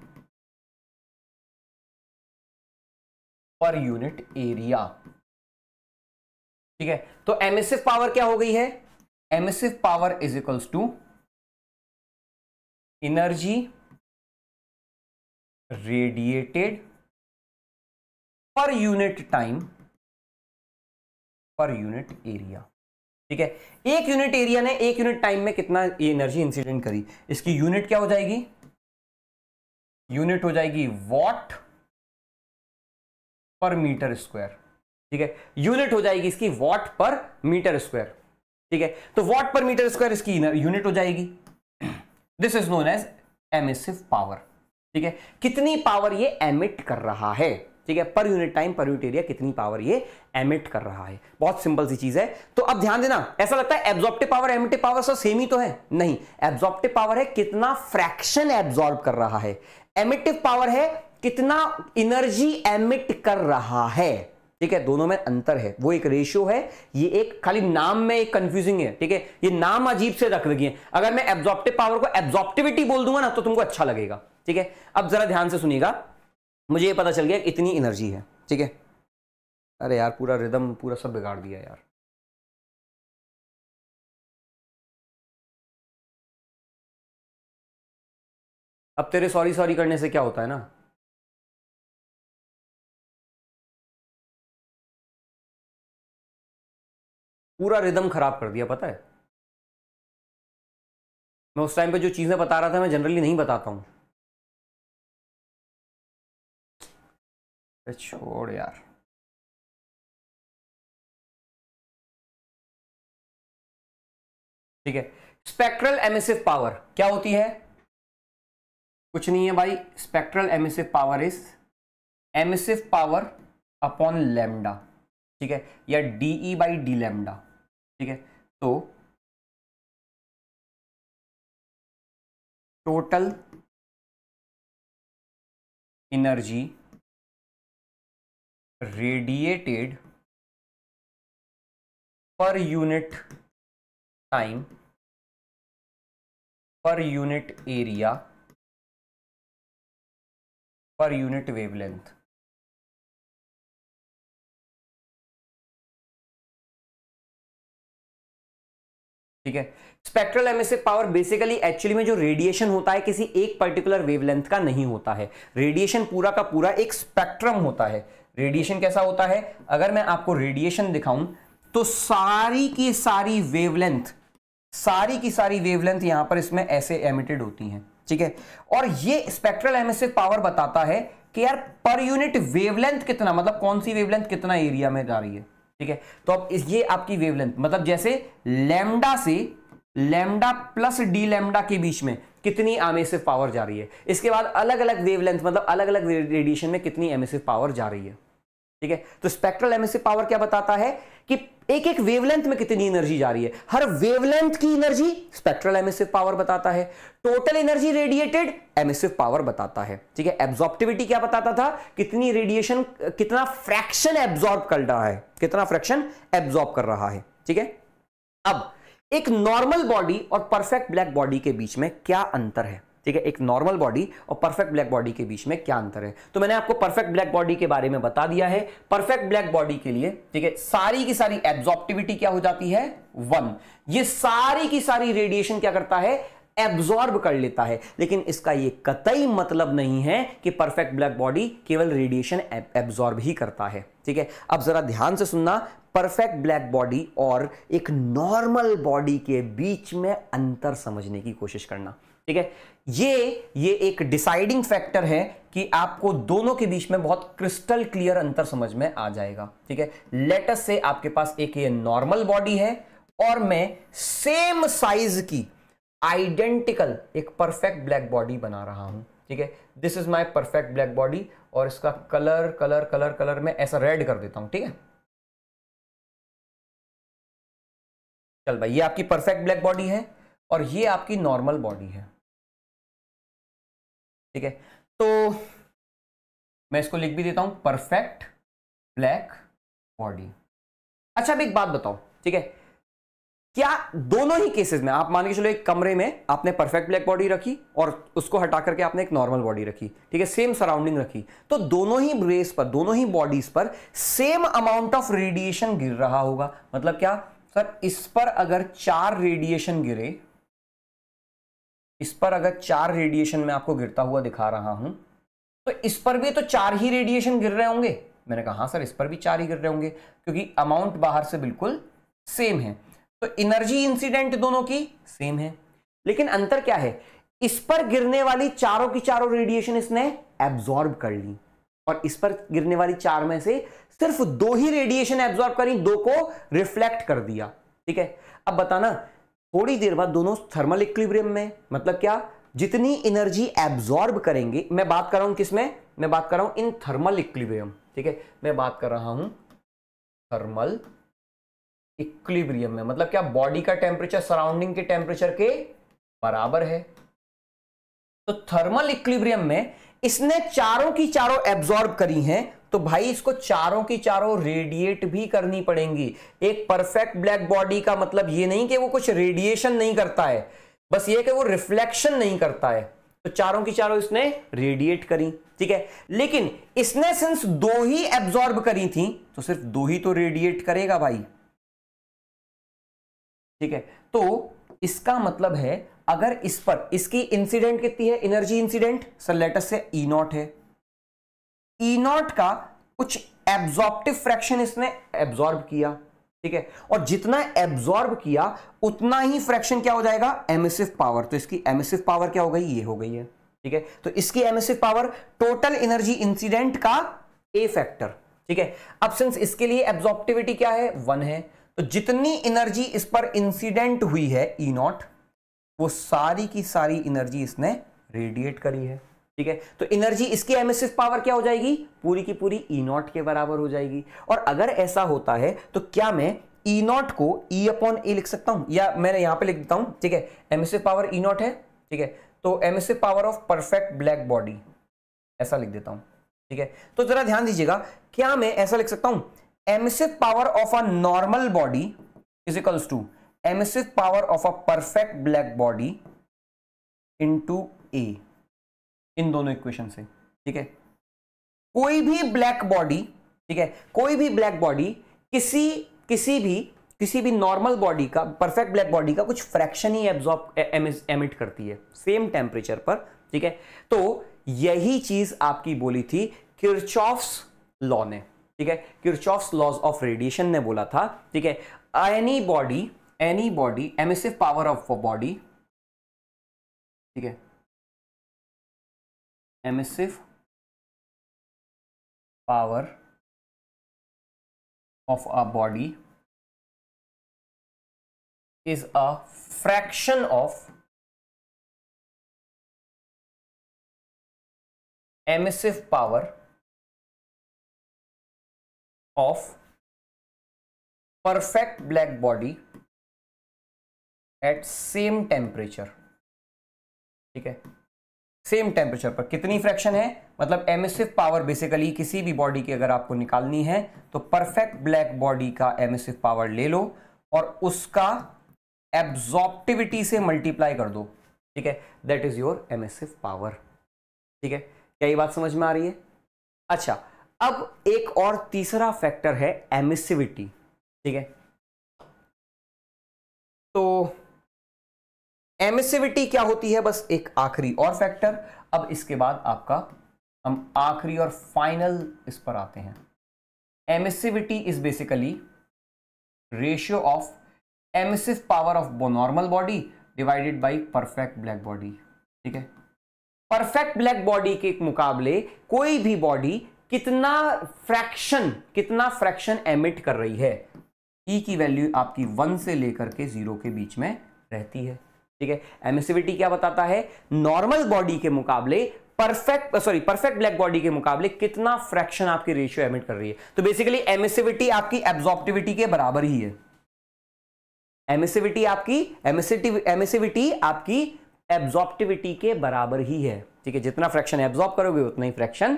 per unit area ठीक है तो एमिसिव पावर क्या हो गई है emissive power is equals to energy radiated per unit time per unit area ठीक है एक यूनिट एरिया ने एक यूनिट टाइम में कितना एनर्जी इंसिडेंट करी इसकी यूनिट क्या हो जाएगी यूनिट हो जाएगी वॉट पर मीटर स्क्वायर ठीक है यूनिट हो जाएगी इसकी वॉट पर मीटर स्क्वायर ठीक है तो वॉट पर मीटर स्क्वायर इसकी यूनिट हो जाएगी this is known as emissive power ठीक है कितनी पावर ये एमिट कर रहा है ठीक है per unit time per unit area कितनी पावर ये एमिट कर रहा है बहुत सिंपल सी चीज है तो अब ध्यान देना ऐसा लगता है एब्जॉर्प्टिव पावर एमिटिव पावर सब सेम ही तो है नहीं एब्जॉर्प्टिव पावर है कितना फ्रैक्शन एब्जॉर्ब कर रहा है एमिटिव पावर है कितना एनर्जी एमिट कर रहा है ठीक है दोनों में अंतर है वो एक रेशियो है ये एक खाली नाम में एक कंफ्यूजिंग है ठीक है ये नाम अजीब से रख है अगर मैं एब्जॉर्प्टिव पावर को एब्जॉर्प्टिविटी बोल दूंगा ना तो तुमको अच्छा लगेगा ठीक है अब जरा ध्यान से सुनिएगा मुझे ये पता चल गया इतनी एनर्जी है ठीक है अरे यार पूरा रिदम पूरा सब बिगाड़ दिया यार अब तेरे सॉरी सॉरी करने से क्या होता है ना पूरा रिदम खराब कर दिया पता है मैं उस टाइम पे जो चीज़ें बता रहा था मैं जनरली नहीं बताता हूँ छोड़ यार ठीक है स्पेक्ट्रल एमिसिव पावर क्या होती है कुछ नहीं है भाई spectral emissive power is emissive power upon lambda ठीक है या डीई बाई डी लेमडा ठीक है तो total energy radiated per unit time per unit area per unit wavelength ठीक है spectral emissive power basically actually में जो रेडिएशन होता है किसी एक पर्टिकुलर वेवलेंथ का नहीं होता है रेडिएशन पूरा का पूरा एक स्पेक्ट्रम होता है रेडिएशन कैसा होता है अगर मैं आपको रेडिएशन दिखाऊं तो सारी की सारी वेवलेंथ सारी की सारी वेवलेंथ यहां पर इसमें ऐसे एमिटेड होती हैं ठीक है और ये स्पेक्ट्रल एमिसिव पावर बताता है कि यार पर यूनिट वेवलेंथ कितना मतलब कौन सी वेवलेंथ कितना एरिया में जा रही है ठीक है तो अब इस ये आपकी वेवलेंथ मतलब जैसे लेमडा से लेमडा प्लस डी लेमडा के बीच में कितनी एमिसिव पावर जा रही है इसके बाद अलग अलग वेवलेंथ मतलब अलग अलग रेडिएशन में कितनी एमिसिव पावर जा रही है ठीक है तो स्पेक्ट्रल एमिसिव पावर क्या बताता है कि एक एक वेवलेंथ में कितनी एनर्जी जा रही है हर वेवलेंथ की एनर्जी स्पेक्ट्रल एमिसिव पावर बताता है total energy radiated emissive power बताता है ठीक है एब्जॉर्प्टिविटी क्या बताता था कितनी रेडिएशन कितना फ्रैक्शन एब्जॉर्ब कर रहा है कितना फ्रैक्शन एब्जॉर्ब कर रहा है ठीक है अब एक नॉर्मल बॉडी और परफेक्ट ब्लैक बॉडी के बीच में क्या अंतर है ठीक है एक नॉर्मल बॉडी और परफेक्ट ब्लैक बॉडी के बीच में क्या अंतर है तो मैंने आपको परफेक्ट ब्लैक बॉडी के बारे में बता दिया है परफेक्ट ब्लैक बॉडी के लिए ठीक है सारी की सारी एब्जॉर्प्टिविटी क्या हो जाती है वन ये सारी की सारी रेडिएशन क्या करता है एब्जॉर्ब कर लेता है लेकिन इसका ये कतई मतलब नहीं है कि परफेक्ट ब्लैक बॉडी केवल रेडिएशन एब्जॉर्ब ही करता है ठीक है अब जरा ध्यान से सुनना परफेक्ट ब्लैक बॉडी और एक नॉर्मल बॉडी के बीच में अंतर समझने की कोशिश करना ठीक है ये ये एक डिसाइडिंग फैक्टर है कि आपको दोनों के बीच में बहुत क्रिस्टल क्लियर अंतर समझ में आ जाएगा ठीक है लेटस से आपके पास एक ये नॉर्मल बॉडी है और मैं सेम साइज की आइडेंटिकल एक परफेक्ट ब्लैक बॉडी बना रहा हूं ठीक है this is my perfect black body और इसका कलर कलर कलर कलर में ऐसा रेड कर देता हूं ठीक है चल भाई ये आपकी परफेक्ट ब्लैक बॉडी है और ये आपकी नॉर्मल बॉडी है ठीक है तो मैं इसको लिख भी देता हूं परफेक्ट ब्लैक बॉडी अच्छा एक बात बताओ ठीक है क्या दोनों ही केसेस में आप मान के चलो एक कमरे में आपने परफेक्ट ब्लैक बॉडी रखी और उसको हटा करके आपने एक नॉर्मल बॉडी रखी ठीक है सेम सराउंडिंग रखी तो दोनों ही रेस पर दोनों ही बॉडीज पर सेम अमाउंट ऑफ रेडिएशन गिर रहा होगा मतलब क्या सर इस पर अगर चार रेडिएशन गिरे इस पर अगर चार रेडिएशन में आपको गिरता हुआ दिखा रहा हूं तो इस पर भी तो चार ही रेडिएशन गिर रहे होंगे मैंने कहा हाँ सर इस पर भी चार ही गिर रहे होंगे क्योंकि अमाउंट बाहर से बिल्कुल सेम है तो एनर्जी इंसिडेंट दोनों की सेम है लेकिन अंतर क्या है इस पर गिरने वाली चारों की चारों रेडिएशन इसने एब्जॉर्ब कर ली और इस पर गिरने वाली चार में से सिर्फ दो ही रेडिएशन एब्जॉर्ब करी दो को रिफ्लेक्ट कर दिया ठीक है अब बताना थोड़ी देर बाद दोनों थर्मल इक्विब्रियम में मतलब क्या जितनी एनर्जी एब्जॉर्ब करेंगे मैं बात कर रहा हूं किसमें मैं बात कर रहा हूं इन थर्मल इक्विब्रियम ठीक है मैं बात कर रहा हूं थर्मल इक्विब्रियम में मतलब क्या बॉडी का टेम्परेचर सराउंडिंग के टेम्परेचर के बराबर है तो थर्मल इक्विब्रियम में इसने चारों की चारों एब्जॉर्ब करी हैं तो भाई इसको चारों की चारों रेडिएट भी करनी पड़ेंगी एक परफेक्ट ब्लैक बॉडी का मतलब ये नहीं कि वो कुछ रेडिएशन नहीं करता है बस ये कि वो रिफ्लेक्शन नहीं करता है तो चारों की चारों इसने रेडिएट करी ठीक है लेकिन इसने सिंस दो ही एब्जॉर्ब करी थी तो सिर्फ दो ही तो रेडिएट करेगा भाई ठीक है तो इसका मतलब है अगर इस पर इसकी इंसिडेंट कितनी है energy incident sir let's say E not है ई e नॉट का कुछ एब्जॉर्प्टिव फ्रैक्शन इसने एब्जॉर्ब किया ठीक है और जितना एब्जॉर्ब किया उतना ही फ्रैक्शन क्या हो जाएगा एमिसिव पावर तो इसकी एमिसिव पावर क्या हो गई ये हो गई है ठीक है तो इसकी emissive power total energy incident का ए फैक्टर ठीक है अब सिंस इसके लिए एब्जॉर्प्टिविटी क्या है वन है तो जितनी एनर्जी इस पर इंसिडेंट हुई है ई e नॉट वो सारी की सारी एनर्जी इसने रेडिएट करी है ठीक है तो एनर्जी इसकी एमिसिव पावर क्या हो जाएगी पूरी की पूरी ई नॉट के बराबर हो जाएगी और अगर ऐसा होता है तो क्या मैं ई नॉट को ई अपॉन ए लिख सकता हूं या मैंने यहां पे लिख देता हूं ठीक है एमिसिव पावर ई नॉट है ठीक है तो emissive power of perfect black body ऐसा लिख देता हूं ठीक है तो जरा ध्यान दीजिएगा क्या मैं ऐसा लिख सकता हूं emissive power of a normal body is equals to emissive power of a perfect black body into A इन दोनों इक्वेशन से ठीक है कोई भी ब्लैक बॉडी ठीक है कोई भी ब्लैक बॉडी किसी किसी भी किसी भी नॉर्मल बॉडी का परफेक्ट ब्लैक बॉडी का कुछ फ्रैक्शन ही एब्जॉर्ब एमिट करती है सेम टेम्परेचर पर ठीक है तो यही चीज आपकी बोली थी किरचॉफ्स लॉ ने ठीक है किरचॉफ्स लॉज ऑफ रेडिएशन ने बोला था ठीक है any body any body emissive power of body ठीक है emissive power of a body is a fraction of emissive power of perfect black body at same temperature ठीक है सेम टेम्परेचर पर कितनी फ्रैक्शन है मतलब एमिसिव पावर बेसिकली किसी भी बॉडी की अगर आपको निकालनी है तो परफेक्ट ब्लैक बॉडी का एमिसिव पावर ले लो और उसका एब्जॉर्प्टिविटी से मल्टीप्लाई कर दो ठीक है that is your emissive power ठीक है क्या ये बात समझ में आ रही है अच्छा अब एक और तीसरा फैक्टर है एमिसिविटी ठीक है तो एमिसिविटी क्या होती है बस एक आखिरी और फैक्टर अब इसके बाद आपका हम आखिरी और फाइनल इस पर आते हैं emissivity is basically ratio of emissive power of normal body divided by perfect black body ठीक है परफेक्ट ब्लैक बॉडी के मुकाबले कोई भी बॉडी कितना फ्रैक्शन कितना फ्रैक्शन एमिट कर रही है ई e की वैल्यू आपकी वन से लेकर के जीरो के बीच में रहती है ठीक है एमिसिविटी क्या बताता है नॉर्मल बॉडी के मुकाबले perfect sorry perfect black body के मुकाबले कितना फ्रैक्शन आपकी रेशियो एमिट कर रही है तो बेसिकली एमिसिविटी आपकी एब्जॉर्प्टिविटी के बराबर ही है एमिसिविटी आपकी एमिसिविटी आपकी एब्जॉर्प्टिविटी के बराबर ही है ठीक है जितना फ्रैक्शन एब्जॉर्ब करोगे उतना ही फ्रैक्शन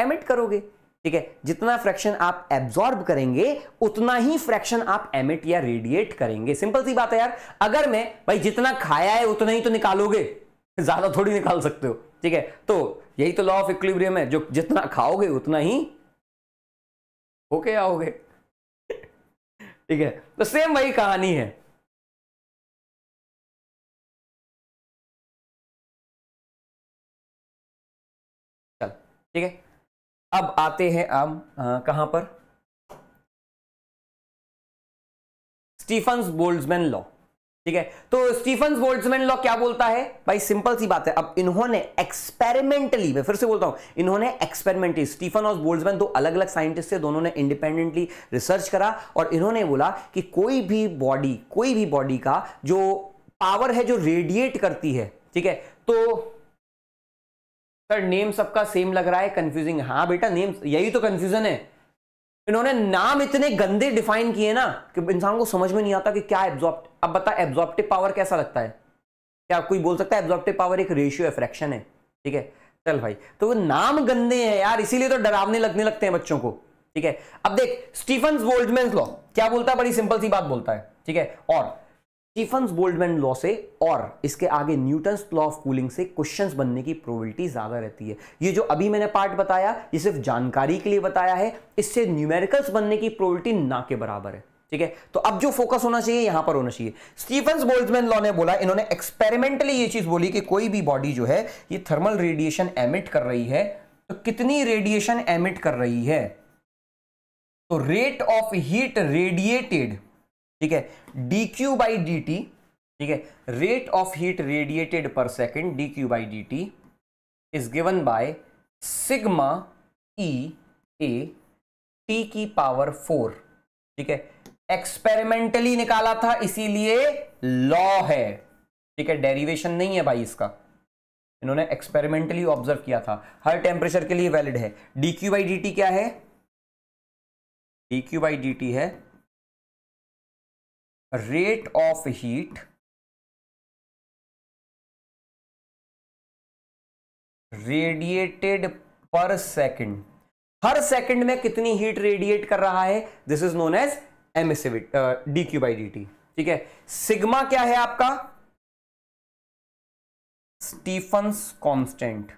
एमिट करोगे ठीक है जितना फ्रैक्शन आप एब्जॉर्ब करेंगे उतना ही फ्रैक्शन आप एमिट या रेडिएट करेंगे सिंपल सी बात है यार अगर मैं भाई जितना खाया है उतना ही तो निकालोगे ज्यादा थोड़ी निकाल सकते हो ठीक है तो यही तो लॉ ऑफ इक्विलिब्रियम है जो जितना खाओगे उतना ही होके आओगे ठीक है तो सेम वही कहानी है चल ठीक है अब आते हैं हम कहां पर स्टीफन बोल्ट्जमैन लॉ ठीक है तो स्टीफन बोल्ट्जमैन लॉ क्या बोलता है भाई सिंपल सी बात है अब इन्होंने एक्सपेरिमेंटली मैं फिर से बोलता हूं इन्होंने एक्सपेरिमेंटली स्टीफन और बोल्ट्जमैन दो अलग अलग साइंटिस्ट थे दोनों ने इंडिपेंडेंटली रिसर्च करा और इन्होंने बोला कि कोई भी बॉडी कोई भी बॉडी का जो पावर है जो रेडिएट करती है ठीक है तो सर नेम सबका सेम लग रहा है कंफ्यूजिंग हाँ बेटा नेम यही तो कंफ्यूजन है इन्होंने नाम इतने गंदे डिफाइन किए ना कि इंसान को समझ में नहीं आता कि क्या एब्जॉर्ब अब बता एब्जॉर्प्टिव पावर कैसा लगता है क्या कोई बोल सकता है एब्जॉर्प्टिव पावर एक रेशियो है फ्रैक्शन है ठीक है चल भाई तो वो नाम गंदे हैं यार इसीलिए तो डरावने लगने लगते हैं बच्चों को ठीक है अब देख स्टीफन वोल्टमैन लॉ क्या बोलता है बड़ी सिंपल सी बात बोलता है ठीक है और स्टीफन बोल्डमैन लॉ से और इसके आगे न्यूटन लॉ ऑफ कूलिंग से क्वेश्चन बनने की प्रोबेबिलिटी ज़्यादा रहती है ये जो अभी मैंने पार्ट बताया ये सिर्फ जानकारी के लिए बताया है इससे न्यूमेरिकल्स बनने की प्रोबेबिलिटी ना के बराबर है ठीक है तो अब जो फोकस होना चाहिए यहां पर होना चाहिए स्टीफन बोल्टमैन लॉ ने बोला इन्होंने एक्सपेरिमेंटली ये चीज बोली कि कोई भी बॉडी जो है ये थर्मल रेडिएशन एमिट कर रही है तो कितनी रेडिएशन एमिट कर रही है तो रेट ऑफ हीट रेडिएटेड ठीक है D Q by D T ठीक है rate of heat radiated per second D Q by D T is given by sigma E A T की पावर फोर ठीक है एक्सपेरिमेंटली निकाला था इसीलिए लॉ है ठीक है डेरिवेशन नहीं है भाई इसका इन्होंने एक्सपेरिमेंटली ऑब्जर्व किया था हर टेम्परेचर के लिए वैलिड है D Q by D T क्या है D Q by D T है rate of heat radiated per second हर सेकंड में कितनी हीट रेडिएट कर रहा है this is known as emissivity D Q by D T ठीक है सिग्मा क्या है आपका स्टीफंस कांस्टेंट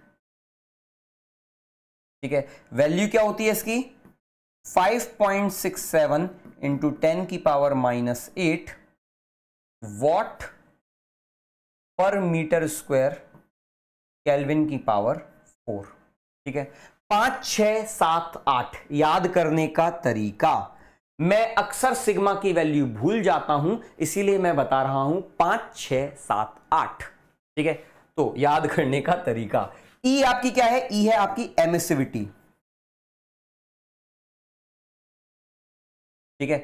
ठीक है वैल्यू क्या होती है इसकी 5.67 इंटू टेन की power minus eight watt per metre square kelvin की पावर फोर ठीक है पांच छ सात आठ याद करने का तरीका मैं अक्सर सिग्मा की वैल्यू भूल जाता हूं इसीलिए मैं बता रहा हूं पांच छ सात आठ ठीक है तो याद करने का तरीका ई e आपकी क्या है ई e है आपकी एमिसिविटी ठीक है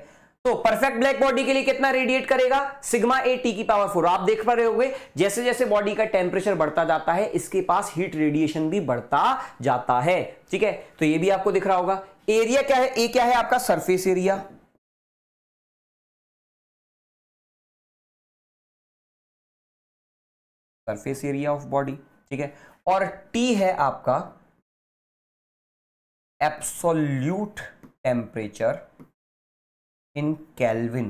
तो परफेक्ट ब्लैक बॉडी के लिए कितना रेडिएट करेगा सिग्मा ए टी की पावर फोर आप देख पा रहे होंगे जैसे जैसे बॉडी का टेम्परेचर बढ़ता जाता है इसके पास हीट रेडिएशन भी बढ़ता जाता है ठीक है तो ये भी आपको दिख रहा होगा एरिया क्या है ए क्या है आपका surface area surface area of body ठीक है और टी है आपका absolute temperature in kelvin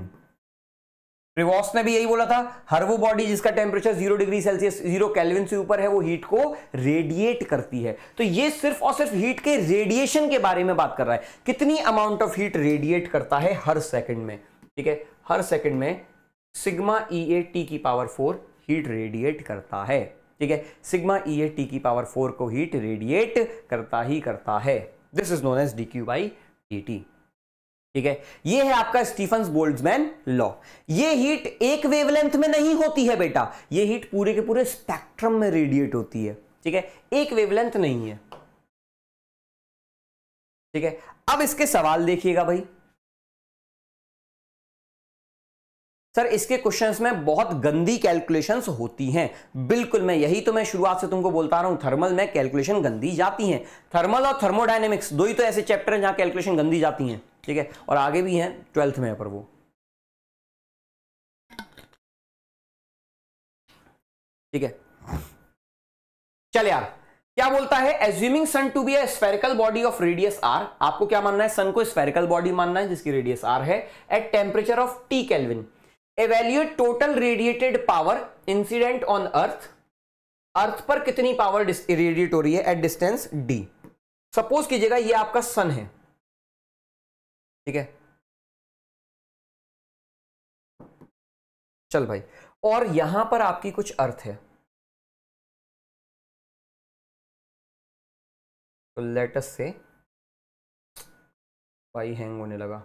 Prevost ने भी यही बोला था हर वो बॉडी जिसका temperature zero degree Celsius zero kelvin से ऊपर है वो हीट को रेडिएट करती है तो ये सिर्फ और सिर्फ हीट के रेडिएशन के बारे में बात कर रहा है कितनी अमाउंट ऑफ हीट रेडिएट करता है हर सेकंड में ठीक है हर सेकंड में सिग्मा ई ए टी की पावर फोर हीट रेडिएट करता है ठीक है सिग्मा ई ए टी की पावर फोर को हीट रेडिएट करता ही करता है this is known as D Q by D T ठीक है ये है आपका स्टीफन बोल्डमैन लॉ ये हीट एक वेवलेंथ में नहीं होती है बेटा ये हीट पूरे के पूरे स्पेक्ट्रम में रेडिएट होती है ठीक है एक वेवलेंथ नहीं है ठीक है अब इसके सवाल देखिएगा भाई सर इसके क्वेश्चंस में बहुत गंदी कैलकुलेशंस होती हैं बिल्कुल मैं यही तो मैं शुरुआत से तुमको बोलता रहा हूं थर्मल में कैलकुलेशन गंदी जाती हैं थर्मल और थर्मोडाइनेमिक्स दो ही तो ऐसे चैप्टर हैं जहां कैलकुलेशन गंदी जाती हैं ठीक है और आगे भी हैं ट्वेल्थ में है पर वो ठीक है चल यार क्या बोलता है assuming sun to be spherical body of radius R आपको क्या मानना है सन को स्पेरिकल बॉडी मानना है जिसकी रेडियस आर है at temperature of T kelvin evaluate total radiated power incident on earth earth पर कितनी पावर रेडिएट हो रही है एट डिस्टेंस डी सपोज कीजिएगा ये आपका सन है ठीक है चल भाई और यहां पर आपकी कुछ अर्थ है तो लेटस से भाई हैंग होने लगा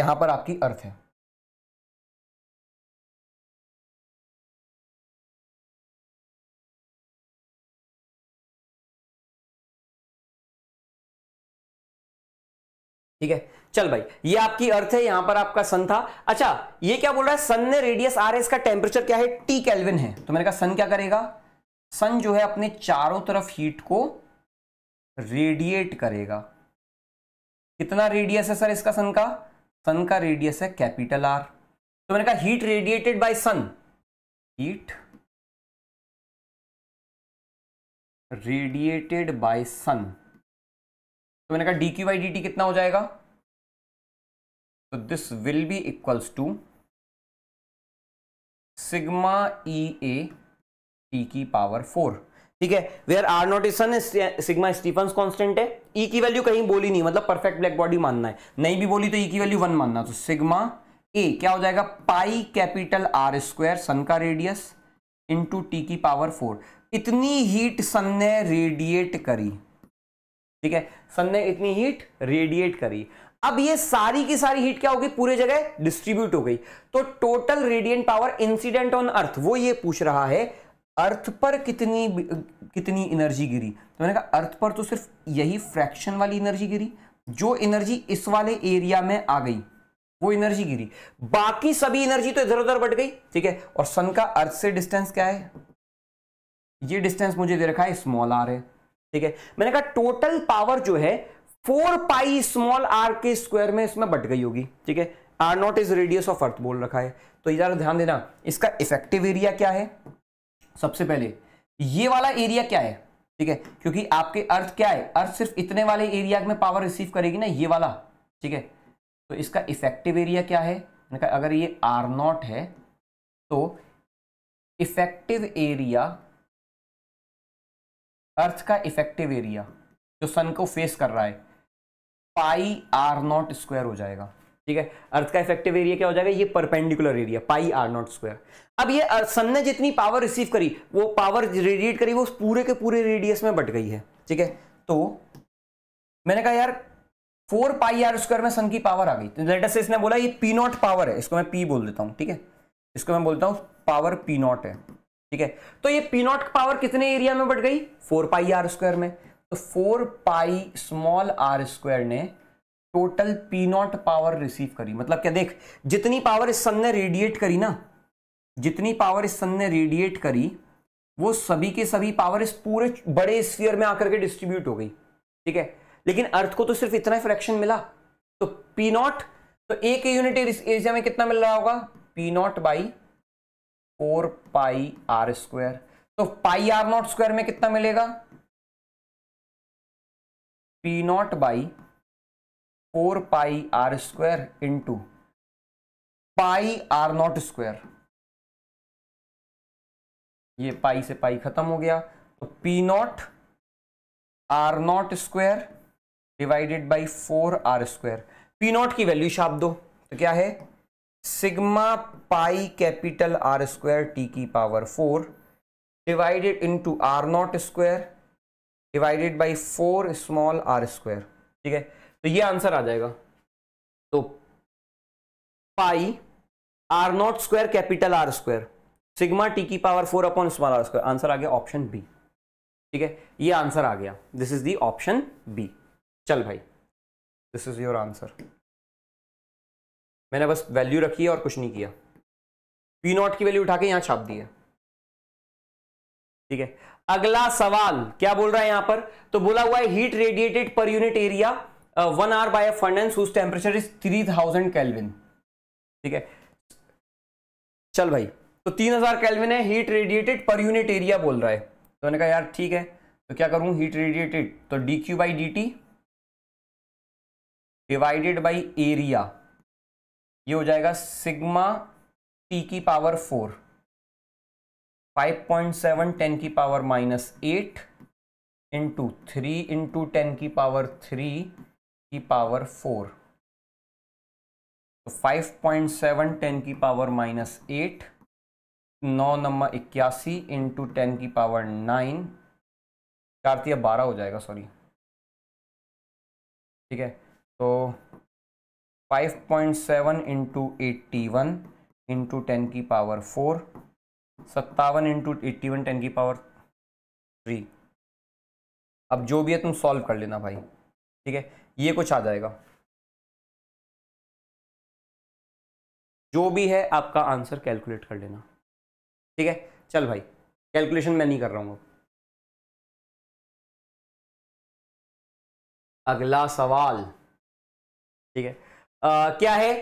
यहां पर आपकी अर्थ है ठीक है चल भाई ये आपकी अर्थ है यहां पर आपका सन था अच्छा ये क्या बोल रहा है सन ने रेडियस आर इसका टेम्परेचर क्या है टी कैलविन है तो मैंने कहा सन क्या करेगा सन जो है अपने चारों तरफ हीट को रेडिएट करेगा कितना रेडियस है सर इसका सन का सन का रेडियस है कैपिटल आर तो मैंने कहा heat radiated by sun heat radiated by sun तो मैंने कहा D Q by D T कितना हो जाएगा तो this will be equals to sigma E A T की पावर फोर ठीक है where R not is sigma Stefan constant है ई e की वैल्यू कहीं बोली नहीं मतलब परफेक्ट ब्लैक बॉडी मानना है नहीं भी बोली तो ई e की वैल्यू वन मानना तो सिग्मा ए क्या हो जाएगा pi capital R square sun का रेडियस इंटू टी की पावर फोर इतनी हीट सन ने रेडिएट करी ठीक है सन ने इतनी हीट रेडिएट करी अब ये सारी की सारी हीट क्या होगी पूरी जगह डिस्ट्रीब्यूट हो गई तो total radiant power incident on earth वो ये पूछ रहा है अर्थ पर कितनी कितनी एनर्जी गिरी तो मैंने कहा अर्थ पर तो सिर्फ यही फ्रैक्शन वाली एनर्जी गिरी जो एनर्जी इस वाले एरिया में आ गई वो एनर्जी गिरी बाकी सभी एनर्जी तो इधर उधर बढ़ गई ठीक है और सन का अर्थ से डिस्टेंस क्या है ये डिस्टेंस मुझे दे रखा है स्मॉल आर है ठीक है मैंने कहा टोटल पावर जो है फोर पाई स्मॉल आर के स्क्वायर में इसमें बट गई होगी ठीक है R not is radius of earth बोल रखा है तो इधर ध्यान देना इसका इफेक्टिव एरिया क्या है सबसे पहले ये वाला एरिया क्या है ठीक है क्योंकि आपके अर्थ क्या है अर्थ सिर्फ इतने वाले एरिया में पावर रिसीव करेगी ना ये वाला ठीक है तो इसका इफेक्टिव एरिया क्या है अगर ये आर नॉट है तो इफेक्टिव एरिया अर्थ का इफेक्टिव एरिया जो सन को फेस कर रहा है पाई आर नॉट स्क्वायर हो जाएगा ठीक है अर्थ का इफेक्टिव एरिया क्या हो जाएगा ये perpendicular area pi R not square अब ये सन ने जितनी पावर रिसीव करी वो पावर रेडिएट करी वो पूरे के पूरे रेडियस में बट गई है ठीक है तो मैंने कहा यार फोर पाई आर स्क्वायर में सन की पावर आ गई तो लेटर से इसने बोला ये पी नॉट पावर है इसको मैं पी बोल देता हूँ ठीक है इसको मैं बोलता हूँ पावर पी नॉट है ठीक है तो ये पी नॉट पावर कितने एरिया में बढ़ गई फोर पाई आर स्क्वायर में तो four pi small R square ने total P not power receive करी मतलब क्या देख जितनी पावर इस सन ने रेडिएट करी ना जितनी पावर इस सन ने रेडिएट करी वो सभी के सभी पावर इस पूरे बड़े स्फीयर में आकर के डिस्ट्रीब्यूट हो गई ठीक है लेकिन अर्थ को तो सिर्फ इतना फ्रैक्शन मिला तो पी नॉट तो एक यूनिट एरिया में कितना मिल रहा होगा P not by four pi R square तो पाई आर नॉट स्क्वायर में कितना मिलेगा P not by four pi R square into pi R not square ये पाई से पाई खत्म हो गया तो P not R not square divided by four R square P not की वैल्यू छाप दो तो क्या है sigma pi capital R square T की power four divided into are not square divided by four small R square ठीक है तो ये आंसर आ जाएगा तो pi R not square capital R square sigma T की power four upon small R square answer आ गया ऑप्शन बी ठीक है ये आंसर आ गया this is the option B चल भाई दिस इज योर आंसर मैंने बस वैल्यू रखी है और कुछ नहीं किया पी नॉट की वैल्यू उठा के यहाँ छाप दी है ठीक है अगला सवाल क्या बोल रहा है यहां पर तो बोला हुआ है heat radiated per unit area one R by फंडेंस whose temperature is three thousand kelvin ठीक है चल भाई तो तीन हजार कैलविन है heat radiated per unit area बोल रहा है तो मैंने कहा यार ठीक है तो क्या करूं हीट रेडिएटेड तो D Q by D T divided by area ये हो जाएगा सिग्मा टी की power four five point seven ten की power minus eight into three into ten की पावर थ्री की पावर फोर तो फाइव पॉइंट सेवन टेन की power minus eight नौ नंबर इक्यासी इंटू टेन की पावर नाइन चार या बारह हो जाएगा सॉरी ठीक है तो five point seven into eighty one into ten की पावर फोर सत्तावन इंटू एट्टी वन टेन की पावर थ्री अब जो भी है तुम सॉल्व कर लेना भाई ठीक है ये कुछ आ जाएगा जो भी है आपका आंसर कैलकुलेट कर लेना ठीक है चल भाई कैलकुलेशन मैं नहीं कर रहा हूँ अगला सवाल ठीक है क्या है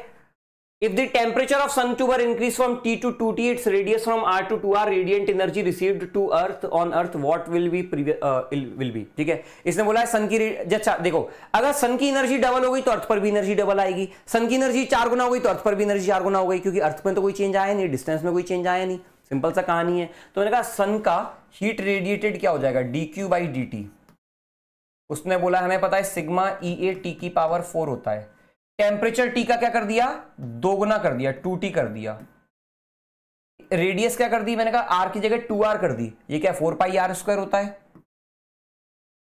if the temperature of sun ट्यूबर increase from T to two T its radius from R to two R radiant energy received to earth on earth what will be will be ठीक है इसने बोला है सन की अच्छा देखो अगर सन की एनर्जी डबल हो गई तो अर्थ पर भी एनर्जी डबल आएगी सन की एनर्जी चार गुना हो गई तो अर्थ पर भी एनर्जी चार गुना हो गई क्योंकि अर्थ में तो कोई चेंज आया नहीं डिस्टेंस में कोई चेंज आया नहीं सिंपल सा कहानी है तो मैंने कहा सन का हीट रेडिएटेड क्या हो जाएगा D Q by D T उसने बोला हमें पता है सिग्मा ई ए टी की पावर फोर होता है टेम्परेचर टी का क्या कर दिया दोगुना कर दिया टू टी कर दिया रेडियस क्या कर दी मैंने कहा आर की जगह टू आर कर दी ये क्या फोर पाई आर स्क्वायर होता है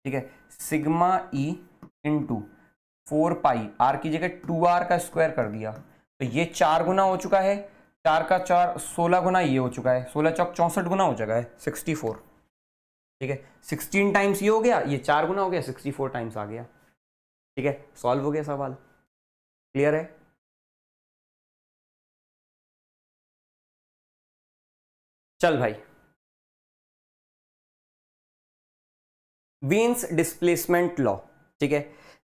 ठीक है sigma E into four pi R की जगह टू आर का स्क्वायर कर दिया तो ये चार गुना हो चुका है चार का चार सोलह गुना ये हो चुका है सोलह चौक चौंसठ गुना हो चुका है सिक्सटी फोर ठीक है सिक्सटीन टाइम्स ये हो गया ये चार गुना हो गया सिक्सटी फोर टाइम्स आ गया ठीक है सॉल्व हो गया सवाल क्लियर है चल भाई वीन्स डिस्प्लेसमेंट लॉ ठीक है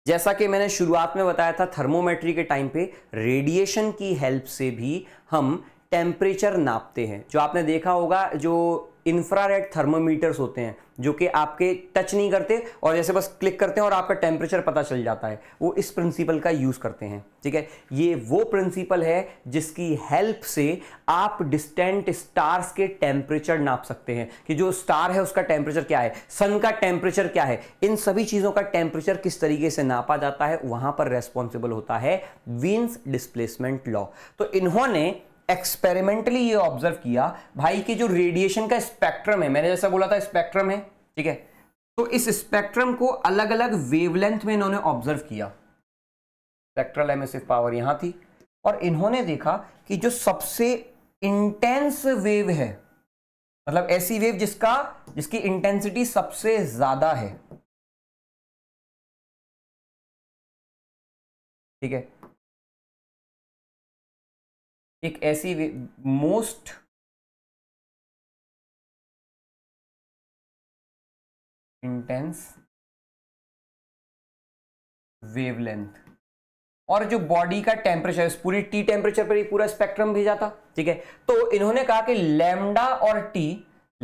जैसा कि मैंने शुरुआत में बताया था थर्मोमेट्री के टाइम पे रेडिएशन की हेल्प से भी हम टेम्परेचर नापते हैं जो आपने देखा होगा जो इंफ्रारेड थर्मोमीटर्स होते हैं जो कि आपके टच नहीं करते और जैसे बस क्लिक करते हैं और आपका टेम्परेचर पता चल जाता है वो इस प्रिंसिपल का यूज़ करते हैं ठीक है ये वो प्रिंसिपल है जिसकी हेल्प से आप डिस्टेंट स्टार्स के टेम्परेचर नाप सकते हैं कि जो स्टार है उसका टेम्परेचर क्या है सन का टेम्परेचर क्या है इन सभी चीज़ों का टेम्परेचर किस तरीके से नापा जाता है वहाँ पर रेस्पॉन्सिबल होता है वीन्स डिस्प्लेसमेंट लॉ तो इन्होंने एक्सपेरिमेंटली ये ऑब्जर्व किया भाई के जो रेडिएशन का स्पेक्ट्रम है मैंने जैसा बोला था स्पेक्ट्रम है ठीक है तो इस स्पेक्ट्रम को अलग अलग वेवलेंथ में इन्होंने ऑब्जर्व किया स्पेक्ट्रल एमिसिव पावर यहां थी और इन्होंने देखा कि जो सबसे इंटेंस वेव है मतलब ऐसी वेव जिसका जिसकी इंटेंसिटी सबसे ज्यादा है ठीक है एक ऐसी मोस्ट इंटेंस वेवलेंथ और जो बॉडी का टेम्परेचर पूरी टी टेम्परेचर पर ही पूरा स्पेक्ट्रम भेजा था ठीक है तो इन्होंने कहा कि लैम्डा और टी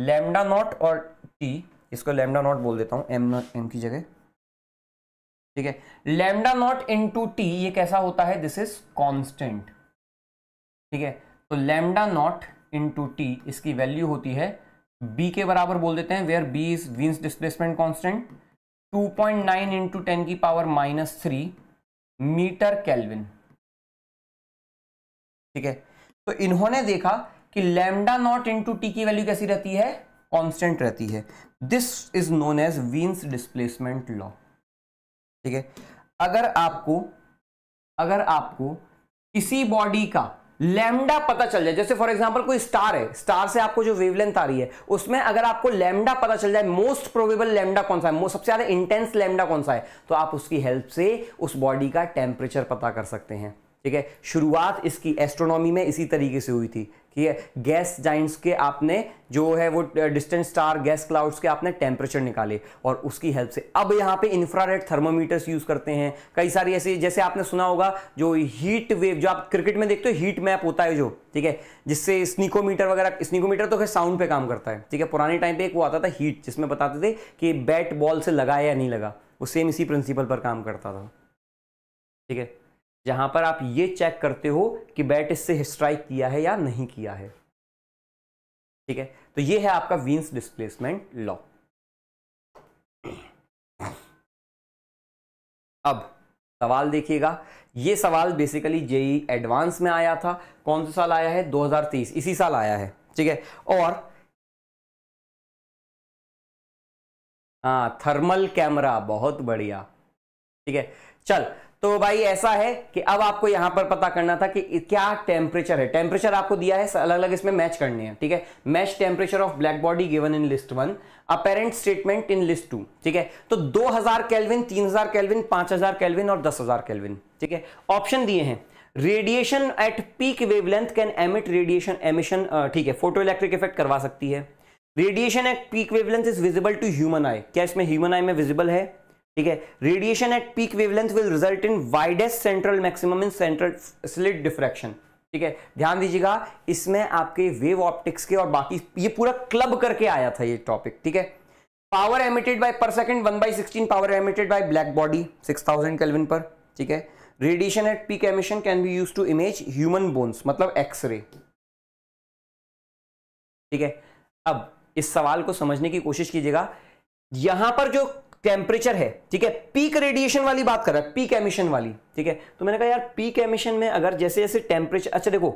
लैम्डा नॉट और टी इसको लैम्डा नॉट बोल देता हूं एम नॉट एम की जगह ठीक है lambda not into T ये कैसा होता है दिस इज कॉन्स्टेंट ठीक है तो लेमडा नॉट इंटू टी इसकी वैल्यू होती है बी के बराबर बोल देते हैं where B is Wien's displacement constant 2.9 point nine into ten की power minus three metre kelvin ठीक है तो इन्होंने देखा कि लेमडा नॉट इंटू टी की वैल्यू कैसी रहती है कांस्टेंट रहती है this is known as Wien's displacement law ठीक है अगर आपको अगर आपको किसी बॉडी का लैमडा पता चल जाए जैसे फॉर एग्जांपल कोई स्टार है स्टार से आपको जो वेवलेंथ आ रही है उसमें अगर आपको लेमडा पता चल जाए मोस्ट प्रोबेबल लेमडा कौन सा है सबसे ज्यादा इंटेंस लेमडा कौन सा है तो आप उसकी हेल्प से उस बॉडी का टेम्परेचर पता कर सकते हैं ठीक है शुरुआत इसकी एस्ट्रोनॉमी में इसी तरीके से हुई थी ठीक है गैस जाइंट्स के आपने जो है वो डिस्टेंट स्टार गैस क्लाउड्स के आपने टेम्परेचर निकाले और उसकी हेल्प से अब यहाँ पे इंफ्रारेड थर्मोमीटर्स यूज़ करते हैं कई सारी ऐसे जैसे आपने सुना होगा जो हीट वेव जो आप क्रिकेट में देखते हो हीट मैप होता है जो ठीक है जिससे स्निकोमीटर वगैरह स्निकोमीटर तो खैर साउंड पे काम करता है ठीक है पुराने टाइम पे एक वो आता था हीट जिसमें बताते थे कि बैट बॉल से लगा या नहीं लगा वो सेम इसी प्रिंसिपल पर काम करता था ठीक है जहां पर आप ये चेक करते हो कि बैट इससे स्ट्राइक किया है या नहीं किया है ठीक है तो ये है आपका वीन्स डिस्प्लेसमेंट लॉ अब सवाल देखिएगा ये सवाल बेसिकली जेई एडवांस में आया था कौन सा साल आया है 2023 इसी साल आया है ठीक है और हाँ थर्मल कैमरा बहुत बढ़िया ठीक है चल तो भाई ऐसा है कि अब आपको यहां पर पता करना था कि क्या टेम्परेचर है टेम्परेचर आपको दिया है अलग अलग इसमें मैच करने हैं ठीक है match temperature of black body given in list one apparent statement in list two ठीक है तो 2000 हजार कैलविन पांच हजार केल्विन और हजार कैलविन ठीक है ऑप्शन दिए हैं radiation at peak wavelength can emit radiation emission ठीक है फोटो इलेक्ट्रिक इफेक्ट करवा सकती है radiation at peak wavelength is visible to human eye क्या इसमें ह्यूमन आई में विजिबल है ठीक है radiation at peak wavelength will result in widest central maximum in central slit diffraction ठीक है ध्यान दीजिएगा इसमें आपके वेव ऑप्टिक्स के और बाकी ये पूरा क्लब करके आया था ये टॉपिक ठीक है power emitted by per second 1 by sixteen power emitted by black body 6000 kelvin per ठीक है radiation at peak emission can be use to image human bones मतलब एक्सरे ठीक है अब इस सवाल को समझने की कोशिश कीजिएगा यहां पर जो टेम्परेचर है ठीक है पीक रेडिएशन वाली बात कर रहा है पीक एमिशन वाली ठीक है तो मैंने कहा यार पीक एमिशन में अगर जैसे जैसे टेम्परेचर अच्छा देखो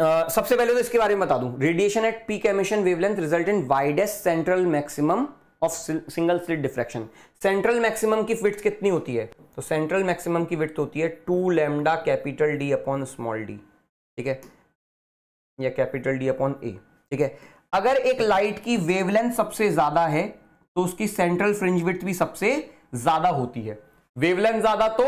आ, सबसे पहले तो इसके बारे में बता दूं radiation at peak emission wavelength result in widest central maximum of single slit diffraction central maximum की विथ कितनी होती है तो सेंट्रल मैक्सिमम की विथ होती है two lambda capital D upon small D ठीक है या कैपिटल डी अपॉन ए ठीक है अगर एक लाइट की वेवलेंथ सबसे ज्यादा है तो उसकी सेंट्रल फ्रिंज विथ भी सबसे ज्यादा होती है वेवलेंथ ज्यादा तो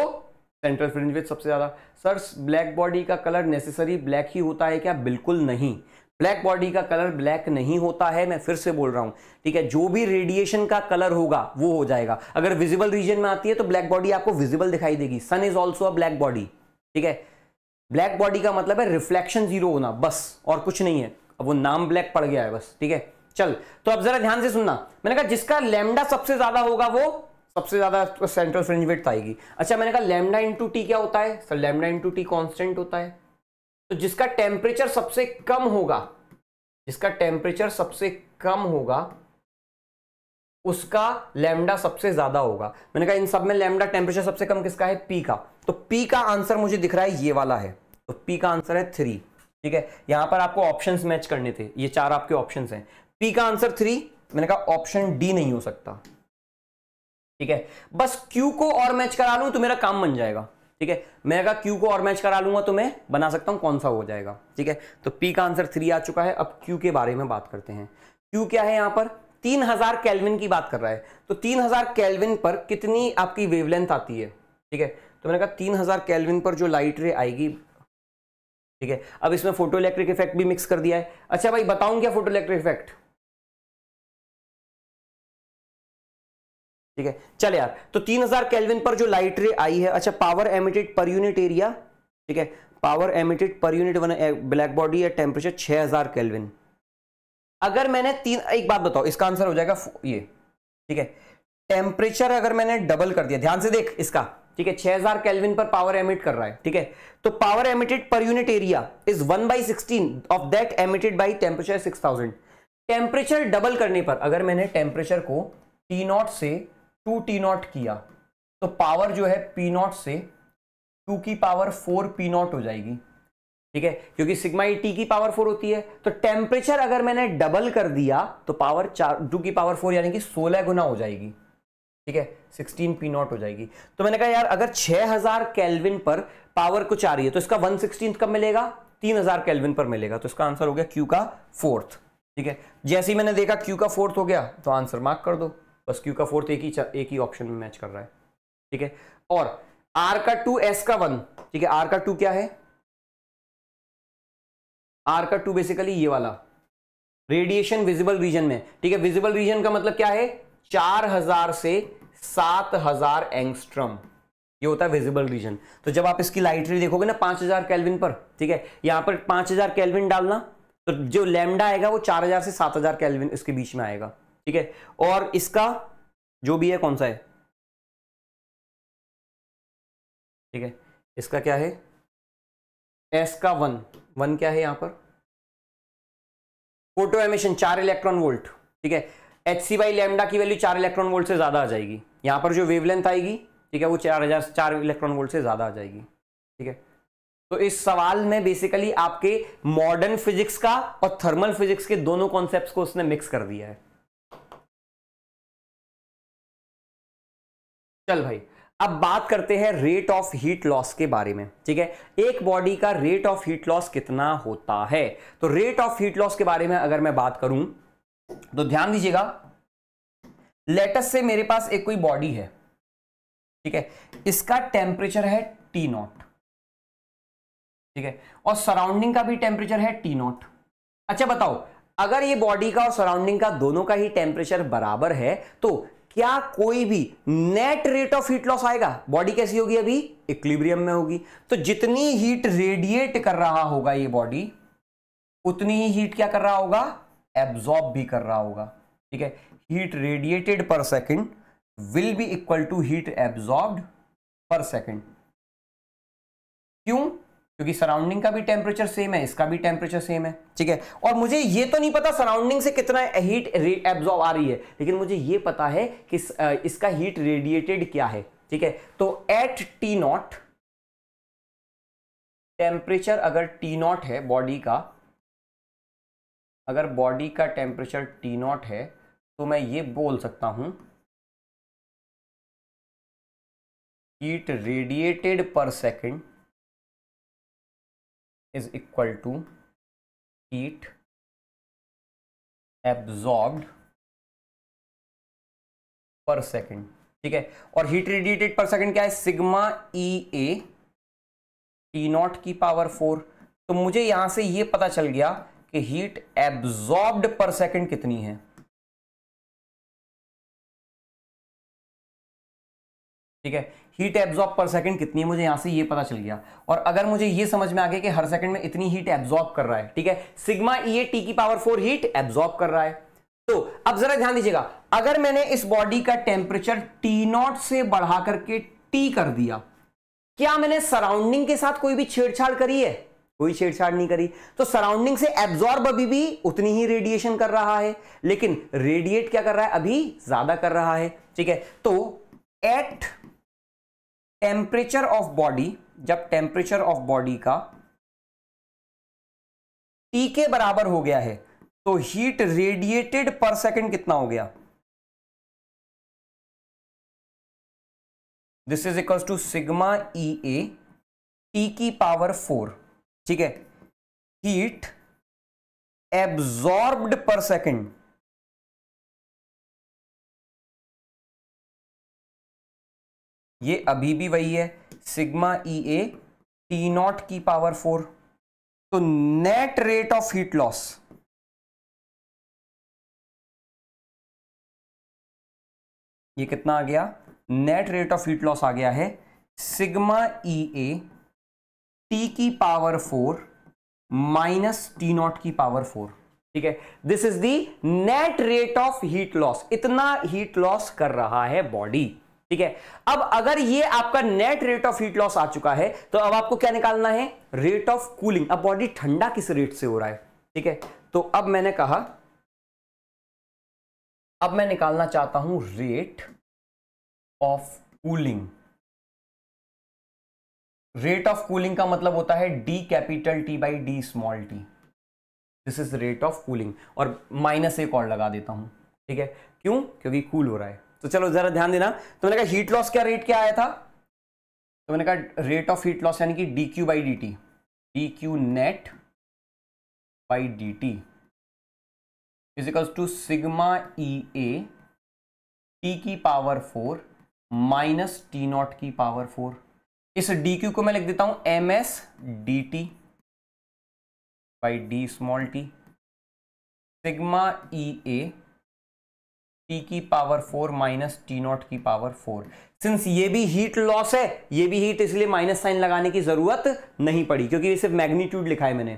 सेंट्रल फ्रिंज विथ सबसे ज्यादा सर ब्लैक बॉडी का कलर नेसेसरी ब्लैक ही होता है क्या बिल्कुल नहीं ब्लैक बॉडी का कलर ब्लैक नहीं होता है मैं फिर से बोल रहा हूं ठीक है जो भी रेडिएशन का कलर होगा वो हो जाएगा अगर विजिबल रीजन में आती है तो ब्लैक बॉडी आपको विजिबल दिखाई देगी sun is also a black body ठीक है ब्लैक बॉडी का मतलब है रिफ्लेक्शन जीरो होना बस और कुछ नहीं है अब वो नाम ब्लैक पड़ गया है बस ठीक है चल तो अब जरा ध्यान से सुनना मैंने कहा जिसका लेमडा सबसे ज्यादा होगा वो सबसे ज्यादा सेंट्रल फ्रिंज विड्थ आएगी अच्छा मैंने कहा लेमडा इंटू टी क्या होता है sir lambda into T constant होता है तो जिसका टेम्परेचर सबसे कम होगा जिसका टेम्परेचर सबसे कम होगा उसका लेमडा सबसे ज्यादा होगा मैंने कहा इन सब में लेमडा टेम्परेचर सबसे कम किसका है पी का तो पी का आंसर मुझे दिख रहा है ये वाला है तो पी का आंसर है थ्री ठीक है यहां पर आपको ऑप्शंस मैच करने थे ये चार आपके ऑप्शंस हैं पी का आंसर थ्री मैंने कहा ऑप्शन डी नहीं हो सकता ठीक है बस क्यू को और मैच करा लू तो मेरा काम बन जाएगा ठीक है मैं अगर क्यू को और मैच करा लूंगा तो मैं बना सकता हूं कौन सा हो जाएगा ठीक है तो पी का आंसर थ्री आ चुका है अब क्यू के बारे में बात करते हैं क्यू क्या है यहां पर तीन हजार कैलविन की बात कर रहा है तो तीन हजार कैलविन पर कितनी आपकी वेवलेंथ आती है ठीक है तो मैंने कहा तीन हजार कैलविन पर जो लाइट रे आएगी ठीक है अब इसमें फोटो इलेक्ट्रिक इफेक्ट भी मिक्स कर दिया है अच्छा भाई बताऊं क्या फोटो इलेक्ट्रिक इफेक्ट ठीक है चल यार तो 3000 केल्विन पर जो लाइट रे आई है अच्छा power emitted per unit area ठीक है power emitted per unit one black body या टेम्परेचर 6000 केल्विन अगर मैंने तीन एक बात बताओ इसका आंसर हो जाएगा ये ठीक है टेम्परेचर अगर मैंने डबल कर दिया ध्यान से देख इसका ठीक है 6000 केल्विन पर पावर एमिट कर रहा है ठीक है तो power emitted per unit area is 1 by sixteen of that emitted by temperature 6000 temperature double करने पर अगर मैंने टेम्परेचर को टी नॉट से टू टी नॉट किया तो पावर जो है पी नॉट से टू की पावर फोर पी नॉट हो जाएगी ठीक है क्योंकि सिग्मा ई टी की पावर फोर होती है तो टेम्परेचर अगर मैंने डबल कर दिया तो पावर चार टू की पावर फोर यानी कि सोलह गुना हो जाएगी ठीक है सिक्सटीन पी नॉट हो जाएगी तो मैंने कहा यार अगर छह हज़ार कैलविन पर पावर कुछ आ रही है तो इसका वन सिक्सटीन कब मिलेगा तीन हज़ार कैलविन पर मिलेगा तो इसका आंसर हो गया क्यू का फोर्थ ठीक है जैसे ही मैंने देखा क्यू का फोर्थ हो गया तो आंसर मार्क कर दो बस क्यू का फोर्थ एक ही एक ही ऑप्शन में मैच कर रहा है ठीक है और आर का टू एस का वन ठीक है आर का टू क्या है आर का टू बेसिकली ये वाला रेडिएशन विजिबल रीजन में ठीक है विजिबल रीजन का मतलब क्या है चार हजार से सात हजार एंगस्ट्रम ये होता है विजिबल रीजन तो जब आप इसकी लाइट रे देखोगे ना पांच हजार कैलविन पर ठीक है यहां पर पांच हजार कैलविन डालना तो जो लेमडा आएगा वो चार हजार से सात हजार कैलविन इसके बीच में आएगा ठीक है और इसका जो भी है कौन सा है ठीक है इसका क्या है एस का वन वन क्या है यहां पर फोटो एमिशन चार इलेक्ट्रॉन वोल्ट ठीक है एच सी बाई लेमडा की वैल्यू चार इलेक्ट्रॉन वोल्ट से ज्यादा आ जाएगी यहां पर जो वेवलेंथ आएगी ठीक है वो चार हजार चार इलेक्ट्रॉन वोल्ट से ज्यादा आ जाएगी ठीक है तो इस सवाल में बेसिकली आपके मॉडर्न फिजिक्स का और थर्मल फिजिक्स के दोनों कॉन्सेप्ट को उसने मिक्स कर दिया है चल भाई अब बात करते हैं रेट ऑफ हीट लॉस के बारे में ठीक है एक बॉडी का रेट ऑफ हीट लॉस कितना होता है तो रेट ऑफ हीट लॉस के बारे में अगर मैं बात करूं तो ध्यान दीजिएगा लेटस से मेरे पास एक कोई बॉडी है ठीक है इसका टेम्परेचर है टी नॉट ठीक है और सराउंडिंग का भी टेम्परेचर है टी नॉट अच्छा बताओ अगर ये बॉडी का और सराउंडिंग का दोनों का ही टेम्परेचर बराबर है तो क्या कोई भी net rate of heat loss आएगा बॉडी कैसी होगी अभी इक्लिब्रियम में होगी तो जितनी हीट रेडिएट कर रहा होगा ये बॉडी उतनी ही हीट क्या कर रहा होगा एब्जॉर्ब भी कर रहा होगा ठीक है heat radiated per second will be equal to heat absorb per second क्यों क्योंकि सराउंडिंग का भी टेम्परेचर सेम है इसका भी टेम्परेचर सेम है ठीक है और मुझे ये तो नहीं पता सराउंडिंग से कितना हीट एब्जॉर्व आ रही है लेकिन मुझे ये पता है कि इसका हीट रेडिएटेड क्या है ठीक है तो एट टी नॉट टेम्परेचर अगर टी नॉट है बॉडी का अगर बॉडी का टेम्परेचर टी नॉट है तो मैं ये बोल सकता हूं heat radiated per second is equal to heat absorbed per second ठीक है और हीट रेडिएटेड पर सेकेंड क्या है sigma E A T not की पावर फोर तो मुझे यहां से यह पता चल गया कि हीट एब्जॉर्ब्ड पर सेकेंड कितनी है ठीक है हीट एब्जॉर्ब पर सेकंड कितनी है मुझे यहां से ये पता चल गया और अगर मुझे ये समझ में आ गया कि हर सेकंड में इतनी हीट एब्जॉर्ब कर रहा है ठीक है सिग्मा ई टी की पावर फोर हीट एब्जॉर्ब कर रहा है तो अब जरा ध्यान दीजिएगा अगर मैंने इस बॉडी का टेम्परेचर टी नॉट से बढ़ा करके टी कर दिया क्या मैंने सराउंडिंग के साथ कोई भी छेड़छाड़ करी है कोई छेड़छाड़ नहीं करी तो सराउंडिंग से एब्जॉर्ब अभी भी उतनी ही रेडिएशन कर रहा है लेकिन रेडिएट क्या कर रहा है अभी ज्यादा कर रहा है ठीक है तो एट टेम्परेचर ऑफ बॉडी जब टेम्परेचर ऑफ बॉडी का टी के बराबर हो गया है तो हीट रेडिएटेड पर सेकंड कितना हो गया this is equal to sigma E A T की पावर फोर ठीक है हीट एब्जॉर्ब्ड पर सेकंड ये अभी भी वही है sigma E A T not की पावर फोर तो net rate of heat loss ये कितना आ गया net rate of heat loss आ गया है सिग्मा ई ए टी की power four minus T not की पावर फोर ठीक है this is the net rate of heat loss इतना हीट लॉस कर रहा है बॉडी ठीक है अब अगर ये आपका net rate of heat loss आ चुका है तो अब आपको क्या निकालना है रेट ऑफ कूलिंग अब बॉडी ठंडा किस रेट से हो रहा है ठीक है तो अब मैंने कहा अब मैं निकालना चाहता हूं rate of cooling rate of cooling का मतलब होता है D capital T by D small T this is rate of cooling और माइनस एक और लगा देता हूं ठीक है क्यों क्योंकि कूल cool हो रहा है तो चलो जरा ध्यान देना तो मैंने कहा हीट लॉस क्या रेट क्या आया था तो मैंने कहा रेट ऑफ हीट लॉस यानी कि D Q by D T D Q net by D T physicals to sigma E A T की power four minus T not की पावर फोर इस डी क्यू को मैं लिख देता हूं M S D T by D small T sigma E A T की power four minus T not की पावर फोर सिंस ये भी हीट लॉस है ये भी हीट इसलिए माइनस साइन लगाने की जरूरत नहीं पड़ी क्योंकि ये सिर्फ मैग्नीट्यूड लिखा है मैंने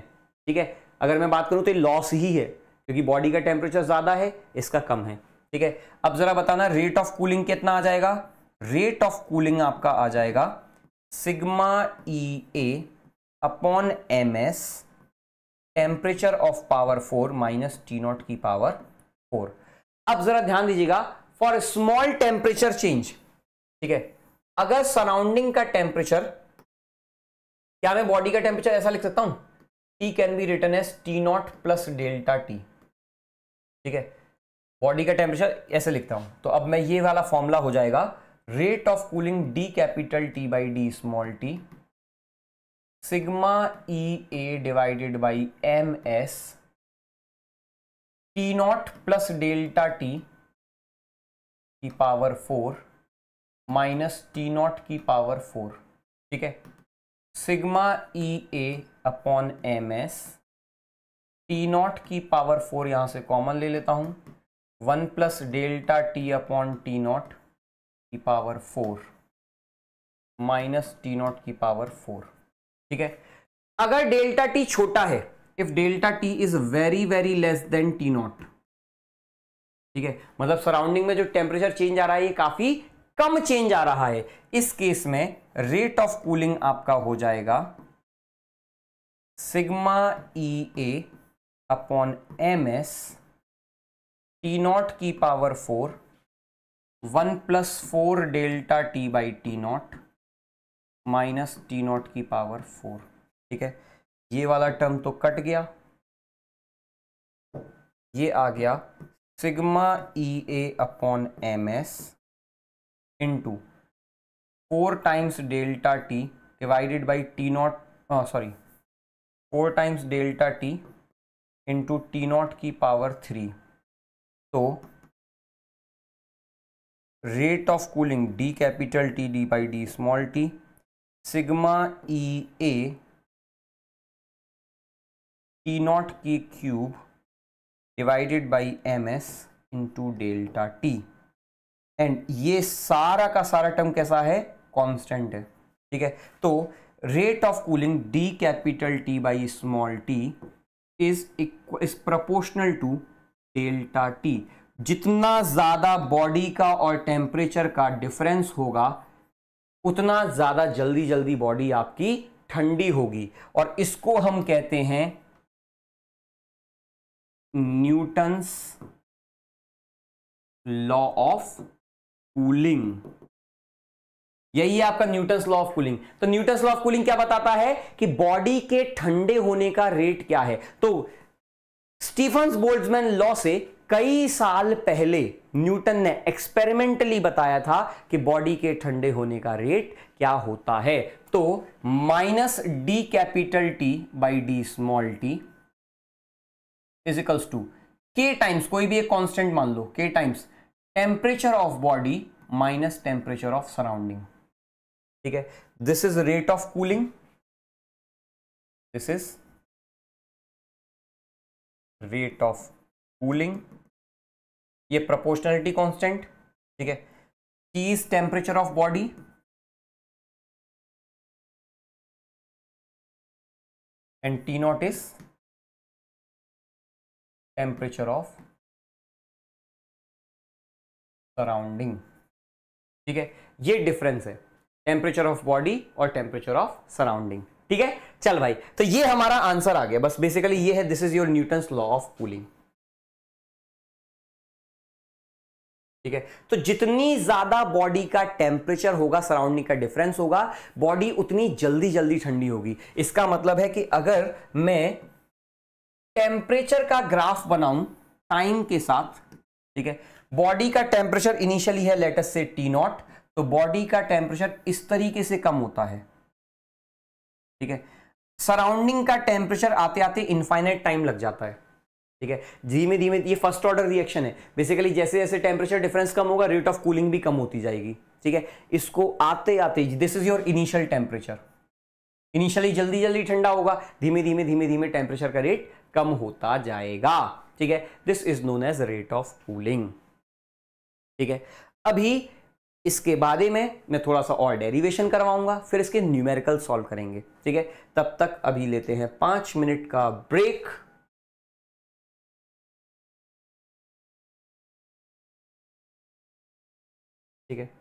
ठीक है अगर मैं बात करूं तो ये लॉस ही है क्योंकि बॉडी का टेम्परेचर ज्यादा है इसका कम है ठीक है अब जरा बताना रेट ऑफ कूलिंग कितना आ जाएगा रेट ऑफ कूलिंग आपका आ जाएगा sigma E A upon M S temperature of power four minus T not की पावर फोर अब जरा ध्यान दीजिएगा फॉर स्मॉल टेम्परेचर चेंज ठीक है अगर सराउंडिंग का टेम्परेचर क्या मैं बॉडी का टेम्परेचर ऐसा लिख सकता हूं T can be written as T not plus delta T ठीक है बॉडी का टेम्परेचर ऐसे लिखता हूं तो अब मैं ये वाला फॉर्मूला हो जाएगा rate of cooling D capital T by D small T sigma E A divided by M S T not plus delta T की power four minus T not की पावर फोर ठीक है sigma E A upon M S T not की power four यहां से common ले लेता हूँ one plus delta T upon T not की power four minus T not की पावर फोर ठीक है अगर डेल्टा टी छोटा है if delta T is very very less than T not ठीक है मतलब सराउंडिंग में जो टेम्परेचर चेंज आ रहा है ये काफी कम चेंज आ रहा है इस केस में रेट ऑफ कूलिंग आपका हो जाएगा sigma E A upon M S T not की power four one plus four delta T by T naught minus T not की पावर फोर ठीक है ये वाला टर्म तो कट गया ये आ गया sigma E e A upon M S into four times delta T divided by T naught sorry four times delta T into T not की पावर थ्री तो rate of cooling D capital T D by D small T sigma E A T naught के cube divided by M S into delta T and ये सारा का सारा term कैसा है constant है ठीक है तो rate of cooling D capital T by small T is is proportional to delta T जितना ज़्यादा बॉडी का और टेम्परेचर का डिफरेंस होगा उतना ज़्यादा जल्दी जल्दी बॉडी आपकी ठंडी होगी और इसको हम कहते हैं न्यूटन्स लॉ ऑफ कूलिंग यही है आपका न्यूटन्स लॉ ऑफ कूलिंग तो न्यूटन्स लॉ ऑफ कूलिंग क्या बताता है कि बॉडी के ठंडे होने का रेट क्या है तो स्टीफन बोल्ट्जमैन लॉ से कई साल पहले न्यूटन ने एक्सपेरिमेंटली बताया था कि बॉडी के ठंडे होने का रेट क्या होता है तो minus D capital T by D small T इजिकल्स to के टाइम्स कोई भी एक कॉन्स्टेंट मान लो K times temperature of body minus temperature of surrounding ठीक है this is rate of cooling this is rate of cooling ये प्रोपोर्शनलिटी कॉन्स्टेंट ठीक है T is temperature of body and T not is temperature of surrounding ठीक है ये difference है temperature of body और टेम्परेचर ऑफ सराउंडिंग ठीक है चल भाई तो ये हमारा आंसर आ गया बस बेसिकली ये है this is your Newton law of cooling ठीक है तो जितनी ज्यादा बॉडी का टेम्परेचर होगा सराउंडिंग का डिफरेंस होगा बॉडी उतनी जल्दी जल्दी ठंडी होगी इसका मतलब है कि अगर मैं टेम्परेचर का ग्राफ बनाऊं टाइम के साथ ठीक है बॉडी का टेम्परेचर इनिशियली है लेटस से टी नॉट तो बॉडी का टेम्परेचर इस तरीके से कम होता है ठीक है सराउंडिंग का टेम्परेचर आते आते इनफाइनाइट टाइम लग जाता है ठीक है धीमे धीमे ये फर्स्ट ऑर्डर रिएक्शन है बेसिकली जैसे जैसे टेम्परेचर डिफरेंस कम होगा रेट ऑफ कूलिंग भी कम होती जाएगी ठीक है इसको आते आते this is your initial temperature initially जल्दी जल्दी ठंडा होगा धीमे धीमे धीमे धीमे टेम्परेचर का रेट कम होता जाएगा ठीक है this is known as rate of cooling ठीक है अभी इसके बारे में मैं थोड़ा सा और डेरिवेशन करवाऊंगा फिर इसके न्यूमेरिकल सॉल्व करेंगे ठीक है तब तक अभी लेते हैं पांच मिनट का ब्रेक ठीक है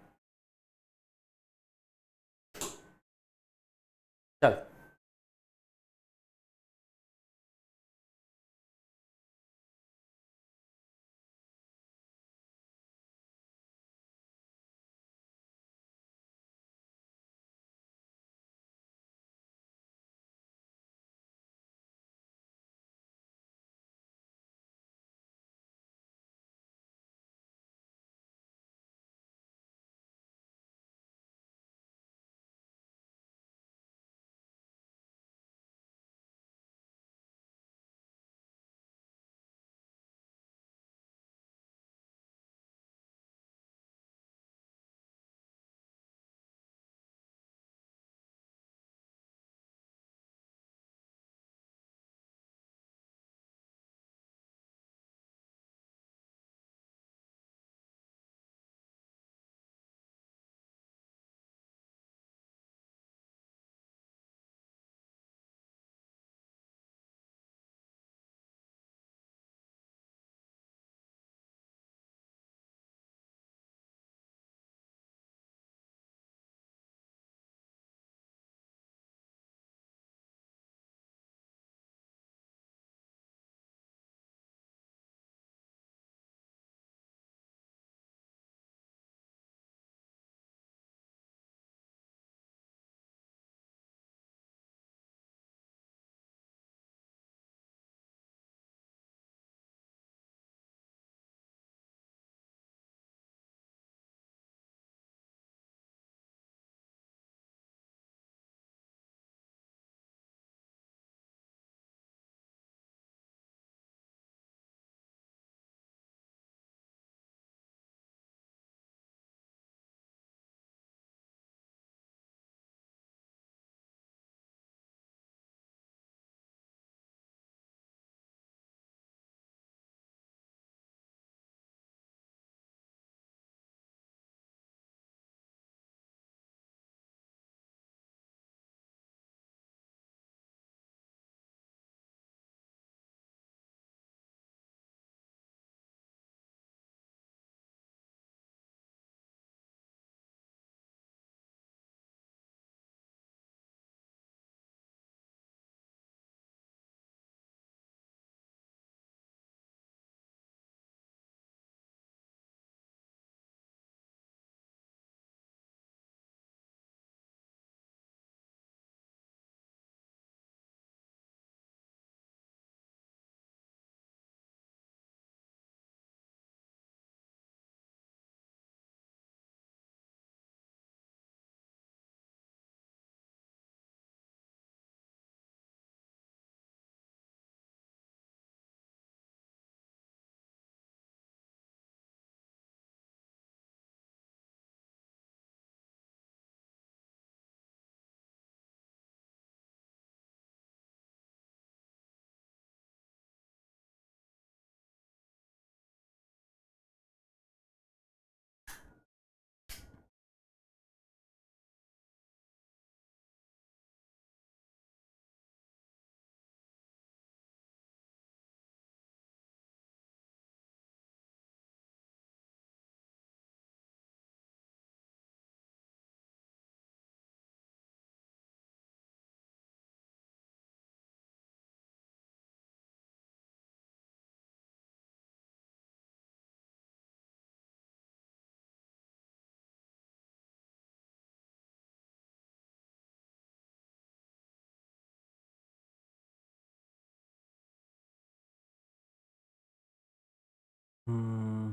Hmm.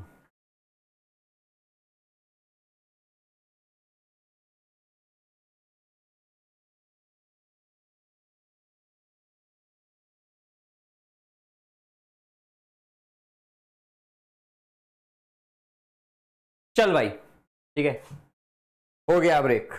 चल भाई ठीक है हो गया ब्रेक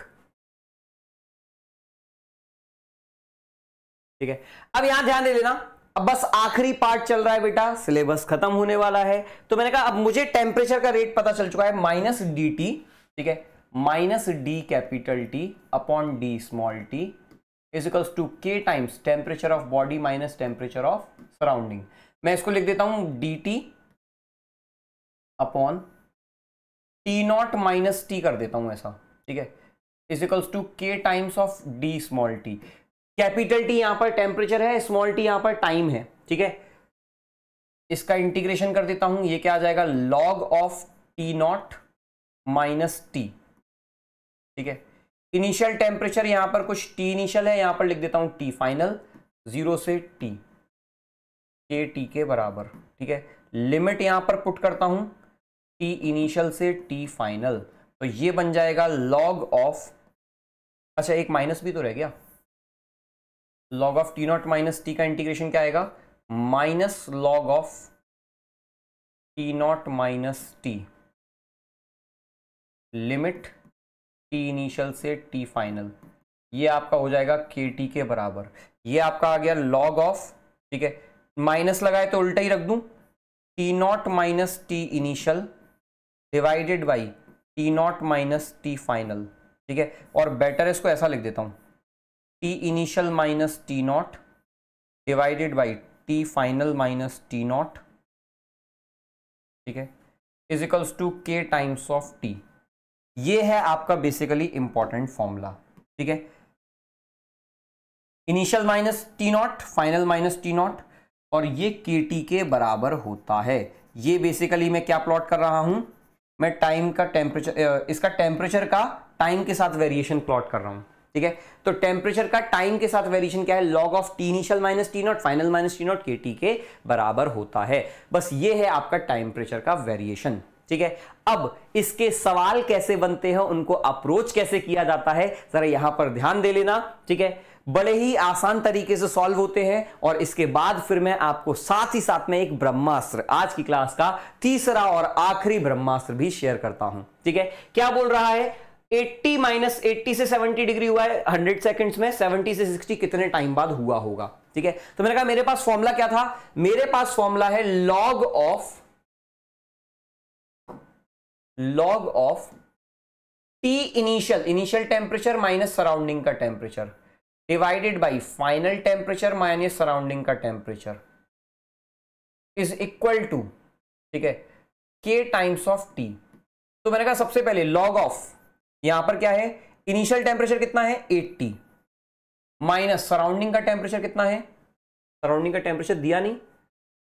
ठीक है अब यहां ध्यान दे लेना अब बस आखिरी पार्ट चल रहा है बेटा सिलेबस खत्म होने वाला है तो मैंने कहा अब मुझे टेम्परेचर का रेट पता चल चुका है माइनस डी टी ठीक है minus D capital T upon D small T is to के times temperature of body minus temperature of surrounding मैं इसको लिख देता हूं D T upon T naught minus T कर देता हूं ऐसा ठीक है इज टू के times of D small T capital T यहां पर टेम्परेचर है स्मॉल टी यहां पर टाइम है ठीक है इसका इंटीग्रेशन कर देता हूं ये क्या आ जाएगा log of T naught minus T ठीक है इनिशियल टेम्परेचर यहां पर कुछ टी इनिशियल है यहां पर लिख देता हूं टी फाइनल जीरो से टी के टी के बराबर ठीक है लिमिट यहां पर पुट करता हूं टी इनिशियल से टी फाइनल तो ये बन जाएगा लॉग ऑफ अच्छा एक माइनस भी तो रह गया log of T naught minus T का इंटीग्रेशन क्या आएगा minus log of T naught minus T limit T initial से टी फाइनल ये आपका हो जाएगा के टी के बराबर ये आपका आ गया लॉग ऑफ ठीक है माइनस लगाए तो उल्टा ही रख दूं T naught minus T initial divided by T naught minus T final ठीक है और बेटर इसको ऐसा लिख देता हूं T initial minus T naught divided by T final minus T not ठीक है इजिकल्स टू के टाइम्स ऑफ टी ये है आपका बेसिकली इंपॉर्टेंट फॉर्मूला ठीक है initial minus T naught final minus T naught और ये के टी के बराबर होता है ये बेसिकली मैं क्या प्लॉट कर रहा हूं मैं टाइम का टेम्परेचर इसका टेम्परेचर का टाइम के साथ वेरिएशन प्लॉट कर रहा हूं ठीक है तो टेम्परेचर का टाइम के साथ वेरिएशन क्या है log of T initial minus T naught final minus T naught K T के बराबर होता है बस ये है आपका टेम्परेचर का वेरिएशन ठीक है अब इसके सवाल कैसे बनते हैं उनको अप्रोच कैसे किया जाता है जरा यहां पर ध्यान दे लेना ठीक है बड़े ही आसान तरीके से सॉल्व होते हैं और इसके बाद फिर मैं आपको साथ ही साथ में एक ब्रह्मास्त्र आज की क्लास का तीसरा और आखिरी ब्रह्मास्त्र भी शेयर करता हूं ठीक है क्या बोल रहा है 80 माइनस एट्टी से 70 डिग्री हुआ है 100 सेकंड्स में 70 से 60 कितने टाइम बाद हुआ होगा ठीक है तो मैंने कहा मेरे पास फॉर्मूला क्या था मेरे पास फॉर्मूला है log of log of T initial initial temperature minus surrounding का temperature divided by final temperature minus surrounding का टेम्परेचर इज इक्वल टू ठीक है के टाइम्स ऑफ टी तो मैंने कहा सबसे पहले लॉग ऑफ यहां पर क्या है इनिशियल टेम्परेचर कितना है 80 माइनस सराउंडिंग का टेम्परेचर कितना है सराउंडिंग का टेम्परेचर दिया नहीं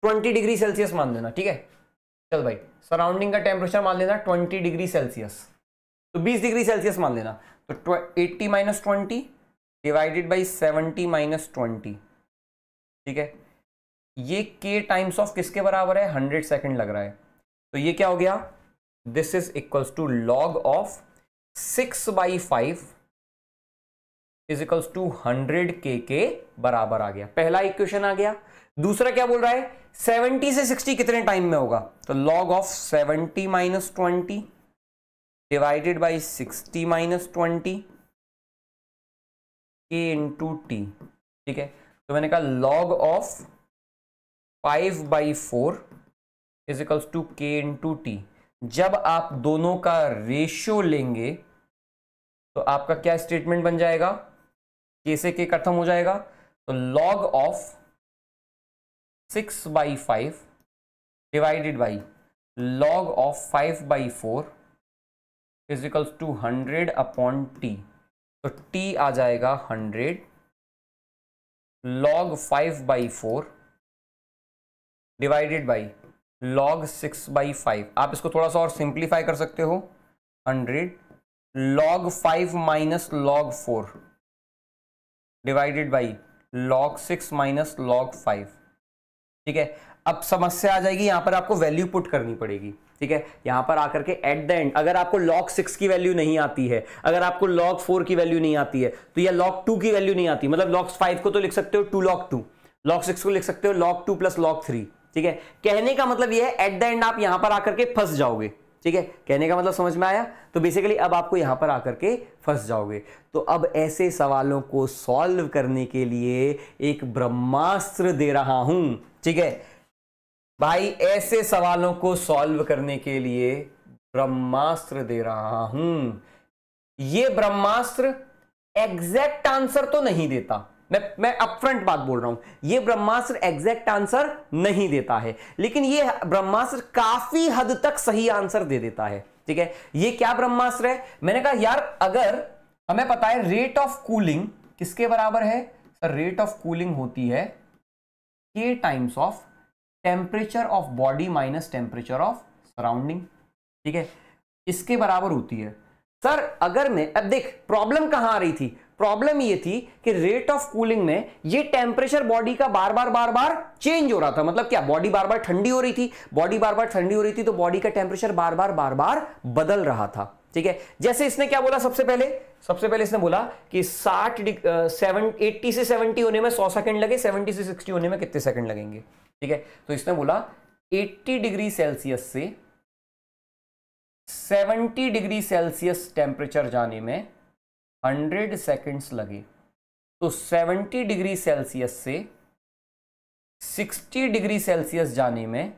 20 डिग्री सेल्सियस मान लेना ठीक है चल भाई सराउंडिंग का टेम्परेचर मान लेना 20 डिग्री सेल्सियस तो 20 डिग्री सेल्सियस मान लेना तो 80 minus twenty divided by seventy minus twenty ठीक है ये के टाइम्स ऑफ किसके बराबर है हंड्रेड सेकेंड लग रहा है तो ये क्या हो गया this is equals to log of six by five equals to hundred K के बराबर आ गया पहला इक्वेशन आ गया दूसरा क्या बोल रहा है सेवेंटी से सिक्सटी कितने टाइम में होगा तो log of seventy minus twenty divided by sixty minus twenty K into T ठीक है तो मैंने कहा log of five by four equals to K into T जब आप दोनों का रेशियो लेंगे तो आपका क्या स्टेटमेंट बन जाएगा के से के खत्म हो जाएगा तो log of six by five divided by log of five by four equals to hundred upon T तो टी आ जाएगा hundred log five by four divided by log six by five आप इसको थोड़ा सा और सिंप्लीफाई कर सकते हो hundred log five minus log four divided by log six minus log five ठीक है अब समस्या आ जाएगी यहां पर आपको वैल्यू पुट करनी पड़ेगी ठीक है यहां पर आकर के एट द एंड अगर आपको लॉग सिक्स की वैल्यू नहीं आती है अगर आपको लॉग फोर की वैल्यू नहीं आती है तो या लॉग टू की वैल्यू नहीं आती मतलब लॉग फाइव को तो लिख सकते हो two log two log six को लिख सकते हो log two plus log three ठीक है कहने का मतलब यह है एट द एंड आप यहां पर आकर के फंस जाओगे ठीक है कहने का मतलब समझ में आया तो बेसिकली अब आपको यहां पर आकर के फंस जाओगे तो अब ऐसे सवालों को सॉल्व करने के लिए एक ब्रह्मास्त्र दे रहा हूं ठीक है भाई ऐसे सवालों को सॉल्व करने के लिए ब्रह्मास्त्र दे रहा हूं ये ब्रह्मास्त्र एग्जैक्ट आंसर तो नहीं देता मैं मैं अपफ्रंट बात बोल रहा हूं ये ब्रह्मास्त्र एग्जैक्ट आंसर नहीं देता है लेकिन ये ब्रह्मास्त्र काफी हद तक सही आंसर दे देता है ठीक है ये क्या ब्रह्मास्त्र है मैंने कहा यार अगर हमें पता है रेट ऑफ कूलिंग किसके बराबर है सर रेट ऑफ कूलिंग होती है के times of temperature of body minus temperature of surrounding ठीक है इसके बराबर होती है सर अगर मैं अब देख प्रॉब्लम कहां आ रही थी प्रॉब्लम ये थी कि रेट ऑफ कूलिंग में ये टेम्परेचर बॉडी का बार बार बार बार चेंज हो रहा था मतलब क्या बॉडी बार बार ठंडी हो रही थी बॉडी बार बार ठंडी हो रही थी तो बॉडी का टेम्परेचर बार बार बार बार बदल रहा था ठीक है जैसे इसने क्या बोला सबसे पहले सबसे पहले इसने बोला कि साठ सेवन एट्टी से सेवेंटी होने में सौ सेकंड लगे सेवेंटी से सिक्सटी होने में कितने सेकंड लगेंगे ठीक है तो इसने बोला एट्टी डिग्री सेल्सियस से सेवेंटी डिग्री सेल्सियस टेम्परेचर जाने में हंड्रेड सेकेंड्स लगे तो सेवेंटी डिग्री सेल्सियस से सिक्सटी डिग्री सेल्सियस जाने में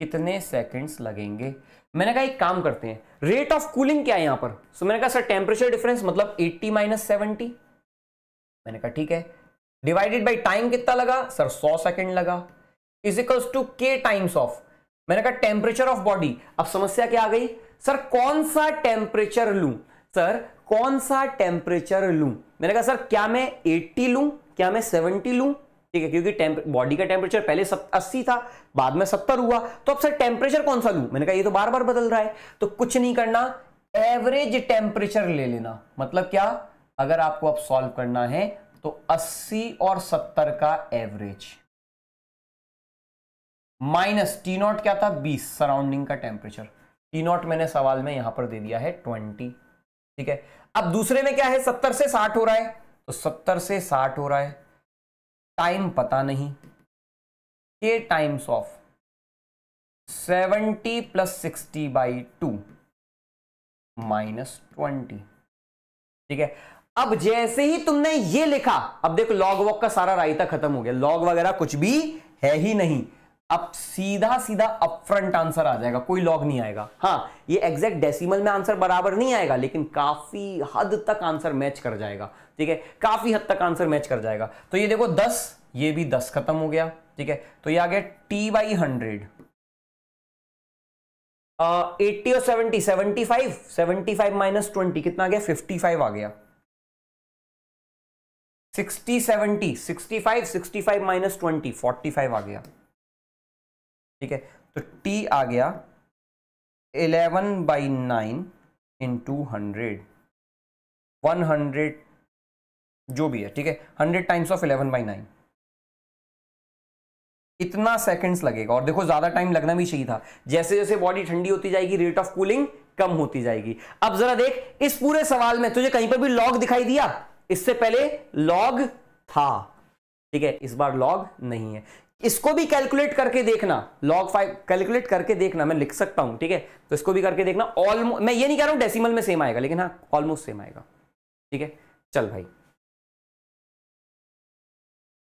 कितने सेकेंड्स लगेंगे मैंने कहा एक काम करते हैं रेट ऑफ कूलिंग क्या है यहां पर सो so मैंने कहा सर टेम्परेचर डिफरेंस मतलब एट्टी माइनस सेवेंटी मैंने कहा ठीक है डिवाइडेड बाई टाइम कितना लगा सर सौ सेकेंड लगा इजिकल्स टू के टाइम्स ऑफ मैंने कहा टेम्परेचर ऑफ बॉडी अब समस्या क्या आ गई सर कौन सा टेम्परेचर लू सर कौन सा टेम्परेचर लू मैंने कहा सर क्या मैं एट्टी लू क्या मैं सेवेंटी लू ठीक है क्योंकि बॉडी का टेम्परेचर पहले अस्सी था बाद में सत्तर हुआ तो अब सर टेम्परेचर कौन सा लू मैंने कहा ये तो बार बार बदल रहा है तो कुछ नहीं करना एवरेज टेम्परेचर ले लेना मतलब क्या अगर आपको अब सॉल्व करना है तो 80 और 70 का एवरेज माइनस टी नॉट क्या था 20 सराउंडिंग का टेम्परेचर टी नॉट मैंने सवाल में यहां पर दे दिया है 20 ठीक है अब दूसरे में क्या है सत्तर से साठ हो रहा है तो सत्तर से साठ हो रहा है टाइम पता नहीं k times of seventy plus sixty by two minus twenty ठीक है अब जैसे ही तुमने ये लिखा अब देखो लॉग वॉक का सारा रायता खत्म हो गया लॉग वगैरह कुछ भी है ही नहीं अब सीधा सीधा अपफ्रंट आंसर आ जाएगा कोई लॉग नहीं आएगा हाँ ये एग्जैक्ट डेसिमल में आंसर बराबर नहीं आएगा लेकिन काफी हद तक आंसर मैच कर जाएगा ठीक है काफी हद तक आंसर मैच कर जाएगा तो ये देखो दस ये भी दस खत्म हो गया ठीक है तो ये आ गया टी बाई हंड्रेड एट्टी और seventy seventy five seventy five minus twenty कितना आ गया फिफ्टी फाइव आ गया sixty seventy sixty five sixty five minus twenty forty five आ गया ठीक है तो टी आ गया eleven by nine into hundred one hundred जो भी है ठीक है hundred times of eleven by nine इतना सेकंड्स लगेगा और देखो ज्यादा टाइम लगना भी चाहिए था जैसे जैसे बॉडी ठंडी होती जाएगी रेट ऑफ कूलिंग कम होती जाएगी अब जरा देख इस पूरे सवाल में तुझे कहीं पर भी लॉग दिखाई दिया इससे पहले लॉग था ठीक है इस बार लॉग नहीं है इसको भी कैलकुलेट करके देखना लॉग फाइव कैलकुलेट करके देखना मैं लिख सकता हूं ठीक है तो इसको भी करके देखना ऑलमोस्ट मैं ये नहीं कह रहा हूं डेसिमल में सेम आएगा लेकिन हाँ ऑलमोस्ट सेम आएगा ठीक है चल भाई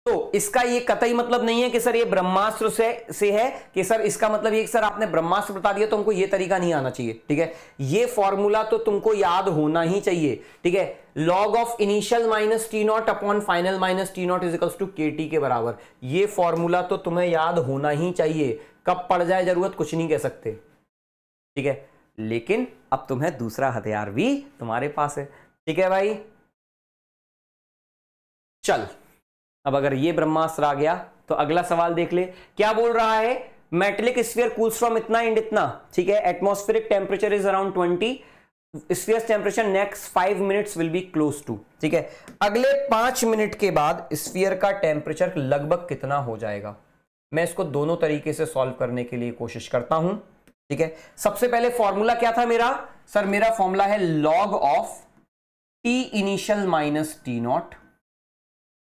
तो इसका ये कतई मतलब नहीं है कि सर ये ब्रह्मास्त्र से से है कि सर इसका मतलब ये सर आपने ब्रह्मास्त्र बता दिया तो हमको ये तरीका नहीं आना चाहिए ठीक है ये फॉर्मूला तो तुमको याद होना ही चाहिए ठीक है log of initial minus T nought upon final minus T nought is equals to के टी के बराबर ये फॉर्मूला तो तुम्हें याद होना ही चाहिए कब पड़ जाए जरूरत कुछ नहीं कह सकते ठीक है लेकिन अब तुम्हें दूसरा हथियार भी तुम्हारे पास है ठीक है भाई चल अब अगर ये ब्रह्मास्त्र आ गया तो अगला सवाल देख ले क्या बोल रहा है मेटलिक स्फीयर फ्रॉम इतना एंड इतना ठीक है atmospheric temperature is around twenty sphere temperature next five minutes will be close to ठीक है अगले पांच मिनट के बाद स्पीयर का टेम्परेचर लगभग कितना हो जाएगा मैं इसको दोनों तरीके से सॉल्व करने के लिए कोशिश करता हूं ठीक है सबसे पहले फॉर्मूला क्या था मेरा सर मेरा फॉर्मूला है log of T initial minus T nought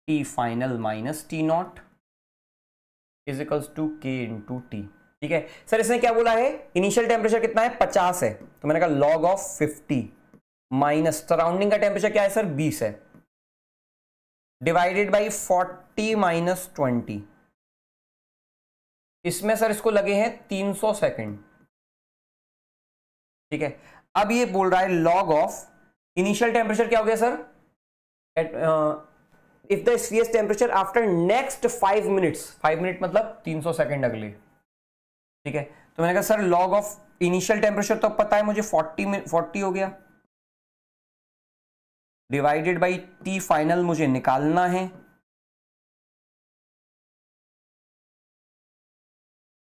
t final minus T nought is equals to k into t ठीक है सर इसने क्या बोला है इनिशियल टेम्परेचर कितना है पचास है तो मैंने कहा log of fifty minus surrounding का टेम्परेचर क्या है सर बीस है divided by forty minus twenty इसमें सर इसको लगे हैं तीन सौ सेकेंड ठीक है अब ये बोल रहा है लॉग ऑफ इनिशियल टेम्परेचर क्या हो गया sir if the CS temperature after next five minutes five minute मतलब तीन सौ सेकेंड अगले ठीक है तो मैंने कहा sir log of initial temperature तो पता है मुझे फोर्टी फोर्टी हो गया डिवाइडेड बाई टी फाइनल मुझे निकालना है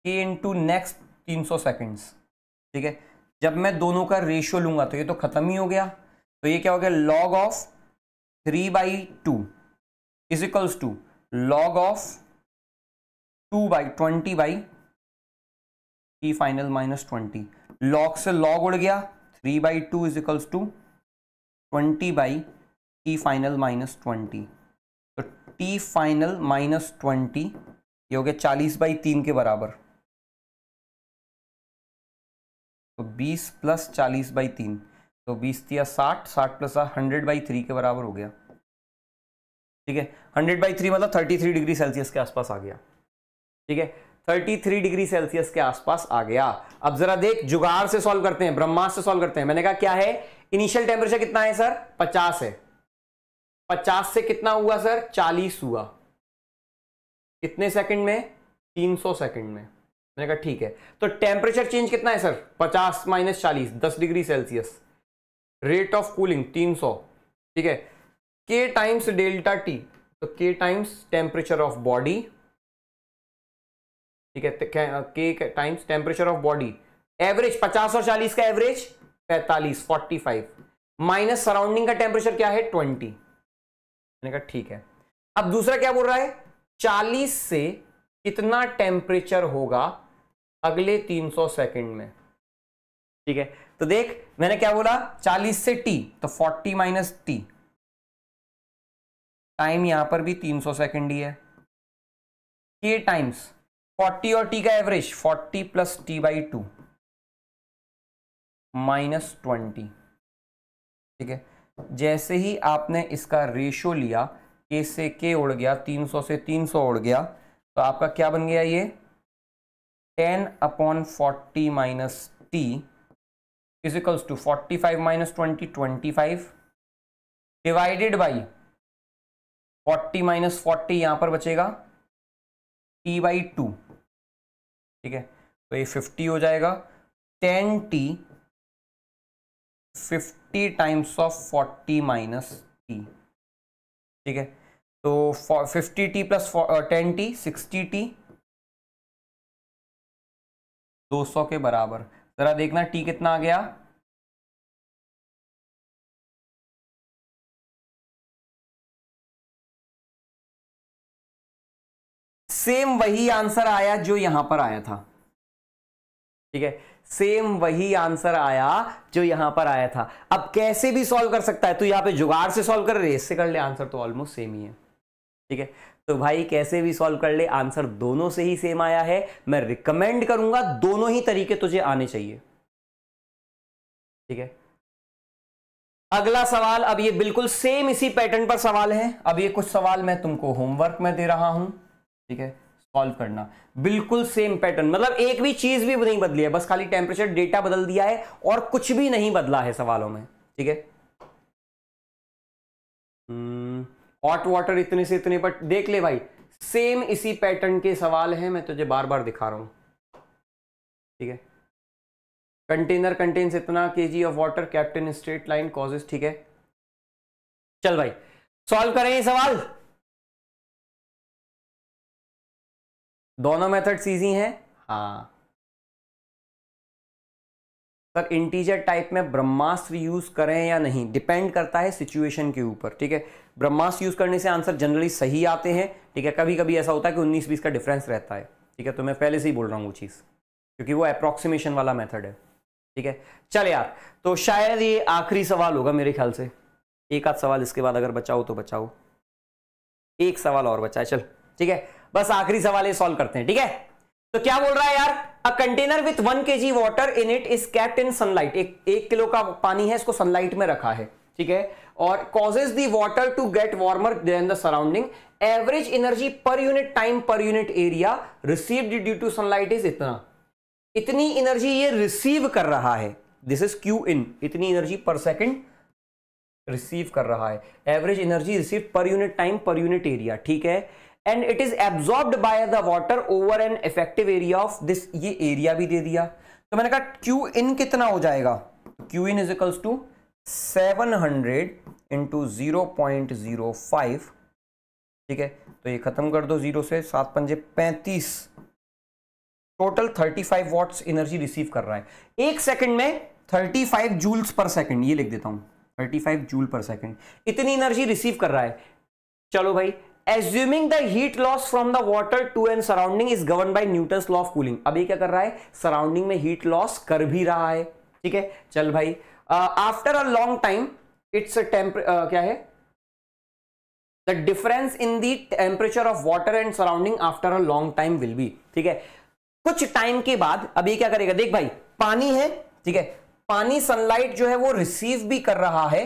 टी इंटू नेक्स्ट तीन सौ सेकेंड ठीक है जब मैं दोनों का रेशियो लूंगा तो ये तो खत्म ही हो गया तो ये क्या हो गया log of three by two is equals to log of two by twenty by T final minus twenty log से लॉग उड़ गया three by two is equals to twenty by T final minus twenty तो T final minus twenty ये हो गया चालीस by तीन के बराबर तो बीस प्लस चालीस बाई तीन तो बीस दिया साठ साठ प्लस हंड्रेड बाई थ्री के बराबर हो गया ठीक है हंड्रेड बाई थ्री मतलब थर्टी थ्री डिग्री सेल्सियस के आसपास आ गया ठीक है थर्टी थ्री डिग्री सेल्सियस के आसपास आ गया अब जरा देख जुगाड़ से सॉल्व करते हैं ब्रह्मास्त्र से सॉल्व करते हैं मैंने कहा क्या है इनिशियल टेम्परेचर कितना है सर पचास है पचास से कितना हुआ सर चालीस हुआ कितने सेकंड में तीन सौ सेकंड में मैंने कहा ठीक है तो टेम्परेचर चेंज कितना है सर पचास माइनस चालीस दस degree Celsius rate of cooling तीन सौ ठीक है के टाइम्स डेल्टा टी तो के टाइम्स टेम्परेचर ऑफ बॉडी ठीक है के times temperature of body average 50 और 40 का एवरेज 45 45 माइनस सराउंडिंग का टेम्परेचर क्या है 20 मैंने कहा ठीक है अब दूसरा क्या बोल रहा है 40 से कितना टेम्परेचर होगा अगले 300 सेकेंड में ठीक है तो देख मैंने क्या बोला 40 से टी तो 40 माइनस टी टाइम यहां पर भी 300 सेकंड ही है के टाइम्स 40 और टी का average 40 plus t by two minus twenty ठीक है जैसे ही आपने इसका रेशो लिया के से के उड़ गया 300 से 300 उड़ गया तो आपका क्या बन गया ये 10 upon forty minus t physicals to 45 minus twenty twenty five divided by forty minus forty यहां पर बचेगा टी बाई टू ठीक है तो ये फिफ्टी हो जाएगा ten t fifty times of forty minus T ठीक है तो fifty t plus ten t sixty t दो सौ के बराबर ज़रा देखना टी कितना आ गया सेम वही आंसर आया जो यहां पर आया था ठीक है सेम वही आंसर आया जो यहां पर आया था अब कैसे भी सॉल्व कर सकता है तू तो यहां पे जुगाड़ से सॉल्व कर रेस से कर ले आंसर तो ऑलमोस्ट सेम ही है ठीक है तो भाई कैसे भी सॉल्व कर ले आंसर दोनों से ही सेम आया है मैं रिकमेंड करूंगा दोनों ही तरीके तुझे आने चाहिए ठीक है अगला सवाल अब ये बिल्कुल सेम इसी पैटर्न पर सवाल है अब ये कुछ सवाल मैं तुमको होमवर्क में दे रहा हूं ठीक है सॉल्व करना बिल्कुल सेम पैटर्न मतलब एक भी चीज भी नहीं बदली है बस खाली टेम्परेचर डेटा बदल दिया है और कुछ भी नहीं बदला है सवालों में ठीक है हॉट हम्म, वाटर इतने से इतने पर देख ले भाई सेम इसी पैटर्न के सवाल है मैं तुझे बार बार दिखा रहा हूं ठीक है कंटेनर कंटेन्स इतना के जी of water kept in straight line causes ठीक है चल भाई सॉल्व करें ये सवाल दोनों मेथड्स इजी हैं हाँ सर इंटीजर टाइप में ब्रह्मास्त्र यूज़ करें या नहीं डिपेंड करता है सिचुएशन के ऊपर ठीक है ब्रह्मास्त्र यूज़ करने से आंसर जनरली सही आते हैं ठीक है कभी कभी ऐसा होता है कि उन्नीस बीस का डिफरेंस रहता है ठीक है तो मैं पहले से ही बोल रहा हूँ वो चीज़ क्योंकि वो अप्रॉक्सीमेशन वाला मेथड है ठीक है चल यार तो शायद ये आखिरी सवाल होगा मेरे ख्याल से एक आध सवाल इसके बाद अगर बचाओ तो बचाओ एक सवाल और बचा है चल ठीक है बस आखिरी सवाल ये सॉल्व करते हैं ठीक है तो क्या बोल रहा है यार अ कंटेनर विथ वन के g water in it is kept in sunlight एक एक किलो का पानी है इसको सनलाइट में रखा है ठीक है और causes the water to get warmer than the surrounding average energy per unit time per unit area received due to sunlight is इतना इतनी एनर्जी ये रिसीव कर रहा है दिस इज क्यू इन इतनी एनर्जी पर सेकेंड रिसीव कर रहा है average energy receive per unit time per unit area ठीक है and it is absorb by the water over an effective area of this ये एरिया भी दे दिया तो मैंने कहा क्यू इन कितना हो जाएगा Q in is equals to seven hundred into zero point zero five ठीक है तो ये खत्म कर दो जीरो से सात पंजे पैंतीस total thirty five watts energy receive कर रहा है एक सेकंड में thirty five joules per second ये लिख देता हूं thirty five joule per second इतनी एनर्जी रिसीव कर रहा है चलो भाई assuming the heat loss from the water to and surrounding is govern by Newton law of cooling अभी क्या कर रहा है सराउंडिंग में हीट लॉस कर भी रहा है ठीक है चल भाई after a long time it's क्या है the difference in the temperature of water and surrounding after a long time will be ठीक है कुछ टाइम के बाद अभी क्या करेगा देख भाई पानी है ठीक है पानी सनलाइट जो है वो रिसीव भी कर रहा है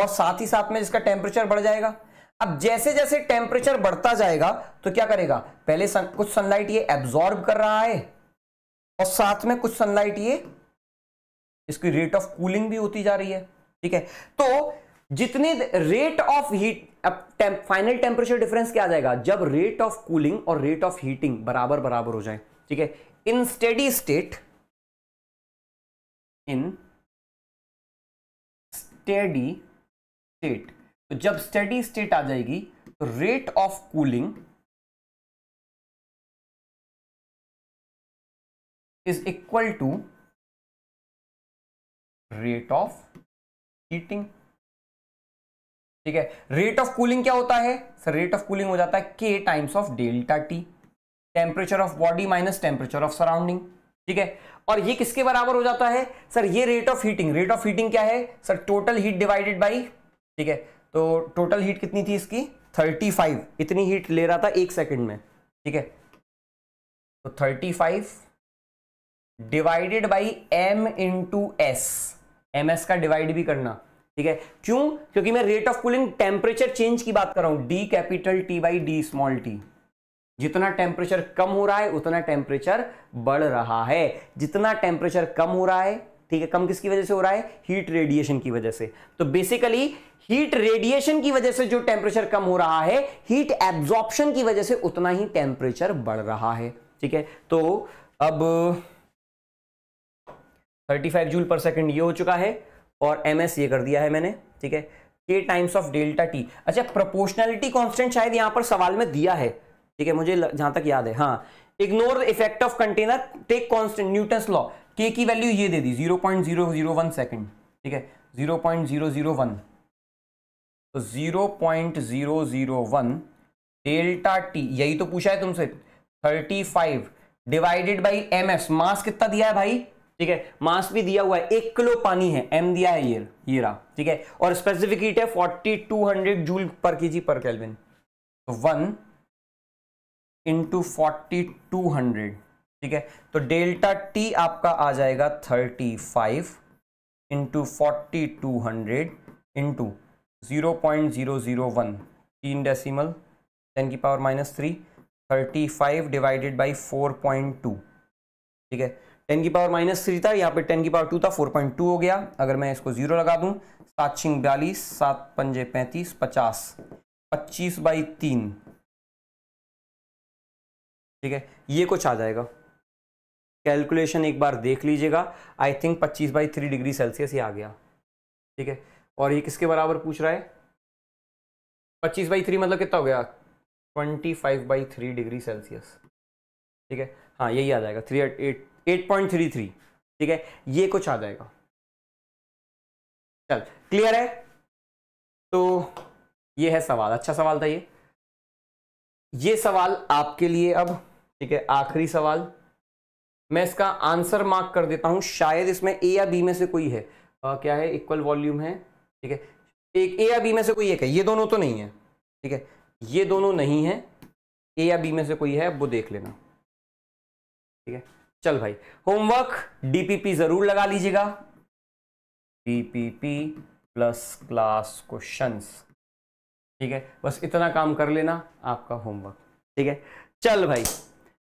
और साथ ही साथ में इसका टेम्परेचर बढ़ जाएगा अब जैसे जैसे टेम्परेचर बढ़ता जाएगा तो क्या करेगा पहले सन, कुछ सनलाइट ये एब्जॉर्ब कर रहा है और साथ में कुछ सनलाइट ये इसकी रेट ऑफ कूलिंग भी होती जा रही है ठीक है तो जितने रेट ऑफ हीट अब टेम, फाइनल टेम्परेचर डिफरेंस क्या आ जाएगा जब रेट ऑफ कूलिंग और रेट ऑफ हीटिंग बराबर बराबर हो जाए ठीक है in steady state in steady state तो जब स्टडी स्टेट आ जाएगी तो rate of cooling is equal to rate of heating ठीक है रेट ऑफ कूलिंग क्या होता है सर रेट ऑफ कूलिंग हो जाता है के times of delta T temperature of body minus temperature of surrounding ठीक है और ये किसके बराबर हो जाता है सर ये rate of heating rate of heating क्या है sir total heat divided by ठीक है तो टोटल हीट कितनी थी इसकी 35 इतनी हीट ले रहा था एक सेकंड में ठीक है तो 35 divided by m into S m s का डिवाइड भी करना ठीक है क्यों क्योंकि मैं rate of cooling temperature change की बात कर रहा हूं d capital T by D small t जितना टेम्परेचर कम हो रहा है उतना टेम्परेचर बढ़ रहा है जितना टेम्परेचर कम हो रहा है ठीक है कम किसकी वजह से हो रहा है हीट रेडिएशन की वजह से तो बेसिकली हीट रेडिएशन की वजह से जो टेम्परेचर कम हो रहा है हीट एब्जॉर्प्शन की वजह से उतना ही टेम्परेचर बढ़ रहा है ठीक है तो अब 35 जूल पर सेकंड ये हो चुका है और एम ये कर दिया है मैंने ठीक है के टाइम्स ऑफ डेल्टा टी अच्छा प्रोपोर्शनैलिटी कॉन्स्टेंट शायद यहां पर सवाल में दिया है ठीक है मुझे जहां तक याद है हाँ ignore effect of container take constant Newton law k की वैल्यू ये दे दी zero point zero zero one second ठीक है zero point zero zero one तो zero point zero zero one delta t यही तो पूछा है तुमसे thirty five divided by M S mass कितना दिया है भाई ठीक है मास भी दिया हुआ है एक किलो पानी है एम दिया है ये ये रहा ठीक है और स्पेसिफिक हीट है फोर्टी टू हंड्रेड जूल पर के जी per kelvin one into forty two hundred ठीक है तो डेल्टा टी आपका आ जाएगा thirty five into forty two hundred into zero point zero zero one तीन डेसिमल टेन की power minus three thirty five divided by four point two ठीक है टेन की पावर माइनस थ्री था यहाँ पे टेन की पावर टू था फोर पॉइंट टू हो गया अगर मैं इसको जीरो लगा दूँ सात छिंग बयालीस सात पंजे पैंतीस पचास पच्चीस बाई तीन ठीक है ये कुछ आ जाएगा कैलकुलेशन एक बार देख लीजिएगा आई थिंक पच्चीस बाई थ्री डिग्री सेल्सियस ही आ गया ठीक है और ये किसके बराबर पूछ रहा है पच्चीस बाई थ्री मतलब कितना हो गया twenty five by three degree Celsius ठीक है हाँ यही आ जाएगा three eight eight point three three ठीक है ये कुछ आ जाएगा चल क्लियर है तो ये है सवाल अच्छा सवाल था ये ये सवाल आपके लिए अब ठीक है आखिरी सवाल मैं इसका आंसर मार्क कर देता हूं शायद इसमें ए या बी में से कोई है आ, क्या है इक्वल वॉल्यूम है ठीक है एक ए या बी में से कोई एक है ये दोनों तो नहीं है ठीक है ये दोनों नहीं है ए या बी में से कोई है वो देख लेना ठीक है चल भाई होमवर्क डीपीपी जरूर लगा लीजिएगा डीपीपी प्लस क्लास क्वेश्चन ठीक है बस इतना काम कर लेना आपका होमवर्क ठीक है चल भाई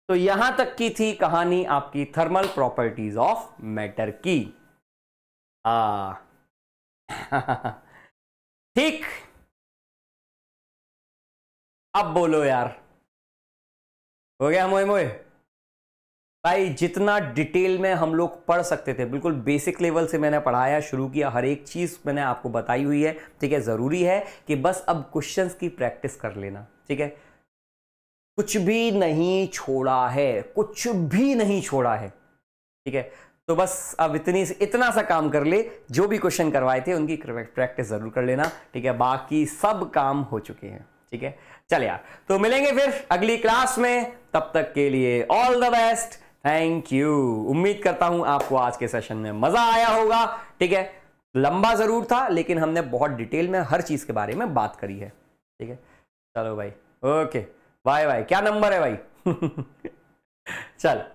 तो यहां तक की थी कहानी आपकी थर्मल प्रॉपर्टीज ऑफ मैटर की ठीक अब बोलो यार हो गया मोए मोए भाई जितना डिटेल में हम लोग पढ़ सकते थे बिल्कुल बेसिक लेवल से मैंने पढ़ाया शुरू किया हर एक चीज़ मैंने आपको बताई हुई है ठीक है ज़रूरी है कि बस अब क्वेश्चंस की प्रैक्टिस कर लेना ठीक है कुछ भी नहीं छोड़ा है कुछ भी नहीं छोड़ा है ठीक है तो बस अब इतनी इतना सा काम कर ले जो भी क्वेश्चन करवाए थे उनकी प्रैक्टिस जरूर कर लेना ठीक है बाकी सब काम हो चुके हैं ठीक है चले यार तो मिलेंगे फिर अगली क्लास में तब तक के लिए all the best thank you उम्मीद करता हूं आपको आज के सेशन में मजा आया होगा ठीक है लंबा जरूर था लेकिन हमने बहुत डिटेल में हर चीज के बारे में बात करी है ठीक है चलो भाई ओके भाई भाई क्या नंबर है भाई चल